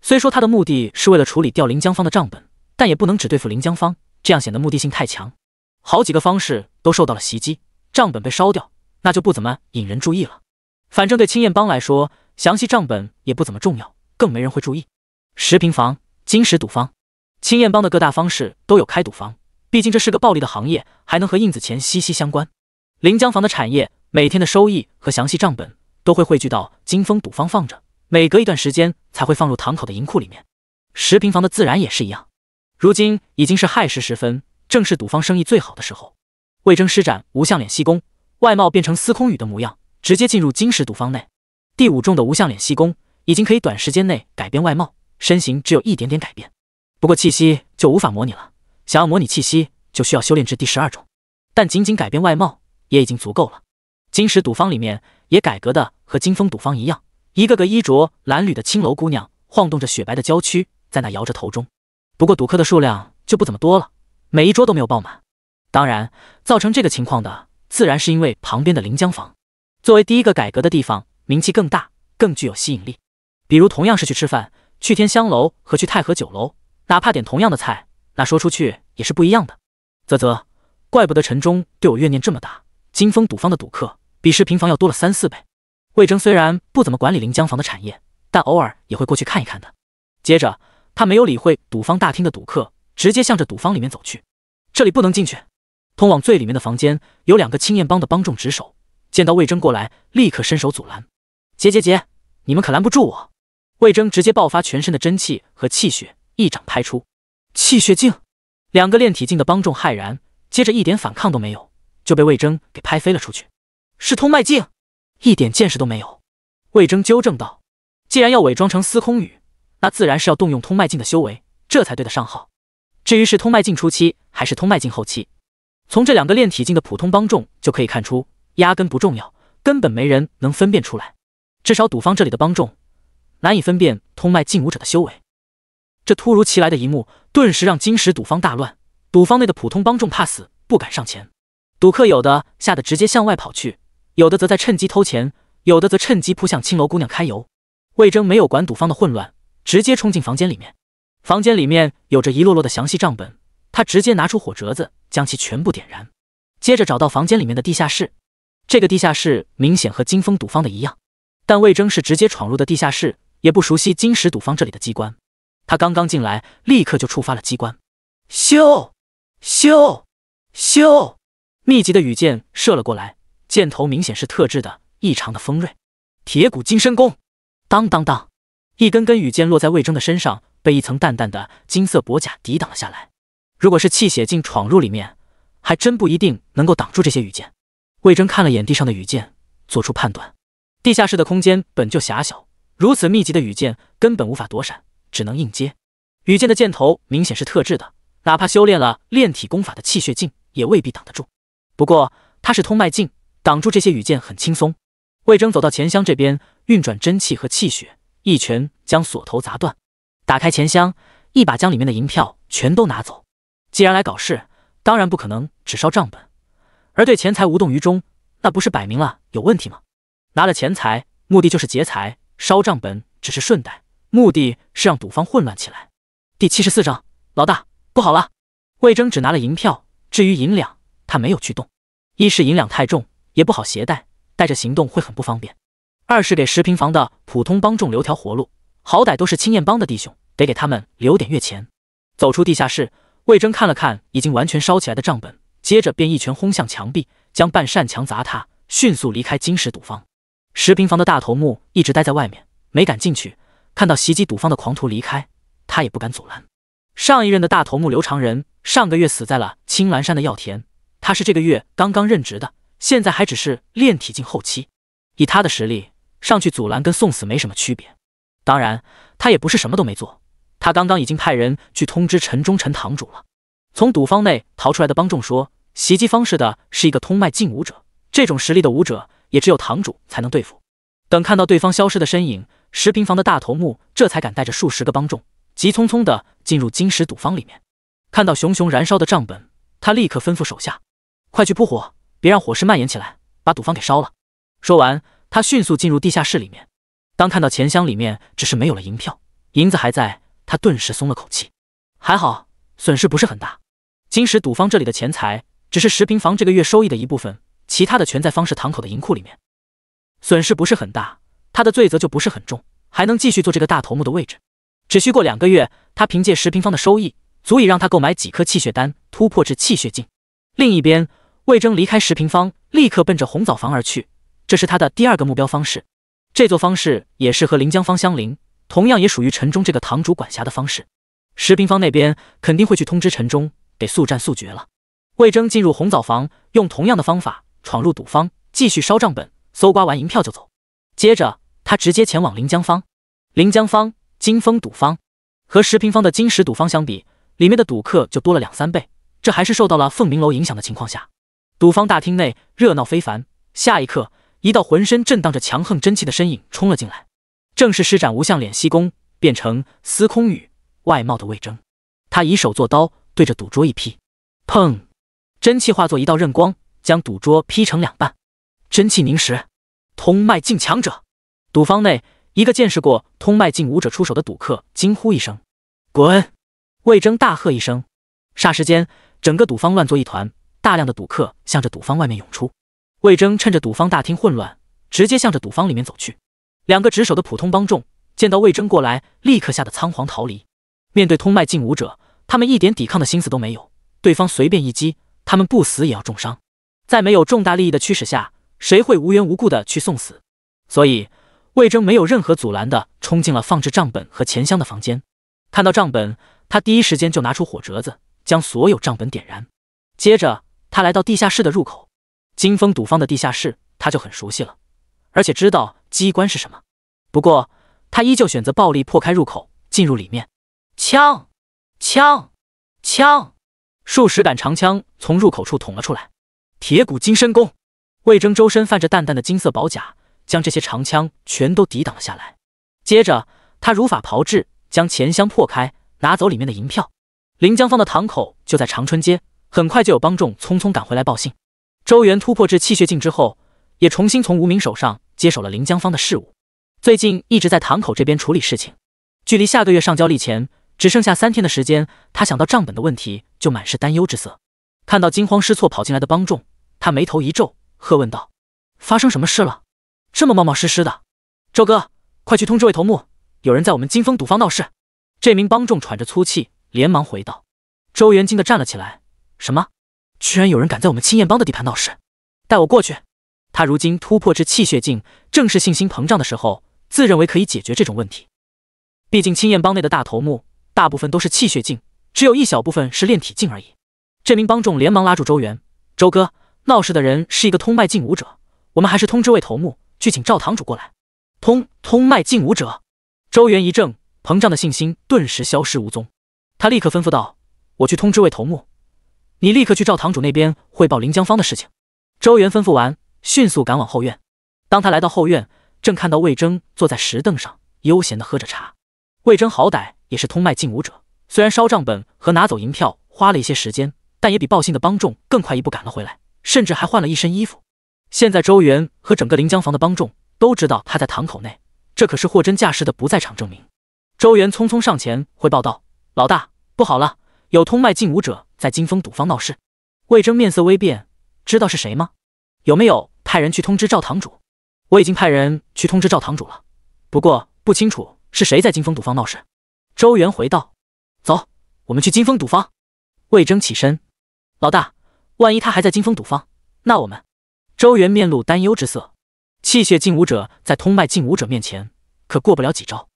虽说他的目的是为了处理掉林江方的账本，但也不能只对付林江方，这样显得目的性太强。好几个方式都受到了袭击，账本被烧掉，那就不怎么引人注意了。反正对青燕帮来说，详细账本也不怎么重要，更没人会注意。十平方金石赌坊，青燕帮的各大方式都有开赌坊。毕竟这是个暴利的行业，还能和印子钱息息相关。临江房的产业每天的收益和详细账本都会汇聚到金风赌坊放着，每隔一段时间才会放入堂口的银库里面。十平房的自然也是一样。如今已经是亥时时分，正是赌坊生意最好的时候。魏征施展无相脸息功，外貌变成司空宇的模样，直接进入金石赌坊内。第五重的无相脸息功已经可以短时间内改变外貌，身形只有一点点改变，不过气息就无法模拟了。想要模拟气息，就需要修炼至第十二种。但仅仅改变外貌也已经足够了。金石赌坊里面也改革的和金风赌坊一样，一个个衣着褴褛的青楼姑娘晃动着雪白的娇躯，在那摇着头中。不过赌客的数量就不怎么多了，每一桌都没有爆满。当然，造成这个情况的，自然是因为旁边的临江房，作为第一个改革的地方，名气更大，更具有吸引力。比如同样是去吃饭，去天香楼和去太和酒楼，哪怕点同样的菜，那说出去。也是不一样的，啧啧，怪不得陈忠对我怨念这么大。金丰赌坊的赌客比视平房要多了三四倍。魏征虽然不怎么管理临江房的产业，但偶尔也会过去看一看的。接着，他没有理会赌坊大厅的赌客，直接向着赌坊里面走去。这里不能进去，通往最里面的房间有两个青燕帮的帮众值守，见到魏征过来，立刻伸手阻拦。结结结，你们可拦不住我！魏征直接爆发全身的真气和气血，一掌拍出。气血境。两个炼体境的帮众骇然，接着一点反抗都没有，就被魏征给拍飞了出去。是通脉境，一点见识都没有。魏征纠正道：“既然要伪装成司空宇，那自然是要动用通脉境的修为，这才对得上号。至于是通脉境初期还是通脉境后期，从这两个炼体境的普通帮众就可以看出，压根不重要，根本没人能分辨出来。至少赌方这里的帮众难以分辨通脉境武者的修为。”这突如其来的一幕，顿时让金石赌方大乱。赌方内的普通帮众怕死，不敢上前；赌客有的吓得直接向外跑去，有的则在趁机偷钱，有的则趁机扑向青楼姑娘揩油。魏征没有管赌方的混乱，直接冲进房间里面。房间里面有着一摞摞的详细账本，他直接拿出火折子将其全部点燃，接着找到房间里面的地下室。这个地下室明显和金风赌方的一样，但魏征是直接闯入的地下室，也不熟悉金石赌方这里的机关。他刚刚进来，立刻就触发了机关，咻，咻，咻！密集的羽箭射了过来，箭头明显是特制的，异常的锋锐。铁骨金身弓，当当当！一根根羽箭落在魏征的身上，被一层淡淡的金色薄甲抵挡了下来。如果是泣血镜闯入里面，还真不一定能够挡住这些羽箭。魏征看了眼地上的羽箭，做出判断：地下室的空间本就狭小，如此密集的羽箭根本无法躲闪。只能硬接，羽箭的箭头明显是特制的，哪怕修炼了炼体功法的气血镜也未必挡得住。不过他是通脉镜，挡住这些羽箭很轻松。魏征走到钱箱这边，运转真气和气血，一拳将锁头砸断，打开钱箱，一把将里面的银票全都拿走。既然来搞事，当然不可能只烧账本，而对钱财无动于衷，那不是摆明了有问题吗？拿了钱财，目的就是劫财，烧账本只是顺带。目的是让赌方混乱起来。第七十四章，老大不好了！魏征只拿了银票，至于银两，他没有去动。一是银两太重，也不好携带，带着行动会很不方便；二是给十平房的普通帮众留条活路，好歹都是青燕帮的弟兄，得给他们留点月钱。走出地下室，魏征看了看已经完全烧起来的账本，接着便一拳轰向墙壁，将半扇墙砸塌，迅速离开金石赌坊。十平房的大头目一直待在外面，没敢进去。看到袭击赌方的狂徒离开，他也不敢阻拦。上一任的大头目刘长仁上个月死在了青岚山的药田，他是这个月刚刚任职的，现在还只是炼体境后期。以他的实力上去阻拦，跟送死没什么区别。当然，他也不是什么都没做，他刚刚已经派人去通知陈忠陈堂主了。从赌方内逃出来的帮众说，袭击方式的是一个通脉境武者，这种实力的武者也只有堂主才能对付。等看到对方消失的身影。石平房的大头目这才敢带着数十个帮众，急匆匆地进入金石赌坊里面。看到熊熊燃烧的账本，他立刻吩咐手下：“快去扑火，别让火势蔓延起来，把赌坊给烧了。”说完，他迅速进入地下室里面。当看到钱箱里面只是没有了银票，银子还在，他顿时松了口气：“还好，损失不是很大。金石赌坊这里的钱财，只是石平房这个月收益的一部分，其他的全在方氏堂口的银库里面，损失不是很大。”他的罪责就不是很重，还能继续做这个大头目的位置。只需过两个月，他凭借十平方的收益，足以让他购买几颗气血丹，突破至气血境。另一边，魏征离开十平方，立刻奔着红枣房而去。这是他的第二个目标方式。这座方式也是和临江坊相邻，同样也属于陈忠这个堂主管辖的方式。石平方那边肯定会去通知陈忠，得速战速决了。魏征进入红枣房，用同样的方法闯入赌坊，继续烧账本，搜刮完银票就走。接着。他直接前往临江方。临江方，金风赌坊和十平方的金石赌坊相比，里面的赌客就多了两三倍。这还是受到了凤鸣楼影响的情况下，赌坊大厅内热闹非凡。下一刻，一道浑身震荡着强横真气的身影冲了进来，正是施展无相脸息功变成司空宇外貌的魏征。他以手作刀，对着赌桌一劈，砰！真气化作一道刃光，将赌桌劈成两半。真气凝实，通脉境强者。赌坊内，一个见识过通脉境武者出手的赌客惊呼一声：“滚！”魏征大喝一声，霎时间，整个赌坊乱作一团，大量的赌客向着赌坊外面涌出。魏征趁着赌坊大厅混乱，直接向着赌坊里面走去。两个值守的普通帮众见到魏征过来，立刻吓得仓皇逃离。面对通脉境武者，他们一点抵抗的心思都没有，对方随便一击，他们不死也要重伤。在没有重大利益的驱使下，谁会无缘无故的去送死？所以。魏征没有任何阻拦的冲进了放置账本和钱箱的房间。看到账本，他第一时间就拿出火折子，将所有账本点燃。接着，他来到地下室的入口。金风赌坊的地下室，他就很熟悉了，而且知道机关是什么。不过，他依旧选择暴力破开入口，进入里面。枪！枪！枪！数十杆长枪从入口处捅了出来。铁骨金身功，魏征周身泛着淡淡的金色宝甲。将这些长枪全都抵挡了下来，接着他如法炮制，将钱箱破开，拿走里面的银票。林江方的堂口就在长春街，很快就有帮众匆匆赶回来报信。周元突破至气血境之后，也重新从无名手上接手了林江方的事务。最近一直在堂口这边处理事情，距离下个月上交利钱只剩下三天的时间，他想到账本的问题，就满是担忧之色。看到惊慌失措跑进来的帮众，他眉头一皱，喝问道：“发生什么事了？”这么冒冒失失的，周哥，快去通知位头目，有人在我们金风赌坊闹事。这名帮众喘着粗气，连忙回道。周元惊得站了起来，什么？居然有人敢在我们青燕帮的地盘闹事？带我过去！他如今突破至气血境，正是信心膨胀的时候，自认为可以解决这种问题。毕竟青燕帮内的大头目大部分都是气血境，只有一小部分是炼体境而已。这名帮众连忙拉住周元，周哥，闹事的人是一个通脉境武者，我们还是通知位头目。去请赵堂主过来，通通脉进武者。周元一怔，膨胀的信心顿时消失无踪。他立刻吩咐道：“我去通知魏头目，你立刻去赵堂主那边汇报临江芳的事情。”周元吩咐完，迅速赶往后院。当他来到后院，正看到魏征坐在石凳上悠闲地喝着茶。魏征好歹也是通脉进武者，虽然烧账本和拿走银票花了一些时间，但也比报信的帮众更快一步赶了回来，甚至还换了一身衣服。现在周元和整个临江坊的帮众都知道他在堂口内，这可是货真价实的不在场证明。周元匆匆上前回报道：“老大，不好了，有通脉进武者在金风赌坊闹事。”魏征面色微变：“知道是谁吗？有没有派人去通知赵堂主？”“我已经派人去通知赵堂主了，不过不清楚是谁在金风赌坊闹事。”周元回道：“走，我们去金风赌坊。”魏征起身：“老大，万一他还在金风赌坊，那我们……”周元面露担忧之色，气血劲武者在通脉劲武者面前可过不了几招。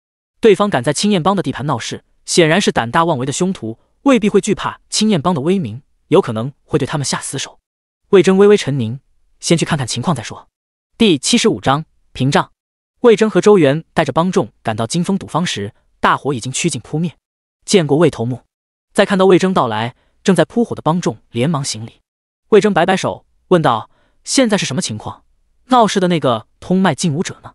对方敢在青燕帮的地盘闹事，显然是胆大妄为的凶徒，未必会惧怕青燕帮的威名，有可能会对他们下死手。魏征微微沉凝，先去看看情况再说。第七十五章屏障。魏征和周元带着帮众赶到金风赌坊时，大火已经趋近扑灭。见过魏头目。在看到魏征到来，正在扑火的帮众连忙行礼。魏征摆摆手，问道。现在是什么情况？闹事的那个通脉劲武者呢？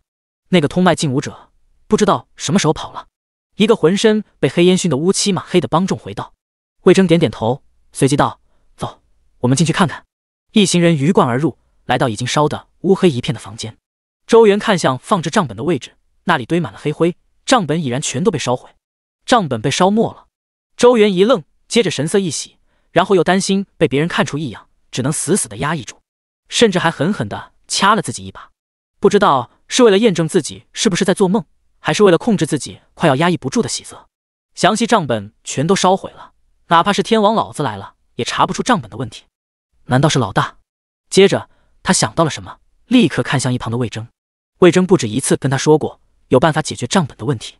那个通脉劲武者不知道什么时候跑了。一个浑身被黑烟熏得乌漆嘛黑的帮众回道。魏征点点头，随即道：“走，我们进去看看。”一行人鱼贯而入，来到已经烧得乌黑一片的房间。周元看向放置账本的位置，那里堆满了黑灰，账本已然全都被烧毁。账本被烧没了。周元一愣，接着神色一喜，然后又担心被别人看出异样，只能死死的压抑住。甚至还狠狠地掐了自己一把，不知道是为了验证自己是不是在做梦，还是为了控制自己快要压抑不住的喜色。详细账本全都烧毁了，哪怕是天王老子来了也查不出账本的问题。难道是老大？接着他想到了什么，立刻看向一旁的魏征。魏征不止一次跟他说过有办法解决账本的问题。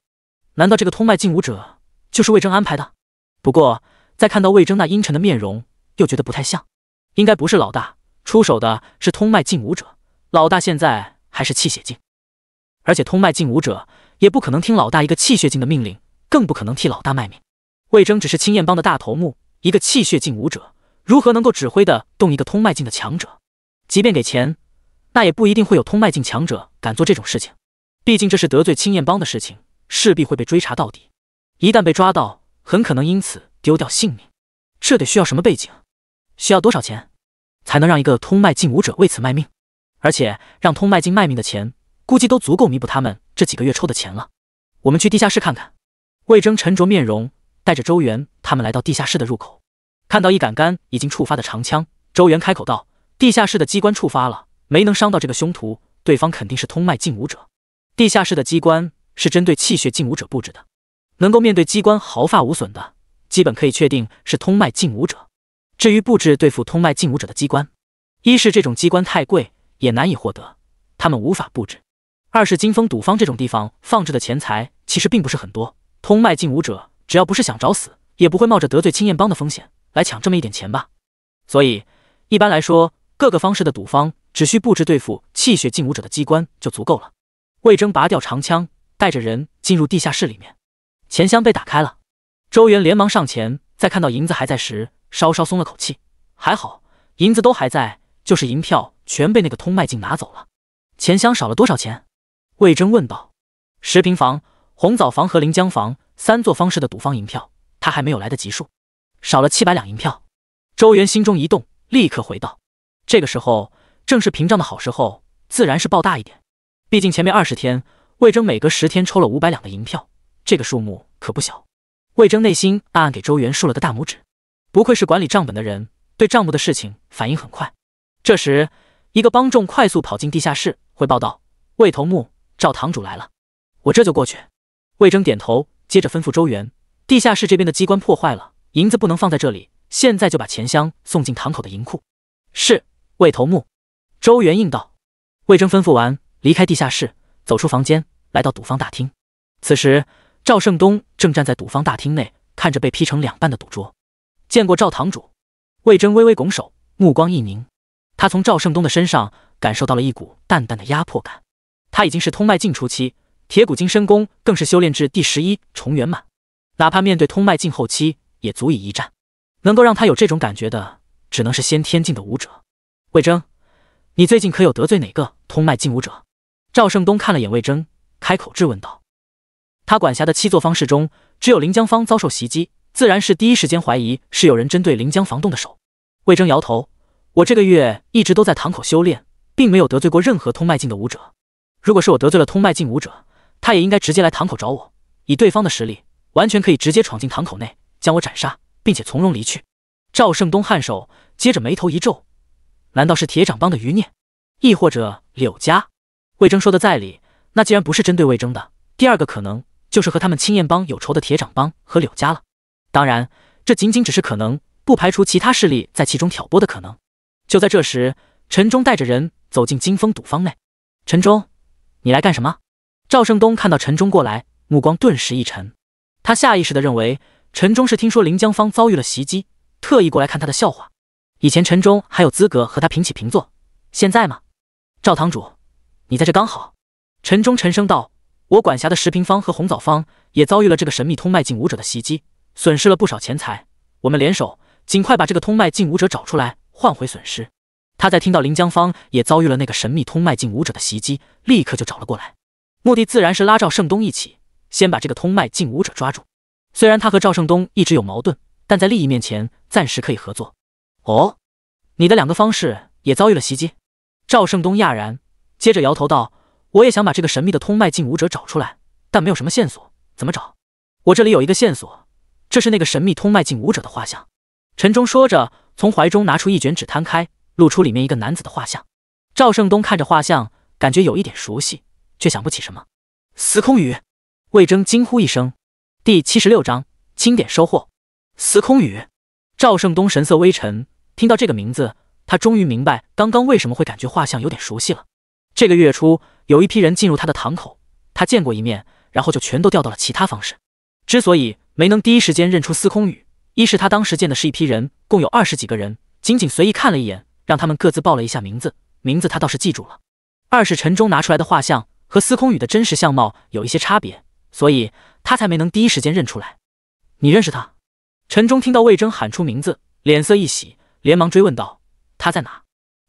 难道这个通脉禁武者就是魏征安排的？不过在看到魏征那阴沉的面容，又觉得不太像，应该不是老大。出手的是通脉境武者，老大现在还是气血境，而且通脉境武者也不可能听老大一个气血境的命令，更不可能替老大卖命。魏征只是青燕帮的大头目，一个气血境武者如何能够指挥的动一个通脉境的强者？即便给钱，那也不一定会有通脉境强者敢做这种事情。毕竟这是得罪青燕帮的事情，势必会被追查到底。一旦被抓到，很可能因此丢掉性命。这得需要什么背景？需要多少钱？才能让一个通脉进武者为此卖命，而且让通脉进卖命的钱，估计都足够弥补他们这几个月抽的钱了。我们去地下室看看。魏征沉着面容，带着周元他们来到地下室的入口，看到一杆杆已经触发的长枪，周元开口道：“地下室的机关触发了，没能伤到这个凶徒，对方肯定是通脉进武者。地下室的机关是针对气血进武者布置的，能够面对机关毫发无损的，基本可以确定是通脉进武者。”至于布置对付通脉进武者的机关，一是这种机关太贵，也难以获得，他们无法布置；二是金风赌坊这种地方放置的钱财其实并不是很多，通脉进武者只要不是想找死，也不会冒着得罪青燕帮的风险来抢这么一点钱吧。所以一般来说，各个方式的赌坊只需布置对付气血进武者的机关就足够了。魏征拔掉长枪，带着人进入地下室里面，钱箱被打开了，周元连忙上前，在看到银子还在时。稍稍松了口气，还好银子都还在，就是银票全被那个通脉镜拿走了。钱箱少了多少钱？魏征问道。十平房、红枣房和临江房三座方式的赌方银票，他还没有来得及数，少了七百两银票。周元心中一动，立刻回道：“这个时候正是屏障的好时候，自然是报大一点。毕竟前面二十天，魏征每隔十天抽了五百两的银票，这个数目可不小。”魏征内心暗暗给周元竖了个大拇指。不愧是管理账本的人，对账目的事情反应很快。这时，一个帮众快速跑进地下室，汇报道：“魏头目，赵堂主来了，我这就过去。”魏征点头，接着吩咐周元：“地下室这边的机关破坏了，银子不能放在这里，现在就把钱箱送进堂口的银库。”是，魏头目，周元应道。魏征吩咐完，离开地下室，走出房间，来到赌方大厅。此时，赵胜东正站在赌方大厅内，看着被劈成两半的赌桌。见过赵堂主，魏征微微拱手，目光一凝。他从赵胜东的身上感受到了一股淡淡的压迫感。他已经是通脉境初期，铁骨金身功更是修炼至第十一重圆满，哪怕面对通脉境后期，也足以一战。能够让他有这种感觉的，只能是先天境的武者。魏征，你最近可有得罪哪个通脉境武者？赵胜东看了眼魏征，开口质问道。他管辖的七座方式中，只有临江方遭受袭击。自然是第一时间怀疑是有人针对临江防动的手。魏征摇头，我这个月一直都在堂口修炼，并没有得罪过任何通脉境的武者。如果是我得罪了通脉境武者，他也应该直接来堂口找我。以对方的实力，完全可以直接闯进堂口内将我斩杀，并且从容离去。赵胜东颔首，接着眉头一皱，难道是铁掌帮的余孽，亦或者柳家？魏征说的在理，那既然不是针对魏征的，第二个可能就是和他们青燕帮有仇的铁掌帮和柳家了。当然，这仅仅只是可能，不排除其他势力在其中挑拨的可能。就在这时，陈忠带着人走进金风赌坊内。陈忠，你来干什么？赵胜东看到陈忠过来，目光顿时一沉。他下意识地认为，陈忠是听说临江方遭遇了袭击，特意过来看他的笑话。以前陈忠还有资格和他平起平坐，现在吗？赵堂主，你在这刚好。陈忠沉声道：“我管辖的石平坊和红枣坊也遭遇了这个神秘通脉境武者的袭击。”损失了不少钱财，我们联手尽快把这个通脉境武者找出来，换回损失。他在听到林江芳也遭遇了那个神秘通脉境武者的袭击，立刻就找了过来，目的自然是拉赵胜东一起先把这个通脉境武者抓住。虽然他和赵胜东一直有矛盾，但在利益面前暂时可以合作。哦，你的两个方式也遭遇了袭击？赵胜东讶然，接着摇头道：“我也想把这个神秘的通脉境武者找出来，但没有什么线索，怎么找？我这里有一个线索。”这是那个神秘通脉境武者的画像，陈忠说着，从怀中拿出一卷纸摊开，露出里面一个男子的画像。赵胜东看着画像，感觉有一点熟悉，却想不起什么。司空宇，魏征惊呼一声。第七十六章清点收获。司空宇，赵胜东神色微沉，听到这个名字，他终于明白刚刚为什么会感觉画像有点熟悉了。这个月初，有一批人进入他的堂口，他见过一面，然后就全都调到了其他方式。之所以没能第一时间认出司空宇，一是他当时见的是一批人，共有二十几个人，仅仅随意看了一眼，让他们各自报了一下名字，名字他倒是记住了；二是陈忠拿出来的画像和司空宇的真实相貌有一些差别，所以他才没能第一时间认出来。你认识他？陈忠听到魏征喊出名字，脸色一喜，连忙追问道：“他在哪？”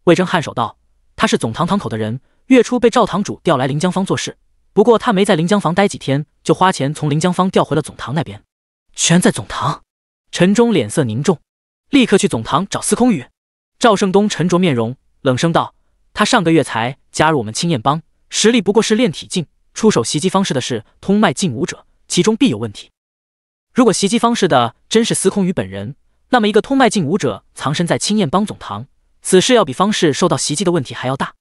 魏征颔首道：“他是总堂堂口的人，月初被赵堂主调来临江坊做事。”不过他没在临江房待几天，就花钱从临江房调回了总堂那边。全在总堂，陈忠脸色凝重，立刻去总堂找司空宇。赵胜东沉着面容，冷声道：“他上个月才加入我们青燕帮，实力不过是炼体境。出手袭击方式的是通脉境武者，其中必有问题。如果袭击方式的真是司空宇本人，那么一个通脉境武者藏身在青燕帮总堂，此事要比方氏受到袭击的问题还要大。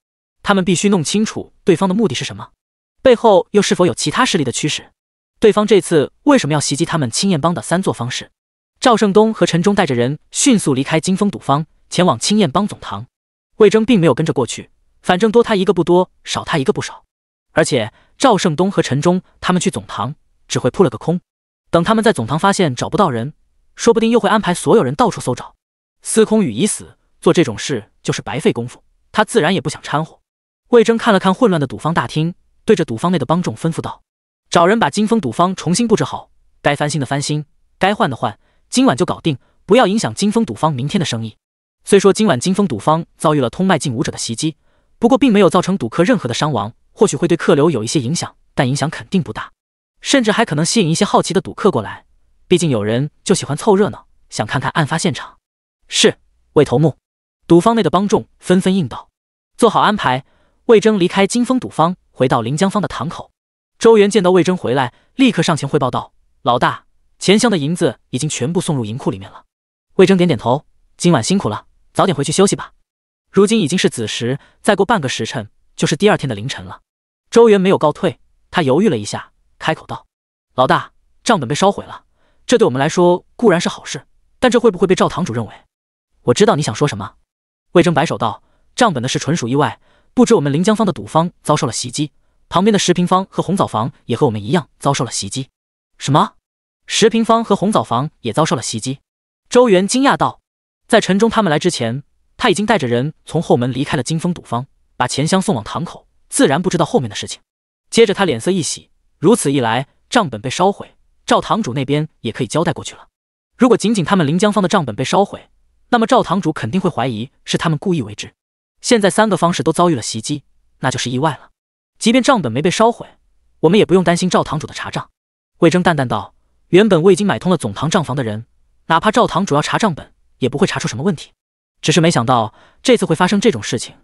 他们必须弄清楚对方的目的是什么。”背后又是否有其他势力的驱使？对方这次为什么要袭击他们青燕帮的三座方式？赵胜东和陈忠带着人迅速离开金风赌坊，前往青燕帮总堂。魏征并没有跟着过去，反正多他一个不多，少他一个不少。而且赵胜东和陈忠他们去总堂只会扑了个空。等他们在总堂发现找不到人，说不定又会安排所有人到处搜找。司空宇已死，做这种事就是白费功夫，他自然也不想掺和。魏征看了看混乱的赌坊大厅。对着赌方内的帮众吩咐道：“找人把金风赌方重新布置好，该翻新的翻新，该换的换，今晚就搞定，不要影响金风赌方明天的生意。”虽说今晚金风赌方遭遇了通脉境武者的袭击，不过并没有造成赌客任何的伤亡，或许会对客流有一些影响，但影响肯定不大，甚至还可能吸引一些好奇的赌客过来。毕竟有人就喜欢凑热闹，想看看案发现场。是，魏头目。赌方内的帮众纷纷应道：“做好安排。”魏征离开金风赌方。回到临江方的堂口，周元见到魏征回来，立刻上前汇报道：“老大，钱箱的银子已经全部送入银库里面了。”魏征点点头：“今晚辛苦了，早点回去休息吧。”如今已经是子时，再过半个时辰就是第二天的凌晨了。周元没有告退，他犹豫了一下，开口道：“老大，账本被烧毁了，这对我们来说固然是好事，但这会不会被赵堂主认为？”我知道你想说什么，魏征摆手道：“账本的事纯属意外。”不止我们临江方的赌坊遭受了袭击，旁边的石平方和红枣房也和我们一样遭受了袭击。什么？石平方和红枣房也遭受了袭击？周元惊讶道。在陈忠他们来之前，他已经带着人从后门离开了金风赌坊，把钱箱送往堂口，自然不知道后面的事情。接着他脸色一喜，如此一来，账本被烧毁，赵堂主那边也可以交代过去了。如果仅仅他们临江方的账本被烧毁，那么赵堂主肯定会怀疑是他们故意为之。现在三个方式都遭遇了袭击，那就是意外了。即便账本没被烧毁，我们也不用担心赵堂主的查账。魏征淡淡道：“原本我已经买通了总堂账房的人，哪怕赵堂主要查账本，也不会查出什么问题。只是没想到这次会发生这种事情。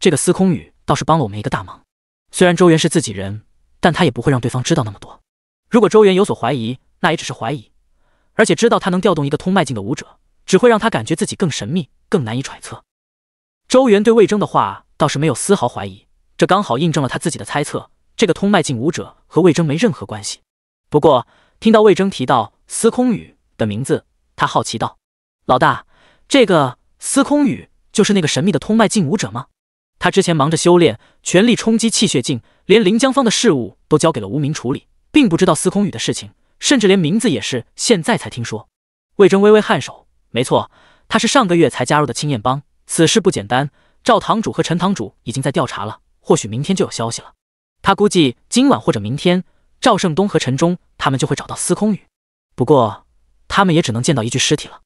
这个司空宇倒是帮了我们一个大忙。虽然周元是自己人，但他也不会让对方知道那么多。如果周元有所怀疑，那也只是怀疑。而且知道他能调动一个通脉境的武者，只会让他感觉自己更神秘，更难以揣测。”周元对魏征的话倒是没有丝毫怀疑，这刚好印证了他自己的猜测。这个通脉境武者和魏征没任何关系。不过听到魏征提到司空宇的名字，他好奇道：“老大，这个司空宇就是那个神秘的通脉境武者吗？”他之前忙着修炼，全力冲击气血境，连临江方的事务都交给了无名处理，并不知道司空宇的事情，甚至连名字也是现在才听说。魏征微微颔首：“没错，他是上个月才加入的青燕帮。”此事不简单，赵堂主和陈堂主已经在调查了，或许明天就有消息了。他估计今晚或者明天，赵胜东和陈忠他们就会找到司空宇，不过他们也只能见到一具尸体了。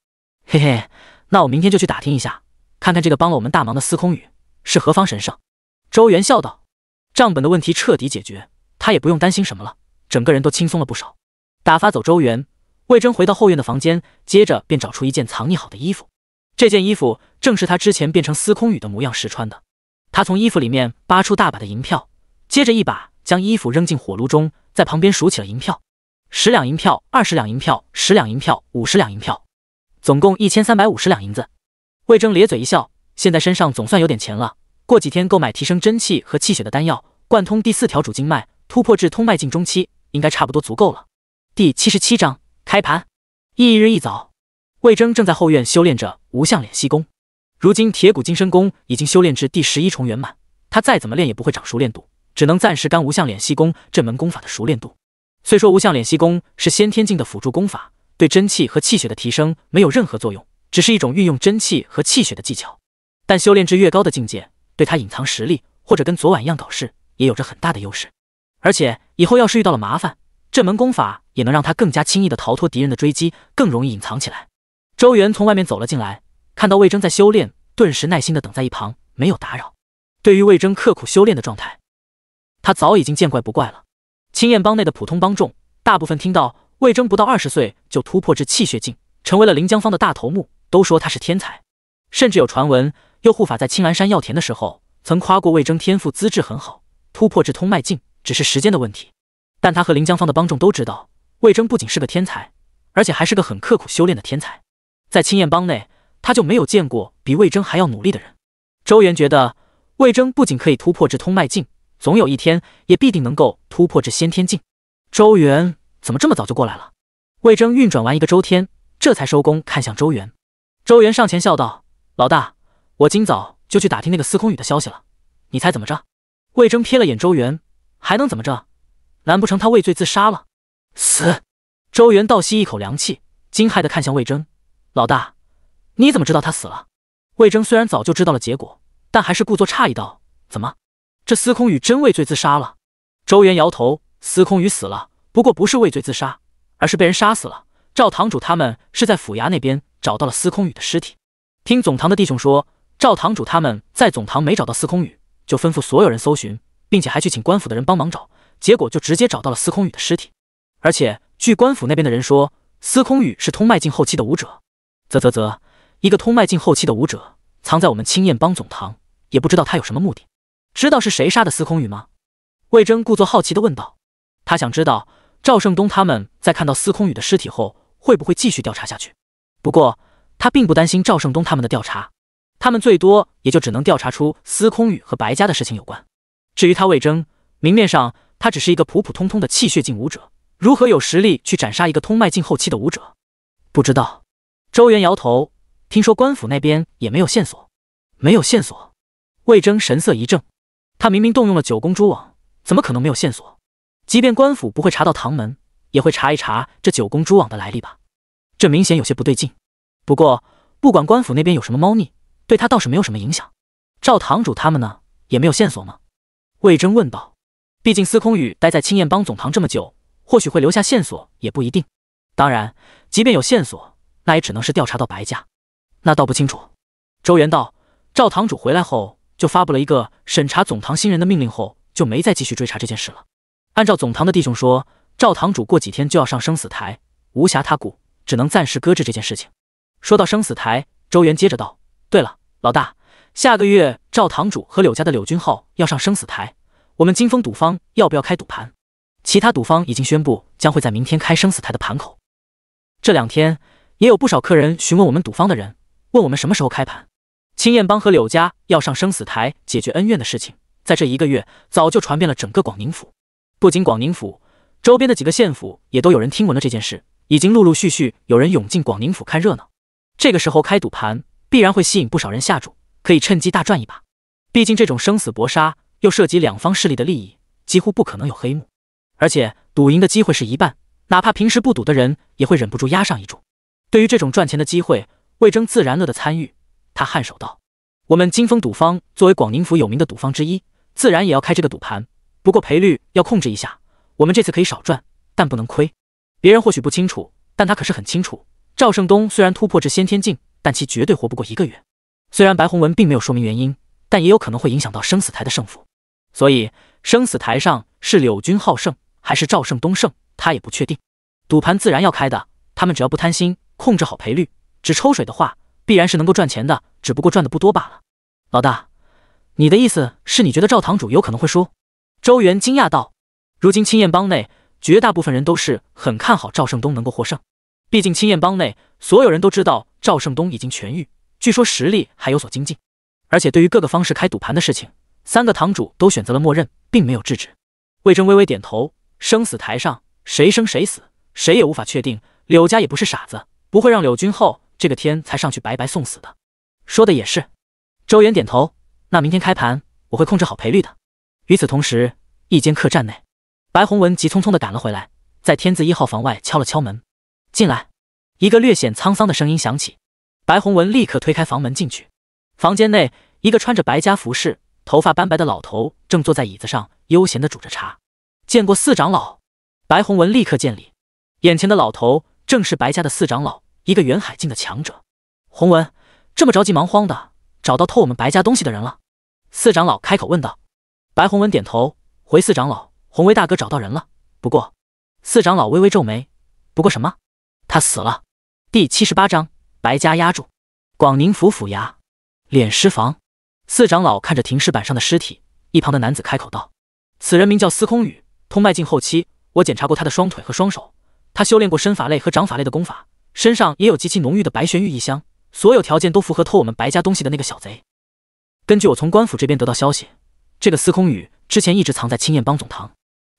嘿嘿，那我明天就去打听一下，看看这个帮了我们大忙的司空宇是何方神圣。周元笑道。账本的问题彻底解决，他也不用担心什么了，整个人都轻松了不少。打发走周元，魏征回到后院的房间，接着便找出一件藏匿好的衣服。这件衣服正是他之前变成司空宇的模样时穿的。他从衣服里面扒出大把的银票，接着一把将衣服扔进火炉中，在旁边数起了银票：十两银票、二十两银票、十两银票、五十两银票，总共一千三百五十两银子。魏征咧嘴一笑，现在身上总算有点钱了。过几天购买提升真气和气血的丹药，贯通第四条主经脉，突破至通脉境中期，应该差不多足够了。第七十七章开盘。翌日一早。魏征正在后院修炼着无相敛息功，如今铁骨金身功已经修炼至第十一重圆满，他再怎么练也不会长熟练度，只能暂时干无相敛息功这门功法的熟练度。虽说无相敛息功是先天境的辅助功法，对真气和气血的提升没有任何作用，只是一种运用真气和气血的技巧，但修炼至越高的境界，对他隐藏实力或者跟昨晚一样搞事也有着很大的优势。而且以后要是遇到了麻烦，这门功法也能让他更加轻易的逃脱敌人的追击，更容易隐藏起来。周元从外面走了进来，看到魏征在修炼，顿时耐心的等在一旁，没有打扰。对于魏征刻苦修炼的状态，他早已经见怪不怪了。青燕帮内的普通帮众，大部分听到魏征不到二十岁就突破至气血境，成为了临江方的大头目，都说他是天才。甚至有传闻，右护法在青兰山药田的时候，曾夸过魏征天赋资质很好，突破至通脉境只是时间的问题。但他和临江方的帮众都知道，魏征不仅是个天才，而且还是个很刻苦修炼的天才。在青燕帮内，他就没有见过比魏征还要努力的人。周元觉得，魏征不仅可以突破至通脉境，总有一天也必定能够突破至先天境。周元怎么这么早就过来了？魏征运转完一个周天，这才收工，看向周元。周元上前笑道：“老大，我今早就去打听那个司空宇的消息了。你猜怎么着？”魏征瞥了眼周元，还能怎么着？难不成他畏罪自杀了？死！周元倒吸一口凉气，惊骇地看向魏征。老大，你怎么知道他死了？魏征虽然早就知道了结果，但还是故作诧异道：“怎么，这司空宇真畏罪自杀了？”周元摇头：“司空宇死了，不过不是畏罪自杀，而是被人杀死了。赵堂主他们是在府衙那边找到了司空宇的尸体。听总堂的弟兄说，赵堂主他们在总堂没找到司空宇，就吩咐所有人搜寻，并且还去请官府的人帮忙找，结果就直接找到了司空宇的尸体。而且据官府那边的人说，司空宇是通脉境后期的武者。”啧啧啧，一个通脉境后期的武者藏在我们青燕帮总堂，也不知道他有什么目的。知道是谁杀的司空宇吗？魏征故作好奇地问道。他想知道赵胜东他们在看到司空宇的尸体后会不会继续调查下去。不过他并不担心赵胜东他们的调查，他们最多也就只能调查出司空宇和白家的事情有关。至于他魏征，明面上他只是一个普普通通的气血境武者，如何有实力去斩杀一个通脉境后期的武者？不知道。周元摇头，听说官府那边也没有线索。没有线索？魏征神色一怔，他明明动用了九宫蛛网，怎么可能没有线索？即便官府不会查到唐门，也会查一查这九宫蛛网的来历吧？这明显有些不对劲。不过，不管官府那边有什么猫腻，对他倒是没有什么影响。赵堂主他们呢？也没有线索吗？魏征问道。毕竟司空宇待在青燕帮总堂这么久，或许会留下线索也不一定。当然，即便有线索。那也只能是调查到白家，那倒不清楚。周元道，赵堂主回来后就发布了一个审查总堂新人的命令，后就没再继续追查这件事了。按照总堂的弟兄说，赵堂主过几天就要上生死台，无暇他顾，只能暂时搁置这件事情。说到生死台，周元接着道：“对了，老大，下个月赵堂主和柳家的柳军浩要上生死台，我们金风赌方要不要开赌盘？其他赌方已经宣布将会在明天开生死台的盘口，这两天。”也有不少客人询问我们赌方的人，问我们什么时候开盘。青燕帮和柳家要上生死台解决恩怨的事情，在这一个月早就传遍了整个广宁府。不仅广宁府周边的几个县府也都有人听闻了这件事，已经陆陆续续有人涌进广宁府看热闹。这个时候开赌盘必然会吸引不少人下注，可以趁机大赚一把。毕竟这种生死搏杀又涉及两方势力的利益，几乎不可能有黑幕，而且赌赢的机会是一半，哪怕平时不赌的人也会忍不住压上一注。对于这种赚钱的机会，魏征自然乐得参与。他颔首道：“我们金风赌坊作为广宁府有名的赌坊之一，自然也要开这个赌盘。不过赔率要控制一下，我们这次可以少赚，但不能亏。别人或许不清楚，但他可是很清楚。赵胜东虽然突破至先天境，但其绝对活不过一个月。虽然白洪文并没有说明原因，但也有可能会影响到生死台的胜负。所以生死台上是柳军好胜还是赵胜东胜，他也不确定。赌盘自然要开的，他们只要不贪心。”控制好赔率，只抽水的话，必然是能够赚钱的，只不过赚的不多罢了。老大，你的意思是你觉得赵堂主有可能会输？周元惊讶道。如今青燕帮内，绝大部分人都是很看好赵胜东能够获胜，毕竟青燕帮内所有人都知道赵胜东已经痊愈，据说实力还有所精进，而且对于各个方式开赌盘的事情，三个堂主都选择了默认，并没有制止。魏征微微点头，生死台上谁生谁死，谁也无法确定。柳家也不是傻子。不会让柳君后这个天才上去白白送死的。说的也是，周元点头。那明天开盘，我会控制好赔率的。与此同时，一间客栈内，白宏文急匆匆的赶了回来，在天字一号房外敲了敲门。进来，一个略显沧桑的声音响起。白宏文立刻推开房门进去。房间内，一个穿着白家服饰、头发斑白的老头正坐在椅子上悠闲的煮着茶。见过四长老，白宏文立刻见礼。眼前的老头。正是白家的四长老，一个远海境的强者。洪文这么着急忙慌的找到偷我们白家东西的人了？四长老开口问道。白洪文点头，回四长老：“洪威大哥找到人了，不过……”四长老微微皱眉：“不过什么？他死了？”第七十八章白家压住。广宁府府衙，敛尸房。四长老看着停尸板上的尸体，一旁的男子开口道：“此人名叫司空宇，通脉境后期。我检查过他的双腿和双手。”他修炼过身法类和掌法类的功法，身上也有极其浓郁的白玄玉异香，所有条件都符合偷我们白家东西的那个小贼。根据我从官府这边得到消息，这个司空宇之前一直藏在青燕帮总堂。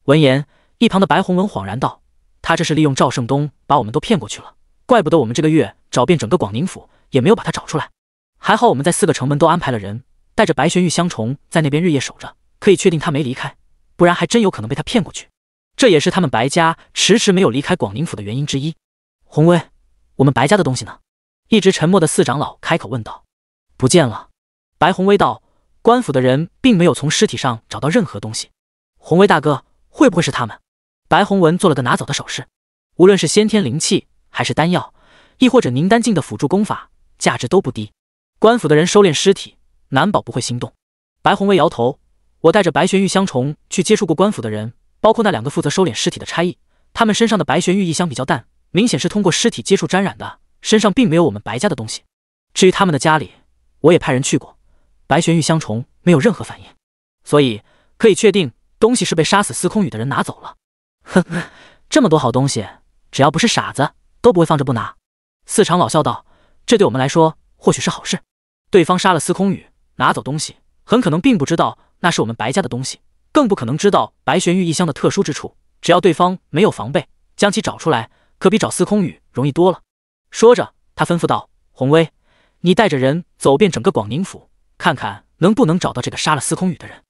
闻言，一旁的白宏文恍然道：“他这是利用赵胜东把我们都骗过去了，怪不得我们这个月找遍整个广宁府也没有把他找出来。还好我们在四个城门都安排了人，带着白玄玉香虫在那边日夜守着，可以确定他没离开，不然还真有可能被他骗过去。”这也是他们白家迟迟没有离开广宁府的原因之一。洪威，我们白家的东西呢？一直沉默的四长老开口问道。不见了，白红威道。官府的人并没有从尸体上找到任何东西。洪威大哥，会不会是他们？白洪文做了个拿走的手势。无论是先天灵气，还是丹药，亦或者凝丹境的辅助功法，价值都不低。官府的人收敛尸体，难保不会心动。白红威摇头。我带着白玄玉香虫去接触过官府的人。包括那两个负责收敛尸体的差役，他们身上的白玄玉意相比较淡，明显是通过尸体接触沾染的，身上并没有我们白家的东西。至于他们的家里，我也派人去过，白玄玉相虫没有任何反应，所以可以确定东西是被杀死司空宇的人拿走了。呵呵，这么多好东西，只要不是傻子都不会放着不拿。四长老笑道：“这对我们来说或许是好事，对方杀了司空宇，拿走东西，很可能并不知道那是我们白家的东西。”更不可能知道白玄玉异香的特殊之处。只要对方没有防备，将其找出来，可比找司空雨容易多了。说着，他吩咐道：“洪威，你带着人走遍整个广宁府，看看能不能找到这个杀了司空雨的人。”“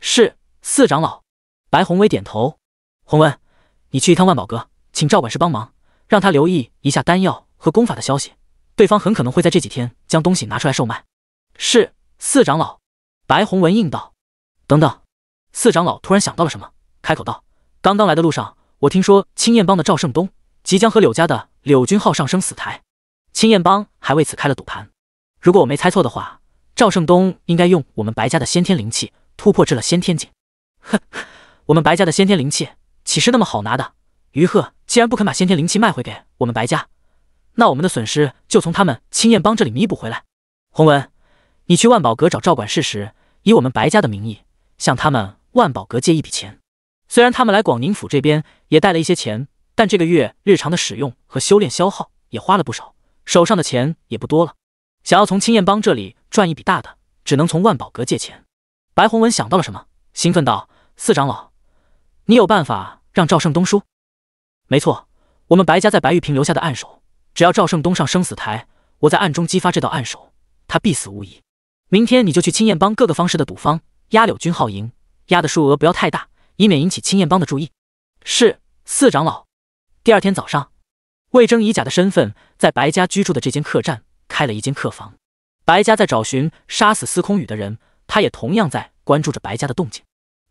是，四长老。”白宏威点头。“洪文，你去一趟万宝阁，请赵管事帮忙，让他留意一下丹药和功法的消息。对方很可能会在这几天将东西拿出来售卖。”“是，四长老。”白宏文应道。“等等。”四长老突然想到了什么，开口道：“刚刚来的路上，我听说青燕帮的赵胜东即将和柳家的柳君浩上生死台，青燕帮还为此开了赌盘。如果我没猜错的话，赵胜东应该用我们白家的先天灵气突破至了先天境。哼，我们白家的先天灵气岂是那么好拿的？于鹤既然不肯把先天灵气卖回给我们白家，那我们的损失就从他们青燕帮这里弥补回来。洪文，你去万宝阁找赵管事时，以我们白家的名义向他们。”万宝阁借一笔钱，虽然他们来广宁府这边也带了一些钱，但这个月日常的使用和修炼消耗也花了不少，手上的钱也不多了。想要从青燕帮这里赚一笔大的，只能从万宝阁借钱。白宏文想到了什么，兴奋道：“四长老，你有办法让赵胜东输？没错，我们白家在白玉平留下的暗手，只要赵胜东上生死台，我在暗中激发这道暗手，他必死无疑。明天你就去青燕帮各个方式的赌坊压柳君号赢。”押的数额不要太大，以免引起青燕帮的注意。是四长老。第二天早上，魏征以假的身份在白家居住的这间客栈开了一间客房。白家在找寻杀死司空宇的人，他也同样在关注着白家的动静。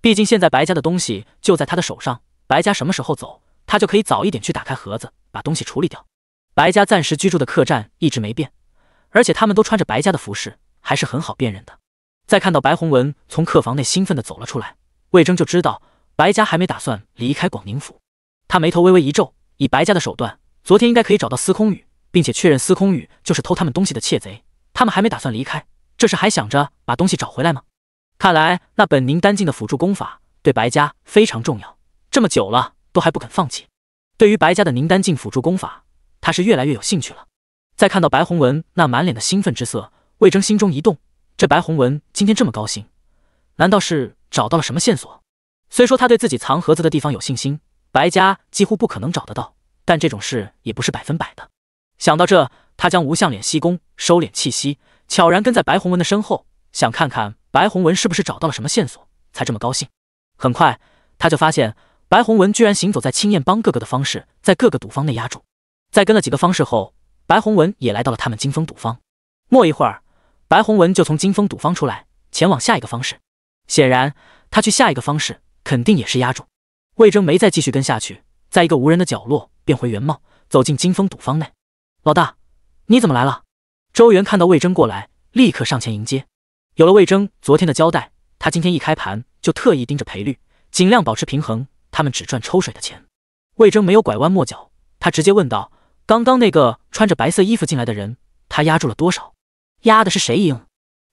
毕竟现在白家的东西就在他的手上，白家什么时候走，他就可以早一点去打开盒子，把东西处理掉。白家暂时居住的客栈一直没变，而且他们都穿着白家的服饰，还是很好辨认的。再看到白宏文从客房内兴奋地走了出来，魏征就知道白家还没打算离开广宁府。他眉头微微一皱，以白家的手段，昨天应该可以找到司空宇，并且确认司空宇就是偷他们东西的窃贼。他们还没打算离开，这是还想着把东西找回来吗？看来那本宁丹境的辅助功法对白家非常重要，这么久了都还不肯放弃。对于白家的宁丹境辅助功法，他是越来越有兴趣了。再看到白宏文那满脸的兴奋之色，魏征心中一动。这白宏文今天这么高兴，难道是找到了什么线索？虽说他对自己藏盒子的地方有信心，白家几乎不可能找得到，但这种事也不是百分百的。想到这，他将无相脸吸功收敛气息，悄然跟在白宏文的身后，想看看白宏文是不是找到了什么线索才这么高兴。很快，他就发现白宏文居然行走在青燕帮各个的方式，在各个赌坊内压住。在跟了几个方式后，白宏文也来到了他们金风赌坊。没一会儿。白宏文就从金丰赌坊出来，前往下一个方式。显然，他去下一个方式肯定也是压住。魏征没再继续跟下去，在一个无人的角落，变回原貌，走进金丰赌坊内。老大，你怎么来了？周元看到魏征过来，立刻上前迎接。有了魏征昨天的交代，他今天一开盘就特意盯着赔率，尽量保持平衡，他们只赚抽水的钱。魏征没有拐弯抹角，他直接问道：“刚刚那个穿着白色衣服进来的人，他压住了多少？”压的是谁赢？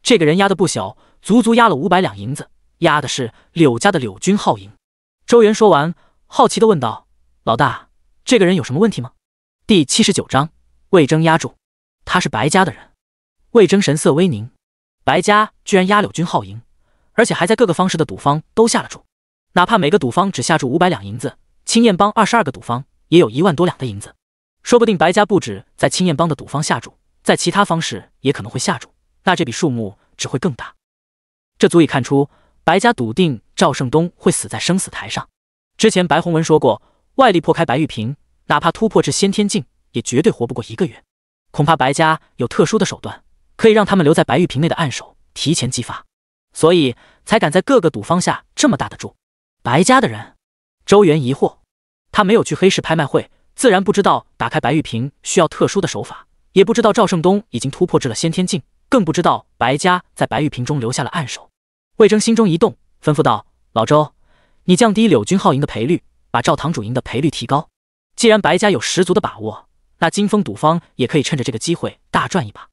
这个人压的不小，足足压了五百两银子。压的是柳家的柳军浩赢。周元说完，好奇的问道：“老大，这个人有什么问题吗？”第七十九章，魏征压住，他是白家的人。魏征神色微凝，白家居然压柳军浩赢，而且还在各个方式的赌坊都下了注，哪怕每个赌坊只下注五百两银子，青燕帮二十二个赌坊也有一万多两的银子，说不定白家不止在青燕帮的赌坊下注。在其他方式也可能会下注，那这笔数目只会更大。这足以看出白家笃定赵胜东会死在生死台上。之前白宏文说过，外力破开白玉瓶，哪怕突破至先天境，也绝对活不过一个月。恐怕白家有特殊的手段，可以让他们留在白玉瓶内的暗手提前激发，所以才敢在各个赌方下这么大的注。白家的人，周元疑惑，他没有去黑市拍卖会，自然不知道打开白玉瓶需要特殊的手法。也不知道赵胜东已经突破至了先天境，更不知道白家在白玉瓶中留下了暗手。魏征心中一动，吩咐道：“老周，你降低柳君浩赢的赔率，把赵堂主赢的赔率提高。既然白家有十足的把握，那金风赌方也可以趁着这个机会大赚一把。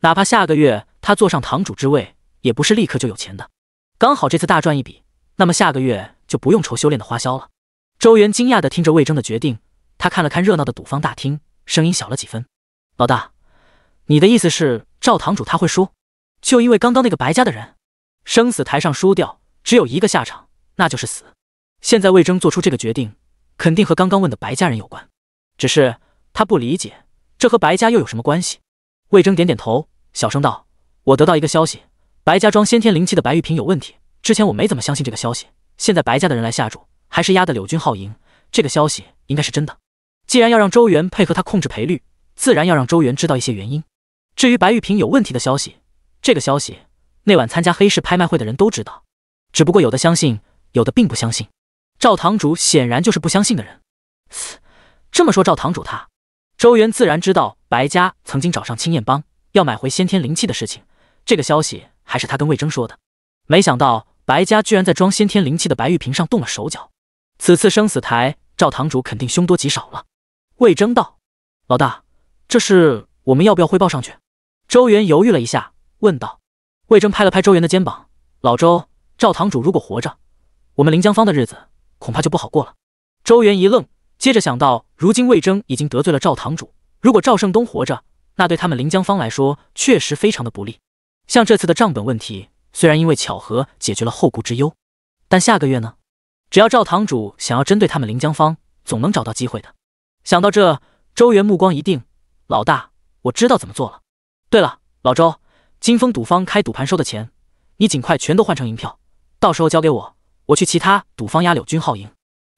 哪怕下个月他坐上堂主之位，也不是立刻就有钱的。刚好这次大赚一笔，那么下个月就不用愁修炼的花销了。”周元惊讶的听着魏征的决定，他看了看热闹的赌方大厅，声音小了几分。老大，你的意思是赵堂主他会输，就因为刚刚那个白家的人，生死台上输掉只有一个下场，那就是死。现在魏征做出这个决定，肯定和刚刚问的白家人有关。只是他不理解，这和白家又有什么关系？魏征点点头，小声道：“我得到一个消息，白家庄先天灵气的白玉瓶有问题。之前我没怎么相信这个消息，现在白家的人来下注，还是压的柳军浩赢，这个消息应该是真的。既然要让周元配合他控制赔率。”自然要让周元知道一些原因。至于白玉瓶有问题的消息，这个消息那晚参加黑市拍卖会的人都知道，只不过有的相信，有的并不相信。赵堂主显然就是不相信的人。这么说，赵堂主他……周元自然知道白家曾经找上青燕帮要买回先天灵气的事情，这个消息还是他跟魏征说的。没想到白家居然在装先天灵气的白玉瓶上动了手脚。此次生死台，赵堂主肯定凶多吉少了。魏征道：“老大。”这事我们要不要汇报上去？周元犹豫了一下，问道。魏征拍了拍周元的肩膀：“老周，赵堂主如果活着，我们临江方的日子恐怕就不好过了。”周元一愣，接着想到，如今魏征已经得罪了赵堂主，如果赵胜东活着，那对他们临江方来说确实非常的不利。像这次的账本问题，虽然因为巧合解决了后顾之忧，但下个月呢？只要赵堂主想要针对他们临江方，总能找到机会的。想到这，周元目光一定。老大，我知道怎么做了。对了，老周，金峰赌方开赌盘收的钱，你尽快全都换成银票，到时候交给我，我去其他赌方压柳军号赢。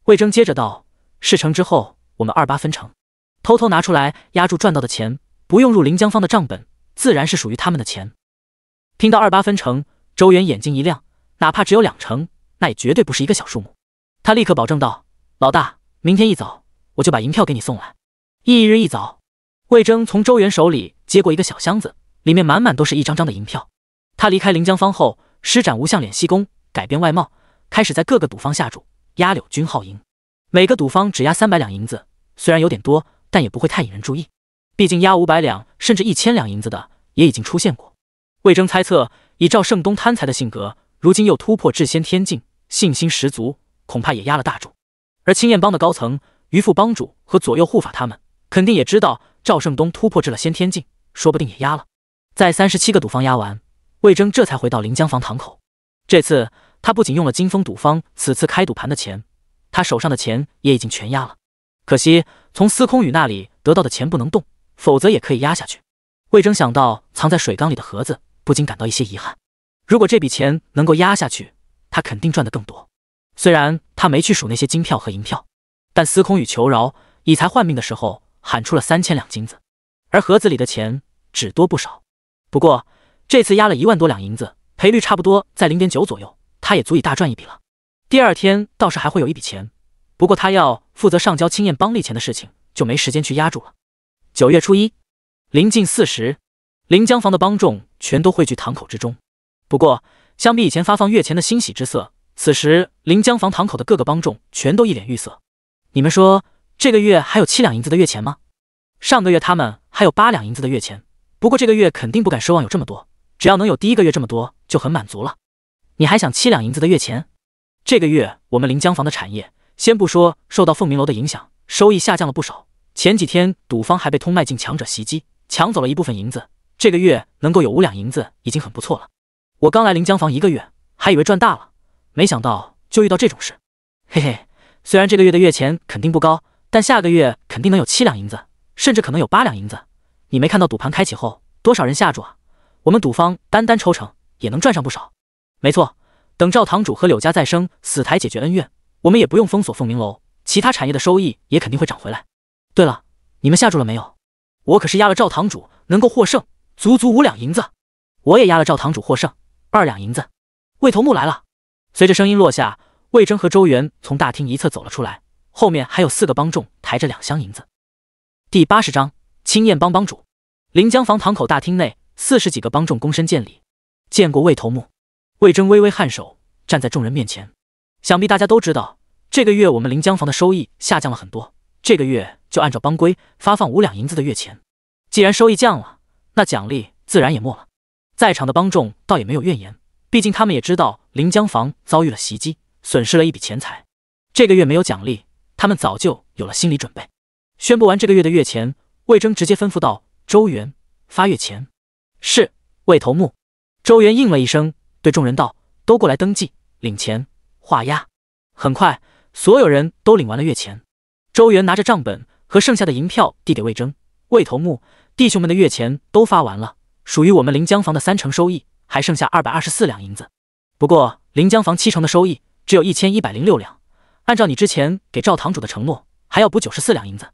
魏征接着道：“事成之后，我们二八分成，偷偷拿出来压住赚到的钱，不用入临江方的账本，自然是属于他们的钱。”听到二八分成，周元眼睛一亮，哪怕只有两成，那也绝对不是一个小数目。他立刻保证道：“老大，明天一早我就把银票给你送来。”翌日一早。魏征从周元手里接过一个小箱子，里面满满都是一张张的银票。他离开临江坊后，施展无相脸息功，改变外貌，开始在各个赌坊下注，押柳君号赢。每个赌坊只押三百两银子，虽然有点多，但也不会太引人注意。毕竟押五百两甚至一千两银子的也已经出现过。魏征猜测，以赵胜东贪财的性格，如今又突破至先天境，信心十足，恐怕也压了大注。而青燕帮的高层渔父帮主和左右护法他们，肯定也知道。赵胜东突破至了先天境，说不定也压了。在三十七个赌方压完，魏征这才回到临江坊堂口。这次他不仅用了金风赌方此次开赌盘的钱，他手上的钱也已经全压了。可惜从司空宇那里得到的钱不能动，否则也可以压下去。魏征想到藏在水缸里的盒子，不禁感到一些遗憾。如果这笔钱能够压下去，他肯定赚得更多。虽然他没去数那些金票和银票，但司空宇求饶以财换命的时候。喊出了三千两金子，而盒子里的钱只多不少。不过这次压了一万多两银子，赔率差不多在零点九左右，他也足以大赚一笔了。第二天倒是还会有一笔钱，不过他要负责上交青燕帮利钱的事情，就没时间去压住了。九月初一，临近四时，临江房的帮众全都汇聚堂口之中。不过相比以前发放月钱的欣喜之色，此时临江房堂口的各个帮众全都一脸郁色。你们说？这个月还有七两银子的月钱吗？上个月他们还有八两银子的月钱，不过这个月肯定不敢奢望有这么多，只要能有第一个月这么多就很满足了。你还想七两银子的月钱？这个月我们临江房的产业，先不说受到凤鸣楼的影响，收益下降了不少。前几天赌方还被通脉境强者袭击，抢走了一部分银子。这个月能够有五两银子已经很不错了。我刚来临江房一个月，还以为赚大了，没想到就遇到这种事。嘿嘿，虽然这个月的月钱肯定不高。但下个月肯定能有七两银子，甚至可能有八两银子。你没看到赌盘开启后多少人下注啊？我们赌方单单抽成也能赚上不少。没错，等赵堂主和柳家再生死台解决恩怨，我们也不用封锁凤鸣楼，其他产业的收益也肯定会涨回来。对了，你们下注了没有？我可是压了赵堂主能够获胜，足足五两银子。我也压了赵堂主获胜，二两银子。魏头目来了。随着声音落下，魏征和周元从大厅一侧走了出来。后面还有四个帮众抬着两箱银子。第八十章青燕帮帮主。临江房堂口大厅内，四十几个帮众躬身见礼，见过魏头目。魏征微微颔首，站在众人面前。想必大家都知道，这个月我们临江房的收益下降了很多。这个月就按照帮规发放五两银子的月钱。既然收益降了，那奖励自然也没了。在场的帮众倒也没有怨言，毕竟他们也知道临江房遭遇了袭击，损失了一笔钱财。这个月没有奖励。他们早就有了心理准备。宣布完这个月的月钱，魏征直接吩咐道：“周元，发月钱。”“是，魏头目。”周元应了一声，对众人道：“都过来登记，领钱，画押。”很快，所有人都领完了月钱。周元拿着账本和剩下的银票递给魏征：“魏头目，弟兄们的月钱都发完了，属于我们临江房的三成收益还剩下二百二十四两银子。不过，临江房七成的收益只有一千一百零六两。”按照你之前给赵堂主的承诺，还要补九十四两银子。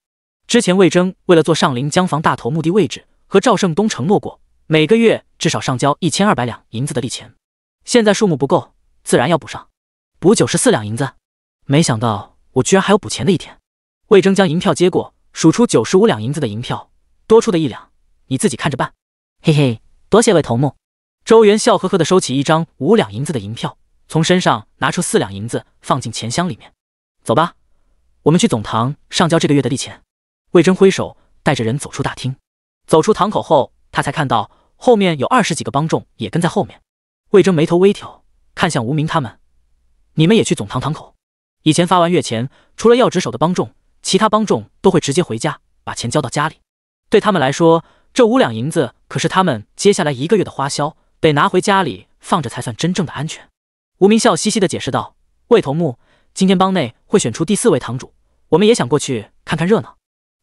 之前魏征为了做上林江房大头墓地位置，和赵胜东承诺过每个月至少上交一千二百两银子的利钱，现在数目不够，自然要补上。补九十四两银子？没想到我居然还有补钱的一天。魏征将银票接过，数出九十五两银子的银票，多出的一两你自己看着办。嘿嘿，多谢魏头目。周元笑呵呵地收起一张五两银子的银票，从身上拿出四两银子放进钱箱里面。走吧，我们去总堂上交这个月的利钱。魏征挥手，带着人走出大厅。走出堂口后，他才看到后面有二十几个帮众也跟在后面。魏征眉头微挑，看向无名他们：“你们也去总堂堂口。以前发完月钱，除了要值守的帮众，其他帮众都会直接回家，把钱交到家里。对他们来说，这五两银子可是他们接下来一个月的花销，得拿回家里放着才算真正的安全。”无名笑嘻嘻的解释道：“魏头目。”今天帮内会选出第四位堂主，我们也想过去看看热闹。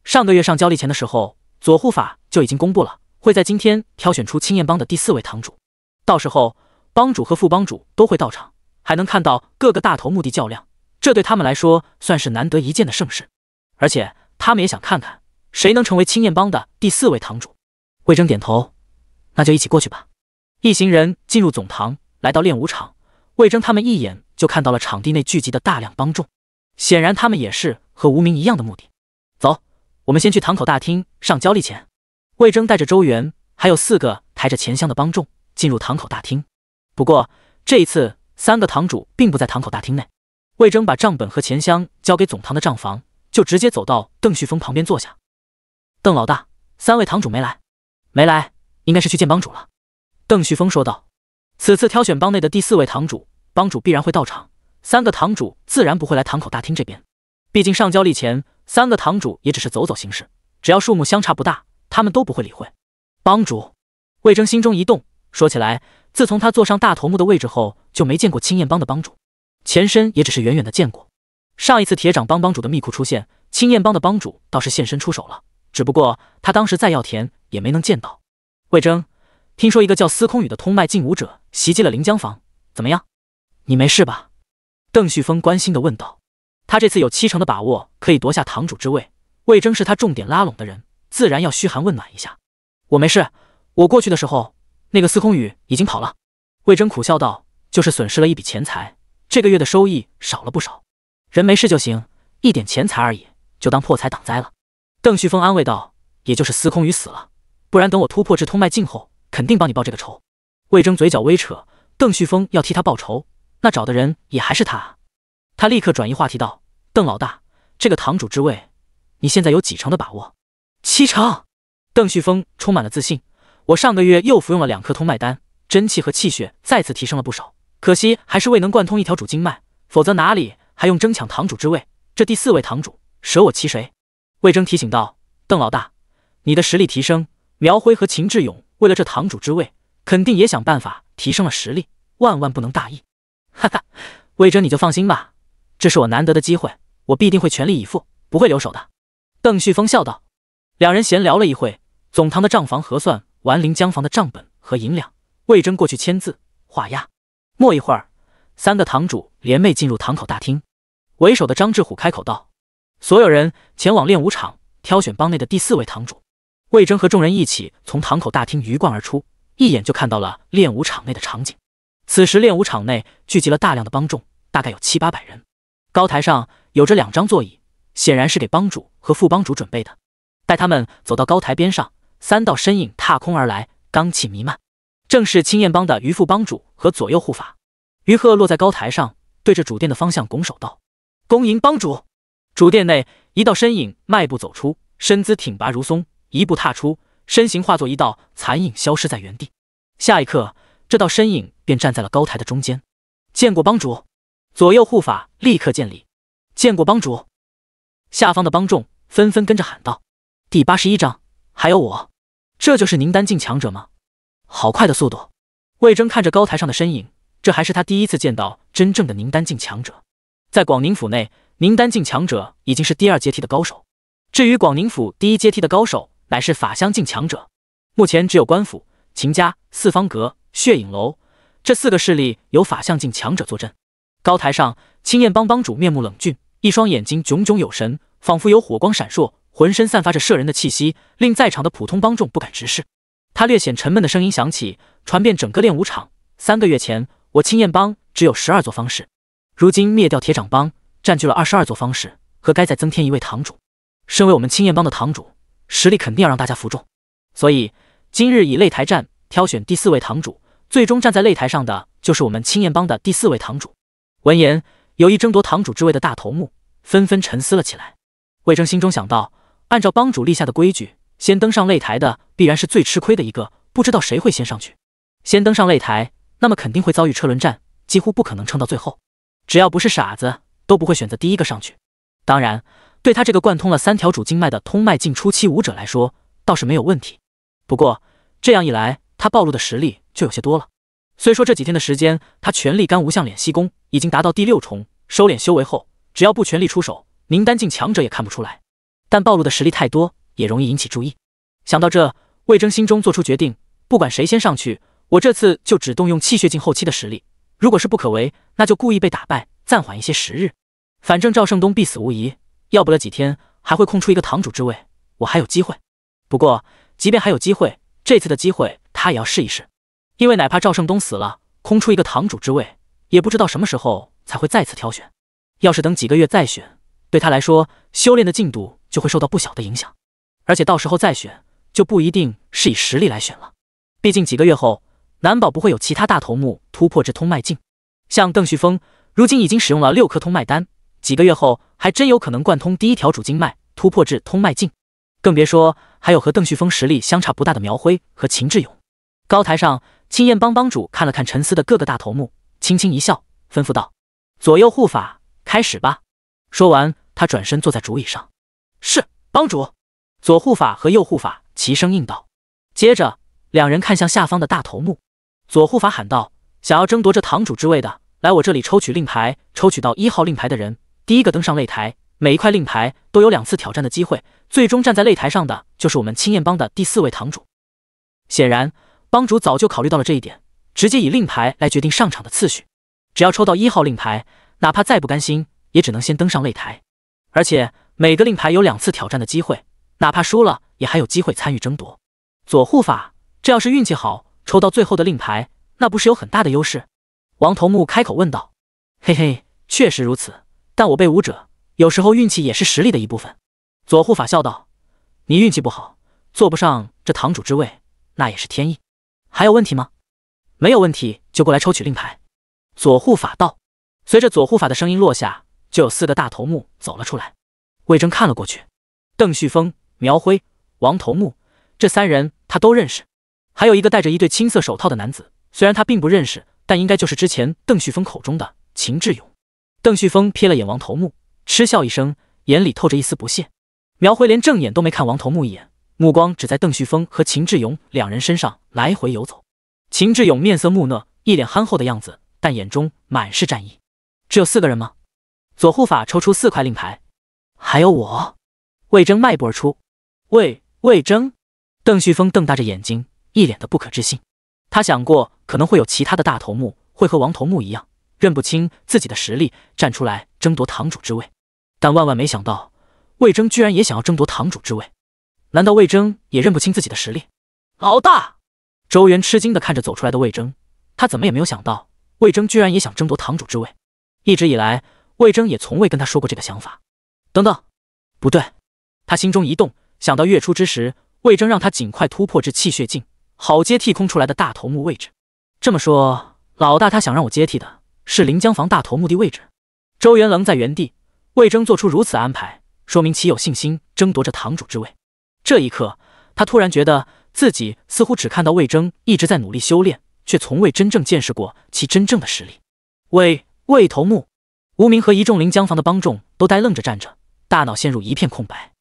上个月上交利钱的时候，左护法就已经公布了，会在今天挑选出青燕帮的第四位堂主。到时候帮主和副帮主都会到场，还能看到各个大头目的较量，这对他们来说算是难得一见的盛事。而且他们也想看看谁能成为青燕帮的第四位堂主。魏征点头，那就一起过去吧。一行人进入总堂，来到练武场，魏征他们一眼。就看到了场地内聚集的大量帮众，显然他们也是和无名一样的目的。走，我们先去堂口大厅上交利钱。魏征带着周元还有四个抬着钱箱的帮众进入堂口大厅。不过这一次，三个堂主并不在堂口大厅内。魏征把账本和钱箱交给总堂的账房，就直接走到邓旭峰旁边坐下。邓老大，三位堂主没来？没来，应该是去见帮主了。邓旭峰说道：“此次挑选帮内的第四位堂主。”帮主必然会到场，三个堂主自然不会来堂口大厅这边。毕竟上交力前，三个堂主也只是走走形式，只要数目相差不大，他们都不会理会。帮主，魏征心中一动，说起来，自从他坐上大头目的位置后，就没见过青燕帮的帮主，前身也只是远远的见过。上一次铁掌帮帮主的密库出现，青燕帮的帮主倒是现身出手了，只不过他当时在药田也没能见到。魏征听说，一个叫司空宇的通脉劲武者袭击了临江坊，怎么样？你没事吧？邓旭峰关心的问道。他这次有七成的把握可以夺下堂主之位，魏征是他重点拉拢的人，自然要嘘寒问暖一下。我没事，我过去的时候，那个司空宇已经跑了。魏征苦笑道：“就是损失了一笔钱财，这个月的收益少了不少。人没事就行，一点钱财而已，就当破财挡灾了。”邓旭峰安慰道：“也就是司空宇死了，不然等我突破至通脉境后，肯定帮你报这个仇。”魏征嘴角微扯，邓旭峰要替他报仇。那找的人也还是他，他立刻转移话题道：“邓老大，这个堂主之位，你现在有几成的把握？”七成。邓旭峰充满了自信：“我上个月又服用了两颗通脉丹，真气和气血再次提升了不少。可惜还是未能贯通一条主经脉，否则哪里还用争抢堂主之位？这第四位堂主，舍我其谁？”魏征提醒道：“邓老大，你的实力提升，苗辉和秦志勇为了这堂主之位，肯定也想办法提升了实力，万万不能大意。”哈哈，魏征，你就放心吧，这是我难得的机会，我必定会全力以赴，不会留手的。邓旭峰笑道。两人闲聊了一会，总堂的账房核算完临江房的账本和银两，魏征过去签字画押。没一会儿，三个堂主联袂进入堂口大厅，为首的张志虎开口道：“所有人前往练武场，挑选帮内的第四位堂主。”魏征和众人一起从堂口大厅鱼贯而出，一眼就看到了练武场内的场景。此时，练武场内聚集了大量的帮众，大概有七八百人。高台上有着两张座椅，显然是给帮主和副帮主准备的。待他们走到高台边上，三道身影踏空而来，罡气弥漫，正是青燕帮的余副帮主和左右护法。余贺落在高台上，对着主殿的方向拱手道：“恭迎帮主。”主殿内，一道身影迈步走出，身姿挺拔如松，一步踏出，身形化作一道残影，消失在原地。下一刻。这道身影便站在了高台的中间，见过帮主，左右护法立刻见礼，见过帮主。下方的帮众纷纷跟着喊道：“第八十一章，还有我，这就是宁丹境强者吗？好快的速度！”魏征看着高台上的身影，这还是他第一次见到真正的宁丹境强者。在广宁府内，宁丹境强者已经是第二阶梯的高手，至于广宁府第一阶梯的高手，乃是法相境强者。目前只有官府、秦家、四方阁。血影楼这四个势力有法相境强者坐镇。高台上，青焰帮帮主面目冷峻，一双眼睛炯炯有神，仿佛有火光闪烁，浑身散发着摄人的气息，令在场的普通帮众不敢直视。他略显沉闷的声音响起，传遍整个练武场。三个月前，我青焰帮只有十二座方式，如今灭掉铁掌帮，占据了二十二座方式，何该再增添一位堂主？身为我们青焰帮的堂主，实力肯定要让大家服众，所以今日以擂台战挑选第四位堂主。最终站在擂台上的就是我们青岩帮的第四位堂主。闻言，有意争夺堂主之位的大头目纷纷沉思了起来。魏征心中想到：按照帮主立下的规矩，先登上擂台的必然是最吃亏的一个。不知道谁会先上去？先登上擂台，那么肯定会遭遇车轮战，几乎不可能撑到最后。只要不是傻子，都不会选择第一个上去。当然，对他这个贯通了三条主经脉的通脉境初期武者来说，倒是没有问题。不过这样一来，他暴露的实力就有些多了。虽说这几天的时间，他全力干无相脸吸功，已经达到第六重，收敛修为后，只要不全力出手，宁丹境强者也看不出来。但暴露的实力太多，也容易引起注意。想到这，魏征心中做出决定：不管谁先上去，我这次就只动用气血境后期的实力。如果是不可为，那就故意被打败，暂缓一些时日。反正赵胜东必死无疑，要不了几天，还会空出一个堂主之位，我还有机会。不过，即便还有机会，这次的机会……他也要试一试，因为哪怕赵胜东死了，空出一个堂主之位，也不知道什么时候才会再次挑选。要是等几个月再选，对他来说，修炼的进度就会受到不小的影响。而且到时候再选，就不一定是以实力来选了。毕竟几个月后，难保不会有其他大头目突破至通脉境。像邓旭峰，如今已经使用了六颗通脉丹，几个月后还真有可能贯通第一条主经脉，突破至通脉境。更别说还有和邓旭峰实力相差不大的苗辉和秦志勇。高台上，青燕帮帮主看了看沉思的各个大头目，轻轻一笑，吩咐道：“左右护法，开始吧。”说完，他转身坐在竹椅上。“是，帮主。”左护法和右护法齐声应道。接着，两人看向下方的大头目。左护法喊道：“想要争夺这堂主之位的，来我这里抽取令牌。抽取到一号令牌的人，第一个登上擂台。每一块令牌都有两次挑战的机会。最终站在擂台上的，就是我们青燕帮的第四位堂主。”显然。帮主早就考虑到了这一点，直接以令牌来决定上场的次序。只要抽到一号令牌，哪怕再不甘心，也只能先登上擂台。而且每个令牌有两次挑战的机会，哪怕输了，也还有机会参与争夺。左护法，这要是运气好，抽到最后的令牌，那不是有很大的优势？王头目开口问道。嘿嘿，确实如此。但我辈武者，有时候运气也是实力的一部分。左护法笑道：“你运气不好，坐不上这堂主之位，那也是天意。”还有问题吗？没有问题就过来抽取令牌。左护法道。随着左护法的声音落下，就有四个大头目走了出来。魏征看了过去，邓旭峰、苗辉、王头目这三人他都认识，还有一个戴着一对青色手套的男子，虽然他并不认识，但应该就是之前邓旭峰口中的秦志勇。邓旭峰瞥了眼王头目，嗤笑一声，眼里透着一丝不屑。苗辉连正眼都没看王头目一眼。目光只在邓旭峰和秦志勇两人身上来回游走。秦志勇面色木讷，一脸憨厚的样子，但眼中满是战意。只有四个人吗？左护法抽出四块令牌，还有我。魏征迈步而出。魏魏征！邓旭峰瞪大着眼睛，一脸的不可置信。他想过可能会有其他的大头目会和王头目一样认不清自己的实力，站出来争夺堂主之位，但万万没想到魏征居然也想要争夺堂主之位。难道魏征也认不清自己的实力？老大，周元吃惊地看着走出来的魏征，他怎么也没有想到魏征居然也想争夺堂主之位。一直以来，魏征也从未跟他说过这个想法。等等，不对，他心中一动，想到月初之时，魏征让他尽快突破至气血境，好接替空出来的大头目位置。这么说，老大他想让我接替的是临江坊大头目的位置。周元愣在原地，魏征做出如此安排，说明其有信心争夺这堂主之位。这一刻，他突然觉得自己似乎只看到魏征一直在努力修炼，却从未真正见识过其真正的实力。魏魏头目，无名和一众临江房的帮众都呆愣着站着，大脑陷入一片空白。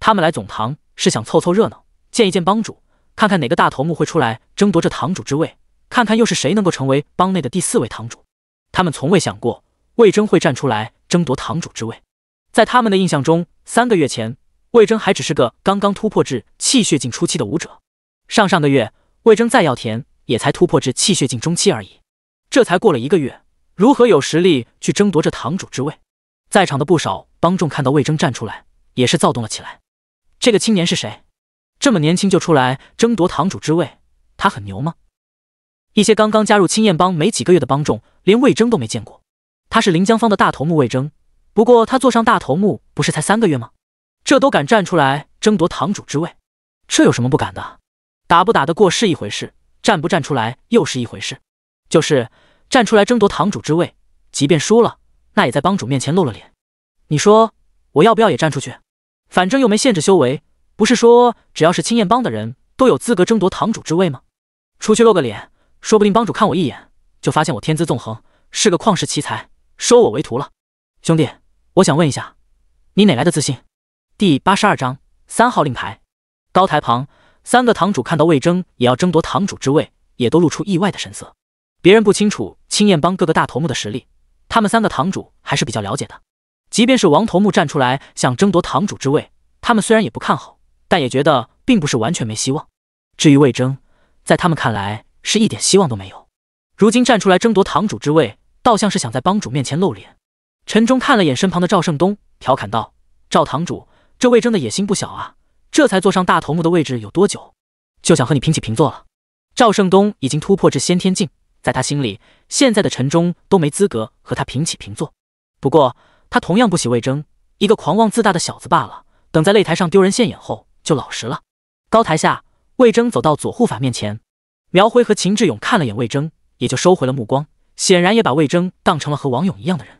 他们来总堂是想凑凑热闹，见一见帮主，看看哪个大头目会出来争夺这堂主之位，看看又是谁能够成为帮内的第四位堂主。他们从未想过魏征会站出来争夺堂主之位，在他们的印象中，三个月前。魏征还只是个刚刚突破至气血境初期的武者，上上个月魏征再要田也才突破至气血境中期而已。这才过了一个月，如何有实力去争夺这堂主之位？在场的不少帮众看到魏征站出来，也是躁动了起来。这个青年是谁？这么年轻就出来争夺堂主之位，他很牛吗？一些刚刚加入青燕帮没几个月的帮众，连魏征都没见过。他是临江方的大头目魏征，不过他坐上大头目不是才三个月吗？这都敢站出来争夺堂主之位，这有什么不敢的？打不打得过是一回事，站不站出来又是一回事。就是站出来争夺堂主之位，即便输了，那也在帮主面前露了脸。你说我要不要也站出去？反正又没限制修为，不是说只要是青燕帮的人都有资格争夺堂主之位吗？出去露个脸，说不定帮主看我一眼，就发现我天资纵横，是个旷世奇才，收我为徒了。兄弟，我想问一下，你哪来的自信？第八十二章三号令牌。高台旁，三个堂主看到魏征也要争夺堂主之位，也都露出意外的神色。别人不清楚青燕帮各个大头目的实力，他们三个堂主还是比较了解的。即便是王头目站出来想争夺堂主之位，他们虽然也不看好，但也觉得并不是完全没希望。至于魏征，在他们看来是一点希望都没有。如今站出来争夺堂主之位，倒像是想在帮主面前露脸。陈忠看了眼身旁的赵胜东，调侃道：“赵堂主。”这魏征的野心不小啊！这才坐上大头目的位置有多久，就想和你平起平坐了？赵胜东已经突破至先天境，在他心里，现在的陈忠都没资格和他平起平坐。不过他同样不喜魏征，一个狂妄自大的小子罢了。等在擂台上丢人现眼后，就老实了。高台下，魏征走到左护法面前，苗辉和秦志勇看了眼魏征，也就收回了目光，显然也把魏征当成了和王勇一样的人。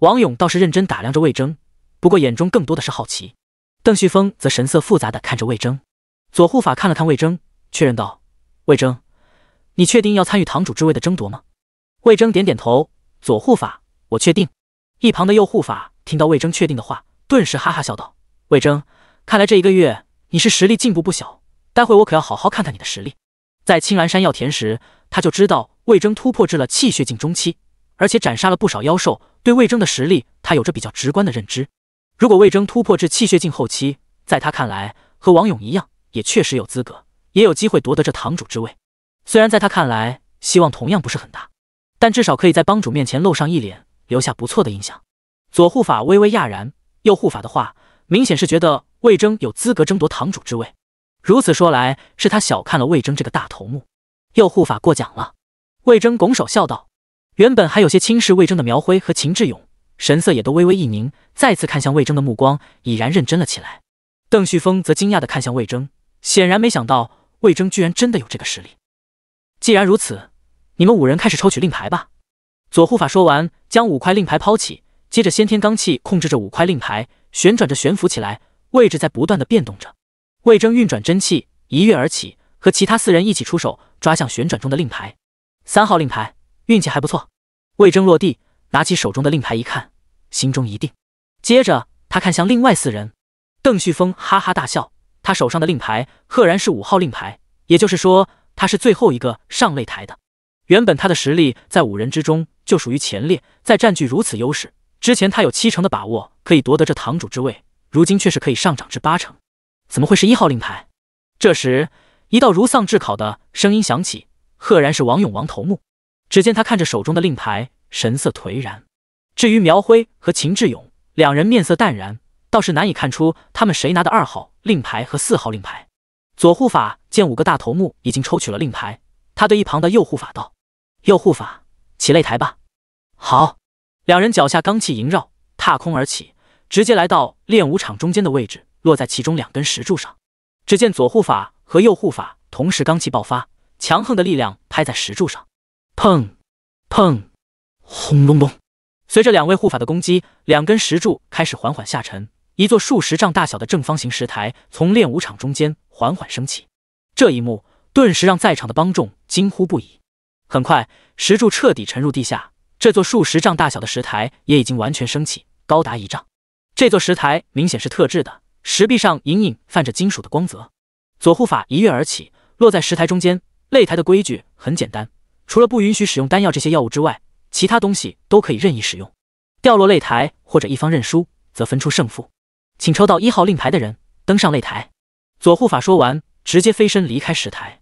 王勇倒是认真打量着魏征，不过眼中更多的是好奇。邓旭峰则神色复杂的看着魏征，左护法看了看魏征，确认道：“魏征，你确定要参与堂主之位的争夺吗？”魏征点点头：“左护法，我确定。”一旁的右护法听到魏征确定的话，顿时哈哈笑道：“魏征，看来这一个月你是实力进步不小，待会我可要好好看看你的实力。”在青岚山药田时，他就知道魏征突破至了气血境中期，而且斩杀了不少妖兽，对魏征的实力他有着比较直观的认知。如果魏征突破至气血境后期，在他看来，和王勇一样，也确实有资格，也有机会夺得这堂主之位。虽然在他看来，希望同样不是很大，但至少可以在帮主面前露上一脸，留下不错的印象。左护法微微讶然，右护法的话，明显是觉得魏征有资格争夺堂主之位。如此说来，是他小看了魏征这个大头目。右护法过奖了。魏征拱手笑道。原本还有些轻视魏征的苗辉和秦志勇。神色也都微微一凝，再次看向魏征的目光已然认真了起来。邓旭峰则惊讶地看向魏征，显然没想到魏征居然真的有这个实力。既然如此，你们五人开始抽取令牌吧。左护法说完，将五块令牌抛起，接着先天罡气控制着五块令牌旋转着悬浮起来，位置在不断的变动着。魏征运转真气，一跃而起，和其他四人一起出手抓向旋转中的令牌。三号令牌，运气还不错。魏征落地。拿起手中的令牌一看，心中一定。接着他看向另外四人，邓旭峰哈哈大笑。他手上的令牌赫然是五号令牌，也就是说他是最后一个上擂台的。原本他的实力在五人之中就属于前列，在占据如此优势之前，他有七成的把握可以夺得这堂主之位。如今却是可以上涨至八成，怎么会是一号令牌？这时，一道如丧至考的声音响起，赫然是王勇王头目。只见他看着手中的令牌。神色颓然。至于苗辉和秦志勇两人，面色淡然，倒是难以看出他们谁拿的二号令牌和四号令牌。左护法见五个大头目已经抽取了令牌，他对一旁的右护法道：“右护法，起擂台吧。”“好。”两人脚下罡气萦绕，踏空而起，直接来到练武场中间的位置，落在其中两根石柱上。只见左护法和右护法同时罡气爆发，强横的力量拍在石柱上，砰，砰。轰隆隆！随着两位护法的攻击，两根石柱开始缓缓下沉。一座数十丈大小的正方形石台从练武场中间缓缓升起。这一幕顿时让在场的帮众惊呼不已。很快，石柱彻底沉入地下，这座数十丈大小的石台也已经完全升起，高达一丈。这座石台明显是特制的，石壁上隐隐泛着金属的光泽。左护法一跃而起，落在石台中间。擂台的规矩很简单，除了不允许使用丹药这些药物之外。其他东西都可以任意使用，掉落擂台或者一方认输，则分出胜负。请抽到一号令牌的人登上擂台。左护法说完，直接飞身离开石台。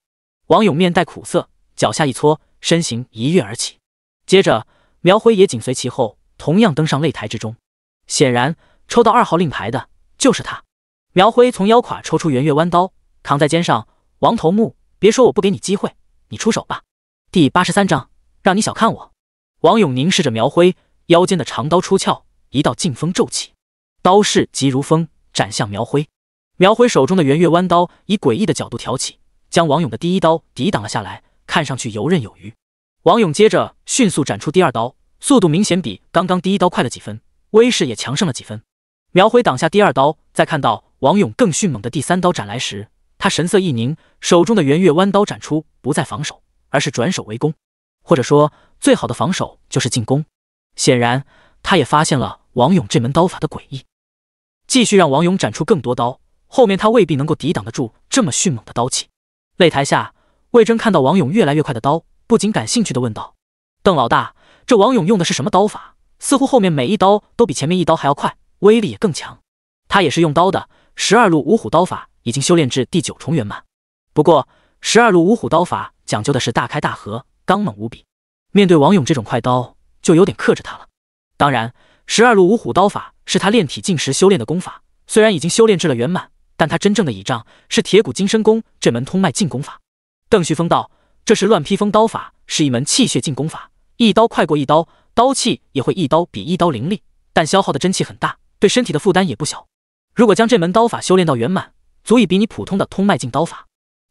王勇面带苦涩，脚下一搓，身形一跃而起。接着，苗辉也紧随其后，同样登上擂台之中。显然，抽到二号令牌的就是他。苗辉从腰胯抽出圆月弯刀，扛在肩上。王头目，别说我不给你机会，你出手吧。第八十三章，让你小看我。王勇凝视着苗辉腰间的长刀出鞘，一道劲风骤起，刀势疾如风，斩向苗辉。苗辉手中的圆月弯刀以诡异的角度挑起，将王勇的第一刀抵挡了下来，看上去游刃有余。王勇接着迅速斩出第二刀，速度明显比刚刚第一刀快了几分，威势也强盛了几分。苗辉挡下第二刀，再看到王勇更迅猛的第三刀斩来时，他神色一凝，手中的圆月弯刀斩出，不再防守，而是转手为攻。或者说，最好的防守就是进攻。显然，他也发现了王勇这门刀法的诡异，继续让王勇斩出更多刀。后面他未必能够抵挡得住这么迅猛的刀气。擂台下，魏征看到王勇越来越快的刀，不仅感兴趣的问道：“邓老大，这王勇用的是什么刀法？似乎后面每一刀都比前面一刀还要快，威力也更强。”他也是用刀的，十二路五虎刀法已经修炼至第九重圆满。不过，十二路五虎刀法讲究的是大开大合。刚猛无比，面对王勇这种快刀就有点克制他了。当然，十二路五虎刀法是他炼体进时修炼的功法，虽然已经修炼至了圆满，但他真正的倚仗是铁骨金身功这门通脉进功法。邓旭峰道：“这是乱披风刀法，是一门气血进攻法，一刀快过一刀，刀气也会一刀比一刀凌厉，但消耗的真气很大，对身体的负担也不小。如果将这门刀法修炼到圆满，足以比你普通的通脉进刀法。”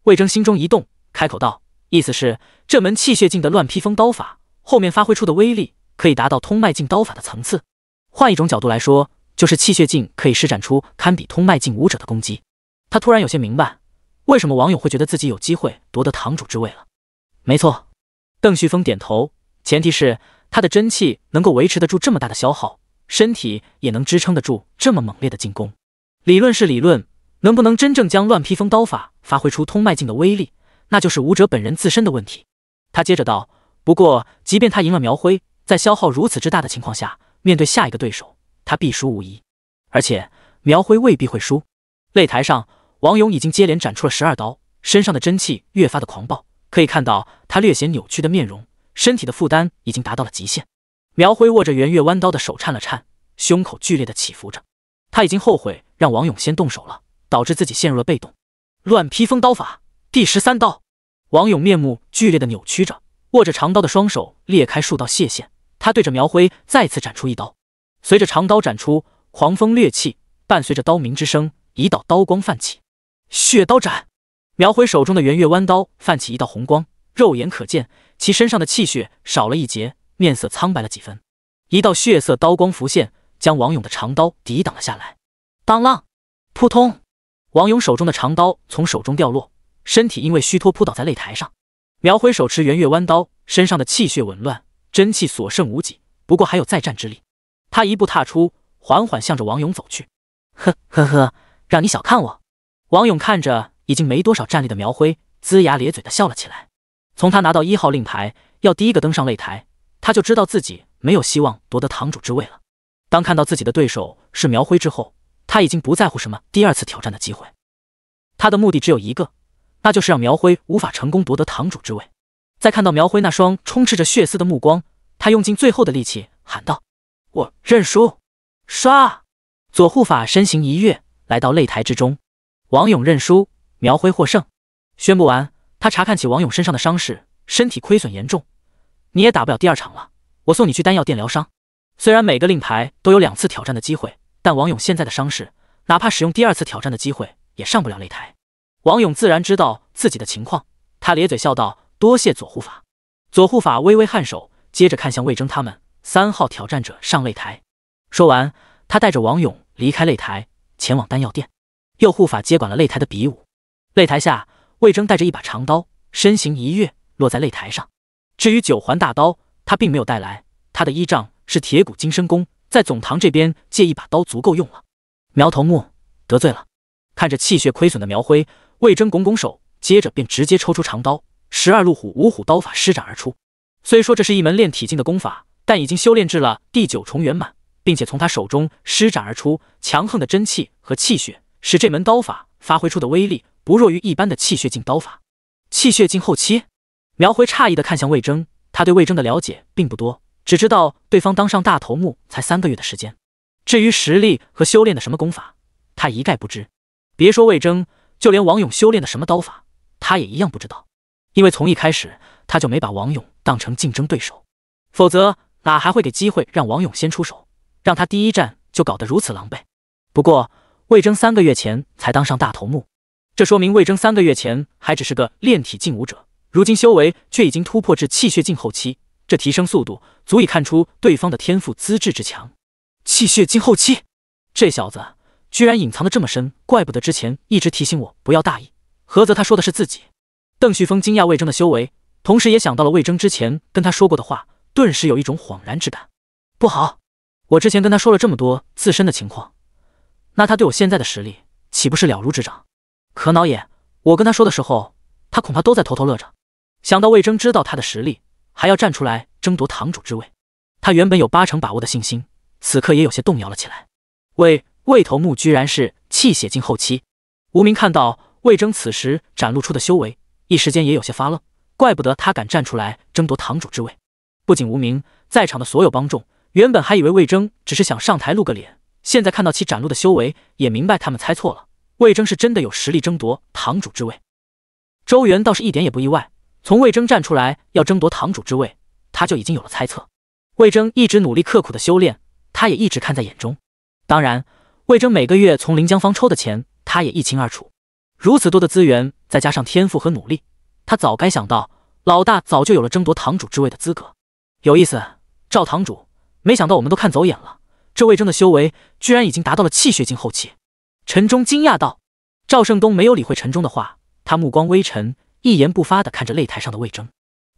魏征心中一动，开口道。意思是，这门气血境的乱披风刀法后面发挥出的威力，可以达到通脉境刀法的层次。换一种角度来说，就是气血境可以施展出堪比通脉境武者的攻击。他突然有些明白，为什么王勇会觉得自己有机会夺得堂主之位了。没错，邓旭峰点头。前提是他的真气能够维持得住这么大的消耗，身体也能支撑得住这么猛烈的进攻。理论是理论，能不能真正将乱披风刀法发挥出通脉境的威力？那就是武者本人自身的问题。他接着道：“不过，即便他赢了苗辉，在消耗如此之大的情况下，面对下一个对手，他必输无疑。而且，苗辉未必会输。”擂台上，王勇已经接连斩出了十二刀，身上的真气越发的狂暴。可以看到他略显扭曲的面容，身体的负担已经达到了极限。苗辉握着圆月弯刀的手颤了颤，胸口剧烈的起伏着。他已经后悔让王勇先动手了，导致自己陷入了被动。乱披风刀法第十三刀。王勇面目剧烈的扭曲着，握着长刀的双手裂开数道血线。他对着苗辉再次斩出一刀，随着长刀斩出，狂风掠起，伴随着刀鸣之声，一道刀光泛起。血刀斩！苗辉手中的圆月弯刀泛起一道红光，肉眼可见其身上的气血少了一截，面色苍白了几分。一道血色刀光浮现，将王勇的长刀抵挡了下来。当啷！扑通！王勇手中的长刀从手中掉落。身体因为虚脱扑倒在擂台上，苗辉手持圆月弯刀，身上的气血紊乱，真气所剩无几，不过还有再战之力。他一步踏出，缓缓向着王勇走去。呵呵呵，让你小看我！王勇看着已经没多少战力的苗辉，龇牙咧嘴的笑了起来。从他拿到一号令牌，要第一个登上擂台，他就知道自己没有希望夺得堂主之位了。当看到自己的对手是苗辉之后，他已经不在乎什么第二次挑战的机会，他的目的只有一个。那就是让苗辉无法成功夺得堂主之位。在看到苗辉那双充斥着血丝的目光，他用尽最后的力气喊道：“我认输！”唰，左护法身形一跃，来到擂台之中。王勇认输，苗辉获胜。宣布完，他查看起王勇身上的伤势，身体亏损严重，你也打不了第二场了。我送你去丹药店疗伤。虽然每个令牌都有两次挑战的机会，但王勇现在的伤势，哪怕使用第二次挑战的机会，也上不了擂台。王勇自然知道自己的情况，他咧嘴笑道：“多谢左护法。”左护法微微颔首，接着看向魏征他们。三号挑战者上擂台。说完，他带着王勇离开擂台，前往丹药店。右护法接管了擂台的比武。擂台下，魏征带着一把长刀，身形一跃，落在擂台上。至于九环大刀，他并没有带来，他的依仗是铁骨金身功，在总堂这边借一把刀足够用了。苗头目得罪了，看着气血亏损的苗辉。魏征拱拱手，接着便直接抽出长刀，十二路虎五虎刀法施展而出。虽说这是一门炼体境的功法，但已经修炼至了第九重圆满，并且从他手中施展而出，强横的真气和气血使这门刀法发挥出的威力不弱于一般的气血境刀法。气血境后期，苗辉诧异的看向魏征，他对魏征的了解并不多，只知道对方当上大头目才三个月的时间，至于实力和修炼的什么功法，他一概不知。别说魏征。就连王勇修炼的什么刀法，他也一样不知道，因为从一开始他就没把王勇当成竞争对手，否则哪还会给机会让王勇先出手，让他第一战就搞得如此狼狈？不过魏征三个月前才当上大头目，这说明魏征三个月前还只是个炼体进武者，如今修为却已经突破至气血境后期，这提升速度足以看出对方的天赋资质之强。气血境后期，这小子。居然隐藏的这么深，怪不得之前一直提醒我不要大意。何则他说的是自己？邓旭峰惊讶魏征的修为，同时也想到了魏征之前跟他说过的话，顿时有一种恍然之感。不好，我之前跟他说了这么多自身的情况，那他对我现在的实力岂不是了如指掌？可恼也，我跟他说的时候，他恐怕都在偷偷乐着。想到魏征知道他的实力，还要站出来争夺堂主之位，他原本有八成把握的信心，此刻也有些动摇了起来。为。魏头目居然是泣血境后期。无名看到魏征此时展露出的修为，一时间也有些发愣。怪不得他敢站出来争夺堂主之位。不仅无名，在场的所有帮众原本还以为魏征只是想上台露个脸，现在看到其展露的修为，也明白他们猜错了。魏征是真的有实力争夺堂主之位。周元倒是一点也不意外，从魏征站出来要争夺堂主之位，他就已经有了猜测。魏征一直努力刻苦的修炼，他也一直看在眼中。当然。魏征每个月从临江方抽的钱，他也一清二楚。如此多的资源，再加上天赋和努力，他早该想到，老大早就有了争夺堂主之位的资格。有意思，赵堂主，没想到我们都看走眼了，这魏征的修为居然已经达到了气血境后期。陈忠惊讶道。赵胜东没有理会陈忠的话，他目光微沉，一言不发的看着擂台上的魏征。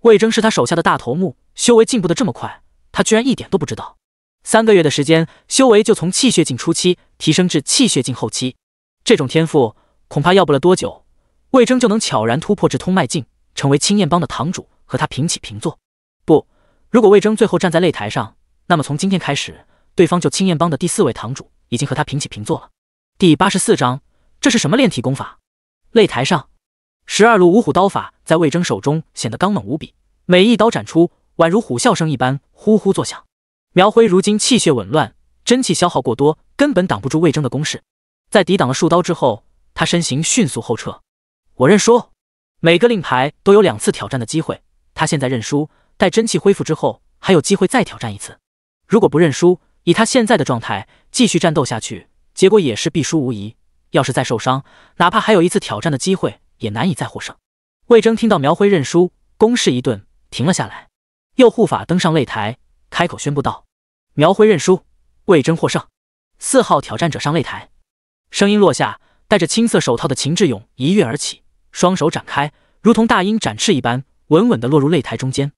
魏征是他手下的大头目，修为进步的这么快，他居然一点都不知道。三个月的时间，修为就从气血境初期提升至气血境后期，这种天赋恐怕要不了多久，魏征就能悄然突破至通脉境，成为青燕帮的堂主，和他平起平坐。不，如果魏征最后站在擂台上，那么从今天开始，对方就青燕帮的第四位堂主，已经和他平起平坐了。第八十四章，这是什么炼体功法？擂台上，十二路五虎刀法在魏征手中显得刚猛无比，每一刀斩出，宛如虎啸声一般，呼呼作响。苗辉如今气血紊乱，真气消耗过多，根本挡不住魏征的攻势。在抵挡了数刀之后，他身形迅速后撤，我认输。每个令牌都有两次挑战的机会，他现在认输，待真气恢复之后，还有机会再挑战一次。如果不认输，以他现在的状态继续战斗下去，结果也是必输无疑。要是再受伤，哪怕还有一次挑战的机会，也难以再获胜。魏征听到苗辉认输，攻势一顿，停了下来。右护法登上擂台。开口宣布道：“苗辉认输，魏征获胜。四号挑战者上擂台。”声音落下，戴着青色手套的秦志勇一跃而起，双手展开，如同大鹰展翅一般，稳稳地落入擂台中间。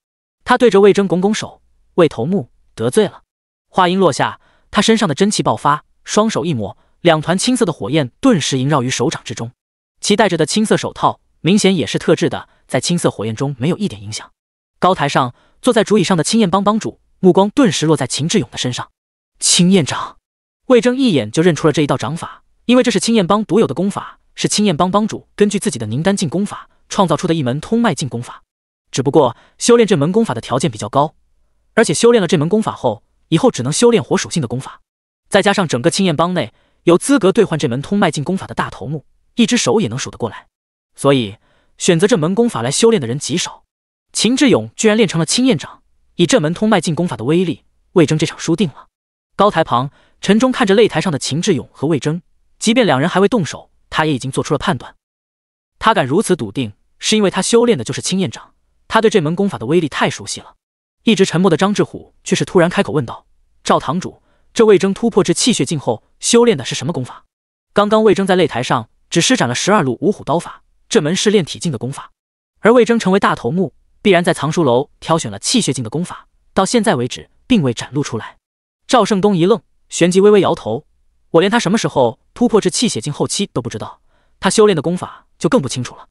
他对着魏征拱拱手：“魏头目，得罪了。”话音落下，他身上的真气爆发，双手一抹，两团青色的火焰顿时萦绕于手掌之中。其戴着的青色手套明显也是特制的，在青色火焰中没有一点影响。高台上坐在竹椅上的青燕帮帮主。目光顿时落在秦志勇的身上。青燕掌，魏征一眼就认出了这一道掌法，因为这是青燕帮独有的功法，是青燕帮帮主根据自己的凝丹境功法创造出的一门通脉境功法。只不过修炼这门功法的条件比较高，而且修炼了这门功法后，以后只能修炼火属性的功法。再加上整个青燕帮内有资格兑换这门通脉境功法的大头目，一只手也能数得过来，所以选择这门功法来修炼的人极少。秦志勇居然练成了青燕掌。以这门通脉进功法的威力，魏征这场输定了。高台旁，陈忠看着擂台上的秦志勇和魏征，即便两人还未动手，他也已经做出了判断。他敢如此笃定，是因为他修炼的就是青焰掌，他对这门功法的威力太熟悉了。一直沉默的张志虎却是突然开口问道：“赵堂主，这魏征突破至气血境后，修炼的是什么功法？刚刚魏征在擂台上只施展了十二路五虎刀法，这门是炼体境的功法，而魏征成为大头目。”必然在藏书楼挑选了气血境的功法，到现在为止并未展露出来。赵胜东一愣，旋即微微摇头：“我连他什么时候突破至气血境后期都不知道，他修炼的功法就更不清楚了。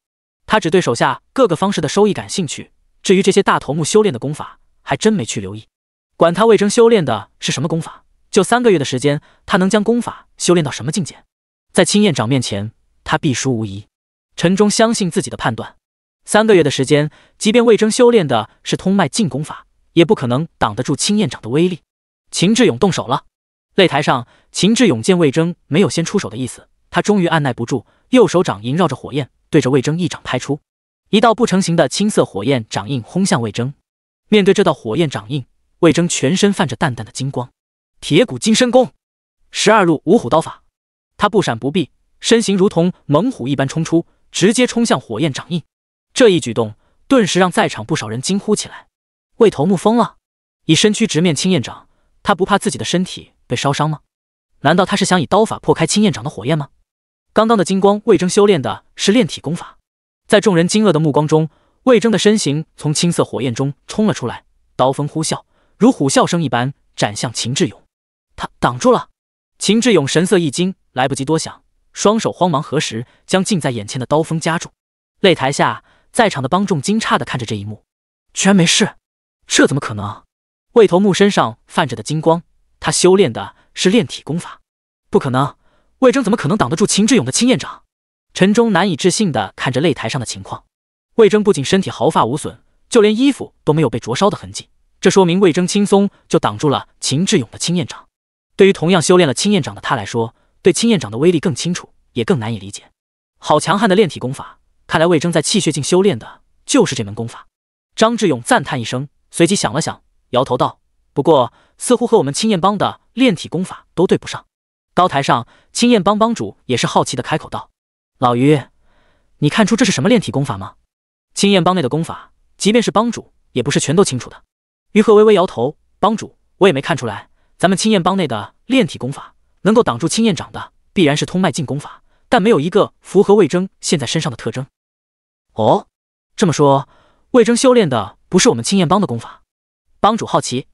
他只对手下各个方式的收益感兴趣，至于这些大头目修炼的功法，还真没去留意。管他魏征修炼的是什么功法，就三个月的时间，他能将功法修炼到什么境界？在青燕掌面前，他必输无疑。”陈忠相信自己的判断。三个月的时间，即便魏征修炼的是通脉进攻法，也不可能挡得住青焰掌的威力。秦志勇动手了。擂台上，秦志勇见魏征没有先出手的意思，他终于按耐不住，右手掌萦绕着火焰，对着魏征一掌拍出，一道不成形的青色火焰掌印轰向魏征。面对这道火焰掌印，魏征全身泛着淡淡的金光，铁骨金身功，十二路五虎刀法，他不闪不避，身形如同猛虎一般冲出，直接冲向火焰掌印。这一举动顿时让在场不少人惊呼起来。魏头目疯了，以身躯直面青焰掌，他不怕自己的身体被烧伤吗？难道他是想以刀法破开青焰掌的火焰吗？刚刚的金光，魏征修炼的是炼体功法。在众人惊愕的目光中，魏征的身形从青色火焰中冲了出来，刀锋呼啸，如虎啸声一般斩向秦志勇。他挡住了。秦志勇神色一惊，来不及多想，双手慌忙合十，将近在眼前的刀锋夹住。擂台下。在场的帮众惊诧地看着这一幕，居然没事，这怎么可能？魏头目身上泛着的金光，他修炼的是炼体功法，不可能，魏征怎么可能挡得住秦志勇的青焰掌？陈忠难以置信地看着擂台上的情况，魏征不仅身体毫发无损，就连衣服都没有被灼烧的痕迹，这说明魏征轻松就挡住了秦志勇的青焰掌。对于同样修炼了青焰掌的他来说，对青焰掌的威力更清楚，也更难以理解。好强悍的炼体功法！看来魏征在气血境修炼的就是这门功法。张志勇赞叹一声，随即想了想，摇头道：“不过，似乎和我们青燕帮的炼体功法都对不上。”高台上，青燕帮帮主也是好奇的开口道：“老于，你看出这是什么炼体功法吗？”青燕帮内的功法，即便是帮主，也不是全都清楚的。于鹤微微摇头：“帮主，我也没看出来。咱们青燕帮内的炼体功法，能够挡住青燕掌的，必然是通脉境功法，但没有一个符合魏征现在身上的特征。”哦，这么说，魏征修炼的不是我们青焰帮的功法。帮主好奇，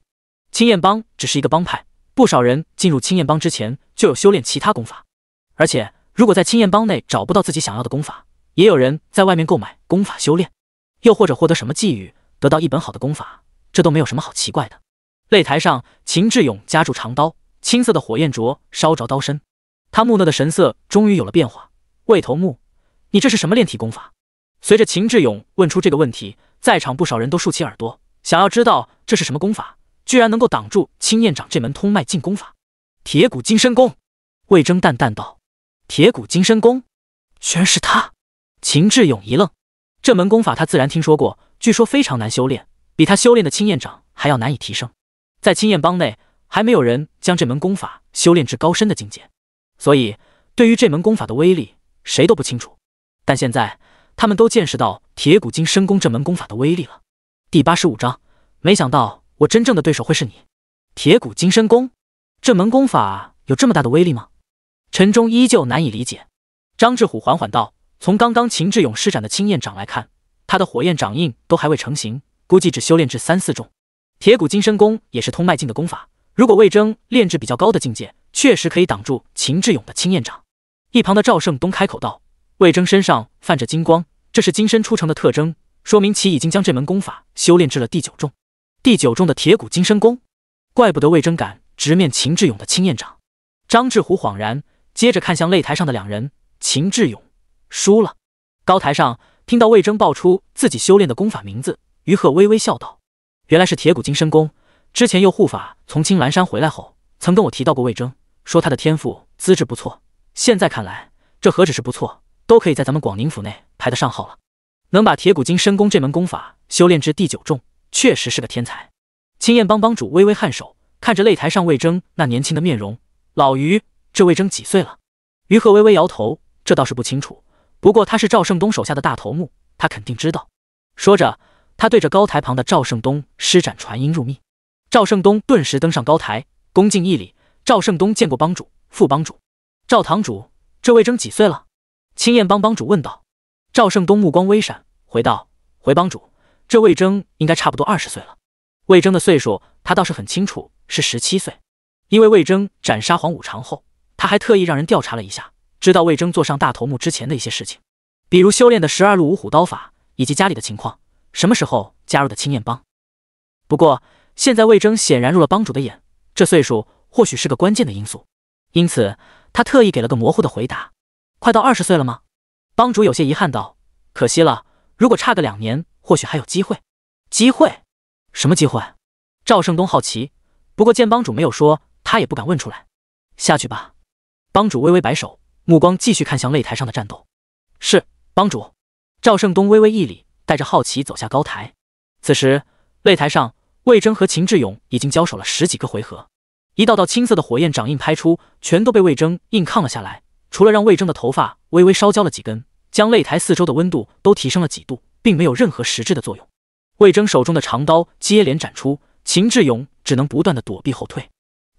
青焰帮只是一个帮派，不少人进入青焰帮之前就有修炼其他功法，而且如果在青焰帮内找不到自己想要的功法，也有人在外面购买功法修炼，又或者获得什么寄语，得到一本好的功法，这都没有什么好奇怪的。擂台上，秦志勇夹住长刀，青色的火焰灼烧着刀身，他木讷的神色终于有了变化。魏头目，你这是什么炼体功法？随着秦志勇问出这个问题，在场不少人都竖起耳朵，想要知道这是什么功法，居然能够挡住青燕掌这门通脉进功法。铁骨金身功，魏征淡淡道：“铁骨金身功，居然是他。”秦志勇一愣，这门功法他自然听说过，据说非常难修炼，比他修炼的青燕掌还要难以提升。在青燕帮内，还没有人将这门功法修炼至高深的境界，所以对于这门功法的威力，谁都不清楚。但现在。他们都见识到铁骨金身功这门功法的威力了。第八十五章，没想到我真正的对手会是你。铁骨金身功这门功法有这么大的威力吗？陈忠依旧难以理解。张志虎缓缓道：“从刚刚秦志勇施展的青焰掌来看，他的火焰掌印都还未成型，估计只修炼至三四重。铁骨金身功也是通脉境的功法，如果魏征练至比较高的境界，确实可以挡住秦志勇的青焰掌。”一旁的赵胜东开口道：“魏征身上泛着金光。”这是金身出城的特征，说明其已经将这门功法修炼至了第九重。第九重的铁骨金身功，怪不得魏征敢直面秦志勇的青焰掌。张志虎恍然，接着看向擂台上的两人。秦志勇输了。高台上听到魏征爆出自己修炼的功法名字，于鹤微微笑道：“原来是铁骨金身功。之前又护法从青岚山回来后，曾跟我提到过魏征，说他的天赋资质不错。现在看来，这何止是不错，都可以在咱们广宁府内。”排得上号了，能把铁骨精深功这门功法修炼至第九重，确实是个天才。青燕帮帮主微微颔首，看着擂台上魏征那年轻的面容。老于，这魏征几岁了？于和微微摇头，这倒是不清楚。不过他是赵胜东手下的大头目，他肯定知道。说着，他对着高台旁的赵胜东施展传音入密。赵胜东顿时登上高台，恭敬一礼。赵胜东见过帮主、副帮主、赵堂主。这魏征几岁了？青燕帮帮主问道。赵胜东目光微闪，回道：“回帮主，这魏征应该差不多二十岁了。魏征的岁数，他倒是很清楚，是十七岁。因为魏征斩杀黄五常后，他还特意让人调查了一下，知道魏征坐上大头目之前的一些事情，比如修炼的十二路五虎刀法，以及家里的情况，什么时候加入的青燕帮。不过现在魏征显然入了帮主的眼，这岁数或许是个关键的因素，因此他特意给了个模糊的回答：快到二十岁了吗？”帮主有些遗憾道：“可惜了，如果差个两年，或许还有机会。机会？什么机会？”赵胜东好奇，不过见帮主没有说，他也不敢问出来。下去吧。帮主微微摆手，目光继续看向擂台上的战斗。是帮主。赵胜东微微一礼，带着好奇走下高台。此时，擂台上，魏征和秦志勇已经交手了十几个回合，一道道青色的火焰掌印拍出，全都被魏征硬抗了下来，除了让魏征的头发微微烧焦了几根。将擂台四周的温度都提升了几度，并没有任何实质的作用。魏征手中的长刀接连斩出，秦志勇只能不断的躲避后退。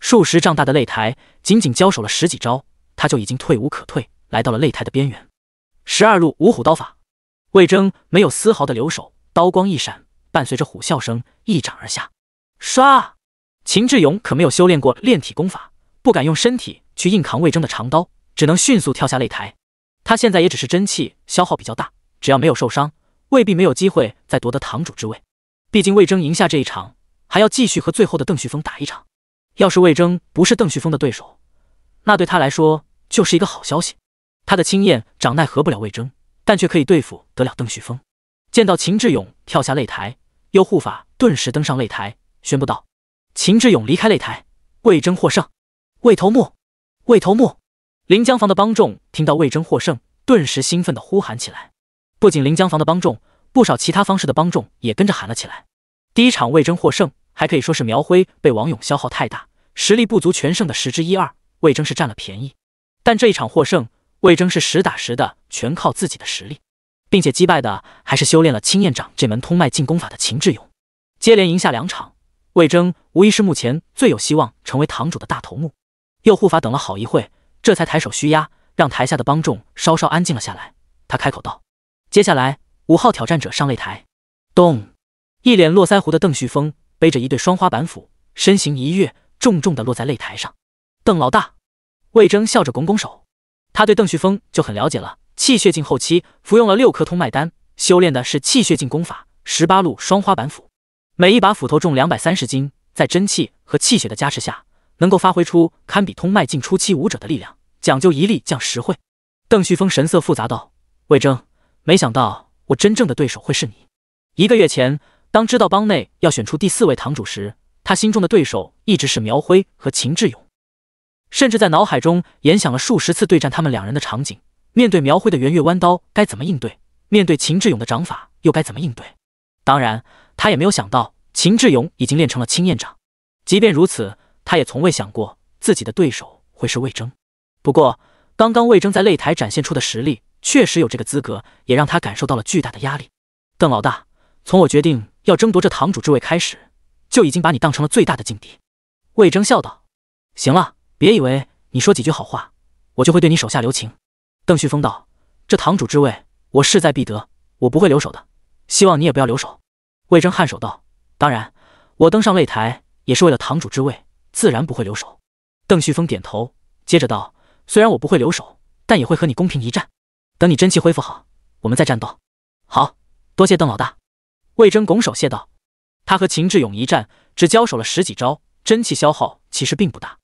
数十丈大的擂台，仅仅交手了十几招，他就已经退无可退，来到了擂台的边缘。十二路五虎刀法，魏征没有丝毫的留手，刀光一闪，伴随着虎啸声，一斩而下。唰！秦志勇可没有修炼过炼体功法，不敢用身体去硬扛魏征的长刀，只能迅速跳下擂台。他现在也只是真气消耗比较大，只要没有受伤，未必没有机会再夺得堂主之位。毕竟魏征赢下这一场，还要继续和最后的邓旭峰打一场。要是魏征不是邓旭峰的对手，那对他来说就是一个好消息。他的青燕掌奈何不了魏征，但却可以对付得了邓旭峰。见到秦志勇跳下擂台，又护法顿时登上擂台，宣布道：“秦志勇离开擂台，魏征获胜。”魏头目，魏头目。临江房的帮众听到魏征获胜，顿时兴奋地呼喊起来。不仅临江房的帮众，不少其他方式的帮众也跟着喊了起来。第一场魏征获胜，还可以说是苗辉被王勇消耗太大，实力不足，全胜的十之一二。魏征是占了便宜。但这一场获胜，魏征是实打实的全靠自己的实力，并且击败的还是修炼了青焰掌这门通脉进攻法的秦志勇。接连赢下两场，魏征无疑是目前最有希望成为堂主的大头目。又护法等了好一会。这才抬手虚压，让台下的帮众稍稍安静了下来。他开口道：“接下来，五号挑战者上擂台。”咚！一脸络腮胡的邓旭峰背着一对双花板斧，身形一跃，重重的落在擂台上。邓老大，魏征笑着拱拱手。他对邓旭峰就很了解了，气血境后期，服用了六颗通脉丹，修炼的是气血境功法十八路双花板斧，每一把斧头重两百三十斤，在真气和气血的加持下。能够发挥出堪比通脉境初期武者的力量，讲究一力降十会。邓旭峰神色复杂道：“魏征，没想到我真正的对手会是你。一个月前，当知道帮内要选出第四位堂主时，他心中的对手一直是苗辉和秦志勇，甚至在脑海中演想了数十次对战他们两人的场景。面对苗辉的圆月弯刀该怎么应对？面对秦志勇的掌法又该怎么应对？当然，他也没有想到秦志勇已经练成了青燕掌。即便如此。”他也从未想过自己的对手会是魏征，不过刚刚魏征在擂台展现出的实力确实有这个资格，也让他感受到了巨大的压力。邓老大，从我决定要争夺这堂主之位开始，就已经把你当成了最大的劲敌。魏征笑道：“行了，别以为你说几句好话，我就会对你手下留情。”邓旭峰道：“这堂主之位，我势在必得，我不会留手的。希望你也不要留手。”魏征颔首道：“当然，我登上擂台也是为了堂主之位。”自然不会留手。邓旭峰点头，接着道：“虽然我不会留手，但也会和你公平一战。等你真气恢复好，我们再战斗。”“好多谢邓老大。”魏征拱手谢道。他和秦志勇一战，只交手了十几招，真气消耗其实并不大。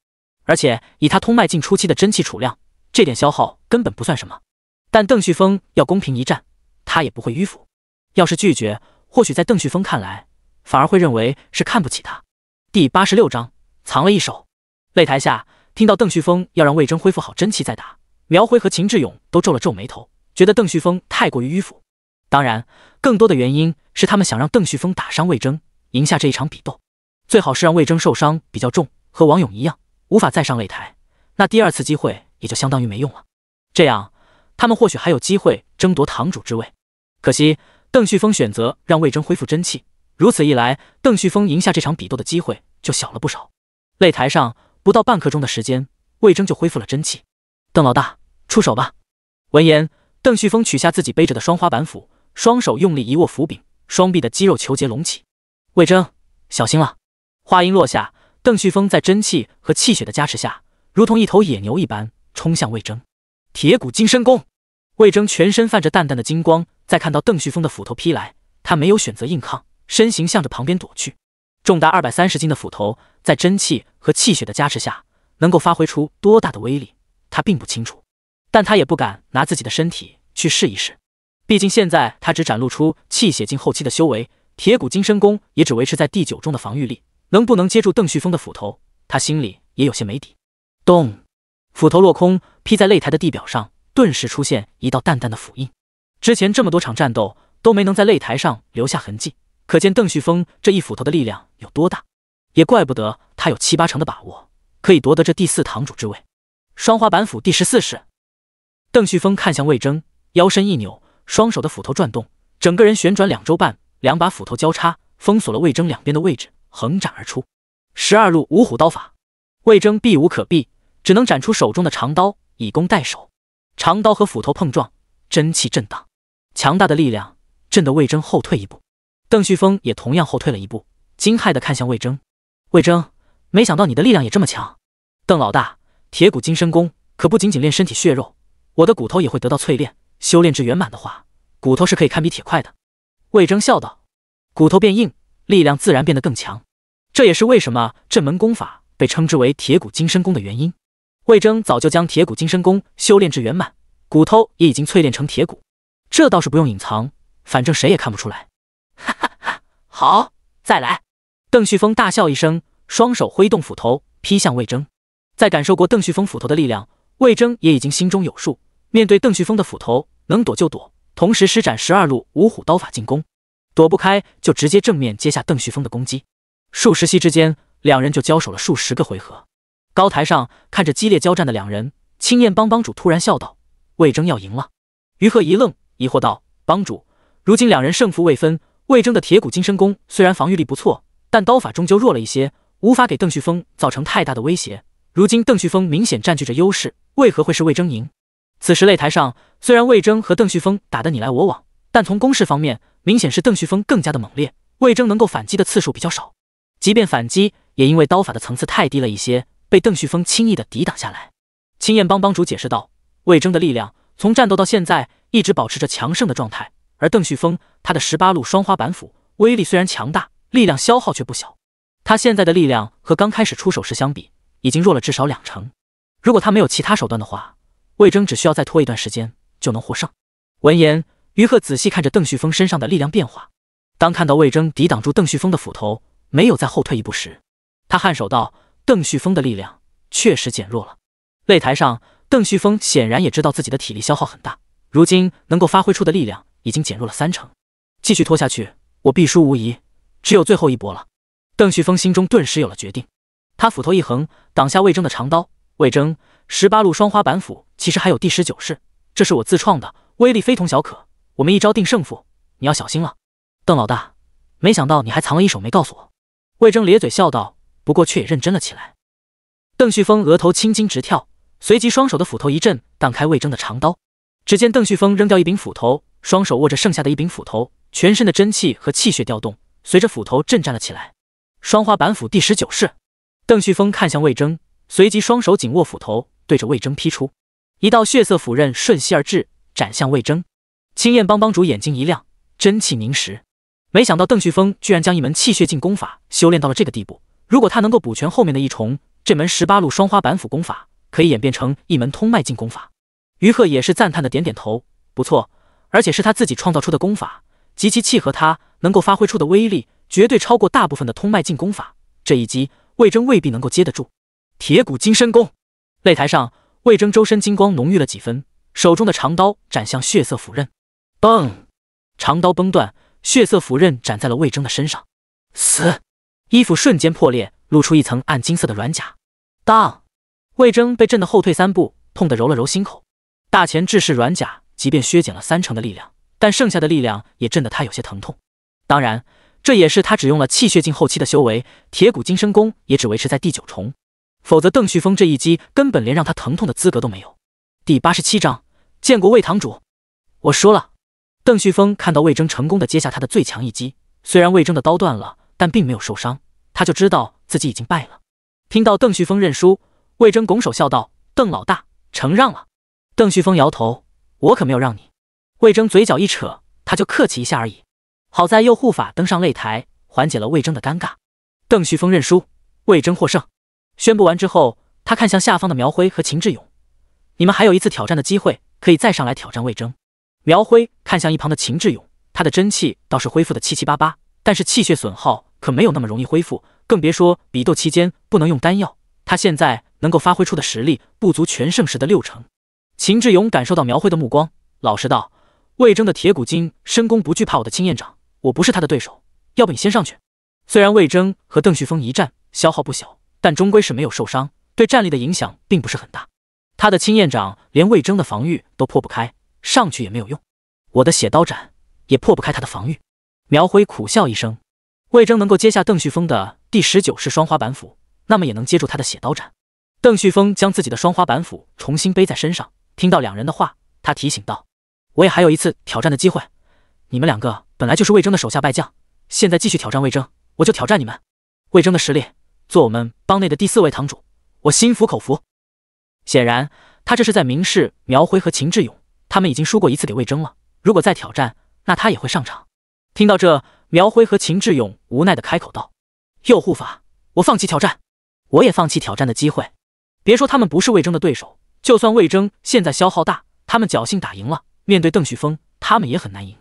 而且以他通脉境初期的真气储量，这点消耗根本不算什么。但邓旭峰要公平一战，他也不会迂腐。要是拒绝，或许在邓旭峰看来，反而会认为是看不起他。第八十六章。藏了一手，擂台下听到邓旭峰要让魏征恢复好真气再打，苗辉和秦志勇都皱了皱眉头，觉得邓旭峰太过于迂腐。当然，更多的原因是他们想让邓旭峰打伤魏征，赢下这一场比斗。最好是让魏征受伤比较重，和王勇一样无法再上擂台，那第二次机会也就相当于没用了。这样，他们或许还有机会争夺堂主之位。可惜，邓旭峰选择让魏征恢复真气，如此一来，邓旭峰赢下这场比斗的机会就小了不少。擂台上不到半刻钟的时间，魏征就恢复了真气。邓老大，出手吧！闻言，邓旭峰取下自己背着的双花板斧，双手用力一握斧柄，双臂的肌肉球结隆起。魏征，小心了！话音落下，邓旭峰在真气和气血的加持下，如同一头野牛一般冲向魏征。铁骨金身功！魏征全身泛着淡淡的金光，在看到邓旭峰的斧头劈来，他没有选择硬抗，身形向着旁边躲去。重达二百三十斤的斧头，在真气和气血的加持下，能够发挥出多大的威力，他并不清楚。但他也不敢拿自己的身体去试一试，毕竟现在他只展露出气血境后期的修为，铁骨金身功也只维持在第九重的防御力，能不能接住邓旭峰的斧头，他心里也有些没底。咚，斧头落空，劈在擂台的地表上，顿时出现一道淡淡的斧印。之前这么多场战斗，都没能在擂台上留下痕迹。可见邓旭峰这一斧头的力量有多大，也怪不得他有七八成的把握可以夺得这第四堂主之位。双花板斧第十四式，邓旭峰看向魏征，腰身一扭，双手的斧头转动，整个人旋转两周半，两把斧头交叉，封锁了魏征两边的位置，横斩而出。十二路五虎刀法，魏征避无可避，只能斩出手中的长刀，以攻代守。长刀和斧头碰撞，真气震荡，强大的力量震得魏征后退一步。邓旭峰也同样后退了一步，惊骇的看向魏征。魏征，没想到你的力量也这么强。邓老大，铁骨金身功可不仅仅练身体血肉，我的骨头也会得到淬炼。修炼至圆满的话，骨头是可以堪比铁块的。魏征笑道，骨头变硬，力量自然变得更强。这也是为什么这门功法被称之为铁骨金身功的原因。魏征早就将铁骨金身功修炼至圆满，骨头也已经淬炼成铁骨，这倒是不用隐藏，反正谁也看不出来。好，再来！邓旭峰大笑一声，双手挥动斧头劈向魏征。在感受过邓旭峰斧头的力量，魏征也已经心中有数。面对邓旭峰的斧头，能躲就躲，同时施展十二路五虎刀法进攻。躲不开就直接正面接下邓旭峰的攻击。数十息之间，两人就交手了数十个回合。高台上看着激烈交战的两人，青燕帮帮主突然笑道：“魏征要赢了。”于鹤一愣，疑惑道：“帮主，如今两人胜负未分。”魏征的铁骨金身功虽然防御力不错，但刀法终究弱了一些，无法给邓旭峰造成太大的威胁。如今邓旭峰明显占据着优势，为何会是魏征赢？此时擂台上，虽然魏征和邓旭峰打得你来我往，但从攻势方面，明显是邓旭峰更加的猛烈。魏征能够反击的次数比较少，即便反击，也因为刀法的层次太低了一些，被邓旭峰轻易的抵挡下来。青燕帮帮主解释道：“魏征的力量从战斗到现在一直保持着强盛的状态。”而邓旭峰，他的十八路双花板斧威力虽然强大，力量消耗却不小。他现在的力量和刚开始出手时相比，已经弱了至少两成。如果他没有其他手段的话，魏征只需要再拖一段时间就能获胜。闻言，于鹤仔细看着邓旭峰身上的力量变化。当看到魏征抵挡住邓旭峰的斧头，没有再后退一步时，他颔首道：“邓旭峰的力量确实减弱了。”擂台上，邓旭峰显然也知道自己的体力消耗很大，如今能够发挥出的力量。已经减弱了三成，继续拖下去，我必输无疑。只有最后一搏了。邓旭峰心中顿时有了决定，他斧头一横，挡下魏征的长刀。魏征十八路双花板斧，其实还有第十九式，这是我自创的，威力非同小可。我们一招定胜负，你要小心了，邓老大。没想到你还藏了一手没告诉我。魏征咧嘴笑道，不过却也认真了起来。邓旭峰额头青筋直跳，随即双手的斧头一震，荡开魏征的长刀。只见邓旭峰扔掉一柄斧头。双手握着剩下的一柄斧头，全身的真气和气血调动，随着斧头震颤了起来。双花板斧第十九式。邓旭峰看向魏征，随即双手紧握斧头，对着魏征劈出一道血色斧刃，瞬息而至，斩向魏征。青燕帮帮主眼睛一亮，真气凝实。没想到邓旭峰居然将一门气血进功法修炼到了这个地步。如果他能够补全后面的一重，这门十八路双花板斧功法可以演变成一门通脉进功法。于鹤也是赞叹的点点头，不错。而且是他自己创造出的功法，极其契合他能够发挥出的威力，绝对超过大部分的通脉进功法。这一击，魏征未必能够接得住。铁骨金身功，擂台上，魏征周身金光浓郁了几分，手中的长刀斩向血色斧刃，嘣，长刀崩断，血色斧刃斩在了魏征的身上，死，衣服瞬间破裂，露出一层暗金色的软甲。当，魏征被震得后退三步，痛得揉了揉心口，大前制式软甲。即便削减了三成的力量，但剩下的力量也震得他有些疼痛。当然，这也是他只用了气血境后期的修为，铁骨金身功也只维持在第九重，否则邓旭峰这一击根本连让他疼痛的资格都没有。第八十七章，见过魏堂主，我输了。邓旭峰看到魏征成功的接下他的最强一击，虽然魏征的刀断了，但并没有受伤，他就知道自己已经败了。听到邓旭峰认输，魏征拱手笑道：“邓老大，承让了。”邓旭峰摇头。我可没有让你，魏征嘴角一扯，他就客气一下而已。好在右护法登上擂台，缓解了魏征的尴尬。邓旭峰认输，魏征获胜。宣布完之后，他看向下方的苗辉和秦志勇：“你们还有一次挑战的机会，可以再上来挑战魏征。”苗辉看向一旁的秦志勇，他的真气倒是恢复的七七八八，但是气血损耗可没有那么容易恢复，更别说比斗期间不能用丹药。他现在能够发挥出的实力不足全盛时的六成。秦志勇感受到苗辉的目光，老实道：“魏征的铁骨筋深功不惧怕我的青焰掌，我不是他的对手。要不你先上去。”虽然魏征和邓旭峰一战消耗不小，但终归是没有受伤，对战力的影响并不是很大。他的青焰掌连魏征的防御都破不开，上去也没有用。我的血刀斩也破不开他的防御。苗辉苦笑一声：“魏征能够接下邓旭峰的第十九式双花板斧，那么也能接住他的血刀斩。”邓旭峰将自己的双花板斧重新背在身上。听到两人的话，他提醒道：“我也还有一次挑战的机会。你们两个本来就是魏征的手下败将，现在继续挑战魏征，我就挑战你们。魏征的实力，做我们帮内的第四位堂主，我心服口服。”显然，他这是在明示苗辉和秦志勇，他们已经输过一次给魏征了。如果再挑战，那他也会上场。听到这，苗辉和秦志勇无奈的开口道：“右护法，我放弃挑战，我也放弃挑战的机会。别说他们不是魏征的对手。”就算魏征现在消耗大，他们侥幸打赢了，面对邓旭峰，他们也很难赢，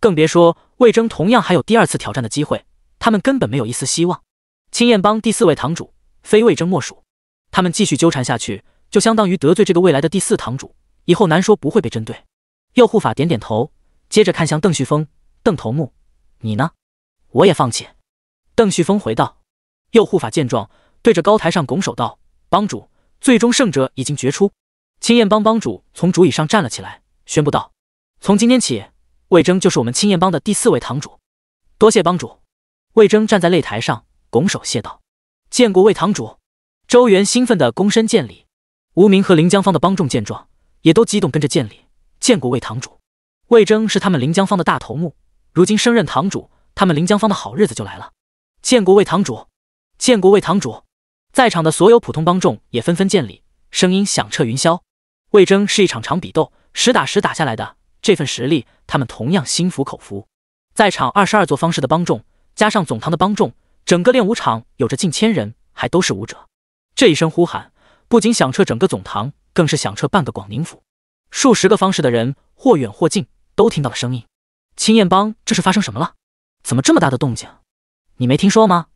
更别说魏征同样还有第二次挑战的机会，他们根本没有一丝希望。青燕帮第四位堂主非魏征莫属，他们继续纠缠下去，就相当于得罪这个未来的第四堂主，以后难说不会被针对。右护法点点头，接着看向邓旭峰：“邓头目，你呢？”“我也放弃。”邓旭峰回道。右护法见状，对着高台上拱手道：“帮主，最终胜者已经决出。”青燕帮帮主从竹椅上站了起来，宣布道：“从今天起，魏征就是我们青燕帮的第四位堂主。”多谢帮主。魏征站在擂台上，拱手谢道：“见过魏堂主。”周元兴奋的躬身见礼。无名和临江方的帮众见状，也都激动跟着见礼：“见过魏堂主。”魏征是他们临江方的大头目，如今升任堂主，他们临江方的好日子就来了。“见过魏堂主。”“见过魏堂主。”在场的所有普通帮众也纷纷见礼，声音响彻云霄。魏征是一场场比斗，实打实打下来的这份实力，他们同样心服口服。在场二十二座方式的帮众，加上总堂的帮众，整个练武场有着近千人，还都是武者。这一声呼喊不仅响彻整个总堂，更是响彻半个广宁府。数十个方式的人，或远或近，都听到了声音。青燕帮，这是发生什么了？怎么这么大的动静？你没听说吗？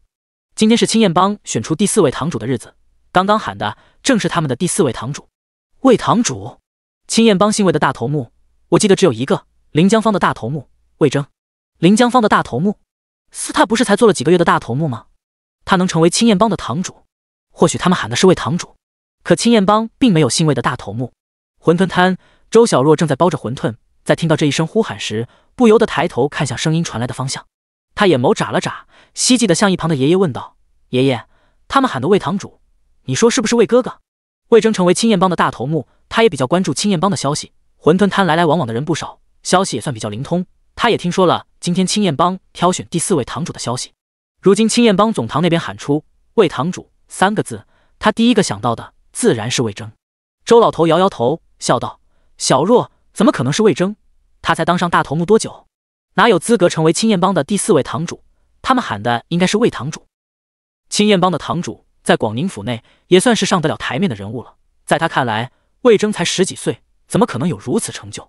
今天是青燕帮选出第四位堂主的日子，刚刚喊的正是他们的第四位堂主。魏堂主，青燕帮信卫的大头目，我记得只有一个。临江方的大头目魏征，临江方的大头目，司他不是才做了几个月的大头目吗？他能成为青燕帮的堂主？或许他们喊的是魏堂主，可青燕帮并没有信卫的大头目。馄饨摊，周小若正在包着馄饨，在听到这一声呼喊时，不由得抬头看向声音传来的方向。他眼眸眨了眨，希冀的向一旁的爷爷问道：“爷爷，他们喊的魏堂主，你说是不是魏哥哥？”魏征成为青燕帮的大头目，他也比较关注青燕帮的消息。馄饨摊来来往往的人不少，消息也算比较灵通。他也听说了今天青燕帮挑选第四位堂主的消息。如今青燕帮总堂那边喊出“魏堂主”三个字，他第一个想到的自然是魏征。周老头摇摇头，笑道：“小若怎么可能是魏征？他才当上大头目多久，哪有资格成为青燕帮的第四位堂主？他们喊的应该是魏堂主，青燕帮的堂主。”在广宁府内也算是上得了台面的人物了。在他看来，魏征才十几岁，怎么可能有如此成就？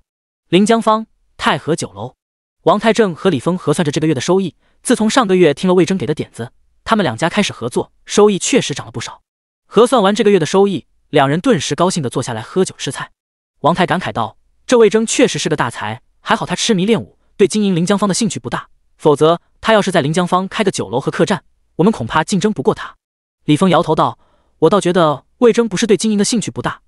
临江坊太和酒楼，王太正和李峰核算着这个月的收益。自从上个月听了魏征给的点子，他们两家开始合作，收益确实涨了不少。核算完这个月的收益，两人顿时高兴的坐下来喝酒吃菜。王太感慨道：“这魏征确实是个大才，还好他痴迷练武，对经营临江坊的兴趣不大，否则他要是在临江坊开个酒楼和客栈，我们恐怕竞争不过他。”李峰摇头道：“我倒觉得魏征不是对经营的兴趣不大，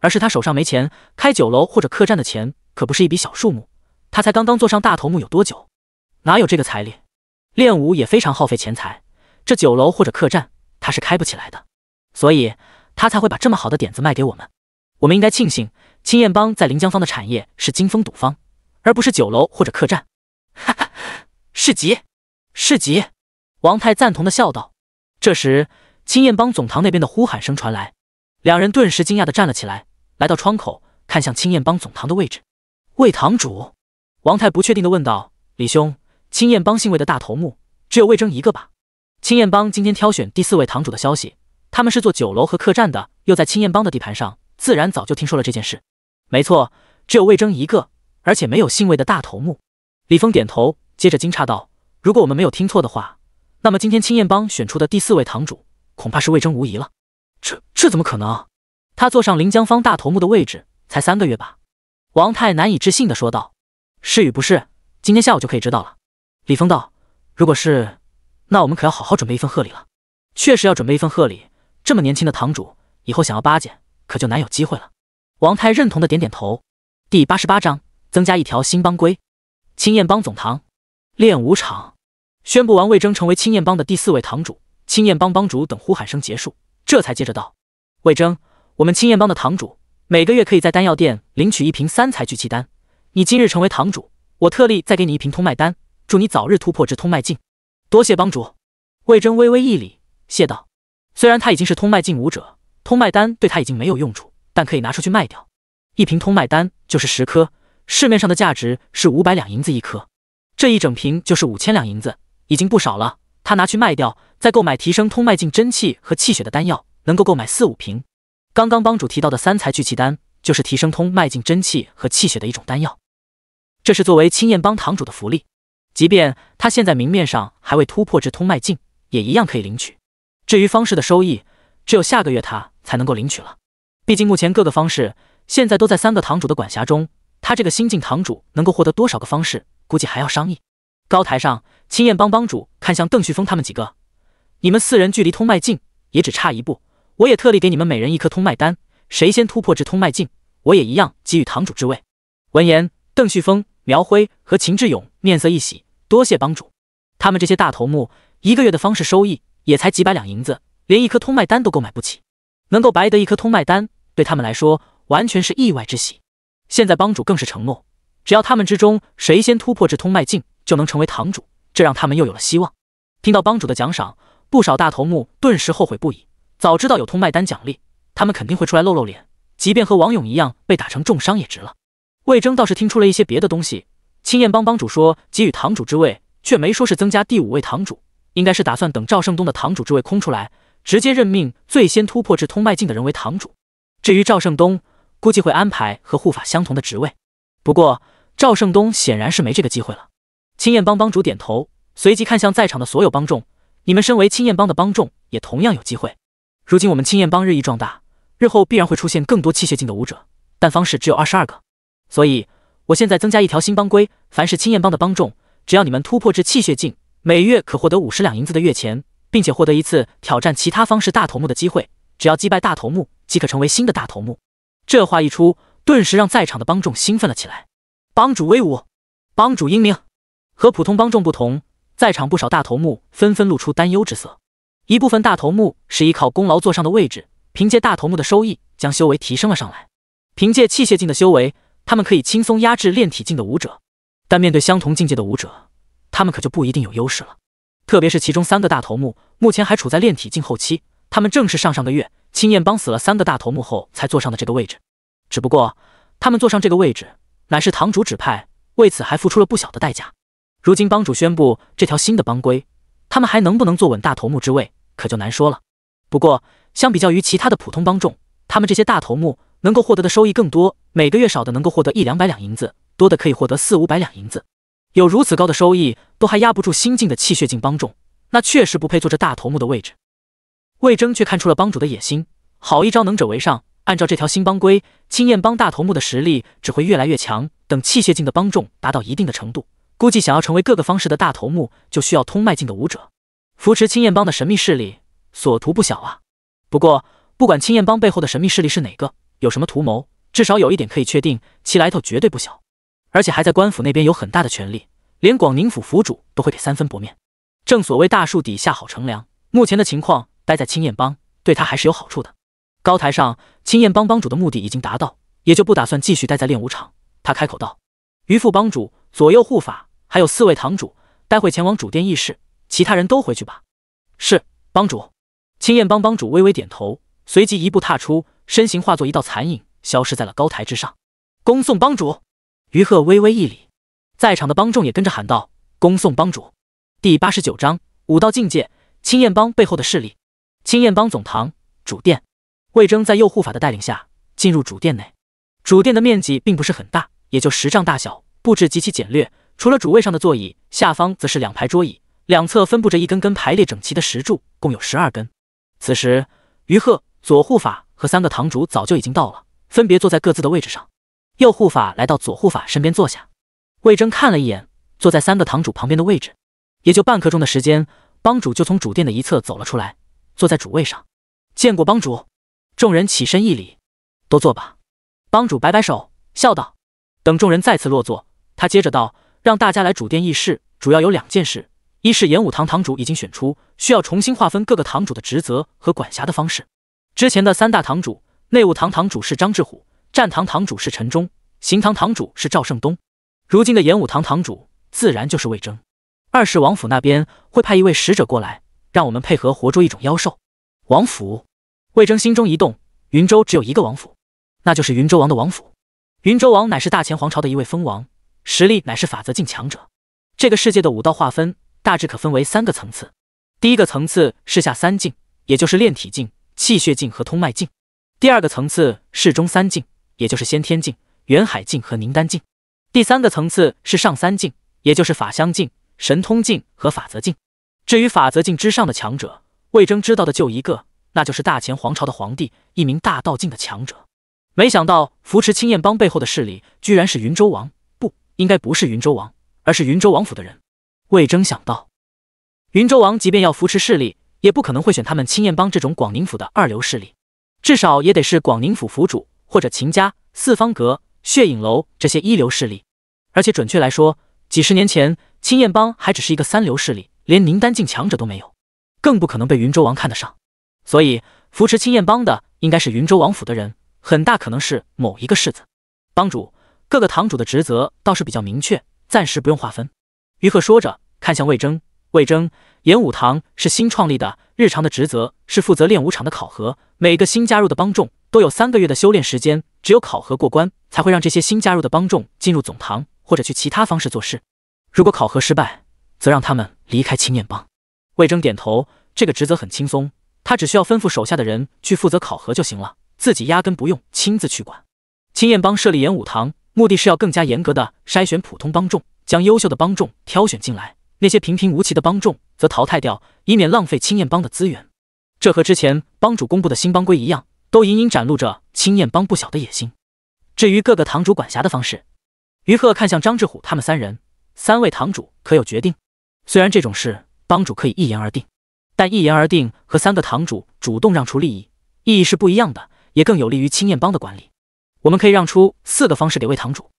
而是他手上没钱。开酒楼或者客栈的钱可不是一笔小数目。他才刚刚坐上大头目有多久，哪有这个财力？练武也非常耗费钱财，这酒楼或者客栈他是开不起来的。所以他才会把这么好的点子卖给我们。我们应该庆幸青燕帮在临江坊的产业是金风赌坊，而不是酒楼或者客栈。”哈哈，市集，市集，王太赞同的笑道。这时。青燕帮总堂那边的呼喊声传来，两人顿时惊讶的站了起来，来到窗口看向青燕帮总堂的位置。魏堂主，王太不确定的问道：“李兄，青燕帮姓魏的大头目只有魏征一个吧？”青燕帮今天挑选第四位堂主的消息，他们是做酒楼和客栈的，又在青燕帮的地盘上，自然早就听说了这件事。没错，只有魏征一个，而且没有姓魏的大头目。李峰点头，接着惊诧道：“如果我们没有听错的话，那么今天青燕帮选出的第四位堂主。”恐怕是魏征无疑了，这这怎么可能？他坐上临江方大头目的位置才三个月吧？王太难以置信的说道。是与不是，今天下午就可以知道了。李峰道，如果是，那我们可要好好准备一份贺礼了。确实要准备一份贺礼，这么年轻的堂主，以后想要巴结，可就难有机会了。王太认同的点点头。第八十八章增加一条新帮规。青燕帮总堂练武场宣布完魏征成为青燕帮的第四位堂主。青燕帮帮主等呼喊声结束，这才接着道：“魏征，我们青燕帮的堂主每个月可以在丹药店领取一瓶三才聚气丹。你今日成为堂主，我特例再给你一瓶通脉丹，祝你早日突破至通脉境。多谢帮主。”魏征微微一礼，谢道：“虽然他已经是通脉境武者，通脉丹对他已经没有用处，但可以拿出去卖掉。一瓶通脉丹就是十颗，市面上的价值是五百两银子一颗，这一整瓶就是五千两银子，已经不少了。”他拿去卖掉，再购买提升通脉境真气和气血的丹药，能够购买四五瓶。刚刚帮主提到的三才聚气丹，就是提升通脉境真气和气血的一种丹药。这是作为青燕帮堂主的福利，即便他现在明面上还未突破至通脉境，也一样可以领取。至于方式的收益，只有下个月他才能够领取了。毕竟目前各个方式现在都在三个堂主的管辖中，他这个新晋堂主能够获得多少个方式，估计还要商议。高台上，青燕帮帮主看向邓旭峰他们几个：“你们四人距离通脉境也只差一步，我也特地给你们每人一颗通脉丹。谁先突破至通脉境，我也一样给予堂主之位。”闻言，邓旭峰、苗辉和秦志勇面色一喜：“多谢帮主！”他们这些大头目一个月的方式收益也才几百两银子，连一颗通脉丹都购买不起，能够白得一颗通脉丹，对他们来说完全是意外之喜。现在帮主更是承诺，只要他们之中谁先突破至通脉境，就能成为堂主，这让他们又有了希望。听到帮主的奖赏，不少大头目顿时后悔不已。早知道有通脉单奖励，他们肯定会出来露露脸。即便和王勇一样被打成重伤也值了。魏征倒是听出了一些别的东西。青燕帮帮主说给予堂主之位，却没说是增加第五位堂主，应该是打算等赵胜东的堂主之位空出来，直接任命最先突破至通脉境的人为堂主。至于赵胜东，估计会安排和护法相同的职位。不过赵胜东显然是没这个机会了。青燕帮帮主点头，随即看向在场的所有帮众：“你们身为青燕帮的帮众，也同样有机会。如今我们青燕帮日益壮大，日后必然会出现更多气血境的武者。但方式只有二十二个，所以我现在增加一条新帮规：凡是青燕帮的帮众，只要你们突破至气血境，每月可获得五十两银子的月钱，并且获得一次挑战其他方式大头目的机会。只要击败大头目，即可成为新的大头目。”这话一出，顿时让在场的帮众兴奋了起来：“帮主威武！帮主英明！”和普通帮众不同，在场不少大头目纷纷露出担忧之色。一部分大头目是依靠功劳坐上的位置，凭借大头目的收益将修为提升了上来。凭借器械境的修为，他们可以轻松压制炼体境的武者，但面对相同境界的武者，他们可就不一定有优势了。特别是其中三个大头目，目前还处在炼体境后期。他们正是上上个月青燕帮死了三个大头目后才坐上的这个位置。只不过，他们坐上这个位置乃是堂主指派，为此还付出了不小的代价。如今帮主宣布这条新的帮规，他们还能不能坐稳大头目之位，可就难说了。不过相比较于其他的普通帮众，他们这些大头目能够获得的收益更多，每个月少的能够获得一两百两银子，多的可以获得四五百两银子。有如此高的收益，都还压不住新进的气血境帮众，那确实不配坐这大头目的位置。魏征却看出了帮主的野心，好一招能者为上。按照这条新帮规，青燕帮大头目的实力只会越来越强。等气血境的帮众达到一定的程度。估计想要成为各个方式的大头目，就需要通脉境的武者扶持青燕帮的神秘势力，所图不小啊。不过，不管青燕帮背后的神秘势力是哪个，有什么图谋，至少有一点可以确定，其来头绝对不小，而且还在官府那边有很大的权力，连广宁府府主都会给三分薄面。正所谓大树底下好乘凉，目前的情况，待在青燕帮对他还是有好处的。高台上，青燕帮帮主的目的已经达到，也就不打算继续待在练武场。他开口道：“于副帮主，左右护法。”还有四位堂主，待会前往主殿议事，其他人都回去吧。是帮主。青燕帮帮主微微点头，随即一步踏出，身形化作一道残影，消失在了高台之上。恭送帮主！于鹤微微一礼，在场的帮众也跟着喊道：“恭送帮主！”第八十九章武道境界。青燕帮背后的势力。青燕帮总堂主殿。魏征在右护法的带领下进入主殿内。主殿的面积并不是很大，也就十丈大小，布置极其简略。除了主位上的座椅，下方则是两排桌椅，两侧分布着一根根排列整齐的石柱，共有十二根。此时，于鹤、左护法和三个堂主早就已经到了，分别坐在各自的位置上。右护法来到左护法身边坐下。魏征看了一眼坐在三个堂主旁边的位置，也就半刻钟的时间，帮主就从主殿的一侧走了出来，坐在主位上。见过帮主，众人起身一礼，都坐吧。帮主摆摆手，笑道：“等众人再次落座，他接着道。”让大家来主殿议事，主要有两件事：一是演武堂堂主已经选出，需要重新划分各个堂主的职责和管辖的方式。之前的三大堂主，内务堂堂主是张志虎，战堂堂主是陈忠，行堂堂主是赵胜东。如今的演武堂堂主自然就是魏征。二是王府那边会派一位使者过来，让我们配合活捉一种妖兽。王府，魏征心中一动，云州只有一个王府，那就是云州王的王府。云州王乃是大前皇朝的一位封王。实力乃是法则境强者。这个世界的武道划分大致可分为三个层次。第一个层次是下三境，也就是炼体境、气血境和通脉境。第二个层次是中三境，也就是先天境、元海境和凝丹境。第三个层次是上三境，也就是法相境、神通境和法则境。至于法则境之上的强者，魏征知道的就一个，那就是大前皇朝的皇帝，一名大道境的强者。没想到扶持青燕帮背后的势力居然是云州王。应该不是云州王，而是云州王府的人。魏征想到，云州王即便要扶持势力，也不可能会选他们青燕帮这种广宁府的二流势力，至少也得是广宁府府主或者秦家、四方阁、血影楼这些一流势力。而且准确来说，几十年前青燕帮还只是一个三流势力，连宁丹境强者都没有，更不可能被云州王看得上。所以扶持青燕帮的应该是云州王府的人，很大可能是某一个世子帮主。各个堂主的职责倒是比较明确，暂时不用划分。于鹤说着，看向魏征。魏征，演武堂是新创立的，日常的职责是负责练武场的考核。每个新加入的帮众都有三个月的修炼时间，只有考核过关，才会让这些新加入的帮众进入总堂或者去其他方式做事。如果考核失败，则让他们离开青念帮。魏征点头，这个职责很轻松，他只需要吩咐手下的人去负责考核就行了，自己压根不用亲自去管。青眼帮设立演武堂。目的是要更加严格的筛选普通帮众，将优秀的帮众挑选进来，那些平平无奇的帮众则淘汰掉，以免浪费青燕帮的资源。这和之前帮主公布的新帮规一样，都隐隐展露着青燕帮不小的野心。至于各个堂主管辖的方式，于鹤看向张志虎他们三人，三位堂主可有决定？虽然这种事帮主可以一言而定，但一言而定和三个堂主主动让出利益，意义是不一样的，也更有利于青燕帮的管理。我们可以让出四个方式给魏堂主，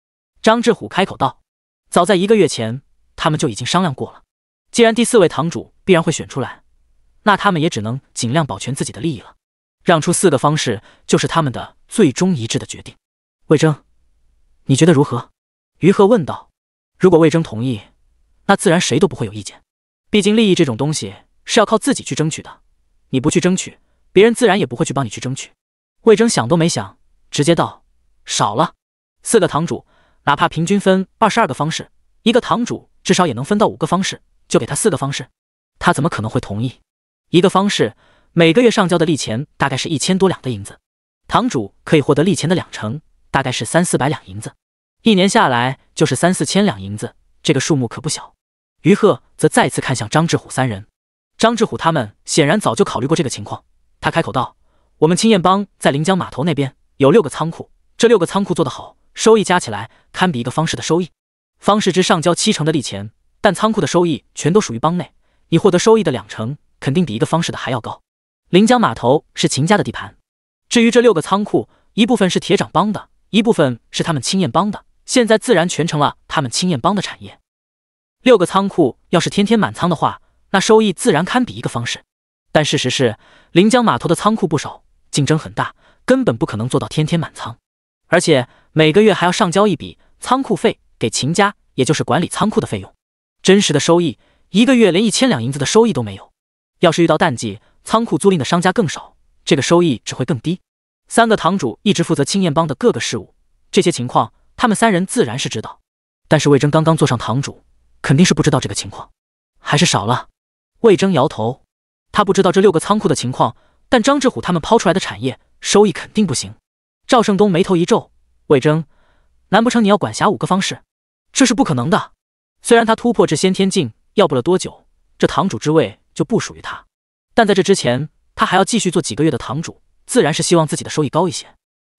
张志虎开口道：“早在一个月前，他们就已经商量过了。既然第四位堂主必然会选出来，那他们也只能尽量保全自己的利益了。让出四个方式，就是他们的最终一致的决定。”魏征，你觉得如何？”于和问道。“如果魏征同意，那自然谁都不会有意见。毕竟利益这种东西是要靠自己去争取的，你不去争取，别人自然也不会去帮你去争取。”魏征想都没想，直接道。少了，四个堂主，哪怕平均分二十二个方式，一个堂主至少也能分到五个方式，就给他四个方式，他怎么可能会同意？一个方式每个月上交的利钱大概是一千多两的银子，堂主可以获得利钱的两成，大概是三四百两银子，一年下来就是三四千两银子，这个数目可不小。于鹤则再次看向张志虎三人，张志虎他们显然早就考虑过这个情况，他开口道：“我们青燕帮在临江码头那边有六个仓库。”这六个仓库做得好，收益加起来堪比一个方氏的收益。方世之上交七成的利钱，但仓库的收益全都属于帮内，你获得收益的两成肯定比一个方氏的还要高。临江码头是秦家的地盘，至于这六个仓库，一部分是铁掌帮的，一部分是他们青燕帮的，现在自然全成了他们青燕帮的产业。六个仓库要是天天满仓的话，那收益自然堪比一个方氏。但事实是，临江码头的仓库不少，竞争很大，根本不可能做到天天满仓。而且每个月还要上交一笔仓库费给秦家，也就是管理仓库的费用。真实的收益一个月连一千两银子的收益都没有。要是遇到淡季，仓库租赁的商家更少，这个收益只会更低。三个堂主一直负责青燕帮的各个事务，这些情况他们三人自然是知道。但是魏征刚刚坐上堂主，肯定是不知道这个情况，还是少了。魏征摇头，他不知道这六个仓库的情况，但张志虎他们抛出来的产业收益肯定不行。赵胜东眉头一皱：“魏征，难不成你要管辖五个方氏？这是不可能的。虽然他突破至先天境要不了多久，这堂主之位就不属于他，但在这之前，他还要继续做几个月的堂主，自然是希望自己的收益高一些。”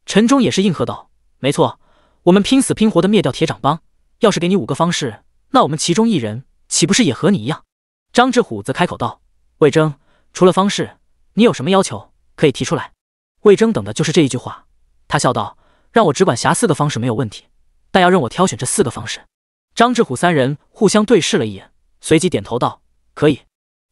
陈忠也是应和道：“没错，我们拼死拼活的灭掉铁掌帮，要是给你五个方式，那我们其中一人岂不是也和你一样？”张志虎则开口道：“魏征，除了方式，你有什么要求可以提出来？”魏征等的就是这一句话。他笑道：“让我只管辖四个方式没有问题，但要任我挑选这四个方式。”张志虎三人互相对视了一眼，随即点头道：“可以。”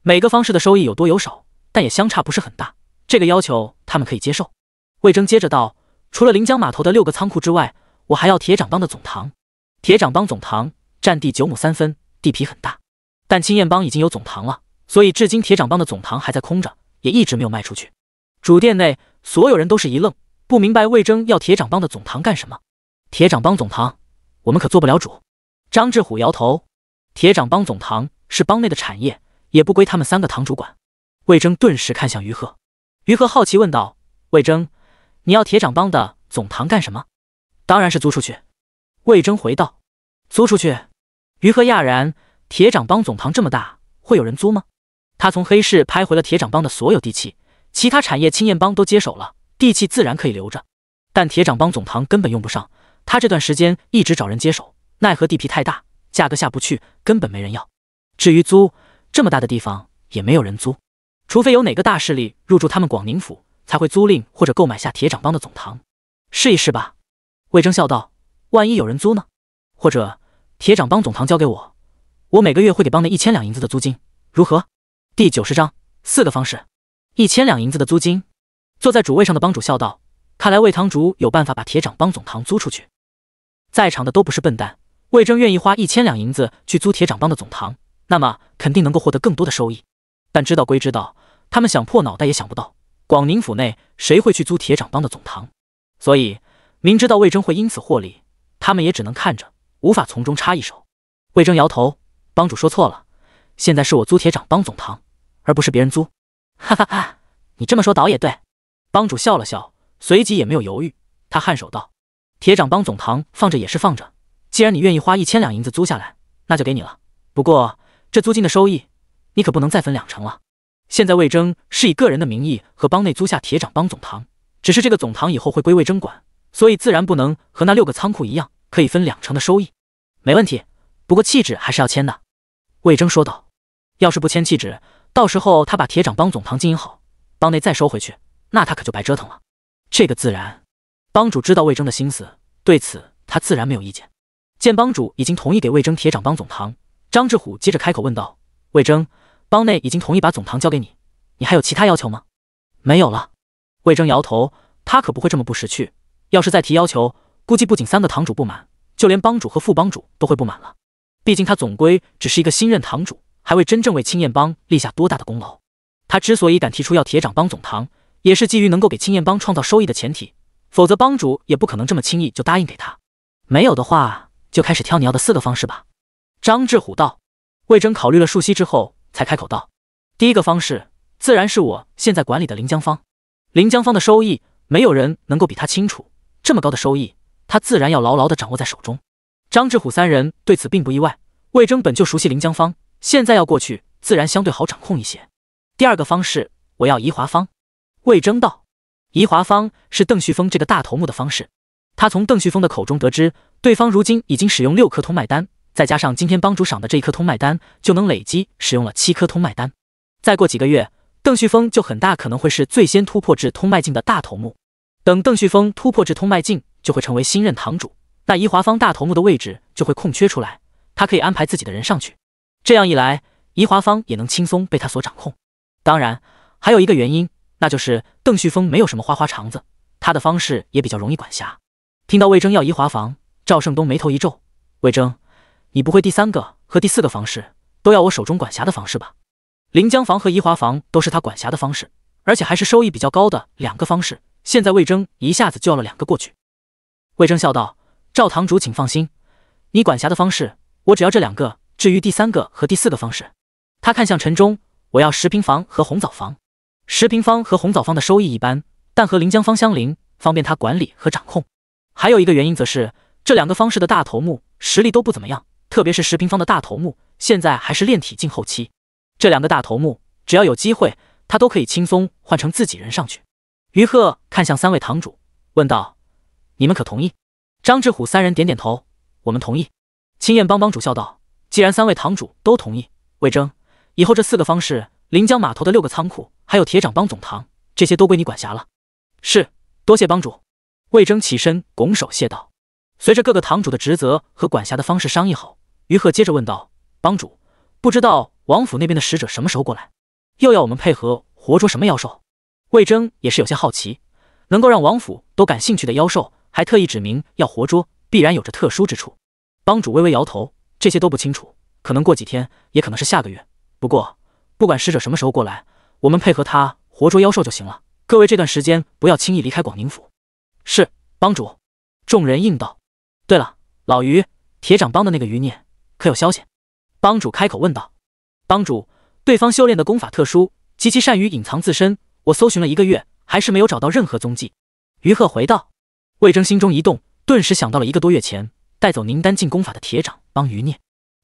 每个方式的收益有多有少，但也相差不是很大，这个要求他们可以接受。魏征接着道：“除了临江码头的六个仓库之外，我还要铁掌帮的总堂。铁掌帮总堂占地九亩三分，地皮很大，但青燕帮已经有总堂了，所以至今铁掌帮的总堂还在空着，也一直没有卖出去。”主殿内所有人都是一愣。不明白魏征要铁掌帮的总堂干什么？铁掌帮总堂，我们可做不了主。张志虎摇头。铁掌帮总堂是帮内的产业，也不归他们三个堂主管。魏征顿时看向于贺，于贺好奇问道：“魏征，你要铁掌帮的总堂干什么？”“当然是租出去。”魏征回道。“租出去？”于贺讶然。铁掌帮总堂这么大，会有人租吗？他从黑市拍回了铁掌帮的所有地契，其他产业青燕帮都接手了。地契自然可以留着，但铁掌帮总堂根本用不上。他这段时间一直找人接手，奈何地皮太大，价格下不去，根本没人要。至于租这么大的地方，也没有人租，除非有哪个大势力入驻他们广宁府，才会租赁或者购买下铁掌帮的总堂。试一试吧。”魏征笑道，“万一有人租呢？或者铁掌帮总堂交给我，我每个月会给帮内一千两银子的租金，如何？”第九十章四个方式，一千两银子的租金。坐在主位上的帮主笑道：“看来魏堂主有办法把铁掌帮总堂租出去。”在场的都不是笨蛋，魏征愿意花一千两银子去租铁掌帮的总堂，那么肯定能够获得更多的收益。但知道归知道，他们想破脑袋也想不到，广宁府内谁会去租铁掌帮的总堂。所以，明知道魏征会因此获利，他们也只能看着，无法从中插一手。魏征摇头：“帮主说错了，现在是我租铁掌帮总堂，而不是别人租。”哈哈哈，你这么说倒也对。帮主笑了笑，随即也没有犹豫，他颔首道：“铁掌帮总堂放着也是放着，既然你愿意花一千两银子租下来，那就给你了。不过这租金的收益，你可不能再分两成了。现在魏征是以个人的名义和帮内租下铁掌帮总堂，只是这个总堂以后会归魏征管，所以自然不能和那六个仓库一样，可以分两成的收益。没问题，不过契纸还是要签的。”魏征说道：“要是不签契纸，到时候他把铁掌帮总堂经营好，帮内再收回去。”那他可就白折腾了。这个自然，帮主知道魏征的心思，对此他自然没有意见。见帮主已经同意给魏征铁掌帮总堂，张志虎接着开口问道：“魏征，帮内已经同意把总堂交给你，你还有其他要求吗？”“没有了。”魏征摇头，他可不会这么不识趣。要是再提要求，估计不仅三个堂主不满，就连帮主和副帮主都会不满了。毕竟他总归只是一个新任堂主，还未真正为青燕帮立下多大的功劳。他之所以敢提出要铁掌帮总堂，也是基于能够给青燕帮创造收益的前提，否则帮主也不可能这么轻易就答应给他。没有的话，就开始挑你要的四个方式吧。张志虎道。魏征考虑了数息之后，才开口道：“第一个方式，自然是我现在管理的临江坊。临江坊的收益，没有人能够比他清楚。这么高的收益，他自然要牢牢的掌握在手中。”张志虎三人对此并不意外。魏征本就熟悉临江坊，现在要过去，自然相对好掌控一些。第二个方式，我要怡华坊。魏征道：“宜华方是邓旭峰这个大头目的方式。他从邓旭峰的口中得知，对方如今已经使用六颗通脉丹，再加上今天帮主赏的这一颗通脉丹，就能累积使用了七颗通脉丹。再过几个月，邓旭峰就很大可能会是最先突破至通脉境的大头目。等邓旭峰突破至通脉境，就会成为新任堂主，那宜华方大头目的位置就会空缺出来，他可以安排自己的人上去。这样一来，宜华方也能轻松被他所掌控。当然，还有一个原因。”那就是邓旭峰没有什么花花肠子，他的方式也比较容易管辖。听到魏征要移华房，赵胜东眉头一皱：“魏征，你不会第三个和第四个方式都要我手中管辖的方式吧？”临江房和移华房都是他管辖的方式，而且还是收益比较高的两个方式。现在魏征一下子就要了两个过去。魏征笑道：“赵堂主，请放心，你管辖的方式我只要这两个，至于第三个和第四个方式，他看向陈忠，我要十平房和红枣房。”石平方和红枣方的收益一般，但和临江方相邻，方便他管理和掌控。还有一个原因，则是这两个方式的大头目实力都不怎么样，特别是石平方的大头目，现在还是炼体境后期。这两个大头目，只要有机会，他都可以轻松换成自己人上去。于鹤看向三位堂主，问道：“你们可同意？”张志虎三人点点头：“我们同意。”青燕帮帮主笑道：“既然三位堂主都同意，魏征，以后这四个方式临江码头的六个仓库，还有铁掌帮总堂，这些都归你管辖了。是，多谢帮主。魏征起身拱手谢道。随着各个堂主的职责和管辖的方式商议好，于鹤接着问道：“帮主，不知道王府那边的使者什么时候过来？又要我们配合活捉什么妖兽？”魏征也是有些好奇，能够让王府都感兴趣的妖兽，还特意指明要活捉，必然有着特殊之处。帮主微微摇头：“这些都不清楚，可能过几天，也可能是下个月。不过……”不管使者什么时候过来，我们配合他活捉妖兽就行了。各位这段时间不要轻易离开广宁府。是，帮主。众人应道。对了，老于，铁掌帮的那个余孽可有消息？帮主开口问道。帮主，对方修炼的功法特殊，极其善于隐藏自身，我搜寻了一个月，还是没有找到任何踪迹。于鹤回道。魏征心中一动，顿时想到了一个多月前带走宁丹进功法的铁掌帮余孽。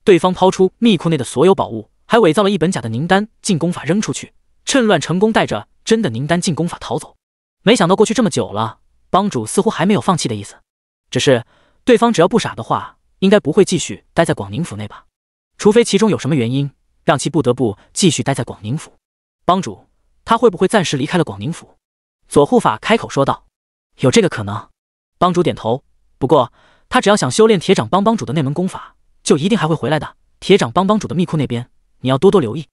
对方抛出密库内的所有宝物。还伪造了一本假的凝丹进功法扔出去，趁乱成功带着真的凝丹进功法逃走。没想到过去这么久了，帮主似乎还没有放弃的意思。只是对方只要不傻的话，应该不会继续待在广宁府内吧？除非其中有什么原因让其不得不继续待在广宁府。帮主，他会不会暂时离开了广宁府？左护法开口说道：“有这个可能。”帮主点头。不过他只要想修炼铁掌帮帮主的那门功法，就一定还会回来的。铁掌帮帮主的密库那边。你要多多留意，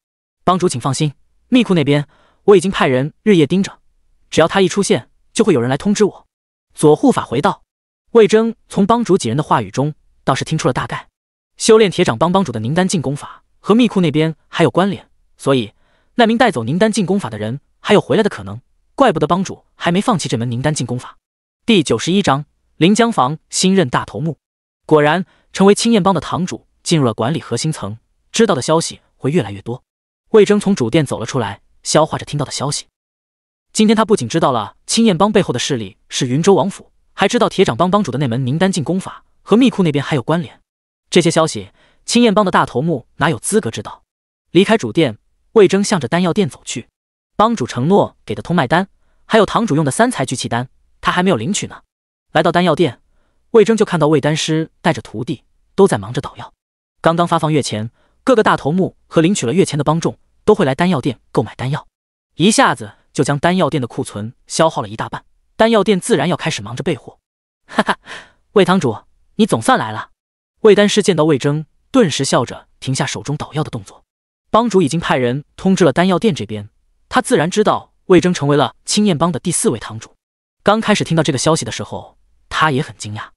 帮主请放心，密库那边我已经派人日夜盯着，只要他一出现，就会有人来通知我。左护法回道。魏征从帮主几人的话语中倒是听出了大概，修炼铁掌帮帮主的凝丹进功法和密库那边还有关联，所以那名带走凝丹进功法的人还有回来的可能，怪不得帮主还没放弃这门凝丹进功法。第九十一章临江房新任大头目，果然成为青燕帮的堂主，进入了管理核心层，知道的消息。会越来越多。魏征从主殿走了出来，消化着听到的消息。今天他不仅知道了青燕帮背后的势力是云州王府，还知道铁掌帮帮主的那门名单进攻法和密库那边还有关联。这些消息，青燕帮的大头目哪有资格知道？离开主殿，魏征向着丹药店走去。帮主承诺给的通脉丹，还有堂主用的三才聚气丹，他还没有领取呢。来到丹药店，魏征就看到魏丹师带着徒弟都在忙着捣药。刚刚发放月钱。各个大头目和领取了月钱的帮众都会来丹药店购买丹药，一下子就将丹药店的库存消耗了一大半。丹药店自然要开始忙着备货。哈哈，魏堂主，你总算来了。魏丹师见到魏征，顿时笑着停下手中捣药的动作。帮主已经派人通知了丹药店这边，他自然知道魏征成为了青燕帮的第四位堂主。刚开始听到这个消息的时候，他也很惊讶。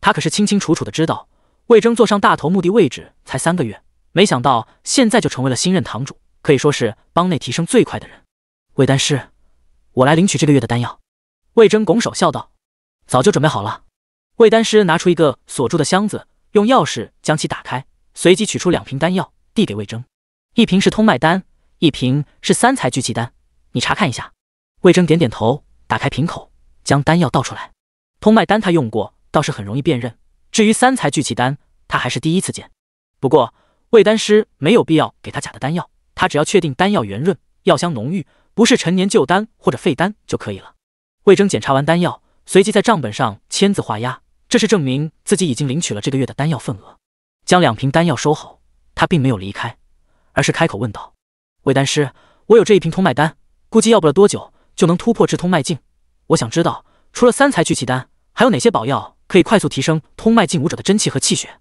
他可是清清楚楚的知道，魏征坐上大头目的位置才三个月。没想到现在就成为了新任堂主，可以说是帮内提升最快的人。魏丹师，我来领取这个月的丹药。魏征拱手笑道：“早就准备好了。”魏丹师拿出一个锁住的箱子，用钥匙将其打开，随即取出两瓶丹药递给魏征，一瓶是通脉丹，一瓶是三才聚气丹，你查看一下。魏征点点头，打开瓶口，将丹药倒出来。通脉丹他用过，倒是很容易辨认。至于三才聚气丹，他还是第一次见，不过。魏丹师没有必要给他假的丹药，他只要确定丹药圆润，药香浓郁，不是陈年旧丹或者废丹就可以了。魏征检查完丹药，随即在账本上签字画押，这是证明自己已经领取了这个月的丹药份额。将两瓶丹药收好，他并没有离开，而是开口问道：“魏丹师，我有这一瓶通脉丹，估计要不了多久就能突破至通脉境。我想知道，除了三才聚气丹，还有哪些宝药可以快速提升通脉境武者的真气和气血？”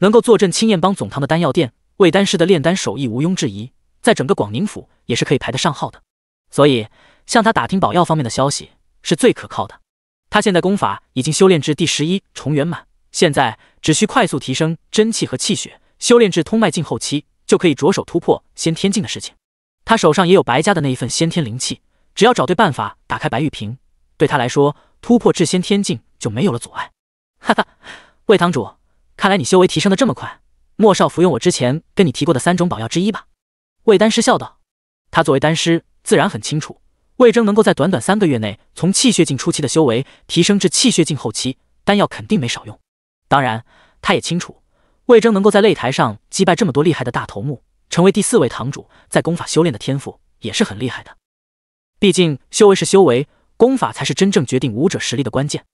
能够坐镇青燕帮总堂的丹药店，魏丹师的炼丹手艺毋庸置疑，在整个广宁府也是可以排得上号的。所以向他打听宝药方面的消息是最可靠的。他现在功法已经修炼至第十一重圆满，现在只需快速提升真气和气血，修炼至通脉境后期，就可以着手突破先天境的事情。他手上也有白家的那一份先天灵气，只要找对办法打开白玉瓶，对他来说突破至先天境就没有了阻碍。哈哈，魏堂主。看来你修为提升的这么快，莫少服用我之前跟你提过的三种宝药之一吧。”魏丹师笑道。他作为丹师，自然很清楚，魏征能够在短短三个月内从气血境初期的修为提升至气血境后期，丹药肯定没少用。当然，他也清楚，魏征能够在擂台上击败这么多厉害的大头目，成为第四位堂主，在功法修炼的天赋也是很厉害的。毕竟，修为是修为，功法才是真正决定武者实力的关键。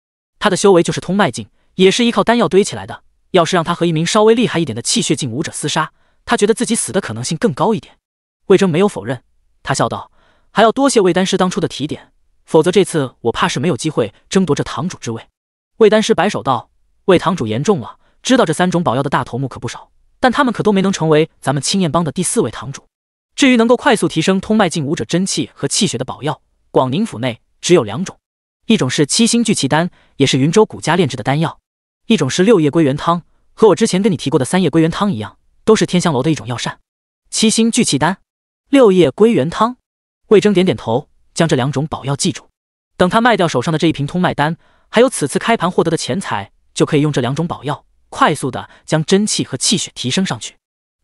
他的修为就是通脉境，也是依靠丹药堆起来的。要是让他和一名稍微厉害一点的气血境武者厮杀，他觉得自己死的可能性更高一点。魏征没有否认，他笑道：“还要多谢魏丹师当初的提点，否则这次我怕是没有机会争夺这堂主之位。”魏丹师摆手道：“魏堂主言重了，知道这三种宝药的大头目可不少，但他们可都没能成为咱们青燕帮的第四位堂主。至于能够快速提升通脉境武者真气和气血的宝药，广宁府内只有两种，一种是七星聚气丹，也是云州古家炼制的丹药。”一种是六叶归元汤，和我之前跟你提过的三叶归元汤一样，都是天香楼的一种药膳。七星聚气丹，六叶归元汤。魏征点点头，将这两种宝药记住。等他卖掉手上的这一瓶通脉丹，还有此次开盘获得的钱财，就可以用这两种宝药快速的将真气和气血提升上去。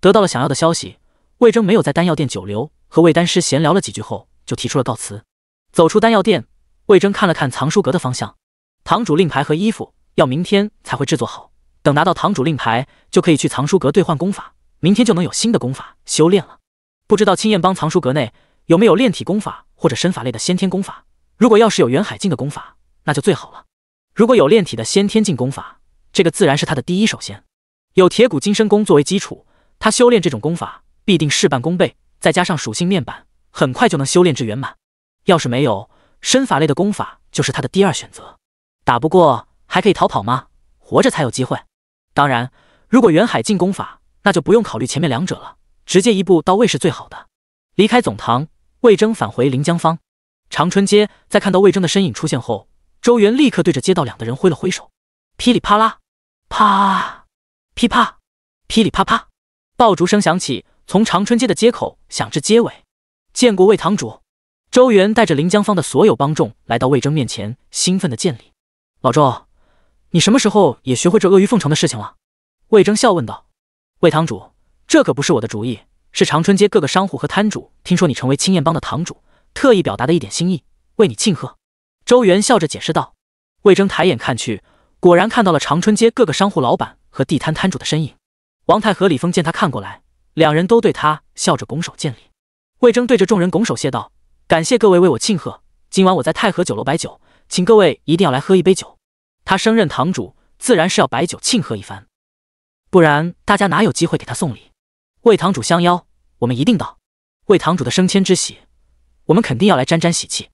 得到了想要的消息，魏征没有在丹药店久留，和魏丹师闲聊了几句后就提出了告辞。走出丹药店，魏征看了看藏书阁的方向，堂主令牌和衣服。要明天才会制作好，等拿到堂主令牌，就可以去藏书阁兑换功法。明天就能有新的功法修炼了。不知道青燕帮藏书阁内有没有炼体功法或者身法类的先天功法？如果要是有元海境的功法，那就最好了。如果有炼体的先天境功法，这个自然是他的第一首选。有铁骨金身功作为基础，他修炼这种功法必定事半功倍，再加上属性面板，很快就能修炼至圆满。要是没有身法类的功法，就是他的第二选择。打不过。还可以逃跑吗？活着才有机会。当然，如果远海进攻法，那就不用考虑前面两者了，直接一步到位是最好的。离开总堂，魏征返回临江坊长春街。在看到魏征的身影出现后，周元立刻对着街道两的人挥了挥手。噼里啪啦，啪，噼啪，噼里啪啪，爆竹声响起，从长春街的街口响至街尾。见过魏堂主，周元带着临江坊的所有帮众来到魏征面前，兴奋的见礼。老周。你什么时候也学会这阿谀奉承的事情了？魏征笑问道。魏堂主，这可不是我的主意，是长春街各个商户和摊主听说你成为青燕帮的堂主，特意表达的一点心意，为你庆贺。周元笑着解释道。魏征抬眼看去，果然看到了长春街各个商户老板和地摊摊主的身影。王太和李峰见他看过来，两人都对他笑着拱手见礼。魏征对着众人拱手谢道：“感谢各位为我庆贺，今晚我在太和酒楼摆酒，请各位一定要来喝一杯酒。”他升任堂主，自然是要摆酒庆贺一番，不然大家哪有机会给他送礼？为堂主相邀，我们一定到。为堂主的升迁之喜，我们肯定要来沾沾喜气。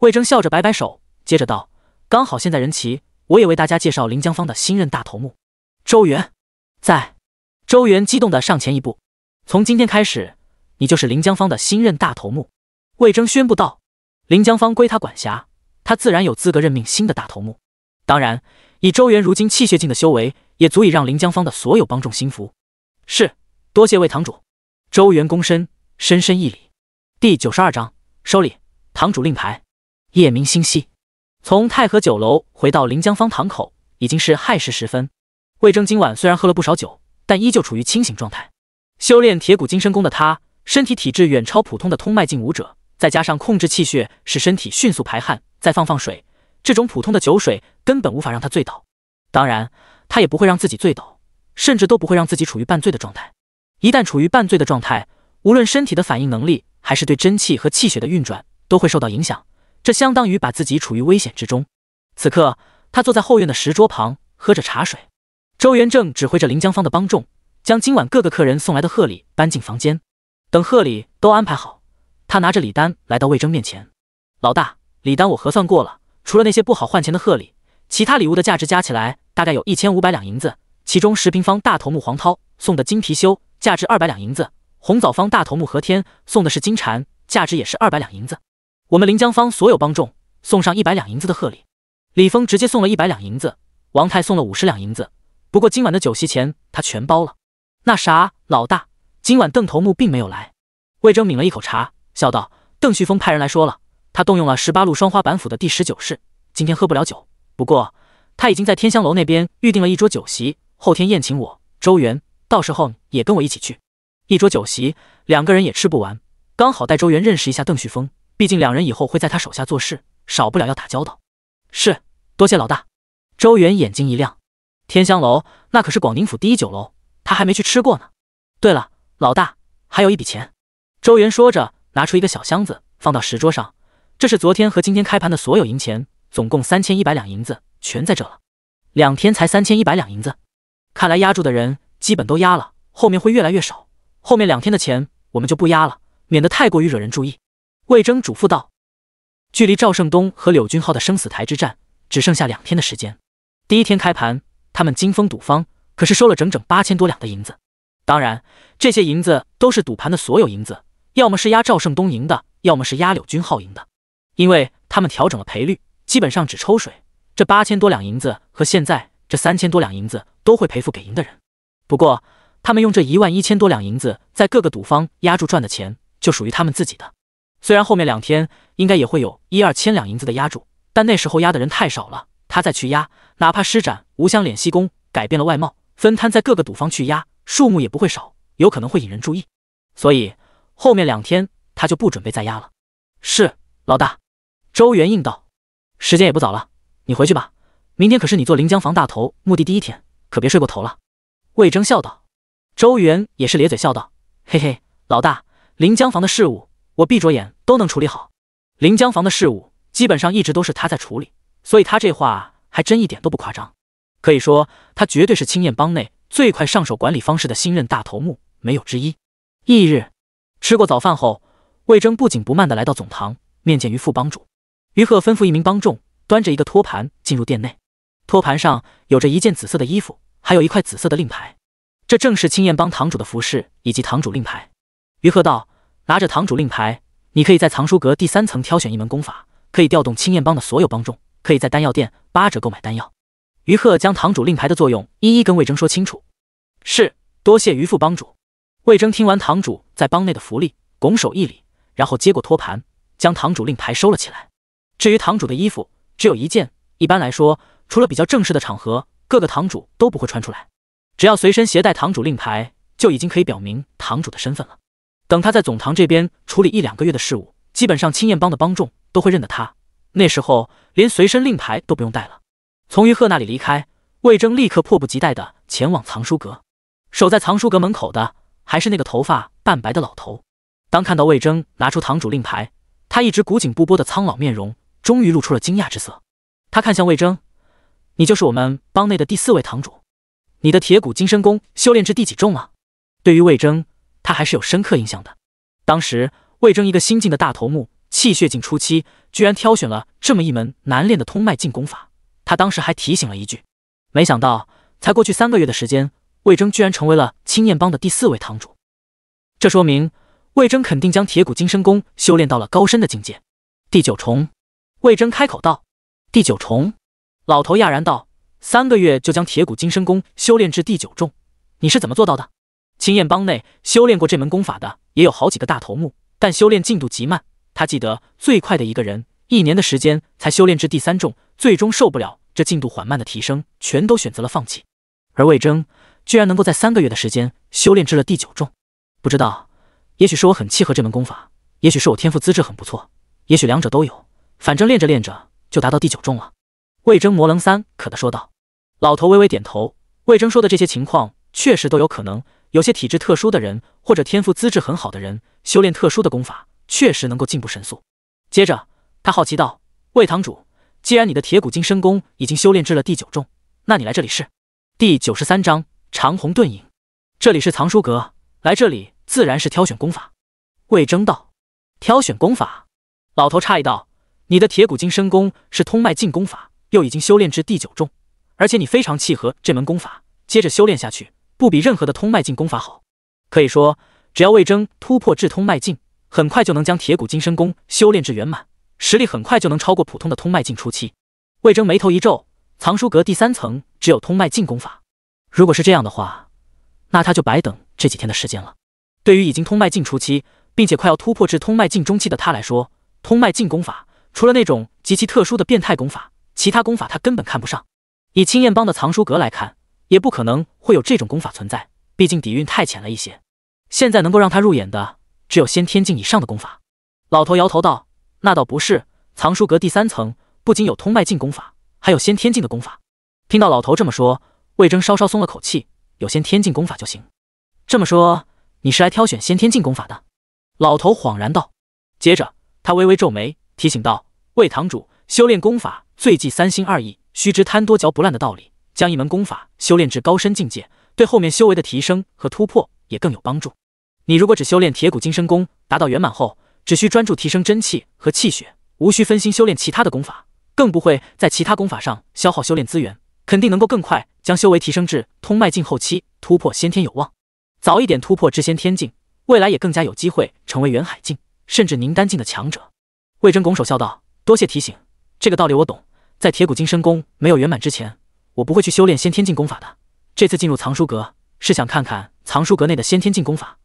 魏征笑着摆摆手，接着道：“刚好现在人齐，我也为大家介绍临江方的新任大头目周元。”在周元激动的上前一步：“从今天开始，你就是临江方的新任大头目。”魏征宣布道：“临江方归他管辖，他自然有资格任命新的大头目。”当然，以周元如今气血境的修为，也足以让临江方的所有帮众心服。是多谢魏堂主，周元躬身，深深一礼。第九十二章收礼，堂主令牌。夜明星稀，从太和酒楼回到临江坊堂口，已经是亥时时分。魏征今晚虽然喝了不少酒，但依旧处于清醒状态。修炼铁骨金身功的他，身体体质远超普通的通脉境武者，再加上控制气血，使身体迅速排汗，再放放水。这种普通的酒水根本无法让他醉倒，当然，他也不会让自己醉倒，甚至都不会让自己处于半醉的状态。一旦处于半醉的状态，无论身体的反应能力还是对真气和气血的运转都会受到影响，这相当于把自己处于危险之中。此刻，他坐在后院的石桌旁喝着茶水，周元正指挥着临江方的帮众将今晚各个客人送来的贺礼搬进房间。等贺礼都安排好，他拿着礼单来到魏征面前：“老大，礼单我核算过了。”除了那些不好换钱的贺礼，其他礼物的价值加起来大概有一千五百两银子。其中，十平方大头目黄涛送的金貔貅价值二百两银子；红枣方大头目何天送的是金蝉，价值也是二百两银子。我们临江方所有帮众送上一百两银子的贺礼，李峰直接送了一百两银子，王泰送了五十两银子。不过今晚的酒席钱他全包了。那啥，老大，今晚邓头目并没有来。魏征抿了一口茶，笑道：“邓旭峰派人来说了。”他动用了十八路双花板斧的第十九式，今天喝不了酒。不过他已经在天香楼那边预定了一桌酒席，后天宴请我周元，到时候也跟我一起去。一桌酒席，两个人也吃不完，刚好带周元认识一下邓旭峰。毕竟两人以后会在他手下做事，少不了要打交道。是，多谢老大。周元眼睛一亮，天香楼那可是广宁府第一酒楼，他还没去吃过呢。对了，老大还有一笔钱。周元说着，拿出一个小箱子，放到石桌上。这是昨天和今天开盘的所有银钱，总共三千一百两银子，全在这了。两天才三千一百两银子，看来压住的人基本都压了，后面会越来越少。后面两天的钱我们就不压了，免得太过于惹人注意。魏征嘱咐道：“距离赵胜东和柳军浩的生死台之战只剩下两天的时间。第一天开盘，他们金风赌方可是收了整整八千多两的银子，当然，这些银子都是赌盘的所有银子，要么是压赵胜东赢的，要么是压柳军浩赢的。”因为他们调整了赔率，基本上只抽水。这八千多两银子和现在这三千多两银子都会赔付给赢的人。不过，他们用这一万一千多两银子在各个赌方压住赚的钱，就属于他们自己的。虽然后面两天应该也会有一二千两银子的压住，但那时候压的人太少了，他再去压，哪怕施展无相敛息功，改变了外貌，分摊在各个赌方去压，数目也不会少，有可能会引人注意。所以后面两天他就不准备再压了。是老大。周元应道：“时间也不早了，你回去吧。明天可是你做临江房大头目的第一天，可别睡过头了。”魏征笑道。周元也是咧嘴笑道：“嘿嘿，老大，临江房的事务我闭着眼都能处理好。临江房的事务基本上一直都是他在处理，所以他这话还真一点都不夸张。可以说，他绝对是青燕帮内最快上手管理方式的新任大头目，没有之一。”翌日，吃过早饭后，魏征不紧不慢的来到总堂面见于副帮主。于鹤吩咐一名帮众，端着一个托盘进入店内。托盘上有着一件紫色的衣服，还有一块紫色的令牌。这正是青燕帮堂主的服饰以及堂主令牌。于鹤道：“拿着堂主令牌，你可以在藏书阁第三层挑选一门功法，可以调动青燕帮的所有帮众，可以在丹药店八折购买丹药。”于鹤将堂主令牌的作用一一跟魏征说清楚。是，多谢于副帮主。魏征听完堂主在帮内的福利，拱手一礼，然后接过托盘，将堂主令牌收了起来。至于堂主的衣服，只有一件。一般来说，除了比较正式的场合，各个堂主都不会穿出来。只要随身携带堂主令牌，就已经可以表明堂主的身份了。等他在总堂这边处理一两个月的事务，基本上青燕帮的帮众都会认得他。那时候连随身令牌都不用带了。从于鹤那里离开，魏征立刻迫不及待地前往藏书阁。守在藏书阁门口的还是那个头发半白的老头。当看到魏征拿出堂主令牌，他一直古井不波的苍老面容。终于露出了惊讶之色，他看向魏征：“你就是我们帮内的第四位堂主，你的铁骨金身功修炼至第几重了？”对于魏征，他还是有深刻印象的。当时魏征一个新晋的大头目，气血境初期，居然挑选了这么一门难练的通脉进功法。他当时还提醒了一句：“没想到才过去三个月的时间，魏征居然成为了青燕帮的第四位堂主。”这说明魏征肯定将铁骨金身功修炼到了高深的境界，第九重。魏征开口道：“第九重。”老头讶然道：“三个月就将铁骨金身功修炼至第九重，你是怎么做到的？”青燕帮内修炼过这门功法的也有好几个大头目，但修炼进度极慢。他记得最快的一个人，一年的时间才修炼至第三重，最终受不了这进度缓慢的提升，全都选择了放弃。而魏征居然能够在三个月的时间修炼至了第九重，不知道，也许是我很契合这门功法，也许是我天赋资质很不错，也许两者都有。反正练着练着就达到第九重了，魏征模棱三可的说道。老头微微点头。魏征说的这些情况确实都有可能，有些体质特殊的人或者天赋资质很好的人，修炼特殊的功法确实能够进步神速。接着他好奇道：“魏堂主，既然你的铁骨金身功已经修炼至了第九重，那你来这里是？”第九十三章长虹遁影。这里是藏书阁，来这里自然是挑选功法。魏征道：“挑选功法？”老头诧异道。你的铁骨金身功是通脉进功法，又已经修炼至第九重，而且你非常契合这门功法，接着修炼下去，不比任何的通脉进功法好。可以说，只要魏征突破至通脉境，很快就能将铁骨金身功修炼至圆满，实力很快就能超过普通的通脉境初期。魏征眉头一皱，藏书阁第三层只有通脉进功法，如果是这样的话，那他就白等这几天的时间了。对于已经通脉境初期，并且快要突破至通脉境中期的他来说，通脉进功法。除了那种极其特殊的变态功法，其他功法他根本看不上。以青焰帮的藏书阁来看，也不可能会有这种功法存在，毕竟底蕴太浅了一些。现在能够让他入眼的，只有先天境以上的功法。老头摇头道：“那倒不是，藏书阁第三层不仅有通脉境功法，还有先天境的功法。”听到老头这么说，魏征稍稍松了口气：“有先天境功法就行。”这么说，你是来挑选先天境功法的？”老头恍然道，接着他微微皱眉。提醒道：“魏堂主，修炼功法最忌三心二意，须知贪多嚼不烂的道理。将一门功法修炼至高深境界，对后面修为的提升和突破也更有帮助。你如果只修炼铁骨金身功，达到圆满后，只需专注提升真气和气血，无需分心修炼其他的功法，更不会在其他功法上消耗修炼资源，肯定能够更快将修为提升至通脉境后期，突破先天有望。早一点突破至先天境，未来也更加有机会成为元海境，甚至宁丹境的强者。”魏征拱手笑道：“多谢提醒，这个道理我懂。在铁骨金身功没有圆满之前，我不会去修炼先天境功法的。这次进入藏书阁，是想看看藏书阁内的先天境功法，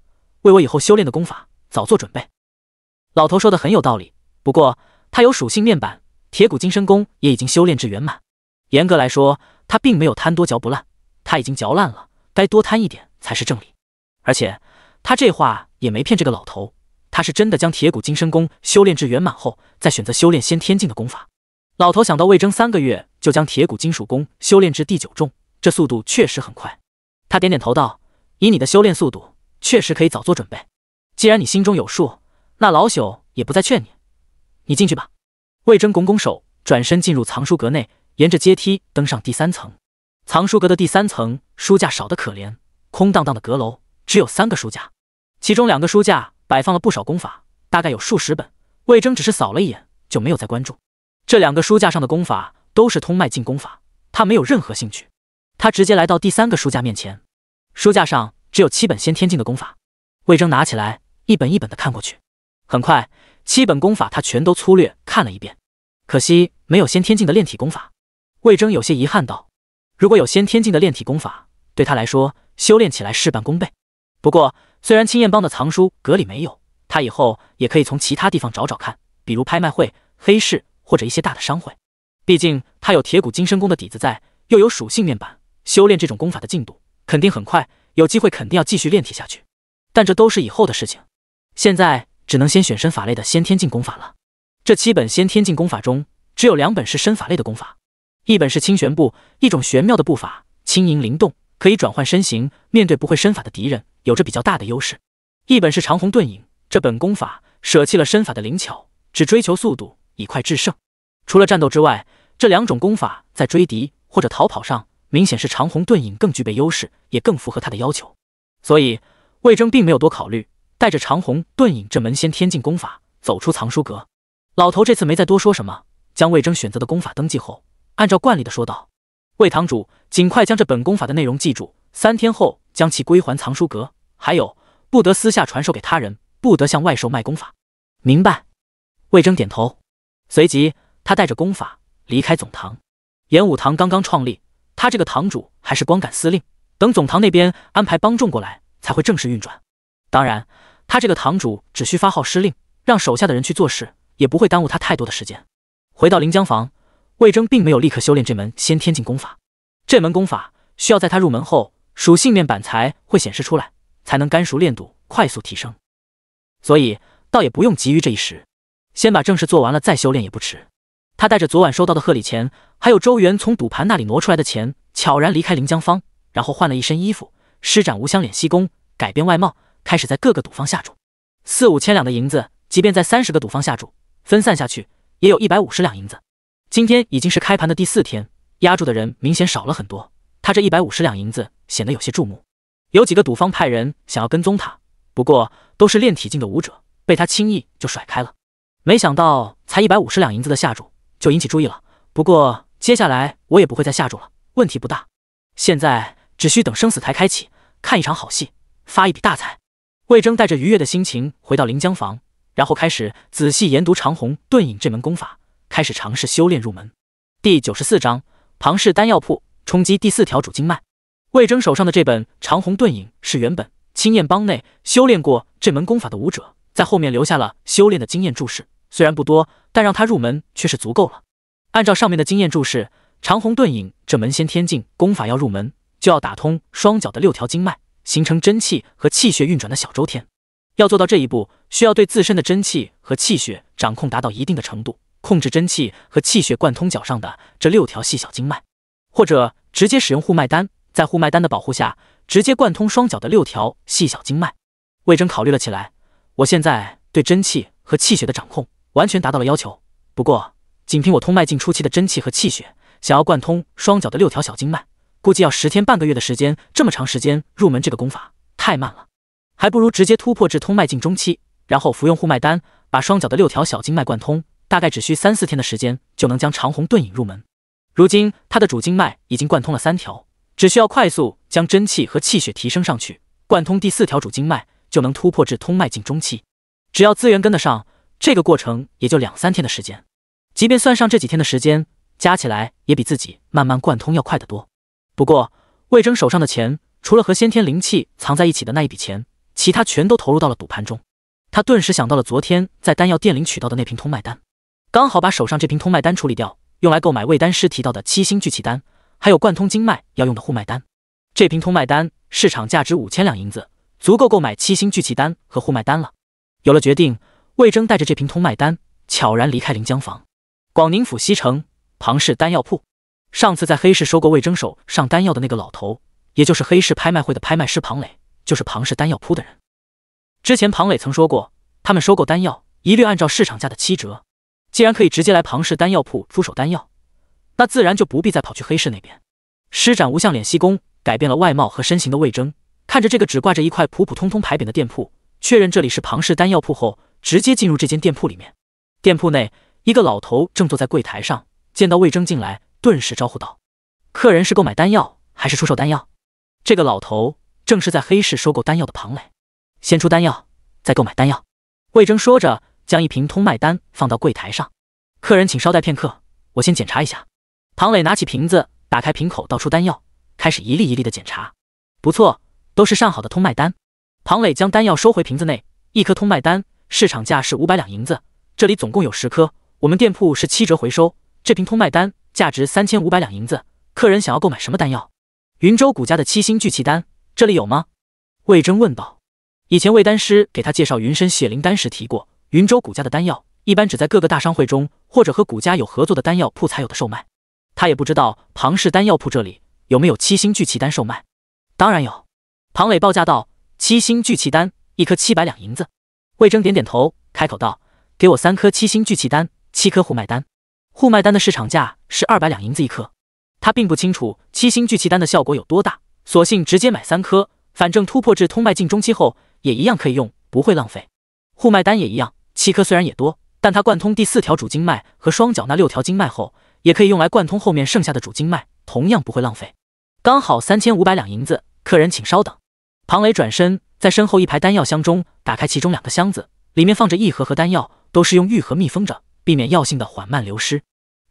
为我以后修炼的功法早做准备。”老头说的很有道理，不过他有属性面板，铁骨金身功也已经修炼至圆满。严格来说，他并没有贪多嚼不烂，他已经嚼烂了，该多贪一点才是正理。而且他这话也没骗这个老头。他是真的将铁骨金身功修炼至圆满后，再选择修炼先天境的功法。老头想到魏征三个月就将铁骨金属功修炼至第九重，这速度确实很快。他点点头道：“以你的修炼速度，确实可以早做准备。既然你心中有数，那老朽也不再劝你。你进去吧。”魏征拱拱手，转身进入藏书阁内，沿着阶梯登上第三层。藏书阁的第三层书架少得可怜，空荡荡的阁楼只有三个书架，其中两个书架。摆放了不少功法，大概有数十本。魏征只是扫了一眼，就没有再关注。这两个书架上的功法都是通脉境功法，他没有任何兴趣。他直接来到第三个书架面前，书架上只有七本先天境的功法。魏征拿起来，一本一本的看过去。很快，七本功法他全都粗略看了一遍。可惜没有先天境的炼体功法，魏征有些遗憾道：“如果有先天境的炼体功法，对他来说修炼起来事半功倍。”不过。虽然青燕帮的藏书阁里没有，他以后也可以从其他地方找找看，比如拍卖会、黑市或者一些大的商会。毕竟他有铁骨金身功的底子在，又有属性面板，修炼这种功法的进度肯定很快。有机会肯定要继续练体下去，但这都是以后的事情。现在只能先选身法类的先天境功法了。这七本先天境功法中，只有两本是身法类的功法，一本是清玄步，一种玄妙的步法，轻盈灵动。可以转换身形，面对不会身法的敌人，有着比较大的优势。一本是长虹遁影，这本功法舍弃了身法的灵巧，只追求速度，以快制胜。除了战斗之外，这两种功法在追敌或者逃跑上，明显是长虹遁影更具备优势，也更符合他的要求。所以，魏征并没有多考虑，带着长虹遁影这门先天境功法走出藏书阁。老头这次没再多说什么，将魏征选择的功法登记后，按照惯例的说道。魏堂主，尽快将这本功法的内容记住，三天后将其归还藏书阁。还有，不得私下传授给他人，不得向外售卖功法。明白。魏征点头，随即他带着功法离开总堂。演武堂刚刚创立，他这个堂主还是光杆司令，等总堂那边安排帮众过来，才会正式运转。当然，他这个堂主只需发号施令，让手下的人去做事，也不会耽误他太多的时间。回到临江房。魏征并没有立刻修炼这门先天境功法，这门功法需要在他入门后属性面板才会显示出来，才能干熟练度快速提升，所以倒也不用急于这一时，先把正事做完了再修炼也不迟。他带着昨晚收到的贺礼钱，还有周元从赌盘那里挪出来的钱，悄然离开临江坊，然后换了一身衣服，施展无相脸息功改变外貌，开始在各个赌坊下注。四五千两的银子，即便在三十个赌坊下注，分散下去也有一百五十两银子。今天已经是开盘的第四天，压注的人明显少了很多。他这一百五十两银子显得有些注目，有几个赌方派人想要跟踪他，不过都是练体境的武者，被他轻易就甩开了。没想到才一百五十两银子的下注就引起注意了。不过接下来我也不会再下注了，问题不大。现在只需等生死台开启，看一场好戏，发一笔大财。魏征带着愉悦的心情回到临江房，然后开始仔细研读长虹遁影这门功法。开始尝试修炼入门。第九十四章：庞氏丹药铺冲击第四条主经脉。魏征手上的这本《长虹遁影》是原本青焰帮内修炼过这门功法的武者在后面留下了修炼的经验注释，虽然不多，但让他入门却是足够了。按照上面的经验注释，《长虹遁影》这门先天境功法要入门，就要打通双脚的六条经脉，形成真气和气血运转的小周天。要做到这一步，需要对自身的真气和气血掌控达到一定的程度。控制真气和气血贯通脚上的这六条细小经脉，或者直接使用护脉丹，在护脉丹的保护下直接贯通双脚的六条细小经脉。魏征考虑了起来，我现在对真气和气血的掌控完全达到了要求，不过仅凭我通脉境初期的真气和气血，想要贯通双脚的六条小经脉，估计要十天半个月的时间。这么长时间入门这个功法太慢了，还不如直接突破至通脉境中期，然后服用护脉丹，把双脚的六条小经脉贯通。[laughs] 大概只需三四天的时间就能将长虹盾引入门。如今他的主经脉已经贯通了三条，只需要快速将真气和气血提升上去，贯通第四条主经脉就能突破至通脉境中期。只要资源跟得上，这个过程也就两三天的时间。即便算上这几天的时间，加起来也比自己慢慢贯通要快得多。不过魏征手上的钱，除了和先天灵气藏在一起的那一笔钱，其他全都投入到了赌盘中。他顿时想到了昨天在丹药店领取到的那瓶通脉丹。刚好把手上这瓶通脉丹处理掉，用来购买魏丹师提到的七星聚气丹，还有贯通经脉要用的护脉丹。这瓶通脉丹市场价值五千两银子，足够购买七星聚气丹和护脉丹了。有了决定，魏征带着这瓶通脉丹悄然离开临江房。广宁府西城庞氏丹药铺，上次在黑市收购魏征手上丹药的那个老头，也就是黑市拍卖会的拍卖师庞磊，就是庞氏丹药铺的人。之前庞磊曾说过，他们收购丹药一律按照市场价的七折。既然可以直接来庞氏丹药铺出手丹药，那自然就不必再跑去黑市那边。施展无相脸息功，改变了外貌和身形的魏征，看着这个只挂着一块普普通通牌匾的店铺，确认这里是庞氏丹药铺后，直接进入这间店铺里面。店铺内，一个老头正坐在柜台上，见到魏征进来，顿时招呼道：“客人是购买丹药还是出售丹药？”这个老头正是在黑市收购丹药的庞磊。先出丹药，再购买丹药。魏征说着。将一瓶通脉丹放到柜台上，客人请稍待片刻，我先检查一下。唐磊拿起瓶子，打开瓶口，倒出丹药，开始一粒一粒的检查。不错，都是上好的通脉丹。唐磊将丹药收回瓶子内，一颗通脉丹，市场价是五百两银子，这里总共有十颗，我们店铺是七折回收，这瓶通脉丹价值三千五百两银子。客人想要购买什么丹药？云州古家的七星聚气丹，这里有吗？魏征问道。以前魏丹师给他介绍云深血灵丹时提过。云州谷家的丹药一般只在各个大商会中，或者和谷家有合作的丹药铺才有的售卖。他也不知道庞氏丹药铺这里有没有七星聚气丹售卖。当然有，庞磊报价道：“七星聚气丹一颗七百两银子。”魏征点点头，开口道：“给我三颗七星聚气丹，七颗护脉丹。护脉丹的市场价是二百两银子一颗。他并不清楚七星聚气丹的效果有多大，索性直接买三颗，反正突破至通脉境中期后也一样可以用，不会浪费。护脉丹也一样。”七颗虽然也多，但它贯通第四条主经脉和双脚那六条经脉后，也可以用来贯通后面剩下的主经脉，同样不会浪费。刚好三千五百两银子，客人请稍等。庞磊转身在身后一排丹药箱中打开其中两个箱子，里面放着一盒盒丹药，都是用玉盒密封着，避免药性的缓慢流失。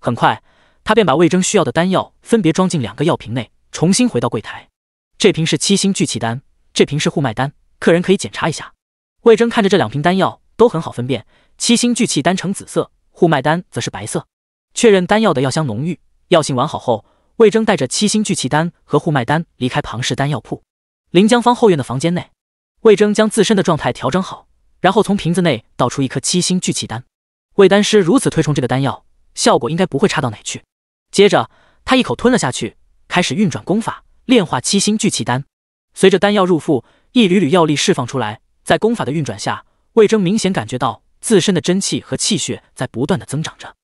很快，他便把魏征需要的丹药分别装进两个药瓶内，重新回到柜台。这瓶是七星聚气丹，这瓶是护脉丹，客人可以检查一下。魏征看着这两瓶丹药。都很好分辨，七星聚气丹呈紫色，护脉丹则是白色。确认丹药的药香浓郁，药性完好后，魏征带着七星聚气丹和护脉丹离开庞氏丹药铺。临江方后院的房间内，魏征将自身的状态调整好，然后从瓶子内倒出一颗七星聚气丹。魏丹师如此推崇这个丹药，效果应该不会差到哪去。接着他一口吞了下去，开始运转功法炼化七星聚气丹。随着丹药入腹，一缕缕药力释放出来，在功法的运转下。魏征明显感觉到自身的真气和气血在不断的增长着。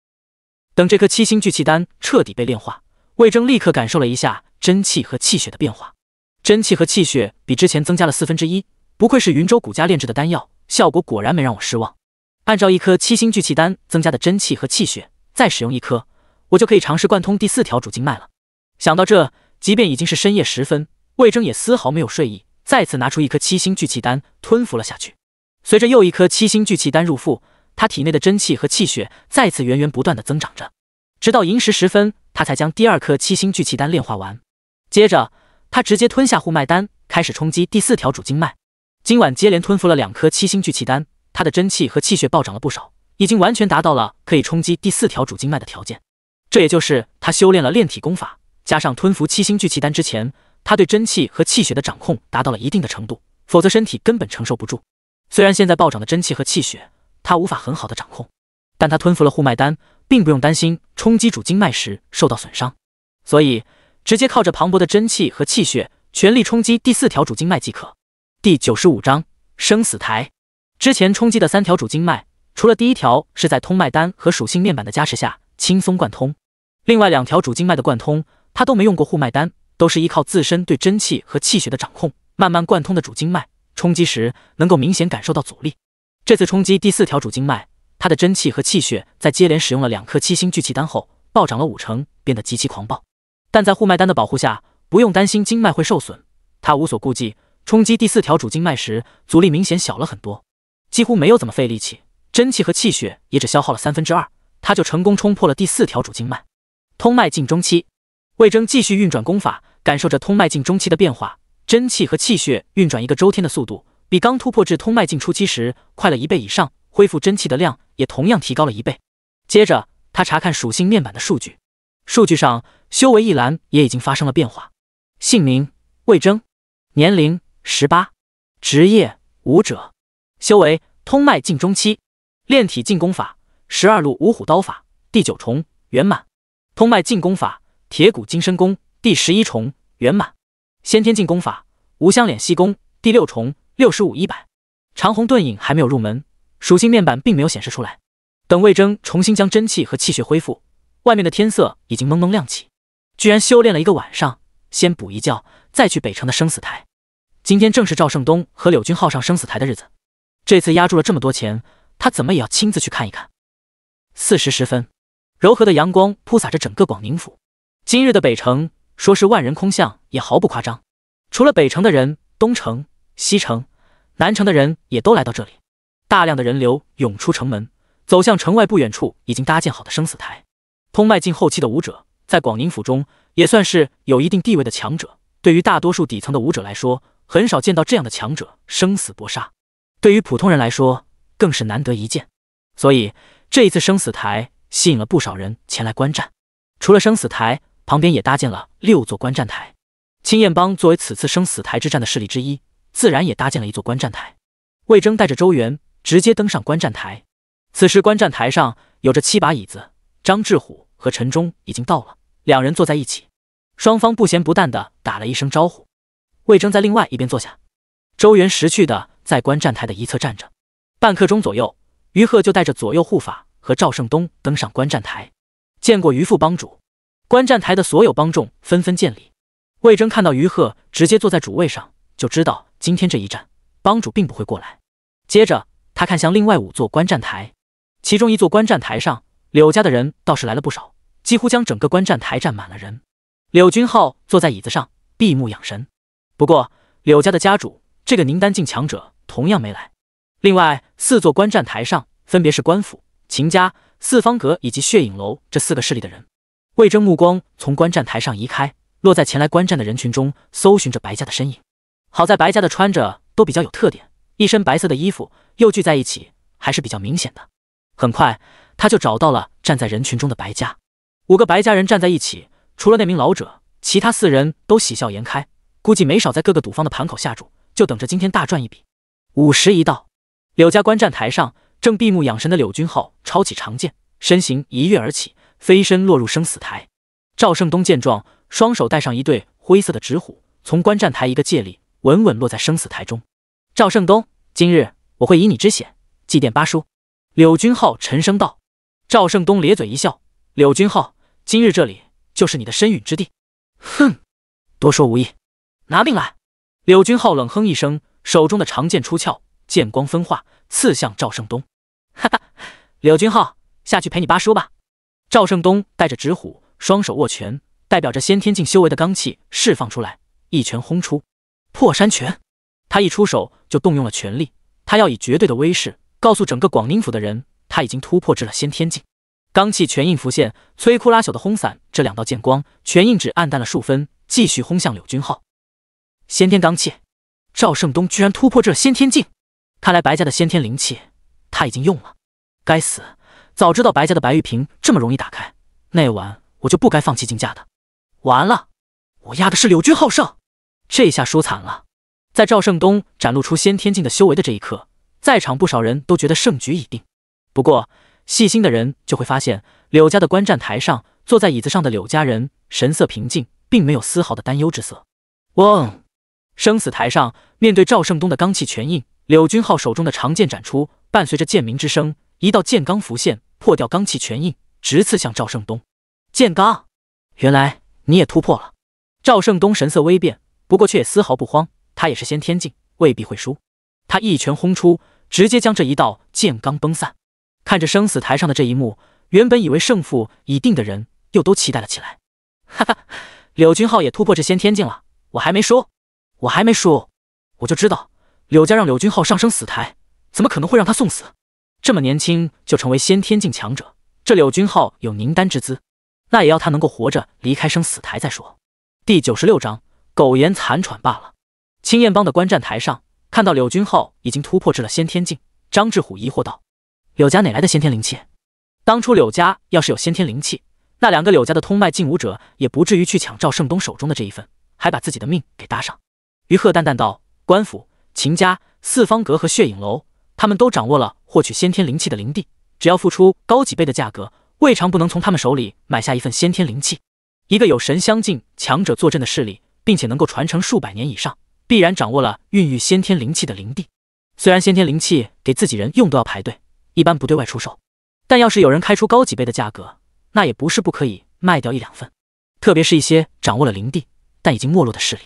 等这颗七星聚气丹彻底被炼化，魏征立刻感受了一下真气和气血的变化，真气和气血比之前增加了四分之一。不愧是云州古家炼制的丹药，效果果然没让我失望。按照一颗七星聚气丹增加的真气和气血，再使用一颗，我就可以尝试贯通第四条主经脉了。想到这，即便已经是深夜时分，魏征也丝毫没有睡意，再次拿出一颗七星聚气丹吞服了下去。随着又一颗七星聚气丹入腹，他体内的真气和气血再次源源不断的增长着。直到寅时时分，他才将第二颗七星聚气丹炼化完。接着，他直接吞下护脉丹，开始冲击第四条主经脉。今晚接连吞服了两颗七星聚气丹，他的真气和气血暴涨了不少，已经完全达到了可以冲击第四条主经脉的条件。这也就是他修炼了炼体功法，加上吞服七星聚气丹之前，他对真气和气血的掌控达到了一定的程度，否则身体根本承受不住。虽然现在暴涨的真气和气血，他无法很好的掌控，但他吞服了护脉丹，并不用担心冲击主经脉时受到损伤，所以直接靠着磅礴的真气和气血，全力冲击第四条主经脉即可。第九十五章生死台，之前冲击的三条主经脉，除了第一条是在通脉丹和属性面板的加持下轻松贯通，另外两条主经脉的贯通，他都没用过护脉丹，都是依靠自身对真气和气血的掌控，慢慢贯通的主经脉。冲击时能够明显感受到阻力。这次冲击第四条主经脉，他的真气和气血在接连使用了两颗七星聚气丹后暴涨了五成，变得极其狂暴。但在护脉丹的保护下，不用担心经脉会受损。他无所顾忌，冲击第四条主经脉时阻力明显小了很多，几乎没有怎么费力气，真气和气血也只消耗了三分之二，他就成功冲破了第四条主经脉。通脉境中期，魏征继续运转功法，感受着通脉境中期的变化。真气和气血运转一个周天的速度，比刚突破至通脉境初期时快了一倍以上，恢复真气的量也同样提高了一倍。接着，他查看属性面板的数据，数据上修为一栏也已经发生了变化。姓名：魏征，年龄：十八，职业：武者，修为：通脉境中期，炼体进攻法：十二路五虎刀法第九重圆满，通脉进攻法：铁骨金身功第十一重圆满。先天境功法无相敛息功第六重六十五一百，长虹遁影还没有入门，属性面板并没有显示出来。等魏征重新将真气和气血恢复，外面的天色已经蒙蒙亮起。居然修炼了一个晚上，先补一觉，再去北城的生死台。今天正是赵胜东和柳君浩上生死台的日子，这次压住了这么多钱，他怎么也要亲自去看一看。四时十分，柔和的阳光铺洒着整个广宁府，今日的北城。说是万人空巷也毫不夸张，除了北城的人，东城、西城、南城的人也都来到这里，大量的人流涌出城门，走向城外不远处已经搭建好的生死台。通迈进后期的武者，在广宁府中也算是有一定地位的强者，对于大多数底层的武者来说，很少见到这样的强者生死搏杀，对于普通人来说更是难得一见，所以这一次生死台吸引了不少人前来观战。除了生死台。旁边也搭建了六座观战台。青燕帮作为此次生死台之战的势力之一，自然也搭建了一座观战台。魏征带着周元直接登上观战台。此时观战台上有着七把椅子，张志虎和陈忠已经到了，两人坐在一起，双方不咸不淡的打了一声招呼。魏征在另外一边坐下，周元识趣的在观战台的一侧站着。半刻钟左右，于鹤就带着左右护法和赵胜东登上观战台，见过于副帮主。观战台的所有帮众纷纷见礼。魏征看到于贺直接坐在主位上，就知道今天这一战帮主并不会过来。接着，他看向另外五座观战台，其中一座观战台上柳家的人倒是来了不少，几乎将整个观战台站满了人。柳军浩坐在椅子上闭目养神，不过柳家的家主这个宁丹境强者同样没来。另外四座观战台上分别是官府、秦家、四方阁以及血影楼这四个势力的人。魏征目光从观战台上移开，落在前来观战的人群中，搜寻着白家的身影。好在白家的穿着都比较有特点，一身白色的衣服，又聚在一起，还是比较明显的。很快，他就找到了站在人群中的白家五个白家人站在一起，除了那名老者，其他四人都喜笑颜开，估计没少在各个赌方的盘口下注，就等着今天大赚一笔。午时一到，柳家观战台上正闭目养神的柳君浩抄起长剑，身形一跃而起。飞身落入生死台，赵胜东见状，双手带上一对灰色的纸虎，从观战台一个借力，稳稳落在生死台中。赵胜东，今日我会以你之血祭奠八叔。柳君浩沉声道。赵胜东咧嘴一笑，柳君浩，今日这里就是你的身陨之地。哼，多说无益，拿命来！柳君浩冷哼一声，手中的长剑出鞘，剑光分化，刺向赵胜东。哈哈，柳君浩，下去陪你八叔吧。赵胜东带着纸虎，双手握拳，代表着先天境修为的罡气释放出来，一拳轰出破山拳。他一出手就动用了全力，他要以绝对的威势告诉整个广宁府的人，他已经突破至了先天境。罡气全印浮现，摧枯拉朽的轰散这两道剑光，全印只暗淡了数分，继续轰向柳君浩。先天罡气，赵胜东居然突破这先天境！看来白家的先天灵气他已经用了。该死！早知道白家的白玉瓶这么容易打开，那晚我就不该放弃竞价的。完了，我压的是柳军浩胜，这下输惨了。在赵胜东展露出先天境的修为的这一刻，在场不少人都觉得胜局已定。不过细心的人就会发现，柳家的观战台上，坐在椅子上的柳家人神色平静，并没有丝毫的担忧之色。嗡，生死台上，面对赵胜东的罡气拳印，柳军浩手中的长剑斩出，伴随着剑鸣之声。一道剑罡浮现，破掉罡气拳印，直刺向赵胜东。剑罡，原来你也突破了。赵胜东神色微变，不过却也丝毫不慌，他也是先天境，未必会输。他一拳轰出，直接将这一道剑罡崩散。看着生死台上的这一幕，原本以为胜负已定的人，又都期待了起来。哈哈，柳君浩也突破这先天境了，我还没输，我还没输，我就知道，柳家让柳君浩上生死台，怎么可能会让他送死？这么年轻就成为先天境强者，这柳君浩有凝丹之资，那也要他能够活着离开生死台再说。第九十六章苟延残喘罢了。青燕帮的观战台上，看到柳君浩已经突破至了先天境，张志虎疑惑道：“柳家哪来的先天灵气？当初柳家要是有先天灵气，那两个柳家的通脉境武者也不至于去抢赵胜东手中的这一份，还把自己的命给搭上。”于鹤淡淡道：“官府、秦家、四方阁和血影楼。”他们都掌握了获取先天灵气的灵地，只要付出高几倍的价格，未尝不能从他们手里买下一份先天灵气。一个有神相境强者坐镇的势力，并且能够传承数百年以上，必然掌握了孕育先天灵气的灵地。虽然先天灵气给自己人用都要排队，一般不对外出售，但要是有人开出高几倍的价格，那也不是不可以卖掉一两份。特别是一些掌握了灵地但已经没落的势力，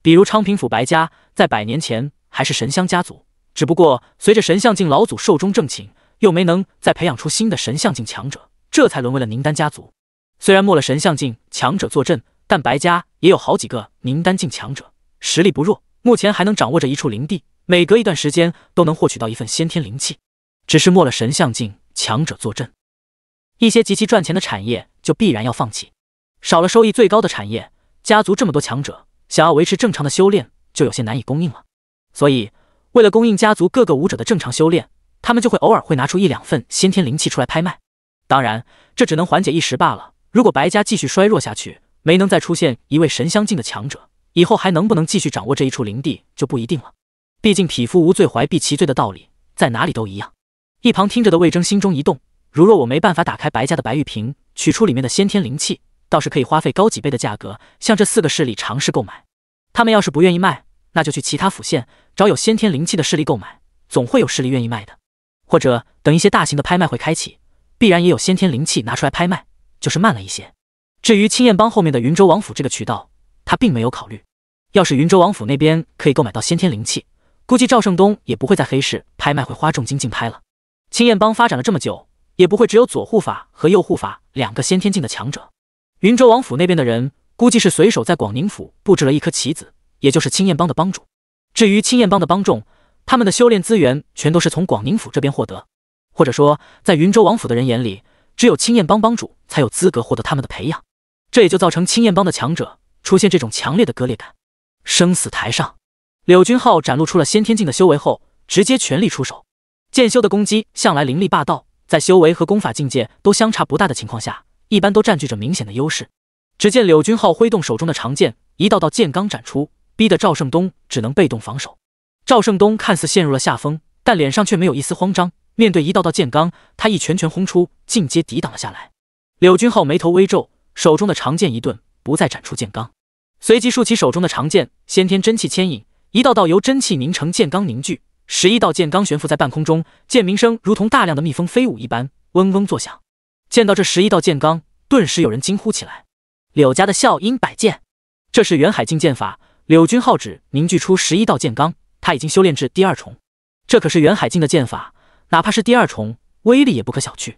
比如昌平府白家，在百年前还是神香家族。只不过随着神像境老祖寿终正寝，又没能再培养出新的神像境强者，这才沦为了宁丹家族。虽然没了神像境强者坐镇，但白家也有好几个宁丹境强者，实力不弱。目前还能掌握着一处灵地，每隔一段时间都能获取到一份先天灵气。只是没了神像境强者坐镇，一些极其赚钱的产业就必然要放弃，少了收益最高的产业，家族这么多强者想要维持正常的修炼，就有些难以供应了。所以。为了供应家族各个武者的正常修炼，他们就会偶尔会拿出一两份先天灵气出来拍卖。当然，这只能缓解一时罢了。如果白家继续衰弱下去，没能再出现一位神相境的强者，以后还能不能继续掌握这一处灵地就不一定了。毕竟，匹夫无罪，怀璧其罪的道理在哪里都一样。一旁听着的魏征心中一动，如若我没办法打开白家的白玉瓶，取出里面的先天灵气，倒是可以花费高几倍的价格向这四个势力尝试购买。他们要是不愿意卖，那就去其他府县找有先天灵气的势力购买，总会有势力愿意卖的。或者等一些大型的拍卖会开启，必然也有先天灵气拿出来拍卖，就是慢了一些。至于青燕帮后面的云州王府这个渠道，他并没有考虑。要是云州王府那边可以购买到先天灵气，估计赵胜东也不会在黑市拍卖会花重金竞拍了。青燕帮发展了这么久，也不会只有左护法和右护法两个先天境的强者。云州王府那边的人，估计是随手在广宁府布置了一颗棋子。也就是青燕帮的帮主，至于青燕帮的帮众，他们的修炼资源全都是从广宁府这边获得，或者说，在云州王府的人眼里，只有青燕帮帮主才有资格获得他们的培养，这也就造成青燕帮的强者出现这种强烈的割裂感。生死台上，柳军浩展露出了先天境的修为后，直接全力出手。剑修的攻击向来凌厉霸道，在修为和功法境界都相差不大的情况下，一般都占据着明显的优势。只见柳军浩挥动手中的长剑，一道道剑罡斩出。逼得赵胜东只能被动防守。赵胜东看似陷入了下风，但脸上却没有一丝慌张。面对一道道剑罡，他一拳拳轰出，尽皆抵挡了下来。柳君浩眉头微皱，手中的长剑一顿，不再展出剑罡，随即竖起手中的长剑，先天真气牵引，一道道由真气凝成剑罡凝聚，十一道剑罡悬浮在半空中，剑鸣声如同大量的蜜蜂飞舞一般，嗡嗡作响。见到这十一道剑罡，顿时有人惊呼起来：“柳家的笑音百剑，这是元海境剑法。”柳君浩只凝聚出十一道剑罡，他已经修炼至第二重。这可是元海境的剑法，哪怕是第二重，威力也不可小觑。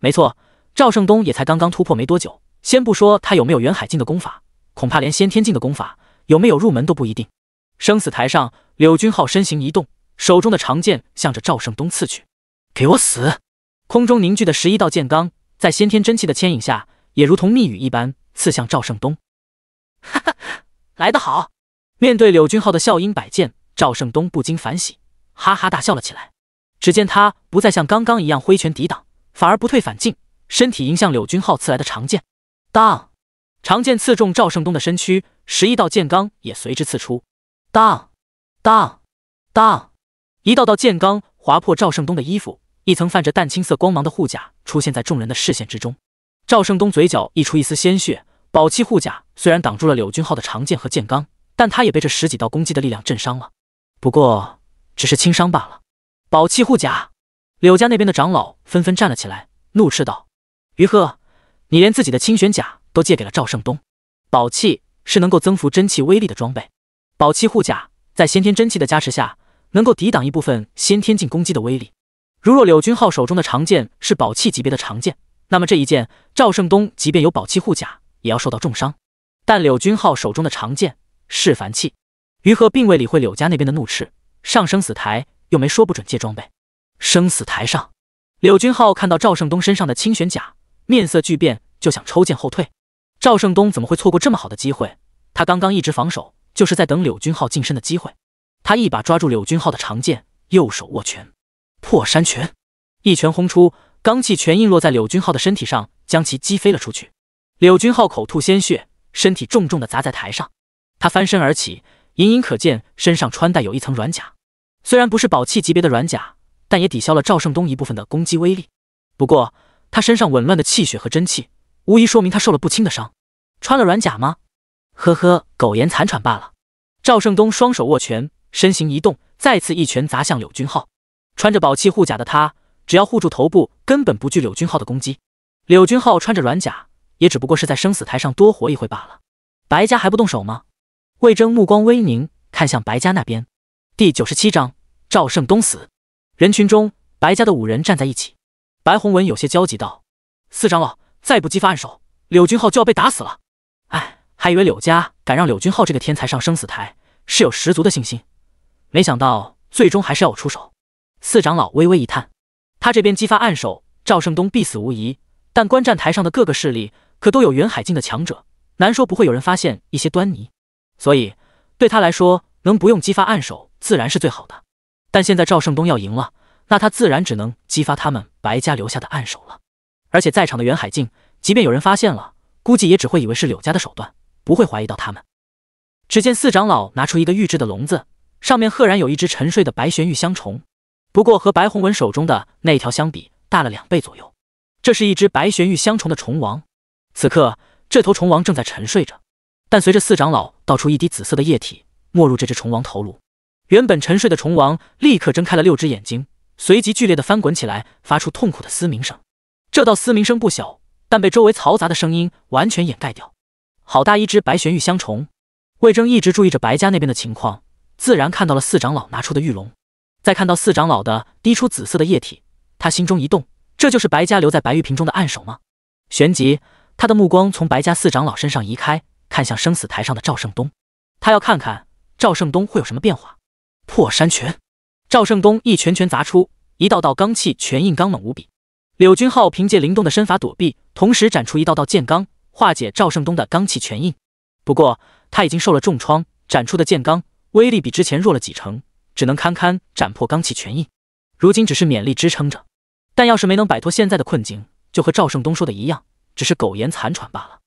没错，赵胜东也才刚刚突破没多久。先不说他有没有元海境的功法，恐怕连先天境的功法有没有入门都不一定。生死台上，柳君浩身形一动，手中的长剑向着赵胜东刺去：“给我死！”空中凝聚的十一道剑罡，在先天真气的牵引下，也如同密语一般刺向赵胜东。哈哈，来得好！面对柳军浩的笑音摆剑，赵胜东不禁反喜，哈哈大笑了起来。只见他不再像刚刚一样挥拳抵挡，反而不退反进，身体迎向柳军浩刺来的长剑。当，长剑刺中赵胜东的身躯，十一道剑罡也随之刺出。当，当，当，一道道剑罡划破赵胜东的衣服，一层泛着淡青色光芒的护甲出现在众人的视线之中。赵胜东嘴角溢出一丝鲜血，宝器护甲虽然挡住了柳军浩的长剑和剑罡。但他也被这十几道攻击的力量震伤了，不过只是轻伤罢了。宝器护甲，柳家那边的长老纷纷站了起来，怒斥道：“于贺，你连自己的清玄甲都借给了赵胜东。宝器是能够增幅真气威力的装备，宝器护甲在先天真气的加持下，能够抵挡一部分先天境攻击的威力。如若柳君浩手中的长剑是宝器级别的长剑，那么这一剑，赵胜东即便有宝器护甲，也要受到重伤。但柳君浩手中的长剑。”是凡气，于和并未理会柳家那边的怒斥，上生死台又没说不准借装备。生死台上，柳君浩看到赵胜东身上的清玄甲，面色巨变，就想抽剑后退。赵胜东怎么会错过这么好的机会？他刚刚一直防守，就是在等柳君浩近身的机会。他一把抓住柳君浩的长剑，右手握拳，破山拳一拳轰出，罡气全印落在柳君浩的身体上，将其击飞了出去。柳君浩口吐鲜血，身体重重的砸在台上。他翻身而起，隐隐可见身上穿戴有一层软甲，虽然不是宝器级别的软甲，但也抵消了赵胜东一部分的攻击威力。不过他身上紊乱的气血和真气，无疑说明他受了不轻的伤。穿了软甲吗？呵呵，苟延残喘罢了。赵胜东双手握拳，身形一动，再次一拳砸向柳君浩。穿着宝器护甲的他，只要护住头部，根本不惧柳君浩的攻击。柳君浩穿着软甲，也只不过是在生死台上多活一会罢了。白家还不动手吗？魏征目光微凝，看向白家那边。第九十七章赵胜东死。人群中，白家的五人站在一起。白宏文有些焦急道：“四长老，再不激发暗手，柳军浩就要被打死了。”哎，还以为柳家敢让柳军浩这个天才上生死台，是有十足的信心。没想到最终还是要我出手。四长老微微一叹，他这边激发暗手，赵胜东必死无疑。但观战台上的各个势力可都有远海境的强者，难说不会有人发现一些端倪。所以，对他来说，能不用激发暗手自然是最好的。但现在赵胜东要赢了，那他自然只能激发他们白家留下的暗手了。而且在场的袁海静，即便有人发现了，估计也只会以为是柳家的手段，不会怀疑到他们。只见四长老拿出一个玉制的笼子，上面赫然有一只沉睡的白玄玉香虫，不过和白宏文手中的那条相比，大了两倍左右。这是一只白玄玉香虫的虫王，此刻这头虫王正在沉睡着。但随着四长老。倒出一滴紫色的液体，没入这只虫王头颅。原本沉睡的虫王立刻睁开了六只眼睛，随即剧烈的翻滚起来，发出痛苦的嘶鸣声。这道嘶鸣声不小，但被周围嘈杂的声音完全掩盖掉。好大一只白玄玉香虫！魏征一直注意着白家那边的情况，自然看到了四长老拿出的玉龙。再看到四长老的滴出紫色的液体，他心中一动：这就是白家留在白玉瓶中的暗手吗？旋即，他的目光从白家四长老身上移开。看向生死台上的赵胜东，他要看看赵胜东会有什么变化。破山拳，赵胜东一拳拳砸出，一道道钢气拳印，刚猛无比。柳君浩凭借灵动的身法躲避，同时展出一道道剑罡化解赵胜东的钢气拳印。不过他已经受了重创，展出的剑罡威力比之前弱了几成，只能堪堪斩破钢气拳印。如今只是勉力支撑着，但要是没能摆脱现在的困境，就和赵胜东说的一样，只是苟延残喘罢了。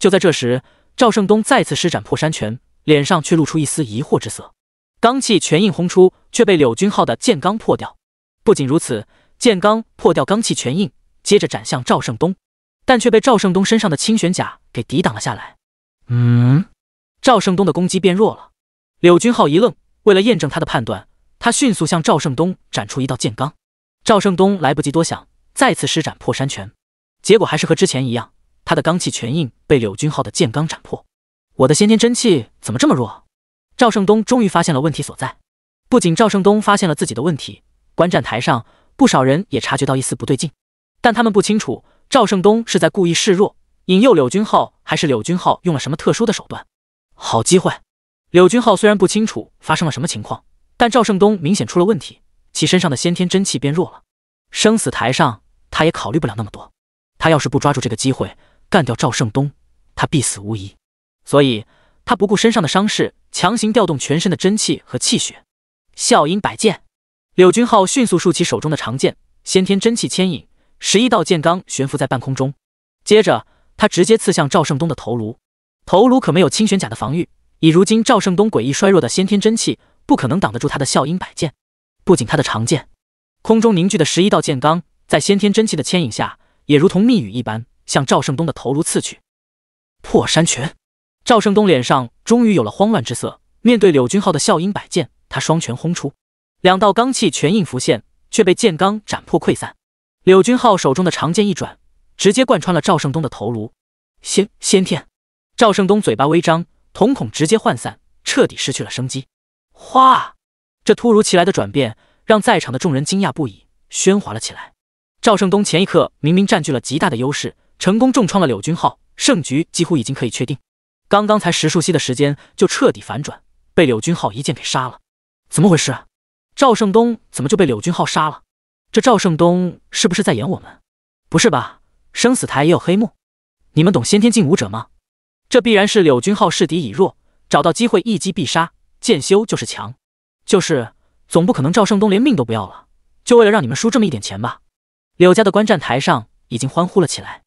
就在这时。赵胜东再次施展破山拳，脸上却露出一丝疑惑之色。罡气拳印轰出，却被柳军浩的剑罡破掉。不仅如此，剑罡破掉罡气拳印，接着斩向赵胜东，但却被赵胜东身上的清玄甲给抵挡了下来。嗯，赵胜东的攻击变弱了。柳军浩一愣，为了验证他的判断，他迅速向赵胜东斩出一道剑罡。赵胜东来不及多想，再次施展破山拳，结果还是和之前一样。他的罡气拳印被柳军浩的剑罡斩破，我的先天真气怎么这么弱？赵胜东终于发现了问题所在。不仅赵胜东发现了自己的问题，观战台上不少人也察觉到一丝不对劲，但他们不清楚赵胜东是在故意示弱引诱柳军浩，还是柳军浩用了什么特殊的手段。好机会！柳军浩虽然不清楚发生了什么情况，但赵胜东明显出了问题，其身上的先天真气变弱了。生死台上，他也考虑不了那么多，他要是不抓住这个机会。干掉赵胜东，他必死无疑。所以，他不顾身上的伤势，强行调动全身的真气和气血，笑音百剑。柳君浩迅速竖起手中的长剑，先天真气牵引，十一道剑罡悬浮在半空中。接着，他直接刺向赵胜东的头颅。头颅可没有清玄甲的防御，以如今赵胜东诡异衰弱的先天真气，不可能挡得住他的笑音百剑。不仅他的长剑，空中凝聚的十一道剑罡，在先天真气的牵引下，也如同密语一般。向赵胜东的头颅刺去，破山拳。赵胜东脸上终于有了慌乱之色。面对柳军浩的笑音摆剑，他双拳轰出，两道罡气拳印浮现，却被剑罡斩破溃散。柳军浩手中的长剑一转，直接贯穿了赵胜东的头颅。先先天，赵胜东嘴巴微张，瞳孔直接涣散，彻底失去了生机。哗！这突如其来的转变让在场的众人惊讶不已，喧哗了起来。赵胜东前一刻明明占据了极大的优势。成功重创了柳君浩，胜局几乎已经可以确定。刚刚才十数息的时间，就彻底反转，被柳君浩一剑给杀了。怎么回事？赵胜东怎么就被柳君浩杀了？这赵胜东是不是在演我们？不是吧？生死台也有黑幕？你们懂先天境武者吗？这必然是柳君浩势敌已弱，找到机会一击必杀。剑修就是强，就是总不可能赵胜东连命都不要了，就为了让你们输这么一点钱吧？柳家的观战台上已经欢呼了起来。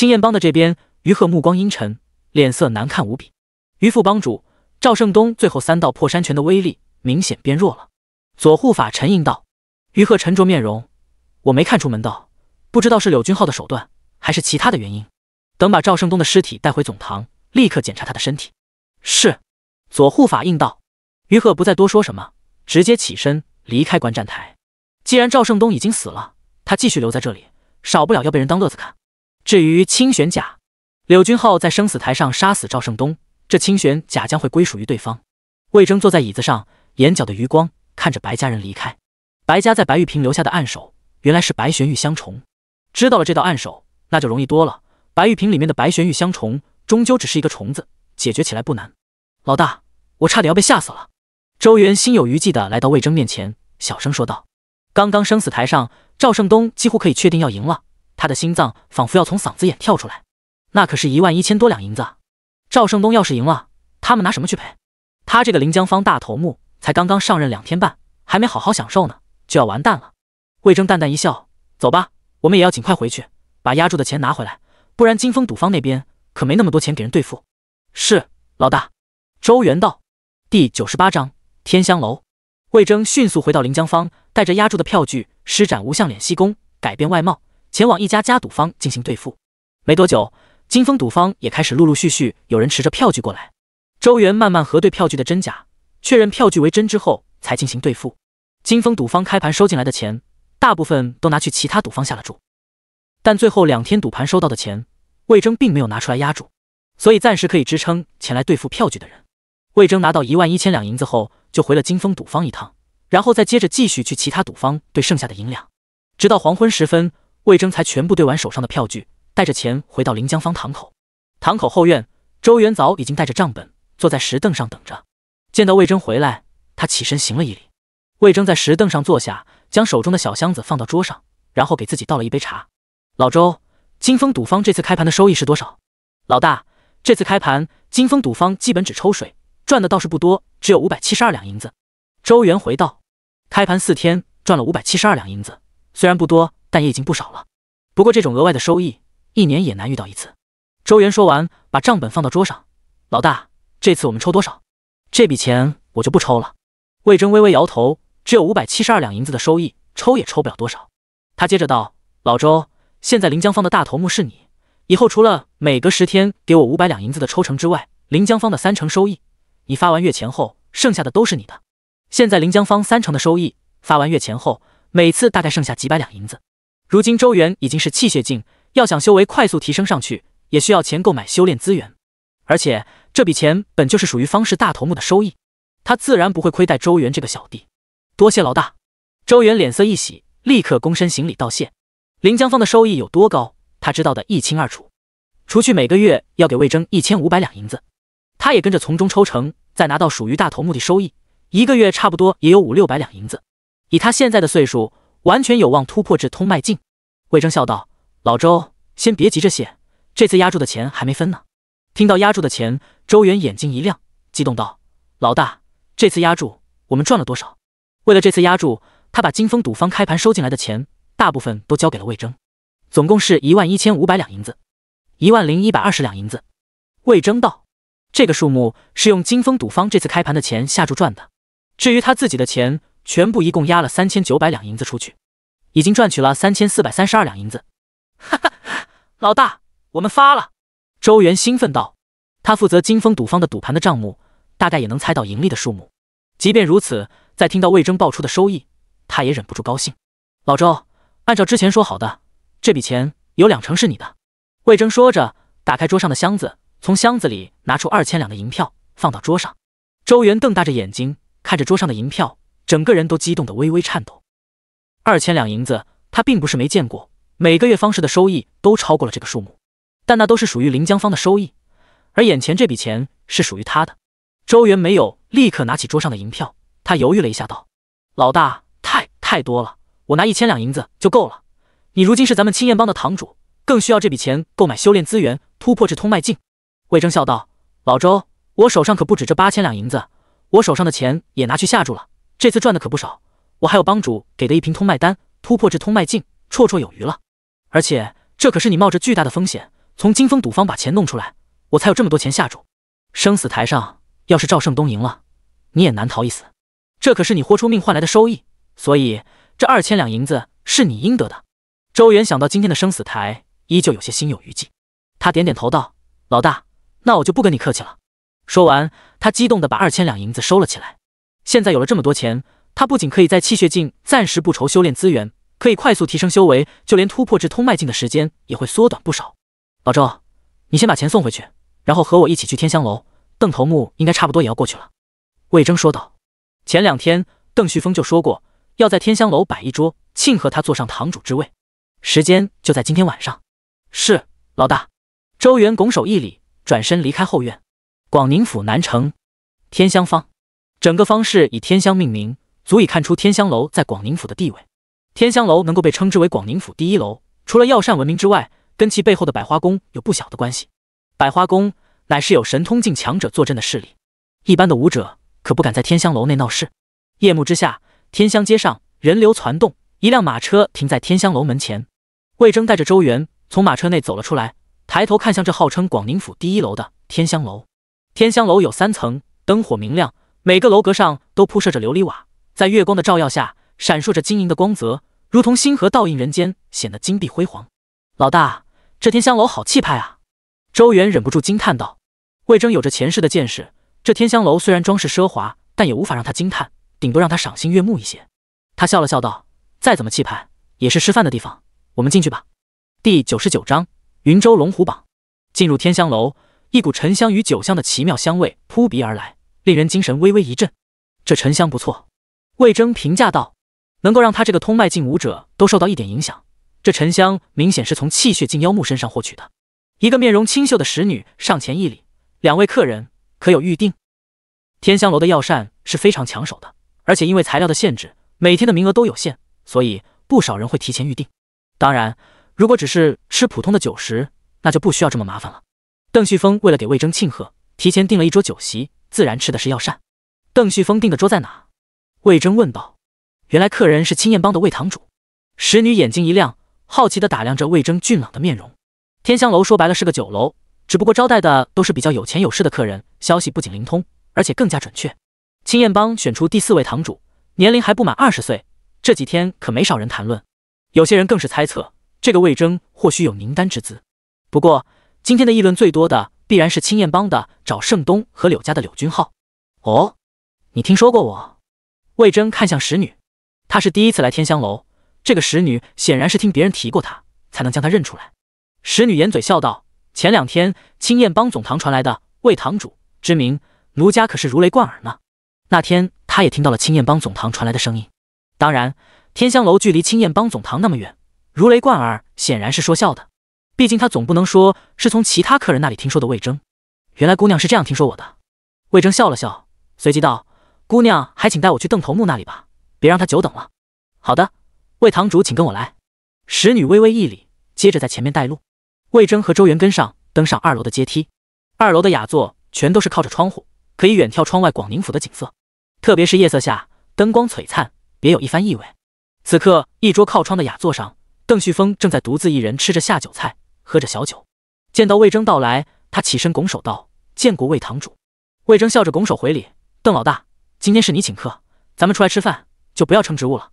青燕帮的这边，于鹤目光阴沉，脸色难看无比。于副帮主赵胜东最后三道破山拳的威力明显变弱了。左护法沉吟道：“于鹤，沉着面容，我没看出门道，不知道是柳君浩的手段，还是其他的原因。等把赵胜东的尸体带回总堂，立刻检查他的身体。”是左护法应道。于鹤不再多说什么，直接起身离开观战台。既然赵胜东已经死了，他继续留在这里，少不了要被人当乐子看。至于清玄甲，柳君浩在生死台上杀死赵胜东，这清玄甲将会归属于对方。魏征坐在椅子上，眼角的余光看着白家人离开。白家在白玉平留下的暗手，原来是白玄玉香虫。知道了这道暗手，那就容易多了。白玉瓶里面的白玄玉香虫，终究只是一个虫子，解决起来不难。老大，我差点要被吓死了。周元心有余悸的来到魏征面前，小声说道：“刚刚生死台上，赵胜东几乎可以确定要赢了。”他的心脏仿佛要从嗓子眼跳出来，那可是一万一千多两银子。赵胜东要是赢了，他们拿什么去赔？他这个临江方大头目才刚刚上任两天半，还没好好享受呢，就要完蛋了。魏征淡淡一笑：“走吧，我们也要尽快回去，把押注的钱拿回来，不然金风赌坊那边可没那么多钱给人兑付。”是老大。周元道。第九十八章天香楼。魏征迅速回到临江方，带着押住的票据，施展无相脸吸功，改变外貌。前往一家家赌方进行兑付，没多久，金丰赌方也开始陆陆续续有人持着票据过来。周元慢慢核对票据的真假，确认票据为真之后，才进行兑付。金丰赌方开盘收进来的钱，大部分都拿去其他赌方下了注，但最后两天赌盘收到的钱，魏征并没有拿出来压注，所以暂时可以支撑前来兑付票据的人。魏征拿到一万一千两银子后，就回了金丰赌方一趟，然后再接着继续去其他赌方兑剩下的银两，直到黄昏时分。魏征才全部兑完手上的票据，带着钱回到临江坊堂口。堂口后院，周元早已经带着账本坐在石凳上等着。见到魏征回来，他起身行了一礼。魏征在石凳上坐下，将手中的小箱子放到桌上，然后给自己倒了一杯茶。老周，金丰赌坊这次开盘的收益是多少？老大，这次开盘金丰赌坊基本只抽水，赚的倒是不多，只有五百七十二两银子。周元回道：“开盘四天赚了五百七十二两银子，虽然不多。”但也已经不少了。不过这种额外的收益，一年也难遇到一次。周元说完，把账本放到桌上。老大，这次我们抽多少？这笔钱我就不抽了。魏征微微摇头，只有五百七十二两银子的收益，抽也抽不了多少。他接着道：“老周，现在临江方的大头目是你。以后除了每隔十天给我五百两银子的抽成之外，临江方的三成收益，你发完月钱后，剩下的都是你的。现在临江方三成的收益发完月钱后，每次大概剩下几百两银子。”如今周元已经是气血境，要想修为快速提升上去，也需要钱购买修炼资源。而且这笔钱本就是属于方氏大头目的收益，他自然不会亏待周元这个小弟。多谢老大！周元脸色一喜，立刻躬身行礼道谢。林江峰的收益有多高，他知道的一清二楚。除去每个月要给魏征一千五百两银子，他也跟着从中抽成，再拿到属于大头目的收益，一个月差不多也有五六百两银子。以他现在的岁数，完全有望突破至通脉境。魏征笑道：“老周，先别急着谢，这次押注的钱还没分呢。”听到押注的钱，周元眼睛一亮，激动道：“老大，这次押注我们赚了多少？”为了这次押注，他把金风赌方开盘收进来的钱大部分都交给了魏征，总共是一万一千五百两银子，一万零一百二十两银子。魏征道：“这个数目是用金风赌方这次开盘的钱下注赚的，至于他自己的钱……”全部一共压了三千九百两银子出去，已经赚取了三千四百三十二两银子。哈哈，老大，我们发了！周元兴奋道。他负责金丰赌坊的赌盘的账目，大概也能猜到盈利的数目。即便如此，在听到魏征爆出的收益，他也忍不住高兴。老周，按照之前说好的，这笔钱有两成是你的。魏征说着，打开桌上的箱子，从箱子里拿出二千两的银票，放到桌上。周元瞪大着眼睛看着桌上的银票。整个人都激动的微微颤抖。二千两银子，他并不是没见过，每个月方氏的收益都超过了这个数目，但那都是属于林江方的收益，而眼前这笔钱是属于他的。周元没有立刻拿起桌上的银票，他犹豫了一下，道：“老大，太太多了，我拿一千两银子就够了。你如今是咱们青燕帮的堂主，更需要这笔钱购买修炼资源，突破至通脉境。”魏征笑道：“老周，我手上可不止这八千两银子，我手上的钱也拿去下注了。”这次赚的可不少，我还有帮主给的一瓶通脉丹，突破至通脉境绰绰有余了。而且这可是你冒着巨大的风险，从金风赌坊把钱弄出来，我才有这么多钱下注。生死台上，要是赵胜东赢了，你也难逃一死。这可是你豁出命换来的收益，所以这二千两银子是你应得的。周元想到今天的生死台，依旧有些心有余悸。他点点头道：“老大，那我就不跟你客气了。”说完，他激动地把二千两银子收了起来。现在有了这么多钱，他不仅可以在气血境暂时不愁修炼资源，可以快速提升修为，就连突破至通脉境的时间也会缩短不少。老周，你先把钱送回去，然后和我一起去天香楼。邓头目应该差不多也要过去了。魏征说道。前两天邓旭峰就说过要在天香楼摆一桌，庆贺他坐上堂主之位，时间就在今天晚上。是老大。周元拱手一礼，转身离开后院。广宁府南城，天香坊。整个方氏以天香命名，足以看出天香楼在广宁府的地位。天香楼能够被称之为广宁府第一楼，除了药膳闻名之外，跟其背后的百花宫有不小的关系。百花宫乃是有神通境强者坐镇的势力，一般的武者可不敢在天香楼内闹事。夜幕之下，天香街上人流攒动，一辆马车停在天香楼门前。魏征带着周元从马车内走了出来，抬头看向这号称广宁府第一楼的天香楼。天香楼有三层，灯火明亮。每个楼阁上都铺设着琉璃瓦，在月光的照耀下闪烁着晶莹的光泽，如同星河倒映人间，显得金碧辉煌。老大，这天香楼好气派啊！周元忍不住惊叹道。魏征有着前世的见识，这天香楼虽然装饰奢华，但也无法让他惊叹，顶多让他赏心悦目一些。他笑了笑，道：“再怎么气派，也是吃饭的地方。我们进去吧。”第九十九章云州龙虎榜。进入天香楼，一股沉香与酒香的奇妙香味扑鼻而来。令人精神微微一震，这沉香不错。魏征评价道：“能够让他这个通脉境武者都受到一点影响，这沉香明显是从气血境妖木身上获取的。”一个面容清秀的使女上前一礼：“两位客人可有预定？天香楼的药膳是非常抢手的，而且因为材料的限制，每天的名额都有限，所以不少人会提前预定。当然，如果只是吃普通的酒食，那就不需要这么麻烦了。”邓旭峰为了给魏征庆贺，提前订了一桌酒席。自然吃的是药膳。邓旭峰定的桌在哪？魏征问道。原来客人是青燕帮的魏堂主。使女眼睛一亮，好奇的打量着魏征俊朗的面容。天香楼说白了是个酒楼，只不过招待的都是比较有钱有势的客人。消息不仅灵通，而且更加准确。青燕帮选出第四位堂主，年龄还不满二十岁。这几天可没少人谈论，有些人更是猜测这个魏征或许有宁丹之资。不过今天的议论最多的。必然是青燕帮的找盛东和柳家的柳君浩。哦，你听说过我？魏征看向使女，他是第一次来天香楼，这个使女显然是听别人提过他，才能将他认出来。使女掩嘴笑道：“前两天青燕帮总堂传来的魏堂主之名，奴家可是如雷贯耳呢。那天他也听到了青燕帮总堂传来的声音。当然，天香楼距离青燕帮总堂那么远，如雷贯耳显然是说笑的。”毕竟他总不能说是从其他客人那里听说的。魏征，原来姑娘是这样听说我的。魏征笑了笑，随即道：“姑娘还请带我去邓头目那里吧，别让他久等了。”“好的，魏堂主，请跟我来。”使女微微一礼，接着在前面带路。魏征和周元跟上，登上二楼的阶梯。二楼的雅座全都是靠着窗户，可以远眺窗外广宁府的景色，特别是夜色下，灯光璀璨，别有一番意味。此刻，一桌靠窗的雅座上，邓旭峰正在独自一人吃着下酒菜。喝着小酒，见到魏征到来，他起身拱手道：“见过魏堂主。”魏征笑着拱手回礼：“邓老大，今天是你请客，咱们出来吃饭就不要称职务了。”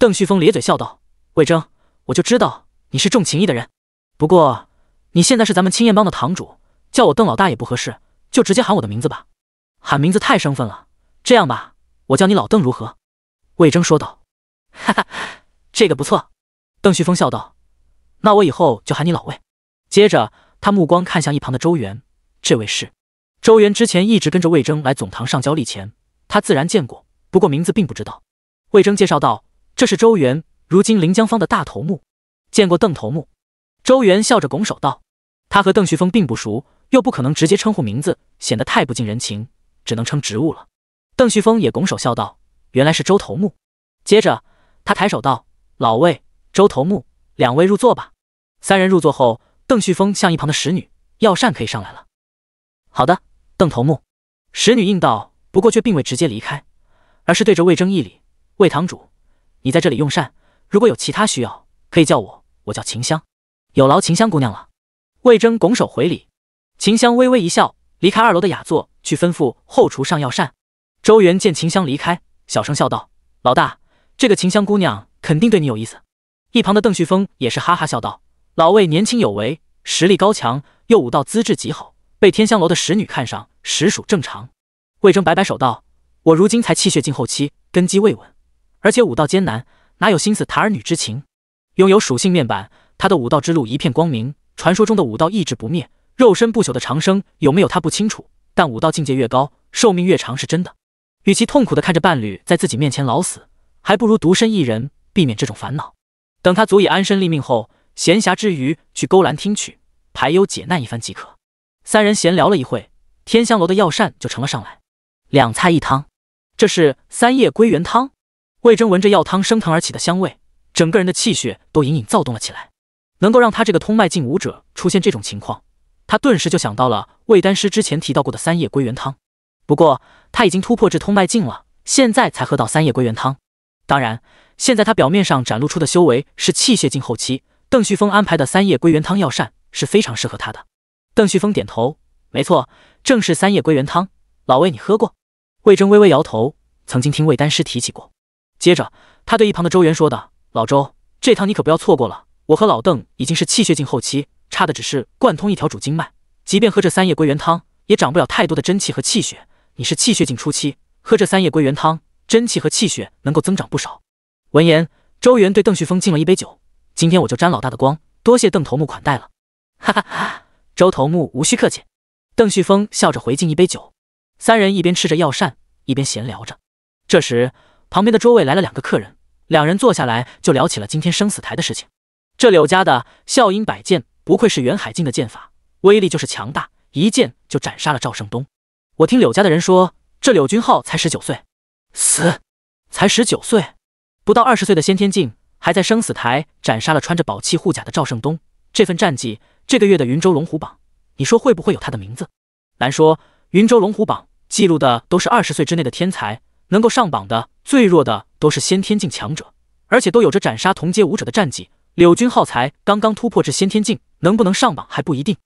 邓旭峰咧嘴笑道：“魏征，我就知道你是重情义的人。不过你现在是咱们青燕帮的堂主，叫我邓老大也不合适，就直接喊我的名字吧。喊名字太生分了。这样吧，我叫你老邓如何？”魏征说道：“哈哈，这个不错。”邓旭峰笑道：“那我以后就喊你老魏。”接着，他目光看向一旁的周元，这位是周元。之前一直跟着魏征来总堂上交利钱，他自然见过，不过名字并不知道。魏征介绍道：“这是周元，如今临江方的大头目。”见过邓头目。周元笑着拱手道：“他和邓旭峰并不熟，又不可能直接称呼名字，显得太不近人情，只能称职务了。”邓旭峰也拱手笑道：“原来是周头目。”接着，他抬手道：“老魏，周头目，两位入座吧。”三人入座后。邓旭峰向一旁的使女：“药膳可以上来了。”“好的，邓头目。”使女应道，不过却并未直接离开，而是对着魏征一礼：“魏堂主，你在这里用膳，如果有其他需要，可以叫我。我叫秦香。”“有劳秦香姑娘了。”魏征拱手回礼。秦香微微一笑，离开二楼的雅座，去吩咐后厨上药膳。周元见秦香离开，小声笑道：“老大，这个秦香姑娘肯定对你有意思。”一旁的邓旭峰也是哈哈笑道。老魏年轻有为，实力高强，又武道资质极好，被天香楼的使女看上，实属正常。魏征摆摆手道：“我如今才气血尽后期，根基未稳，而且武道艰难，哪有心思谈儿女之情？”拥有属性面板，他的武道之路一片光明。传说中的武道意志不灭，肉身不朽的长生有没有他不清楚，但武道境界越高，寿命越长是真的。与其痛苦的看着伴侣在自己面前老死，还不如独身一人，避免这种烦恼。等他足以安身立命后。闲暇之余去勾栏听曲，排忧解难一番即可。三人闲聊了一会，天香楼的药膳就盛了上来，两菜一汤，这是三叶归元汤。魏征闻着药汤升腾而起的香味，整个人的气血都隐隐躁动了起来。能够让他这个通脉境武者出现这种情况，他顿时就想到了魏丹师之前提到过的三叶归元汤。不过他已经突破至通脉境了，现在才喝到三叶归元汤。当然，现在他表面上展露出的修为是气血境后期。邓旭峰安排的三叶归元汤药膳是非常适合他的。邓旭峰点头，没错，正是三叶归元汤。老魏，你喝过？魏征微微摇头，曾经听魏丹师提起过。接着，他对一旁的周元说道：“老周，这汤你可不要错过了。我和老邓已经是气血境后期，差的只是贯通一条主经脉。即便喝这三叶归元汤，也长不了太多的真气和气血。你是气血境初期，喝这三叶归元汤，真气和气血能够增长不少。”闻言，周元对邓旭峰敬了一杯酒。今天我就沾老大的光，多谢邓头目款待了。哈 [laughs] 哈哈，周头目无需客气。邓旭峰笑着回敬一杯酒。三人一边吃着药膳，一边闲聊着。这时，旁边的桌位来了两个客人，两人坐下来就聊起了今天生死台的事情。这柳家的笑音百剑，不愧是元海境的剑法，威力就是强大，一剑就斩杀了赵胜东。我听柳家的人说，这柳君浩才十九岁，死才十九岁，不到二十岁的先天境。还在生死台斩杀了穿着宝器护甲的赵胜东，这份战绩，这个月的云州龙虎榜，你说会不会有他的名字？难说。云州龙虎榜记录的都是二十岁之内的天才，能够上榜的最弱的都是先天境强者，而且都有着斩杀同阶武者的战绩。柳军浩才刚刚突破至先天境，能不能上榜还不一定。